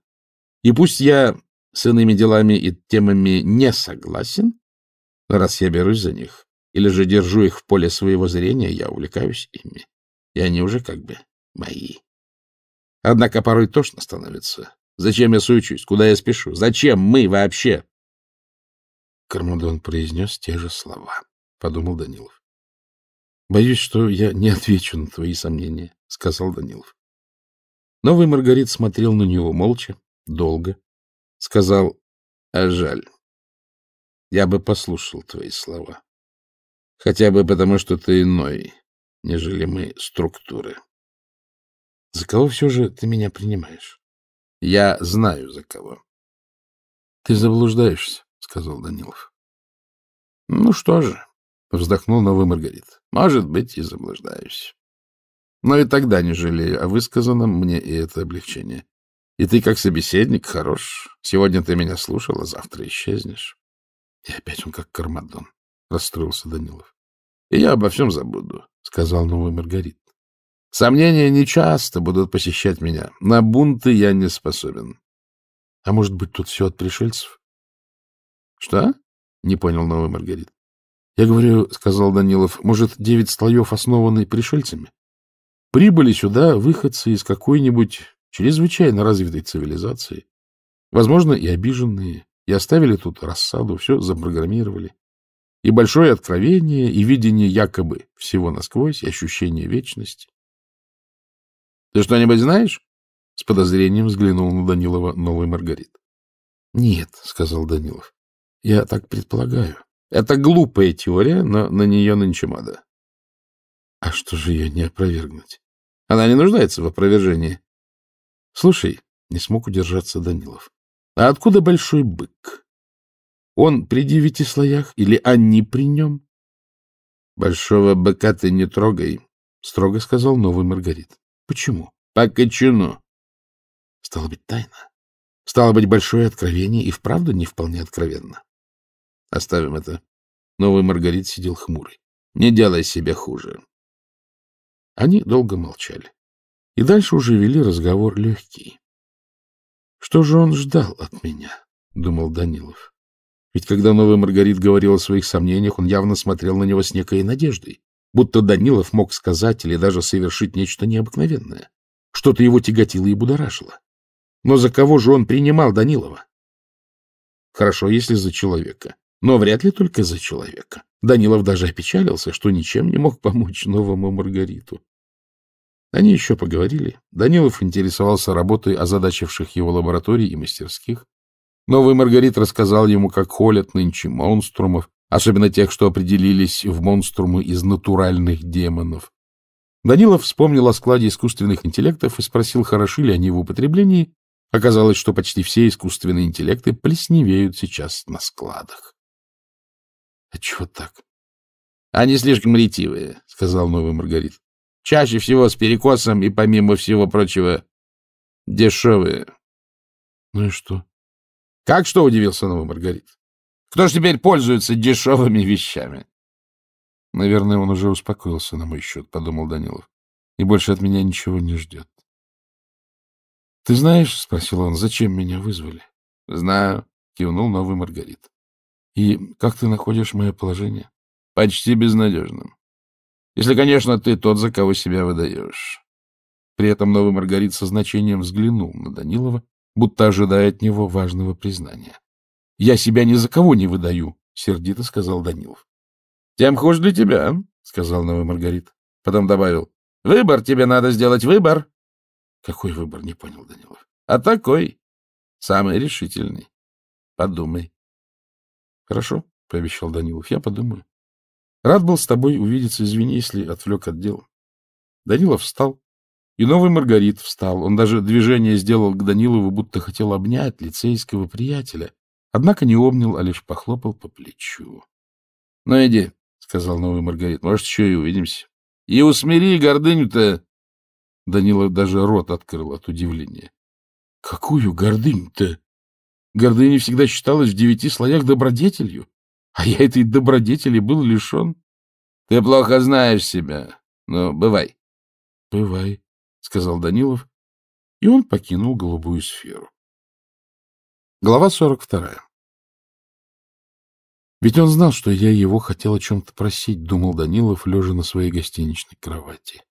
И пусть я с иными делами и темами не согласен, но раз я берусь за них, или же держу их в поле своего зрения, я увлекаюсь ими, и они уже как бы мои. Однако порой тошно становится, Зачем я суючусь? Куда я спешу? Зачем мы вообще? Кармадон произнес те же слова, — подумал Данилов. — Боюсь, что я не отвечу на твои сомнения, — сказал Данилов. Новый Маргарит смотрел на него молча, долго. Сказал, — а жаль. Я бы послушал твои слова. Хотя бы потому, что ты иной, нежели мы структуры. — За кого все же ты меня принимаешь? Я знаю, за кого. — Ты заблуждаешься, — сказал Данилов. — Ну что же, — вздохнул новый Маргарит. — Может быть, и заблуждаюсь. Но и тогда не жалею о высказанном мне и это облегчение. И ты, как собеседник, хорош. Сегодня ты меня слушал, а завтра исчезнешь. И опять он как Кармадон, — расстроился Данилов. — И я обо всем забуду, — сказал новый Маргарит. Сомнения нечасто будут посещать меня. На бунты я не способен. — А может быть, тут все от пришельцев? — Что? — не понял новый Маргарит. — Я говорю, — сказал Данилов, — может, девять слоев основаны пришельцами? Прибыли сюда выходцы из какой-нибудь чрезвычайно развитой цивилизации. Возможно, и обиженные, и оставили тут рассаду, все запрограммировали. И большое откровение, и видение якобы всего насквозь, и ощущение вечности. — Ты что-нибудь знаешь? — с подозрением взглянул на Данилова новый Маргарит. — Нет, — сказал Данилов. — Я так предполагаю. Это глупая теория, но на нее нынче мода. — А что же ее не опровергнуть? — Она не нуждается в опровержении. — Слушай, — не смог удержаться Данилов, — а откуда большой бык? Он при девяти слоях или они при нем? — Большого быка ты не трогай, — строго сказал новый Маргарит. Почему? По кочану. Стало быть, тайна. Стало быть, большое откровение и вправду не вполне откровенно. Оставим это. Новый Маргарит сидел хмурый. Не делай себе хуже. Они долго молчали. И дальше уже вели разговор легкий. Что же он ждал от меня? — думал Данилов. Ведь когда новый Маргарит говорил о своих сомнениях, он явно смотрел на него с некой надеждой будто Данилов мог сказать или даже совершить нечто необыкновенное. Что-то его тяготило и будоражило. Но за кого же он принимал Данилова? Хорошо, если за человека, но вряд ли только за человека. Данилов даже опечалился, что ничем не мог помочь новому Маргариту. Они еще поговорили. Данилов интересовался работой озадачивших его лабораторий и мастерских. Новый Маргарит рассказал ему, как холят нынче монструмов, особенно тех, что определились в монструмы из натуральных демонов. Данилов вспомнил о складе искусственных интеллектов и спросил, хороши ли они в употреблении. Оказалось, что почти все искусственные интеллекты плесневеют сейчас на складах. — А чего так? — Они слишком ретивые, — сказал новый Маргарит. — Чаще всего с перекосом и, помимо всего прочего, дешевые. — Ну и что? — Как что, — удивился новый Маргарит. Кто же теперь пользуется дешевыми вещами? Наверное, он уже успокоился на мой счет, — подумал Данилов, — и больше от меня ничего не ждет. — Ты знаешь, — спросил он, — зачем меня вызвали? — Знаю, — кивнул новый Маргарит. — И как ты находишь мое положение? — Почти безнадежным. Если, конечно, ты тот, за кого себя выдаешь. При этом новый Маргарит со значением взглянул на Данилова, будто ожидая от него важного признания. Я себя ни за кого не выдаю, — сердито сказал Данилов. — Тем хуже для тебя, — сказал новый Маргарит. Потом добавил. — Выбор тебе надо сделать, выбор. — Какой выбор, не понял Данилов. — А такой. Самый решительный. Подумай. — Хорошо, — пообещал Данилов. — Я подумаю. Рад был с тобой увидеться, извини, если отвлек от дел. Данилов встал, и новый Маргарит встал. Он даже движение сделал к Данилову, будто хотел обнять лицейского приятеля. Однако не обнял, а лишь похлопал по плечу. — Ну, иди, — сказал новый Маргарит, — может, еще и увидимся. — И усмири гордыню-то! Данила даже рот открыл от удивления. — Какую гордыню-то? Гордыня всегда считалась в девяти слоях добродетелью, а я этой добродетели был лишен. — Ты плохо знаешь себя, но бывай. — Бывай, — сказал Данилов, и он покинул голубую сферу. Глава 42. Ведь он знал, что я его хотел о чем-то просить, думал Данилов, лежа на своей гостиничной кровати.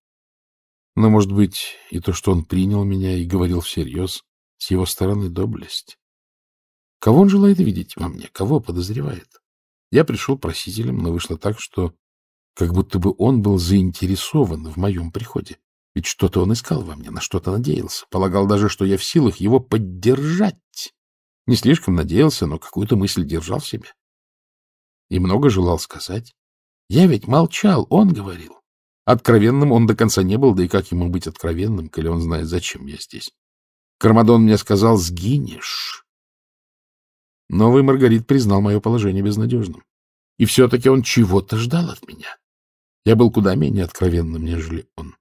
Но, может быть, и то, что он принял меня и говорил всерьез, с его стороны доблесть. Кого он желает видеть во мне? Кого подозревает? Я пришел просителем, но вышло так, что как будто бы он был заинтересован в моем приходе. Ведь что-то он искал во мне, на что-то надеялся. Полагал даже, что я в силах его поддержать не слишком надеялся, но какую-то мысль держал в себе. И много желал сказать. Я ведь молчал, он говорил. Откровенным он до конца не был, да и как ему быть откровенным, коли он знает, зачем я здесь. Кармадон мне сказал «сгинешь». Новый Маргарит признал мое положение безнадежным. И все-таки он чего-то ждал от меня. Я был куда менее откровенным, нежели он.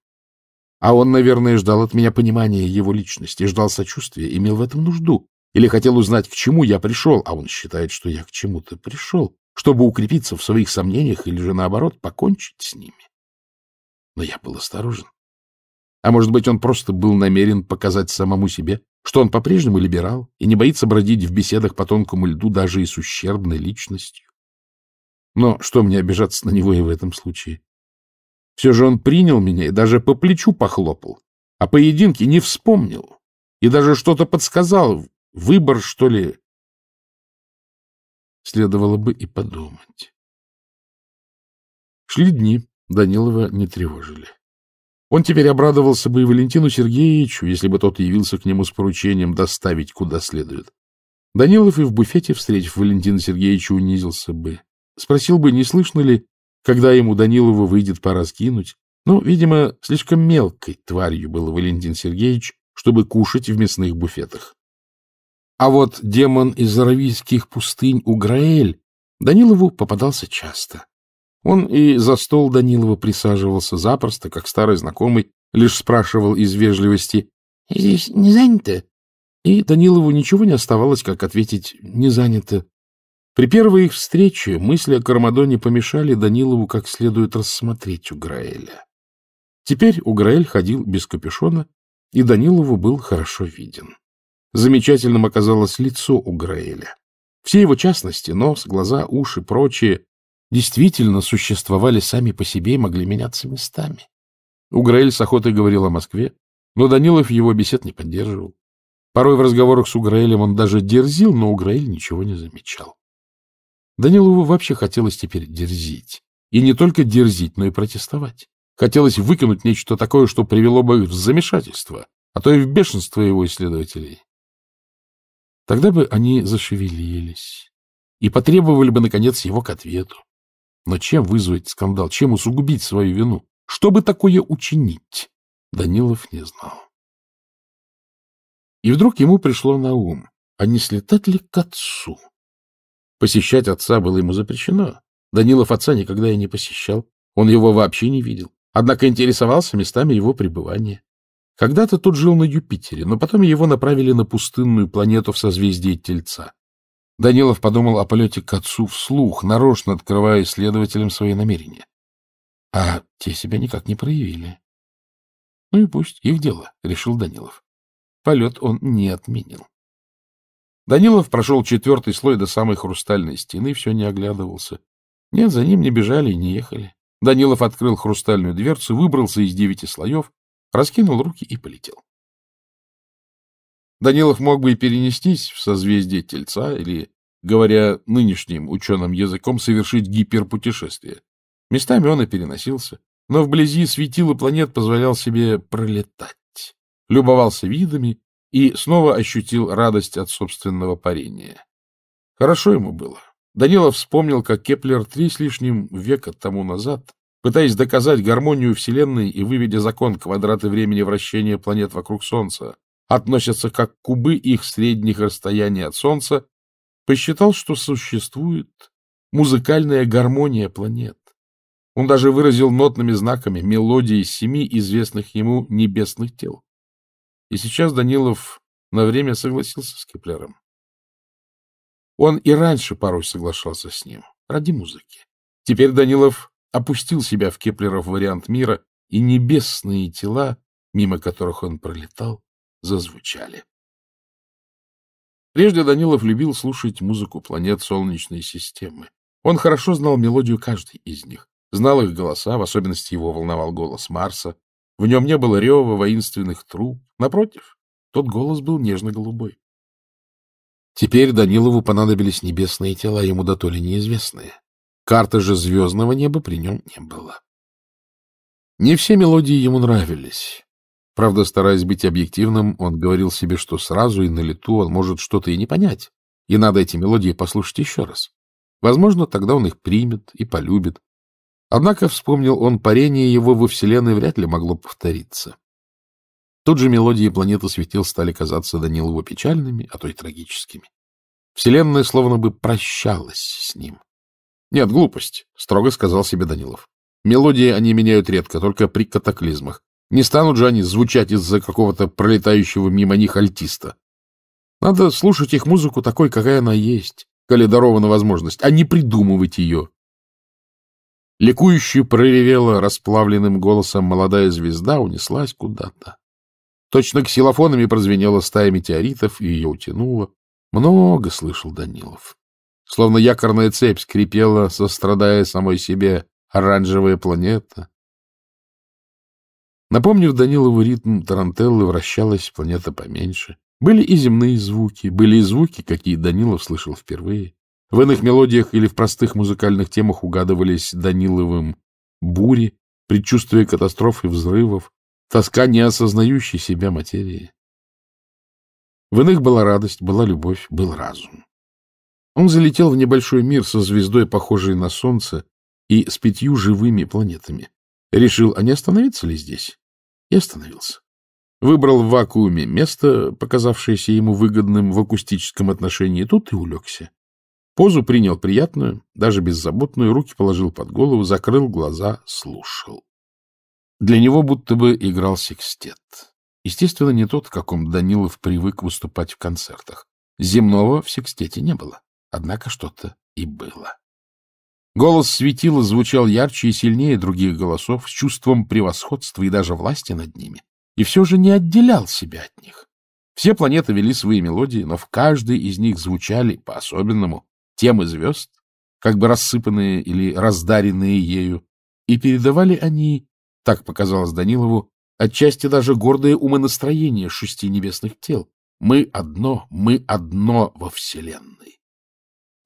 А он, наверное, ждал от меня понимания его личности, ждал сочувствия, имел в этом нужду. Или хотел узнать, к чему я пришел, а он считает, что я к чему-то пришел, чтобы укрепиться в своих сомнениях или же, наоборот, покончить с ними. Но я был осторожен. А может быть, он просто был намерен показать самому себе, что он по-прежнему либерал и не боится бродить в беседах по тонкому льду даже и с ущербной личностью. Но что мне обижаться на него и в этом случае? Все же он принял меня и даже по плечу похлопал, а поединке не вспомнил и даже что-то подсказал, Выбор, что ли? Следовало бы и подумать. Шли дни, Данилова не тревожили. Он теперь обрадовался бы и Валентину Сергеевичу, если бы тот явился к нему с поручением доставить куда следует. Данилов и в буфете, встретив Валентина Сергеевича, унизился бы. Спросил бы, не слышно ли, когда ему Данилову выйдет пора скинуть. Но, ну, видимо, слишком мелкой тварью был Валентин Сергеевич, чтобы кушать в мясных буфетах. А вот демон из аравийских пустынь Уграэль Данилову попадался часто. Он и за стол Данилова присаживался запросто, как старый знакомый, лишь спрашивал из вежливости «Здесь не занято?» И Данилову ничего не оставалось, как ответить «не занято». При первой их встрече мысли о Кармадоне помешали Данилову как следует рассмотреть Уграэля. Теперь Уграэль ходил без капюшона, и Данилову был хорошо виден. Замечательным оказалось лицо у Граэля. Все его частности, нос, глаза, уши, прочее, действительно существовали сами по себе и могли меняться местами. Уграэль с охотой говорил о Москве, но Данилов его бесед не поддерживал. Порой в разговорах с Уграэлем он даже дерзил, но Уграэль ничего не замечал. Данилову вообще хотелось теперь дерзить. И не только дерзить, но и протестовать. Хотелось выкинуть нечто такое, что привело бы в замешательство, а то и в бешенство его исследователей. Тогда бы они зашевелились и потребовали бы, наконец, его к ответу. Но чем вызвать скандал, чем усугубить свою вину? Что бы такое учинить? Данилов не знал. И вдруг ему пришло на ум, а не слетать ли к отцу? Посещать отца было ему запрещено. Данилов отца никогда и не посещал. Он его вообще не видел. Однако интересовался местами его пребывания. Когда-то тот жил на Юпитере, но потом его направили на пустынную планету в созвездии Тельца. Данилов подумал о полете к отцу вслух, нарочно открывая исследователям свои намерения. А те себя никак не проявили. Ну и пусть, их дело, — решил Данилов. Полет он не отменил. Данилов прошел четвертый слой до самой хрустальной стены, все не оглядывался. Нет, за ним не бежали и не ехали. Данилов открыл хрустальную дверцу, выбрался из девяти слоев раскинул руки и полетел. Данилов мог бы и перенестись в созвездие Тельца или, говоря нынешним ученым языком, совершить гиперпутешествие. Местами он и переносился, но вблизи светила планет позволял себе пролетать. Любовался видами и снова ощутил радость от собственного парения. Хорошо ему было. Данилов вспомнил, как Кеплер три с лишним века тому назад пытаясь доказать гармонию Вселенной и выведя закон квадрата времени вращения планет вокруг Солнца, относятся как кубы их средних расстояний от Солнца, посчитал, что существует музыкальная гармония планет. Он даже выразил нотными знаками мелодии семи известных ему небесных тел. И сейчас Данилов на время согласился с Кеплером. Он и раньше порой соглашался с ним, ради музыки. Теперь Данилов опустил себя в Кеплеров вариант мира, и небесные тела, мимо которых он пролетал, зазвучали. Прежде Данилов любил слушать музыку планет Солнечной системы. Он хорошо знал мелодию каждой из них, знал их голоса, в особенности его волновал голос Марса. В нем не было рева воинственных труб. Напротив, тот голос был нежно-голубой. Теперь Данилову понадобились небесные тела, ему до то ли неизвестные. Карты же звездного неба при нем не было. Не все мелодии ему нравились. Правда, стараясь быть объективным, он говорил себе, что сразу и на лету он может что-то и не понять, и надо эти мелодии послушать еще раз. Возможно, тогда он их примет и полюбит. Однако, вспомнил он, парение его во Вселенной вряд ли могло повториться. Тут же мелодии планеты светил стали казаться Данилову печальными, а то и трагическими. Вселенная словно бы прощалась с ним. — Нет, глупость, — строго сказал себе Данилов. — Мелодии они меняют редко, только при катаклизмах. Не станут же они звучать из-за какого-то пролетающего мимо них альтиста. Надо слушать их музыку такой, какая она есть, коли дарована возможность, а не придумывать ее. Ликующе проревела расплавленным голосом молодая звезда, унеслась куда-то. Точно ксилофонами прозвенела стая метеоритов и ее утянуло. Много слышал Данилов. Словно якорная цепь скрипела, сострадая самой себе оранжевая планета. Напомнив Данилову ритм тарантеллы, вращалась планета поменьше. Были и земные звуки, были и звуки, какие Данилов слышал впервые. В иных мелодиях или в простых музыкальных темах угадывались Даниловым бури, предчувствие катастроф и взрывов, тоска неосознающей себя материи. В иных была радость, была любовь, был разум. Он залетел в небольшой мир со звездой, похожей на Солнце, и с пятью живыми планетами. Решил, а не остановиться ли здесь? И остановился. Выбрал в вакууме место, показавшееся ему выгодным в акустическом отношении, тут и улегся. Позу принял приятную, даже беззаботную, руки положил под голову, закрыл глаза, слушал. Для него будто бы играл секстет. Естественно, не тот, каком Данилов привык выступать в концертах. Земного в секстете не было. Однако что-то и было. Голос светила звучал ярче и сильнее других голосов, с чувством превосходства и даже власти над ними, и все же не отделял себя от них. Все планеты вели свои мелодии, но в каждой из них звучали, по-особенному, темы звезд, как бы рассыпанные или раздаренные ею, и передавали они, так показалось Данилову, отчасти даже гордое умонастроение шести небесных тел. «Мы одно, мы одно во Вселенной».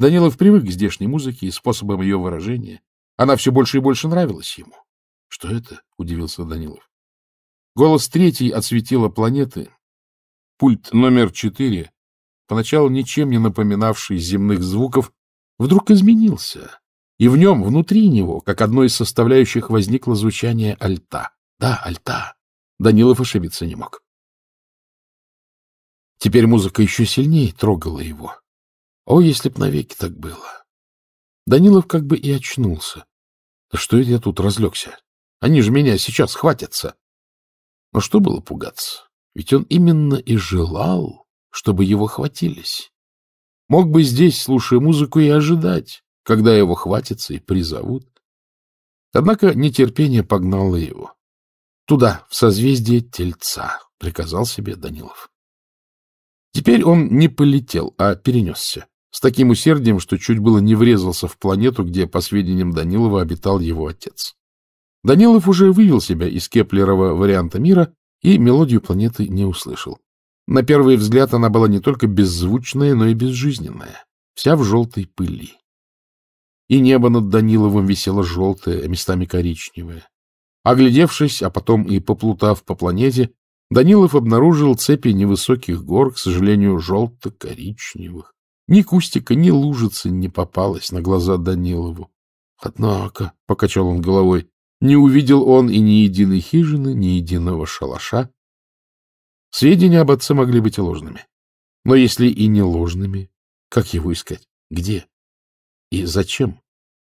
Данилов привык к здешней музыке и способам ее выражения. Она все больше и больше нравилась ему. — Что это? — удивился Данилов. Голос третий отсветила планеты. Пульт номер четыре, поначалу ничем не напоминавший земных звуков, вдруг изменился, и в нем, внутри него, как одной из составляющих, возникло звучание альта. Да, альта. Данилов ошибиться не мог. Теперь музыка еще сильнее трогала его. О, если б навеки так было! Данилов как бы и очнулся. Да что это я тут разлегся? Они же меня сейчас хватятся. Но что было пугаться? Ведь он именно и желал, чтобы его хватились. Мог бы здесь, слушая музыку, и ожидать, когда его хватятся и призовут. Однако нетерпение погнало его. Туда, в созвездие Тельца, приказал себе Данилов. Теперь он не полетел, а перенесся с таким усердием, что чуть было не врезался в планету, где, по сведениям Данилова, обитал его отец. Данилов уже вывел себя из Кеплерова варианта мира и мелодию планеты не услышал. На первый взгляд она была не только беззвучная, но и безжизненная, вся в желтой пыли. И небо над Даниловым висело желтое, а местами коричневое. Оглядевшись, а потом и поплутав по планете, Данилов обнаружил цепи невысоких гор, к сожалению, желто-коричневых. Ни кустика, ни лужицы не попалось на глаза Данилову. Однако, — покачал он головой, — не увидел он и ни единой хижины, ни единого шалаша. Сведения об отце могли быть и ложными. Но если и не ложными, как его искать? Где? И зачем?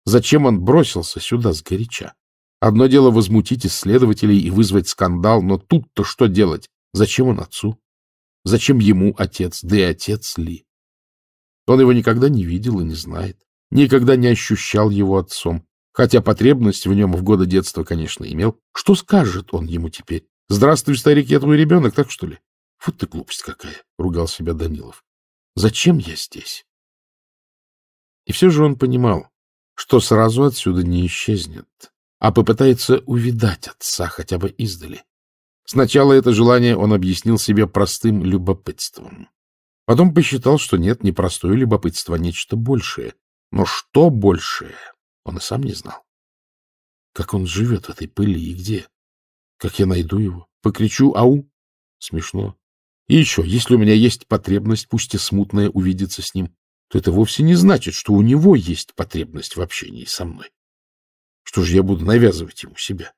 Зачем он бросился сюда сгоряча? Одно дело возмутить исследователей и вызвать скандал, но тут-то что делать? Зачем он отцу? Зачем ему отец? Да и отец ли? Он его никогда не видел и не знает, никогда не ощущал его отцом, хотя потребность в нем в годы детства, конечно, имел. Что скажет он ему теперь? «Здравствуй, старик, я твой ребенок, так что ли?» «Вот ты глупость какая!» — ругал себя Данилов. «Зачем я здесь?» И все же он понимал, что сразу отсюда не исчезнет, а попытается увидать отца хотя бы издали. Сначала это желание он объяснил себе простым любопытством. Потом посчитал, что нет, не простое любопытство, а нечто большее. Но что большее, он и сам не знал. Как он живет в этой пыли и где? Как я найду его? Покричу «Ау!» Смешно. И еще, если у меня есть потребность, пусть и смутная, увидеться с ним, то это вовсе не значит, что у него есть потребность в общении со мной. Что же я буду навязывать ему себя?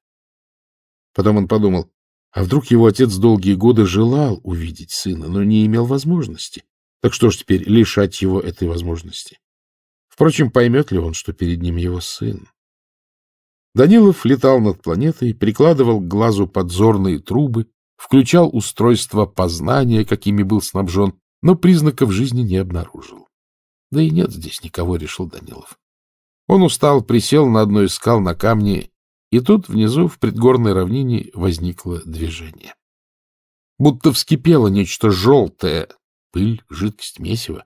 Потом он подумал, а вдруг его отец долгие годы желал увидеть сына, но не имел возможности? Так что ж теперь лишать его этой возможности? Впрочем, поймет ли он, что перед ним его сын? Данилов летал над планетой, прикладывал к глазу подзорные трубы, включал устройство познания, какими был снабжен, но признаков жизни не обнаружил. Да и нет здесь никого, решил Данилов. Он устал, присел на одной из скал на камне и тут внизу, в предгорной равнине, возникло движение. Будто вскипело нечто желтое, пыль, жидкость, месиво.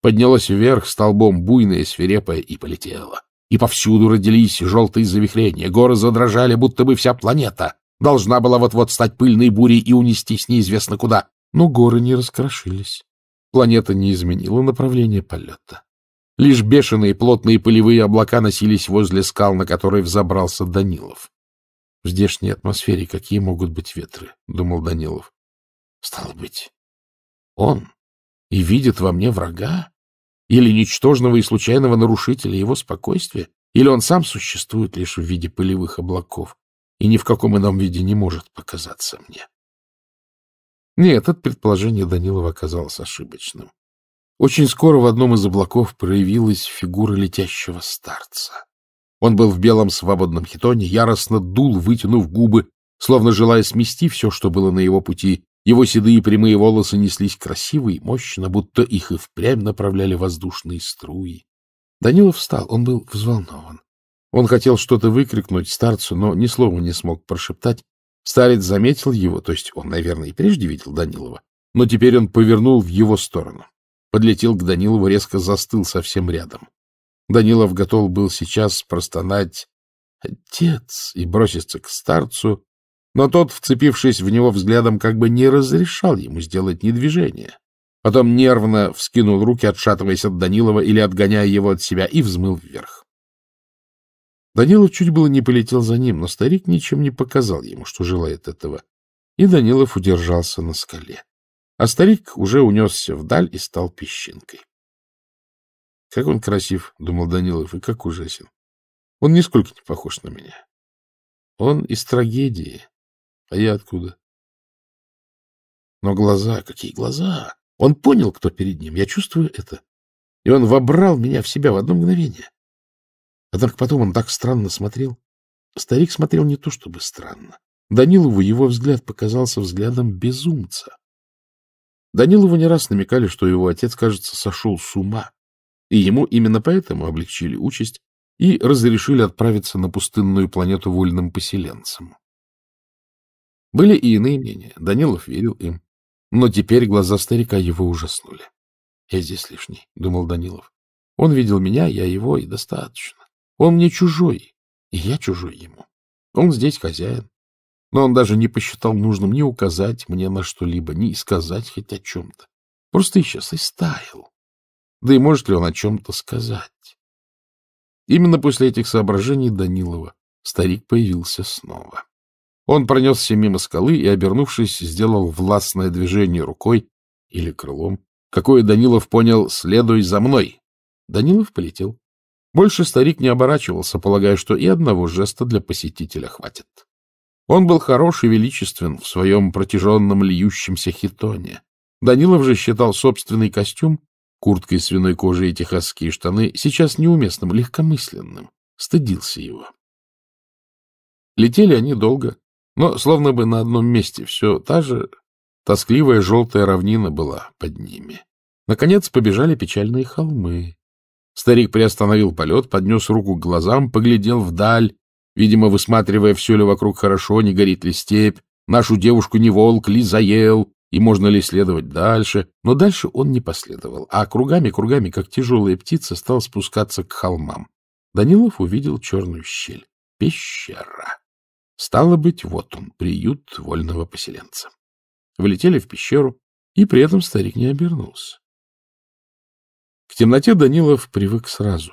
Поднялось вверх столбом буйное, свирепое и полетело. И повсюду родились желтые завихрения, горы задрожали, будто бы вся планета должна была вот-вот стать пыльной бурей и унестись неизвестно куда. Но горы не раскрошились. Планета не изменила направление полета. Лишь бешеные плотные пылевые облака носились возле скал, на которые взобрался Данилов. — В здешней атмосфере какие могут быть ветры? — думал Данилов. — Стало быть, он и видит во мне врага? Или ничтожного и случайного нарушителя его спокойствия? Или он сам существует лишь в виде пылевых облаков и ни в каком ином виде не может показаться мне? Нет, это предположение Данилова оказалось ошибочным. Очень скоро в одном из облаков проявилась фигура летящего старца. Он был в белом свободном хитоне, яростно дул, вытянув губы, словно желая смести все, что было на его пути. Его седые прямые волосы неслись красиво и мощно, будто их и впрямь направляли воздушные струи. Данилов встал, он был взволнован. Он хотел что-то выкрикнуть старцу, но ни слова не смог прошептать. Старец заметил его, то есть он, наверное, и прежде видел Данилова, но теперь он повернул в его сторону. Подлетел к Данилову, резко застыл совсем рядом. Данилов готов был сейчас простонать «Отец!» и броситься к старцу, но тот, вцепившись в него взглядом, как бы не разрешал ему сделать ни движения. Потом нервно вскинул руки, отшатываясь от Данилова или отгоняя его от себя, и взмыл вверх. Данилов чуть было не полетел за ним, но старик ничем не показал ему, что желает этого, и Данилов удержался на скале. А старик уже унесся вдаль и стал песчинкой. Как он красив, — думал Данилов, — и как ужасен. Он нисколько не похож на меня. Он из трагедии. А я откуда? Но глаза, какие глаза! Он понял, кто перед ним. Я чувствую это. И он вобрал меня в себя в одно мгновение. Однако потом он так странно смотрел. Старик смотрел не то чтобы странно. Данилову его взгляд показался взглядом безумца. Данилову не раз намекали, что его отец, кажется, сошел с ума, и ему именно поэтому облегчили участь и разрешили отправиться на пустынную планету вольным поселенцам. Были и иные мнения, Данилов верил им, но теперь глаза старика его ужаснули. — Я здесь лишний, — думал Данилов. — Он видел меня, я его, и достаточно. Он мне чужой, и я чужой ему. Он здесь хозяин, но он даже не посчитал нужным ни указать мне на что-либо, ни сказать хоть о чем-то. Просто исчез и стаял. Да и может ли он о чем-то сказать? Именно после этих соображений Данилова старик появился снова. Он пронесся мимо скалы и, обернувшись, сделал властное движение рукой или крылом, какое Данилов понял «следуй за мной». Данилов полетел. Больше старик не оборачивался, полагая, что и одного жеста для посетителя хватит. Он был хорош и величествен в своем протяженном льющемся хитоне. Данилов же считал собственный костюм, курткой свиной кожи и техасские штаны, сейчас неуместным, легкомысленным. Стыдился его. Летели они долго, но словно бы на одном месте. Все та же тоскливая желтая равнина была под ними. Наконец побежали печальные холмы. Старик приостановил полет, поднес руку к глазам, поглядел вдаль видимо, высматривая, все ли вокруг хорошо, не горит ли степь, нашу девушку не волк ли заел, и можно ли следовать дальше. Но дальше он не последовал, а кругами-кругами, как тяжелая птица, стал спускаться к холмам. Данилов увидел черную щель. Пещера. Стало быть, вот он, приют вольного поселенца. Влетели в пещеру, и при этом старик не обернулся. К темноте Данилов привык сразу.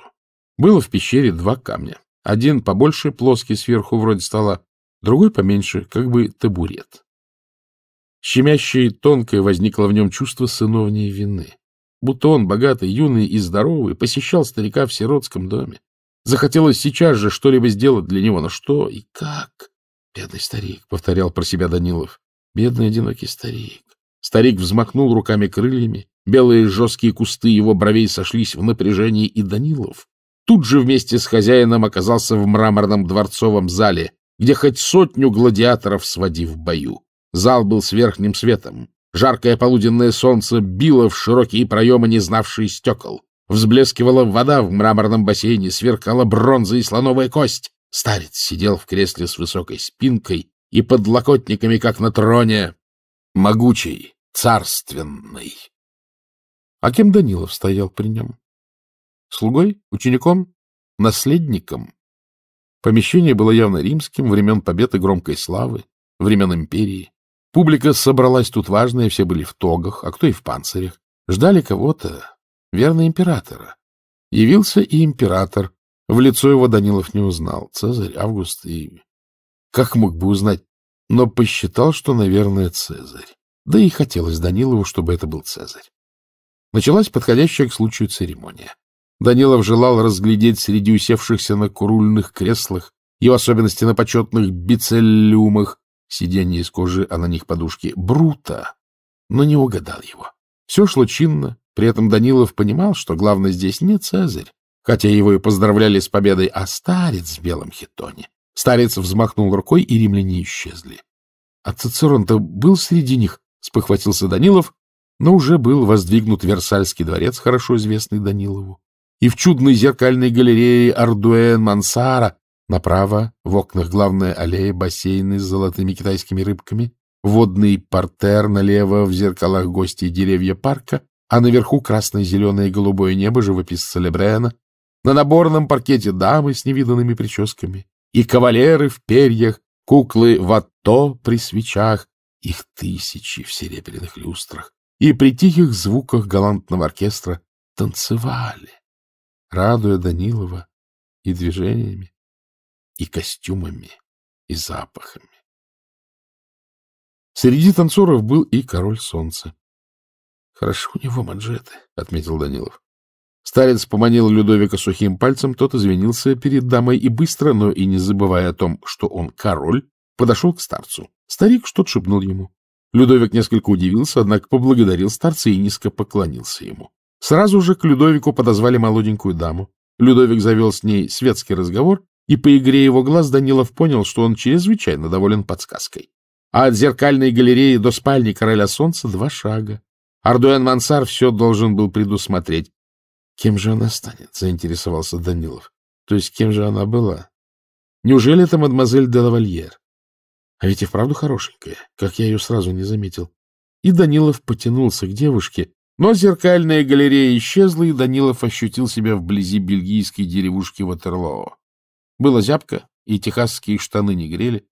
Было в пещере два камня. Один побольше, плоский сверху вроде стола, другой поменьше, как бы табурет. Щемящее и тонкое возникло в нем чувство сыновней вины. Будто он, богатый, юный и здоровый, посещал старика в сиротском доме. Захотелось сейчас же что-либо сделать для него, но что и как? «Бедный старик», — повторял про себя Данилов, — «бедный одинокий старик». Старик взмахнул руками крыльями, белые жесткие кусты его бровей сошлись в напряжении, и Данилов тут же вместе с хозяином оказался в мраморном дворцовом зале, где хоть сотню гладиаторов своди в бою. Зал был с верхним светом. Жаркое полуденное солнце било в широкие проемы, не знавшие стекол. Взблескивала вода в мраморном бассейне, сверкала бронза и слоновая кость. Старец сидел в кресле с высокой спинкой и подлокотниками, как на троне, могучий, царственный. А кем Данилов стоял при нем? Слугой? Учеником? Наследником? Помещение было явно римским, времен победы громкой славы, времен империи. Публика собралась тут важная, все были в тогах, а кто и в панцирях. Ждали кого-то, верно, императора. Явился и император. В лицо его Данилов не узнал. Цезарь, Август и... Как мог бы узнать? Но посчитал, что, наверное, Цезарь. Да и хотелось Данилову, чтобы это был Цезарь. Началась подходящая к случаю церемония. Данилов желал разглядеть среди усевшихся на курульных креслах и в особенности на почетных бицеллюмах, сиденья из кожи, а на них подушки, Брута, но не угадал его. Все шло чинно, при этом Данилов понимал, что главное здесь не Цезарь, хотя его и поздравляли с победой, а старец в белом хитоне. Старец взмахнул рукой, и римляне исчезли. А Цицерон-то был среди них, спохватился Данилов, но уже был воздвигнут Версальский дворец, хорошо известный Данилову и в чудной зеркальной галерее Ардуэн-Мансара, направо, в окнах главной аллеи, бассейны с золотыми китайскими рыбками, водный портер налево, в зеркалах гостей деревья парка, а наверху красное, зеленое и голубое небо живопис Салебрена, на наборном паркете дамы с невиданными прическами и кавалеры в перьях, куклы ватто при свечах, их тысячи в серебряных люстрах, и при тихих звуках галантного оркестра танцевали радуя Данилова и движениями, и костюмами, и запахами. Среди танцоров был и король солнца. — Хорошо у него манжеты, — отметил Данилов. Старец поманил Людовика сухим пальцем, тот извинился перед дамой и быстро, но и не забывая о том, что он король, подошел к старцу. Старик что-то шепнул ему. Людовик несколько удивился, однако поблагодарил старца и низко поклонился ему. Сразу же к Людовику подозвали молоденькую даму. Людовик завел с ней светский разговор, и по игре его глаз Данилов понял, что он чрезвычайно доволен подсказкой. А от зеркальной галереи до спальни короля солнца два шага. Ардуэн Мансар все должен был предусмотреть. — Кем же она станет? — заинтересовался Данилов. — То есть кем же она была? — Неужели это мадемуазель де лавальер? А ведь и вправду хорошенькая, как я ее сразу не заметил. И Данилов потянулся к девушке, но зеркальная галерея исчезла, и Данилов ощутил себя вблизи бельгийской деревушки Ватерлоо. Было зябко, и техасские штаны не грели.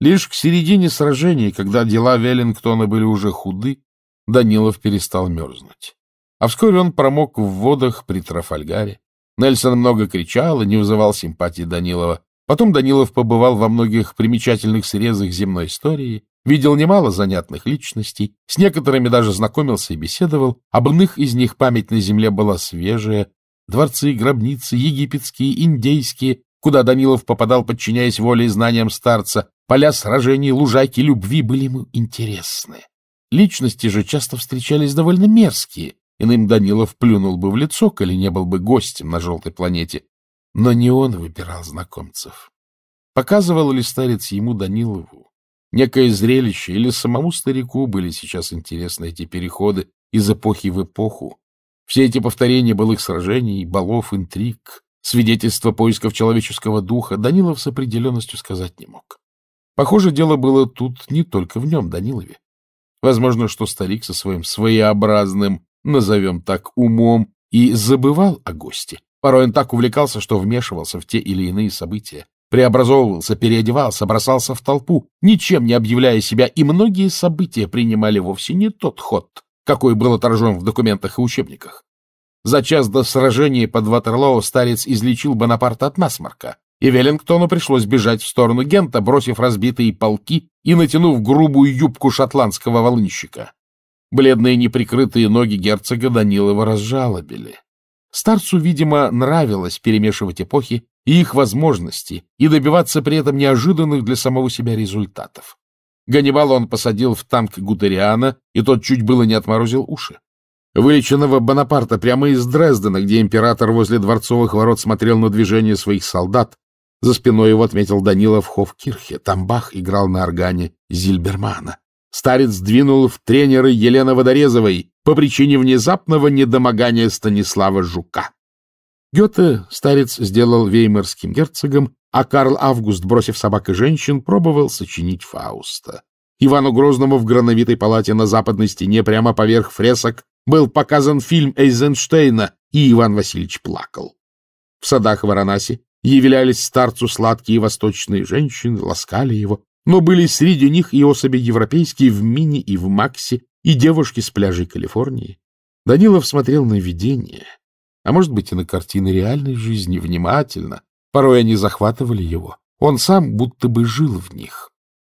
Лишь к середине сражения, когда дела Веллингтона были уже худы, Данилов перестал мерзнуть. А вскоре он промок в водах при Трафальгаре. Нельсон много кричал и не вызывал симпатии Данилова. Потом Данилов побывал во многих примечательных срезах земной истории, Видел немало занятных личностей, с некоторыми даже знакомился и беседовал. Об иных из них память на земле была свежая. Дворцы, гробницы, египетские, индейские, куда Данилов попадал, подчиняясь воле и знаниям старца, поля сражений, лужайки, любви были ему интересны. Личности же часто встречались довольно мерзкие. Иным Данилов плюнул бы в лицо, коли не был бы гостем на желтой планете. Но не он выбирал знакомцев. Показывал ли старец ему Данилову, Некое зрелище или самому старику были сейчас интересны эти переходы из эпохи в эпоху. Все эти повторения былых сражений, балов, интриг, свидетельства поисков человеческого духа Данилов с определенностью сказать не мог. Похоже, дело было тут не только в нем, Данилове. Возможно, что старик со своим своеобразным, назовем так, умом и забывал о госте. Порой он так увлекался, что вмешивался в те или иные события, преобразовывался, переодевался, бросался в толпу, ничем не объявляя себя, и многие события принимали вовсе не тот ход, какой был отражен в документах и учебниках. За час до сражения под Ватерлоо старец излечил Бонапарта от насморка, и Веллингтону пришлось бежать в сторону Гента, бросив разбитые полки и натянув грубую юбку шотландского волынщика. Бледные неприкрытые ноги герцога Данилова разжалобили. Старцу, видимо, нравилось перемешивать эпохи и их возможности, и добиваться при этом неожиданных для самого себя результатов. Ганнибала он посадил в танк Гутериана, и тот чуть было не отморозил уши. Вылеченного Бонапарта прямо из Дрездена, где император возле дворцовых ворот смотрел на движение своих солдат, за спиной его отметил Данила в Хофкирхе. Там Бах играл на органе Зильбермана. Старец двинул в тренеры Елены Водорезовой по причине внезапного недомогания Станислава Жука. Гёте старец сделал веймарским герцогом, а Карл Август, бросив собак и женщин, пробовал сочинить Фауста. Ивану Грозному в грановитой палате на западной стене прямо поверх фресок был показан фильм Эйзенштейна, и Иван Васильевич плакал. В садах Варанаси являлись старцу сладкие восточные женщины, ласкали его, но были среди них и особи европейские в мини и в макси, и девушки с пляжей Калифорнии. Данилов смотрел на видение, а может быть и на картины реальной жизни, внимательно. Порой они захватывали его. Он сам будто бы жил в них.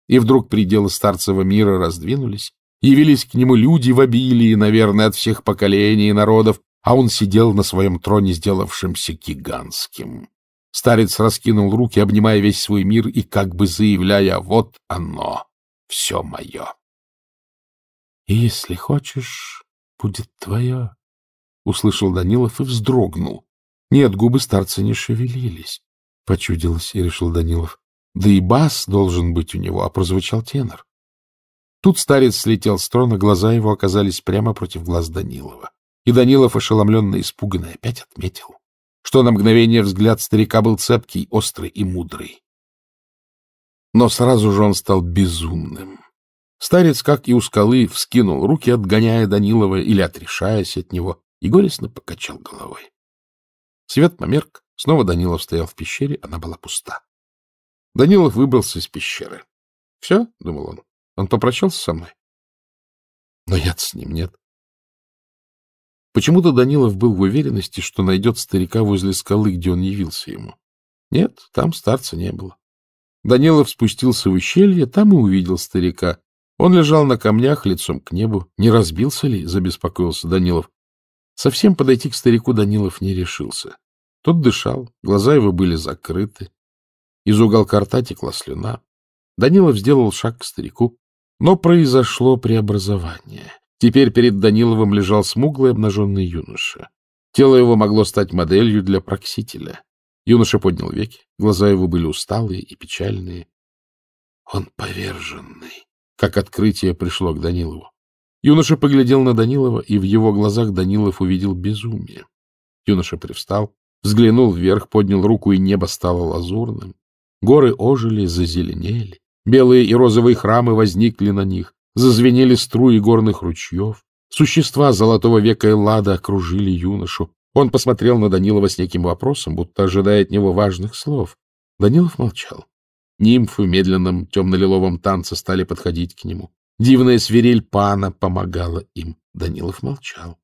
И вдруг пределы старцева мира раздвинулись, явились к нему люди в обилии, наверное, от всех поколений и народов, а он сидел на своем троне, сделавшемся гигантским. Старец раскинул руки, обнимая весь свой мир и как бы заявляя «Вот оно, все мое». «И если хочешь, будет твое», услышал Данилов и вздрогнул. Нет, губы старца не шевелились, — почудилось и решил Данилов. Да и бас должен быть у него, а прозвучал тенор. Тут старец слетел с трона, глаза его оказались прямо против глаз Данилова. И Данилов, ошеломленно испуганный, опять отметил, что на мгновение взгляд старика был цепкий, острый и мудрый. Но сразу же он стал безумным. Старец, как и у скалы, вскинул руки, отгоняя Данилова или отрешаясь от него, и горестно покачал головой. Свет померк. Снова Данилов стоял в пещере, она была пуста. Данилов выбрался из пещеры. — Все, — думал он, — он попрощался со мной. Но я с ним нет. Почему-то Данилов был в уверенности, что найдет старика возле скалы, где он явился ему. Нет, там старца не было. Данилов спустился в ущелье, там и увидел старика. Он лежал на камнях лицом к небу. Не разбился ли, забеспокоился Данилов. Совсем подойти к старику Данилов не решился. Тот дышал, глаза его были закрыты. Из уголка рта текла слюна. Данилов сделал шаг к старику, но произошло преобразование. Теперь перед Даниловым лежал смуглый обнаженный юноша. Тело его могло стать моделью для проксителя. Юноша поднял веки, глаза его были усталые и печальные. Он поверженный, как открытие пришло к Данилову. Юноша поглядел на Данилова, и в его глазах Данилов увидел безумие. Юноша привстал, взглянул вверх, поднял руку, и небо стало лазурным. Горы ожили, зазеленели. Белые и розовые храмы возникли на них, зазвенели струи горных ручьев. Существа золотого века Эллада окружили юношу. Он посмотрел на Данилова с неким вопросом, будто ожидая от него важных слов. Данилов молчал. Нимфы в медленном темно-лиловом танце стали подходить к нему. Дивная свирель пана помогала им. Данилов молчал.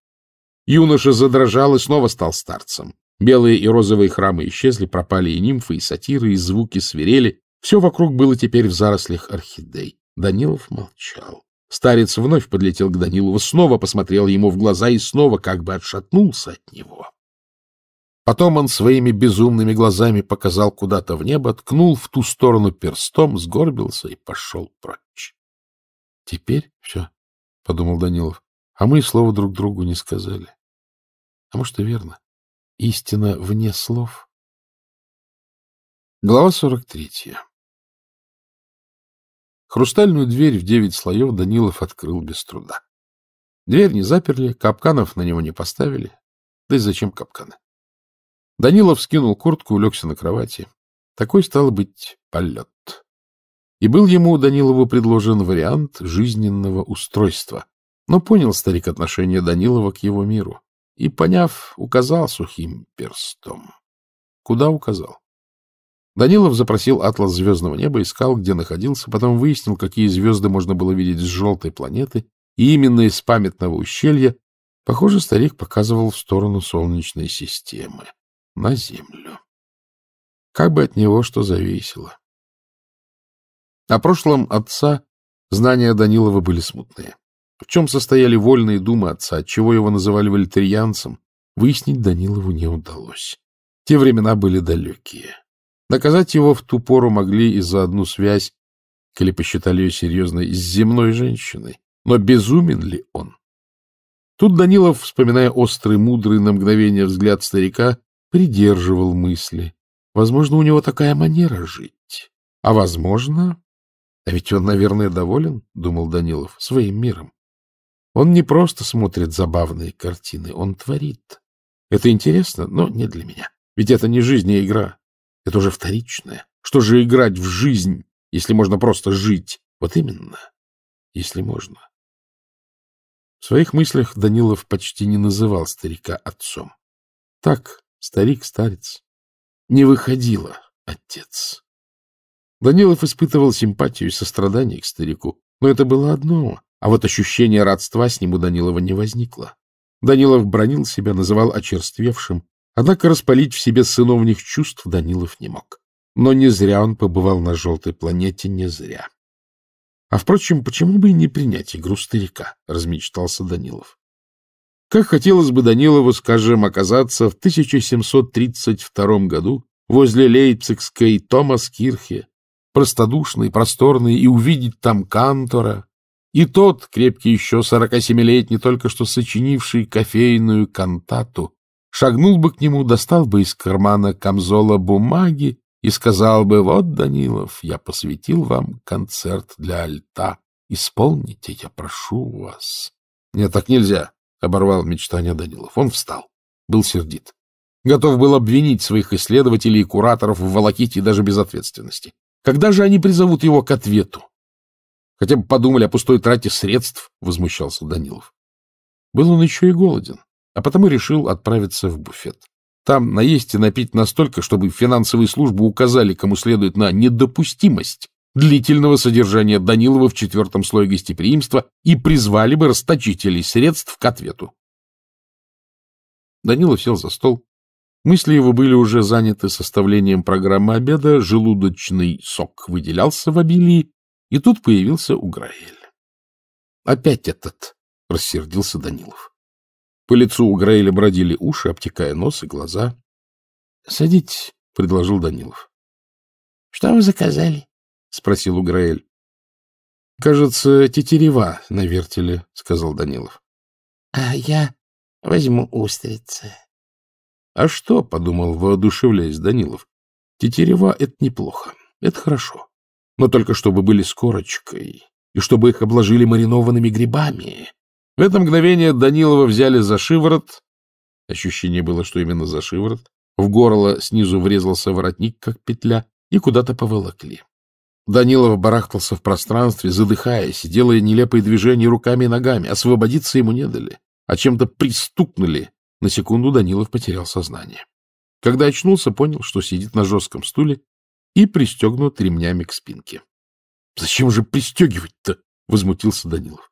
Юноша задрожал и снова стал старцем. Белые и розовые храмы исчезли, пропали и нимфы, и сатиры, и звуки свирели. Все вокруг было теперь в зарослях орхидей. Данилов молчал. Старец вновь подлетел к Данилову, снова посмотрел ему в глаза и снова как бы отшатнулся от него. Потом он своими безумными глазами показал куда-то в небо, ткнул в ту сторону перстом, сгорбился и пошел прочь. — Теперь все, — подумал Данилов. А мы и слова друг другу не сказали. А может, и верно. Истина вне слов. Глава 43. Хрустальную дверь в девять слоев Данилов открыл без труда. Дверь не заперли, капканов на него не поставили. Да и зачем капканы? Данилов скинул куртку, улегся на кровати. Такой, стал быть, полет и был ему, Данилову, предложен вариант жизненного устройства. Но понял старик отношение Данилова к его миру и, поняв, указал сухим перстом. Куда указал? Данилов запросил атлас звездного неба, искал, где находился, потом выяснил, какие звезды можно было видеть с желтой планеты, и именно из памятного ущелья, похоже, старик показывал в сторону Солнечной системы, на Землю. Как бы от него что зависело. О прошлом отца знания Данилова были смутные. В чем состояли вольные думы отца, отчего его называли вольтерианцем, выяснить Данилову не удалось. Те времена были далекие. Наказать его в ту пору могли и за одну связь, коли посчитали ее серьезной, с земной женщиной. Но безумен ли он? Тут Данилов, вспоминая острый, мудрый на мгновение взгляд старика, придерживал мысли. Возможно, у него такая манера жить. А возможно, а ведь он, наверное, доволен, — думал Данилов, — своим миром. Он не просто смотрит забавные картины, он творит. Это интересно, но не для меня. Ведь это не жизнь и а игра. Это уже вторичное. Что же играть в жизнь, если можно просто жить? Вот именно, если можно. В своих мыслях Данилов почти не называл старика отцом. Так, старик-старец. Не выходило отец. Данилов испытывал симпатию и сострадание к старику, но это было одно, а вот ощущение родства с ним у Данилова не возникло. Данилов бронил себя, называл очерствевшим, однако распалить в себе сыновних чувств Данилов не мог. Но не зря он побывал на желтой планете, не зря. А, впрочем, почему бы и не принять игру старика, размечтался Данилов. Как хотелось бы Данилову, скажем, оказаться в 1732 году возле лейпцигской Томас-Кирхе, простодушный, просторный, и увидеть там Кантора. И тот, крепкий еще сорокасемилетний, только что сочинивший кофейную кантату, шагнул бы к нему, достал бы из кармана камзола бумаги и сказал бы, «Вот, Данилов, я посвятил вам концерт для альта. Исполните, я прошу вас». «Нет, так нельзя», — оборвал мечтание Данилов. Он встал, был сердит. Готов был обвинить своих исследователей и кураторов в волоките и даже безответственности. Когда же они призовут его к ответу? Хотя бы подумали о пустой трате средств, — возмущался Данилов. Был он еще и голоден, а потому решил отправиться в буфет. Там наесть и напить настолько, чтобы финансовые службы указали, кому следует на недопустимость длительного содержания Данилова в четвертом слое гостеприимства и призвали бы расточителей средств к ответу. Данилов сел за стол, Мысли его были уже заняты составлением программы обеда, желудочный сок выделялся в обилии, и тут появился Уграэль. — Опять этот! — рассердился Данилов. По лицу Уграэля бродили уши, обтекая нос и глаза. — Садитесь, — предложил Данилов. — Что вы заказали? — спросил Уграэль. — Кажется, тетерева на вертеле, — сказал Данилов. — А я возьму устрицы. А что, — подумал, воодушевляясь Данилов, — тетерева — это неплохо, это хорошо. Но только чтобы были с корочкой и чтобы их обложили маринованными грибами. В это мгновение Данилова взяли за шиворот. Ощущение было, что именно за шиворот. В горло снизу врезался воротник, как петля, и куда-то поволокли. Данилов барахтался в пространстве, задыхаясь, делая нелепые движения руками и ногами. Освободиться ему не дали, а чем-то пристукнули на секунду Данилов потерял сознание. Когда очнулся, понял, что сидит на жестком стуле и пристегнут ремнями к спинке. — Зачем же пристегивать-то? — возмутился Данилов.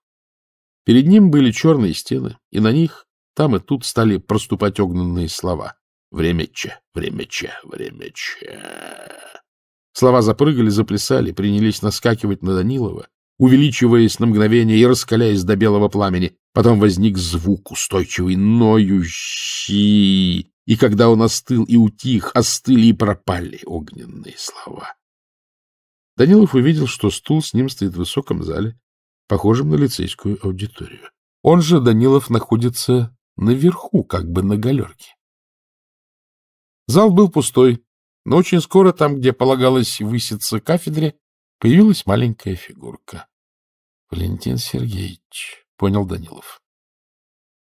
Перед ним были черные стены, и на них там и тут стали проступать огненные слова. «Время че, время че, время че...» Слова запрыгали, заплясали, принялись наскакивать на Данилова, увеличиваясь на мгновение и раскаляясь до белого пламени. Потом возник звук устойчивый, ноющий, и когда он остыл и утих, остыли и пропали огненные слова. Данилов увидел, что стул с ним стоит в высоком зале, похожем на лицейскую аудиторию. Он же, Данилов, находится наверху, как бы на галерке. Зал был пустой, но очень скоро там, где полагалось выситься кафедре, появилась маленькая фигурка. Валентин Сергеевич понял Данилов.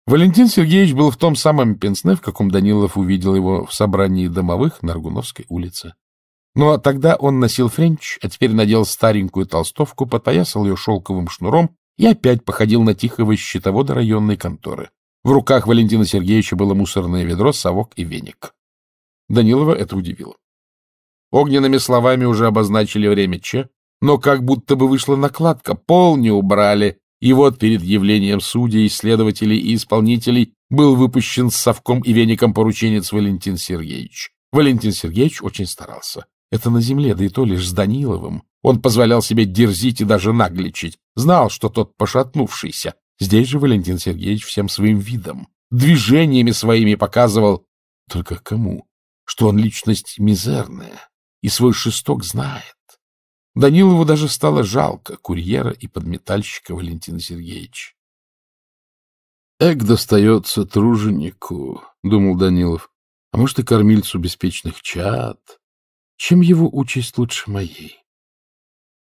Валентин Сергеевич был в том самом пенсне, в каком Данилов увидел его в собрании домовых на Аргуновской улице. Но ну, а тогда он носил френч, а теперь надел старенькую толстовку, подпоясал ее шелковым шнуром и опять походил на тихого счетовода районной конторы. В руках Валентина Сергеевича было мусорное ведро, совок и веник. Данилова это удивило. Огненными словами уже обозначили время Че, но как будто бы вышла накладка, пол не убрали, и вот перед явлением судей, следователей и исполнителей был выпущен с совком и веником порученец Валентин Сергеевич. Валентин Сергеевич очень старался. Это на земле, да и то лишь с Даниловым. Он позволял себе дерзить и даже нагличить. Знал, что тот пошатнувшийся. Здесь же Валентин Сергеевич всем своим видом, движениями своими показывал. Только кому? Что он личность мизерная и свой шесток знает Данилову даже стало жалко курьера и подметальщика Валентина Сергеевича. «Эк достается труженику», — думал Данилов, — «а может, и кормильцу беспечных чад. Чем его участь лучше моей?»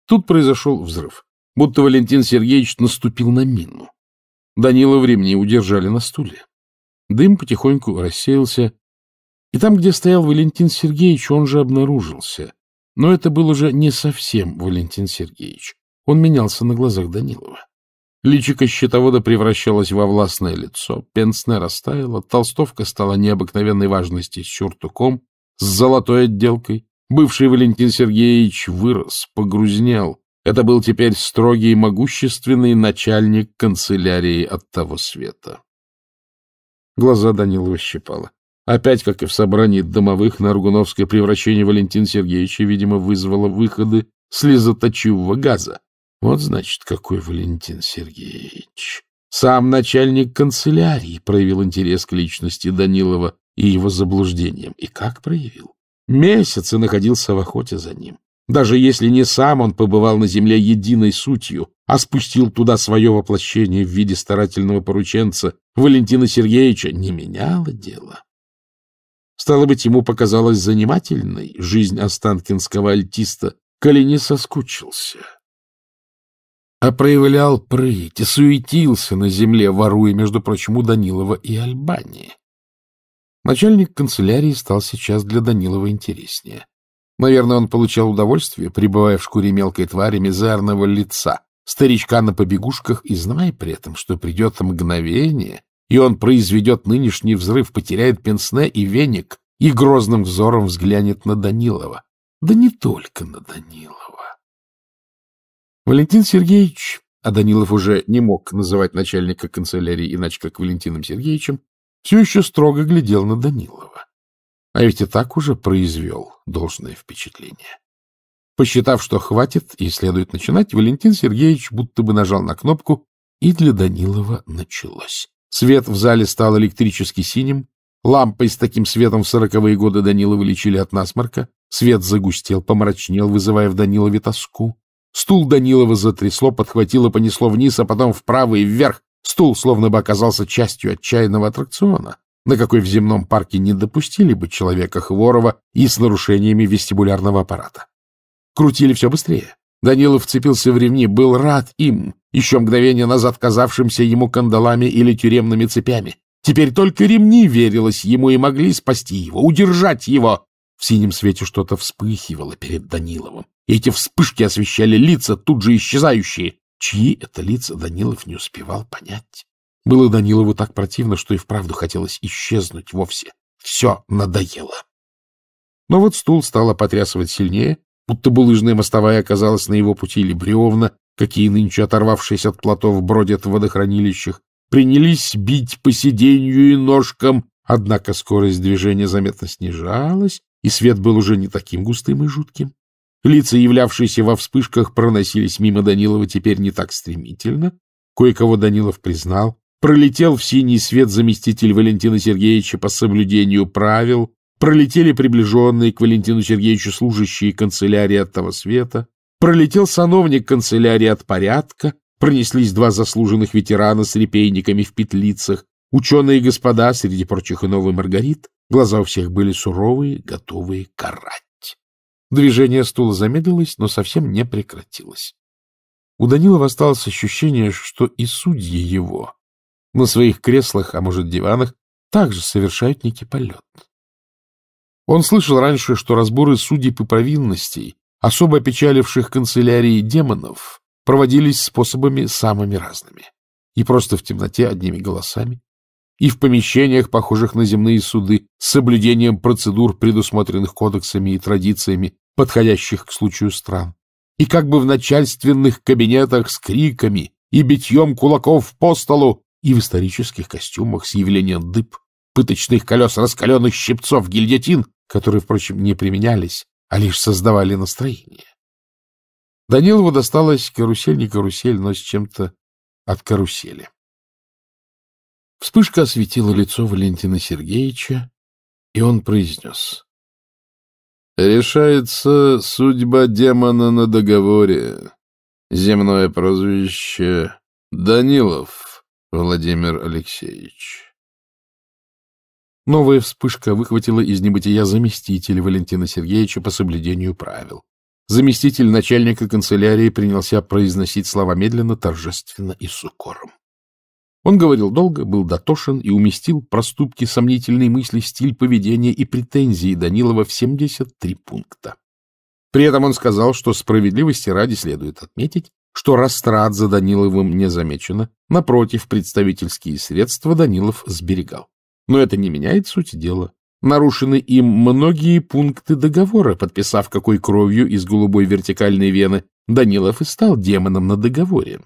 Тут произошел взрыв, будто Валентин Сергеевич наступил на мину. Данила времени удержали на стуле. Дым потихоньку рассеялся, и там, где стоял Валентин Сергеевич, он же обнаружился — но это был уже не совсем Валентин Сергеевич. Он менялся на глазах Данилова. Личико счетовода превращалось во властное лицо, пенсне растаяло, толстовка стала необыкновенной важности с чертуком, с золотой отделкой. Бывший Валентин Сергеевич вырос, погрузнел. Это был теперь строгий и могущественный начальник канцелярии от того света. Глаза Данилова щипало. Опять, как и в собрании домовых на Ругуновское превращение Валентина Сергеевича, видимо, вызвало выходы слезоточивого газа. Вот, значит, какой Валентин Сергеевич. Сам начальник канцелярии проявил интерес к личности Данилова и его заблуждениям. И как проявил? Месяцы находился в охоте за ним. Даже если не сам он побывал на земле единой сутью, а спустил туда свое воплощение в виде старательного порученца, Валентина Сергеевича не меняло дело. Стало быть, ему показалась занимательной жизнь останкинского альтиста, коли не соскучился. А проявлял прыть и суетился на земле, воруя, между прочим, у Данилова и Альбании. Начальник канцелярии стал сейчас для Данилова интереснее. Наверное, он получал удовольствие, пребывая в шкуре мелкой твари мизерного лица, старичка на побегушках, и зная при этом, что придет мгновение, и он произведет нынешний взрыв, потеряет Пенсне и веник, и грозным взором взглянет на Данилова. Да не только на Данилова. Валентин Сергеевич, а Данилов уже не мог называть начальника канцелярии иначе, как Валентином Сергеевичем, все еще строго глядел на Данилова. А ведь и так уже произвел должное впечатление. Посчитав, что хватит и следует начинать, Валентин Сергеевич будто бы нажал на кнопку, и для Данилова началось. Свет в зале стал электрически синим. Лампой с таким светом в сороковые годы Данила лечили от насморка. Свет загустел, помрачнел, вызывая в Данилове тоску. Стул Данилова затрясло, подхватило, понесло вниз, а потом вправо и вверх. Стул словно бы оказался частью отчаянного аттракциона, на какой в земном парке не допустили бы человека Хворова и с нарушениями вестибулярного аппарата. Крутили все быстрее. Данилов вцепился в ремни, был рад им, еще мгновение назад казавшимся ему кандалами или тюремными цепями. Теперь только ремни верилось ему и могли спасти его, удержать его. В синем свете что-то вспыхивало перед Даниловым. эти вспышки освещали лица, тут же исчезающие. Чьи это лица Данилов не успевал понять. Было Данилову так противно, что и вправду хотелось исчезнуть вовсе. Все надоело. Но вот стул стало потрясывать сильнее, будто булыжная мостовая оказалась на его пути или бревна, какие нынче, оторвавшись от плотов, бродят в водохранилищах, принялись бить по сиденью и ножкам, однако скорость движения заметно снижалась, и свет был уже не таким густым и жутким. Лица, являвшиеся во вспышках, проносились мимо Данилова теперь не так стремительно. Кое-кого Данилов признал. Пролетел в синий свет заместитель Валентина Сергеевича по соблюдению правил. Пролетели приближенные к Валентину Сергеевичу служащие канцелярии от того света. Пролетел сановник канцелярии от порядка, пронеслись два заслуженных ветерана с репейниками в петлицах, ученые господа, среди прочих и новый Маргарит, глаза у всех были суровые, готовые карать. Движение стула замедлилось, но совсем не прекратилось. У Данилова осталось ощущение, что и судьи его на своих креслах, а может диванах, также совершают некий полет. Он слышал раньше, что разборы судеб по провинностей особо печаливших канцелярии демонов, проводились способами самыми разными. И просто в темноте одними голосами, и в помещениях, похожих на земные суды, с соблюдением процедур, предусмотренных кодексами и традициями, подходящих к случаю стран, и как бы в начальственных кабинетах с криками и битьем кулаков по столу, и в исторических костюмах с явлением дыб, пыточных колес, раскаленных щипцов, гильотин, которые, впрочем, не применялись, а лишь создавали настроение. Данилову досталась карусель не карусель, но с чем-то от карусели. Вспышка осветила лицо Валентина Сергеевича, и он произнес. — Решается судьба демона на договоре. Земное прозвище Данилов Владимир Алексеевич. Новая вспышка выхватила из небытия заместителя Валентина Сергеевича по соблюдению правил. Заместитель начальника канцелярии принялся произносить слова медленно, торжественно и с укором. Он говорил долго, был дотошен и уместил проступки, сомнительные мысли, стиль поведения и претензии Данилова в 73 пункта. При этом он сказал, что справедливости ради следует отметить, что растрат за Даниловым не замечено, напротив, представительские средства Данилов сберегал. Но это не меняет сути дела. Нарушены им многие пункты договора, подписав какой кровью из голубой вертикальной вены Данилов и стал демоном на договоре.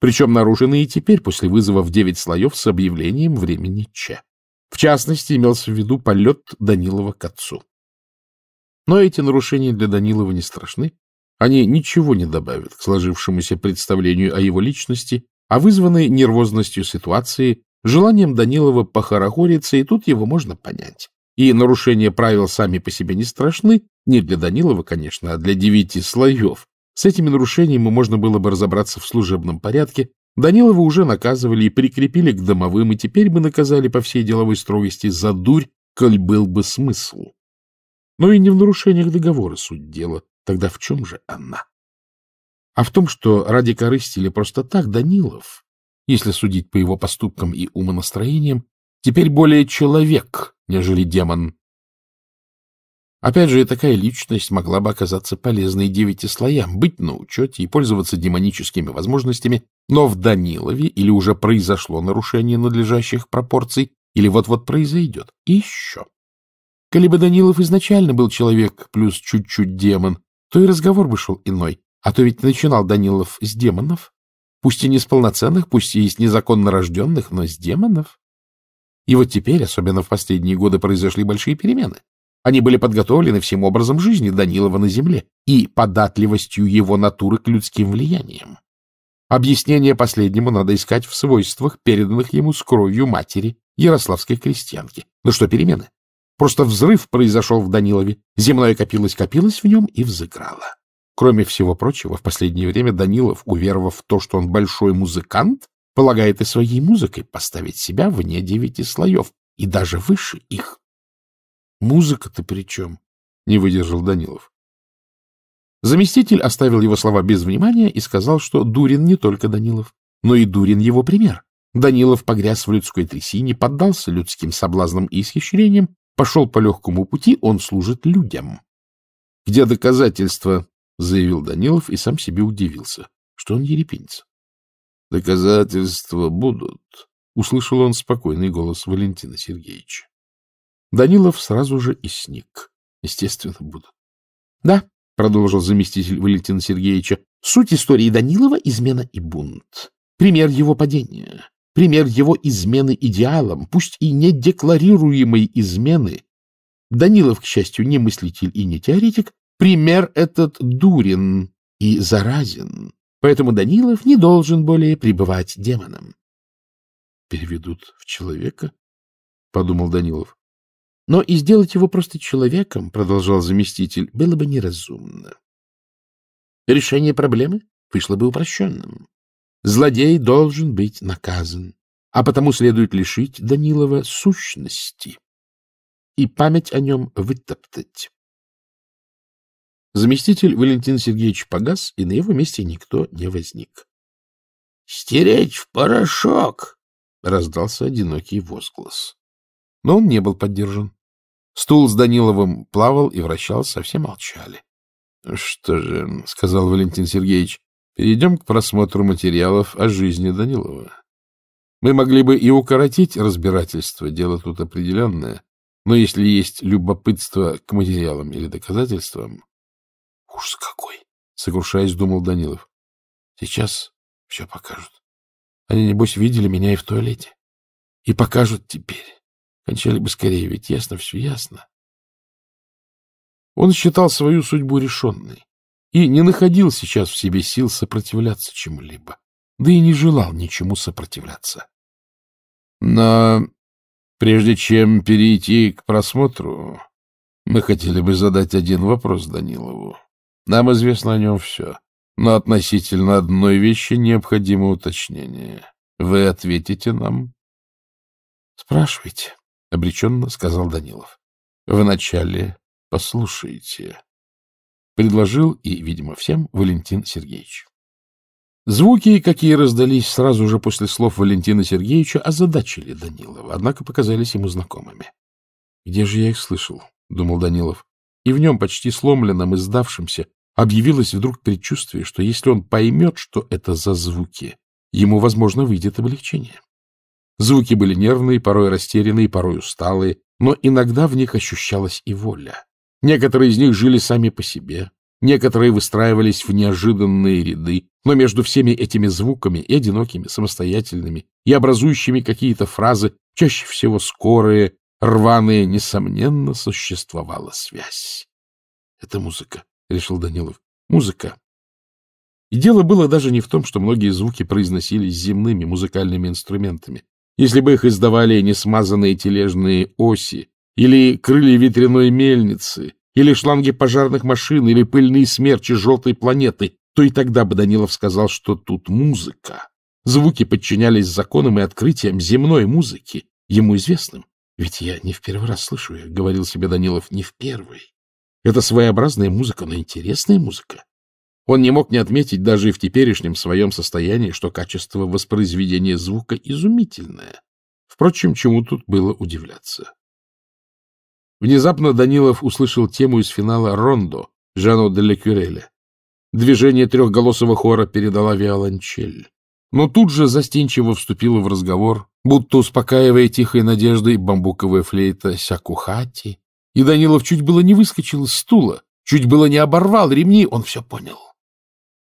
Причем нарушены и теперь, после вызова в девять слоев с объявлением времени Ч. В частности, имелся в виду полет Данилова к отцу. Но эти нарушения для Данилова не страшны. Они ничего не добавят к сложившемуся представлению о его личности, а вызваны нервозностью ситуации желанием Данилова похорохориться, и тут его можно понять. И нарушения правил сами по себе не страшны, не для Данилова, конечно, а для девяти слоев. С этими нарушениями можно было бы разобраться в служебном порядке. Данилова уже наказывали и прикрепили к домовым, и теперь бы наказали по всей деловой строгости за дурь, коль был бы смысл. Но и не в нарушениях договора суть дела. Тогда в чем же она? А в том, что ради корысти или просто так Данилов если судить по его поступкам и умонастроениям, теперь более человек, нежели демон. Опять же, и такая личность могла бы оказаться полезной девяти слоям, быть на учете и пользоваться демоническими возможностями, но в Данилове или уже произошло нарушение надлежащих пропорций, или вот-вот произойдет. И еще. Коли бы Данилов изначально был человек плюс чуть-чуть демон, то и разговор бы шел иной. А то ведь начинал Данилов с демонов, Пусть и не с полноценных, пусть и из незаконно рожденных, но с демонов. И вот теперь, особенно в последние годы, произошли большие перемены. Они были подготовлены всем образом жизни Данилова на земле и податливостью его натуры к людским влияниям. Объяснение последнему надо искать в свойствах, переданных ему с кровью матери, ярославской крестьянки. Ну что перемены? Просто взрыв произошел в Данилове, земное копилось-копилось в нем и взыграло. Кроме всего прочего, в последнее время Данилов, уверовав в то, что он большой музыкант, полагает и своей музыкой поставить себя вне девяти слоев, и даже выше их. — Музыка-то при чем? — не выдержал Данилов. Заместитель оставил его слова без внимания и сказал, что Дурин не только Данилов, но и Дурин его пример. Данилов погряз в людской трясине, поддался людским соблазнам и исхищрениям, пошел по легкому пути, он служит людям. — Где доказательства? — заявил Данилов и сам себе удивился, что он ерепенец. — Доказательства будут, — услышал он спокойный голос Валентина Сергеевича. Данилов сразу же и сник. Естественно, будут. — Да, — продолжил заместитель Валентина Сергеевича, — суть истории Данилова — измена и бунт. Пример его падения, пример его измены идеалам, пусть и недекларируемой измены. Данилов, к счастью, не мыслитель и не теоретик, Пример этот дурен и заразен, поэтому Данилов не должен более пребывать демоном. — Переведут в человека? — подумал Данилов. — Но и сделать его просто человеком, — продолжал заместитель, — было бы неразумно. Решение проблемы вышло бы упрощенным. Злодей должен быть наказан, а потому следует лишить Данилова сущности и память о нем вытоптать. Заместитель Валентин Сергеевич погас, и на его месте никто не возник. — Стереть в порошок! — раздался одинокий возглас. Но он не был поддержан. Стул с Даниловым плавал и вращался, а все молчали. — Что же, — сказал Валентин Сергеевич, — перейдем к просмотру материалов о жизни Данилова. Мы могли бы и укоротить разбирательство, дело тут определенное, но если есть любопытство к материалам или доказательствам, Ужас какой! — сокрушаясь, думал Данилов. — Сейчас все покажут. Они, небось, видели меня и в туалете. И покажут теперь. Кончали бы скорее, ведь ясно все ясно. Он считал свою судьбу решенной и не находил сейчас в себе сил сопротивляться чему-либо, да и не желал ничему сопротивляться. Но прежде чем перейти к просмотру, мы хотели бы задать один вопрос Данилову. Нам известно о нем все, но относительно одной вещи необходимо уточнение. Вы ответите нам? — Спрашивайте, — обреченно сказал Данилов. — Вначале послушайте, — предложил и, видимо, всем Валентин Сергеевич. Звуки, какие раздались сразу же после слов Валентина Сергеевича, озадачили Данилова, однако показались ему знакомыми. «Где же я их слышал?» — думал Данилов. И в нем, почти сломленном и сдавшемся, Объявилось вдруг предчувствие, что если он поймет, что это за звуки, ему, возможно, выйдет облегчение. Звуки были нервные, порой растерянные, порой усталые, но иногда в них ощущалась и воля. Некоторые из них жили сами по себе, некоторые выстраивались в неожиданные ряды, но между всеми этими звуками и одинокими, самостоятельными, и образующими какие-то фразы, чаще всего скорые, рваные, несомненно, существовала связь. Это музыка. — решил Данилов. — Музыка. И дело было даже не в том, что многие звуки произносились земными музыкальными инструментами. Если бы их издавали несмазанные тележные оси, или крылья ветряной мельницы, или шланги пожарных машин, или пыльные смерчи желтой планеты, то и тогда бы Данилов сказал, что тут музыка. Звуки подчинялись законам и открытиям земной музыки, ему известным. Ведь я не в первый раз слышу их, — говорил себе Данилов, — не в первый. Это своеобразная музыка, но интересная музыка. Он не мог не отметить даже и в теперешнем своем состоянии, что качество воспроизведения звука изумительное. Впрочем, чему тут было удивляться? Внезапно Данилов услышал тему из финала «Рондо» Жану де Лекюреля. Движение трехголосого хора передала виолончель. Но тут же застенчиво вступила в разговор, будто успокаивая тихой надеждой бамбуковая флейта Сякухати, и Данилов чуть было не выскочил из стула, чуть было не оборвал ремни. Он все понял.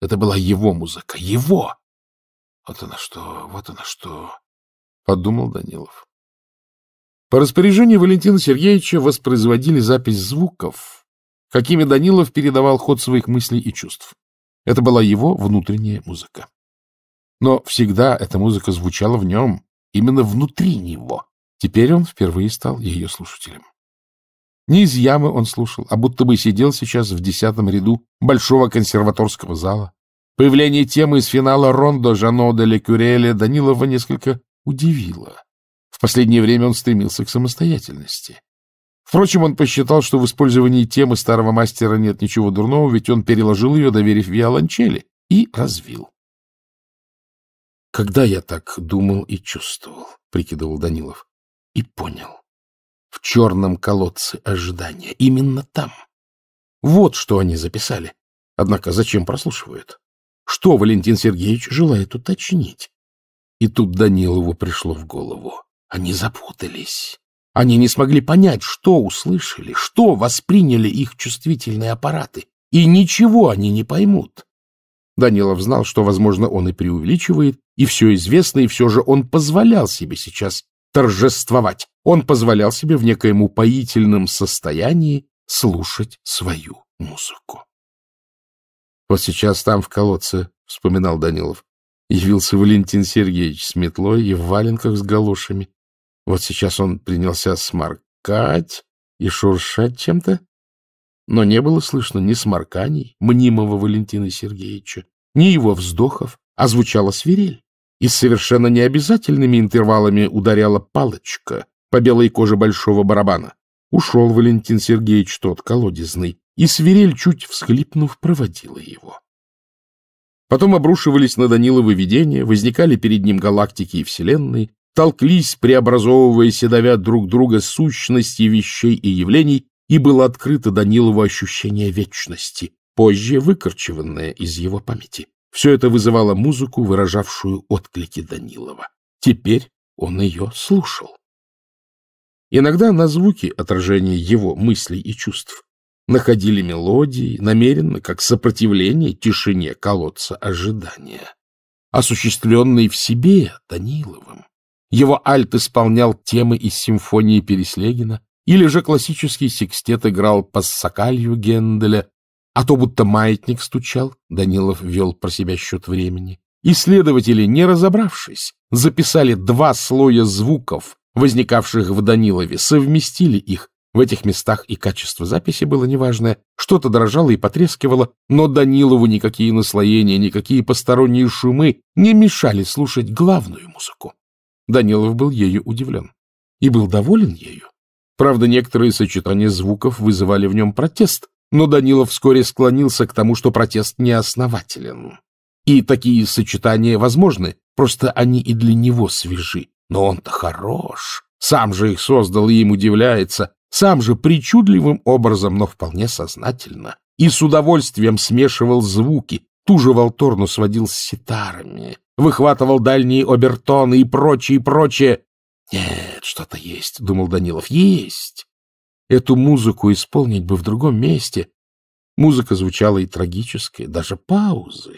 Это была его музыка, его. Вот она что, вот она что, — подумал Данилов. По распоряжению Валентина Сергеевича воспроизводили запись звуков, какими Данилов передавал ход своих мыслей и чувств. Это была его внутренняя музыка. Но всегда эта музыка звучала в нем, именно внутри него. Теперь он впервые стал ее слушателем. Не из ямы он слушал, а будто бы сидел сейчас в десятом ряду большого консерваторского зала. Появление темы из финала Рондо Жано де Ле Кюреля Данилова несколько удивило. В последнее время он стремился к самостоятельности. Впрочем, он посчитал, что в использовании темы старого мастера нет ничего дурного, ведь он переложил ее, доверив виолончели, и развил. «Когда я так думал и чувствовал», — прикидывал Данилов, — «и понял в черном колодце ожидания. Именно там. Вот что они записали. Однако зачем прослушивают? Что Валентин Сергеевич желает уточнить? И тут Данилову пришло в голову. Они запутались. Они не смогли понять, что услышали, что восприняли их чувствительные аппараты. И ничего они не поймут. Данилов знал, что, возможно, он и преувеличивает, и все известно, и все же он позволял себе сейчас торжествовать. Он позволял себе в некоем упоительном состоянии слушать свою музыку. «Вот сейчас там, в колодце», — вспоминал Данилов, — явился Валентин Сергеевич с метлой и в валенках с галошами. Вот сейчас он принялся сморкать и шуршать чем-то, но не было слышно ни сморканий мнимого Валентина Сергеевича, ни его вздохов, а звучала свирель и с совершенно необязательными интервалами ударяла палочка по белой коже большого барабана. Ушел Валентин Сергеевич тот, колодезный, и свирель, чуть всхлипнув, проводила его. Потом обрушивались на Данила выведения, возникали перед ним галактики и вселенные, толклись, преобразовываясь и давя друг друга сущности вещей и явлений, и было открыто Данилову ощущение вечности, позже выкорчеванное из его памяти. Все это вызывало музыку, выражавшую отклики Данилова. Теперь он ее слушал. Иногда на звуки отражения его мыслей и чувств находили мелодии, намеренно, как сопротивление тишине колодца ожидания, осуществленные в себе Даниловым. Его альт исполнял темы из симфонии Переслегина, или же классический секстет играл пассакалью Генделя, а то будто маятник стучал, Данилов вел про себя счет времени. Исследователи, не разобравшись, записали два слоя звуков, возникавших в Данилове, совместили их. В этих местах и качество записи было неважное, что-то дрожало и потрескивало, но Данилову никакие наслоения, никакие посторонние шумы не мешали слушать главную музыку. Данилов был ею удивлен и был доволен ею. Правда, некоторые сочетания звуков вызывали в нем протест, но Данилов вскоре склонился к тому, что протест неоснователен. И такие сочетания возможны, просто они и для него свежи. Но он-то хорош, сам же их создал и им удивляется, сам же причудливым образом, но вполне сознательно, и с удовольствием смешивал звуки, ту же волторну сводил с ситарами, выхватывал дальние обертоны и прочее, прочее. «Нет, что-то есть», — думал Данилов, — «есть». Эту музыку исполнить бы в другом месте. Музыка звучала и трагическая, даже паузы.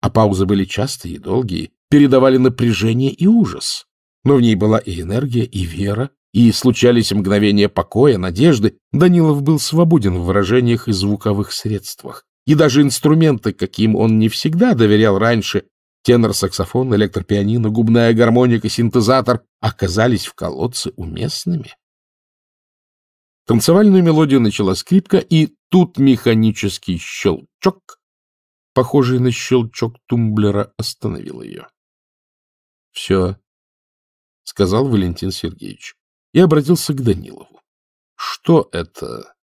А паузы были частые и долгие, передавали напряжение и ужас. Но в ней была и энергия, и вера, и случались мгновения покоя, надежды. Данилов был свободен в выражениях и звуковых средствах. И даже инструменты, каким он не всегда доверял раньше, тенор, саксофон, электропианино, губная гармоника, синтезатор, оказались в колодце уместными. Танцевальную мелодию начала скрипка, и тут механический щелчок, похожий на щелчок тумблера, остановил ее. — Все, — сказал Валентин Сергеевич, и обратился к Данилову. — Что это?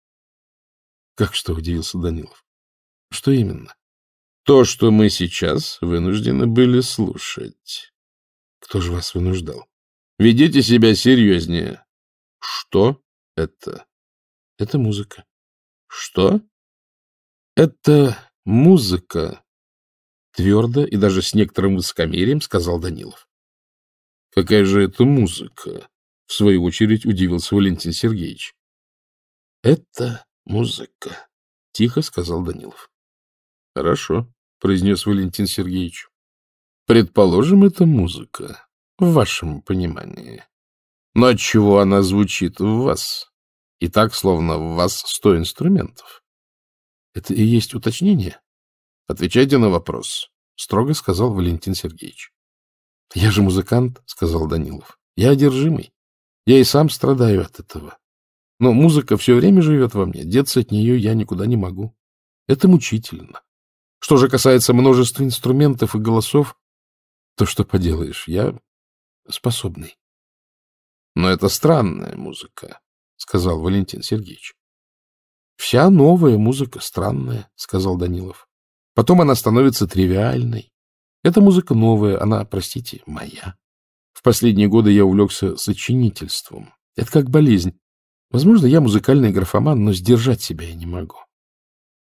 — Как что, — удивился Данилов. — Что именно? — То, что мы сейчас вынуждены были слушать. — Кто же вас вынуждал? — Ведите себя серьезнее. — Что это? Это музыка. Что? Это музыка. Твердо и даже с некоторым высокомерием сказал Данилов. Какая же это музыка? В свою очередь удивился Валентин Сергеевич. Это музыка, тихо сказал Данилов. Хорошо, произнес Валентин Сергеевич. Предположим, это музыка, в вашем понимании. Но от чего она звучит в вас? И так, словно в вас сто инструментов. Это и есть уточнение? Отвечайте на вопрос, — строго сказал Валентин Сергеевич. Я же музыкант, — сказал Данилов. Я одержимый. Я и сам страдаю от этого. Но музыка все время живет во мне. Деться от нее я никуда не могу. Это мучительно. Что же касается множества инструментов и голосов, то что поделаешь, я способный. Но это странная музыка. — сказал Валентин Сергеевич. — Вся новая музыка странная, — сказал Данилов. — Потом она становится тривиальной. Эта музыка новая, она, простите, моя. В последние годы я увлекся сочинительством. Это как болезнь. Возможно, я музыкальный графоман, но сдержать себя я не могу.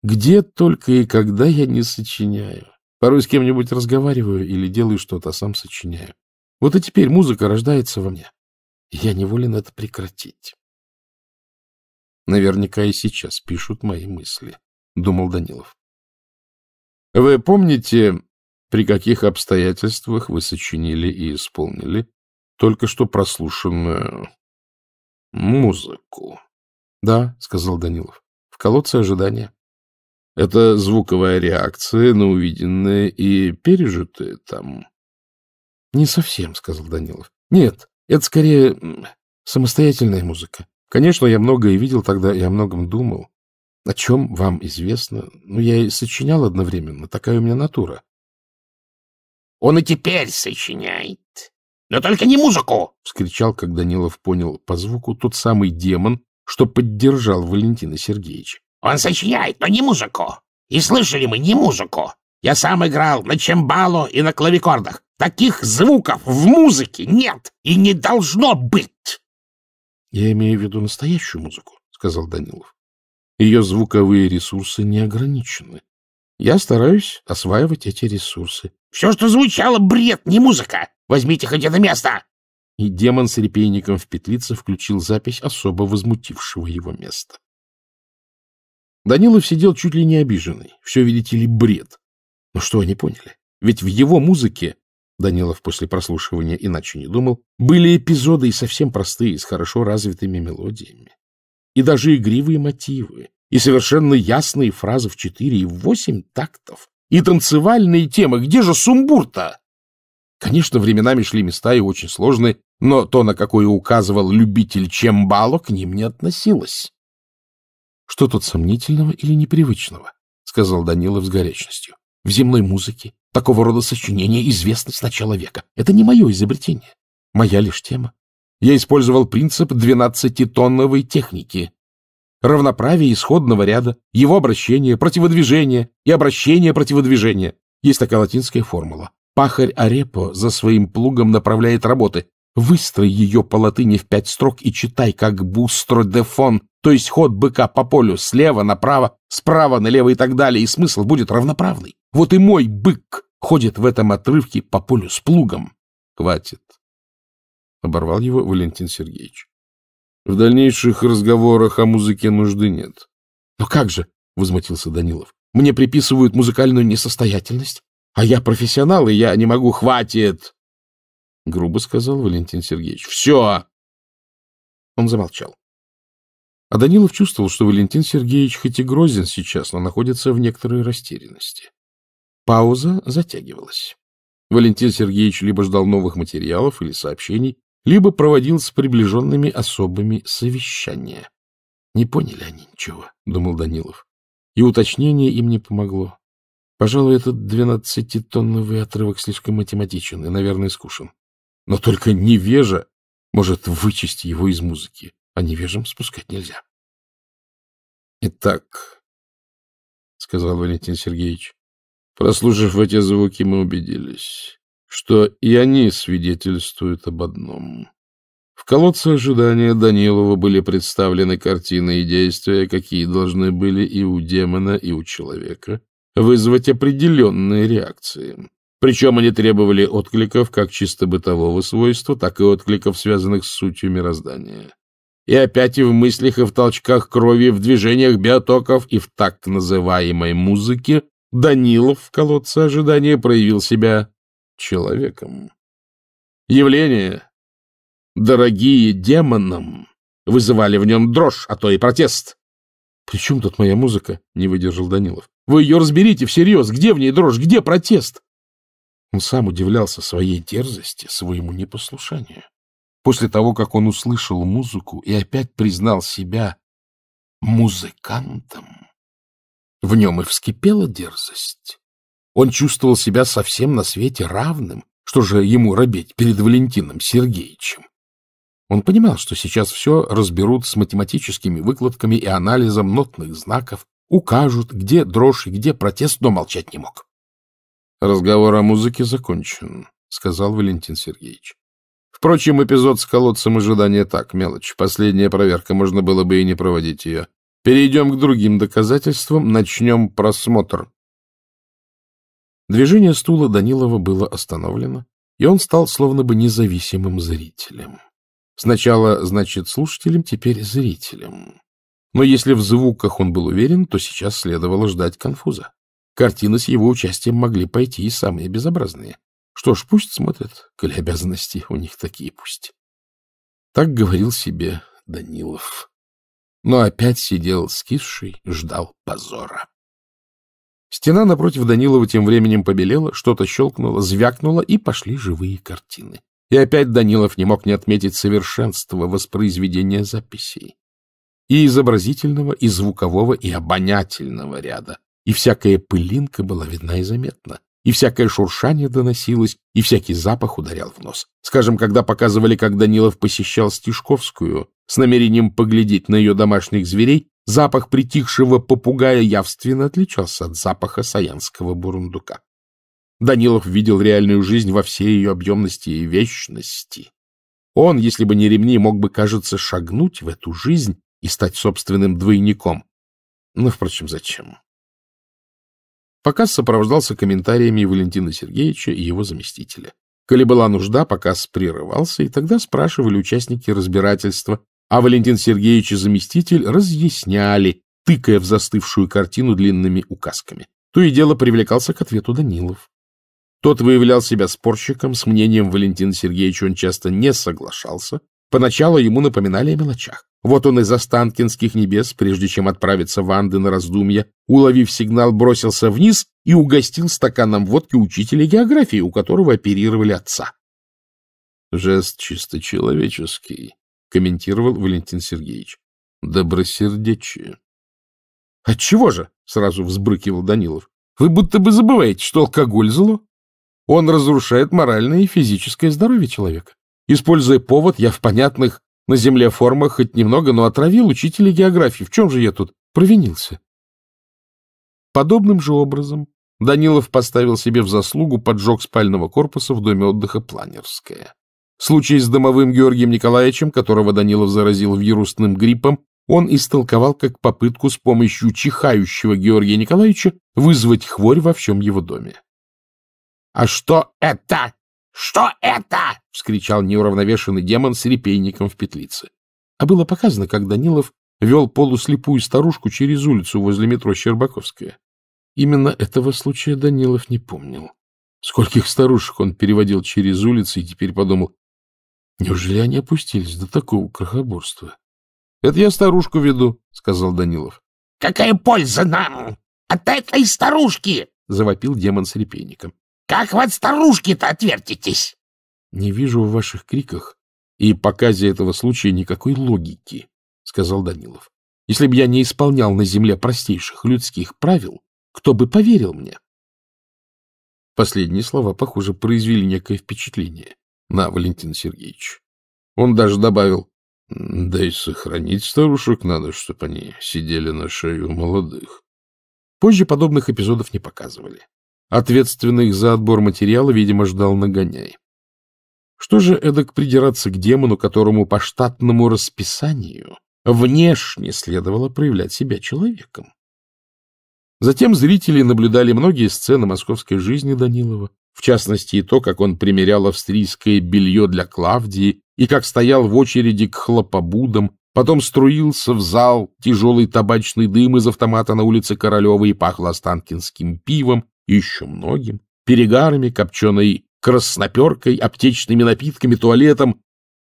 Где только и когда я не сочиняю. Порой с кем-нибудь разговариваю или делаю что-то, а сам сочиняю. Вот и теперь музыка рождается во мне. И я неволен это прекратить. Наверняка и сейчас пишут мои мысли, — думал Данилов. Вы помните, при каких обстоятельствах вы сочинили и исполнили только что прослушанную музыку? — Да, — сказал Данилов, — в колодце ожидания. Это звуковая реакция на увиденное и пережитое там. — Не совсем, — сказал Данилов. — Нет, это скорее самостоятельная музыка. Конечно, я многое видел тогда и о многом думал. О чем вам известно? Ну, я и сочинял одновременно. Такая у меня натура. Он и теперь сочиняет. Но только не музыку! — вскричал, как Данилов понял по звуку, тот самый демон, что поддержал Валентина Сергеевича. Он сочиняет, но не музыку. И слышали мы не музыку. Я сам играл на чембало и на клавикордах. Таких звуков в музыке нет и не должно быть. — Я имею в виду настоящую музыку, — сказал Данилов. Ее звуковые ресурсы не ограничены. Я стараюсь осваивать эти ресурсы. — Все, что звучало, бред, не музыка! Возьмите хоть это место! И демон с репейником в петлице включил запись особо возмутившего его места. Данилов сидел чуть ли не обиженный. Все, видите ли, бред. Но что они поняли? Ведь в его музыке Данилов после прослушивания иначе не думал, были эпизоды и совсем простые, с хорошо развитыми мелодиями. И даже игривые мотивы, и совершенно ясные фразы в четыре и в восемь тактов, и танцевальные темы. Где же сумбур-то? Конечно, временами шли места и очень сложные, но то, на какое указывал любитель Чембало, к ним не относилось. — Что тут сомнительного или непривычного? — сказал Данилов с горячностью. — В земной музыке Такого рода сочинения известны с начала века. Это не мое изобретение. Моя лишь тема. Я использовал принцип двенадцатитонновой техники. Равноправие исходного ряда, его обращение, противодвижение и обращение противодвижения. Есть такая латинская формула. Пахарь Арепо за своим плугом направляет работы. Выстрой ее по латыни в пять строк и читай, как бустро де фон, то есть ход быка по полю слева направо, справа налево и так далее, и смысл будет равноправный. Вот и мой бык ходит в этом отрывке по полю с плугом. — Хватит, — оборвал его Валентин Сергеевич. — В дальнейших разговорах о музыке нужды нет. «Ну — Но как же, — возмутился Данилов, — мне приписывают музыкальную несостоятельность, а я профессионал, и я не могу. — Хватит! — грубо сказал Валентин Сергеевич. — Все! Он замолчал. А Данилов чувствовал, что Валентин Сергеевич хоть и грозен сейчас, но находится в некоторой растерянности. Пауза затягивалась. Валентин Сергеевич либо ждал новых материалов или сообщений, либо проводил с приближенными особыми совещания. Не поняли они ничего, — думал Данилов. И уточнение им не помогло. Пожалуй, этот двенадцатитонновый отрывок слишком математичен и, наверное, скушен. Но только невежа может вычесть его из музыки, а невежим спускать нельзя. — Итак, — сказал Валентин Сергеевич, Прослушав эти звуки, мы убедились, что и они свидетельствуют об одном. В колодце ожидания Данилова были представлены картины и действия, какие должны были и у демона, и у человека, вызвать определенные реакции. Причем они требовали откликов как чисто бытового свойства, так и откликов, связанных с сутью мироздания. И опять и в мыслях, и в толчках крови, в движениях биотоков, и в так называемой музыке Данилов в колодце ожидания проявил себя человеком. Явление, дорогие демонам, вызывали в нем дрожь, а то и протест. — При чем тут моя музыка? — не выдержал Данилов. — Вы ее разберите всерьез. Где в ней дрожь, где протест? Он сам удивлялся своей дерзости, своему непослушанию. После того, как он услышал музыку и опять признал себя музыкантом, в нем и вскипела дерзость. Он чувствовал себя совсем на свете равным, что же ему робеть перед Валентином Сергеевичем. Он понимал, что сейчас все разберут с математическими выкладками и анализом нотных знаков, укажут, где дрожь и где протест, но молчать не мог. — Разговор о музыке закончен, — сказал Валентин Сергеевич. Впрочем, эпизод с колодцем ожидания так, мелочь. Последняя проверка, можно было бы и не проводить ее. Перейдем к другим доказательствам, начнем просмотр. Движение стула Данилова было остановлено, и он стал словно бы независимым зрителем. Сначала, значит, слушателем, теперь зрителем. Но если в звуках он был уверен, то сейчас следовало ждать конфуза. Картины с его участием могли пойти и самые безобразные. Что ж, пусть смотрят, коли обязанности у них такие пусть. Так говорил себе Данилов но опять сидел скисший, ждал позора. Стена напротив Данилова тем временем побелела, что-то щелкнуло, звякнуло, и пошли живые картины. И опять Данилов не мог не отметить совершенство воспроизведения записей. И изобразительного, и звукового, и обонятельного ряда. И всякая пылинка была видна и заметна. И всякое шуршание доносилось, и всякий запах ударял в нос. Скажем, когда показывали, как Данилов посещал Стишковскую, с намерением поглядеть на ее домашних зверей, запах притихшего попугая явственно отличался от запаха саянского бурундука. Данилов видел реальную жизнь во всей ее объемности и вечности. Он, если бы не ремни, мог бы, кажется, шагнуть в эту жизнь и стать собственным двойником. Но, ну, впрочем, зачем? Показ сопровождался комментариями Валентина Сергеевича и его заместителя. Коли была нужда, показ прерывался, и тогда спрашивали участники разбирательства, а Валентин Сергеевич и заместитель разъясняли, тыкая в застывшую картину длинными указками. То и дело привлекался к ответу Данилов. Тот выявлял себя спорщиком, с мнением Валентина Сергеевича он часто не соглашался. Поначалу ему напоминали о мелочах. Вот он из Останкинских небес, прежде чем отправиться в Анды на раздумья, уловив сигнал, бросился вниз и угостил стаканом водки учителя географии, у которого оперировали отца. Жест чисто человеческий, — комментировал Валентин Сергеевич. «Добросердечие». «Отчего же?» — сразу взбрыкивал Данилов. «Вы будто бы забываете, что алкоголь зло. Он разрушает моральное и физическое здоровье человека. Используя повод, я в понятных на земле формах хоть немного, но отравил учителя географии. В чем же я тут провинился?» Подобным же образом Данилов поставил себе в заслугу поджог спального корпуса в доме отдыха «Планерская». Случай с домовым Георгием Николаевичем, которого Данилов заразил вирусным гриппом, он истолковал как попытку с помощью чихающего Георгия Николаевича вызвать хворь во всем его доме. — А что это? Что это? — вскричал неуравновешенный демон с репейником в петлице. А было показано, как Данилов вел полуслепую старушку через улицу возле метро Щербаковская. Именно этого случая Данилов не помнил. Скольких старушек он переводил через улицы и теперь подумал, Неужели они опустились до такого крохоборства? — Это я старушку веду, — сказал Данилов. — Какая польза нам от этой старушки? — завопил демон с репейником. — Как вы от старушки-то отвертитесь? — Не вижу в ваших криках и показе этого случая никакой логики, — сказал Данилов. — Если бы я не исполнял на земле простейших людских правил, кто бы поверил мне? Последние слова, похоже, произвели некое впечатление на Валентина Сергеевича. Он даже добавил, да и сохранить старушек надо, чтобы они сидели на шее у молодых. Позже подобных эпизодов не показывали. Ответственных за отбор материала, видимо, ждал нагоняй. Что же эдак придираться к демону, которому по штатному расписанию внешне следовало проявлять себя человеком? Затем зрители наблюдали многие сцены московской жизни Данилова, в частности и то, как он примерял австрийское белье для Клавдии и как стоял в очереди к хлопобудам, потом струился в зал тяжелый табачный дым из автомата на улице Королевой и пахло останкинским пивом и еще многим, перегарами, копченой красноперкой, аптечными напитками, туалетом.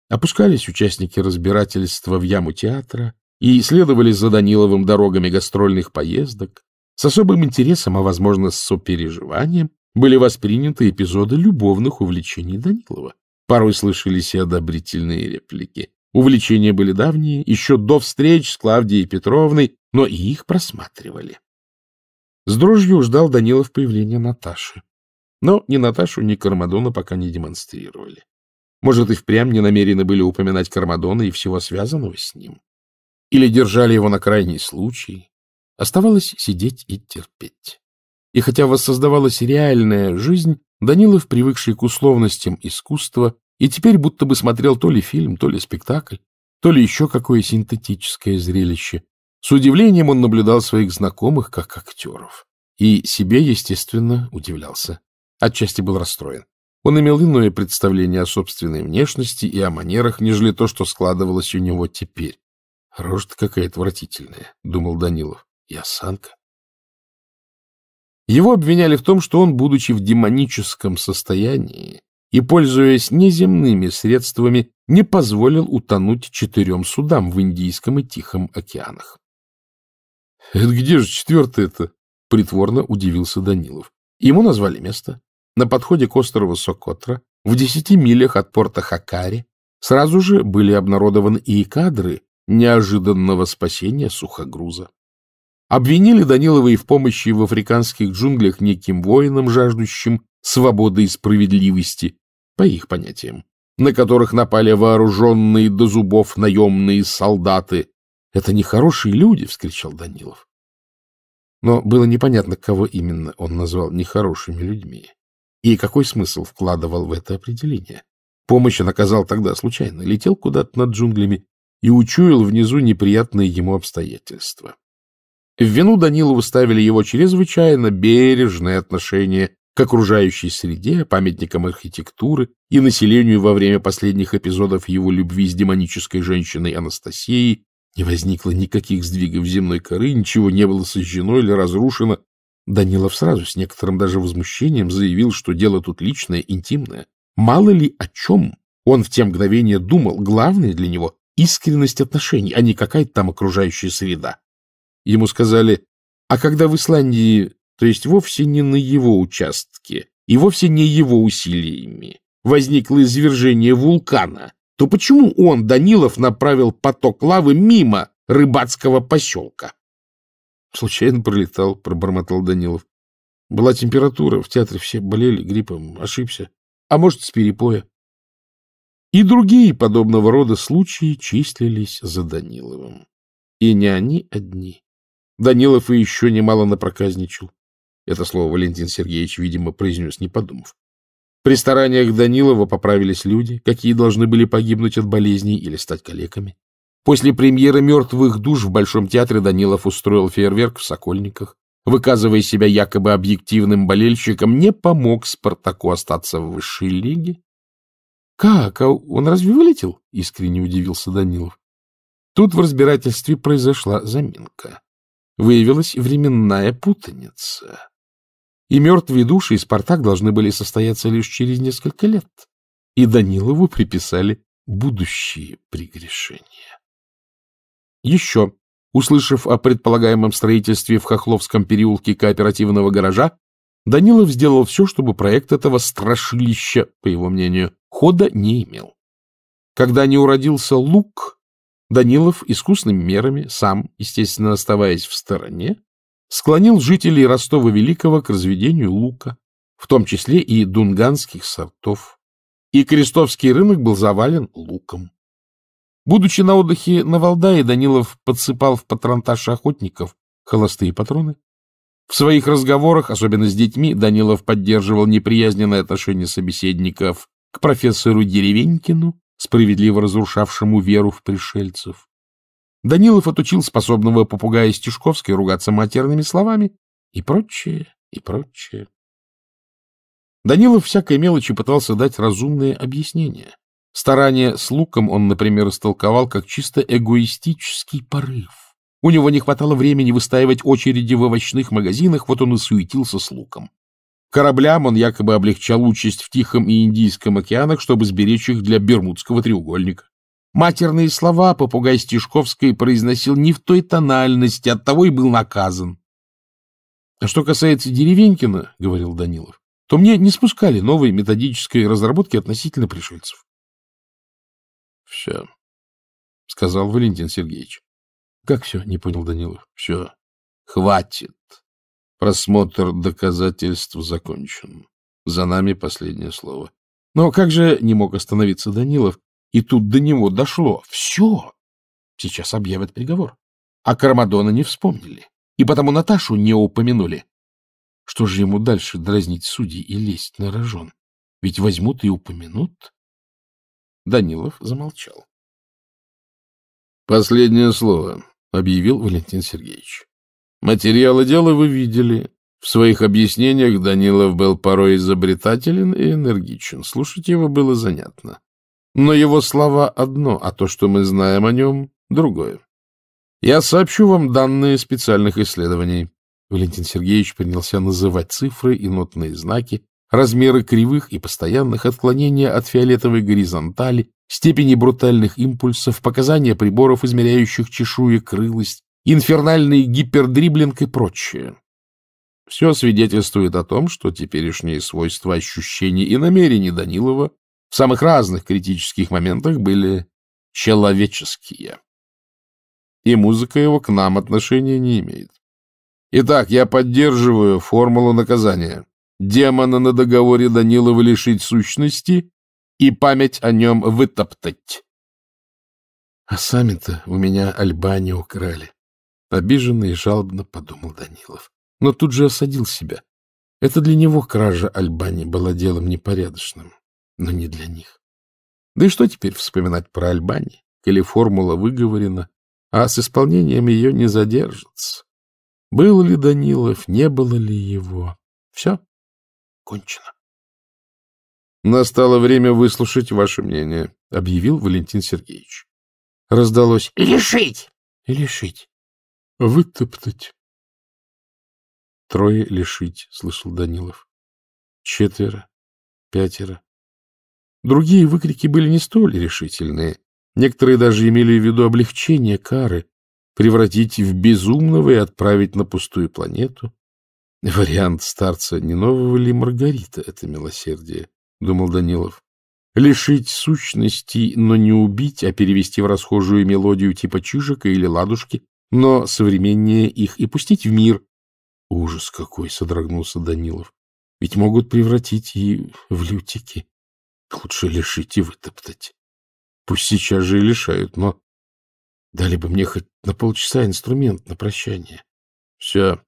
Опускались участники разбирательства в яму театра и следовали за Даниловым дорогами гастрольных поездок, с особым интересом, а, возможно, с сопереживанием, были восприняты эпизоды любовных увлечений Данилова. Порой слышались и одобрительные реплики. Увлечения были давние, еще до встреч с Клавдией Петровной, но и их просматривали. С дрожью ждал Данилов появления Наташи. Но ни Наташу, ни Кармадона пока не демонстрировали. Может, и впрямь не намерены были упоминать Кармадона и всего связанного с ним. Или держали его на крайний случай. Оставалось сидеть и терпеть. И хотя воссоздавалась реальная жизнь, Данилов, привыкший к условностям искусства, и теперь будто бы смотрел то ли фильм, то ли спектакль, то ли еще какое синтетическое зрелище. С удивлением он наблюдал своих знакомых как актеров. И себе, естественно, удивлялся. Отчасти был расстроен. Он имел иное представление о собственной внешности и о манерах, нежели то, что складывалось у него теперь. «Рожа-то какая отвратительная», — думал Данилов. «Я Санка. Его обвиняли в том, что он, будучи в демоническом состоянии и, пользуясь неземными средствами, не позволил утонуть четырем судам в Индийском и Тихом океанах. «Э, — Это где же четвертое-то? — притворно удивился Данилов. Ему назвали место. На подходе к острову Сокотра, в десяти милях от порта Хакари, сразу же были обнародованы и кадры неожиданного спасения сухогруза. Обвинили Данилова и в помощи в африканских джунглях неким воинам, жаждущим свободы и справедливости, по их понятиям, на которых напали вооруженные до зубов наемные солдаты. — Это нехорошие люди! — вскричал Данилов. Но было непонятно, кого именно он назвал нехорошими людьми и какой смысл вкладывал в это определение. Помощь он оказал тогда случайно, летел куда-то над джунглями и учуял внизу неприятные ему обстоятельства. В вину Данилову ставили его чрезвычайно бережное отношение к окружающей среде, памятникам архитектуры и населению во время последних эпизодов его любви с демонической женщиной Анастасией. Не возникло никаких сдвигов земной коры, ничего не было сожжено или разрушено. Данилов сразу с некоторым даже возмущением заявил, что дело тут личное, интимное. Мало ли о чем он в те мгновения думал, главное для него — искренность отношений, а не какая-то там окружающая среда. Ему сказали, а когда в Исландии, то есть вовсе не на его участке и вовсе не его усилиями, возникло извержение вулкана, то почему он, Данилов, направил поток лавы мимо рыбацкого поселка? — Случайно пролетал, — пробормотал Данилов. Была температура, в театре все болели гриппом, ошибся. А может, с перепоя. И другие подобного рода случаи числились за Даниловым. И не они одни. Данилов и еще немало напроказничал. Это слово Валентин Сергеевич, видимо, произнес, не подумав. При стараниях Данилова поправились люди, какие должны были погибнуть от болезней или стать калеками. После премьеры «Мертвых душ» в Большом театре Данилов устроил фейерверк в Сокольниках, выказывая себя якобы объективным болельщиком, не помог «Спартаку» остаться в высшей лиге. — Как? А он разве вылетел? — искренне удивился Данилов. Тут в разбирательстве произошла заминка выявилась временная путаница. И мертвые души и Спартак должны были состояться лишь через несколько лет. И Данилову приписали будущие прегрешения. Еще, услышав о предполагаемом строительстве в Хохловском переулке кооперативного гаража, Данилов сделал все, чтобы проект этого страшилища, по его мнению, хода не имел. Когда не уродился Лук, Данилов искусными мерами, сам, естественно, оставаясь в стороне, склонил жителей Ростова-Великого к разведению лука, в том числе и дунганских сортов. И крестовский рынок был завален луком. Будучи на отдыхе на Валдае, Данилов подсыпал в патронтаж охотников холостые патроны. В своих разговорах, особенно с детьми, Данилов поддерживал неприязненное отношение собеседников к профессору Деревенькину справедливо разрушавшему веру в пришельцев. Данилов отучил способного попугая Стишковской ругаться матерными словами и прочее, и прочее. Данилов всякой мелочи пытался дать разумные объяснения. Старание с луком он, например, истолковал как чисто эгоистический порыв. У него не хватало времени выстаивать очереди в овощных магазинах, вот он и суетился с луком. Кораблям он якобы облегчал участь в Тихом и Индийском океанах, чтобы сберечь их для Бермудского треугольника. Матерные слова попугай Стишковской произносил не в той тональности, оттого и был наказан. — А что касается Деревенькина, — говорил Данилов, — то мне не спускали новые методические разработки относительно пришельцев. — Все, — сказал Валентин Сергеевич. — Как все? — не понял Данилов. — Все. Хватит. Просмотр доказательств закончен. За нами последнее слово. Но как же не мог остановиться Данилов? И тут до него дошло. Все! Сейчас объявят приговор. А Кармадона не вспомнили. И потому Наташу не упомянули. Что же ему дальше дразнить судей и лезть на рожон? Ведь возьмут и упомянут. Данилов замолчал. «Последнее слово», — объявил Валентин Сергеевич. Материалы дела вы видели. В своих объяснениях Данилов был порой изобретателен и энергичен. Слушать его было занятно. Но его слова одно, а то, что мы знаем о нем, другое. Я сообщу вам данные специальных исследований. Валентин Сергеевич принялся называть цифры и нотные знаки, размеры кривых и постоянных, отклонения от фиолетовой горизонтали, степени брутальных импульсов, показания приборов, измеряющих чешуя крылость, инфернальный гипердриблинг и прочее. Все свидетельствует о том, что теперешние свойства ощущений и намерений Данилова в самых разных критических моментах были человеческие. И музыка его к нам отношения не имеет. Итак, я поддерживаю формулу наказания. Демона на договоре Данилова лишить сущности и память о нем вытоптать. А сами-то у меня не украли. Обиженно и жалобно подумал Данилов. Но тут же осадил себя. Это для него кража Альбани была делом непорядочным, но не для них. Да и что теперь вспоминать про Альбани, коли формула выговорена, а с исполнением ее не задержится? Был ли Данилов, не было ли его? Все кончено. Настало время выслушать ваше мнение, — объявил Валентин Сергеевич. Раздалось лишить, лишить вытоптать. Трое лишить, слышал Данилов. Четверо, пятеро. Другие выкрики были не столь решительные. Некоторые даже имели в виду облегчение кары, превратить в безумного и отправить на пустую планету. Вариант старца не нового ли Маргарита это милосердие, думал Данилов. Лишить сущности, но не убить, а перевести в расхожую мелодию типа чижика или ладушки но современнее их и пустить в мир. Ужас какой, содрогнулся Данилов. Ведь могут превратить и в лютики. Лучше лишить и вытоптать. Пусть сейчас же и лишают, но дали бы мне хоть на полчаса инструмент на прощание. — Все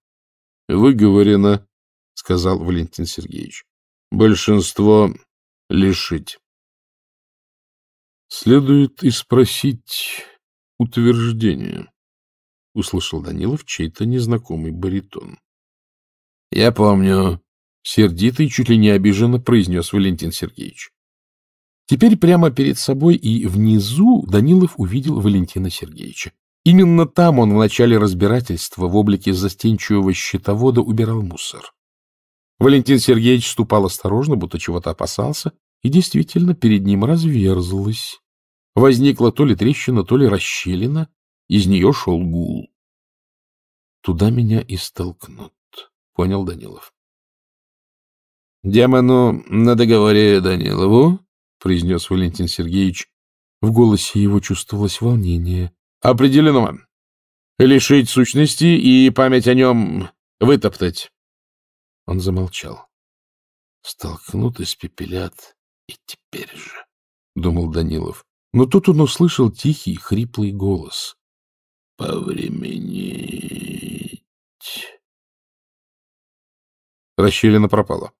выговорено, — сказал Валентин Сергеевич. — Большинство лишить. Следует и спросить утверждение. — услышал Данилов чей-то незнакомый баритон. — Я помню, — сердито и чуть ли не обиженно произнес Валентин Сергеевич. Теперь прямо перед собой и внизу Данилов увидел Валентина Сергеевича. Именно там он в начале разбирательства в облике застенчивого щитовода убирал мусор. Валентин Сергеевич ступал осторожно, будто чего-то опасался, и действительно перед ним разверзлась. Возникла то ли трещина, то ли расщелина, из нее шел гул. Туда меня и столкнут, — понял Данилов. — Демону на договоре Данилову, — произнес Валентин Сергеевич. В голосе его чувствовалось волнение. — Определено. Лишить сущности и память о нем вытоптать. Он замолчал. Столкнут, пепелят и теперь же, — думал Данилов. Но тут он услышал тихий, хриплый голос повременить. Расщелина пропала.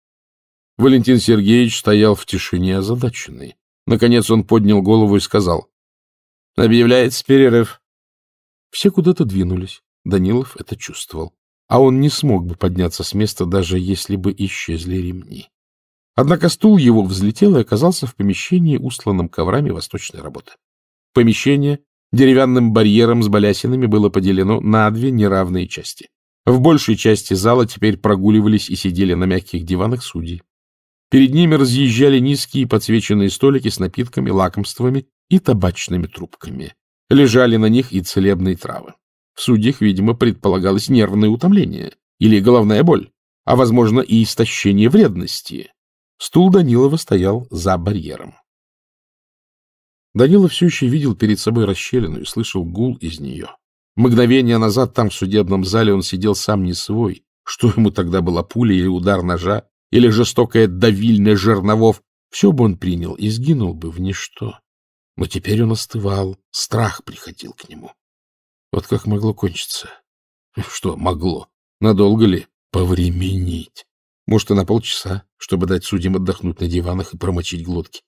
Валентин Сергеевич стоял в тишине озадаченный. Наконец он поднял голову и сказал. — Объявляется перерыв. Все куда-то двинулись. Данилов это чувствовал. А он не смог бы подняться с места, даже если бы исчезли ремни. Однако стул его взлетел и оказался в помещении, устланном коврами восточной работы. Помещение Деревянным барьером с балясинами было поделено на две неравные части. В большей части зала теперь прогуливались и сидели на мягких диванах судьи. Перед ними разъезжали низкие подсвеченные столики с напитками, лакомствами и табачными трубками. Лежали на них и целебные травы. В судьях, видимо, предполагалось нервное утомление или головная боль, а, возможно, и истощение вредности. Стул Данилова стоял за барьером. Данила все еще видел перед собой расщелину и слышал гул из нее. Мгновение назад там, в судебном зале, он сидел сам не свой. Что ему тогда было пуля или удар ножа, или жестокая давильня жерновов? Все бы он принял и сгинул бы в ничто. Но теперь он остывал, страх приходил к нему. Вот как могло кончиться? Что могло? Надолго ли? Повременить. Может, и на полчаса, чтобы дать судьям отдохнуть на диванах и промочить глотки.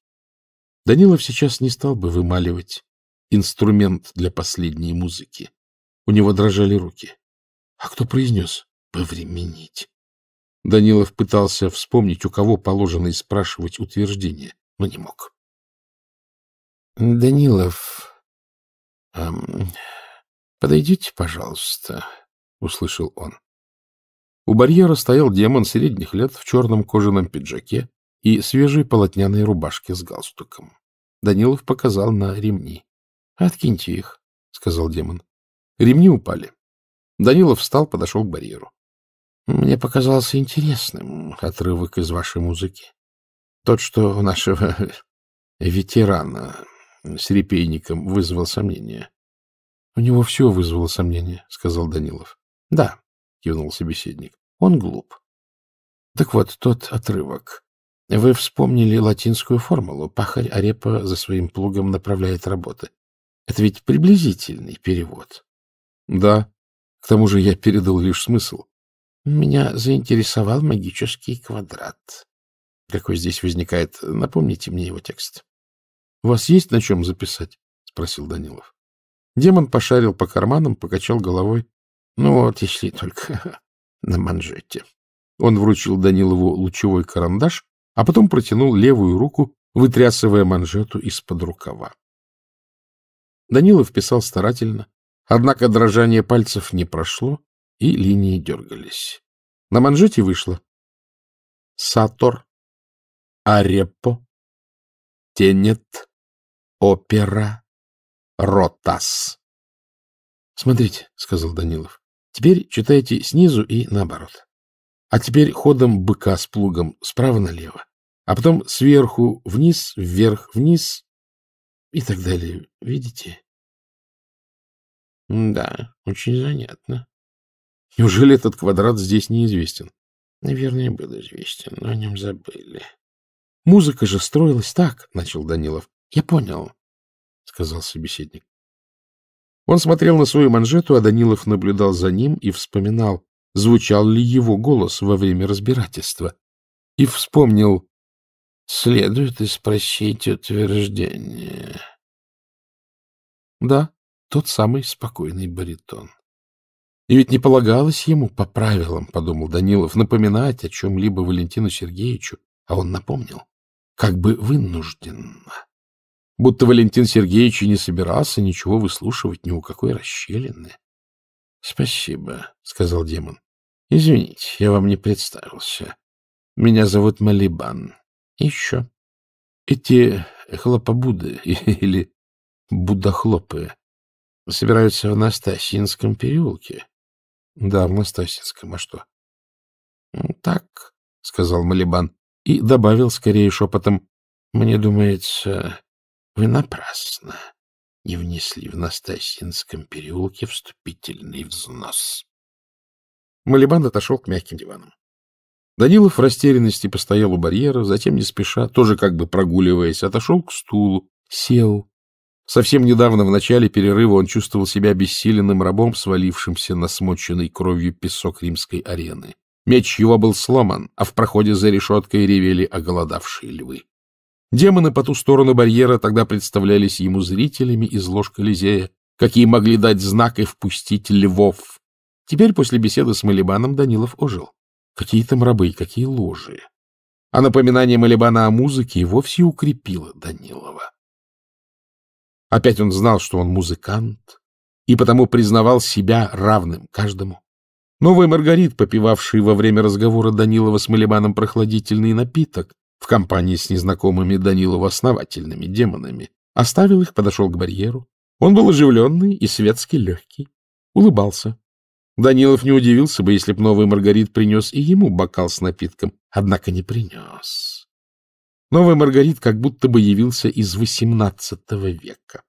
Данилов сейчас не стал бы вымаливать инструмент для последней музыки. У него дрожали руки. А кто произнес «повременить»? Данилов пытался вспомнить, у кого положено и спрашивать утверждение, но не мог. — Данилов, эм, подойдите, пожалуйста, — услышал он. У барьера стоял демон средних лет в черном кожаном пиджаке и свежей полотняной рубашке с галстуком. Данилов показал на ремни. — Откиньте их, — сказал демон. Ремни упали. Данилов встал, подошел к барьеру. — Мне показался интересным отрывок из вашей музыки. Тот, что у нашего ветерана с репейником вызвал сомнение. У него все вызвало сомнение, сказал Данилов. — Да, — кивнул собеседник, — он глуп. Так вот, тот отрывок. Вы вспомнили латинскую формулу «пахарь арепа за своим плугом направляет работы». Это ведь приблизительный перевод. Да, к тому же я передал лишь смысл. Меня заинтересовал магический квадрат. Какой здесь возникает, напомните мне его текст. — У Вас есть на чем записать? — спросил Данилов. Демон пошарил по карманам, покачал головой. — Ну вот, если только на манжете. Он вручил Данилову лучевой карандаш, а потом протянул левую руку, вытрясывая манжету из-под рукава. Данилов писал старательно, однако дрожание пальцев не прошло, и линии дергались. На манжете вышло «Сатор», «Арепо», «Тенет», «Опера», «Ротас». «Смотрите», — сказал Данилов, — «теперь читайте снизу и наоборот». А теперь ходом быка с плугом справа налево, а потом сверху вниз, вверх, вниз и так далее. Видите? Да, очень занятно. Неужели этот квадрат здесь неизвестен? Наверное, был известен, но о нем забыли. Музыка же строилась так, — начал Данилов. — Я понял, — сказал собеседник. Он смотрел на свою манжету, а Данилов наблюдал за ним и вспоминал звучал ли его голос во время разбирательства, и вспомнил «Следует и спросить утверждение». Да, тот самый спокойный баритон. И ведь не полагалось ему по правилам, — подумал Данилов, — напоминать о чем-либо Валентину Сергеевичу, а он напомнил, как бы вынужденно. Будто Валентин Сергеевич и не собирался ничего выслушивать ни у какой расщелины. — Спасибо, — сказал демон. — Извините, я вам не представился. Меня зовут Малибан. Еще. Эти хлопобуды или будохлопы собираются в Анастасинском переулке. — Да, в Анастасинском. А что? — Так, — сказал Малибан и добавил скорее шепотом. — Мне думается, вы напрасно не внесли в Настасинском переулке вступительный взнос. Малибан отошел к мягким диванам. Данилов в растерянности постоял у барьера, затем, не спеша, тоже как бы прогуливаясь, отошел к стулу, сел. Совсем недавно, в начале перерыва, он чувствовал себя бессиленным рабом, свалившимся на смоченный кровью песок римской арены. Меч его был сломан, а в проходе за решеткой ревели оголодавшие львы. Демоны по ту сторону барьера тогда представлялись ему зрителями из ложка Лизея, какие могли дать знак и впустить львов, Теперь, после беседы с Малибаном, Данилов ожил. Какие там рабы, какие ложи. А напоминание Малибана о музыке и вовсе укрепило Данилова. Опять он знал, что он музыкант, и потому признавал себя равным каждому. Новый Маргарит, попивавший во время разговора Данилова с Малибаном прохладительный напиток в компании с незнакомыми Данилову основательными демонами, оставил их, подошел к барьеру. Он был оживленный и светски легкий, улыбался. Данилов не удивился бы, если б новый Маргарит принес и ему бокал с напитком, однако не принес. Новый Маргарит как будто бы явился из XVIII века.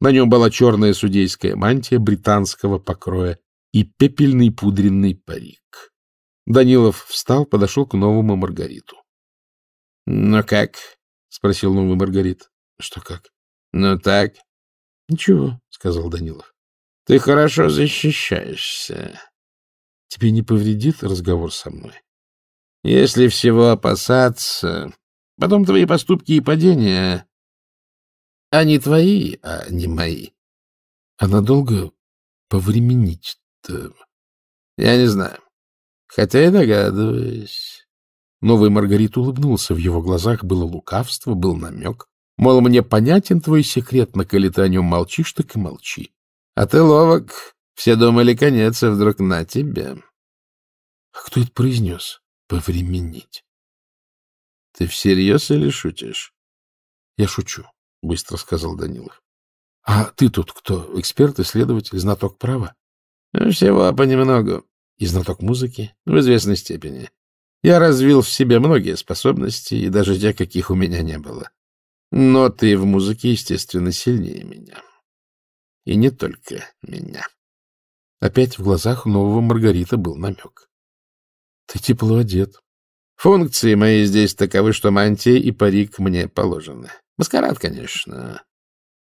На нем была черная судейская мантия британского покроя и пепельный пудренный парик. Данилов встал, подошел к новому Маргариту. — Ну как? — спросил новый Маргарит. — Что как? — Ну так. — Ничего, — сказал Данилов. Ты хорошо защищаешься. Тебе не повредит разговор со мной? Если всего опасаться, потом твои поступки и падения, они твои, а не мои. А надолго повременить-то? Я не знаю. Хотя и догадываюсь. Новый Маргарит улыбнулся. В его глазах было лукавство, был намек. Мол, мне понятен твой секрет, на коли ты о нем молчишь, так и молчи. А ты ловок. Все думали, конец, а вдруг на тебе. А кто это произнес? Повременить. Ты всерьез или шутишь? Я шучу, быстро сказал Данилов. А ты тут кто? Эксперт, исследователь, знаток права? Всего понемногу. И знаток музыки? В известной степени. Я развил в себе многие способности, и даже те, каких у меня не было. Но ты в музыке, естественно, сильнее меня. И не только меня. Опять в глазах нового Маргарита был намек. — Ты тепло одет. — Функции мои здесь таковы, что мантия и парик мне положены. Маскарад, конечно.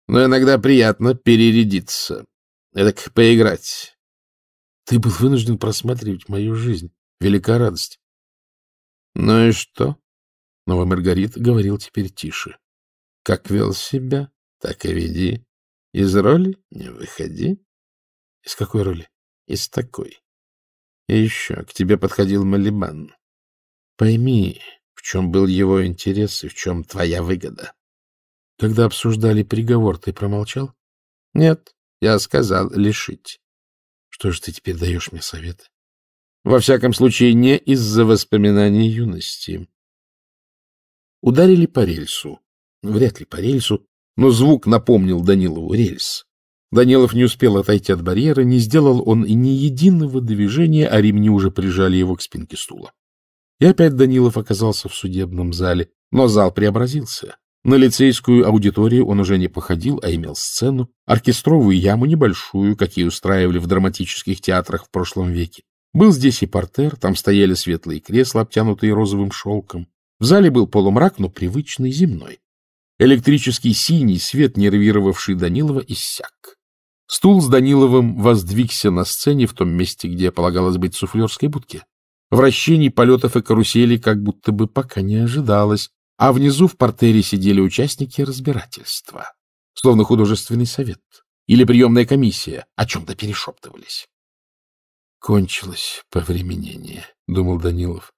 Но иногда приятно перерядиться. как поиграть. — Ты был вынужден просматривать мою жизнь. Велика радость. — Ну и что? — Новый Маргарит говорил теперь тише. — Как вел себя, так и веди. Из роли не выходи. Из какой роли? Из такой. И еще, к тебе подходил Малибан. Пойми, в чем был его интерес и в чем твоя выгода. Когда обсуждали приговор, ты промолчал? Нет, я сказал лишить. Что же ты теперь даешь мне советы? Во всяком случае, не из-за воспоминаний юности. Ударили по рельсу. Вряд ли по рельсу но звук напомнил Данилову рельс. Данилов не успел отойти от барьера, не сделал он и ни единого движения, а ремни уже прижали его к спинке стула. И опять Данилов оказался в судебном зале, но зал преобразился. На лицейскую аудиторию он уже не походил, а имел сцену, оркестровую яму небольшую, какие устраивали в драматических театрах в прошлом веке. Был здесь и портер, там стояли светлые кресла, обтянутые розовым шелком. В зале был полумрак, но привычный, земной. Электрический синий свет, нервировавший Данилова, иссяк. Стул с Даниловым воздвигся на сцене в том месте, где полагалось быть суфлерской будке. Вращений полетов и каруселей как будто бы пока не ожидалось, а внизу в портере сидели участники разбирательства, словно художественный совет или приемная комиссия, о чем-то перешептывались. «Кончилось повременение», — думал Данилов.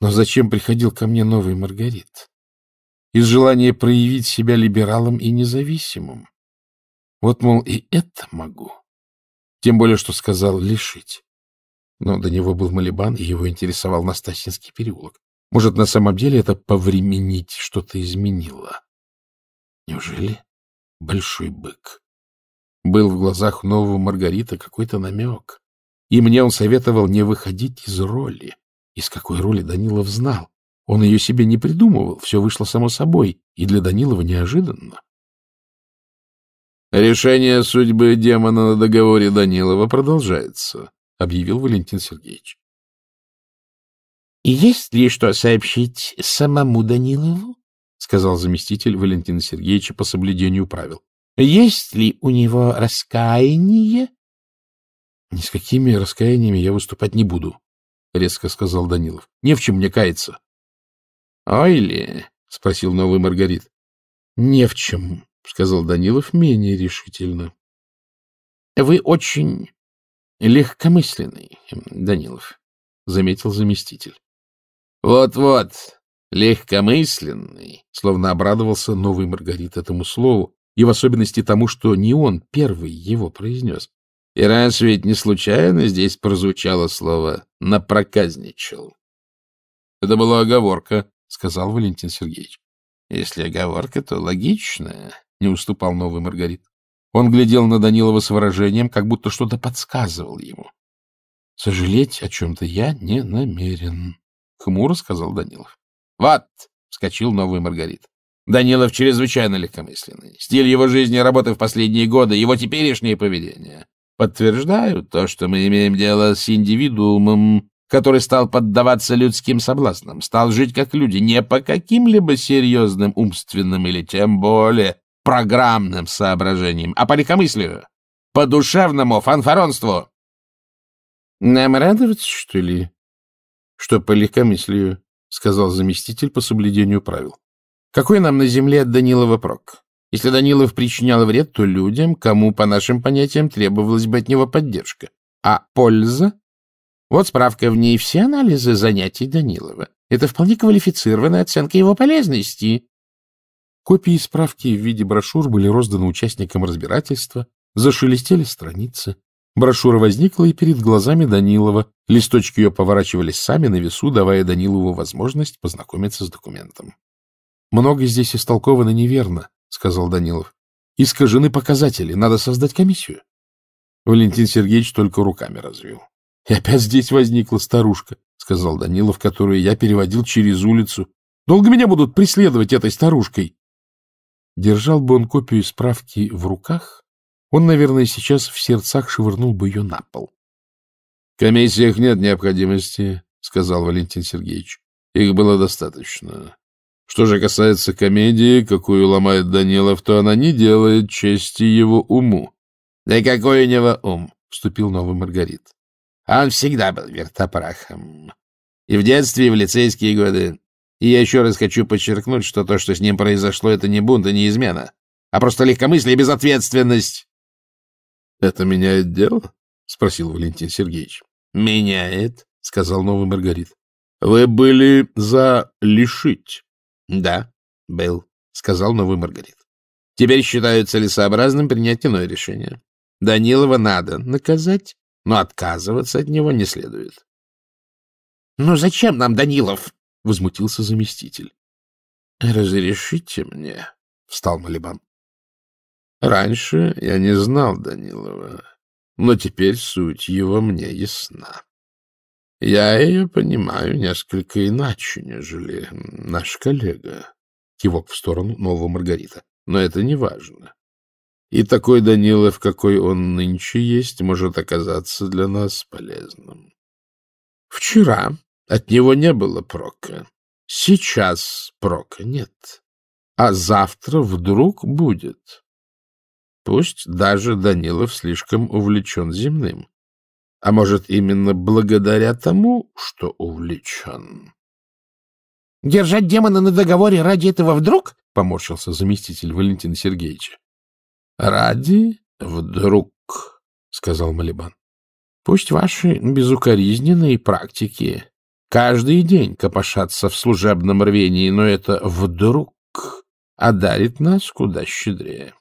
«Но зачем приходил ко мне новый Маргарит? из желания проявить себя либералом и независимым. Вот, мол, и это могу. Тем более, что сказал «лишить». Но до него был Малибан, и его интересовал Настасинский переулок. Может, на самом деле это повременить что-то изменило? Неужели большой бык? Был в глазах нового Маргарита какой-то намек. И мне он советовал не выходить из роли. Из какой роли Данилов знал. Он ее себе не придумывал, все вышло само собой, и для Данилова неожиданно. «Решение судьбы демона на договоре Данилова продолжается», — объявил Валентин Сергеевич. «Есть ли что сообщить самому Данилову?» — сказал заместитель Валентина Сергеевича по соблюдению правил. «Есть ли у него раскаяние?» «Ни с какими раскаяниями я выступать не буду», — резко сказал Данилов. — Не в чем мне каяться. Айли? — спросил новый Маргарит. — Не в чем, — сказал Данилов менее решительно. — Вы очень легкомысленный, Данилов, — заметил заместитель. Вот — Вот-вот, легкомысленный, — словно обрадовался новый Маргарит этому слову, и в особенности тому, что не он первый его произнес. И раз ведь не случайно здесь прозвучало слово «напроказничал». Это была оговорка, — сказал Валентин Сергеевич. — Если оговорка, то логичная, — не уступал новый Маргарит. Он глядел на Данилова с выражением, как будто что-то подсказывал ему. — Сожалеть о чем-то я не намерен, — хмуро сказал Данилов. — Вот! — вскочил новый Маргарит. Данилов чрезвычайно легкомысленный. Стиль его жизни и работы в последние годы, его теперешнее поведение подтверждают то, что мы имеем дело с индивидуумом, который стал поддаваться людским соблазнам, стал жить как люди, не по каким-либо серьезным умственным или тем более программным соображениям, а по легкомыслию, по душевному фанфаронству. — Нам радоваться, что ли? — Что по легкомыслию, — сказал заместитель по соблюдению правил. — Какой нам на земле от Данилова прок? Если Данилов причинял вред, то людям, кому, по нашим понятиям, требовалась бы от него поддержка. А польза вот справка, в ней все анализы занятий Данилова. Это вполне квалифицированная оценка его полезности. Копии справки в виде брошюр были розданы участникам разбирательства, зашелестели страницы. Брошюра возникла и перед глазами Данилова. Листочки ее поворачивались сами на весу, давая Данилову возможность познакомиться с документом. «Много здесь истолковано неверно», — сказал Данилов. «Искажены показатели, надо создать комиссию». Валентин Сергеевич только руками развел. — И опять здесь возникла старушка, — сказал Данилов, которую я переводил через улицу. — Долго меня будут преследовать этой старушкой? Держал бы он копию справки в руках, он, наверное, сейчас в сердцах швырнул бы ее на пол. — В комиссиях нет необходимости, — сказал Валентин Сергеевич. — Их было достаточно. Что же касается комедии, какую ломает Данилов, то она не делает чести его уму. — Да какой у него ум? — вступил новый Маргарит. Он всегда был вертопрахом. И в детстве, и в лицейские годы. И я еще раз хочу подчеркнуть, что то, что с ним произошло, это не бунт и не измена, а просто легкомыслие и безответственность. — Это меняет дело? — спросил Валентин Сергеевич. — Меняет, — сказал новый Маргарит. — Вы были за лишить? — Да, был, — сказал новый Маргарит. — Теперь считаю целесообразным принять иное решение. Данилова надо наказать, но отказываться от него не следует. — Но зачем нам Данилов? — возмутился заместитель. — Разрешите мне, — встал Малибан. — Раньше я не знал Данилова, но теперь суть его мне ясна. Я ее понимаю несколько иначе, нежели наш коллега, — кивок в сторону нового Маргарита. Но это не важно. И такой Данилов, какой он нынче есть, может оказаться для нас полезным. Вчера от него не было прока. Сейчас прока нет. А завтра вдруг будет. Пусть даже Данилов слишком увлечен земным. А может, именно благодаря тому, что увлечен. — Держать демона на договоре ради этого вдруг? — поморщился заместитель Валентина Сергеевича. Ради вдруг, — сказал Малибан. — Пусть ваши безукоризненные практики каждый день копошатся в служебном рвении, но это вдруг одарит нас куда щедрее.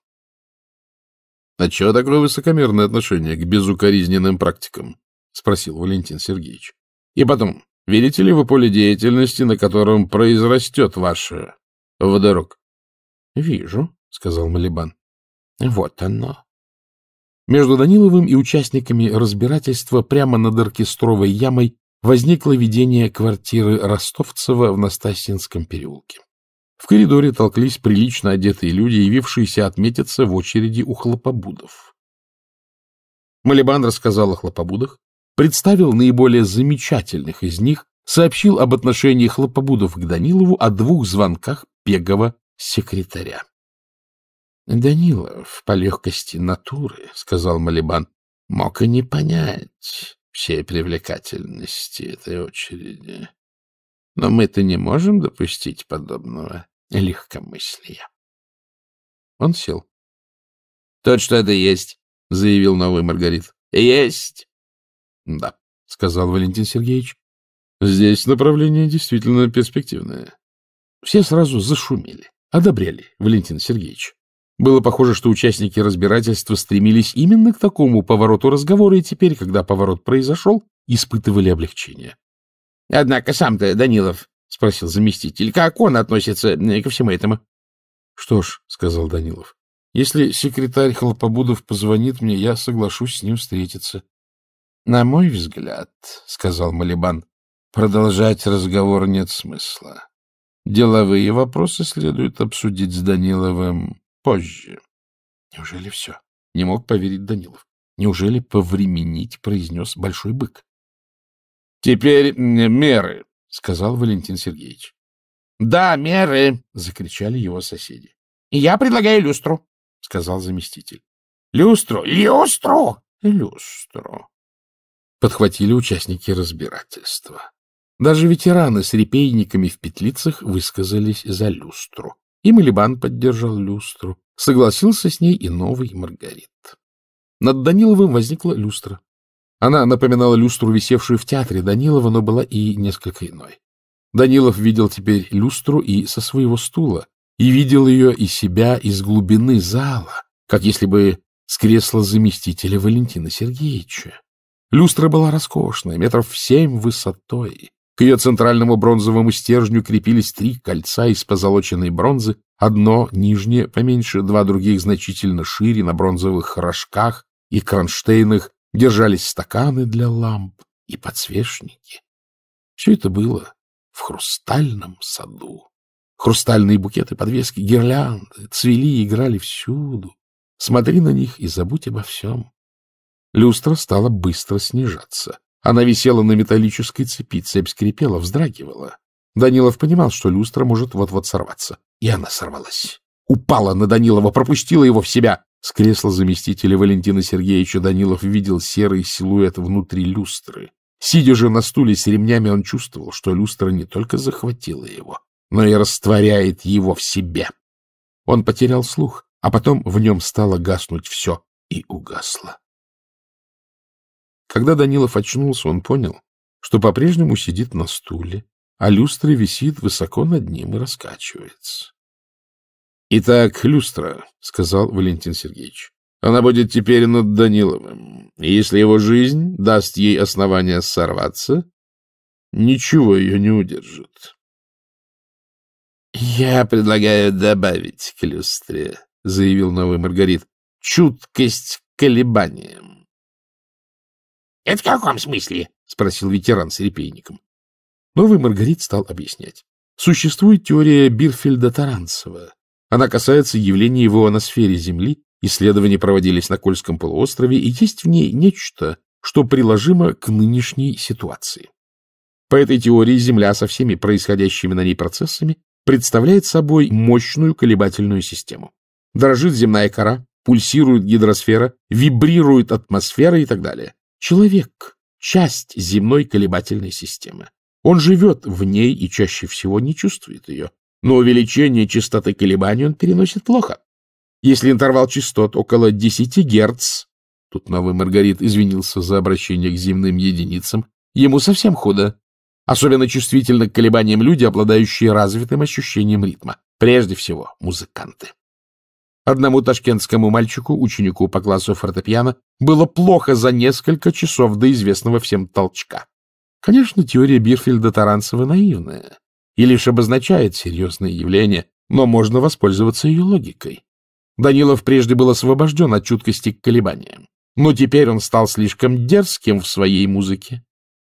— Отчего а такое высокомерное отношение к безукоризненным практикам? — спросил Валентин Сергеевич. — И потом, видите ли вы поле деятельности, на котором произрастет ваше вдруг? — Вижу, — сказал Малибан. Вот оно. Между Даниловым и участниками разбирательства прямо над оркестровой ямой возникло видение квартиры Ростовцева в Настасьинском переулке. В коридоре толклись прилично одетые люди, явившиеся отметиться в очереди у хлопобудов. Малибан рассказал о хлопобудах, представил наиболее замечательных из них, сообщил об отношении хлопобудов к Данилову о двух звонках Пегова секретаря. — Данилов, по легкости натуры, — сказал Малибан, — мог и не понять всей привлекательности этой очереди. Но мы-то не можем допустить подобного легкомыслия. Он сел. — Тот, что это есть, — заявил новый Маргарит. — Есть. — Да, — сказал Валентин Сергеевич. — Здесь направление действительно перспективное. Все сразу зашумели, одобряли Валентина Сергеевич. Было похоже, что участники разбирательства стремились именно к такому повороту разговора, и теперь, когда поворот произошел, испытывали облегчение. — Однако сам-то, Данилов, — спросил заместитель, — как он относится э, ко всему этому? — Что ж, — сказал Данилов, — если секретарь Хлопобудов позвонит мне, я соглашусь с ним встретиться. — На мой взгляд, — сказал Малибан, — продолжать разговор нет смысла. Деловые вопросы следует обсудить с Даниловым позже. Неужели все? Не мог поверить Данилов. Неужели повременить, произнес Большой Бык? Теперь меры, сказал Валентин Сергеевич. Да, меры, закричали его соседи. Я предлагаю люстру, сказал заместитель. Люстру! Люстру! Люстру! Подхватили участники разбирательства. Даже ветераны с репейниками в петлицах высказались за люстру. И Малибан поддержал люстру. Согласился с ней и новый Маргарит. Над Даниловым возникла люстра. Она напоминала люстру, висевшую в театре Данилова, но была и несколько иной. Данилов видел теперь люстру и со своего стула, и видел ее и себя из глубины зала, как если бы с кресла заместителя Валентина Сергеевича. Люстра была роскошная, метров в семь высотой, к ее центральному бронзовому стержню крепились три кольца из позолоченной бронзы, одно нижнее поменьше, два других значительно шире, на бронзовых рожках и кронштейнах держались стаканы для ламп и подсвечники. Все это было в хрустальном саду. Хрустальные букеты, подвески, гирлянды цвели и играли всюду. Смотри на них и забудь обо всем. Люстра стала быстро снижаться. Она висела на металлической цепи, цепь скрипела, вздрагивала. Данилов понимал, что люстра может вот-вот сорваться. И она сорвалась. Упала на Данилова, пропустила его в себя. С кресла заместителя Валентина Сергеевича Данилов видел серый силуэт внутри люстры. Сидя же на стуле с ремнями, он чувствовал, что люстра не только захватила его, но и растворяет его в себе. Он потерял слух, а потом в нем стало гаснуть все и угасло. Когда Данилов очнулся, он понял, что по-прежнему сидит на стуле, а люстра висит высоко над ним и раскачивается. — Итак, люстра, — сказал Валентин Сергеевич, — она будет теперь над Даниловым. И если его жизнь даст ей основание сорваться, ничего ее не удержит. — Я предлагаю добавить к люстре, — заявил новый Маргарит, — чуткость к колебаниям. Это в каком смысле? — спросил ветеран с репейником. Новый Маргарит стал объяснять. Существует теория Бирфельда-Таранцева. Она касается явлений в ионосфере Земли, исследования проводились на Кольском полуострове, и есть в ней нечто, что приложимо к нынешней ситуации. По этой теории Земля со всеми происходящими на ней процессами представляет собой мощную колебательную систему. Дрожит земная кора, пульсирует гидросфера, вибрирует атмосфера и так далее. Человек — часть земной колебательной системы. Он живет в ней и чаще всего не чувствует ее. Но увеличение частоты колебаний он переносит плохо. Если интервал частот около 10 Гц, тут новый Маргарит извинился за обращение к земным единицам, ему совсем худо. Особенно чувствительны к колебаниям люди, обладающие развитым ощущением ритма. Прежде всего, музыканты. Одному ташкентскому мальчику, ученику по классу фортепиано, было плохо за несколько часов до известного всем толчка. Конечно, теория Бирфельда-Таранцева наивная и лишь обозначает серьезные явления, но можно воспользоваться ее логикой. Данилов прежде был освобожден от чуткости к колебаниям, но теперь он стал слишком дерзким в своей музыке.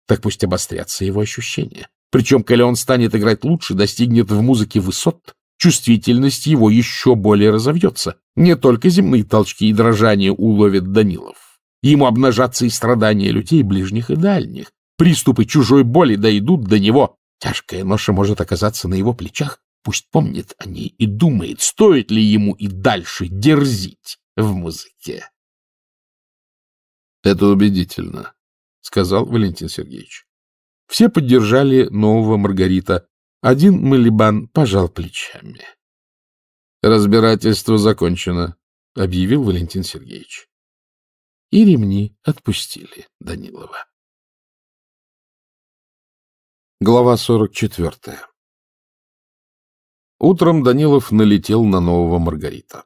Так пусть обострятся его ощущения. Причем, коли он станет играть лучше, достигнет в музыке высот, чувствительность его еще более разовьется. Не только земные толчки и дрожания уловит Данилов. Ему обнажатся и страдания людей ближних и дальних. Приступы чужой боли дойдут до него. Тяжкая ноша может оказаться на его плечах. Пусть помнит о ней и думает, стоит ли ему и дальше дерзить в музыке. — Это убедительно, — сказал Валентин Сергеевич. Все поддержали нового Маргарита, один Малибан пожал плечами. «Разбирательство закончено», — объявил Валентин Сергеевич. И ремни отпустили Данилова. Глава сорок 44 Утром Данилов налетел на нового Маргарита.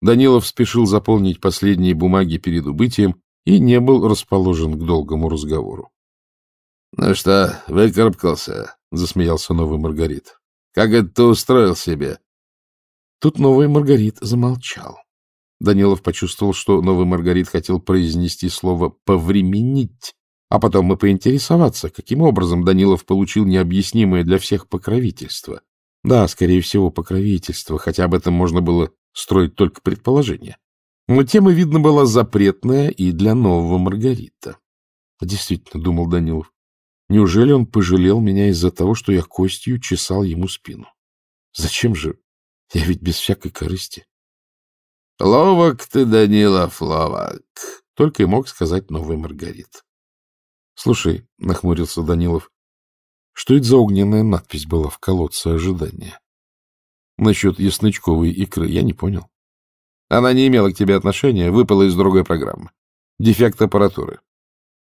Данилов спешил заполнить последние бумаги перед убытием и не был расположен к долгому разговору. «Ну что, выкарабкался?» — засмеялся новый Маргарит. «Как это ты устроил себе?» Тут новый Маргарит замолчал. Данилов почувствовал, что новый Маргарит хотел произнести слово «повременить», а потом и поинтересоваться, каким образом Данилов получил необъяснимое для всех покровительство. Да, скорее всего, покровительство, хотя об этом можно было строить только предположение. Но тема, видно, была запретная и для нового Маргарита. «А действительно, — думал Данилов, Неужели он пожалел меня из-за того, что я костью чесал ему спину? Зачем же? Я ведь без всякой корысти. — Ловок ты, Данилов, ловок! — только и мог сказать новый Маргарит. — Слушай, — нахмурился Данилов, — что это за огненная надпись была в колодце ожидания? — Насчет ясночковой икры я не понял. — Она не имела к тебе отношения, выпала из другой программы. Дефект аппаратуры.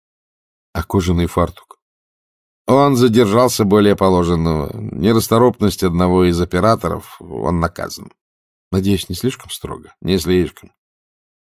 — А кожаный фартук? Он задержался более положенного. Нерасторопность одного из операторов, он наказан. Надеюсь, не слишком строго? Не слишком.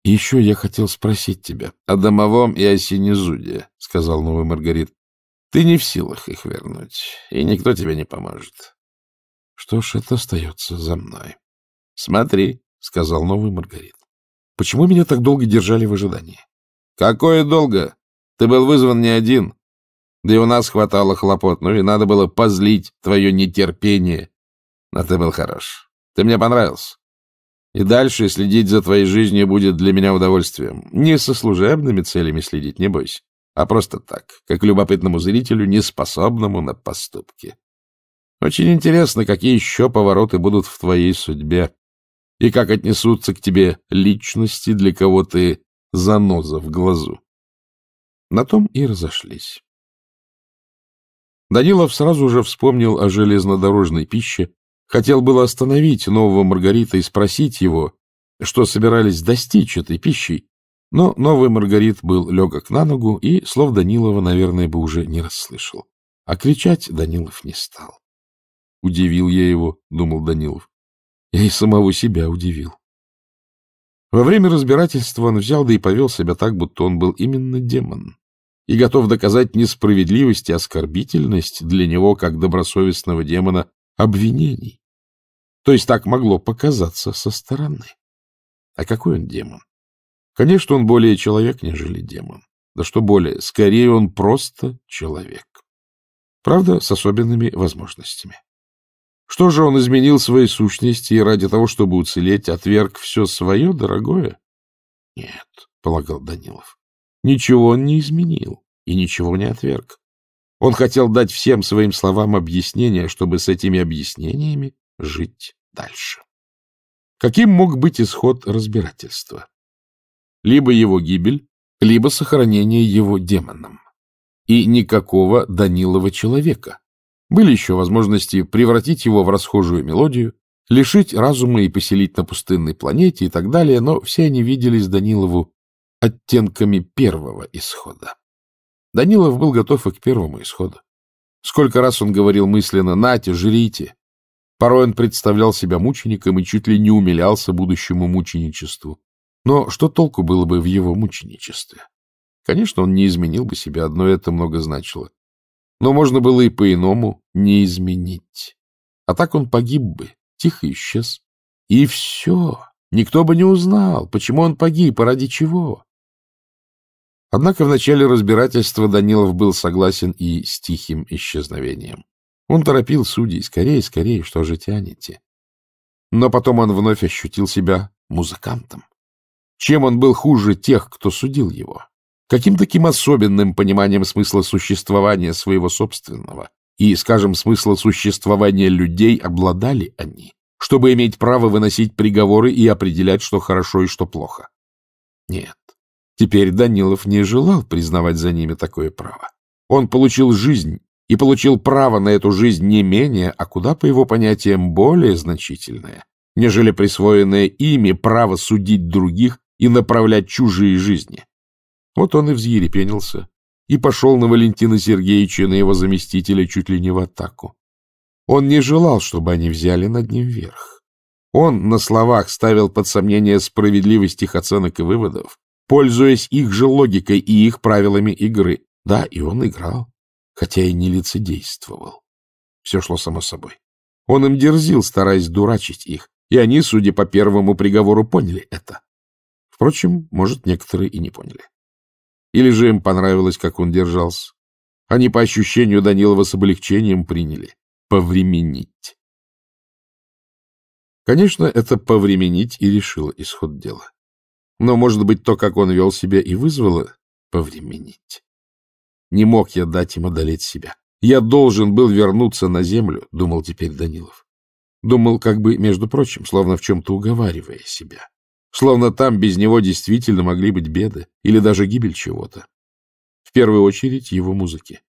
— Еще я хотел спросить тебя. — О домовом и о синезуде, — сказал новый Маргарит. — Ты не в силах их вернуть, и никто тебе не поможет. — Что ж, это остается за мной. — Смотри, — сказал новый Маргарит. — Почему меня так долго держали в ожидании? — Какое долго? Ты был вызван не один. Да и у нас хватало хлопот, ну и надо было позлить твое нетерпение. Но ты был хорош. Ты мне понравился. И дальше следить за твоей жизнью будет для меня удовольствием. Не со служебными целями следить, не бойся, а просто так, как любопытному зрителю, неспособному на поступки. Очень интересно, какие еще повороты будут в твоей судьбе и как отнесутся к тебе личности, для кого ты заноза в глазу. На том и разошлись. Данилов сразу же вспомнил о железнодорожной пище, хотел было остановить нового Маргарита и спросить его, что собирались достичь этой пищей, но новый Маргарит был легок на ногу и слов Данилова, наверное, бы уже не расслышал. А кричать Данилов не стал. Удивил я его, думал Данилов. Я и самого себя удивил. Во время разбирательства он взял да и повел себя так, будто он был именно демон и готов доказать несправедливость и а оскорбительность для него, как добросовестного демона, обвинений. То есть так могло показаться со стороны. А какой он демон? Конечно, он более человек, нежели демон. Да что более, скорее он просто человек. Правда, с особенными возможностями. Что же он изменил своей сущности и ради того, чтобы уцелеть, отверг все свое дорогое? Нет, полагал Данилов. Ничего он не изменил и ничего не отверг. Он хотел дать всем своим словам объяснение, чтобы с этими объяснениями жить дальше. Каким мог быть исход разбирательства? Либо его гибель, либо сохранение его демоном. И никакого Данилова человека. Были еще возможности превратить его в расхожую мелодию, лишить разума и поселить на пустынной планете и так далее, но все они виделись Данилову оттенками первого исхода. Данилов был готов и к первому исходу. Сколько раз он говорил мысленно «Нате, жрите!» Порой он представлял себя мучеником и чуть ли не умилялся будущему мученичеству. Но что толку было бы в его мученичестве? Конечно, он не изменил бы себя, одно это много значило. Но можно было и по-иному не изменить. А так он погиб бы, тихо исчез. И все. Никто бы не узнал, почему он погиб и ради чего. Однако в начале разбирательства Данилов был согласен и с тихим исчезновением. Он торопил судей. «Скорее, скорее, что же тянете?» Но потом он вновь ощутил себя музыкантом. Чем он был хуже тех, кто судил его? Каким таким особенным пониманием смысла существования своего собственного и, скажем, смысла существования людей обладали они, чтобы иметь право выносить приговоры и определять, что хорошо и что плохо? Нет. Теперь Данилов не желал признавать за ними такое право. Он получил жизнь и получил право на эту жизнь не менее, а куда, по его понятиям, более значительное, нежели присвоенное ими право судить других и направлять чужие жизни. Вот он и взъерепенился, и пошел на Валентина Сергеевича на его заместителя чуть ли не в атаку. Он не желал, чтобы они взяли над ним верх. Он на словах ставил под сомнение справедливость их оценок и выводов, пользуясь их же логикой и их правилами игры. Да, и он играл, хотя и не лицедействовал. Все шло само собой. Он им дерзил, стараясь дурачить их, и они, судя по первому приговору, поняли это. Впрочем, может, некоторые и не поняли. Или же им понравилось, как он держался. Они по ощущению Данилова с облегчением приняли. Повременить. Конечно, это повременить и решило исход дела. Но, может быть, то, как он вел себя, и вызвало повременить. Не мог я дать им одолеть себя. Я должен был вернуться на землю, думал теперь Данилов. Думал, как бы, между прочим, словно в чем-то уговаривая себя. Словно там без него действительно могли быть беды или даже гибель чего-то. В первую очередь его музыки.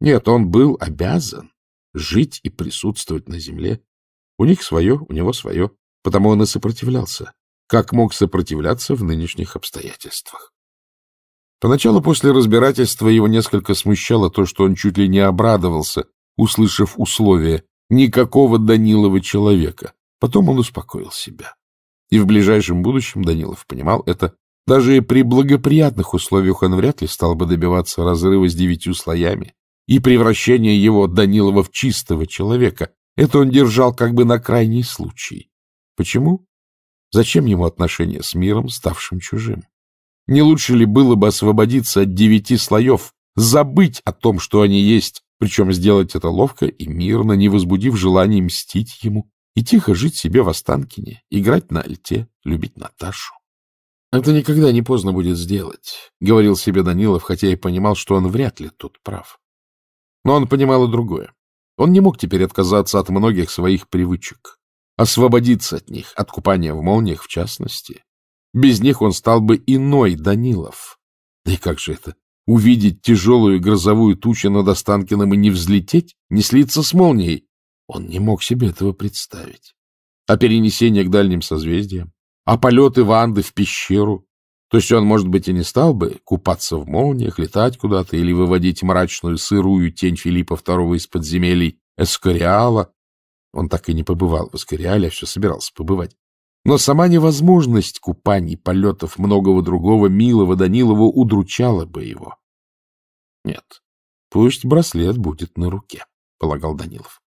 Нет, он был обязан жить и присутствовать на земле. У них свое, у него свое. Потому он и сопротивлялся как мог сопротивляться в нынешних обстоятельствах. Поначалу после разбирательства его несколько смущало то, что он чуть ли не обрадовался, услышав условие «никакого Данилова человека». Потом он успокоил себя. И в ближайшем будущем Данилов понимал это. Даже при благоприятных условиях он вряд ли стал бы добиваться разрыва с девятью слоями и превращения его Данилова в чистого человека. Это он держал как бы на крайний случай. Почему? Зачем ему отношения с миром, ставшим чужим? Не лучше ли было бы освободиться от девяти слоев, забыть о том, что они есть, причем сделать это ловко и мирно, не возбудив желание мстить ему, и тихо жить себе в Останкине, играть на альте, любить Наташу? Это никогда не поздно будет сделать, — говорил себе Данилов, хотя и понимал, что он вряд ли тут прав. Но он понимал и другое. Он не мог теперь отказаться от многих своих привычек освободиться от них, от купания в молниях в частности. Без них он стал бы иной Данилов. Да и как же это? Увидеть тяжелую грозовую тучу над Останкиным и не взлететь, не слиться с молнией? Он не мог себе этого представить. А перенесение к дальним созвездиям? А полеты Ванды в пещеру? То есть он, может быть, и не стал бы купаться в молниях, летать куда-то или выводить мрачную сырую тень Филиппа II из подземелий Эскориала, он так и не побывал в Искариале, а все собирался побывать. Но сама невозможность купаний, полетов, многого другого милого Данилова удручала бы его. Нет, пусть браслет будет на руке, полагал Данилов.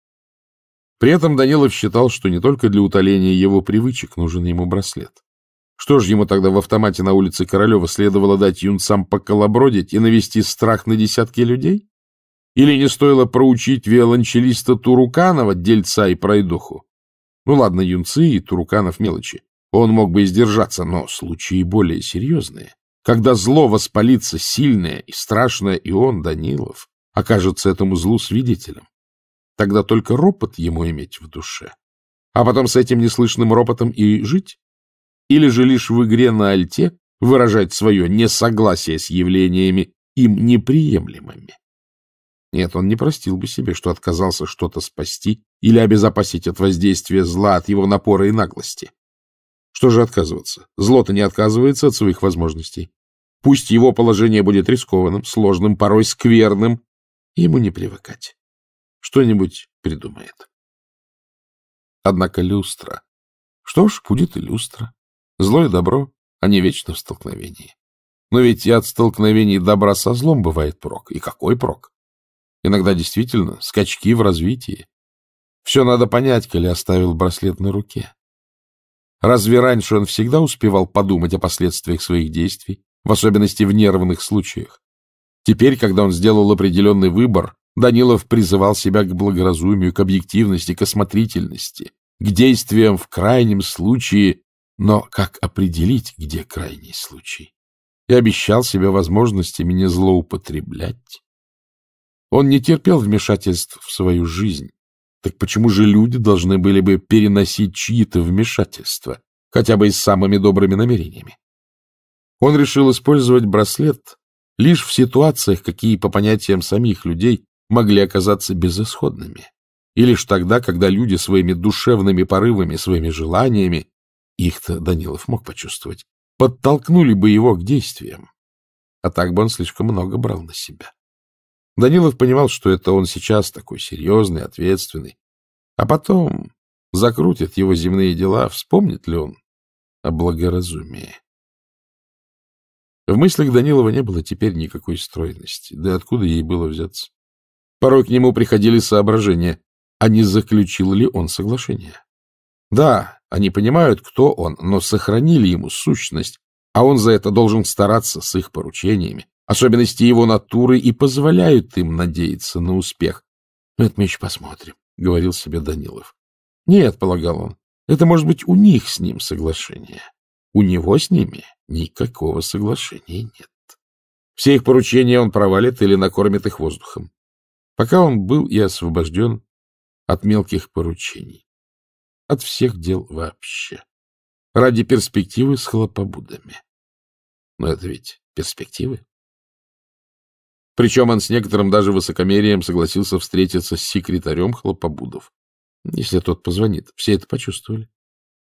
При этом Данилов считал, что не только для утоления его привычек нужен ему браслет. Что же ему тогда в автомате на улице Королева следовало дать юнцам поколобродить и навести страх на десятки людей? Или не стоило проучить виолончелиста Туруканова, дельца и пройдоху? Ну ладно, юнцы и Туруканов мелочи. Он мог бы и сдержаться, но случаи более серьезные. Когда зло воспалится сильное и страшное, и он, Данилов, окажется этому злу свидетелем. Тогда только ропот ему иметь в душе. А потом с этим неслышным ропотом и жить? Или же лишь в игре на альте выражать свое несогласие с явлениями им неприемлемыми? Нет, он не простил бы себе, что отказался что-то спасти или обезопасить от воздействия зла, от его напора и наглости. Что же отказываться? Зло-то не отказывается от своих возможностей. Пусть его положение будет рискованным, сложным, порой скверным, ему не привыкать. Что-нибудь придумает. Однако люстра. Что ж, будет и люстра. Зло и добро, они а вечно в столкновении. Но ведь и от столкновений добра со злом бывает прок. И какой прок? Иногда действительно скачки в развитии. Все надо понять, коли оставил браслет на руке. Разве раньше он всегда успевал подумать о последствиях своих действий, в особенности в нервных случаях? Теперь, когда он сделал определенный выбор, Данилов призывал себя к благоразумию, к объективности, к осмотрительности, к действиям в крайнем случае, но как определить, где крайний случай? И обещал себе возможностями не злоупотреблять. Он не терпел вмешательств в свою жизнь. Так почему же люди должны были бы переносить чьи-то вмешательства, хотя бы и с самыми добрыми намерениями? Он решил использовать браслет лишь в ситуациях, какие по понятиям самих людей могли оказаться безысходными, и лишь тогда, когда люди своими душевными порывами, своими желаниями, их-то Данилов мог почувствовать, подтолкнули бы его к действиям. А так бы он слишком много брал на себя. Данилов понимал, что это он сейчас такой серьезный, ответственный. А потом закрутят его земные дела, вспомнит ли он о благоразумии. В мыслях Данилова не было теперь никакой стройности, да откуда ей было взяться. Порой к нему приходили соображения, а не заключил ли он соглашение. Да, они понимают, кто он, но сохранили ему сущность, а он за это должен стараться с их поручениями, Особенности его натуры и позволяют им надеяться на успех. — Ну, это мы еще посмотрим, — говорил себе Данилов. — Нет, — полагал он, — это может быть у них с ним соглашение. У него с ними никакого соглашения нет. Все их поручения он провалит или накормит их воздухом. Пока он был и освобожден от мелких поручений. От всех дел вообще. Ради перспективы с хлопобудами. Но это ведь перспективы. Причем он с некоторым даже высокомерием согласился встретиться с секретарем Хлопобудов. Если тот позвонит, все это почувствовали.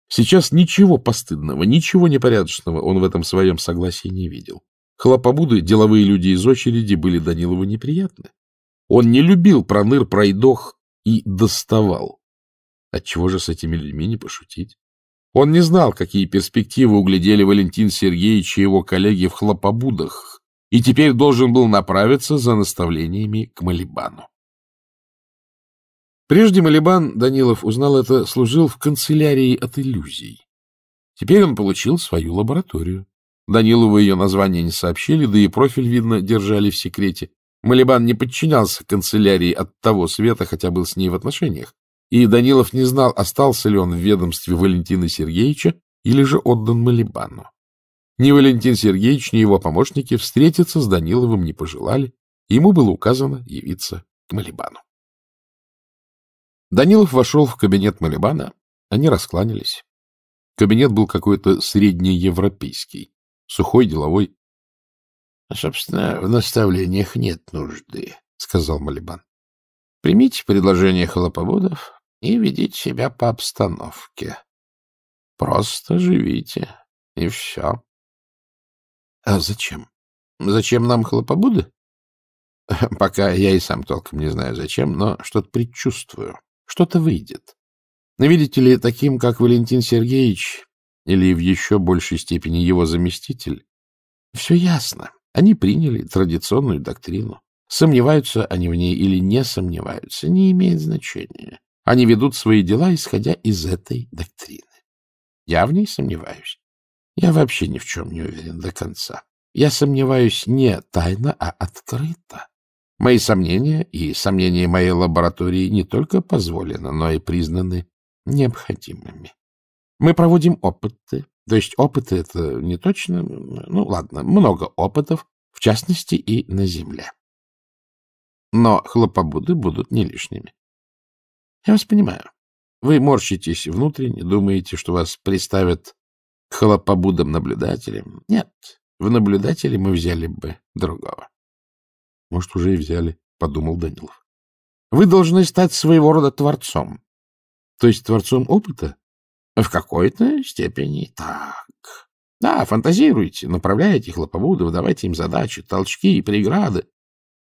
Сейчас ничего постыдного, ничего непорядочного он в этом своем согласии не видел. Хлопобуды, деловые люди из очереди, были Данилову неприятны. Он не любил проныр, пройдох и доставал. Отчего же с этими людьми не пошутить? Он не знал, какие перспективы углядели Валентин Сергеевич и его коллеги в хлопобудах, и теперь должен был направиться за наставлениями к Малибану. Прежде Малибан, Данилов узнал это, служил в канцелярии от иллюзий. Теперь он получил свою лабораторию. Данилову ее название не сообщили, да и профиль, видно, держали в секрете. Малибан не подчинялся канцелярии от того света, хотя был с ней в отношениях. И Данилов не знал, остался ли он в ведомстве Валентина Сергеевича или же отдан Малибану. Ни Валентин Сергеевич, ни его помощники встретиться с Даниловым не пожелали. Ему было указано явиться к Малибану. Данилов вошел в кабинет Малибана. Они раскланялись. Кабинет был какой-то среднеевропейский, сухой, деловой. — Собственно, в наставлениях нет нужды, — сказал Малибан. — Примите предложение холоповодов и ведите себя по обстановке. Просто живите, и все. А зачем? Зачем нам хлопобуды? Пока я и сам толком не знаю зачем, но что-то предчувствую. Что-то выйдет. Видите ли, таким, как Валентин Сергеевич, или в еще большей степени его заместитель, все ясно. Они приняли традиционную доктрину. Сомневаются они в ней или не сомневаются, не имеет значения. Они ведут свои дела, исходя из этой доктрины. Я в ней сомневаюсь. Я вообще ни в чем не уверен до конца. Я сомневаюсь не тайно, а открыто. Мои сомнения и сомнения моей лаборатории не только позволены, но и признаны необходимыми. Мы проводим опыты. То есть опыты — это не точно... Ну, ладно, много опытов, в частности, и на Земле. Но хлопобуды будут не лишними. Я вас понимаю. Вы морщитесь внутренне, думаете, что вас представят хлопобудом-наблюдателем. Нет, в наблюдателе мы взяли бы другого. — Может, уже и взяли, — подумал Данилов. — Вы должны стать своего рода творцом. — То есть творцом опыта? — В какой-то степени так. Да, фантазируйте, направляйте хлопобудов, давайте им задачи, толчки и преграды.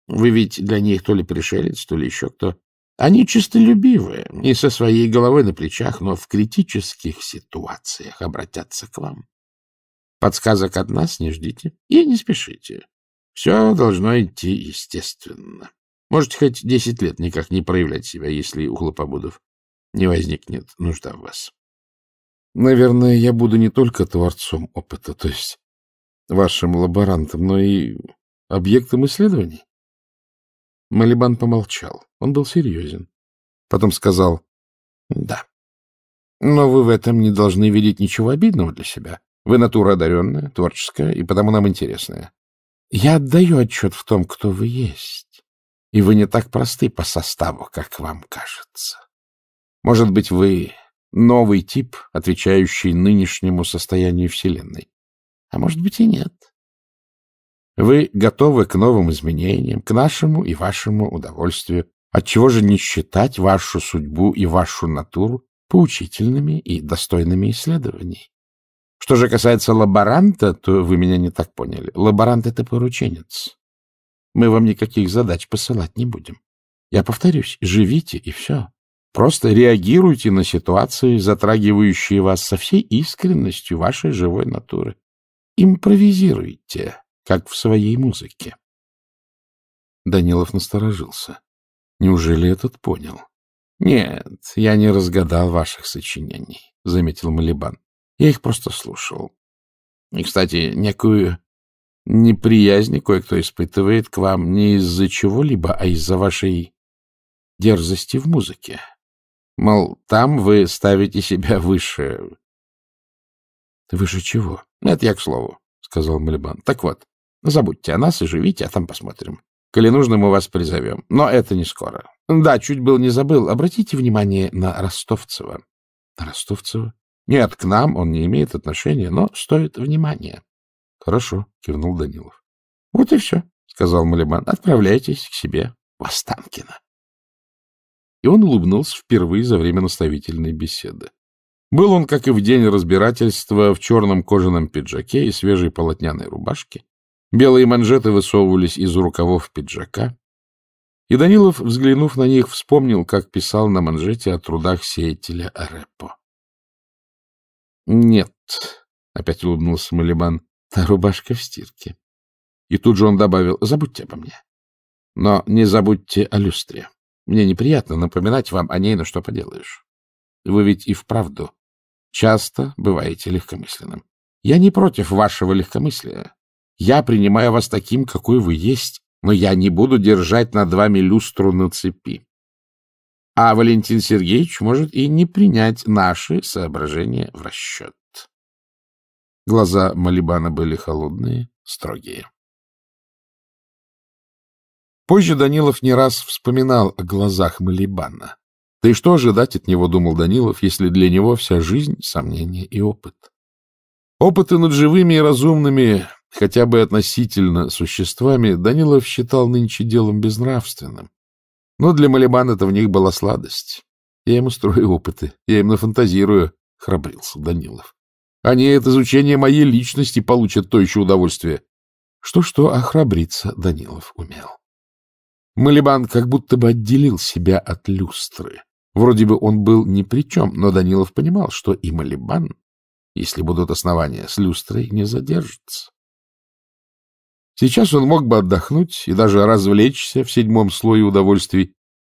Вы ведь для них то ли пришелец, то ли еще кто. Они чистолюбивые и со своей головой на плечах, но в критических ситуациях обратятся к вам. Подсказок от нас не ждите и не спешите. Все должно идти естественно. Можете хоть десять лет никак не проявлять себя, если у хлопобудов не возникнет нужда в вас. Наверное, я буду не только творцом опыта, то есть вашим лаборантом, но и объектом исследований. Малибан помолчал. Он был серьезен. Потом сказал, «Да, но вы в этом не должны видеть ничего обидного для себя. Вы натура одаренная, творческая и потому нам интересная. Я отдаю отчет в том, кто вы есть. И вы не так просты по составу, как вам кажется. Может быть, вы новый тип, отвечающий нынешнему состоянию Вселенной. А может быть и нет. Вы готовы к новым изменениям, к нашему и вашему удовольствию. Отчего же не считать вашу судьбу и вашу натуру поучительными и достойными исследований? Что же касается лаборанта, то вы меня не так поняли. Лаборант — это порученец. Мы вам никаких задач посылать не будем. Я повторюсь, живите и все. Просто реагируйте на ситуации, затрагивающие вас со всей искренностью вашей живой натуры. Импровизируйте как в своей музыке. Данилов насторожился. Неужели этот понял? — Нет, я не разгадал ваших сочинений, — заметил Малибан. Я их просто слушал. И, кстати, некую неприязнь кое-кто испытывает к вам не из-за чего-либо, а из-за вашей дерзости в музыке. Мол, там вы ставите себя выше. — Выше чего? — Это я к слову, — сказал Малибан. — Так вот, Забудьте о нас и живите, а там посмотрим. Коли нужно, мы вас призовем. Но это не скоро. Да, чуть был не забыл. Обратите внимание на Ростовцева. На Ростовцева? Нет, к нам он не имеет отношения, но стоит внимания. Хорошо, кивнул Данилов. Вот и все, сказал Малибан. Отправляйтесь к себе в Останкино. И он улыбнулся впервые за время наставительной беседы. Был он, как и в день разбирательства, в черном кожаном пиджаке и свежей полотняной рубашке, Белые манжеты высовывались из рукавов пиджака, и Данилов, взглянув на них, вспомнил, как писал на манжете о трудах сеятеля Ареппо. — Нет, — опять улыбнулся Малибан, — та рубашка в стирке. И тут же он добавил, — забудьте обо мне. Но не забудьте о люстре. Мне неприятно напоминать вам о ней, но что поделаешь. Вы ведь и вправду часто бываете легкомысленным. Я не против вашего легкомыслия, я принимаю вас таким, какой вы есть, но я не буду держать над вами люстру на цепи. А Валентин Сергеевич может и не принять наши соображения в расчет. Глаза Малибана были холодные, строгие. Позже Данилов не раз вспоминал о глазах Малибана. Да и что ожидать от него, думал Данилов, если для него вся жизнь — сомнение и опыт. Опыты над живыми и разумными хотя бы относительно существами, Данилов считал нынче делом безнравственным. Но для Малибана это в них была сладость. Я им устрою опыты, я им нафантазирую, — храбрился Данилов. Они от изучения моей личности получат то еще удовольствие. Что-что, охрабриться а Данилов умел. Малибан как будто бы отделил себя от люстры. Вроде бы он был ни при чем, но Данилов понимал, что и Малибан, если будут основания, с люстрой не задержится. Сейчас он мог бы отдохнуть и даже развлечься в седьмом слое удовольствий,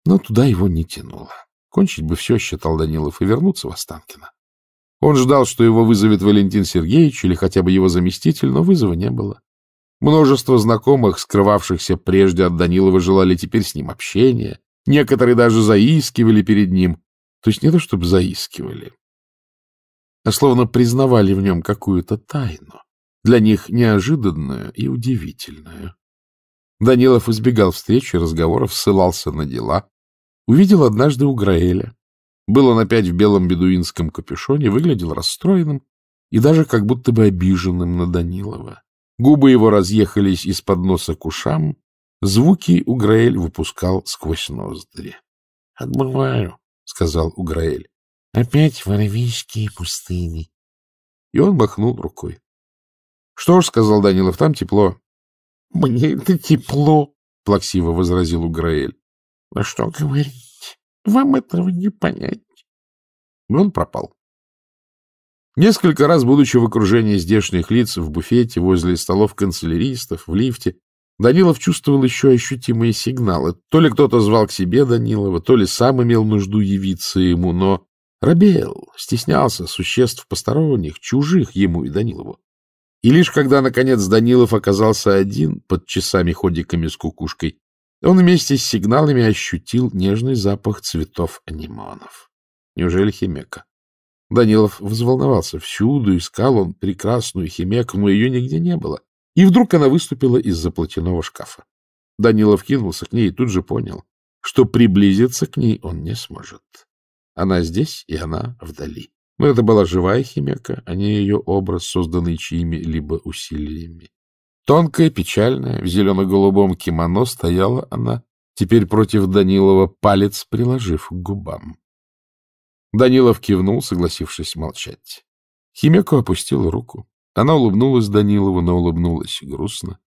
но туда его не тянуло. Кончить бы все, считал Данилов, и вернуться в Останкино. Он ждал, что его вызовет Валентин Сергеевич или хотя бы его заместитель, но вызова не было. Множество знакомых, скрывавшихся прежде от Данилова, желали теперь с ним общения. Некоторые даже заискивали перед ним. То есть не то, чтобы заискивали, а словно признавали в нем какую-то тайну для них неожиданное и удивительное. Данилов избегал встреч и разговоров, ссылался на дела. Увидел однажды у Граэля. Был он опять в белом бедуинском капюшоне, выглядел расстроенным и даже как будто бы обиженным на Данилова. Губы его разъехались из-под носа к ушам, звуки Уграэль выпускал сквозь ноздри. — Отбываю, — сказал Уграэль. — Опять воровийские пустыни. И он махнул рукой. — Что ж, — сказал Данилов, — там тепло. — Мне это тепло, — плаксиво возразил Уграэль. — Да что говорить, вам этого не понять. И он пропал. Несколько раз, будучи в окружении здешних лиц, в буфете, возле столов канцеляристов, в лифте, Данилов чувствовал еще ощутимые сигналы. То ли кто-то звал к себе Данилова, то ли сам имел нужду явиться ему, но робел, стеснялся существ посторонних, чужих ему и Данилову. И лишь когда, наконец, Данилов оказался один под часами-ходиками с кукушкой, он вместе с сигналами ощутил нежный запах цветов анимонов. Неужели Химека? Данилов взволновался. Всюду искал он прекрасную Химеку, но ее нигде не было. И вдруг она выступила из-за платяного шкафа. Данилов кинулся к ней и тут же понял, что приблизиться к ней он не сможет. Она здесь, и она вдали. Но это была живая химика, а не ее образ, созданный чьими-либо усилиями. Тонкая, печальная, в зелено-голубом кимоно стояла она, теперь против Данилова, палец приложив к губам. Данилов кивнул, согласившись молчать. Химико опустила руку. Она улыбнулась Данилову, но улыбнулась грустно.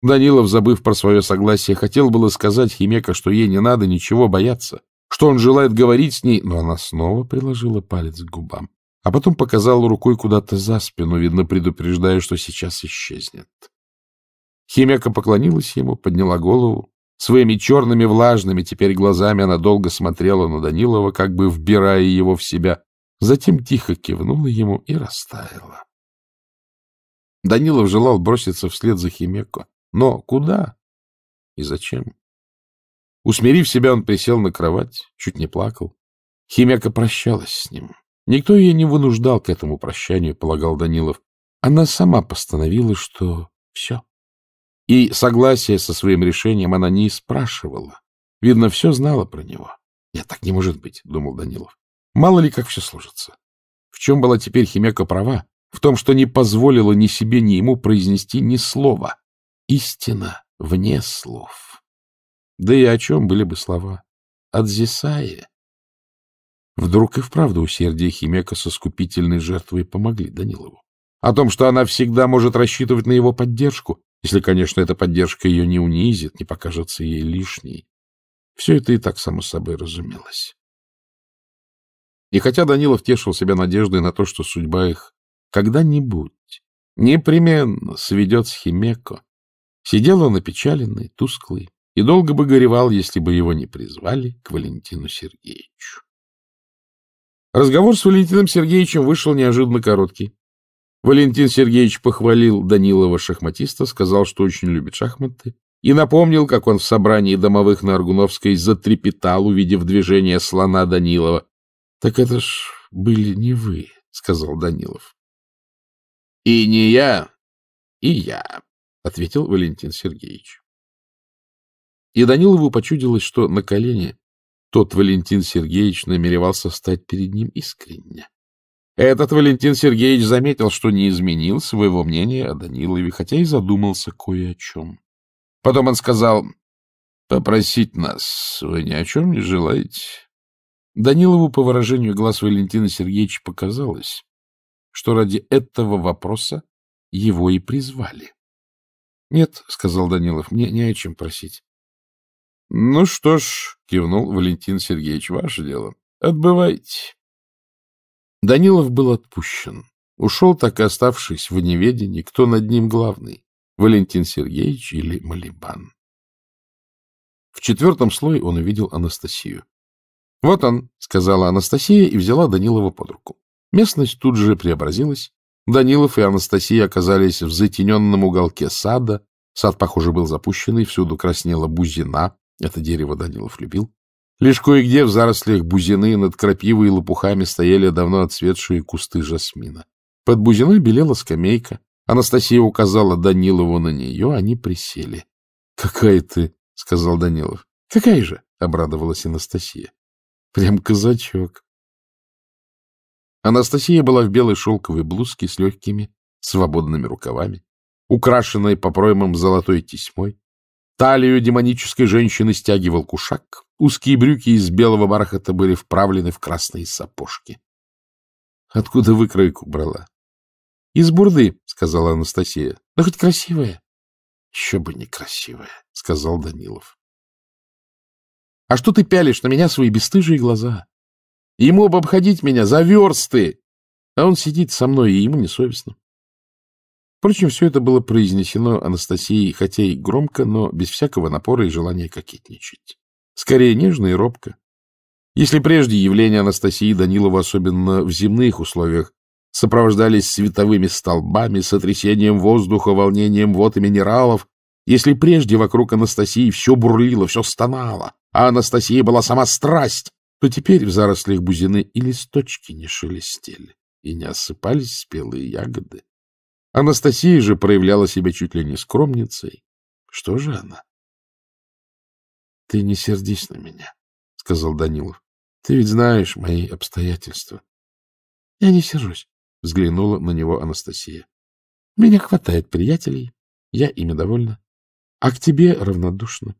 Данилов, забыв про свое согласие, хотел было сказать Химека, что ей не надо ничего бояться, что он желает говорить с ней, но она снова приложила палец к губам а потом показал рукой куда-то за спину, видно, предупреждая, что сейчас исчезнет. Химяка поклонилась ему, подняла голову. Своими черными влажными теперь глазами она долго смотрела на Данилова, как бы вбирая его в себя, затем тихо кивнула ему и растаяла. Данилов желал броситься вслед за Химеко. Но куда и зачем? Усмирив себя, он присел на кровать, чуть не плакал. Химека прощалась с ним. Никто ее не вынуждал к этому прощанию, полагал Данилов. Она сама постановила, что все. И согласия со своим решением она не спрашивала. Видно, все знала про него. Нет, так не может быть, думал Данилов. Мало ли, как все сложится. В чем была теперь Химека права? В том, что не позволила ни себе, ни ему произнести ни слова. Истина вне слов. Да и о чем были бы слова? От Зисая Вдруг и вправду усердие Химека со скупительной жертвой помогли Данилову. О том, что она всегда может рассчитывать на его поддержку, если, конечно, эта поддержка ее не унизит, не покажется ей лишней. Все это и так само собой разумелось. И хотя Данилов тешил себя надеждой на то, что судьба их когда-нибудь непременно сведет с Химеко, сидел он опечаленный, тусклый, и долго бы горевал, если бы его не призвали к Валентину Сергеевичу. Разговор с Валентином Сергеевичем вышел неожиданно короткий. Валентин Сергеевич похвалил Данилова шахматиста, сказал, что очень любит шахматы, и напомнил, как он в собрании домовых на Аргуновской затрепетал, увидев движение слона Данилова. — Так это ж были не вы, — сказал Данилов. — И не я, и я, — ответил Валентин Сергеевич. И Данилову почудилось, что на колени тот Валентин Сергеевич намеревался стать перед ним искренне. Этот Валентин Сергеевич заметил, что не изменил своего мнения о Данилове, хотя и задумался кое о чем. Потом он сказал, «Попросить нас вы ни о чем не желаете?» Данилову по выражению глаз Валентина Сергеевича показалось, что ради этого вопроса его и призвали. — Нет, — сказал Данилов, — мне не о чем просить. — Ну что ж, — кивнул Валентин Сергеевич, — ваше дело. Отбывайте. Данилов был отпущен. Ушел, так оставшись в неведении, кто над ним главный — Валентин Сергеевич или Малибан. В четвертом слое он увидел Анастасию. — Вот он, — сказала Анастасия и взяла Данилова под руку. Местность тут же преобразилась. Данилов и Анастасия оказались в затененном уголке сада. Сад, похоже, был запущенный, всюду краснела бузина, это дерево Данилов любил. Лишь кое-где в зарослях бузины над крапивой и лопухами стояли давно отцветшие кусты жасмина. Под бузиной белела скамейка. Анастасия указала Данилову на нее, они присели. — Какая ты, — сказал Данилов. — Какая же, — обрадовалась Анастасия. — Прям казачок. Анастасия была в белой шелковой блузке с легкими, свободными рукавами, украшенной по проймам золотой тесьмой, Талию демонической женщины стягивал кушак. Узкие брюки из белого бархата были вправлены в красные сапожки. — Откуда выкройку брала? — Из бурды, — сказала Анастасия. — Да хоть красивая. — Еще бы некрасивая, — сказал Данилов. — А что ты пялишь на меня свои бесстыжие глаза? Ему бы обходить меня за версты, а он сидит со мной, и ему не совестно. Впрочем, все это было произнесено Анастасией, хотя и громко, но без всякого напора и желания кокетничать. Скорее, нежно и робко. Если прежде явления Анастасии Данилова, особенно в земных условиях, сопровождались световыми столбами, сотрясением воздуха, волнением вод и минералов, если прежде вокруг Анастасии все бурлило, все стонало, а Анастасия была сама страсть, то теперь в зарослях бузины и листочки не шелестели, и не осыпались спелые ягоды, Анастасия же проявляла себя чуть ли не скромницей. Что же она? — Ты не сердись на меня, — сказал Данилов. — Ты ведь знаешь мои обстоятельства. — Я не сержусь, — взглянула на него Анастасия. — Меня хватает приятелей, я ими довольна, а к тебе равнодушна.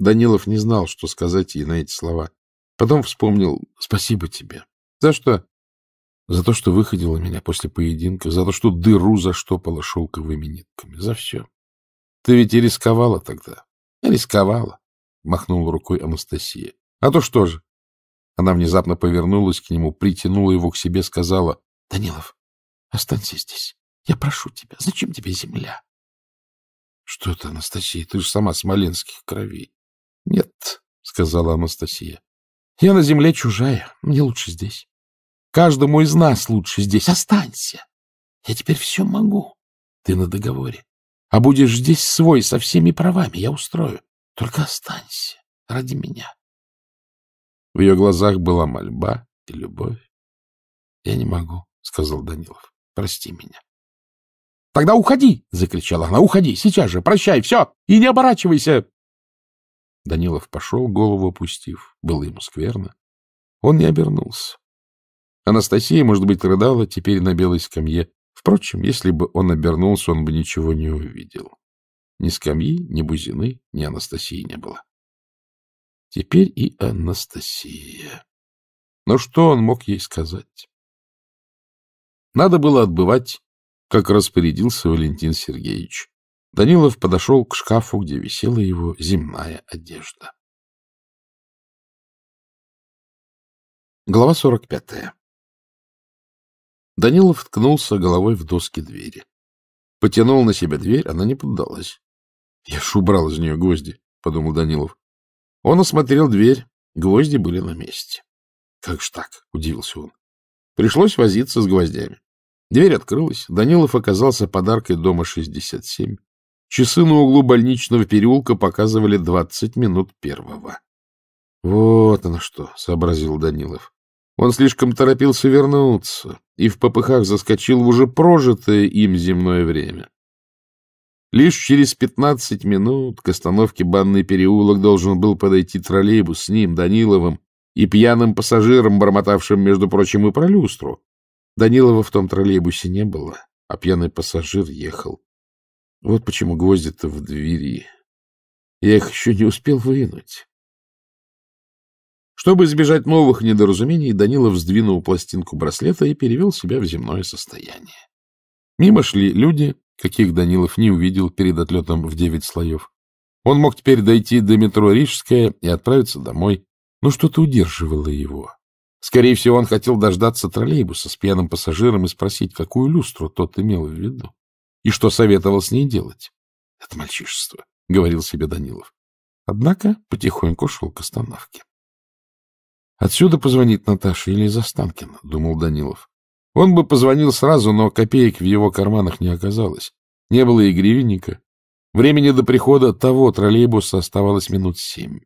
Данилов не знал, что сказать ей на эти слова. Потом вспомнил «Спасибо тебе». «За что?» За то, что выходила меня после поединка, за то, что дыру заштопала шелковыми нитками, за все. Ты ведь и рисковала тогда. Рисковала, махнула рукой Анастасия. А то что же? Она внезапно повернулась к нему, притянула его к себе, сказала, — Данилов, останься здесь. Я прошу тебя, зачем тебе земля? — Что это, Анастасия, ты же сама смоленских кровей. — Нет, — сказала Анастасия, — я на земле чужая, мне лучше здесь. Каждому из нас лучше здесь. Останься. Я теперь все могу. Ты на договоре. А будешь здесь свой, со всеми правами. Я устрою. Только останься ради меня. В ее глазах была мольба и любовь. — Я не могу, — сказал Данилов. — Прости меня. — Тогда уходи! — закричала она. — Уходи! Сейчас же! Прощай! Все! И не оборачивайся! Данилов пошел, голову опустив. Было ему скверно. Он не обернулся. Анастасия, может быть, рыдала теперь на белой скамье. Впрочем, если бы он обернулся, он бы ничего не увидел. Ни скамьи, ни Бузины, ни Анастасии не было. Теперь и Анастасия. Но что он мог ей сказать? Надо было отбывать, как распорядился Валентин Сергеевич. Данилов подошел к шкафу, где висела его земная одежда. Глава сорок пятая. Данилов ткнулся головой в доски двери. Потянул на себя дверь, она не поддалась. — Я ж убрал из нее гвозди, — подумал Данилов. Он осмотрел дверь, гвозди были на месте. — Как ж так? — удивился он. Пришлось возиться с гвоздями. Дверь открылась, Данилов оказался подаркой дома 67. Часы на углу больничного переулка показывали 20 минут первого. — Вот оно что, — сообразил Данилов. Он слишком торопился вернуться и в попыхах заскочил в уже прожитое им земное время. Лишь через пятнадцать минут к остановке «Банный переулок» должен был подойти троллейбус с ним, Даниловым, и пьяным пассажиром, бормотавшим, между прочим, и про люстру. Данилова в том троллейбусе не было, а пьяный пассажир ехал. Вот почему гвозди-то в двери. Я их еще не успел вынуть. Чтобы избежать новых недоразумений, Данилов сдвинул пластинку браслета и перевел себя в земное состояние. Мимо шли люди, каких Данилов не увидел перед отлетом в девять слоев. Он мог теперь дойти до метро Рижское и отправиться домой, но что-то удерживало его. Скорее всего, он хотел дождаться троллейбуса с пьяным пассажиром и спросить, какую люстру тот имел в виду и что советовал с ней делать. — Это мальчишество, — говорил себе Данилов. Однако потихоньку шел к остановке. Отсюда позвонить Наташе или из Останкина, — думал Данилов. Он бы позвонил сразу, но копеек в его карманах не оказалось. Не было и гривенника. Времени до прихода того троллейбуса оставалось минут семь.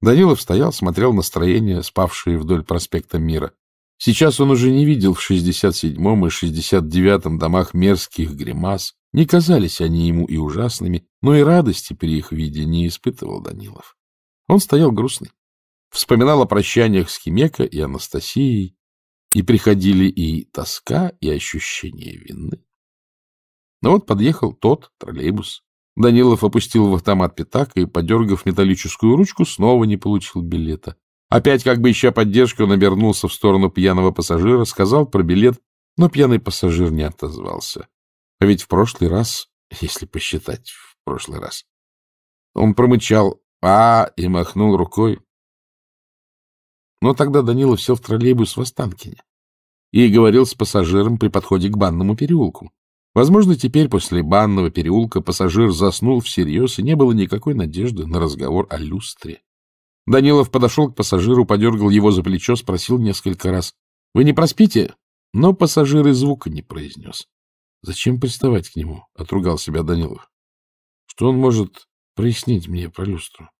Данилов стоял, смотрел на настроение, спавшие вдоль проспекта Мира. Сейчас он уже не видел в 67-м и 69-м домах мерзких гримас. Не казались они ему и ужасными, но и радости при их виде не испытывал Данилов. Он стоял грустный. Вспоминал о прощаниях с Химека и Анастасией, и приходили и тоска, и ощущение вины. Но вот подъехал тот троллейбус. Данилов опустил в автомат пятак и, подергав металлическую ручку, снова не получил билета. Опять, как бы ища поддержки, он обернулся в сторону пьяного пассажира, сказал про билет, но пьяный пассажир не отозвался. А ведь в прошлый раз, если посчитать в прошлый раз, он промычал «а» и махнул рукой. Но тогда Данилов сел в троллейбус в Останкине и говорил с пассажиром при подходе к банному переулку. Возможно, теперь после банного переулка пассажир заснул всерьез, и не было никакой надежды на разговор о люстре. Данилов подошел к пассажиру, подергал его за плечо, спросил несколько раз. — Вы не проспите? Но пассажир и звука не произнес. — Зачем приставать к нему? — отругал себя Данилов. — Что он может прояснить мне про люстру?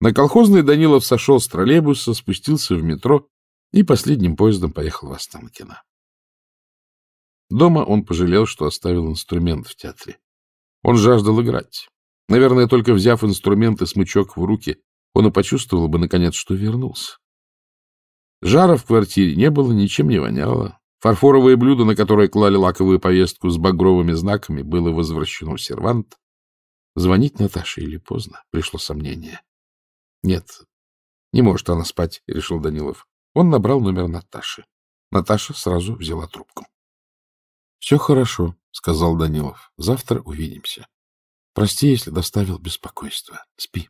На колхозный Данилов сошел с троллейбуса, спустился в метро и последним поездом поехал в Останкино. Дома он пожалел, что оставил инструмент в театре. Он жаждал играть. Наверное, только взяв инструмент и смычок в руки, он и почувствовал бы, наконец, что вернулся. Жара в квартире не было, ничем не воняло. Фарфоровое блюдо, на которое клали лаковую повестку с багровыми знаками, было возвращено в сервант. Звонить Наташе или поздно, пришло сомнение. — Нет, не может она спать, — решил Данилов. Он набрал номер Наташи. Наташа сразу взяла трубку. — Все хорошо, — сказал Данилов. — Завтра увидимся. Прости, если доставил беспокойство. Спи.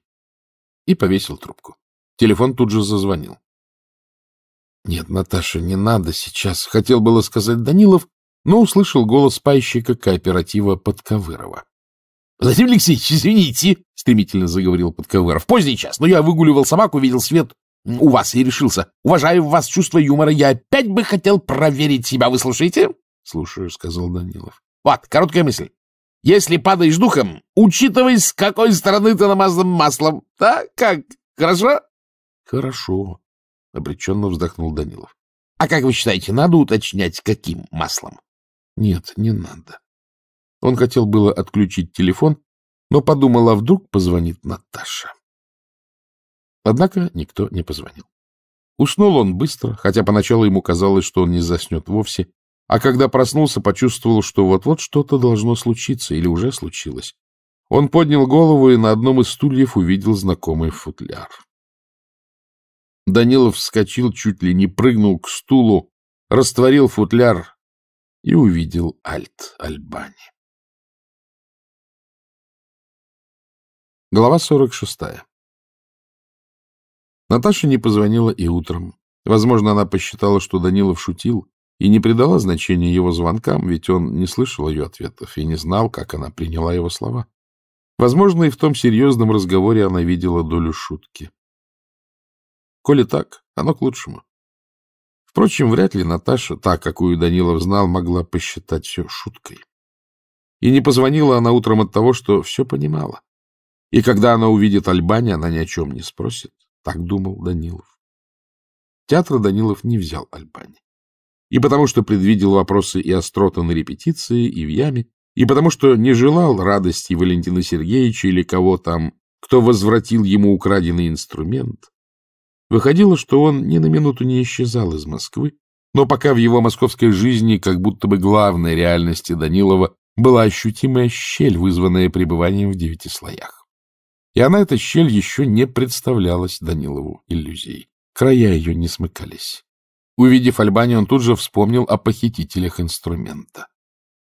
И повесил трубку. Телефон тут же зазвонил. — Нет, Наташа, не надо сейчас, — хотел было сказать Данилов, но услышал голос пайщика кооператива Подковырова. Владимир Алексеевич, извините, — стремительно заговорил Подковыров. — Поздний час, но я выгуливал собаку, видел свет у вас и решился. Уважаю в вас чувство юмора, я опять бы хотел проверить себя. Вы слушаете? — Слушаю, — сказал Данилов. — Вот, короткая мысль. Если падаешь духом, учитывай, с какой стороны ты намазан маслом. Да, как? Хорошо? — Хорошо, — обреченно вздохнул Данилов. — А как вы считаете, надо уточнять, каким маслом? — Нет, не надо. Он хотел было отключить телефон, но подумал, а вдруг позвонит Наташа. Однако никто не позвонил. Уснул он быстро, хотя поначалу ему казалось, что он не заснет вовсе, а когда проснулся, почувствовал, что вот-вот что-то должно случиться или уже случилось. Он поднял голову и на одном из стульев увидел знакомый футляр. Данилов вскочил, чуть ли не прыгнул к стулу, растворил футляр и увидел Альт Альбани. Глава 46. Наташа не позвонила и утром. Возможно, она посчитала, что Данилов шутил, и не придала значения его звонкам, ведь он не слышал ее ответов и не знал, как она приняла его слова. Возможно, и в том серьезном разговоре она видела долю шутки. Коли так, оно к лучшему. Впрочем, вряд ли Наташа, та, какую Данилов знал, могла посчитать все шуткой. И не позвонила она утром от того, что все понимала. И когда она увидит Альбани, она ни о чем не спросит. Так думал Данилов. Театра Данилов не взял Альбани. И потому что предвидел вопросы и остроты на репетиции, и в яме, и потому что не желал радости Валентина Сергеевича или кого там, кто возвратил ему украденный инструмент. Выходило, что он ни на минуту не исчезал из Москвы, но пока в его московской жизни как будто бы главной реальности Данилова была ощутимая щель, вызванная пребыванием в девяти слоях. И она, эта щель, еще не представлялась Данилову иллюзией. Края ее не смыкались. Увидев Альбани, он тут же вспомнил о похитителях инструмента.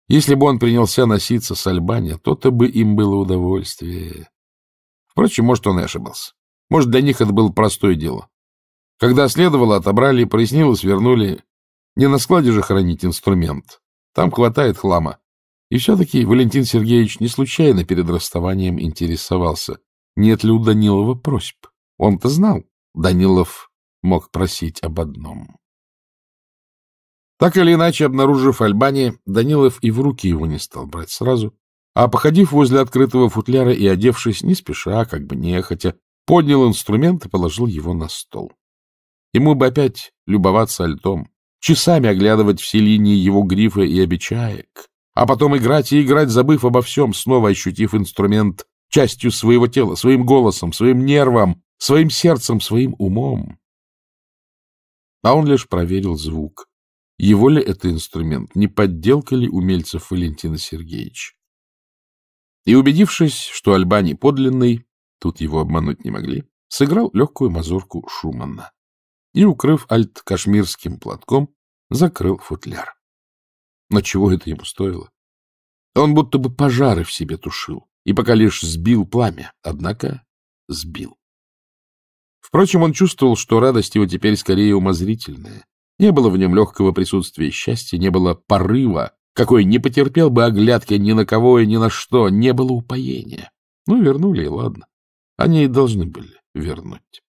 Если бы он принялся носиться с Альбани, то-то бы им было удовольствие. Впрочем, может, он и ошибался. Может, для них это было простое дело. Когда следовало, отобрали, и прояснилось, вернули. Не на складе же хранить инструмент. Там хватает хлама. И все-таки Валентин Сергеевич не случайно перед расставанием интересовался нет ли у Данилова просьб. Он-то знал, Данилов мог просить об одном. Так или иначе, обнаружив Альбани, Данилов и в руки его не стал брать сразу, а, походив возле открытого футляра и одевшись не спеша, а как бы нехотя, поднял инструмент и положил его на стол. Ему бы опять любоваться альтом, часами оглядывать все линии его грифа и обечаек, а потом играть и играть, забыв обо всем, снова ощутив инструмент частью своего тела, своим голосом, своим нервом, своим сердцем, своим умом. А он лишь проверил звук. Его ли это инструмент, не подделка ли умельцев Валентина Сергеевича? И убедившись, что Альбани подлинный, тут его обмануть не могли, сыграл легкую мазурку Шумана и, укрыв альт кашмирским платком, закрыл футляр. Но чего это ему стоило? Он будто бы пожары в себе тушил и пока лишь сбил пламя, однако сбил. Впрочем, он чувствовал, что радость его теперь скорее умозрительная. Не было в нем легкого присутствия счастья, не было порыва, какой не потерпел бы оглядки ни на кого и ни на что, не было упоения. Ну, вернули, и ладно. Они и должны были вернуть.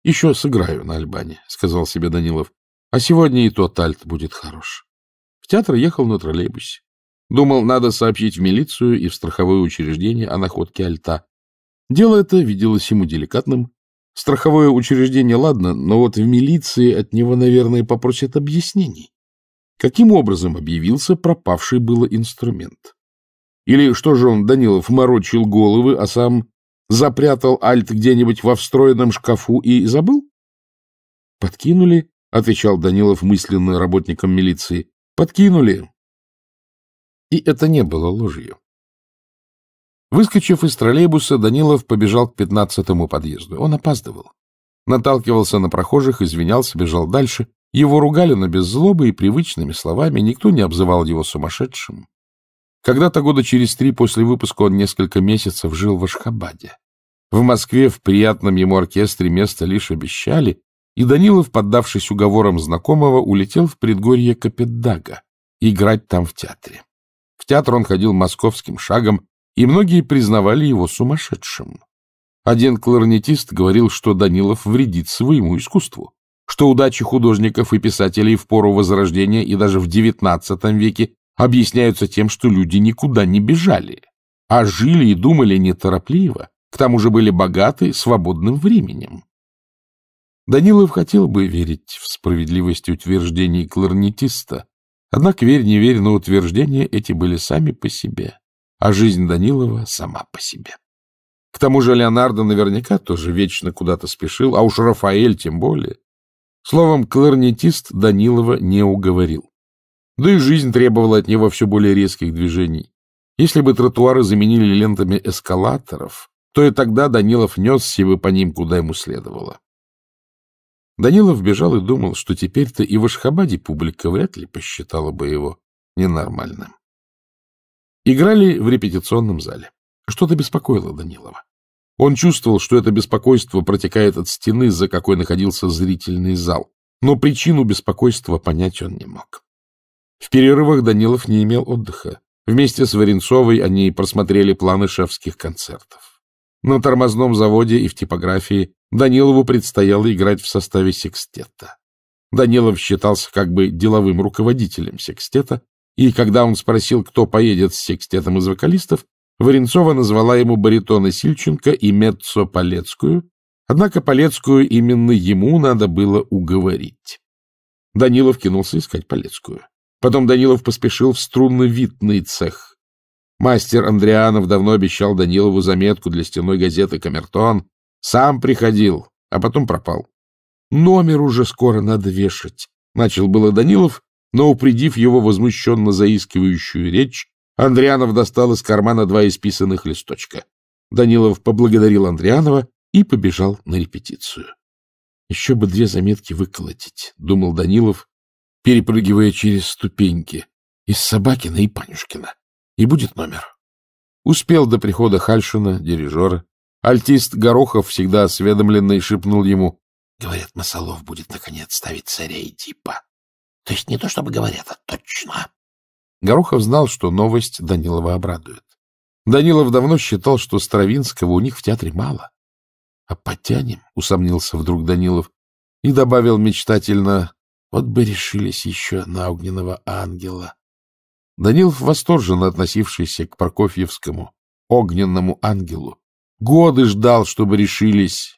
— Еще сыграю на Альбане, — сказал себе Данилов. — А сегодня и тот альт будет хорош. В театр ехал на троллейбусе. Думал, надо сообщить в милицию и в страховое учреждение о находке альта. Дело это виделось ему деликатным. Страховое учреждение, ладно, но вот в милиции от него, наверное, попросят объяснений. Каким образом объявился пропавший было инструмент? Или что же он, Данилов, морочил головы, а сам запрятал альт где-нибудь во встроенном шкафу и забыл? Подкинули, — отвечал Данилов мысленно работникам милиции. — Подкинули. И это не было ложью. Выскочив из троллейбуса, Данилов побежал к пятнадцатому подъезду. Он опаздывал. Наталкивался на прохожих, извинялся, бежал дальше. Его ругали, но без злобы и привычными словами. Никто не обзывал его сумасшедшим. Когда-то года через три после выпуска он несколько месяцев жил в Ашхабаде. В Москве в приятном ему оркестре место лишь обещали, и Данилов, поддавшись уговорам знакомого, улетел в предгорье Капетдага играть там в театре. В театр он ходил московским шагом, и многие признавали его сумасшедшим. Один кларнетист говорил, что Данилов вредит своему искусству, что удачи художников и писателей в пору Возрождения и даже в XIX веке объясняются тем, что люди никуда не бежали, а жили и думали неторопливо, к тому же были богаты свободным временем. Данилов хотел бы верить в справедливость утверждений кларнетиста, Однако, верь, не верь, но утверждения эти были сами по себе, а жизнь Данилова сама по себе. К тому же Леонардо наверняка тоже вечно куда-то спешил, а уж Рафаэль тем более. Словом, кларнетист Данилова не уговорил. Да и жизнь требовала от него все более резких движений. Если бы тротуары заменили лентами эскалаторов, то и тогда Данилов несся бы по ним, куда ему следовало. Данилов бежал и думал, что теперь-то и в Ашхабаде публика вряд ли посчитала бы его ненормальным. Играли в репетиционном зале. Что-то беспокоило Данилова. Он чувствовал, что это беспокойство протекает от стены, за какой находился зрительный зал, но причину беспокойства понять он не мог. В перерывах Данилов не имел отдыха. Вместе с Варенцовой они просмотрели планы шефских концертов. На тормозном заводе и в типографии Данилову предстояло играть в составе секстета. Данилов считался как бы деловым руководителем секстета, и когда он спросил, кто поедет с секстетом из вокалистов, Варенцова назвала ему баритона Сильченко и Меццо Полецкую, однако Полецкую именно ему надо было уговорить. Данилов кинулся искать Полецкую. Потом Данилов поспешил в струнно-витный цех Мастер Андрианов давно обещал Данилову заметку для стеной газеты «Камертон». Сам приходил, а потом пропал. «Номер уже скоро надо вешать», — начал было Данилов, но, упредив его возмущенно заискивающую речь, Андрианов достал из кармана два исписанных листочка. Данилов поблагодарил Андрианова и побежал на репетицию. «Еще бы две заметки выколотить», — думал Данилов, перепрыгивая через ступеньки, — «из Собакина и Панюшкина». И будет номер. Успел до прихода Хальшина, дирижера. Альтист Горохов, всегда осведомленный, шепнул ему. — Говорят, Масолов будет, наконец, ставить царя Эдипа. То есть не то, чтобы говорят, а точно. Горохов знал, что новость Данилова обрадует. Данилов давно считал, что Стравинского у них в театре мало. «А — А подтянем? усомнился вдруг Данилов и добавил мечтательно, — вот бы решились еще на огненного ангела. — Данилов, восторженно относившийся к Прокофьевскому, огненному ангелу, годы ждал, чтобы решились.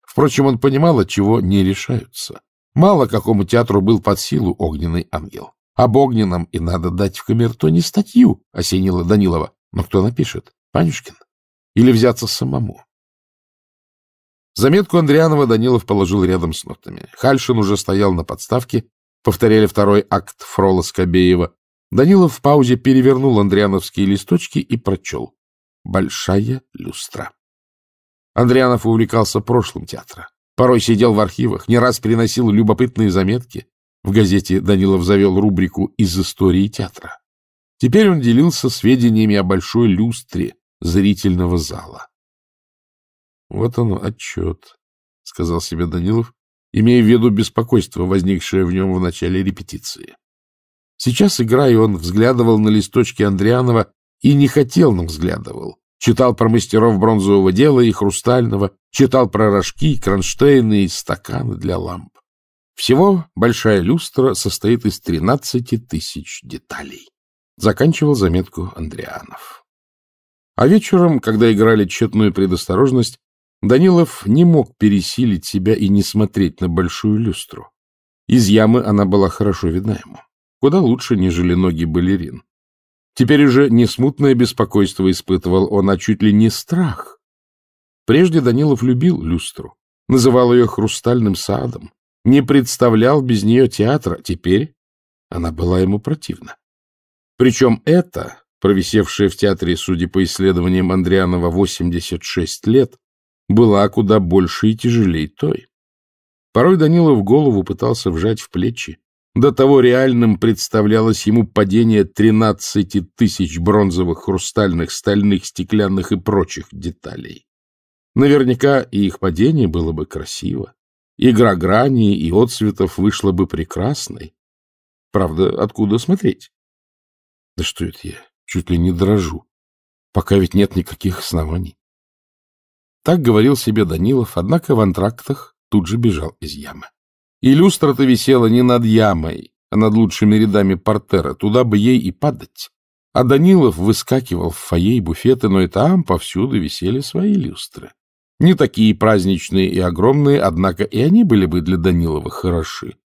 Впрочем, он понимал, от чего не решаются. Мало какому театру был под силу огненный ангел. Об огненном и надо дать в камерто не статью, осенила Данилова. Но кто напишет? Панюшкин? Или взяться самому? Заметку Андрианова Данилов положил рядом с нотами. Хальшин уже стоял на подставке, повторяли второй акт Фрола Скобеева, Данилов в паузе перевернул андриановские листочки и прочел. «Большая люстра». Андрианов увлекался прошлым театра. Порой сидел в архивах, не раз приносил любопытные заметки. В газете Данилов завел рубрику «Из истории театра». Теперь он делился сведениями о большой люстре зрительного зала. «Вот оно отчет», — сказал себе Данилов, имея в виду беспокойство, возникшее в нем в начале репетиции. Сейчас, играя, он взглядывал на листочки Андрианова и не хотел, но взглядывал. Читал про мастеров бронзового дела и хрустального, читал про рожки, кронштейны и стаканы для ламп. Всего большая люстра состоит из 13 тысяч деталей. Заканчивал заметку Андрианов. А вечером, когда играли тщетную предосторожность, Данилов не мог пересилить себя и не смотреть на большую люстру. Из ямы она была хорошо видна ему куда лучше, нежели ноги балерин. Теперь уже не смутное беспокойство испытывал он, а чуть ли не страх. Прежде Данилов любил люстру, называл ее хрустальным садом, не представлял без нее театра. Теперь она была ему противна. Причем это, провисевшее в театре, судя по исследованиям Андрианова, 86 лет, была куда больше и тяжелее той. Порой Данилов голову пытался вжать в плечи, до того реальным представлялось ему падение 13 тысяч бронзовых, хрустальных, стальных, стеклянных и прочих деталей. Наверняка и их падение было бы красиво. Игра граней и отцветов вышла бы прекрасной. Правда, откуда смотреть? Да что это я? Чуть ли не дрожу. Пока ведь нет никаких оснований. Так говорил себе Данилов, однако в антрактах тут же бежал из ямы. И люстра-то висела не над ямой, а над лучшими рядами портера. Туда бы ей и падать. А Данилов выскакивал в фойе и буфеты, но и там повсюду висели свои люстры. Не такие праздничные и огромные, однако и они были бы для Данилова хороши.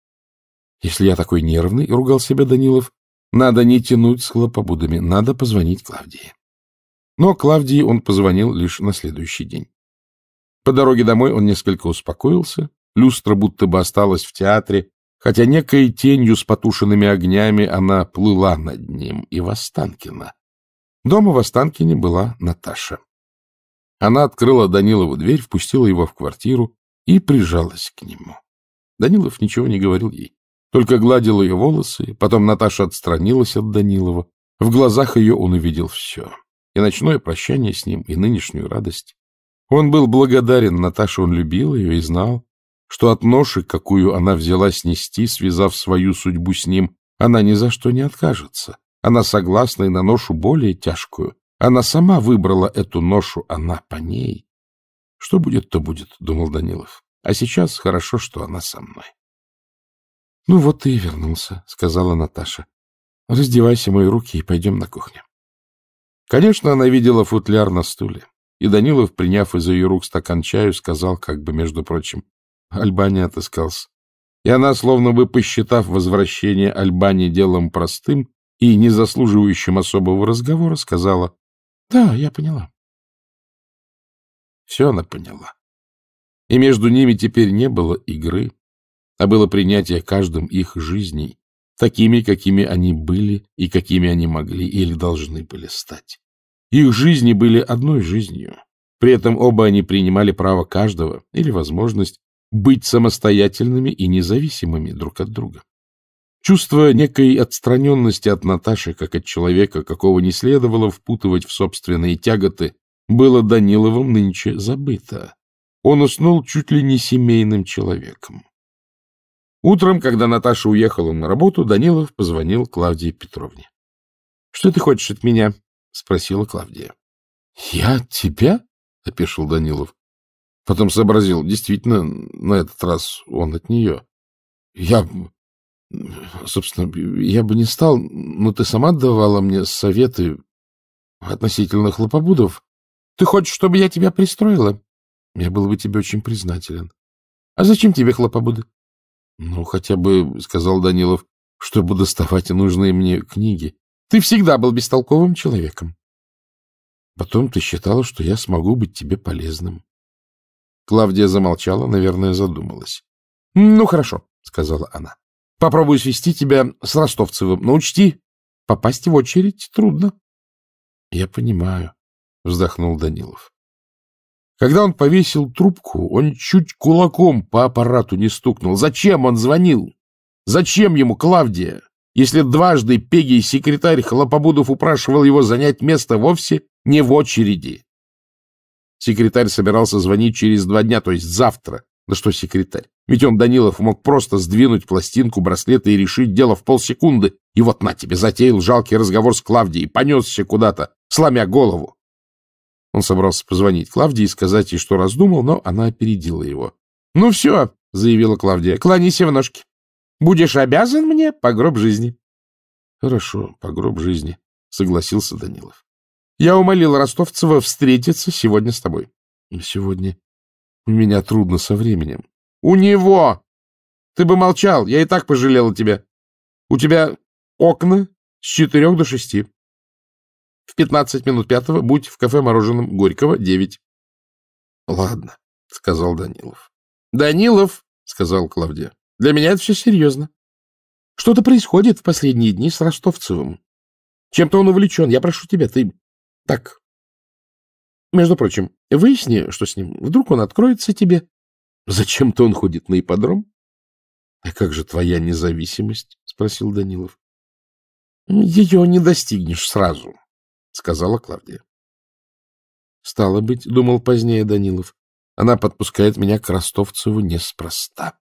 Если я такой нервный, — ругал себя Данилов, — надо не тянуть с хлопобудами, надо позвонить Клавдии. Но Клавдии он позвонил лишь на следующий день. По дороге домой он несколько успокоился, Люстра будто бы осталась в театре, хотя некой тенью с потушенными огнями она плыла над ним и Востанкина. Дома в Останкине была Наташа. Она открыла Данилову дверь, впустила его в квартиру и прижалась к нему. Данилов ничего не говорил ей, только гладил ее волосы, потом Наташа отстранилась от Данилова. В глазах ее он увидел все — и ночное прощание с ним, и нынешнюю радость. Он был благодарен Наташе, он любил ее и знал, что от ноши, какую она взяла снести, связав свою судьбу с ним, она ни за что не откажется. Она согласна и на ношу более тяжкую. Она сама выбрала эту ношу, она по ней. Что будет, то будет, — думал Данилов. А сейчас хорошо, что она со мной. — Ну вот и вернулся, — сказала Наташа. — Раздевайся, мои руки, и пойдем на кухню. Конечно, она видела футляр на стуле. И Данилов, приняв из ее рук стакан чаю, сказал, как бы, между прочим, Альбани отыскался. И она, словно бы посчитав возвращение Альбани делом простым и не заслуживающим особого разговора, сказала, «Да, я поняла». Все она поняла. И между ними теперь не было игры, а было принятие каждым их жизней, такими, какими они были и какими они могли или должны были стать. Их жизни были одной жизнью. При этом оба они принимали право каждого или возможность быть самостоятельными и независимыми друг от друга. Чувство некой отстраненности от Наташи, как от человека, какого не следовало впутывать в собственные тяготы, было Даниловым нынче забыто. Он уснул чуть ли не семейным человеком. Утром, когда Наташа уехала на работу, Данилов позвонил Клавдии Петровне. — Что ты хочешь от меня? — спросила Клавдия. — Я от тебя? — опешил Данилов. Потом сообразил, действительно, на этот раз он от нее. Я, собственно, я бы не стал, но ты сама давала мне советы относительно хлопобудов. Ты хочешь, чтобы я тебя пристроила? Я был бы тебе очень признателен. А зачем тебе хлопобуды? Ну, хотя бы, — сказал Данилов, — чтобы доставать нужные мне книги. Ты всегда был бестолковым человеком. Потом ты считала, что я смогу быть тебе полезным. Клавдия замолчала, наверное, задумалась. — Ну, хорошо, — сказала она. — Попробую свести тебя с Ростовцевым, но учти, попасть в очередь трудно. — Я понимаю, — вздохнул Данилов. Когда он повесил трубку, он чуть кулаком по аппарату не стукнул. Зачем он звонил? Зачем ему Клавдия, если дважды Пегий секретарь Хлопобудов упрашивал его занять место вовсе не в очереди? Секретарь собирался звонить через два дня, то есть завтра. Да что секретарь? Ведь он, Данилов, мог просто сдвинуть пластинку браслета и решить дело в полсекунды. И вот на тебе затеял жалкий разговор с Клавдией, понесся куда-то, сломя голову. Он собрался позвонить Клавдии и сказать ей, что раздумал, но она опередила его. — Ну все, — заявила Клавдия, — кланяйся в ножки. Будешь обязан мне по гроб жизни. — Хорошо, по гроб жизни, — согласился Данилов. Я умолил Ростовцева встретиться сегодня с тобой. Сегодня? У меня трудно со временем. У него! Ты бы молчал, я и так пожалела тебя. У тебя окна с четырех до шести. В пятнадцать минут пятого будь в кафе мороженом Горького, девять. Ладно, — сказал Данилов. Данилов, — сказал Клавдия, — для меня это все серьезно. Что-то происходит в последние дни с Ростовцевым. Чем-то он увлечен. Я прошу тебя, ты так. Между прочим, выясни, что с ним. Вдруг он откроется тебе. Зачем-то он ходит на ипподром. — А как же твоя независимость? — спросил Данилов. — Ее не достигнешь сразу, — сказала Клавдия. — Стало быть, — думал позднее Данилов, — она подпускает меня к Ростовцеву неспроста.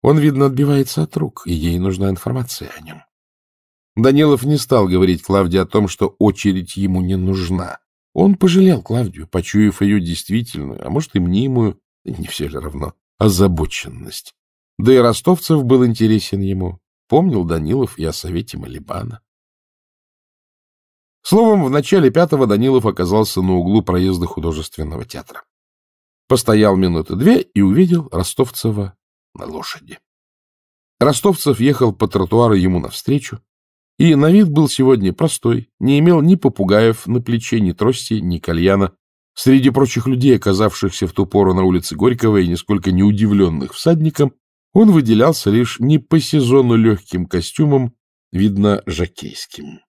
Он, видно, отбивается от рук, и ей нужна информация о нем. Данилов не стал говорить Клавдии о том, что очередь ему не нужна. Он пожалел Клавдию, почуяв ее действительную, а может и мнимую, не все же равно, озабоченность. Да и Ростовцев был интересен ему. Помнил Данилов и о совете Малибана. Словом, в начале пятого Данилов оказался на углу проезда художественного театра. Постоял минуты две и увидел Ростовцева на лошади. Ростовцев ехал по тротуару ему навстречу, и на вид был сегодня простой, не имел ни попугаев на плече, ни трости, ни кальяна. Среди прочих людей, оказавшихся в ту пору на улице Горького и нисколько не удивленных всадником, он выделялся лишь не по сезону легким костюмом, видно, жакейским.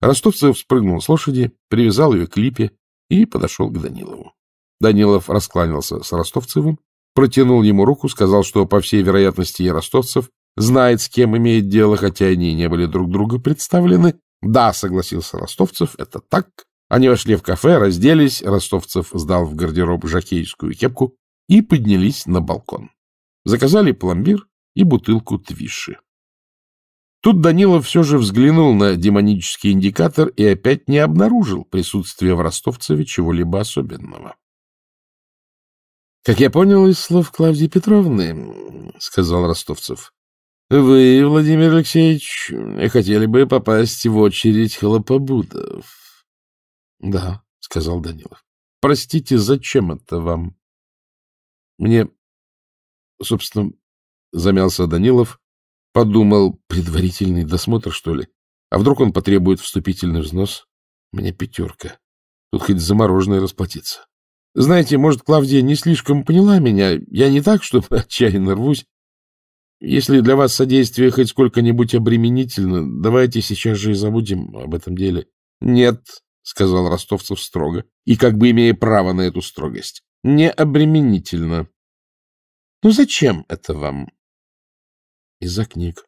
Ростовцев спрыгнул с лошади, привязал ее к липе и подошел к Данилову. Данилов раскланялся с Ростовцевым, протянул ему руку, сказал, что, по всей вероятности, и Ростовцев знает, с кем имеет дело, хотя они не были друг друга представлены. Да, согласился Ростовцев, это так. Они вошли в кафе, разделись, Ростовцев сдал в гардероб жакейскую кепку и поднялись на балкон. Заказали пломбир и бутылку твиши. Тут Данилов все же взглянул на демонический индикатор и опять не обнаружил присутствия в Ростовцеве чего-либо особенного. — Как я понял из слов Клавдии Петровны, — сказал Ростовцев, вы, Владимир Алексеевич, хотели бы попасть в очередь хлопобудов. — Да, — сказал Данилов. — Простите, зачем это вам? — Мне, собственно, замялся Данилов, подумал, предварительный досмотр, что ли? А вдруг он потребует вступительный взнос? Мне пятерка. Тут хоть замороженное расплатиться. Знаете, может, Клавдия не слишком поняла меня. Я не так, что отчаянно рвусь. Если для вас содействие хоть сколько-нибудь обременительно, давайте сейчас же и забудем об этом деле. — Нет, — сказал Ростовцев строго, и как бы имея право на эту строгость, — не обременительно. — Ну зачем это вам? — Из-за книг.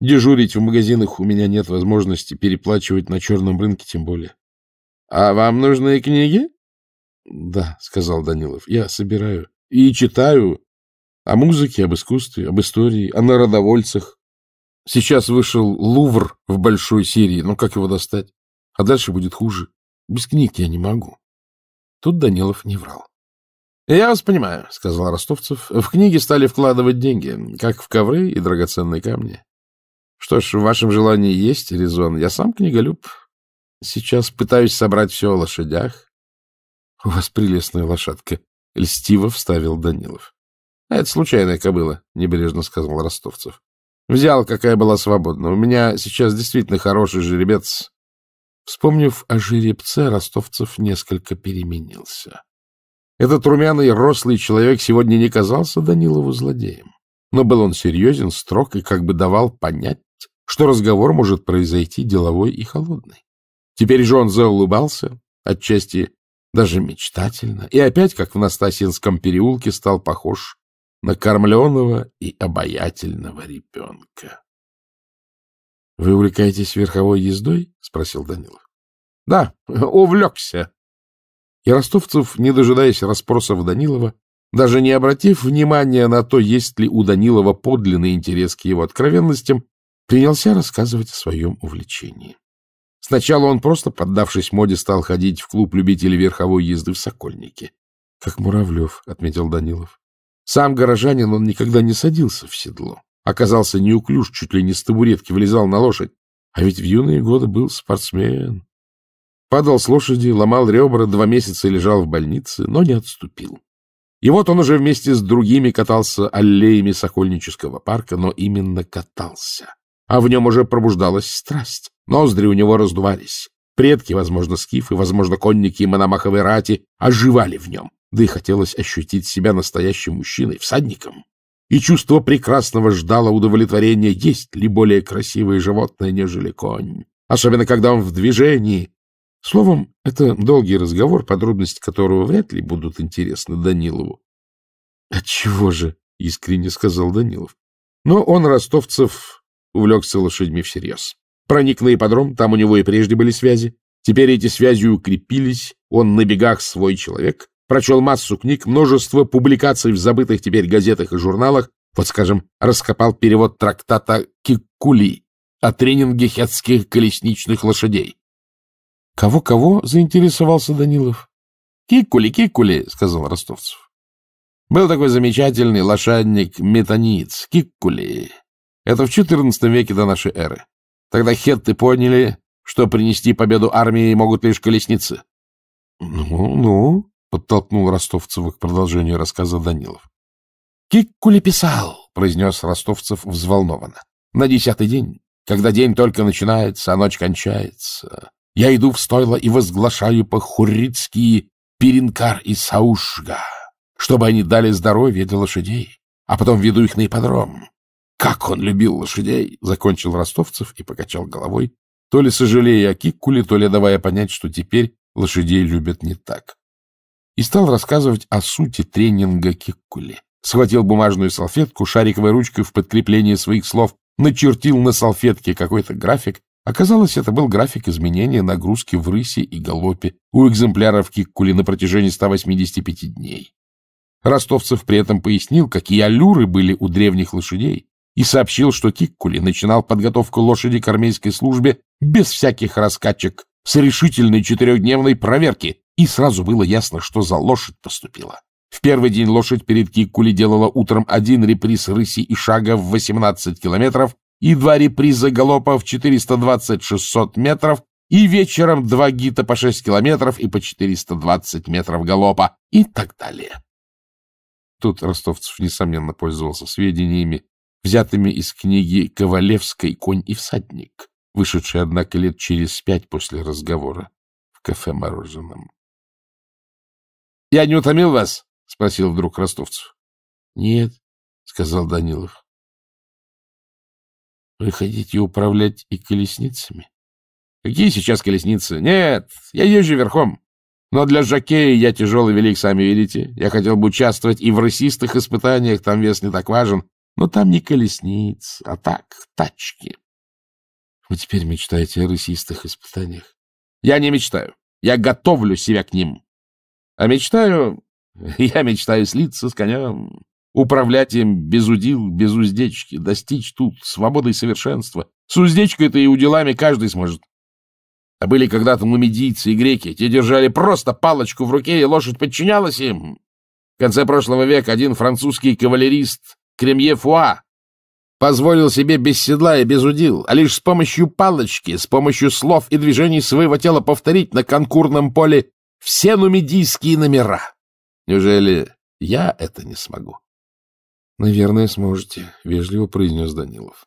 Дежурить в магазинах у меня нет возможности, переплачивать на черном рынке тем более. — А вам нужны книги? — Да, — сказал Данилов, — я собираю и читаю о музыке, об искусстве, об истории, о народовольцах. Сейчас вышел Лувр в Большой серии, но ну как его достать? А дальше будет хуже. Без книг я не могу. Тут Данилов не врал. — Я вас понимаю, — сказал Ростовцев. — В книги стали вкладывать деньги, как в ковры и драгоценные камни. Что ж, в вашем желании есть резон. Я сам книголюб. Сейчас пытаюсь собрать все о лошадях. — У вас прелестная лошадка, — льстиво вставил Данилов. А — Это случайная кобыла, — небрежно сказал Ростовцев. — Взял, какая была свободна. У меня сейчас действительно хороший жеребец. Вспомнив о жеребце, Ростовцев несколько переменился. Этот румяный, рослый человек сегодня не казался Данилову злодеем. Но был он серьезен, строг и как бы давал понять, что разговор может произойти деловой и холодный. Теперь же он заулыбался, отчасти даже мечтательно, и опять, как в Настасьинском переулке, стал похож накормленного и обаятельного ребенка. — Вы увлекаетесь верховой ездой? — спросил Данилов. — Да, увлекся. И Ростовцев, не дожидаясь расспросов Данилова, даже не обратив внимания на то, есть ли у Данилова подлинный интерес к его откровенностям, принялся рассказывать о своем увлечении. Сначала он просто, поддавшись моде, стал ходить в клуб любителей верховой езды в Сокольнике. — Как Муравлев, — отметил Данилов. Сам горожанин он никогда не садился в седло. Оказался неуклюж, чуть ли не с табуретки влезал на лошадь. А ведь в юные годы был спортсмен. Падал с лошади, ломал ребра, два месяца лежал в больнице, но не отступил. И вот он уже вместе с другими катался аллеями Сокольнического парка, но именно катался. А в нем уже пробуждалась страсть. Ноздри у него раздувались. Предки, возможно, скифы, возможно, конники и мономаховой рати оживали в нем да и хотелось ощутить себя настоящим мужчиной, всадником. И чувство прекрасного ждало удовлетворения, есть ли более красивое животное, нежели конь, особенно когда он в движении. Словом, это долгий разговор, подробности которого вряд ли будут интересны Данилову. — Отчего же? — искренне сказал Данилов. Но он, ростовцев, увлекся лошадьми всерьез. Проник на ипподром, там у него и прежде были связи. Теперь эти связи укрепились, он на бегах свой человек, прочел массу книг, множество публикаций в забытых теперь газетах и журналах, вот, скажем, раскопал перевод трактата Кикули о тренинге хетских колесничных лошадей. «Кого-кого?» — заинтересовался Данилов. «Кикули, Кикули!» — сказал Ростовцев. Был такой замечательный лошадник Метаниц, Киккули. Это в XIV веке до нашей эры. Тогда хетты поняли, что принести победу армии могут лишь колесницы. — Ну, ну, — подтолкнул Ростовцева к продолжению рассказа Данилов. — Киккули писал, — произнес Ростовцев взволнованно. — На десятый день, когда день только начинается, а ночь кончается, я иду в стойло и возглашаю по-хуррицки Перинкар и Саушга, чтобы они дали здоровье для лошадей, а потом веду их на ипподром. Как он любил лошадей! — закончил Ростовцев и покачал головой, то ли сожалея о Киккуле, то ли давая понять, что теперь лошадей любят не так и стал рассказывать о сути тренинга Киккули. Схватил бумажную салфетку шариковой ручкой в подкрепление своих слов, начертил на салфетке какой-то график. Оказалось, это был график изменения нагрузки в рысе и галопе у экземпляров Киккули на протяжении 185 дней. Ростовцев при этом пояснил, какие аллюры были у древних лошадей, и сообщил, что Киккули начинал подготовку лошади к армейской службе без всяких раскачек, с решительной четырехдневной проверки, и сразу было ясно, что за лошадь поступила. В первый день лошадь перед Кикули делала утром один реприз рыси и шага в 18 километров, и два реприза галопа в 420-600 метров, и вечером два гита по 6 километров и по 420 метров галопа, и так далее. Тут Ростовцев, несомненно, пользовался сведениями, взятыми из книги «Ковалевской конь и всадник», вышедшей, однако, лет через пять после разговора в кафе «Мороженом». — Я не утомил вас? — спросил вдруг ростовцев. — Нет, — сказал Данилов. — Вы хотите управлять и колесницами? — Какие сейчас колесницы? Нет, я езжу верхом. Но для жокея я тяжелый велик, сами видите. Я хотел бы участвовать и в расистых испытаниях, там вес не так важен. Но там не колесниц, а так, тачки. — Вы теперь мечтаете о расистых испытаниях? — Я не мечтаю. Я готовлю себя к ним. — а мечтаю... Я мечтаю слиться с конем, управлять им без удил, без уздечки, достичь тут свободы и совершенства. С уздечкой-то и уделами каждый сможет. А были когда-то нумидийцы и греки, те держали просто палочку в руке, и лошадь подчинялась им. В конце прошлого века один французский кавалерист Кремье Фуа позволил себе без седла и без удил, а лишь с помощью палочки, с помощью слов и движений своего тела повторить на конкурном поле все нумидийские номера. Неужели я это не смогу? — Наверное, сможете, — вежливо произнес Данилов.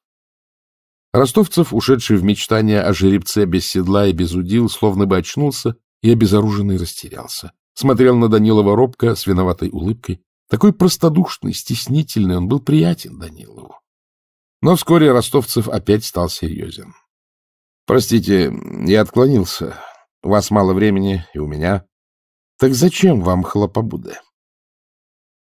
Ростовцев, ушедший в мечтания о жеребце без седла и без удил, словно бы очнулся и обезоруженный растерялся. Смотрел на Данилова робко, с виноватой улыбкой. Такой простодушный, стеснительный, он был приятен Данилову. Но вскоре Ростовцев опять стал серьезен. — Простите, я отклонился. У вас мало времени, и у меня. Так зачем вам хлопобуды?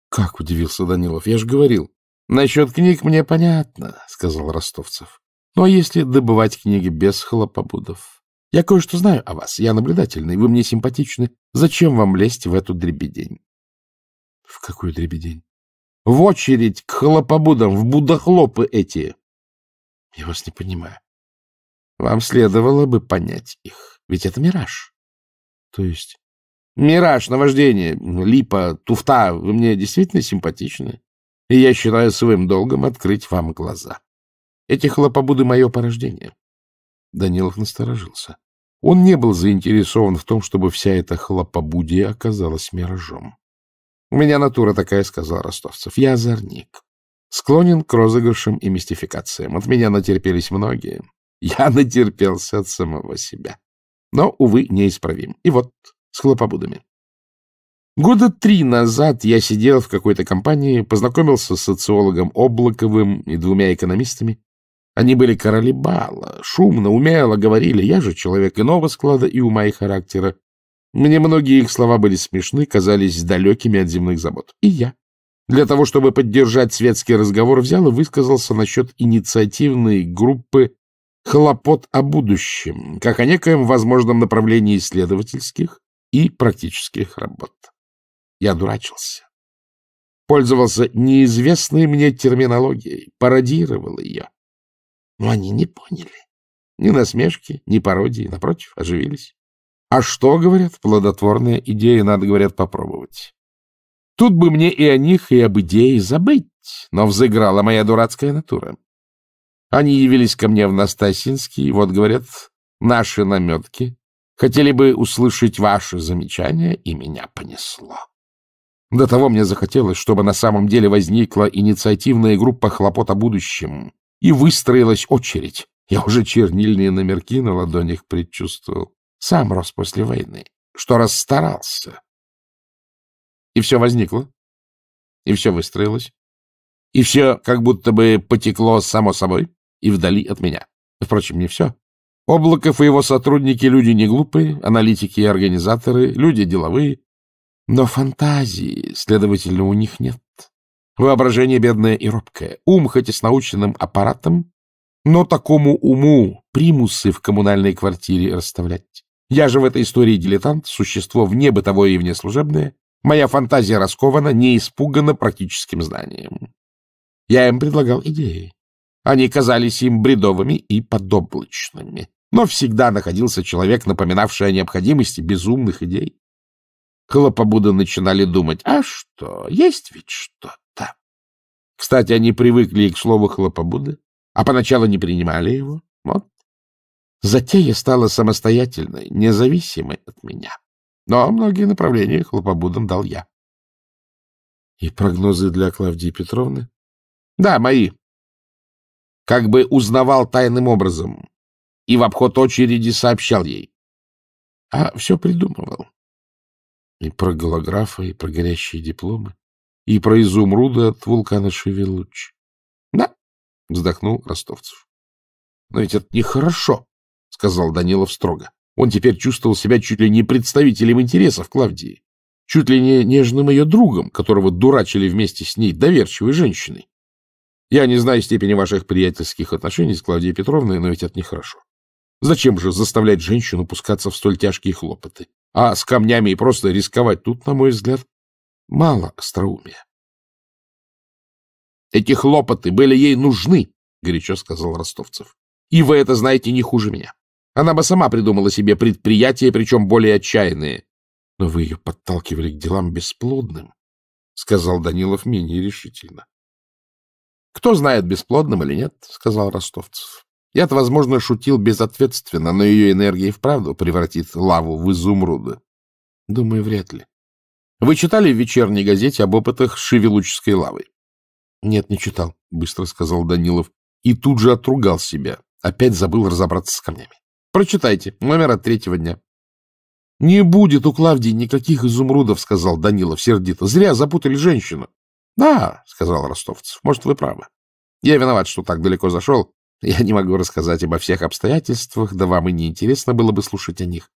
Как удивился Данилов, я же говорил. Насчет книг мне понятно, сказал Ростовцев. Ну а если добывать книги без хлопобудов? Я кое-что знаю о вас, я наблюдательный, вы мне симпатичны. Зачем вам лезть в эту дребедень? В какую дребедень? В очередь к хлопобудам, в будохлопы эти. Я вас не понимаю. Вам следовало бы понять их. Ведь это мираж. То есть... Мираж, наваждение, липа, туфта, вы мне действительно симпатичны, и я считаю своим долгом открыть вам глаза. Эти хлопобуды — мое порождение. Данилов насторожился. Он не был заинтересован в том, чтобы вся эта хлопобудия оказалась миражом. — У меня натура такая, — сказал Ростовцев. — Я озорник. Склонен к розыгрышам и мистификациям. От меня натерпелись многие. Я натерпелся от самого себя но, увы, неисправим. И вот, с хлопобудами. Года три назад я сидел в какой-то компании, познакомился с социологом Облаковым и двумя экономистами. Они были короли бала, шумно, умело говорили, я же человек иного склада и ума и характера. Мне многие их слова были смешны, казались далекими от земных забот. И я, для того чтобы поддержать светский разговор, взял и высказался насчет инициативной группы хлопот о будущем, как о некоем возможном направлении исследовательских и практических работ. Я дурачился. Пользовался неизвестной мне терминологией, пародировал ее. Но они не поняли. Ни насмешки, ни пародии, напротив, оживились. А что, говорят, плодотворная идея, надо, говорят, попробовать. Тут бы мне и о них, и об идее забыть, но взыграла моя дурацкая натура. Они явились ко мне в Настасинский, вот, говорят, наши наметки. Хотели бы услышать ваши замечания, и меня понесло. До того мне захотелось, чтобы на самом деле возникла инициативная группа хлопот о будущем, и выстроилась очередь. Я уже чернильные номерки на ладонях предчувствовал. Сам рос после войны, что расстарался. И все возникло, и все выстроилось, и все как будто бы потекло само собой и вдали от меня. Впрочем, не все. Облаков и его сотрудники — люди не глупые, аналитики и организаторы, люди деловые. Но фантазии, следовательно, у них нет. Воображение бедное и робкое, ум хоть и с научным аппаратом, но такому уму примусы в коммунальной квартире расставлять. Я же в этой истории дилетант, существо вне бытовое и вне служебное. Моя фантазия раскована, не испугана практическим знанием. Я им предлагал идеи, они казались им бредовыми и подоблачными. Но всегда находился человек, напоминавший о необходимости безумных идей. Хлопобуды начинали думать, а что, есть ведь что-то. Кстати, они привыкли к слову «хлопобуды», а поначалу не принимали его. Вот. Затея стала самостоятельной, независимой от меня. Но многие направления хлопобудам дал я. — И прогнозы для Клавдии Петровны? — Да, мои как бы узнавал тайным образом и в обход очереди сообщал ей. А все придумывал. И про голографа, и про горящие дипломы, и про изумруда от вулкана Шевелуч. — Да, — вздохнул Ростовцев. — Но ведь это нехорошо, — сказал Данилов строго. Он теперь чувствовал себя чуть ли не представителем интересов Клавдии, чуть ли не нежным ее другом, которого дурачили вместе с ней доверчивой женщиной. Я не знаю степени ваших приятельских отношений с Клавдией Петровной, но ведь это нехорошо. Зачем же заставлять женщину пускаться в столь тяжкие хлопоты? А с камнями и просто рисковать тут, на мой взгляд, мало остроумия. Эти хлопоты были ей нужны, — горячо сказал Ростовцев. И вы это знаете не хуже меня. Она бы сама придумала себе предприятия, причем более отчаянные. Но вы ее подталкивали к делам бесплодным, — сказал Данилов менее решительно. — Кто знает, бесплодным или нет, — сказал Ростовцев. Я-то, возможно, шутил безответственно, но ее энергия и вправду превратит лаву в изумруды. Думаю, вряд ли. Вы читали в вечерней газете об опытах с шевелуческой лавой? — Нет, не читал, — быстро сказал Данилов. И тут же отругал себя. Опять забыл разобраться с камнями. — Прочитайте. Номер от третьего дня. — Не будет у Клавдии никаких изумрудов, — сказал Данилов сердито. — Зря запутали женщину. Да, сказал Ростовцев, может, вы правы. Я виноват, что так далеко зашел. Я не могу рассказать обо всех обстоятельствах, да вам и неинтересно было бы слушать о них.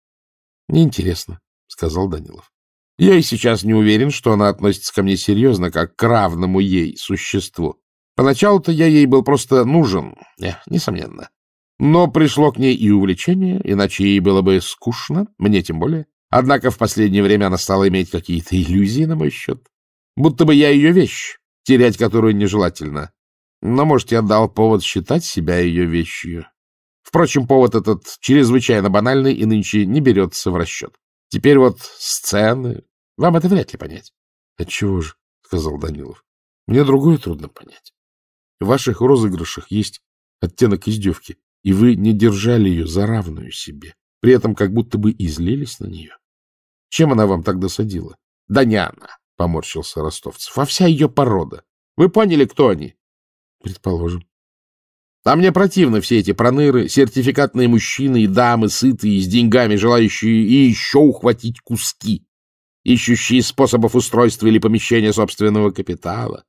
Неинтересно, сказал Данилов. Я и сейчас не уверен, что она относится ко мне серьезно, как к равному ей существу. Поначалу-то я ей был просто нужен, э, несомненно. Но пришло к ней и увлечение, иначе ей было бы скучно, мне тем более. Однако в последнее время она стала иметь какие-то иллюзии на мой счет. Будто бы я ее вещь, терять которую нежелательно. Но, может, я дал повод считать себя ее вещью. Впрочем, повод этот чрезвычайно банальный и нынче не берется в расчет. Теперь вот сцены... Вам это вряд ли понять. — Отчего же, — сказал Данилов. — Мне другое трудно понять. В ваших розыгрышах есть оттенок издевки, и вы не держали ее за равную себе, при этом как будто бы излились на нее. Чем она вам так досадила? Да не она. — поморщился ростовцев, а — Во вся ее порода. Вы поняли, кто они? — Предположим. — А мне противно все эти проныры, сертификатные мужчины и дамы, сытые, с деньгами, желающие и еще ухватить куски, ищущие способов устройства или помещения собственного капитала,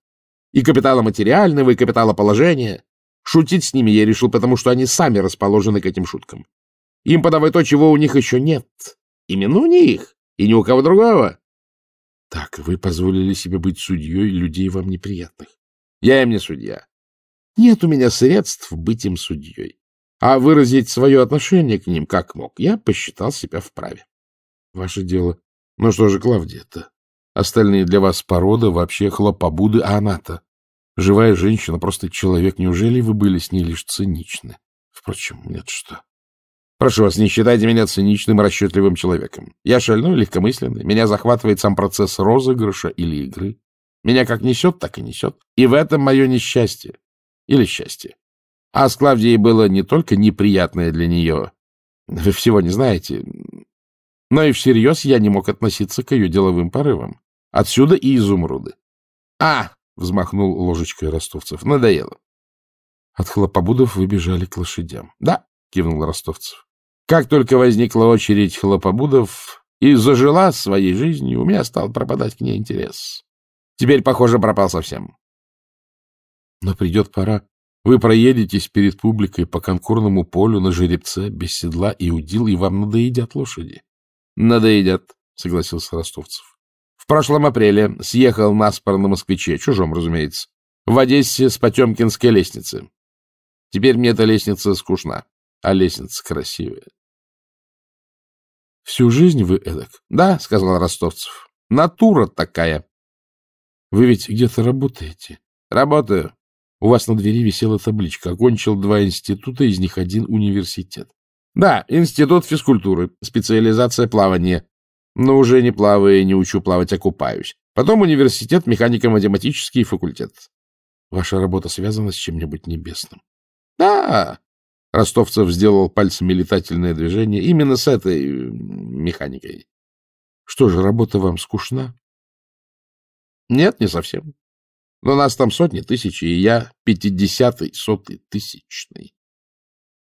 и капитала материального, и капитала положения. Шутить с ними я решил, потому что они сами расположены к этим шуткам. Им подавай то, чего у них еще нет. Именно у них, и ни у кого другого так, вы позволили себе быть судьей людей вам неприятных. Я им не судья. Нет у меня средств быть им судьей. А выразить свое отношение к ним как мог, я посчитал себя вправе. Ваше дело. Ну что же, Клавдия-то? Остальные для вас порода, вообще хлопобуды, а она-то? Живая женщина, просто человек. Неужели вы были с ней лишь циничны? Впрочем, нет что. Прошу вас, не считайте меня циничным и расчетливым человеком. Я шальной, легкомысленный. Меня захватывает сам процесс розыгрыша или игры. Меня как несет, так и несет. И в этом мое несчастье. Или счастье. А с Клавдией было не только неприятное для нее, вы всего не знаете, но и всерьез я не мог относиться к ее деловым порывам. Отсюда и изумруды. «А!» — взмахнул ложечкой ростовцев. «Надоело!» От хлопобудов выбежали к лошадям. «Да!» — кивнул ростовцев. Как только возникла очередь хлопобудов и зажила своей жизнью, у меня стал пропадать к ней интерес. Теперь, похоже, пропал совсем. Но придет пора. Вы проедетесь перед публикой по конкурному полю на жеребце, без седла и удил, и вам надоедят лошади. — Надоедят, — согласился Ростовцев. — В прошлом апреле съехал наспор на москвиче, чужом, разумеется, в Одессе с Потемкинской лестницы. Теперь мне эта лестница скучна. А лестница красивая. — Всю жизнь вы эдак? — Да, — сказал Ростовцев. — Натура такая. — Вы ведь где-то работаете? — Работаю. У вас на двери висела табличка. Окончил два института, из них один университет. — Да, институт физкультуры, специализация плавания. Но уже не плаваю и не учу плавать, а купаюсь. Потом университет, механико-математический факультет. Ваша работа связана с чем-нибудь небесным? — Да, Ростовцев сделал пальцами летательное движение именно с этой э, механикой. — Что же, работа вам скучна? — Нет, не совсем. Но нас там сотни тысячи, и я пятидесятый, сотый, тысячный.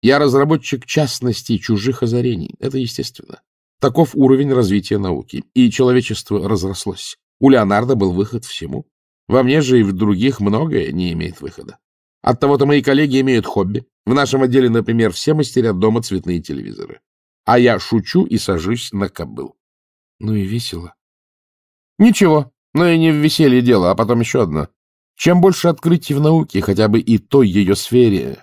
Я разработчик частности чужих озарений. Это естественно. Таков уровень развития науки. И человечество разрослось. У Леонардо был выход всему. Во мне же и в других многое не имеет выхода. От того то мои коллеги имеют хобби. В нашем отделе, например, все мастерят дома цветные телевизоры. А я шучу и сажусь на кобыл. Ну и весело. Ничего, но и не в веселье дело, а потом еще одно. Чем больше открытий в науке, хотя бы и той ее сфере,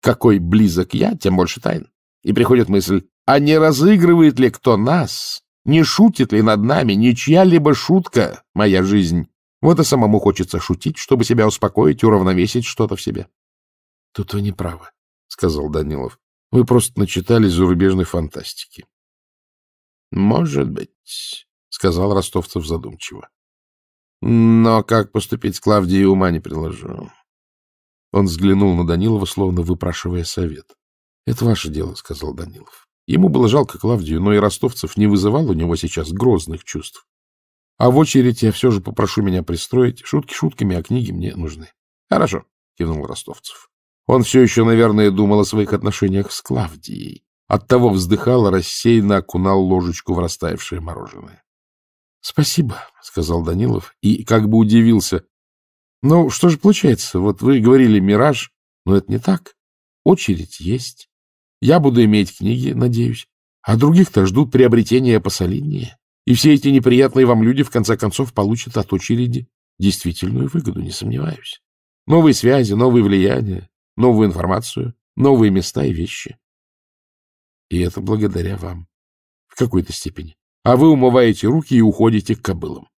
какой близок я, тем больше тайн. И приходит мысль, а не разыгрывает ли кто нас? Не шутит ли над нами ничья-либо шутка моя жизнь? Вот и самому хочется шутить, чтобы себя успокоить, уравновесить что-то в себе. — Тут вы не правы, — сказал Данилов. — Вы просто начитались зарубежной фантастики. — Может быть, — сказал Ростовцев задумчиво. — Но как поступить с Клавдией ума не приложу. Он взглянул на Данилова, словно выпрашивая совет. — Это ваше дело, — сказал Данилов. Ему было жалко Клавдию, но и Ростовцев не вызывал у него сейчас грозных чувств. А в очередь я все же попрошу меня пристроить. Шутки шутками, а книги мне нужны. — Хорошо, — кивнул Ростовцев. Он все еще, наверное, думал о своих отношениях с Клавдией. Оттого вздыхал, рассеянно окунал ложечку в растаявшее мороженое. — Спасибо, — сказал Данилов и как бы удивился. — Ну, что же получается? Вот вы говорили «Мираж», но это не так. Очередь есть. Я буду иметь книги, надеюсь, а других-то ждут приобретения посолиднее. И все эти неприятные вам люди, в конце концов, получат от очереди действительную выгоду, не сомневаюсь. Новые связи, новые влияния, новую информацию, новые места и вещи. И это благодаря вам. В какой-то степени. А вы умываете руки и уходите к кобылам.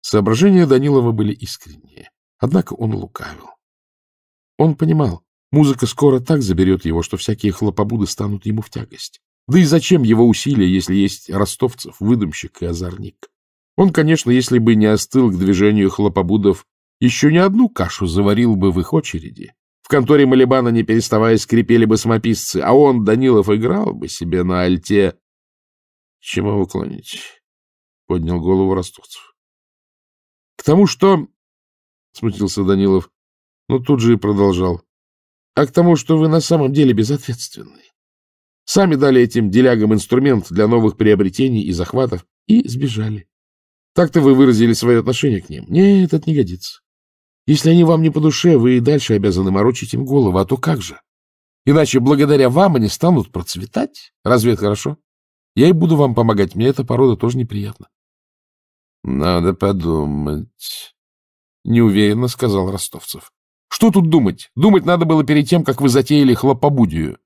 Соображения Данилова были искренние. Однако он лукавил. Он понимал, музыка скоро так заберет его, что всякие хлопобуды станут ему в тягость. Да и зачем его усилия, если есть ростовцев, выдумщик и озорник? Он, конечно, если бы не остыл к движению хлопобудов, еще ни одну кашу заварил бы в их очереди. В конторе Малибана, не переставая, скрипели бы самописцы, а он, Данилов, играл бы себе на альте. — Чему вы клоните? — поднял голову ростовцев. — К тому, что... — смутился Данилов, но тут же и продолжал. — А к тому, что вы на самом деле безответственны. Сами дали этим делягам инструмент для новых приобретений и захватов и сбежали. Так-то вы выразили свое отношение к ним. Нет, это не годится. Если они вам не по душе, вы и дальше обязаны морочить им голову, а то как же? Иначе благодаря вам они станут процветать. Разве это хорошо? Я и буду вам помогать. Мне эта порода тоже неприятна. — Надо подумать, — неуверенно сказал Ростовцев. — Что тут думать? Думать надо было перед тем, как вы затеяли хлопобудию.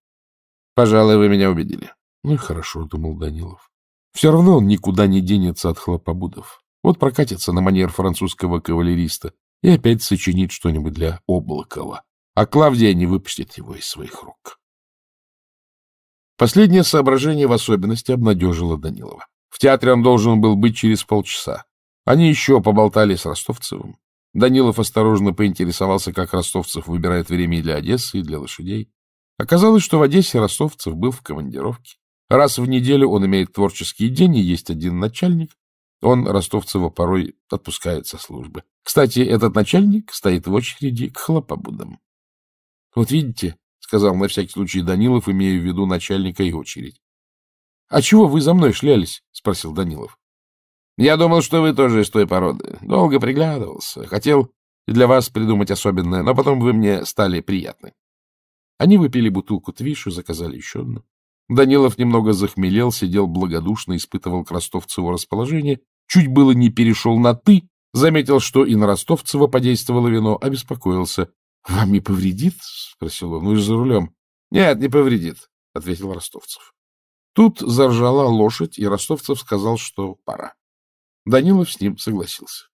Пожалуй, вы меня убедили. Ну и хорошо, думал Данилов. Все равно он никуда не денется от хлопобудов. Вот прокатится на манер французского кавалериста и опять сочинит что-нибудь для Облакова. А Клавдия не выпустит его из своих рук. Последнее соображение в особенности обнадежило Данилова. В театре он должен был быть через полчаса. Они еще поболтали с Ростовцевым. Данилов осторожно поинтересовался, как Ростовцев выбирает время и для Одессы, и для лошадей. Оказалось, что в Одессе ростовцев был в командировке. Раз в неделю он имеет творческий день и есть один начальник. Он Ростовцева порой отпускает со службы. Кстати, этот начальник стоит в очереди к хлопобудам. — Вот видите, — сказал на всякий случай Данилов, имея в виду начальника и очередь. — А чего вы за мной шлялись? — спросил Данилов. — Я думал, что вы тоже из той породы. Долго приглядывался. Хотел для вас придумать особенное, но потом вы мне стали приятны. Они выпили бутылку твишу, заказали еще одну. Данилов немного захмелел, сидел благодушно, испытывал к Ростовцеву расположение, чуть было не перешел на «ты», заметил, что и на Ростовцева подействовало вино, обеспокоился. — Вам не повредит? — спросил он. — Вы ну же за рулем. — Нет, не повредит, — ответил Ростовцев. Тут заржала лошадь, и Ростовцев сказал, что пора. Данилов с ним согласился.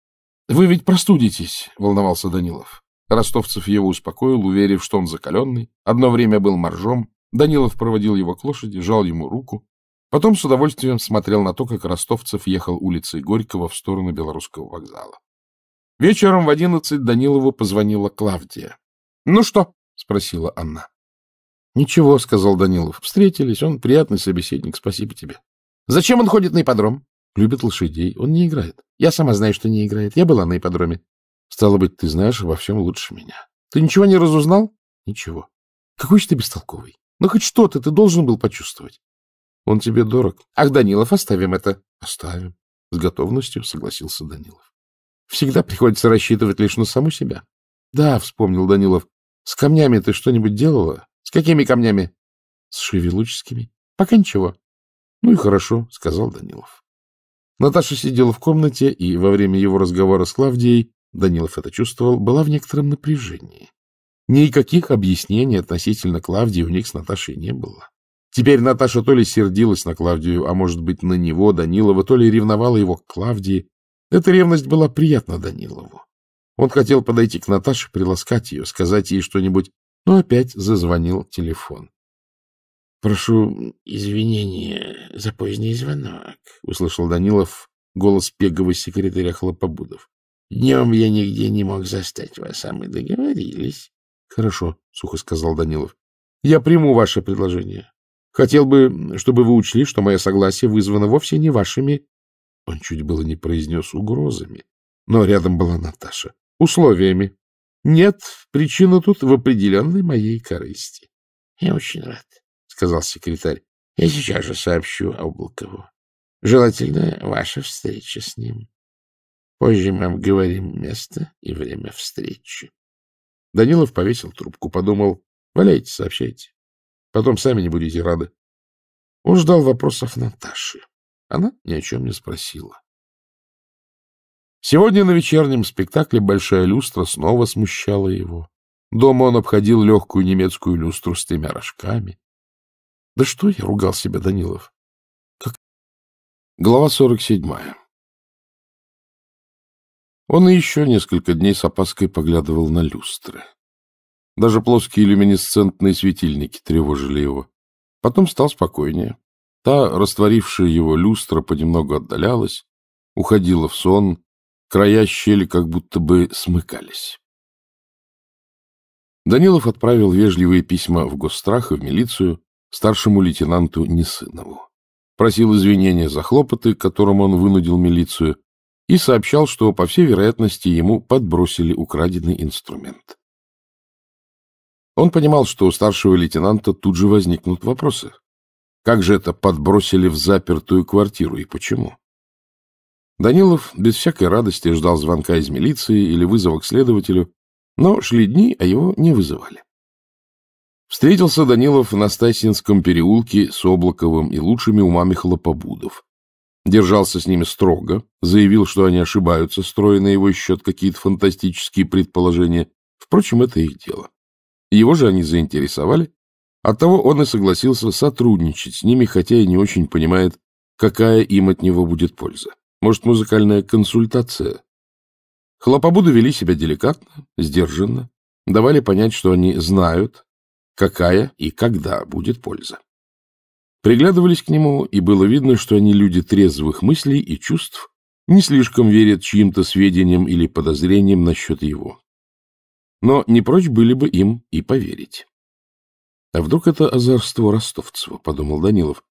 — Вы ведь простудитесь, — волновался Данилов. Ростовцев его успокоил, уверив, что он закаленный, одно время был моржом. Данилов проводил его к лошади, жал ему руку. Потом с удовольствием смотрел на то, как Ростовцев ехал улицей Горького в сторону Белорусского вокзала. Вечером в одиннадцать Данилову позвонила Клавдия. — Ну что? — спросила она. Ничего, — сказал Данилов. — Встретились. Он приятный собеседник. Спасибо тебе. — Зачем он ходит на ипподром? — Любит лошадей. Он не играет. Я сама знаю, что не играет. Я была на ипподроме. Стало быть, ты знаешь обо всем лучше меня. Ты ничего не разузнал? Ничего. Какой же ты бестолковый. Ну, хоть что-то ты должен был почувствовать. Он тебе дорог. Ах, Данилов, оставим это. Оставим. С готовностью согласился Данилов. Всегда приходится рассчитывать лишь на саму себя. Да, вспомнил Данилов. С камнями ты что-нибудь делала? С какими камнями? С шевелуческими. Пока ничего. Ну и хорошо, сказал Данилов. Наташа сидела в комнате и во время его разговора с Клавдией Данилов это чувствовал, была в некотором напряжении. Никаких объяснений относительно Клавдии у них с Наташей не было. Теперь Наташа то ли сердилась на Клавдию, а может быть на него, Данилова, то ли ревновала его к Клавдии. Эта ревность была приятна Данилову. Он хотел подойти к Наташе, приласкать ее, сказать ей что-нибудь, но опять зазвонил телефон. — Прошу извинения за поздний звонок, — услышал Данилов голос пегового секретаря Хлопобудов. Днем я нигде не мог застать вас, а мы договорились. — Хорошо, — сухо сказал Данилов. — Я приму ваше предложение. Хотел бы, чтобы вы учли, что мое согласие вызвано вовсе не вашими... Он чуть было не произнес угрозами, но рядом была Наташа. Условиями. Нет, причина тут в определенной моей корысти. — Я очень рад, — сказал секретарь. — Я сейчас же сообщу Облакову. Желательно ваша встреча с ним. Позже мы обговорим место и время встречи. Данилов повесил трубку, подумал, валяйте, сообщайте. Потом сами не будете рады. Он ждал вопросов Наташи. Она ни о чем не спросила. Сегодня на вечернем спектакле «Большая люстра» снова смущала его. Дома он обходил легкую немецкую люстру с тремя рожками. Да что я ругал себя, Данилов? Как... Глава сорок седьмая. Он и еще несколько дней с опаской поглядывал на люстры. Даже плоские люминесцентные светильники тревожили его. Потом стал спокойнее. Та, растворившая его люстра, понемногу отдалялась, уходила в сон, края щели как будто бы смыкались. Данилов отправил вежливые письма в Госстрах и в милицию старшему лейтенанту Несынову. Просил извинения за хлопоты, которым он вынудил милицию, и сообщал, что, по всей вероятности, ему подбросили украденный инструмент. Он понимал, что у старшего лейтенанта тут же возникнут вопросы. Как же это подбросили в запертую квартиру и почему? Данилов без всякой радости ждал звонка из милиции или вызова к следователю, но шли дни, а его не вызывали. Встретился Данилов на Стасинском переулке с Облаковым и лучшими умами хлопобудов держался с ними строго, заявил, что они ошибаются, строя на его счет какие-то фантастические предположения. Впрочем, это их дело. Его же они заинтересовали, оттого он и согласился сотрудничать с ними, хотя и не очень понимает, какая им от него будет польза. Может, музыкальная консультация? Хлопобуды вели себя деликатно, сдержанно, давали понять, что они знают, какая и когда будет польза. Приглядывались к нему, и было видно, что они люди трезвых мыслей и чувств, не слишком верят чьим-то сведениям или подозрениям насчет его. Но не прочь были бы им и поверить. А вдруг это озорство Ростовцева, — подумал Данилов.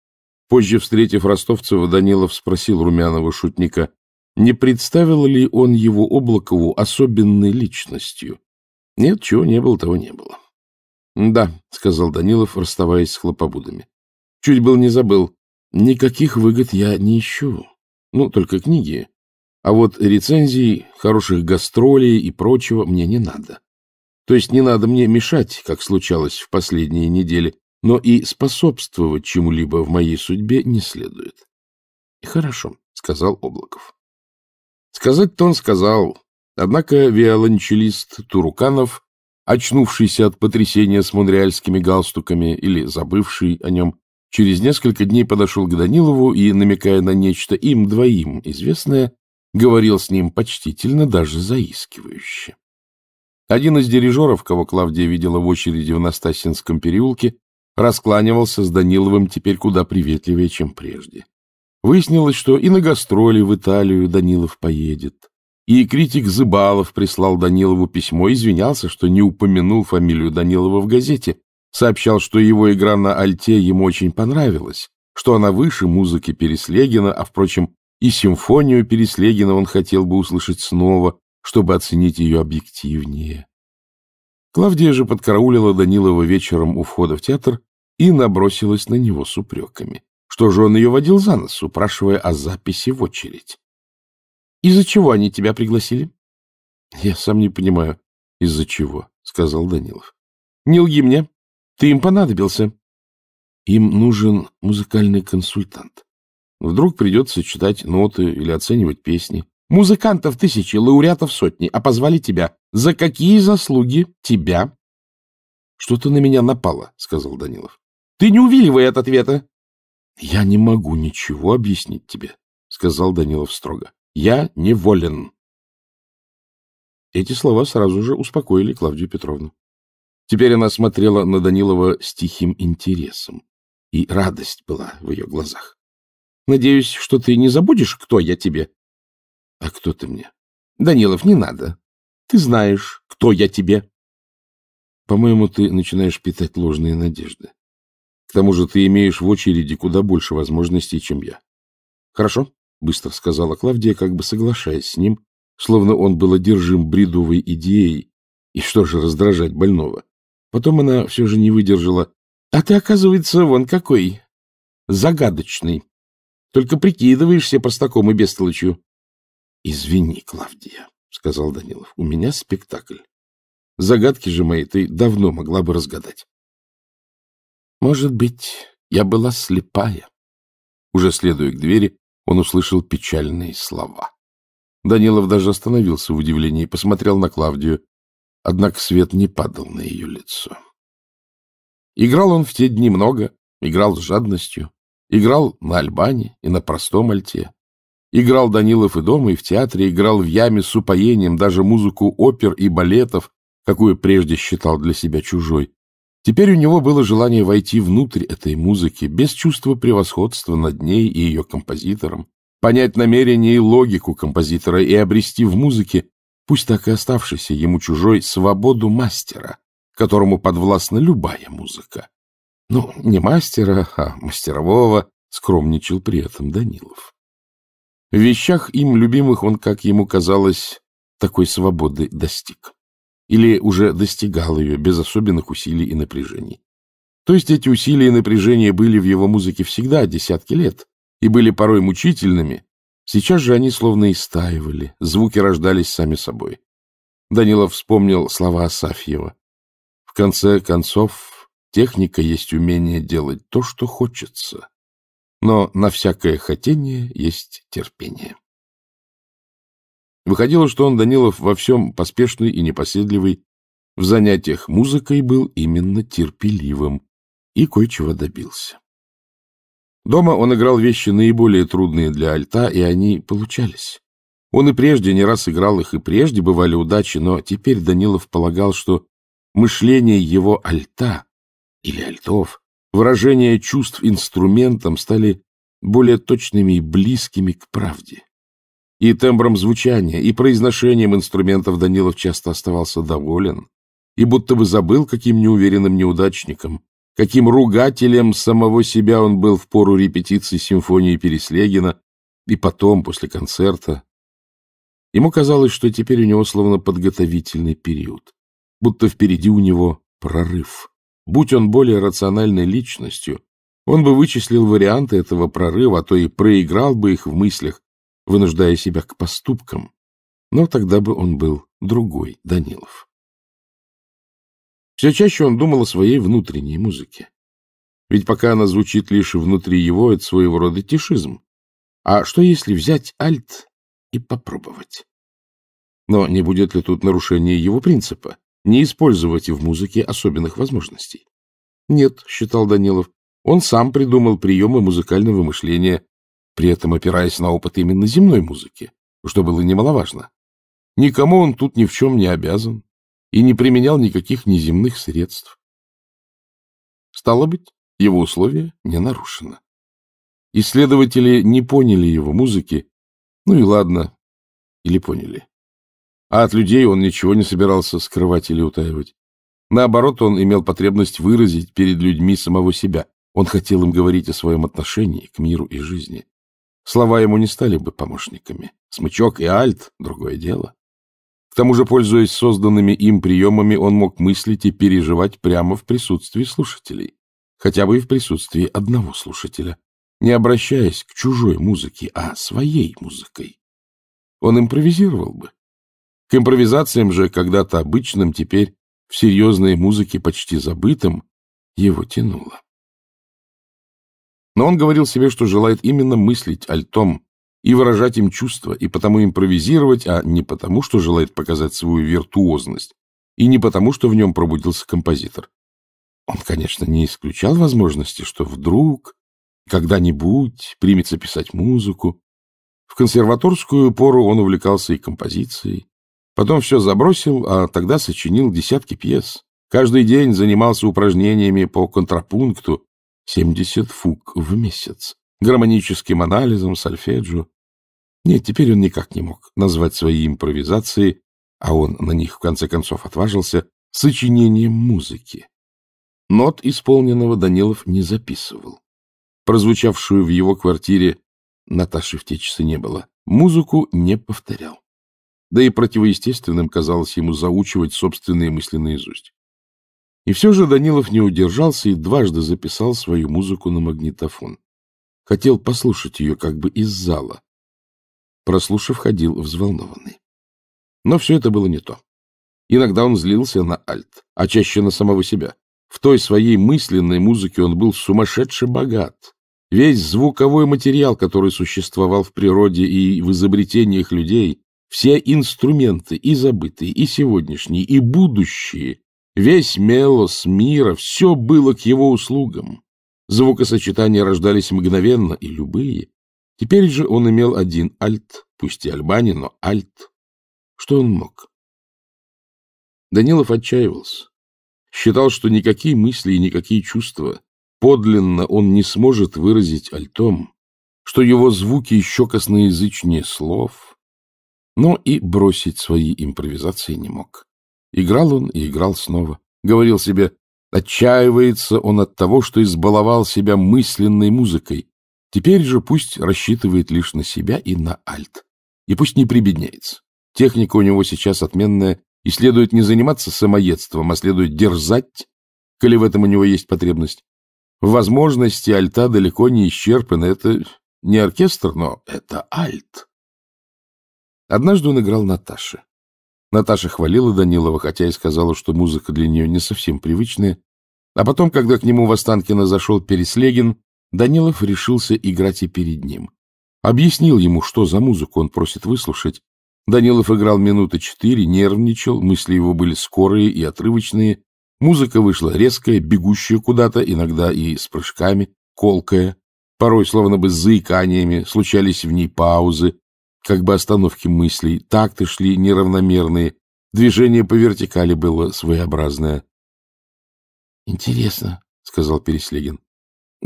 Позже, встретив Ростовцева, Данилов спросил румяного шутника, не представил ли он его Облакову особенной личностью. Нет, чего не было, того не было. — Да, — сказал Данилов, расставаясь с хлопобудами. Чуть был не забыл. Никаких выгод я не ищу. Ну, только книги. А вот рецензий, хороших гастролей и прочего мне не надо. То есть не надо мне мешать, как случалось в последние недели, но и способствовать чему-либо в моей судьбе не следует. — Хорошо, — сказал Облаков. Сказать-то он сказал, однако виолончелист Туруканов, очнувшийся от потрясения с монреальскими галстуками или забывший о нем, через несколько дней подошел к Данилову и, намекая на нечто им двоим известное, говорил с ним почтительно, даже заискивающе. Один из дирижеров, кого Клавдия видела в очереди в Настасинском переулке, раскланивался с Даниловым теперь куда приветливее, чем прежде. Выяснилось, что и на гастроли в Италию Данилов поедет. И критик Зыбалов прислал Данилову письмо, извинялся, что не упомянул фамилию Данилова в газете, сообщал, что его игра на альте ему очень понравилась, что она выше музыки Переслегина, а, впрочем, и симфонию Переслегина он хотел бы услышать снова, чтобы оценить ее объективнее. Клавдия же подкараулила Данилова вечером у входа в театр и набросилась на него с упреками. Что же он ее водил за нос, упрашивая о записи в очередь? — Из-за чего они тебя пригласили? — Я сам не понимаю, из-за чего, — сказал Данилов. — Не лги мне, ты им понадобился. Им нужен музыкальный консультант. Вдруг придется читать ноты или оценивать песни. Музыкантов тысячи, лауреатов сотни, а позвали тебя. За какие заслуги тебя? — Что-то на меня напало, — сказал Данилов. — Ты не увиливай от ответа. — Я не могу ничего объяснить тебе, — сказал Данилов строго. — Я неволен. Эти слова сразу же успокоили Клавдию Петровну. Теперь она смотрела на Данилова с тихим интересом, и радость была в ее глазах. — Надеюсь, что ты не забудешь, кто я тебе? — А кто ты мне? — Данилов, не надо. Ты знаешь, кто я тебе. — По-моему, ты начинаешь питать ложные надежды. К тому же ты имеешь в очереди куда больше возможностей, чем я. — Хорошо, — быстро сказала Клавдия, как бы соглашаясь с ним, словно он был одержим бредовой идеей, и что же раздражать больного. Потом она все же не выдержала. — А ты, оказывается, вон какой. Загадочный. Только прикидываешься простаком и бестолочью. — Извини, Клавдия, — сказал Данилов, — у меня спектакль. Загадки же мои ты давно могла бы разгадать. — Может быть, я была слепая. Уже следуя к двери, он услышал печальные слова. Данилов даже остановился в удивлении, и посмотрел на Клавдию однако свет не падал на ее лицо. Играл он в те дни много, играл с жадностью, играл на Альбане и на простом альте, играл Данилов и дома, и в театре, играл в яме с упоением даже музыку опер и балетов, какую прежде считал для себя чужой. Теперь у него было желание войти внутрь этой музыки, без чувства превосходства над ней и ее композитором, понять намерение и логику композитора и обрести в музыке пусть так и оставшийся ему чужой, свободу мастера, которому подвластна любая музыка. Ну, не мастера, а мастерового, скромничал при этом Данилов. В вещах им любимых он, как ему казалось, такой свободы достиг. Или уже достигал ее без особенных усилий и напряжений. То есть эти усилия и напряжения были в его музыке всегда, десятки лет, и были порой мучительными, Сейчас же они словно истаивали, звуки рождались сами собой. Данилов вспомнил слова Асафьева. В конце концов, техника есть умение делать то, что хочется. Но на всякое хотение есть терпение. Выходило, что он, Данилов, во всем поспешный и непоседливый, в занятиях музыкой был именно терпеливым и кое-чего добился. Дома он играл вещи наиболее трудные для альта, и они получались. Он и прежде не раз играл их, и прежде бывали удачи, но теперь Данилов полагал, что мышление его альта или альтов, выражение чувств инструментом стали более точными и близкими к правде. И тембром звучания, и произношением инструментов Данилов часто оставался доволен, и будто бы забыл, каким неуверенным неудачником каким ругателем самого себя он был в пору репетиции симфонии Переслегина и потом, после концерта. Ему казалось, что теперь у него словно подготовительный период, будто впереди у него прорыв. Будь он более рациональной личностью, он бы вычислил варианты этого прорыва, а то и проиграл бы их в мыслях, вынуждая себя к поступкам. Но тогда бы он был другой Данилов. Все чаще он думал о своей внутренней музыке. Ведь пока она звучит лишь внутри его, это своего рода тишизм. А что, если взять альт и попробовать? Но не будет ли тут нарушение его принципа — не использовать в музыке особенных возможностей? Нет, считал Данилов, он сам придумал приемы музыкального мышления, при этом опираясь на опыт именно земной музыки, что было немаловажно. Никому он тут ни в чем не обязан, и не применял никаких неземных средств. Стало быть, его условие не нарушено. Исследователи не поняли его музыки, ну и ладно, или поняли. А от людей он ничего не собирался скрывать или утаивать. Наоборот, он имел потребность выразить перед людьми самого себя. Он хотел им говорить о своем отношении к миру и жизни. Слова ему не стали бы помощниками. Смычок и альт — другое дело. К тому же, пользуясь созданными им приемами, он мог мыслить и переживать прямо в присутствии слушателей, хотя бы и в присутствии одного слушателя, не обращаясь к чужой музыке, а своей музыкой. Он импровизировал бы. К импровизациям же, когда-то обычным, теперь в серьезной музыке почти забытым, его тянуло. Но он говорил себе, что желает именно мыслить альтом, и выражать им чувства, и потому импровизировать, а не потому, что желает показать свою виртуозность, и не потому, что в нем пробудился композитор. Он, конечно, не исключал возможности, что вдруг, когда-нибудь примется писать музыку. В консерваторскую пору он увлекался и композицией. Потом все забросил, а тогда сочинил десятки пьес. Каждый день занимался упражнениями по контрапункту 70 фуг в месяц, гармоническим анализом, сольфеджио. Нет, теперь он никак не мог назвать свои импровизации, а он на них в конце концов отважился, сочинением музыки. Нот исполненного Данилов не записывал. Прозвучавшую в его квартире Наташи в те часы не было, музыку не повторял. Да и противоестественным казалось ему заучивать собственные мысли наизусть. И все же Данилов не удержался и дважды записал свою музыку на магнитофон. Хотел послушать ее как бы из зала, прослушав, ходил взволнованный. Но все это было не то. Иногда он злился на Альт, а чаще на самого себя. В той своей мысленной музыке он был сумасшедше богат. Весь звуковой материал, который существовал в природе и в изобретениях людей, все инструменты, и забытые, и сегодняшние, и будущие, весь мелос мира, все было к его услугам. Звукосочетания рождались мгновенно, и любые, Теперь же он имел один альт, пусть и Альбани, но альт. Что он мог? Данилов отчаивался. Считал, что никакие мысли и никакие чувства подлинно он не сможет выразить альтом, что его звуки еще косноязычнее слов, но и бросить свои импровизации не мог. Играл он и играл снова. Говорил себе, отчаивается он от того, что избаловал себя мысленной музыкой, Теперь же пусть рассчитывает лишь на себя и на альт. И пусть не прибедняется. Техника у него сейчас отменная, и следует не заниматься самоедством, а следует дерзать, коли в этом у него есть потребность. Возможности альта далеко не исчерпаны. Это не оркестр, но это альт. Однажды он играл Наташе. Наташа хвалила Данилова, хотя и сказала, что музыка для нее не совсем привычная. А потом, когда к нему в Останкино зашел Переслегин, Данилов решился играть и перед ним. Объяснил ему, что за музыку он просит выслушать. Данилов играл минуты четыре, нервничал, мысли его были скорые и отрывочные. Музыка вышла резкая, бегущая куда-то, иногда и с прыжками, колкая. Порой, словно бы с заиканиями, случались в ней паузы, как бы остановки мыслей, такты шли неравномерные, движение по вертикали было своеобразное. — Интересно, — сказал Переслегин.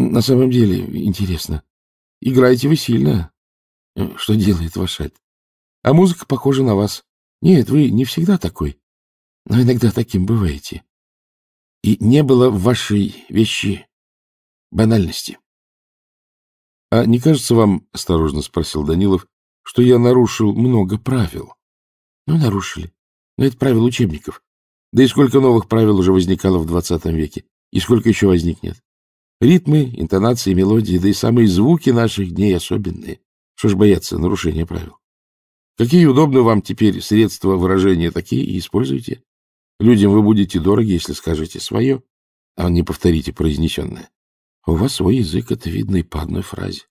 На самом деле, интересно. Играете вы сильно. Э, что делает ваш Эд? А музыка похожа на вас. Нет, вы не всегда такой. Но иногда таким бываете. И не было в вашей вещи банальности. — А не кажется вам, — осторожно спросил Данилов, — что я нарушил много правил? — Ну, нарушили. Но это правила учебников. Да и сколько новых правил уже возникало в двадцатом веке, и сколько еще возникнет. Ритмы, интонации, мелодии, да и самые звуки наших дней особенные. Что ж бояться нарушения правил? Какие удобны вам теперь средства выражения, такие и используйте. Людям вы будете дороги, если скажете свое, а не повторите произнесенное. У вас свой язык, это видно и по одной фразе.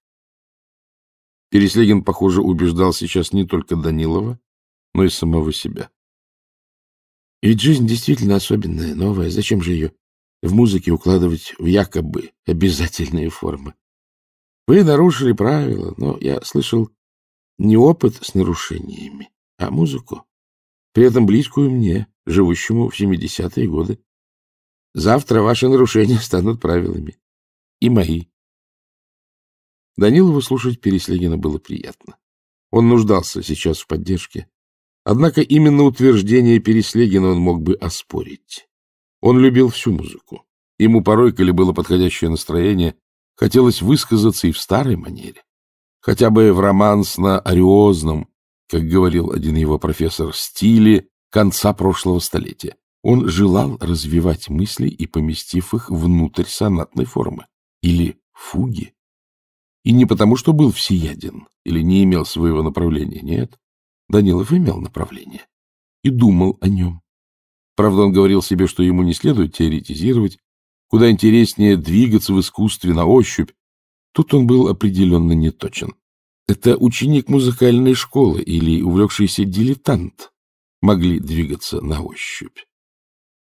Переслегин, похоже, убеждал сейчас не только Данилова, но и самого себя. Ведь жизнь действительно особенная, новая. Зачем же ее в музыке укладывать в якобы обязательные формы. Вы нарушили правила, но я слышал не опыт с нарушениями, а музыку, при этом близкую мне, живущему в 70-е годы. Завтра ваши нарушения станут правилами. И мои. Данилову слушать Переслегина было приятно. Он нуждался сейчас в поддержке. Однако именно утверждение Переслегина он мог бы оспорить. Он любил всю музыку. Ему порой, коли было подходящее настроение, хотелось высказаться и в старой манере. Хотя бы в романсно-ариозном, как говорил один его профессор, стиле конца прошлого столетия. Он желал развивать мысли и поместив их внутрь сонатной формы или фуги. И не потому, что был всеяден или не имел своего направления, нет. Данилов имел направление и думал о нем. Правда, он говорил себе, что ему не следует теоретизировать, куда интереснее двигаться в искусстве на ощупь. Тут он был определенно неточен. Это ученик музыкальной школы или увлекшийся дилетант могли двигаться на ощупь.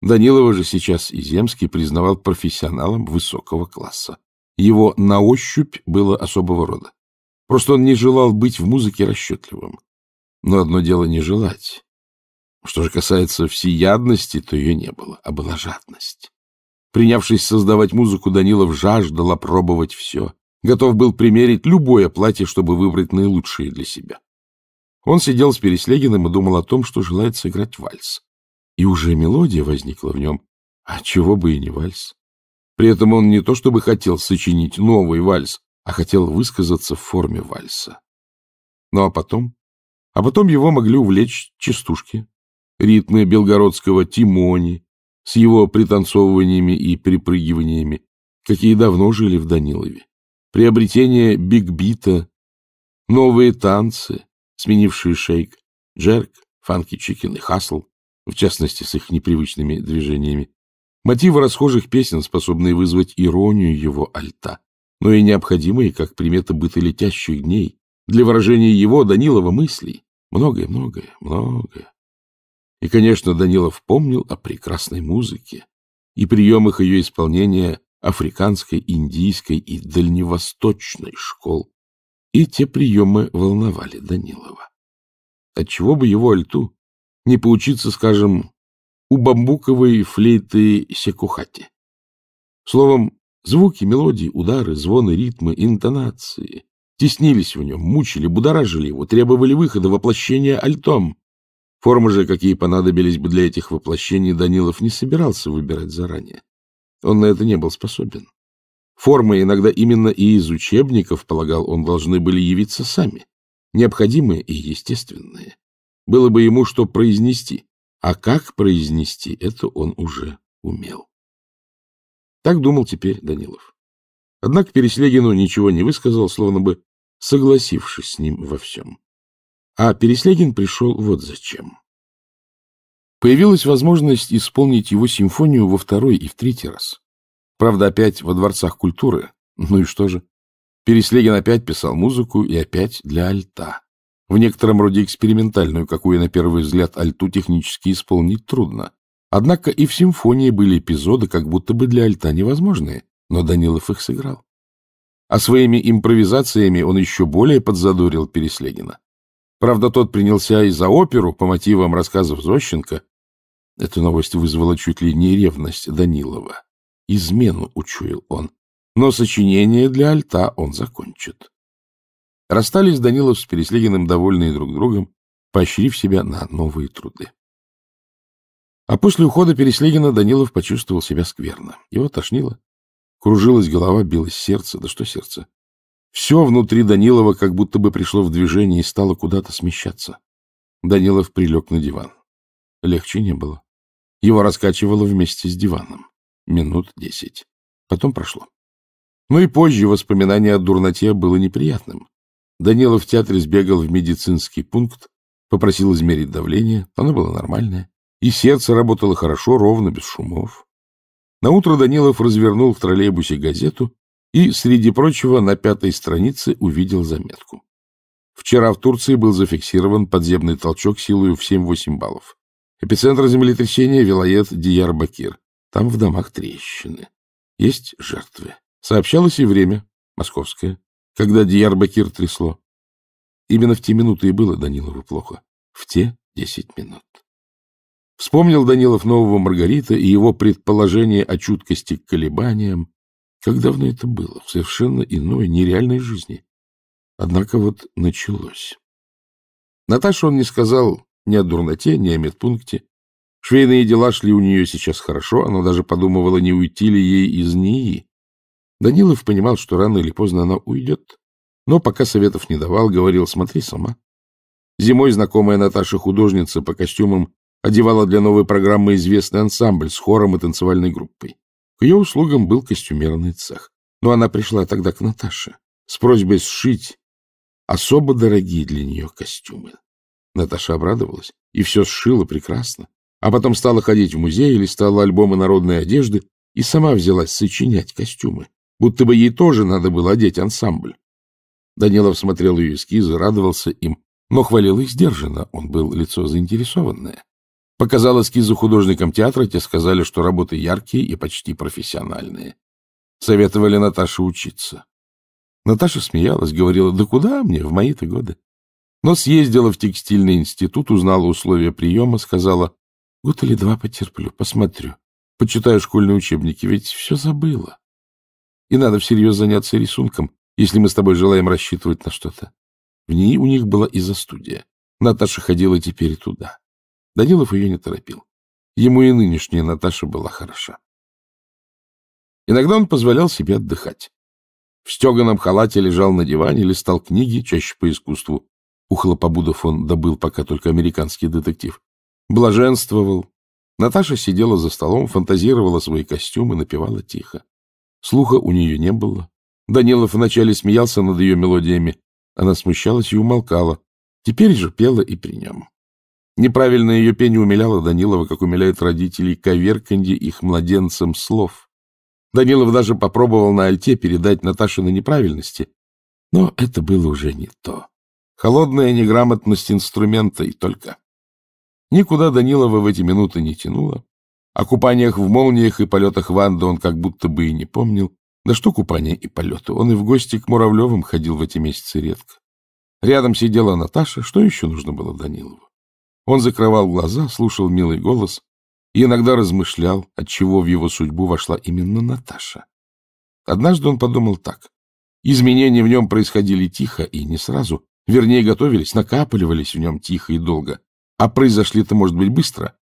Данилова же сейчас Иземский признавал профессионалом высокого класса. Его на ощупь было особого рода. Просто он не желал быть в музыке расчетливым. Но одно дело не желать, что же касается всеядности, то ее не было, а была жадность. Принявшись создавать музыку, Данилов жаждал опробовать все. Готов был примерить любое платье, чтобы выбрать наилучшее для себя. Он сидел с Переслегиным и думал о том, что желает сыграть вальс. И уже мелодия возникла в нем, а чего бы и не вальс. При этом он не то чтобы хотел сочинить новый вальс, а хотел высказаться в форме вальса. Ну а потом? А потом его могли увлечь частушки, ритмы белгородского Тимони с его пританцовываниями и припрыгиваниями, какие давно жили в Данилове, приобретение бигбита, новые танцы, сменившие шейк, джерк, фанки чикен и хасл, в частности, с их непривычными движениями, мотивы расхожих песен, способные вызвать иронию его альта, но и необходимые, как примета быта летящих дней, для выражения его, Данилова, мыслей. Многое, многое, многое. И, конечно, Данилов помнил о прекрасной музыке и приемах ее исполнения африканской, индийской и дальневосточной школ. И те приемы волновали Данилова. Отчего бы его альту не поучиться, скажем, у бамбуковой флейты секухати? Словом, звуки, мелодии, удары, звоны, ритмы, интонации — теснились в нем, мучили, будоражили его, требовали выхода, воплощения альтом. Формы же, какие понадобились бы для этих воплощений, Данилов не собирался выбирать заранее. Он на это не был способен. Формы иногда именно и из учебников, полагал он, должны были явиться сами, необходимые и естественные. Было бы ему что произнести, а как произнести, это он уже умел. Так думал теперь Данилов. Однако Переслегину ничего не высказал, словно бы согласившись с ним во всем. А Переслегин пришел вот зачем. Появилась возможность исполнить его симфонию во второй и в третий раз. Правда, опять во дворцах культуры. Ну и что же? Переслегин опять писал музыку и опять для альта. В некотором роде экспериментальную, какую на первый взгляд альту технически исполнить трудно. Однако и в симфонии были эпизоды, как будто бы для альта невозможные, но Данилов их сыграл. А своими импровизациями он еще более подзадорил Переслегина. Правда, тот принялся и за оперу по мотивам рассказов Зощенко. Эта новость вызвала чуть ли не ревность Данилова. Измену учуял он. Но сочинение для альта он закончит. Расстались Данилов с Переслегиным, довольные друг другом, поощрив себя на новые труды. А после ухода Переслегина Данилов почувствовал себя скверно. Его тошнило. Кружилась голова, билось сердце. Да что сердце? Все внутри Данилова как будто бы пришло в движение и стало куда-то смещаться. Данилов прилег на диван. Легче не было. Его раскачивало вместе с диваном. Минут десять. Потом прошло. Ну и позже воспоминание о дурноте было неприятным. Данилов в театре сбегал в медицинский пункт, попросил измерить давление, оно было нормальное, и сердце работало хорошо, ровно, без шумов. Наутро Данилов развернул в троллейбусе газету и, среди прочего, на пятой странице увидел заметку. Вчера в Турции был зафиксирован подземный толчок силою в 7-8 баллов. Эпицентр землетрясения – Вилает Дияр-Бакир. Там в домах трещины. Есть жертвы. Сообщалось и время, московское, когда Дияр-Бакир трясло. Именно в те минуты и было Данилову плохо. В те десять минут. Вспомнил Данилов нового Маргарита и его предположение о чуткости к колебаниям, как давно это было? В совершенно иной, нереальной жизни. Однако вот началось. Наташа он не сказал ни о дурноте, ни о медпункте. Швейные дела шли у нее сейчас хорошо, она даже подумывала, не уйти ли ей из НИИ. Данилов понимал, что рано или поздно она уйдет, но пока советов не давал, говорил, смотри сама. Зимой знакомая Наташа художница по костюмам одевала для новой программы известный ансамбль с хором и танцевальной группой. К ее услугам был костюмерный цех. Но она пришла тогда к Наташе с просьбой сшить особо дорогие для нее костюмы. Наташа обрадовалась и все сшила прекрасно, а потом стала ходить в музей или стала альбомы народной одежды и сама взялась сочинять костюмы, будто бы ей тоже надо было одеть ансамбль. Данилов смотрел ее эскизы, радовался им, но хвалил их сдержанно, он был лицо заинтересованное. Показал эскизы художникам театра, те сказали, что работы яркие и почти профессиональные. Советовали Наташе учиться. Наташа смеялась, говорила, да куда мне, в мои-то годы. Но съездила в текстильный институт, узнала условия приема, сказала, год или два потерплю, посмотрю, почитаю школьные учебники, ведь все забыла. И надо всерьез заняться рисунком, если мы с тобой желаем рассчитывать на что-то. В ней у них была и за студия. Наташа ходила теперь туда. Данилов ее не торопил. Ему и нынешняя Наташа была хороша. Иногда он позволял себе отдыхать. В стеганом халате лежал на диване, листал книги, чаще по искусству. У Хлопобудов он добыл пока только американский детектив. Блаженствовал. Наташа сидела за столом, фантазировала свои костюмы, напевала тихо. Слуха у нее не было. Данилов вначале смеялся над ее мелодиями. Она смущалась и умолкала. Теперь же пела и при нем. Неправильное ее пение умиляло Данилова, как умиляют родителей коверканье их младенцам слов. Данилов даже попробовал на альте передать Наташе на неправильности, но это было уже не то. Холодная неграмотность инструмента и только. Никуда Данилова в эти минуты не тянуло. О купаниях в молниях и полетах Ванды он как будто бы и не помнил. Да что купания и полеты, он и в гости к Муравлевым ходил в эти месяцы редко. Рядом сидела Наташа, что еще нужно было Данилову? Он закрывал глаза, слушал милый голос и иногда размышлял, отчего в его судьбу вошла именно Наташа. Однажды он подумал так. Изменения в нем происходили тихо и не сразу. Вернее, готовились, накапливались в нем тихо и долго. А произошли-то, может быть, быстро.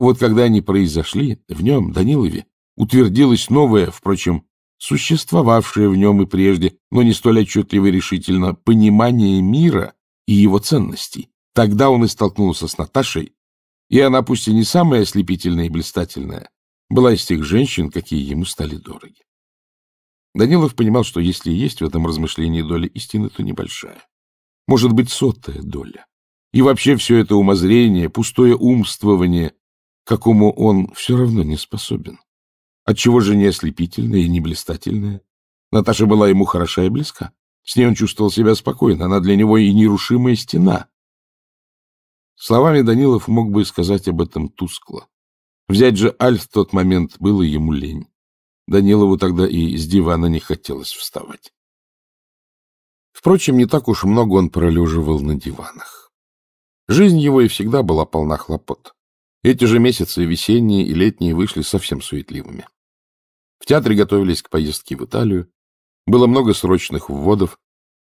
Вот когда они произошли, в нем, Данилове, утвердилось новое, впрочем, существовавшее в нем и прежде, но не столь отчетливо и решительно, понимание мира и его ценностей. Тогда он и столкнулся с Наташей, и она, пусть и не самая ослепительная и блистательная, была из тех женщин, какие ему стали дороги. Данилов понимал, что если есть в этом размышлении доля истины, то небольшая. Может быть, сотая доля. И вообще все это умозрение, пустое умствование, какому он все равно не способен. Отчего же не ослепительная и не блистательное? Наташа была ему хороша и близка. С ней он чувствовал себя спокойно, она для него и нерушимая стена. Словами Данилов мог бы сказать об этом тускло. Взять же Альф в тот момент было ему лень. Данилову тогда и с дивана не хотелось вставать. Впрочем, не так уж много он пролеживал на диванах. Жизнь его и всегда была полна хлопот. Эти же месяцы, весенние и летние, вышли совсем суетливыми. В театре готовились к поездке в Италию. Было много срочных вводов.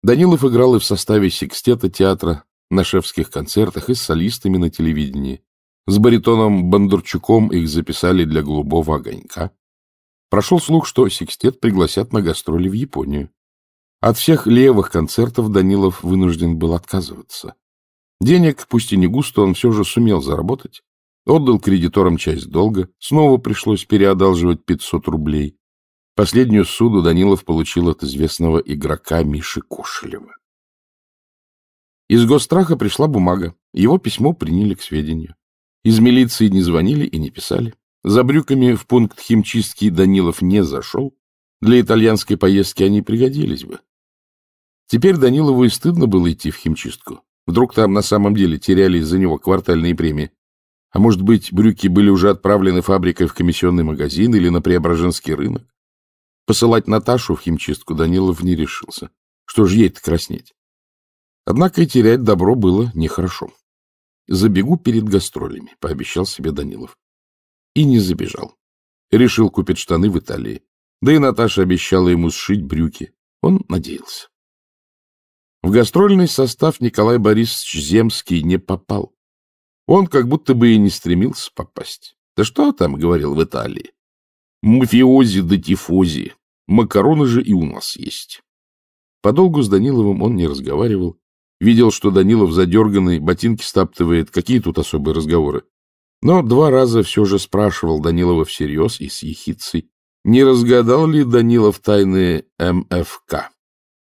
Данилов играл и в составе секстета театра, на шефских концертах и с солистами на телевидении. С баритоном Бондарчуком их записали для «Голубого огонька». Прошел слух, что секстет пригласят на гастроли в Японию. От всех левых концертов Данилов вынужден был отказываться. Денег, пусть и не густо, он все же сумел заработать. Отдал кредиторам часть долга, снова пришлось переодалживать 500 рублей. Последнюю суду Данилов получил от известного игрока Миши Кошелева. Из госстраха пришла бумага. Его письмо приняли к сведению. Из милиции не звонили и не писали. За брюками в пункт химчистки Данилов не зашел. Для итальянской поездки они пригодились бы. Теперь Данилову и стыдно было идти в химчистку. Вдруг там на самом деле теряли из-за него квартальные премии. А может быть, брюки были уже отправлены фабрикой в комиссионный магазин или на Преображенский рынок? Посылать Наташу в химчистку Данилов не решился. Что ж ей-то краснеть? Однако и терять добро было нехорошо. Забегу перед гастролями, пообещал себе Данилов. И не забежал. Решил купить штаны в Италии. Да и Наташа обещала ему сшить брюки. Он надеялся. В гастрольный состав Николай Борисович Земский не попал. Он как будто бы и не стремился попасть. Да что там, говорил в Италии. Мафиози да тифози. Макароны же и у нас есть. Подолгу с Даниловым он не разговаривал, Видел, что Данилов задерганный, ботинки стаптывает. Какие тут особые разговоры? Но два раза все же спрашивал Данилова всерьез и с ехицей, не разгадал ли Данилов тайны МФК.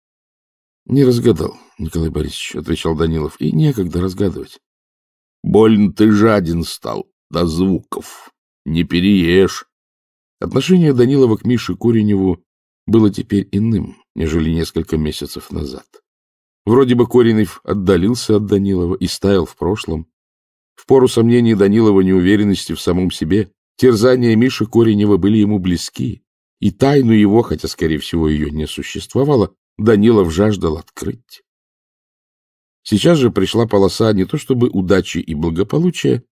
— Не разгадал, Николай Борисович, — отвечал Данилов, — и некогда разгадывать. — Больно ты жаден стал, до звуков. Не переешь. Отношение Данилова к Мише Кореневу было теперь иным, нежели несколько месяцев назад. Вроде бы Коренев отдалился от Данилова и стаял в прошлом. В пору сомнений Данилова неуверенности в самом себе, терзания Миши Коренева были ему близки, и тайну его, хотя, скорее всего, ее не существовало, Данилов жаждал открыть. Сейчас же пришла полоса не то чтобы удачи и благополучия,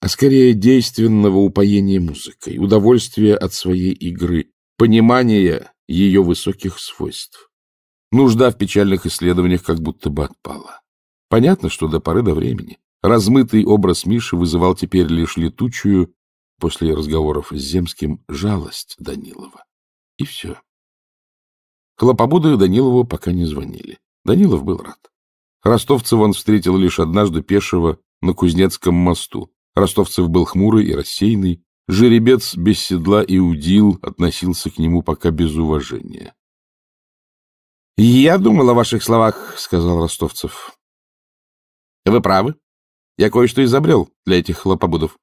а скорее действенного упоения музыкой, удовольствия от своей игры, понимания ее высоких свойств. Нужда в печальных исследованиях как будто бы отпала. Понятно, что до поры до времени. Размытый образ Миши вызывал теперь лишь летучую, после разговоров с Земским, жалость Данилова. И все. Хлопобуду Данилову пока не звонили. Данилов был рад. Ростовцев он встретил лишь однажды пешего на Кузнецком мосту. Ростовцев был хмурый и рассеянный. Жеребец без седла и удил относился к нему пока без уважения. «Я думал о ваших словах», — сказал Ростовцев. «Вы правы. Я кое-что изобрел для этих хлопобудов.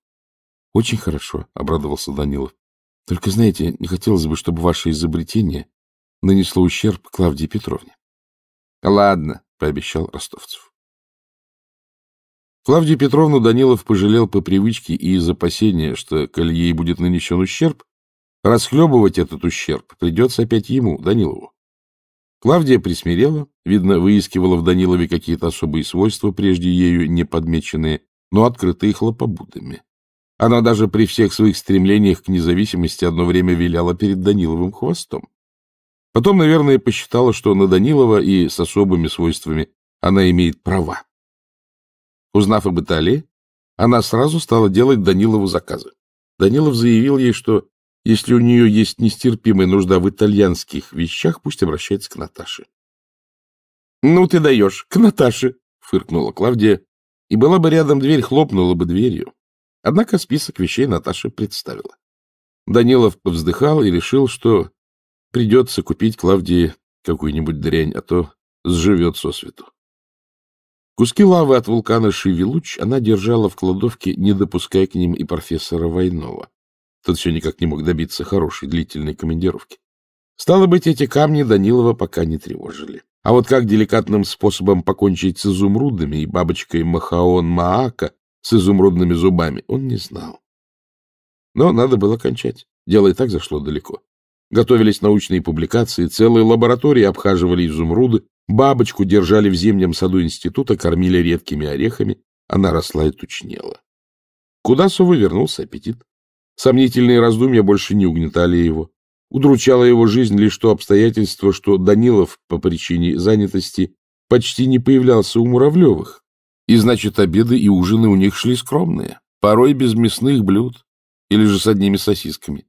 «Очень хорошо», — обрадовался Данилов. «Только, знаете, не хотелось бы, чтобы ваше изобретение нанесло ущерб Клавдии Петровне». «Ладно», — пообещал Ростовцев. Клавдию Петровну Данилов пожалел по привычке и из опасения, что, коль ей будет нанесен ущерб, расхлебывать этот ущерб придется опять ему, Данилову. Клавдия присмирела, видно, выискивала в Данилове какие-то особые свойства, прежде ею не подмеченные, но открытые хлопобудами. Она даже при всех своих стремлениях к независимости одно время виляла перед Даниловым хвостом. Потом, наверное, посчитала, что на Данилова и с особыми свойствами она имеет права. Узнав об Италии, она сразу стала делать Данилову заказы. Данилов заявил ей, что если у нее есть нестерпимая нужда в итальянских вещах, пусть обращается к Наташе. — Ну ты даешь, к Наташе! — фыркнула Клавдия. И была бы рядом дверь, хлопнула бы дверью. Однако список вещей Наташа представила. Данилов вздыхал и решил, что придется купить Клавдии какую-нибудь дрянь, а то сживет сосвету. Куски лавы от вулкана Шивилуч она держала в кладовке, не допуская к ним и профессора Войнова. Тот все никак не мог добиться хорошей длительной командировки. Стало быть, эти камни Данилова пока не тревожили. А вот как деликатным способом покончить с изумрудами и бабочкой Махаон Маака с изумрудными зубами, он не знал. Но надо было кончать. Дело и так зашло далеко. Готовились научные публикации, целые лаборатории обхаживали изумруды, бабочку держали в зимнем саду института, кормили редкими орехами, она росла и тучнела. Кудасову вернулся аппетит. Сомнительные раздумья больше не угнетали его. Удручала его жизнь лишь то обстоятельство, что Данилов по причине занятости почти не появлялся у Муравлевых. И значит, обеды и ужины у них шли скромные, порой без мясных блюд или же с одними сосисками.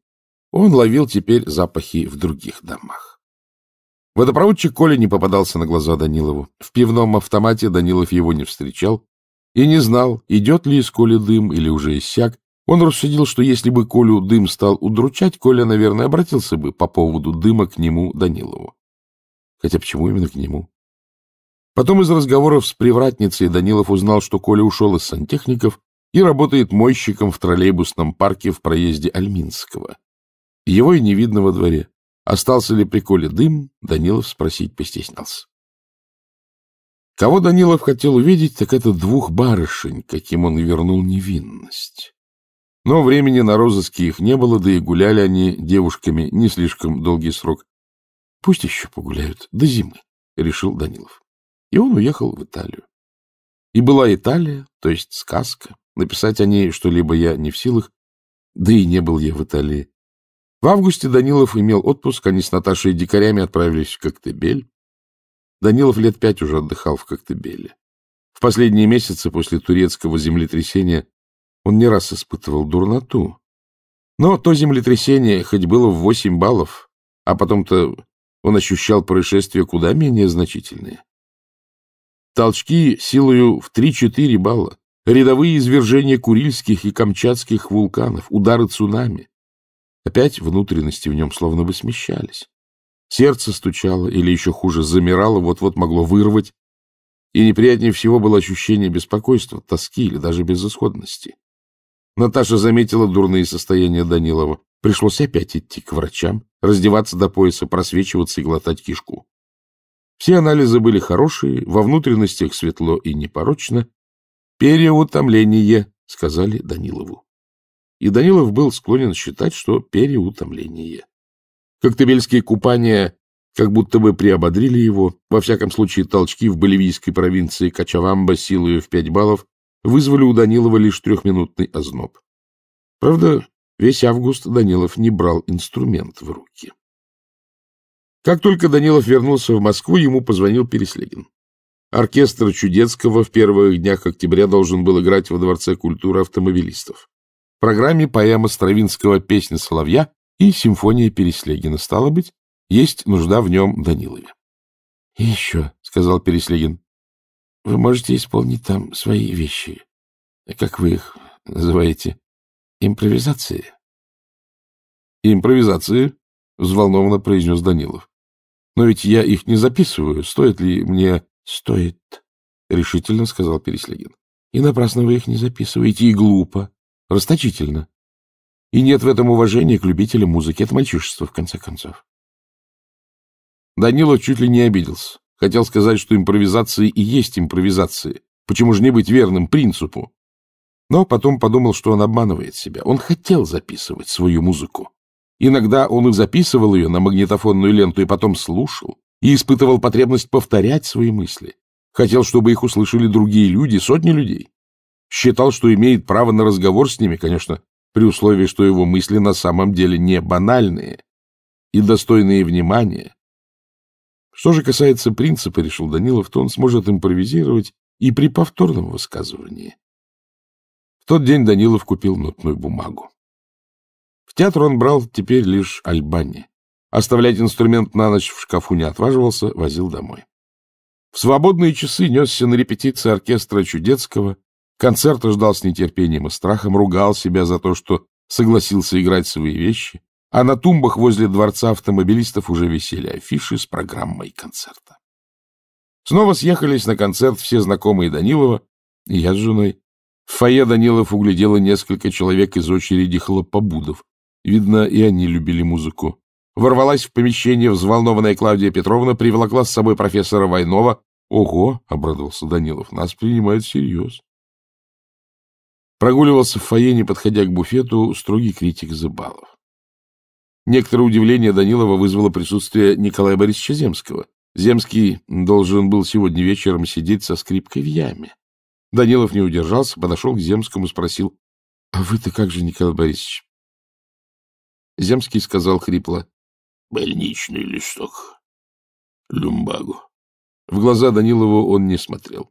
Он ловил теперь запахи в других домах. Водопроводчик Коля не попадался на глаза Данилову. В пивном автомате Данилов его не встречал и не знал, идет ли из Коли дым или уже иссяк, он рассудил, что если бы Колю дым стал удручать, Коля, наверное, обратился бы по поводу дыма к нему Данилову. Хотя почему именно к нему? Потом из разговоров с привратницей Данилов узнал, что Коля ушел из сантехников и работает мойщиком в троллейбусном парке в проезде Альминского. Его и не видно во дворе. Остался ли при Коле дым, Данилов спросить постеснялся. Кого Данилов хотел увидеть, так это двух барышень, каким он вернул невинность. Но времени на розыски их не было, да и гуляли они девушками не слишком долгий срок. — Пусть еще погуляют до зимы, — решил Данилов. И он уехал в Италию. И была Италия, то есть сказка. Написать о ней что-либо я не в силах, да и не был я в Италии. В августе Данилов имел отпуск, они с Наташей и дикарями отправились в Коктебель. Данилов лет пять уже отдыхал в Коктебеле. В последние месяцы после турецкого землетрясения он не раз испытывал дурноту. Но то землетрясение хоть было в восемь баллов, а потом-то он ощущал происшествия куда менее значительные. Толчки силою в 3-4 балла, рядовые извержения Курильских и Камчатских вулканов, удары цунами. Опять внутренности в нем словно бы смещались. Сердце стучало или еще хуже замирало, вот-вот могло вырвать, и неприятнее всего было ощущение беспокойства, тоски или даже безысходности. Наташа заметила дурные состояния Данилова. Пришлось опять идти к врачам, раздеваться до пояса, просвечиваться и глотать кишку. Все анализы были хорошие, во внутренностях светло и непорочно. «Переутомление», — сказали Данилову. И Данилов был склонен считать, что переутомление. Коктебельские купания как будто бы приободрили его. Во всяком случае, толчки в боливийской провинции Качавамба силою в пять баллов вызвали у Данилова лишь трехминутный озноб. Правда, весь август Данилов не брал инструмент в руки. Как только Данилов вернулся в Москву, ему позвонил Переслегин. Оркестр Чудецкого в первых днях октября должен был играть во Дворце культуры автомобилистов. В программе поэма Стравинского «Песня соловья» и симфония Переслегина. Стало быть, есть нужда в нем Данилове. — И еще, — сказал Переслегин, вы можете исполнить там свои вещи, как вы их называете, импровизации. Импровизации? — взволнованно произнес Данилов. — Но ведь я их не записываю. Стоит ли мне... — Стоит, — решительно сказал Переслегин. — И напрасно вы их не записываете, и глупо, расточительно. И нет в этом уважения к любителям музыки. Это мальчишество, в конце концов. Данилов чуть ли не обиделся. Хотел сказать, что импровизации и есть импровизации. Почему же не быть верным принципу? Но потом подумал, что он обманывает себя. Он хотел записывать свою музыку. Иногда он и записывал ее на магнитофонную ленту и потом слушал, и испытывал потребность повторять свои мысли. Хотел, чтобы их услышали другие люди, сотни людей. Считал, что имеет право на разговор с ними, конечно, при условии, что его мысли на самом деле не банальные и достойные внимания, что же касается принципа, решил Данилов, то он сможет импровизировать и при повторном высказывании. В тот день Данилов купил нотную бумагу. В театр он брал теперь лишь Альбани. Оставлять инструмент на ночь в шкафу не отваживался, возил домой. В свободные часы несся на репетиции оркестра Чудецкого, концерта ждал с нетерпением и страхом, ругал себя за то, что согласился играть свои вещи, а на тумбах возле дворца автомобилистов уже висели афиши с программой концерта. Снова съехались на концерт все знакомые Данилова, и я с женой. В фойе Данилов углядело несколько человек из очереди хлопобудов. Видно, и они любили музыку. Ворвалась в помещение взволнованная Клавдия Петровна, приволокла с собой профессора Войнова. «Ого!» — обрадовался Данилов. «Нас принимают всерьез». Прогуливался в фойе, не подходя к буфету, строгий критик Зыбалов. Некоторое удивление Данилова вызвало присутствие Николая Борисовича Земского. Земский должен был сегодня вечером сидеть со скрипкой в яме. Данилов не удержался, подошел к Земскому, и спросил, «А вы-то как же, Николай Борисович?» Земский сказал хрипло, «Больничный листок. Люмбагу». В глаза Данилову он не смотрел.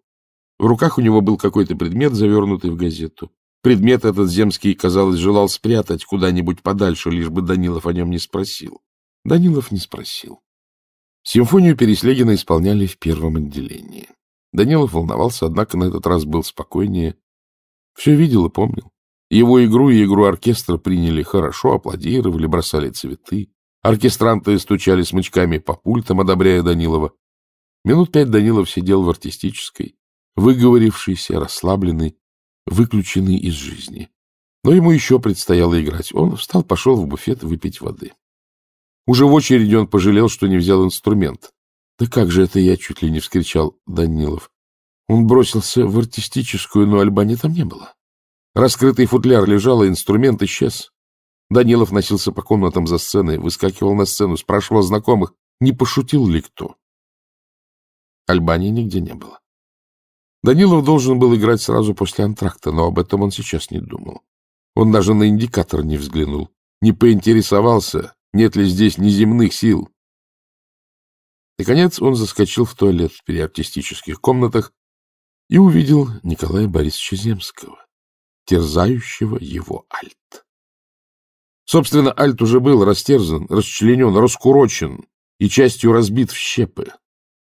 В руках у него был какой-то предмет, завернутый в газету. Предмет этот земский, казалось, желал спрятать куда-нибудь подальше, лишь бы Данилов о нем не спросил. Данилов не спросил. Симфонию Переслегина исполняли в первом отделении. Данилов волновался, однако на этот раз был спокойнее. Все видел и помнил. Его игру и игру оркестра приняли хорошо, аплодировали, бросали цветы. Оркестранты стучали смычками по пультам, одобряя Данилова. Минут пять Данилов сидел в артистической, выговорившийся, расслабленный, выключены из жизни. Но ему еще предстояло играть. Он встал, пошел в буфет выпить воды. Уже в очереди он пожалел, что не взял инструмент. «Да как же это я!» — чуть ли не вскричал Данилов. Он бросился в артистическую, но Альбани там не было. Раскрытый футляр лежал, а инструмент исчез. Данилов носился по комнатам за сценой, выскакивал на сцену, спрашивал знакомых, не пошутил ли кто. Альбани нигде не было. Данилов должен был играть сразу после антракта, но об этом он сейчас не думал. Он даже на индикатор не взглянул, не поинтересовался, нет ли здесь неземных сил. Наконец он заскочил в туалет при артистических комнатах и увидел Николая Борисовича Земского, терзающего его альт. Собственно, альт уже был растерзан, расчленен, раскурочен и частью разбит в щепы.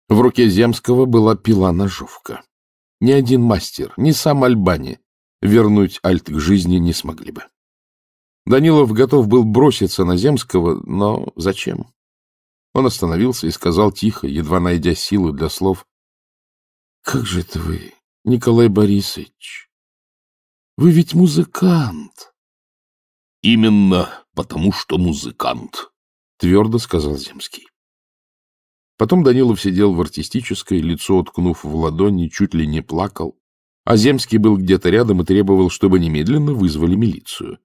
В руке Земского была пила-ножовка. Ни один мастер, ни сам Альбани вернуть Альт к жизни не смогли бы. Данилов готов был броситься на Земского, но зачем? Он остановился и сказал тихо, едва найдя силу для слов. — Как же это вы, Николай Борисович? Вы ведь музыкант. — Именно потому, что музыкант, — твердо сказал Земский. Потом Данилов сидел в артистической, лицо уткнув в ладони, чуть ли не плакал. А Земский был где-то рядом и требовал, чтобы немедленно вызвали милицию.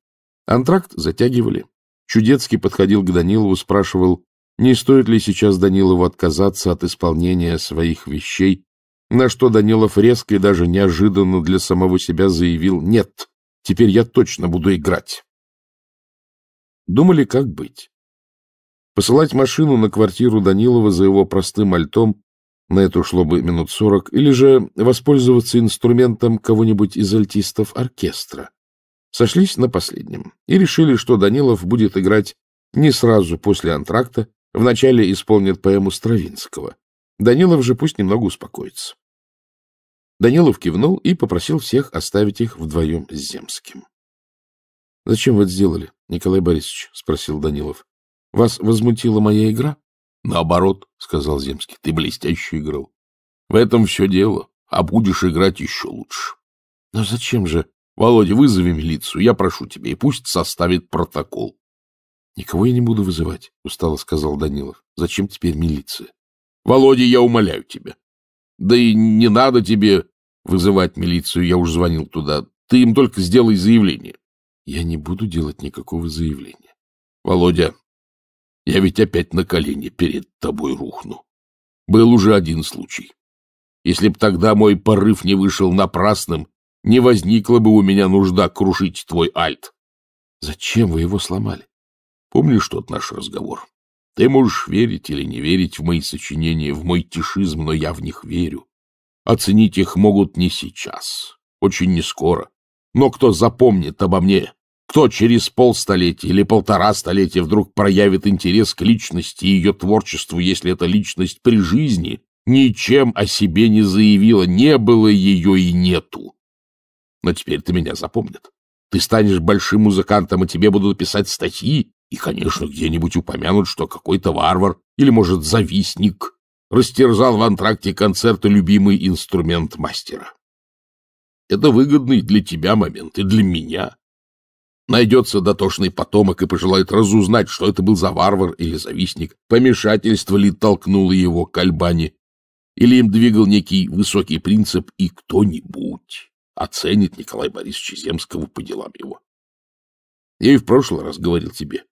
Антракт затягивали. Чудецкий подходил к Данилову, спрашивал, не стоит ли сейчас Данилову отказаться от исполнения своих вещей, на что Данилов резко и даже неожиданно для самого себя заявил «Нет, теперь я точно буду играть». Думали, как быть. Посылать машину на квартиру Данилова за его простым альтом на это ушло бы минут сорок, или же воспользоваться инструментом кого-нибудь из альтистов оркестра. Сошлись на последнем и решили, что Данилов будет играть не сразу после антракта, вначале исполнит поэму Стравинского. Данилов же пусть немного успокоится. Данилов кивнул и попросил всех оставить их вдвоем с Земским. — Зачем вы это сделали, Николай Борисович? — спросил Данилов. Вас возмутила моя игра? — Наоборот, — сказал Земский, — ты блестяще играл. В этом все дело, а будешь играть еще лучше. — Но зачем же? Володя, вызови милицию, я прошу тебя, и пусть составит протокол. — Никого я не буду вызывать, — устало сказал Данилов. — Зачем теперь милиция? — Володя, я умоляю тебя. — Да и не надо тебе вызывать милицию, я уже звонил туда. Ты им только сделай заявление. — Я не буду делать никакого заявления. — Володя, я ведь опять на колени перед тобой рухну. Был уже один случай. Если б тогда мой порыв не вышел напрасным, не возникла бы у меня нужда крушить твой альт. Зачем вы его сломали? Помнишь тот наш разговор? Ты можешь верить или не верить в мои сочинения, в мой тишизм, но я в них верю. Оценить их могут не сейчас, очень не скоро. Но кто запомнит обо мне кто через полстолетия или полтора столетия вдруг проявит интерес к личности и ее творчеству, если эта личность при жизни ничем о себе не заявила, не было ее и нету. Но теперь ты меня запомнят. Ты станешь большим музыкантом, и тебе будут писать статьи, и, конечно, где-нибудь упомянут, что какой-то варвар или, может, завистник растерзал в антракте концерта любимый инструмент мастера. Это выгодный для тебя момент и для меня. Найдется дотошный потомок и пожелает разузнать, что это был за варвар или завистник, помешательство ли толкнуло его к Альбане, или им двигал некий высокий принцип, и кто-нибудь оценит Николая Борисовича Земского по делам его. Я и в прошлый раз говорил тебе,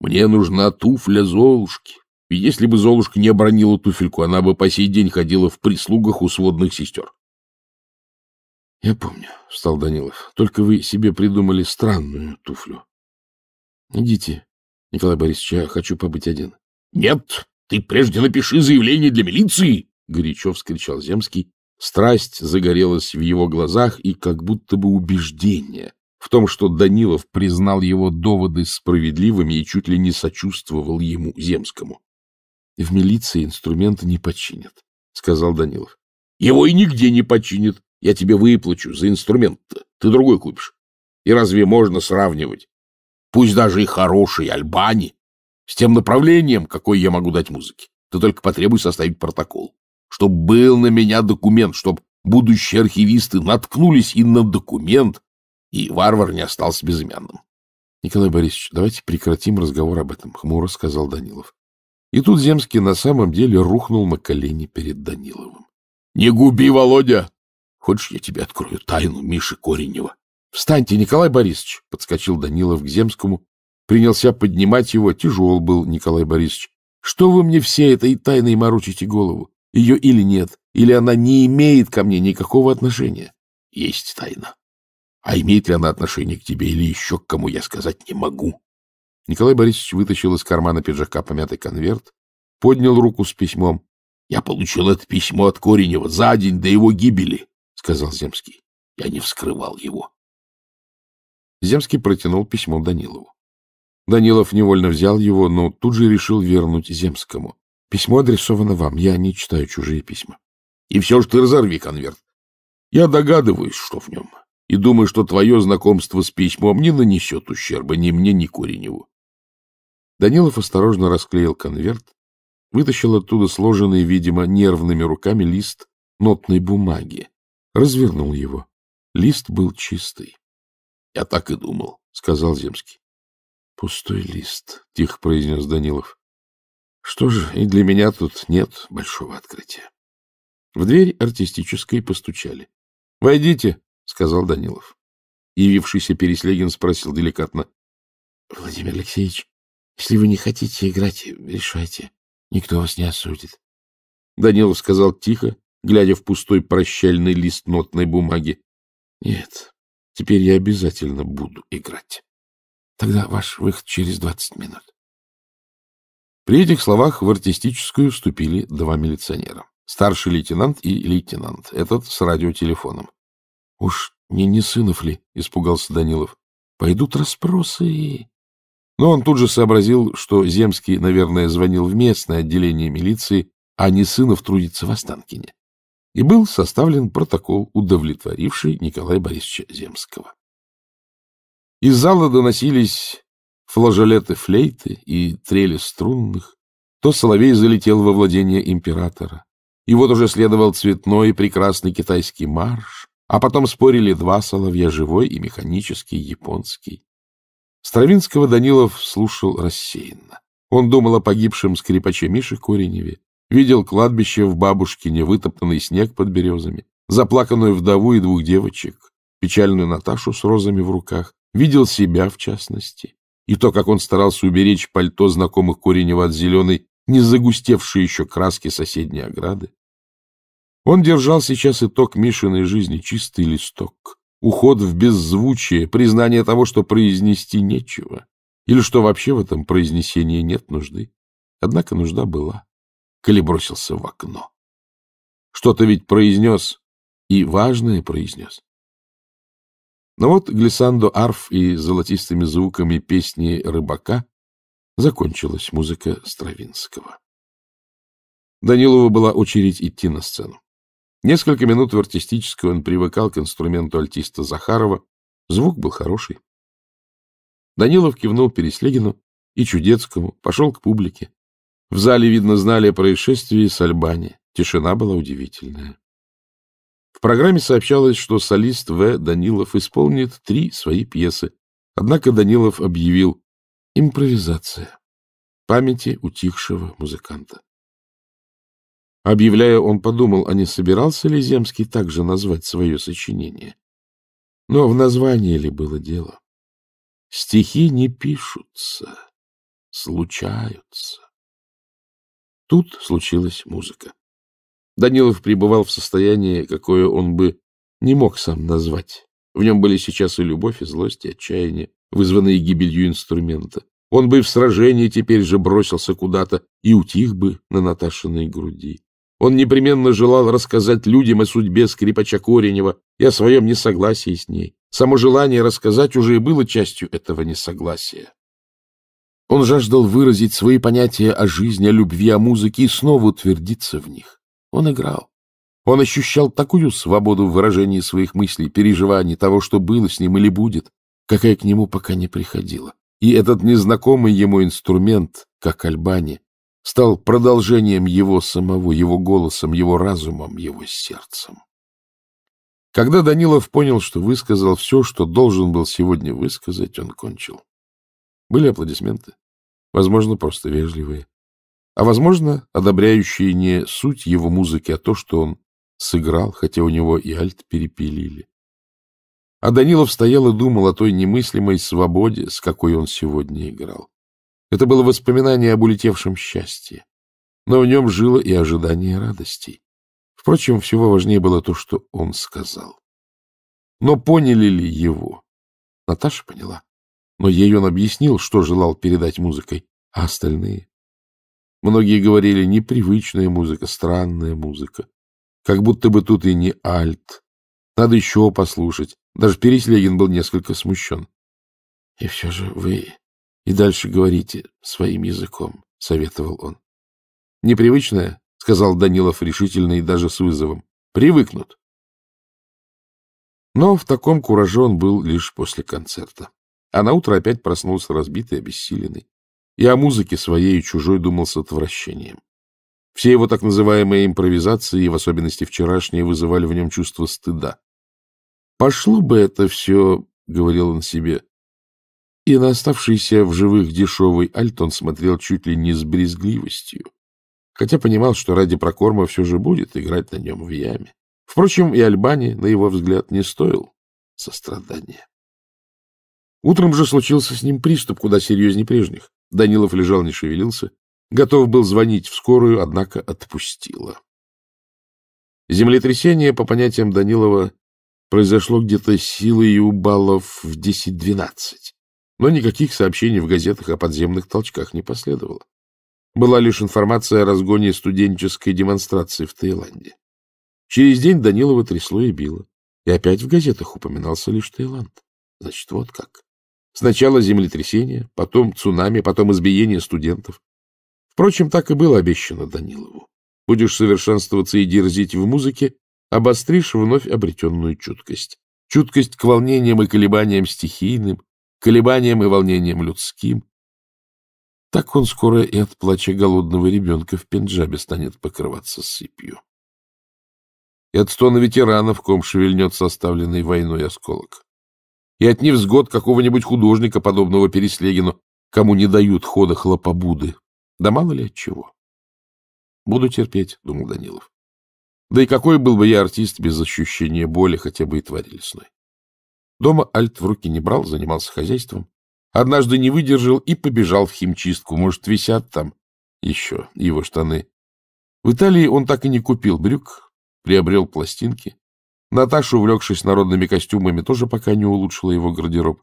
мне нужна туфля Золушки. И если бы Золушка не обронила туфельку, она бы по сей день ходила в прислугах у сводных сестер. — Я помню, — встал Данилов. — Только вы себе придумали странную туфлю. — Идите, Николай Борисович, я хочу побыть один. — Нет, ты прежде напиши заявление для милиции! — горячо вскричал Земский. Страсть загорелась в его глазах и как будто бы убеждение в том, что Данилов признал его доводы справедливыми и чуть ли не сочувствовал ему, Земскому. — В милиции инструмент не починят, — сказал Данилов. — Его и нигде не починят, я тебе выплачу за инструмент -то. Ты другой купишь. И разве можно сравнивать? Пусть даже и хороший Альбани с тем направлением, какое я могу дать музыке. Ты только потребуй составить протокол. Чтоб был на меня документ, чтоб будущие архивисты наткнулись и на документ, и варвар не остался безымянным. — Николай Борисович, давайте прекратим разговор об этом, — хмуро сказал Данилов. И тут Земский на самом деле рухнул на колени перед Даниловым. — Не губи, Володя! Хочешь, я тебе открою тайну Миши Коренева? — Встаньте, Николай Борисович! — подскочил Данилов к Земскому. Принялся поднимать его. Тяжел был Николай Борисович. — Что вы мне все этой тайной морочите голову? Ее или нет, или она не имеет ко мне никакого отношения? — Есть тайна. А имеет ли она отношение к тебе или еще к кому, я сказать не могу. Николай Борисович вытащил из кармана пиджака помятый конверт, поднял руку с письмом. — Я получил это письмо от Коренева за день до его гибели сказал Земский. Я не вскрывал его. Земский протянул письмо Данилову. Данилов невольно взял его, но тут же решил вернуть Земскому. Письмо адресовано вам, я не читаю чужие письма. И все же ты разорви конверт. Я догадываюсь, что в нем, и думаю, что твое знакомство с письмом не нанесет ущерба ни мне, ни Куреневу. Данилов осторожно расклеил конверт, вытащил оттуда сложенный, видимо, нервными руками лист нотной бумаги, развернул его. Лист был чистый. — Я так и думал, — сказал Земский. — Пустой лист, — тихо произнес Данилов. — Что же, и для меня тут нет большого открытия. В дверь артистической постучали. — Войдите, — сказал Данилов. Явившийся Переслегин спросил деликатно. — Владимир Алексеевич, если вы не хотите играть, решайте. Никто вас не осудит. Данилов сказал тихо, глядя в пустой прощальный лист нотной бумаги. — Нет, теперь я обязательно буду играть. Тогда ваш выход через двадцать минут. При этих словах в артистическую вступили два милиционера. Старший лейтенант и лейтенант, этот с радиотелефоном. — Уж не не сынов ли? — испугался Данилов. — Пойдут расспросы. Но он тут же сообразил, что Земский, наверное, звонил в местное отделение милиции, а не сынов трудится в Останкине и был составлен протокол, удовлетворивший Николая Борисовича Земского. Из зала доносились флажолеты флейты и трели струнных, то соловей залетел во владение императора, и вот уже следовал цветной прекрасный китайский марш, а потом спорили два соловья, живой и механический, японский. Стравинского Данилов слушал рассеянно. Он думал о погибшем скрипаче Мише Кореневе, Видел кладбище в бабушкине, вытоптанный снег под березами, заплаканную вдову и двух девочек, печальную Наташу с розами в руках. Видел себя, в частности. И то, как он старался уберечь пальто знакомых Куренева от зеленой, не загустевшей еще краски соседней ограды. Он держал сейчас итог Мишиной жизни, чистый листок. Уход в беззвучие, признание того, что произнести нечего. Или что вообще в этом произнесении нет нужды. Однако нужда была. Коли бросился в окно. Что-то ведь произнес, и важное произнес. Но ну вот глиссандо арф и золотистыми звуками песни рыбака закончилась музыка Стравинского. Данилову была очередь идти на сцену. Несколько минут в артистической он привыкал к инструменту альтиста Захарова. Звук был хороший. Данилов кивнул Переслегину и Чудецкому, пошел к публике. В зале, видно, знали о происшествии с Альбани. Тишина была удивительная. В программе сообщалось, что солист В. Данилов исполнит три свои пьесы. Однако Данилов объявил «Импровизация» памяти утихшего музыканта. Объявляя, он подумал, а не собирался ли Земский также назвать свое сочинение. Но в названии ли было дело? Стихи не пишутся, случаются. Тут случилась музыка. Данилов пребывал в состоянии, какое он бы не мог сам назвать. В нем были сейчас и любовь, и злость, и отчаяние, вызванные гибелью инструмента. Он бы в сражении теперь же бросился куда-то и утих бы на Наташиной груди. Он непременно желал рассказать людям о судьбе скрипача Коренева и о своем несогласии с ней. Само желание рассказать уже и было частью этого несогласия. Он жаждал выразить свои понятия о жизни, о любви, о музыке и снова утвердиться в них. Он играл. Он ощущал такую свободу в выражении своих мыслей, переживаний, того, что было с ним или будет, какая к нему пока не приходила. И этот незнакомый ему инструмент, как Альбани, стал продолжением его самого, его голосом, его разумом, его сердцем. Когда Данилов понял, что высказал все, что должен был сегодня высказать, он кончил. Были аплодисменты. Возможно, просто вежливые. А, возможно, одобряющие не суть его музыки, а то, что он сыграл, хотя у него и альт перепилили. А Данилов стоял и думал о той немыслимой свободе, с какой он сегодня играл. Это было воспоминание об улетевшем счастье. Но в нем жило и ожидание радостей. Впрочем, всего важнее было то, что он сказал. Но поняли ли его? Наташа поняла. Но ей он объяснил, что желал передать музыкой, а остальные... Многие говорили, непривычная музыка, странная музыка. Как будто бы тут и не альт. Надо еще послушать. Даже Переслегин был несколько смущен. — И все же вы и дальше говорите своим языком, — советовал он. — Непривычная, сказал Данилов решительно и даже с вызовом. — Привыкнут. Но в таком кураже он был лишь после концерта. А наутро опять проснулся разбитый, обессиленный. И о музыке своей и чужой думал с отвращением. Все его так называемые импровизации, и в особенности вчерашние, вызывали в нем чувство стыда. «Пошло бы это все», — говорил он себе. И на оставшийся в живых дешевый альт он смотрел чуть ли не с брезгливостью, хотя понимал, что ради прокорма все же будет играть на нем в яме. Впрочем, и Альбани, на его взгляд, не стоил сострадания. Утром же случился с ним приступ куда серьезнее прежних. Данилов лежал, не шевелился. Готов был звонить в скорую, однако отпустило. Землетрясение, по понятиям Данилова, произошло где-то силой у баллов в 10-12, но никаких сообщений в газетах о подземных толчках не последовало. Была лишь информация о разгоне студенческой демонстрации в Таиланде. Через день Данилова трясло и било, и опять в газетах упоминался лишь Таиланд. Значит, вот как. Сначала землетрясение, потом цунами, потом избиение студентов. Впрочем, так и было обещано Данилову. Будешь совершенствоваться и дерзить в музыке, обостришь вновь обретенную чуткость. Чуткость к волнениям и колебаниям стихийным, колебаниям и волнениям людским. Так он скоро и от плача голодного ребенка в Пенджабе станет покрываться сыпью. И от стона ветеранов ком шевельнет составленный войной осколок и от невзгод какого-нибудь художника, подобного Переслегину, кому не дают хода хлопобуды. Да мало ли от чего. Буду терпеть, — думал Данилов. Да и какой был бы я артист без ощущения боли, хотя бы и твари лесной. Дома Альт в руки не брал, занимался хозяйством. Однажды не выдержал и побежал в химчистку. Может, висят там еще его штаны. В Италии он так и не купил брюк, приобрел пластинки. Наташа, увлекшись народными костюмами, тоже пока не улучшила его гардероб.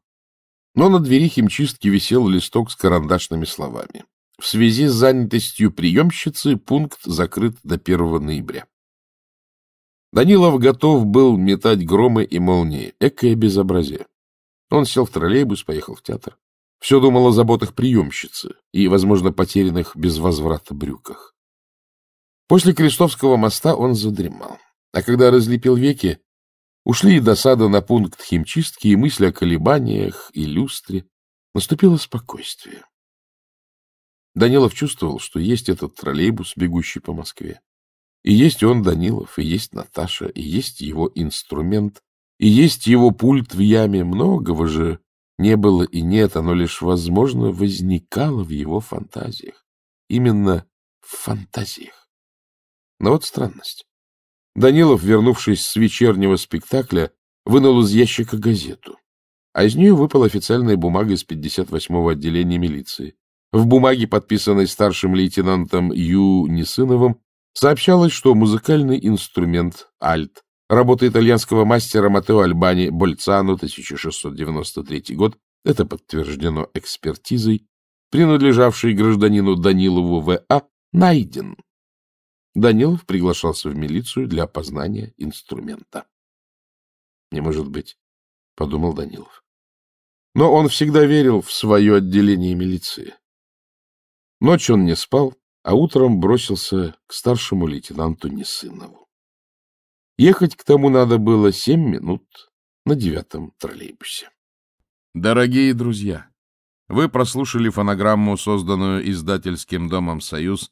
Но на двери химчистки висел листок с карандашными словами. В связи с занятостью приемщицы пункт закрыт до 1 ноября. Данилов готов был метать громы и молнии. Экое безобразие. Он сел в троллейбус, поехал в театр. Все думал о заботах приемщицы и, возможно, потерянных без возврата брюках. После Крестовского моста он задремал. А когда разлепил веки, ушли и досада на пункт химчистки, и мысли о колебаниях, и люстре. Наступило спокойствие. Данилов чувствовал, что есть этот троллейбус, бегущий по Москве. И есть он, Данилов, и есть Наташа, и есть его инструмент, и есть его пульт в яме. Многого же не было и нет, оно лишь, возможно, возникало в его фантазиях. Именно в фантазиях. Но вот странность. Данилов, вернувшись с вечернего спектакля, вынул из ящика газету, а из нее выпала официальная бумага из 58-го отделения милиции. В бумаге, подписанной старшим лейтенантом Ю. Несыновым, сообщалось, что музыкальный инструмент «Альт» работа итальянского мастера Матео Альбани Больцано, 1693 год, это подтверждено экспертизой, принадлежавший гражданину Данилову В.А., найден. Данилов приглашался в милицию для опознания инструмента. «Не может быть», — подумал Данилов. Но он всегда верил в свое отделение милиции. Ночь он не спал, а утром бросился к старшему лейтенанту Несынову. Ехать к тому надо было семь минут на девятом троллейбусе. Дорогие друзья, вы прослушали фонограмму, созданную издательским домом «Союз»